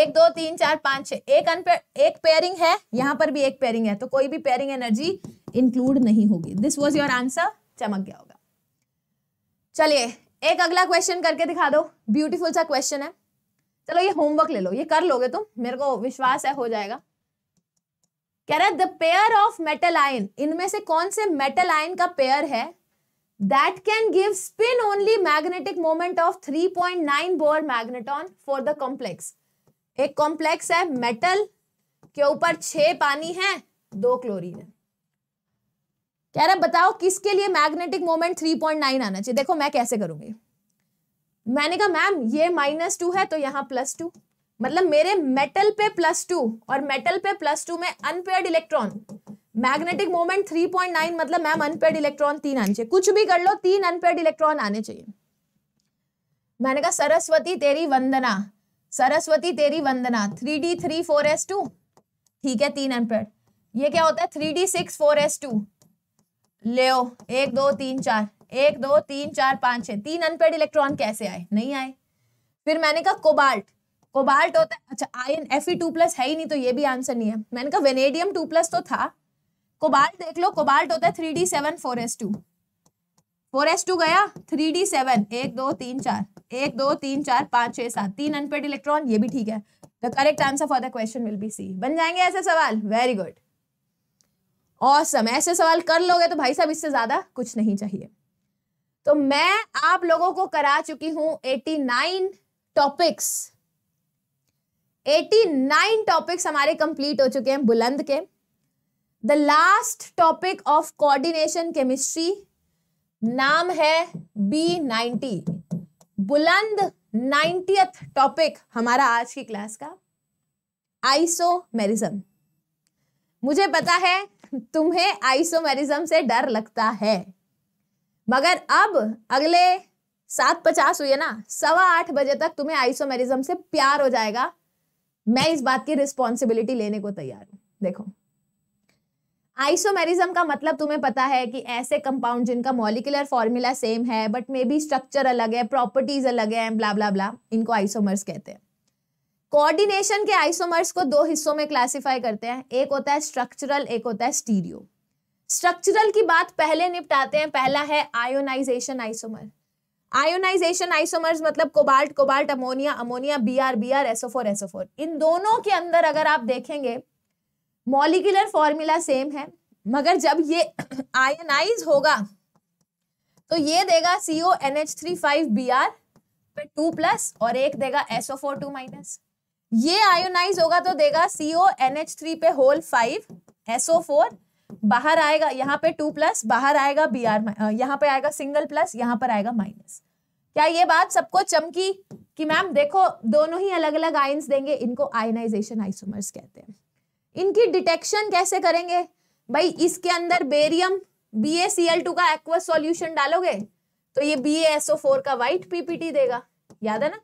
एक दो तीन चार पांच छह एक अनपे एक पेयरिंग है यहाँ पर भी एक पेयरिंग है तो कोई भी पेयरिंग एनर्जी इंक्लूड नहीं होगी दिस वॉज योर आंसर चमक गया होगा चलिए एक अगला क्वेश्चन करके दिखा दो ब्यूटीफुल सा क्वेश्चन है चलो ये होमवर्क ले लो ये कर लोगे तुम मेरे को विश्वास है हो जाएगा कह रहा है the pair of metal ion इनमें से कौन से मेटल आयन का पेयर है that can give spin only magnetic moment of 3.9 Bohr magneton for the complex. एक कॉम्प्लेक्स है मेटल के ऊपर छह पानी है दो क्लोरीन है कह रहा बताओ किसके लिए मैग्नेटिक मोमेंट 3.9 आना चाहिए देखो मैं कैसे करूंगी मैंने कहा मैम ये माइनस टू है तो यहाँ प्लस टू मतलब मेरे मेटल पे प्लस टू और मेटल पे प्लस टू में अनपेयर्ड इलेक्ट्रॉन मैग्नेटिक मोमेंट 3.9 मतलब मैम अनपेड इलेक्ट्रॉन तीन आने चाहिए कुछ भी कर लो तीन अनपेड इलेक्ट्रॉन आने चाहिए मैंने कहा सरस्वती तेरी वंदना सरस्वती तेरी वंदना three D three four S two ठीक है तीन अनपेड ये क्या होता है three D six four S two ले एक दो तीन चार एक दो तीन चार पांच छह तीन अनपेड इलेक्ट्रॉन कैसे आए नहीं आए फिर मैंने कहा कोबाल्ट कोबाल्ट होता है अच्छा ion F E two plus है ही नहीं तो ये भी आंसर नहीं है मैंने कहा वेनेडियम टू प्लस तो था कोबाल्ट देख लो कोबाल्ट होता है three D seven four S two four S two गया थ्री डी सेवन एक दो तीन चार एक दो तीन चार पांच छह सात तीन अनपेड इलेक्ट्रॉन ये भी ठीक है the correct answer for the question will be C बन जाएंगे ऐसे सवाल वेरी गुड ऑसम ऐसे सवाल कर लोगे तो भाई साहब इससे ज्यादा कुछ नहीं चाहिए तो मैं आप लोगों को करा चुकी हूं 89 टॉपिक्स 89 टॉपिक्स हमारे कंप्लीट हो चुके हैं बुलंद के the last topic of coordination chemistry नाम है बी नाइनटी बुलंद नाइन्टीथ टॉपिक हमारा आज की क्लास का आइसोमेरिज्म मुझे पता है तुम्हें आइसोमेरिज्म से डर लगता है मगर अब अगले सात पचास हुई है ना सवा आठ बजे तक तुम्हें आइसोमेरिज्म से प्यार हो जाएगा मैं इस बात की रिस्पॉन्सिबिलिटी लेने को तैयार हूं देखो आइसोमेरिज्म का मतलब तुम्हें पता है कि ऐसे कंपाउंड जिनका मॉलिकुलर फॉर्मूला सेम है बट मे बी स्ट्रक्चर अलग है प्रॉपर्टीज अलग है ब्ला ब्ला ब्ला इनको आइसोमर्स कहते हैं कोऑर्डिनेशन के आइसोमर्स को दो हिस्सों में क्लासिफाई करते हैं एक होता है स्ट्रक्चरल एक होता है स्टीरियो स्ट्रक्चरल की बात पहले निपटाते हैं पहला है आयोनाइजेशन आइसोमर आयोनाइजेशन आइसोमर्स मतलब cobalt cobalt ammonia ammonia B R B R S O four S O four इन दोनों के अंदर अगर आप देखेंगे मॉलिकुलर फॉर्मूला सेम है मगर जब ये आयनाइज होगा तो ये देगा CO N H three five B R पे टू प्लस और एक देगा एसओ फोर टू माइनस ये आयोनाइज होगा तो देगा सीओ एन एच थ्री पे होल फाइव एसओ फोर बाहर आएगा यहाँ पे टू प्लस बाहर आएगा बी आर यहाँ पे आएगा सिंगल प्लस यहाँ पर आएगा माइनस क्या ये बात सबको चमकी कि मैम देखो दोनों ही अलग अलग आयंस देंगे इनको आयोनाइजेशन आइसोमर्स कहते हैं इनकी डिटेक्शन कैसे करेंगे भाई इसके अंदर बेरियम बी का एक्वस सॉल्यूशन डालोगे तो ये बी का व्हाइट पीपीटी देगा याद है ना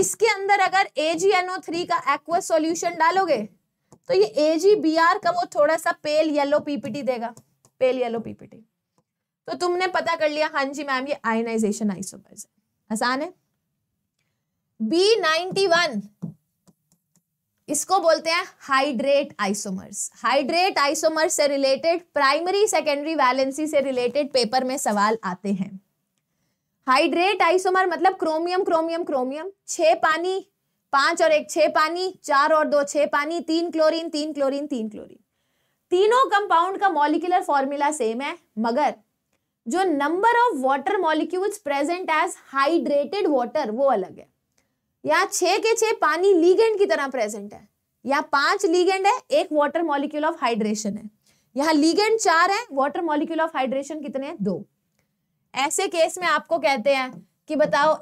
इसके अंदर अगर AgNO3 का एक्वस सॉल्यूशन डालोगे तो ये AgBr का वो थोड़ा सा पेल येलो पीपीटी देगा पेल येलो पीपीटी तो तुमने पता कर लिया हां जी मैम ये आयनाइजेशन आइसोमर्स आसान है बी नाइनटी वन इसको बोलते हैं हाइड्रेट आइसोमर्स हाइड्रेट आइसोमर्स से रिलेटेड प्राइमरी सेकेंडरी वैलेंसी से रिलेटेड पेपर में सवाल आते हैं हाइड्रेट आइसोमर मतलब क्रोमियम क्रोमियम क्रोमियम छह पानी पांच और एक छह पानी चार और दो छह पानी तीन क्लोरीन तीन क्लोरीन तीन क्लोरीन तीनों कंपाउंड का मॉलिकुलर फॉर्मूला सेम है मगर जो number of water molecules present as hydrated water वो अलग है या छ के छ पानी लीगेंड की तरह प्रेजेंट है यहाँ पांच लीगेंड है एक वाटर मॉलिक्यूल ऑफ हाइड्रेशन है यहाँ लीगेंड चार है वाटर मॉलिक्यूल ऑफ हाइड्रेशन कितने हैं दो ऐसे केस में आपको कहते हैं कि बताओ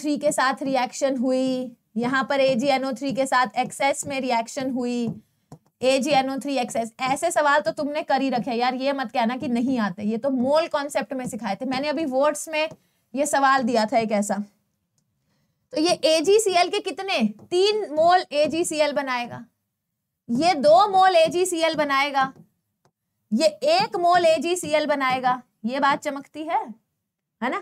थ्री के साथ रिएक्शन हुई यहाँ पर थ्री के साथ एक्सेस में रिएक्शन हुई थ्री एक्सेस ऐसे सवाल तो तुमने कर ही रखे यार ये मत कहना कि नहीं आते ये तो मोल कॉन्सेप्ट में सिखाए थे मैंने अभी वर्ड्स में ये सवाल दिया था एक ऐसा तो ये AgCl के कितने तीन मोल AgCl बनाएगा ये दो मोल AgCl बनाएगा ये एक मोल AgCl बनाएगा ये बात चमकती है है ना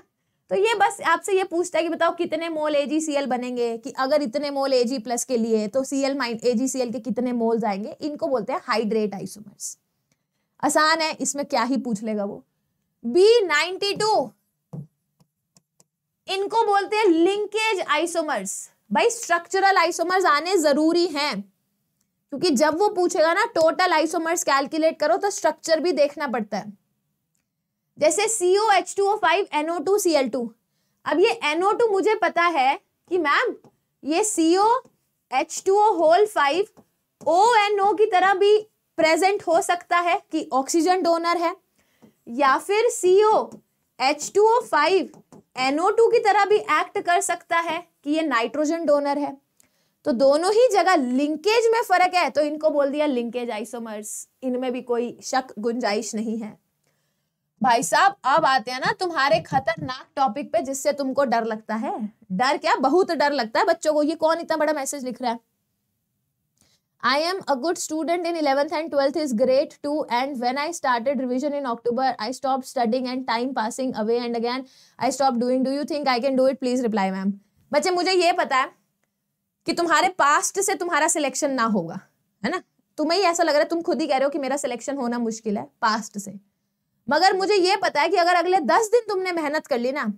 तो ये बस आपसे ये पूछता है कि बताओ कितने मोल AgCl बनेंगे कि अगर इतने मोल Ag के लिए तो Cl AgCl के कितने मोल आएंगे इनको बोलते हैं हाइड्रेट आइसोमर्स आसान है इसमें क्या ही पूछ लेगा वो बी नाइनटी टू इनको बोलते हैं लिंकेज आइसोमर्स भाई स्ट्रक्चरल आइसोमर्स आने जरूरी हैं क्योंकि जब वो पूछेगा ना टोटल आइसोमर्स कैलकुलेट करो तो स्ट्रक्चर भी देखना पड़ता है जैसे CO H two O five NO two C L two अब ये एनओ टू मुझे पता है कि मैम ये CO H two O whole five O N O की तरह भी प्रेजेंट हो सकता है कि ऑक्सीजन डोनर है या फिर C H two O O NO2 की तरह भी एक्ट कर सकता है कि ये नाइट्रोजन डोनर है तो दोनों ही जगह लिंकेज में फर्क है तो इनको बोल दिया लिंकेज आइसोमर्स इनमें भी कोई शक गुंजाइश नहीं है भाई साहब अब आते हैं ना तुम्हारे खतरनाक टॉपिक पे जिससे तुमको डर लगता है डर क्या बहुत डर लगता है बच्चों को ये कौन इतना बड़ा मैसेज लिख रहा है I am a good student in 11th and 12th is great too. And when I started revision in October, I stopped studying and time passing away and again I stopped doing. Do you think I can do it? Please reply, ma'am बच्चे मुझे ये पता है कि तुम्हारे past से तुम्हारा selection ना होगा है ना तुम्हें ही ऐसा लग रहा है तुम खुद ही कह रहे हो कि मेरा सिलेक्शन होना मुश्किल है पास्ट से मगर मुझे ये पता है कि अगर अगले दस दिन तुमने मेहनत कर ली ना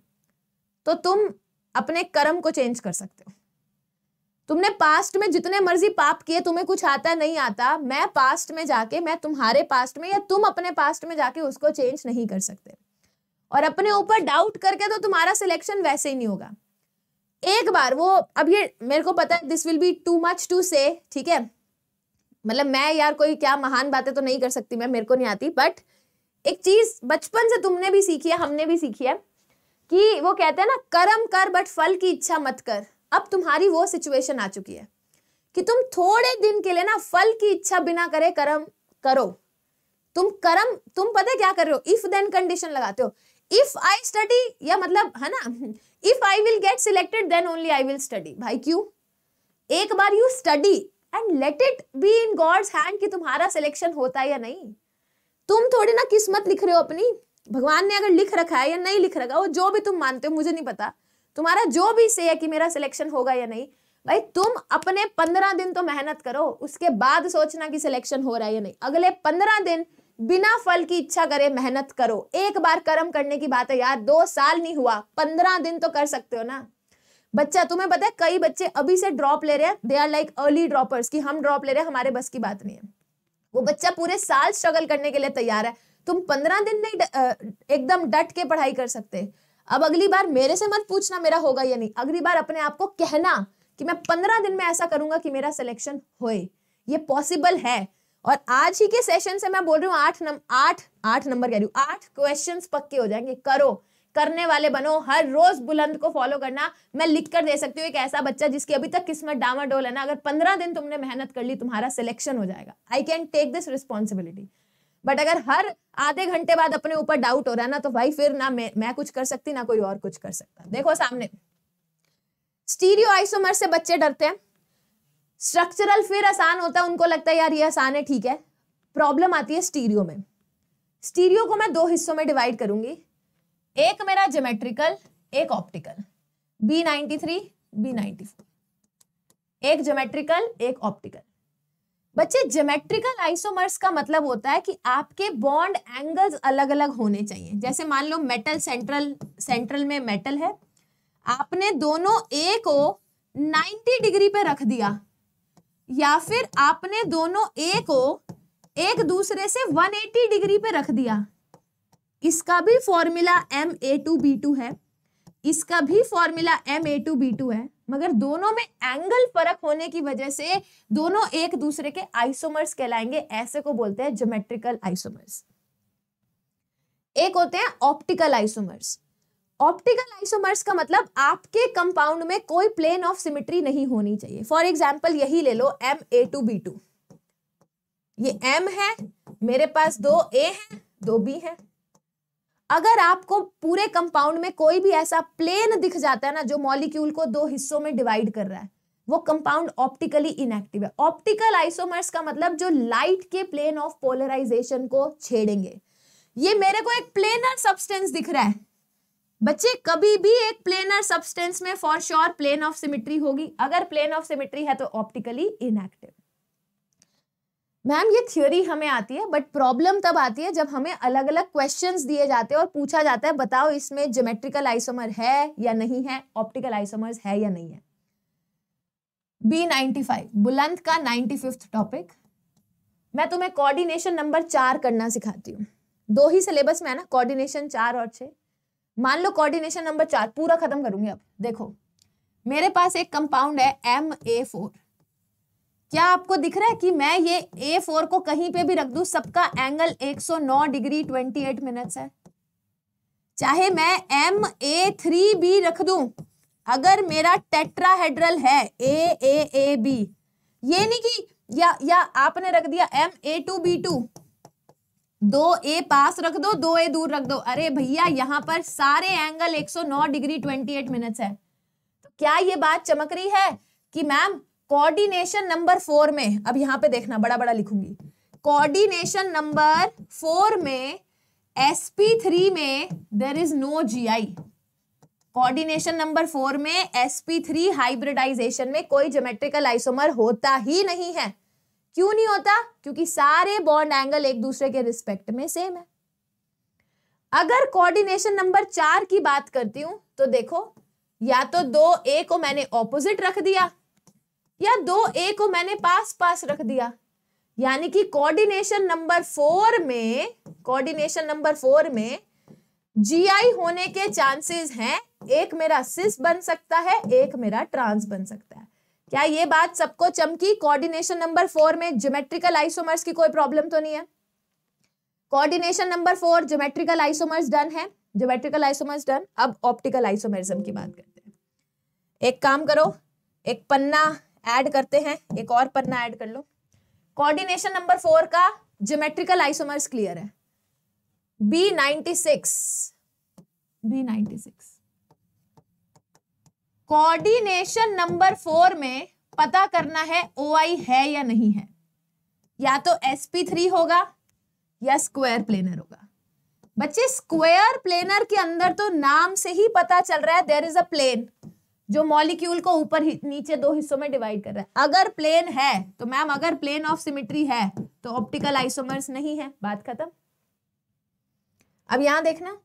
तो तुम अपने कर्म को चेंज कर सकते हो तुमने पास्ट में जितने मर्जी पाप किए तुम्हें कुछ आता नहीं आता मैं पास्ट में जाके मैं तुम्हारे पास्ट में या तुम अपने पास्ट में जाके उसको चेंज नहीं कर सकते और अपने ऊपर डाउट करके तो तुम्हारा सिलेक्शन वैसे ही नहीं होगा एक बार वो अब ये मेरे को पता है this will be too much टू से ठीक है मतलब मैं यार कोई क्या महान बातें तो नहीं कर सकती मैं मेरे को नहीं आती बट एक चीज बचपन से तुमने भी सीखी है हमने भी सीखी है कि वो कहते हैं ना कर्म कर बट फल की इच्छा मत कर अब तुम्हारी वो सिचुएशन आ चुकी है कि तुम थोड़े दिन के लिए ना फल की इच्छा बिना करे कर्म करो तुम कर्म तुम पता है क्या कर रहे हो इफ देन कंडीशन लगाते हो इफ आई स्टडी या मतलब है ना if I will get selected then only I will study भाई क्यों एक बार you study and let it be in God's hand कि तुम्हारा सिलेक्शन होता है या नहीं तुम थोड़ी ना किस्मत लिख रहे हो अपनी भगवान ने अगर लिख रखा है या नहीं लिख रखा वो जो भी तुम मानते हो मुझे नहीं पता तुम्हारा जो भी से है कि मेरा सिलेक्शन होगा या नहीं भाई तुम अपने पंद्रह दिन तो मेहनत करो उसके बाद सोचना कि सिलेक्शन हो रहा है या नहीं अगले पंद्रह दिन बिना फल की इच्छा करे मेहनत करो एक बार कर्म करने की बात है यार दो साल नहीं हुआ पंद्रह दिन तो कर सकते हो ना बच्चा तुम्हें पता है कई बच्चे अभी से ड्रॉप ले रहे हैं they are like early droppers कि हम ड्रॉप ले रहे हैं हमारे बस की बात नहीं है वो बच्चा पूरे साल स्ट्रगल करने के लिए तैयार है तुम पंद्रह दिन नहीं एकदम डट के पढ़ाई कर सकते अब अगली बार मेरे से मत पूछना मेरा होगा या नहीं अगली बार अपने आप को कहना कि मैं पंद्रह दिन में ऐसा करूंगा कि मेरा सिलेक्शन होए ये पॉसिबल है और आज ही के सेशन से मैं बोल रही हूँ आठ आठ आठ नंबर कह रही हूँ आठ क्वेश्चन पक्के हो जाएंगे करो करने वाले बनो हर रोज बुलंद को फॉलो करना मैं लिख कर दे सकती हूँ एक ऐसा बच्चा जिसकी अभी तक किस्मत डामा डोल है ना अगर पंद्रह दिन तुमने मेहनत कर ली तुम्हारा सिलेक्शन हो जाएगा I can take this responsibility but अगर हर आधे घंटे बाद अपने ऊपर डाउट हो रहा है ना तो भाई फिर ना मैं मैं कुछ कर सकती ना कोई और कुछ कर सकता देखो सामने स्टीरियो आइसोमर से बच्चे डरते हैं स्ट्रक्चरल फिर आसान होता है उनको लगता है यार ये आसान है ठीक है प्रॉब्लम आती है स्टीरियो में स्टीरियो को मैं दो हिस्सों में डिवाइड करूंगी एक मेरा जोमेट्रिकल एक optical B ninety three B ninety four एक जोमेट्रिकल एक ऑप्टिकल बच्चे जोमेट्रिकल आइसोमर्स का मतलब होता है कि आपके बॉन्ड एंगल्स अलग अलग होने चाहिए जैसे मान लो मेटल सेंट्रल सेंट्रल में मेटल है आपने दोनों ए को 90 डिग्री पे रख दिया या फिर आपने दोनों ए को एक दूसरे से 180 डिग्री पे रख दिया इसका भी formula M A two B two है इसका भी formula M A two B two है मगर दोनों में एंगल फर्क होने की वजह से दोनों एक दूसरे के आइसोमर्स कहलाएंगे ऐसे को बोलते हैं जोमेट्रिकल आइसोमर्स एक होते हैं ऑप्टिकल आइसोमर्स ऑप्टिकल आइसोमर्स का मतलब आपके कंपाउंड में कोई प्लेन ऑफ सिमिट्री नहीं होनी चाहिए फॉर एग्जाम्पल यही ले लो M A two B two ये एम है मेरे पास दो ए हैं दो बी हैं अगर आपको पूरे कंपाउंड में कोई भी ऐसा प्लेन दिख जाता है ना जो मॉलिक्यूल को दो हिस्सों में डिवाइड कर रहा है वो कंपाउंड ऑप्टिकली इनएक्टिव है ऑप्टिकल आइसोमर्स का मतलब जो लाइट के प्लेन ऑफ पोलराइजेशन को छेड़ेंगे ये मेरे को एक प्लेनर सब्सटेंस दिख रहा है बच्चे कभी भी एक प्लेनर सब्सटेंस में for sure plane of symmetry होगी अगर प्लेन ऑफ सिमिट्री है तो ऑप्टिकली इनएक्टिव मैम ये थ्योरी हमें आती है बट प्रॉब्लम तब आती है जब हमें अलग अलग क्वेश्चंस दिए जाते हैं और पूछा जाता है बताओ इसमें जोमेट्रिकल आइसोमर है या नहीं है ऑप्टिकल आइसोमर्स है या नहीं है बी नाइनटी फाइव बुलंद का नाइन्टी फिफ्थ टॉपिक मैं तुम्हें कोऑर्डिनेशन नंबर चार करना सिखाती हूँ दो ही सिलेबस में है ना कॉर्डिनेशन चार और छः मान लो कॉर्डिनेशन नंबर चार पूरा खत्म करूंगी अब देखो मेरे पास एक कंपाउंड है एम ए फोर क्या आपको दिख रहा है कि मैं ये ए फोर को कहीं पे भी रख दू सबका एंगल 109 डिग्री 28 मिनट्स है चाहे मैं एम ए थ्री बी रख दू अगर मेरा टेट्राहेड्रल है ए ए ए बी ये नहीं कि या या आपने रख दिया M A two B two दो ए पास रख दो दो ए दूर रख दो अरे भैया यहां पर सारे एंगल 109 डिग्री 28 मिनट्स है तो क्या ये बात चमक रही है कि मैम कोऑर्डिनेशन नंबर फोर में अब यहां पे देखना बड़ा बड़ा लिखूंगी कोऑर्डिनेशन नंबर फोर में थ्री में there is no I coordination number four में थ्री हाइब्रिडाइजेशन में कोई जोमेट्रिकल आइसोमर होता ही नहीं है क्यों नहीं होता क्योंकि सारे बॉन्ड एंगल एक दूसरे के रिस्पेक्ट में सेम है अगर कोऑर्डिनेशन नंबर चार की बात करती हूं तो देखो या तो दो ए को मैंने ऑपोजिट रख दिया या दो ए को मैंने पास पास रख दिया यानी कि कोऑर्डिनेशन नंबर फोर में कोऑर्डिनेशन नंबर फोर में जीआई होने के चांसेस हैं एक मेरा सिस बन सकता है एक मेरा ट्रांस बन सकता है क्या ये बात सबको चमकी कोऑर्डिनेशन नंबर फोर में ज्योमेट्रिकल आइसोमर्स की कोई प्रॉब्लम तो नहीं है coordination number four geometrical isomers done है ज्योमेट्रिकल आइसोमर्स डन अब ऑप्टिकल आइसोमरिज्म की बात करते हैं एक काम करो एक पन्ना ऐड करते हैं एक और पन्ना ऐड कर लो कोऑर्डिनेशन नंबर फोर का ज्योमेट्रिकल आइसोमर्स क्लियर है B ninety six B ninety six coordination number four में पता करना है ओ आई है या नहीं है या तो एस पी थ्री होगा या स्क्वायर प्लेनर होगा बच्चे स्क्वायर प्लेनर के अंदर तो नाम से ही पता चल रहा है देर इज अ प्लेन जो मॉलिक्यूल को ऊपर नीचे दो हिस्सों में डिवाइड कर रहा है अगर प्लेन है तो मैम अगर प्लेन ऑफ सिमिट्री है तो ऑप्टिकल आइसोमर्स नहीं है बात खत्म अब यहां देखना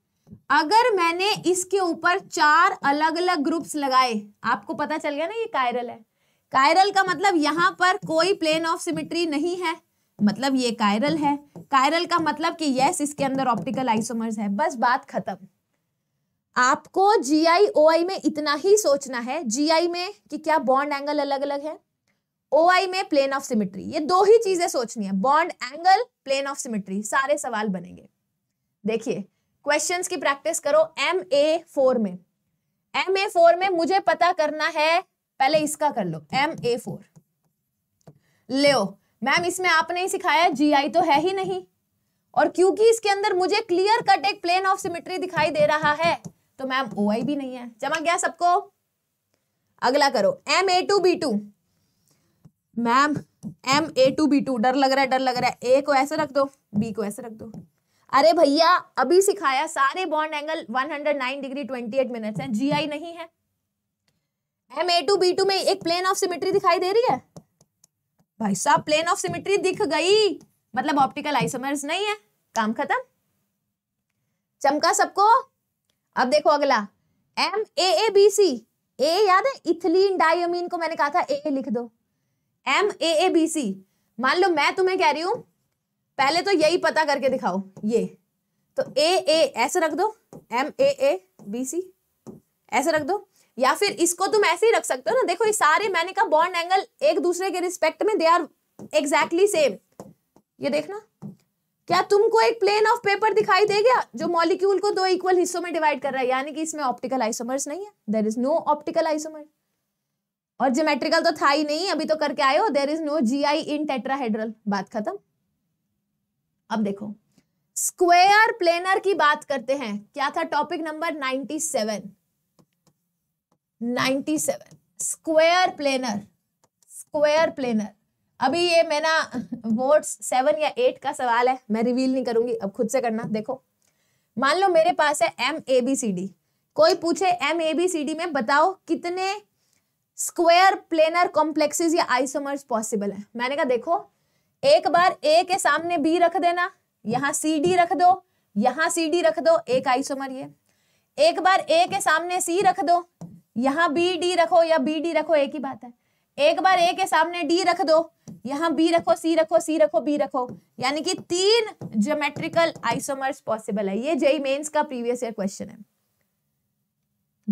अगर मैंने इसके ऊपर चार अलग अलग ग्रुप्स लगाए आपको पता चल गया ना ये कायरल है कायरल का मतलब यहाँ पर कोई प्लेन ऑफ सिमिट्री नहीं है मतलब ये कायरल है कायरल का मतलब कि यस इसके अंदर ऑप्टिकल आइसोमर्स है बस बात खत्म आपको जी आई ओ आई में इतना ही सोचना है जी आई में कि क्या बॉन्ड एंगल अलग अलग है ओ आई में प्लेन ऑफ सिमिट्री ये दो ही चीजें सोचनी है bond angle plane of symmetry सारे सवाल बनेंगे देखिए क्वेश्चंस की प्रैक्टिस करो एम ए फोर में एम ए फोर में मुझे पता करना है पहले इसका कर लो एम ए फोर लो मैम इसमें आपने ही सिखाया जी आई तो है ही नहीं और क्योंकि इसके अंदर मुझे क्लियर कट एक प्लेन ऑफ सिमिट्री दिखाई दे रहा है तो मैम ओ आई भी नहीं है जमा गया सबको अगला करो M A two B two ma'am M A two B two डर लग रहा है डर लग रहा है ए को ऐसे रख दो बी को ऐसे रख दो अरे भैया अभी सिखाया सारे बॉन्ड एंगल 109 डिग्री 28 मिनट्स हैं जीआई नहीं है M A two B two में एक प्लेन ऑफ सिमेट्री दिखाई दे रही है भाई साहब प्लेन ऑफ सिमेट्री दिख गई मतलब ऑप्टिकल आइसोमर्स नहीं है काम खत्म चमका सबको अब देखो अगला एम ए ए बी सी ए याद है इथिलीन डायमीन को मैंने कहा था ए लिख दो एम ए ए बी सी मान लो मैं तुम्हें कह रही हूं पहले तो यही पता करके दिखाओ ये तो ए ए ऐसे रख दो एम ए ए बी सी ऐसे रख दो या फिर इसको तुम ऐसे ही रख सकते हो ना देखो ये सारे मैंने कहा बॉन्ड एंगल एक दूसरे के रिस्पेक्ट में दे आर एग्जैक्टली सेम ये देखना क्या तुमको एक प्लेन ऑफ पेपर दिखाई दे गया जो मॉलिक्यूल को दो इक्वल हिस्सों में डिवाइड कर रहा है यानी कि इसमें ऑप्टिकल आइसोमर्स नहीं है there is no optical isomer और जोमेट्रिकल तो था ही नहीं अभी तो करके आए हो there is no G I in tetrahedral बात खत्म अब देखो स्क्वेयर प्लेनर की बात करते हैं क्या था topic number 97 97 square planar square planar अभी ये मेरा वोट्स सेवन या एट का सवाल है मैं रिवील नहीं करूंगी अब खुद से करना देखो मान लो मेरे पास है M A B C D कोई पूछे M A B C D में बताओ कितने स्क्वायर प्लेनर कॉम्प्लेक्सेस या आइसोमर्स पॉसिबल है मैंने कहा देखो एक बार ए के सामने बी रख देना यहाँ सी डी रख दो यहाँ सी डी रख दो एक आइसोमर ये एक बार ए के सामने सी रख दो यहाँ बी डी रखो या बी डी रखो एक ही बात है एक बार ए के सामने डी रख दो यहां बी रखो सी रखो सी रखो बी रखो यानी कि तीन ज्योमेट्रिकल आइसोमर्स पॉसिबल है ये जेई मेन्स का प्रीवियस ईयर क्वेश्चन है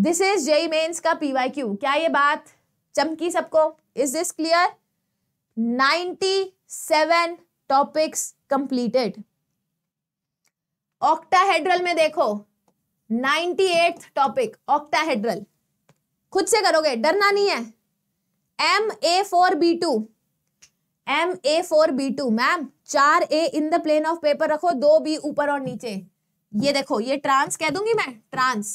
दिस इज जेई मेन्स का पीवाई क्यू क्या ये बात चमकी सबको is this clear seven topics completed octahedral में देखो नाइनटी एट टॉपिक ऑक्टाहेड्रल खुद से करोगे डरना नहीं है M A four B two M A four B two ma'am चार A in the plane of paper रखो दो बी ऊपर और नीचे ये देखो ये ट्रांस कह दूंगी मैं ट्रांस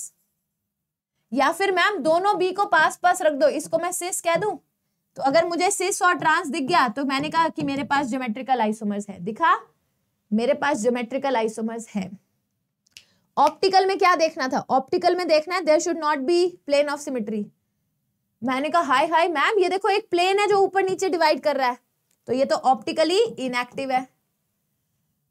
या फिर मैम दोनों बी को पास पास रख दो इसको मैं सिस कह दूं तो अगर मुझे सिस और ट्रांस दिख गया तो मैंने कहा कि मेरे पास ज्योमेट्रिकल आइसोमर्स है दिखा मेरे पास ज्योमेट्रिकल आइसोमर्स है ऑप्टिकल में क्या देखना था ऑप्टिकल में देखना है there should not be plane of symmetry मैंने कहा हाय हाय मैम ये देखो एक प्लेन है जो ऊपर नीचे डिवाइड कर रहा है तो ये तो ऑप्टिकली इनएक्टिव है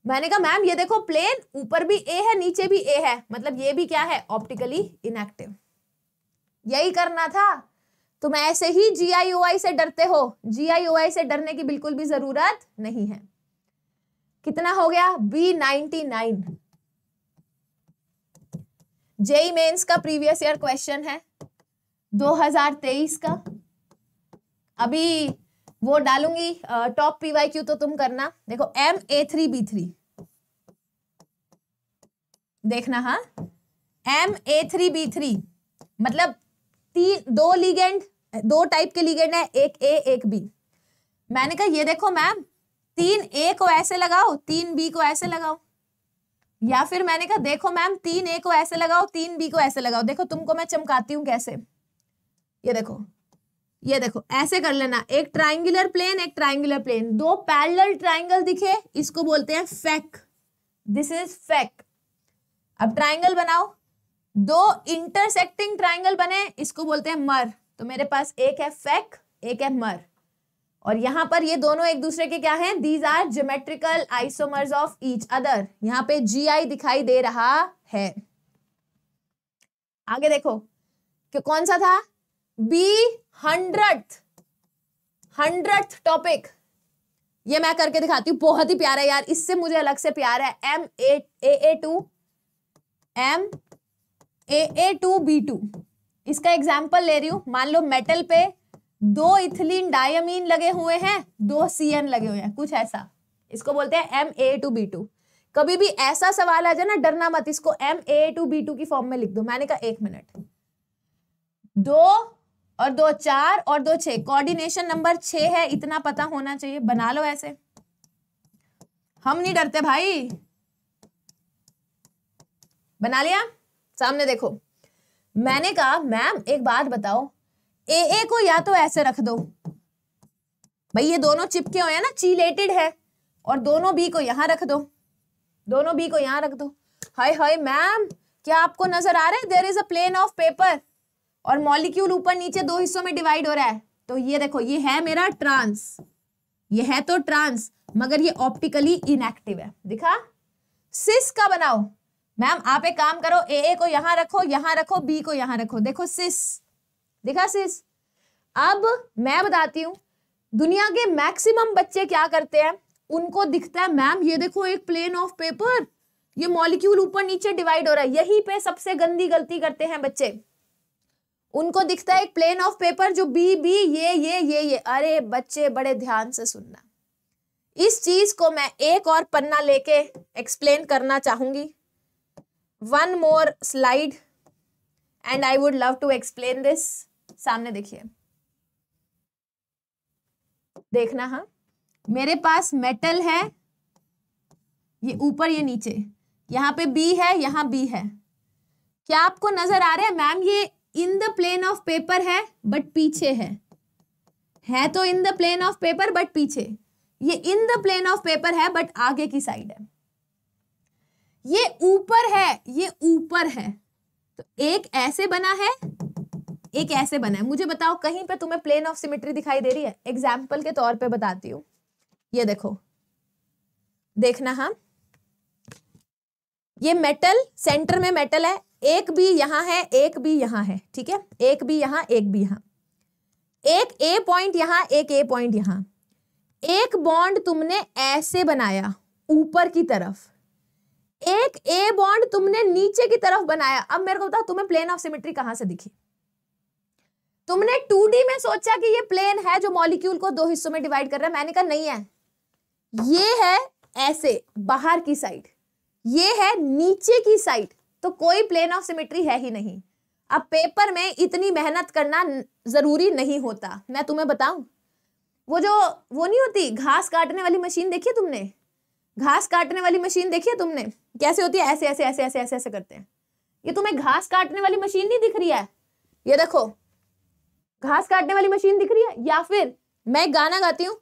मैंने कहा मैम ये देखो प्लेन ऊपर भी ए है नीचे भी ए है मतलब ये भी क्या है ऑप्टिकली इनएक्टिव यही करना था तो मैं ऐसे ही जी आई ओ आई से डरते हो जी आई ओ आई से डरने की बिल्कुल भी जरूरत नहीं है कितना हो गया B ninety nine JEE Mains का प्रीवियस ईयर क्वेश्चन है 2023 का अभी वो डालूंगी टॉप पीवाई क्यू तो तुम करना देखो M A three B three देखना हा M A three B three मतलब तीन दो लीगेंड दो टाइप के लीगेंड है एक ए एक बी मैंने कहा ये देखो मैम तीन ए को ऐसे लगाओ तीन बी को ऐसे लगाओ या फिर मैंने कहा देखो मैम तीन ए को ऐसे लगाओ तीन बी को ऐसे लगाओ देखो तुमको मैं चमकाती हूँ कैसे ये देखो ये देखो ऐसे कर लेना एक ट्राइंगुलर प्लेन एक ट्राइंगुलर प्लेन दो पैरेलल ट्राइंगल दिखे इसको बोलते हैं फैक दिस इज फैक अब ट्राइंगल बनाओ दो इंटरसेक्टिंग ट्राइंगल बने इसको बोलते हैं मर तो मेरे पास एक है फैक एक है मर और यहां पर ये दोनों एक दूसरे के क्या हैं these are geometrical isomers of each other यहाँ पे जी आई दिखाई दे रहा है आगे देखो कि कौन सा था बी हंड्रेड हंड्रेड टॉपिक ये मैं करके दिखाती हूं बहुत ही प्यारा यार इससे मुझे अलग से प्यार है M A A two M A A two B two इसका एग्जाम्पल ले रही हूं मान लो मेटल पे दो इथिलीन डायमीन लगे हुए हैं दो सी एन लगे हुए हैं कुछ ऐसा इसको बोलते हैं M A two B two कभी भी ऐसा सवाल आ जाए ना डरना मत इसको M A two B two की फॉर्म में लिख दो मैंने कहा एक मिनट दो और दो चार और दो छ कोऑर्डिनेशन नंबर छ है इतना पता होना चाहिए बना लो ऐसे हम नहीं डरते भाई बना लिया सामने देखो मैंने कहा मैम एक बात बताओ ए ए को या तो ऐसे रख दो भाई ये दोनों चिपके हुए हैं ना चीलेटेड है और दोनों बी को यहाँ रख दो दोनों बी को यहाँ रख दो हाय हाय मैम क्या आपको नजर आ रहा है there is a plane of paper और मॉलिक्यूल ऊपर नीचे दो हिस्सों में डिवाइड हो रहा है तो ये देखो ये है मेरा ट्रांस ये है तो ट्रांस मगर ये ऑप्टिकली इनएक्टिव है दिखा सिस का बनाओ मैम आप एक काम करो ए को यहां रखो यहां रखो बी को यहां रखो देखो सिस दिखा सिस अब मैं बताती हूं दुनिया के मैक्सिमम बच्चे क्या करते हैं उनको दिखता है मैम ये देखो एक प्लेन ऑफ पेपर ये मॉलिक्यूल ऊपर नीचे डिवाइड हो रहा है यही पे सबसे गंदी गलती करते हैं बच्चे उनको दिखता है एक प्लेन ऑफ पेपर जो बी बी ये ये ये ये अरे बच्चे बड़े ध्यान से सुनना इस चीज को मैं एक और पन्ना लेके एक्सप्लेन करना चाहूंगी one more slide and I would love to explain this सामने देखिए देखना हा मेरे पास मेटल है ये ऊपर ये नीचे यहाँ पे बी है यहाँ बी है क्या आपको नजर आ रहा है मैम ये in the plane of paper है बट पीछे है है तो in the plane of paper but पीछे ये in the plane of paper है बट आगे की साइड है ये ऊपर है ये ऊपर है तो एक ऐसे बना है एक ऐसे बना है मुझे बताओ कहीं पे तुम्हें प्लेन ऑफ सिमेट्री दिखाई दे रही है एग्जाम्पल के तौर पे बताती हूँ ये देखो देखना हम हाँ। ये मेटल सेंटर में मेटल है एक भी यहां है एक भी यहां है ठीक है एक भी यहां एक भी यहां एक ए पॉइंट यहां एक ए पॉइंट यहां एक बॉन्ड तुमने ऐसे बनाया ऊपर की तरफ एक ए बॉन्ड तुमने नीचे की तरफ बनाया अब मेरे को बताओ तुम्हें प्लेन ऑफ सिमेट्री कहां से दिखी तुमने टू में सोचा कि ये प्लेन है जो मॉलिक्यूल को दो हिस्सों में डिवाइड कर रहा है मैंने कहा नहीं है ये है ऐसे बाहर की साइड ये है नीचे की साइड तो कोई प्लेन ऑफ सिमिट्री है ही नहीं अब पेपर में इतनी मेहनत करना जरूरी नहीं होता मैं तुम्हें बताऊं वो जो वो नहीं होती घास काटने वाली मशीन देखी है तुमने घास काटने वाली मशीन देखी है तुमने कैसे होती है ऐसे ऐसे ऐसे ऐसे ऐसे ऐसे करते हैं ये तुम्हें घास काटने वाली मशीन नहीं दिख रही है ये देखो घास काटने वाली मशीन दिख रही है या फिर मैं गाना गाती हूँ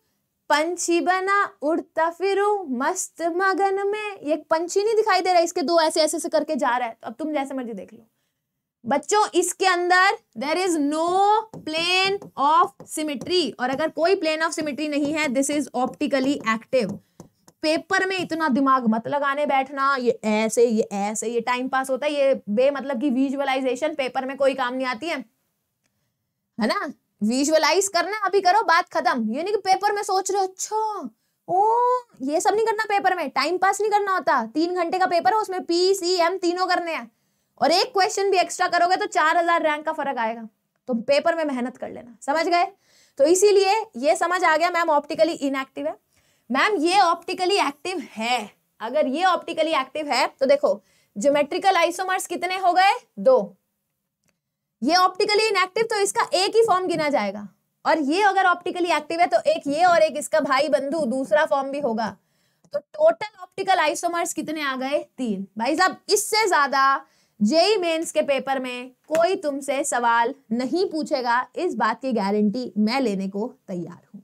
पंछी बना उड़ता फिरू मस्त मगन में ये पंछी नहीं दिखाई दे रहा इसके दो ऐसे ऐसे से करके जा रहा है तो अब तुम जैसे मर्जी देख लो बच्चों इसके अंदर there is no plane of symmetry और अगर कोई प्लेन ऑफ सिमिट्री नहीं है this is optically active paper में इतना दिमाग मत लगाने बैठना ये ऐसे ये ऐसे ये टाइम पास होता है ये बे मतलब की विजुअलाइजेशन पेपर में कोई काम नहीं आती है है ना विजुअलाइज करना अभी करो बात खत्म ये नहीं कि पेपर में सोच रहे हो अच्छा ओ ये सब नहीं करना पेपर में टाइम पास नहीं करना होता तीन घंटे का पेपर है उसमें पी सी एम तीनों करने हैं और एक क्वेश्चन भी एक्स्ट्रा करोगे तो चार हजार रैंक का फर्क आएगा तो पेपर में मेहनत कर लेना समझ गए तो इसीलिए ये समझ आ गया मैम ऑप्टिकली इनएक्टिव है मैम ये ऑप्टिकली एक्टिव है अगर ये ऑप्टिकली एक्टिव है तो देखो ज्योमेट्रिकल आइसोमर्स कितने हो गए दो ये ऑप्टिकली इनएक्टिव तो इसका एक ही फॉर्म गिना जाएगा और ये अगर ऑप्टिकली एक्टिव है तो एक ये और एक इसका भाई बंधु दूसरा फॉर्म भी होगा तो टोटल ऑप्टिकल आइसोमर्स कितने आ गए तीन भाई साहब इससे ज्यादा जेई मेंस के पेपर में कोई तुमसे सवाल नहीं पूछेगा इस बात की गारंटी मैं लेने को तैयार हूं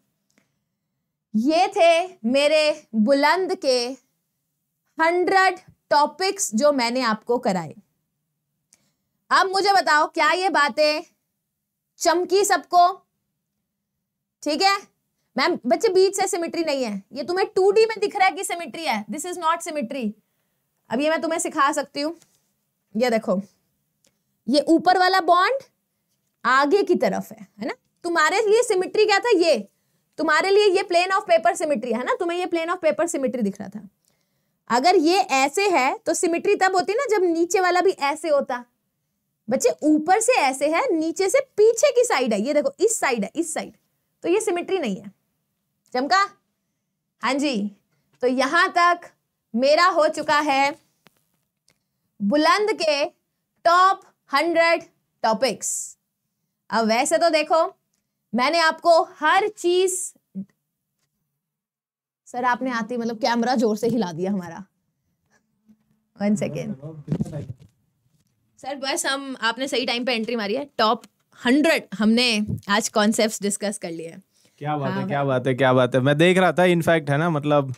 ये थे मेरे बुलंद के हंड्रेड टॉपिक्स जो मैंने आपको कराए अब मुझे बताओ क्या ये बातें चमकी सबको ठीक है मैम बच्चे बीच से सिमिट्री नहीं है ये तुम्हें टू डी में दिख रहा है कि सिमिट्री है दिस इज नॉट सिमिट्री अब ये मैं तुम्हें सिखा सकती हूँ ये देखो ये ऊपर वाला बॉन्ड आगे की तरफ है है ना तुम्हारे लिए सिमिट्री क्या था ये तुम्हारे लिए ये प्लेन ऑफ पेपर सिमिट्री है ना तुम्हें ये प्लेन ऑफ पेपर सिमिट्री दिख रहा था अगर ये ऐसे है तो सिमिट्री तब होती ना जब नीचे वाला भी ऐसे होता बच्चे ऊपर से ऐसे है नीचे से पीछे की साइड है ये देखो इस साइड है इस साइड तो ये सिमेट्री नहीं है चमका हाँ जी तो यहां तक मेरा हो चुका है बुलंद के टॉप हंड्रेड टॉपिक्स अब वैसे तो देखो मैंने आपको हर चीज सर आपने आते मतलब कैमरा जोर से हिला दिया हमारा वन सेकेंड सर बस हम आपने सही टाइम पे एंट्री मारी है टॉप हंड्रेड हमने आज कॉन्सेप्ट डिस्कस कर लिए क्या बात हाँ, है क्या हाँ। बात है क्या बात है मैं देख रहा था इनफैक्ट है ना मतलब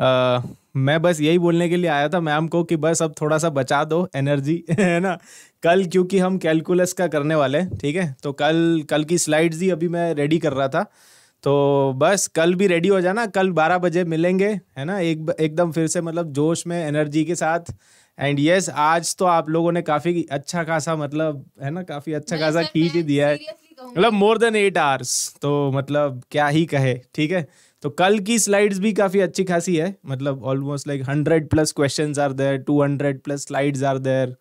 आ, मैं बस यही बोलने के लिए आया था मैम को कि बस अब थोड़ा सा बचा दो एनर्जी है ना कल क्योंकि हम कैलकुलस का करने वाले हैं ठीक है तो कल कल की स्लाइड्स ही अभी मैं रेडी कर रहा था तो बस कल भी रेडी हो जाना कल 12 बजे मिलेंगे है ना एक एकदम फिर से मतलब जोश में एनर्जी के साथ एंड यस yes, आज तो आप लोगों ने काफी अच्छा खासा मतलब है ना काफी अच्छा खासा खींच दिया है मतलब मोर देन एट आवर्स तो मतलब क्या ही कहे ठीक है तो कल की स्लाइड्स भी काफ़ी अच्छी खासी है मतलब almost like hundred plus question are there two hundred plus slides are there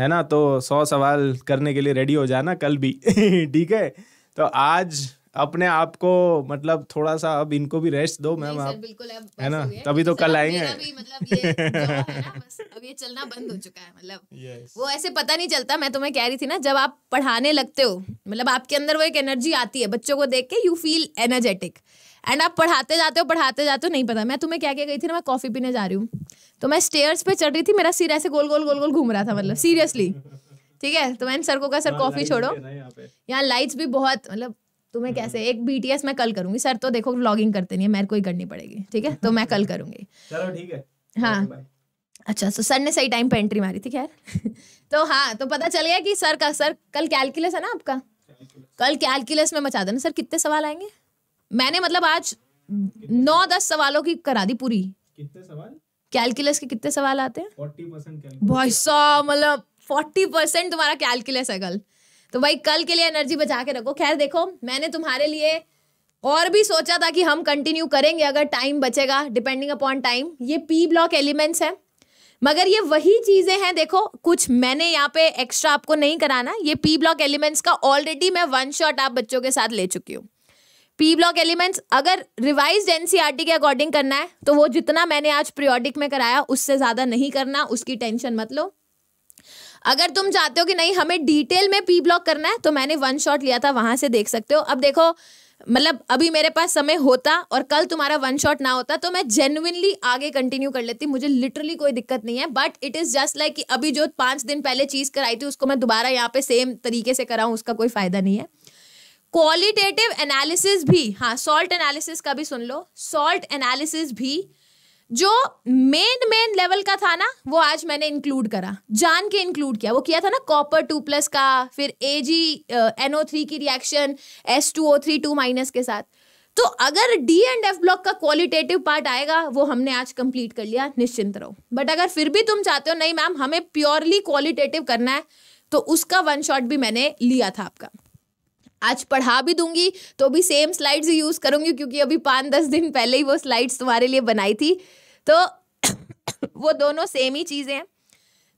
है ना तो सौ सवाल करने के लिए रेडी हो जाना कल भी ठीक है तो आज अपने आप को मतलब थोड़ा सा अब इनको भी रेस्ट दो मैम आप बिल्कुल अब है ना तभी तो कल आएंगे मतलब ये है ना बस अब ये चलना बंद हो चुका है मतलब yes. वो ऐसे पता नहीं चलता मैं तुम्हें कह रही थी ना जब आप पढ़ाने लगते हो मतलब आपके अंदर वो एक एनर्जी आती है बच्चों को देख के यू फील एनर्जेटिक एंड आप पढ़ाते जाते हो पढ़ाते जाते हो नहीं पता मैं तुम्हें क्या क्या गई थी ना मैं कॉफी पीने जा रही हूँ तो मैं स्टेयर्स पे चढ़ रही थी मेरा सिर ऐसे गोल गोल गोल गोल घूम रहा था मतलब सीरियसली ठीक है तो मैंने सर को कहा सर कॉफी छोड़ो यहाँ लाइट्स भी बहुत मतलब तुम्हें हम्म। कैसे एक बीटीएस मैं कल करूंगी सर तो देखो ब्लॉगिंग करते नहीं है मेरे को ही करनी पड़ेगी ठीक है तो मैं कल करूंगी चलो ठीक है हाँ अच्छा तो सर ने सही टाइम पे एंट्री मारी थी खैर तो हाँ तो पता चल गया कि सर का सर कल कैलकुलस है ना आपका कल कैलकुलस में मचा देना सर कितने सवाल आएंगे मैंने मतलब आज नौ दस सवालों की करा दी पूरी कितने सवाल कैलकुलस के कितने सवाल आते हैं भाई साहब मतलब फोर्टी परसेंट तुम्हारा कैलकुलस है कल तो भाई कल के लिए एनर्जी बचा के रखो खैर देखो मैंने तुम्हारे लिए और भी सोचा था कि हम कंटिन्यू करेंगे अगर टाइम बचेगा डिपेंडिंग अपॉन टाइम ये पी ब्लॉक एलिमेंट्स है मगर ये वही चीज़ें हैं देखो कुछ मैंने यहाँ पे एक्स्ट्रा आपको नहीं कराना ये पी ब्लॉक एलिमेंट्स का ऑलरेडी मैं वन शॉट आप बच्चों के साथ ले चुकी हूँ पी ब्लॉक एलिमेंट्स अगर रिवाइज एन e के अकॉर्डिंग करना है तो वो जितना मैंने आज प्रियोडिक में कराया उससे ज़्यादा नहीं करना उसकी टेंशन मत लो अगर तुम चाहते हो कि नहीं हमें डिटेल में पी ब्लॉक करना है तो मैंने वन शॉट लिया था वहां से देख सकते हो अब देखो मतलब अभी मेरे पास समय होता और कल तुम्हारा वन शॉट ना होता तो मैं जेनुइनली आगे कंटिन्यू कर लेती मुझे लिटरली कोई दिक्कत नहीं है but it is just like कि अभी जो पाँच दिन पहले चीज़ कराई थी उसको मैं दोबारा यहाँ पे सेम तरीके से कराऊँ उसका कोई फ़ायदा नहीं है क्वालिटेटिव एनालिसिस भी हाँ सॉल्ट एनालिसिस का भी सुन लो सॉल्ट एनालिसिस भी जो मेन मेन लेवल का था ना वो आज मैंने इंक्लूड करा जान के इंक्लूड किया वो किया था ना कॉपर टू प्लस का फिर ए जी एनओ थ्री की reaction S two O three two minus के साथ तो अगर डी एंड एफ ब्लॉक का क्वालिटेटिव पार्ट आएगा वो हमने आज कंप्लीट कर लिया निश्चिंत रहो बट अगर फिर भी तुम चाहते हो नहीं मैम हमें प्योरली क्वालिटेटिव करना है तो उसका वन शॉट भी मैंने लिया था आपका आज पढ़ा भी दूंगी तो भी सेम स्लाइड्स यूज़ करूंगी क्योंकि अभी पाँच दस दिन पहले ही वो स्लाइड्स तुम्हारे लिए बनाई थी तो वो दोनों सेम ही चीजें हैं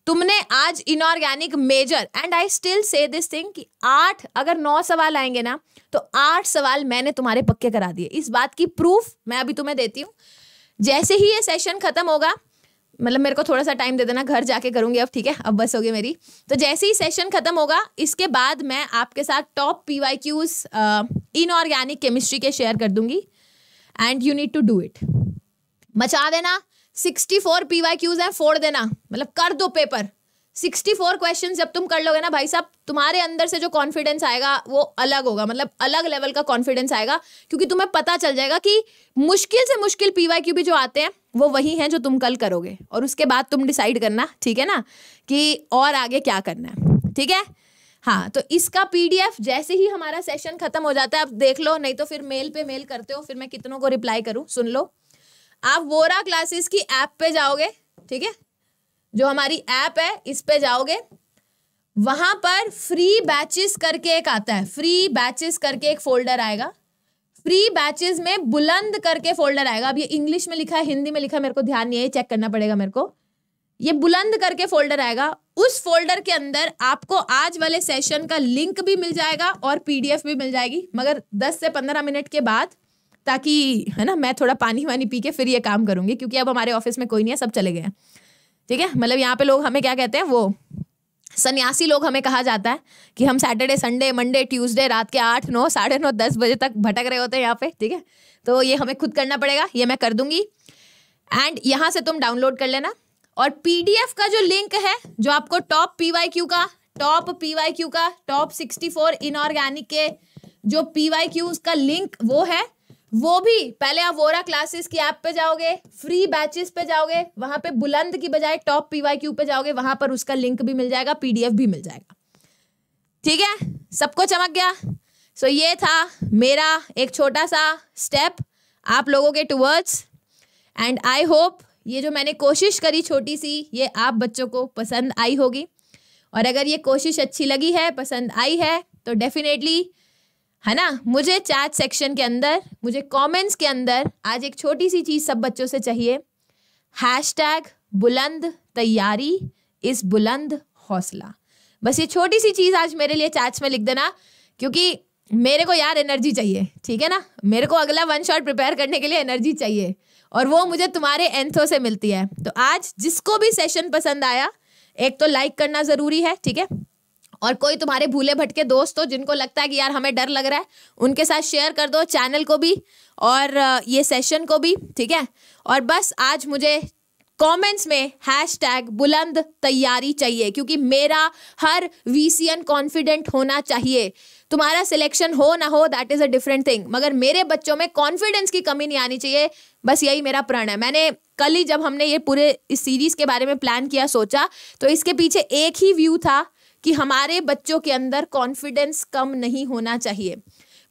तुमने आज inorganic major and I still say this thing कि आठ अगर नौ सवाल आएंगे ना तो आठ सवाल मैंने तुम्हारे पक्के करा दिए इस बात की प्रूफ मैं अभी तुम्हें देती हूँ जैसे ही ये सेशन खत्म होगा मतलब मेरे को थोड़ा सा टाइम दे देना घर जाके करूंगी अब ठीक है अब बस होगी मेरी तो जैसे ही सेशन खत्म होगा इसके बाद मैं आपके साथ top P Y Qs inorganic chemistry के शेयर कर दूंगी and you need to do it मचा देना sixty four P Y Qs है फोड़ देना मतलब कर दो पेपर सिक्सटी फोर क्वेश्चन जब तुम कर लोगे ना भाई साहब तुम्हारे अंदर से जो कॉन्फिडेंस आएगा वो अलग होगा मतलब अलग लेवल का कॉन्फिडेंस आएगा क्योंकि तुम्हें पता चल जाएगा कि मुश्किल से मुश्किल पी वाई क्यू भी जो आते हैं वो वही हैं जो तुम कल करोगे और उसके बाद तुम डिसाइड करना ठीक है ना कि और आगे क्या करना है ठीक है हाँ तो इसका पीडीएफ जैसे ही हमारा सेशन खत्म हो जाता है आप देख लो नहीं तो फिर मेल पे मेल करते हो फिर मैं कितनों को रिप्लाई करूँ सुन लो आप वोरा क्लासेस की ऐप पे जाओगे ठीक है जो हमारी ऐप है इस पे जाओगे वहां पर फ्री बैचेस करके एक आता है फ्री बैचेस करके एक फोल्डर आएगा फ्री बैचेस में बुलंद करके फोल्डर आएगा अब ये इंग्लिश में लिखा है हिंदी में लिखा है मेरे को ध्यान नहीं है चेक करना पड़ेगा मेरे को ये बुलंद करके फोल्डर आएगा उस फोल्डर के अंदर आपको आज वाले सेशन का लिंक भी मिल जाएगा और पीडीएफ भी मिल जाएगी मगर 10 से 15 मिनट के बाद ताकि है ना मैं थोड़ा पानी वानी पी के फिर ये काम करूँगी क्योंकि अब हमारे ऑफिस में कोई नहीं है सब चले गए हैं ठीक है मतलब यहाँ पे लोग हमें क्या कहते हैं वो सन्यासी लोग हमें कहा जाता है कि हम सैटरडे संडे मंडे ट्यूसडे रात के आठ नौ साढ़े नौ दस बजे तक भटक रहे होते हैं यहाँ पे ठीक है तो ये हमें खुद करना पड़ेगा ये मैं कर दूंगी एंड यहाँ से तुम डाउनलोड कर लेना और पीडीएफ का जो लिंक है जो आपको टॉप वाई क्यू का टॉप वाई क्यू का टॉप सिक्सटी फोर इनऑर्गेनिक के जो वाई क्यू उसका लिंक वो है वो भी पहले आप वोरा क्लासेस की ऐप पे जाओगे फ्री बैचेस पे जाओगे वहां पे बुलंद की बजाय टॉप पीवाई क्यू पे जाओगे वहां पर उसका लिंक भी मिल जाएगा पीडीएफ भी मिल जाएगा ठीक है सबको चमक गया सो so, ये था मेरा एक छोटा सा स्टेप आप लोगों के टूवर्ड्स एंड आई होप ये जो मैंने कोशिश करी छोटी सी ये आप बच्चों को पसंद आई होगी और अगर ये कोशिश अच्छी लगी है पसंद आई है तो डेफिनेटली है ना मुझे चैट सेक्शन के अंदर मुझे कमेंट्स के अंदर आज एक छोटी सी चीज़ सब बच्चों से चाहिए हैश टैग बुलंद तैयारी इस बुलंद हौसला बस ये छोटी सी चीज़ आज मेरे लिए चैट्स में लिख देना क्योंकि मेरे को यार एनर्जी चाहिए ठीक है ना मेरे को अगला वन शॉट प्रिपेयर करने के लिए एनर्जी चाहिए और वो मुझे तुम्हारे एंथो से मिलती है तो आज जिसको भी सेशन पसंद आया एक तो लाइक करना ज़रूरी है ठीक है और कोई तुम्हारे भूले भटके दोस्त हो जिनको लगता है कि यार हमें डर लग रहा है उनके साथ शेयर कर दो चैनल को भी और ये सेशन को भी ठीक है और बस आज मुझे कमेंट्स में हैश टैग बुलंद तैयारी चाहिए क्योंकि मेरा हर वी कॉन्फिडेंट होना चाहिए तुम्हारा सिलेक्शन हो ना हो that is a different thing मगर मेरे बच्चों में कॉन्फिडेंस की कमी नहीं आनी चाहिए बस यही मेरा प्रण है मैंने कल ही जब हमने ये पूरे इस सीरीज के बारे में प्लान किया सोचा तो इसके पीछे एक ही व्यू था कि हमारे बच्चों के अंदर कॉन्फिडेंस कम नहीं होना चाहिए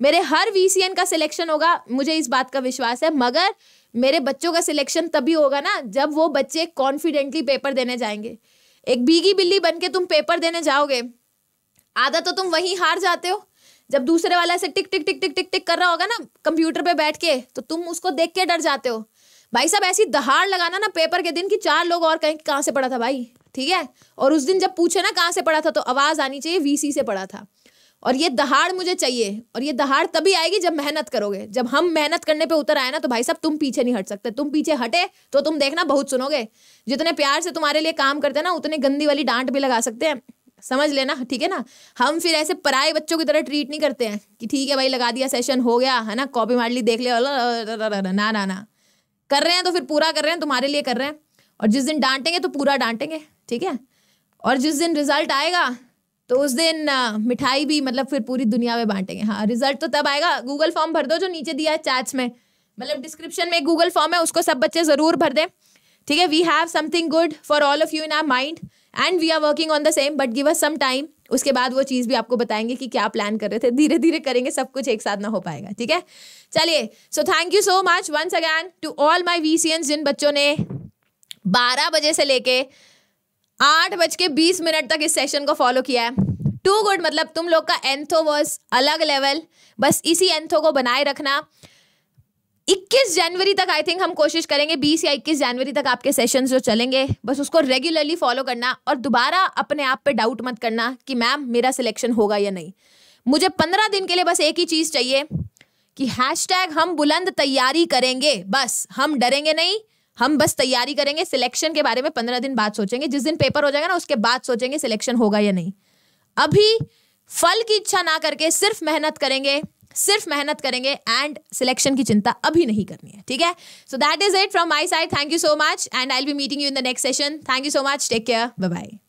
मेरे हर वी का सिलेक्शन होगा मुझे इस बात का विश्वास है मगर मेरे बच्चों का सिलेक्शन तभी होगा ना जब वो बच्चे कॉन्फिडेंटली पेपर देने जाएंगे एक बीगी बिल्ली बन के तुम पेपर देने जाओगे आधा तो तुम वहीं हार जाते हो जब दूसरे वाला ऐसे टिक टिक टिक टिक टिक टिक कर रहा होगा ना कंप्यूटर पे बैठ के तो तुम उसको देख के डर जाते हो भाई साहब ऐसी दहाड़ लगाना ना पेपर के दिन कि चार लोग और कहें कहाँ से पढ़ा था भाई ठीक है और उस दिन जब पूछे ना कहाँ से पढ़ा था तो आवाज आनी चाहिए वीसी से पढ़ा था और ये दहाड़ मुझे चाहिए और ये दहाड़ तभी आएगी जब मेहनत करोगे जब हम मेहनत करने पे उतर आए ना तो भाई साहब तुम पीछे नहीं हट सकते तुम पीछे हटे तो तुम देखना बहुत सुनोगे जितने प्यार से तुम्हारे लिए काम करते हैं ना उतने गंदी वाली डांट भी लगा सकते हैं समझ लेना ठीक है ना हम फिर ऐसे पराए बच्चों की तरह ट्रीट नहीं करते हैं कि ठीक है भाई लगा दिया सेशन हो गया है ना कॉपी मार ली देख ले ना ना ना कर रहे हैं तो फिर पूरा कर रहे हैं तुम्हारे लिए कर रहे हैं और जिस दिन डांटेंगे तो पूरा डांटेंगे ठीक है और जिस दिन रिजल्ट आएगा तो उस दिन मिठाई भी मतलब फिर पूरी दुनिया में बांटेंगे हाँ रिजल्ट तो तब आएगा गूगल फॉर्म भर दो जो नीचे दिया है चैट्स में मतलब डिस्क्रिप्शन में गूगल फॉर्म है उसको सब बच्चे ज़रूर भर दें ठीक है we have something good for all of you in our mind and we are working on the same but give us some time उसके बाद वो चीज़ भी आपको बताएंगे कि क्या प्लान कर रहे थे धीरे धीरे करेंगे सब कुछ एक साथ ना हो पाएगा ठीक है चलिए so thank you so much once again to all my वी जिन बच्चों ने बारह बजे से लेके आठ बज के बीस मिनट तक इस सेशन को फॉलो किया है टू गुड मतलब तुम लोग का एंथो वॉज अलग लेवल बस इसी एंथो को बनाए रखना 21 जनवरी तक आई थिंक हम कोशिश करेंगे 20 या 21 जनवरी तक आपके सेशंस जो चलेंगे बस उसको रेगुलरली फॉलो करना और दोबारा अपने आप पे डाउट मत करना कि मैम मेरा सिलेक्शन होगा या नहीं मुझे 15 दिन के लिए बस एक ही चीज़ चाहिए कि हैश हम बुलंद तैयारी करेंगे बस हम डरेंगे नहीं हम बस तैयारी करेंगे सिलेक्शन के बारे में पंद्रह दिन बाद सोचेंगे जिस दिन पेपर हो जाएगा ना उसके बाद सोचेंगे सिलेक्शन होगा या नहीं अभी फल की इच्छा ना करके सिर्फ मेहनत करेंगे सिर्फ मेहनत करेंगे एंड सिलेक्शन की चिंता अभी नहीं करनी है ठीक है so that is it from my side thank you so much and I will be meeting you in the next session thank you so much take care bye bye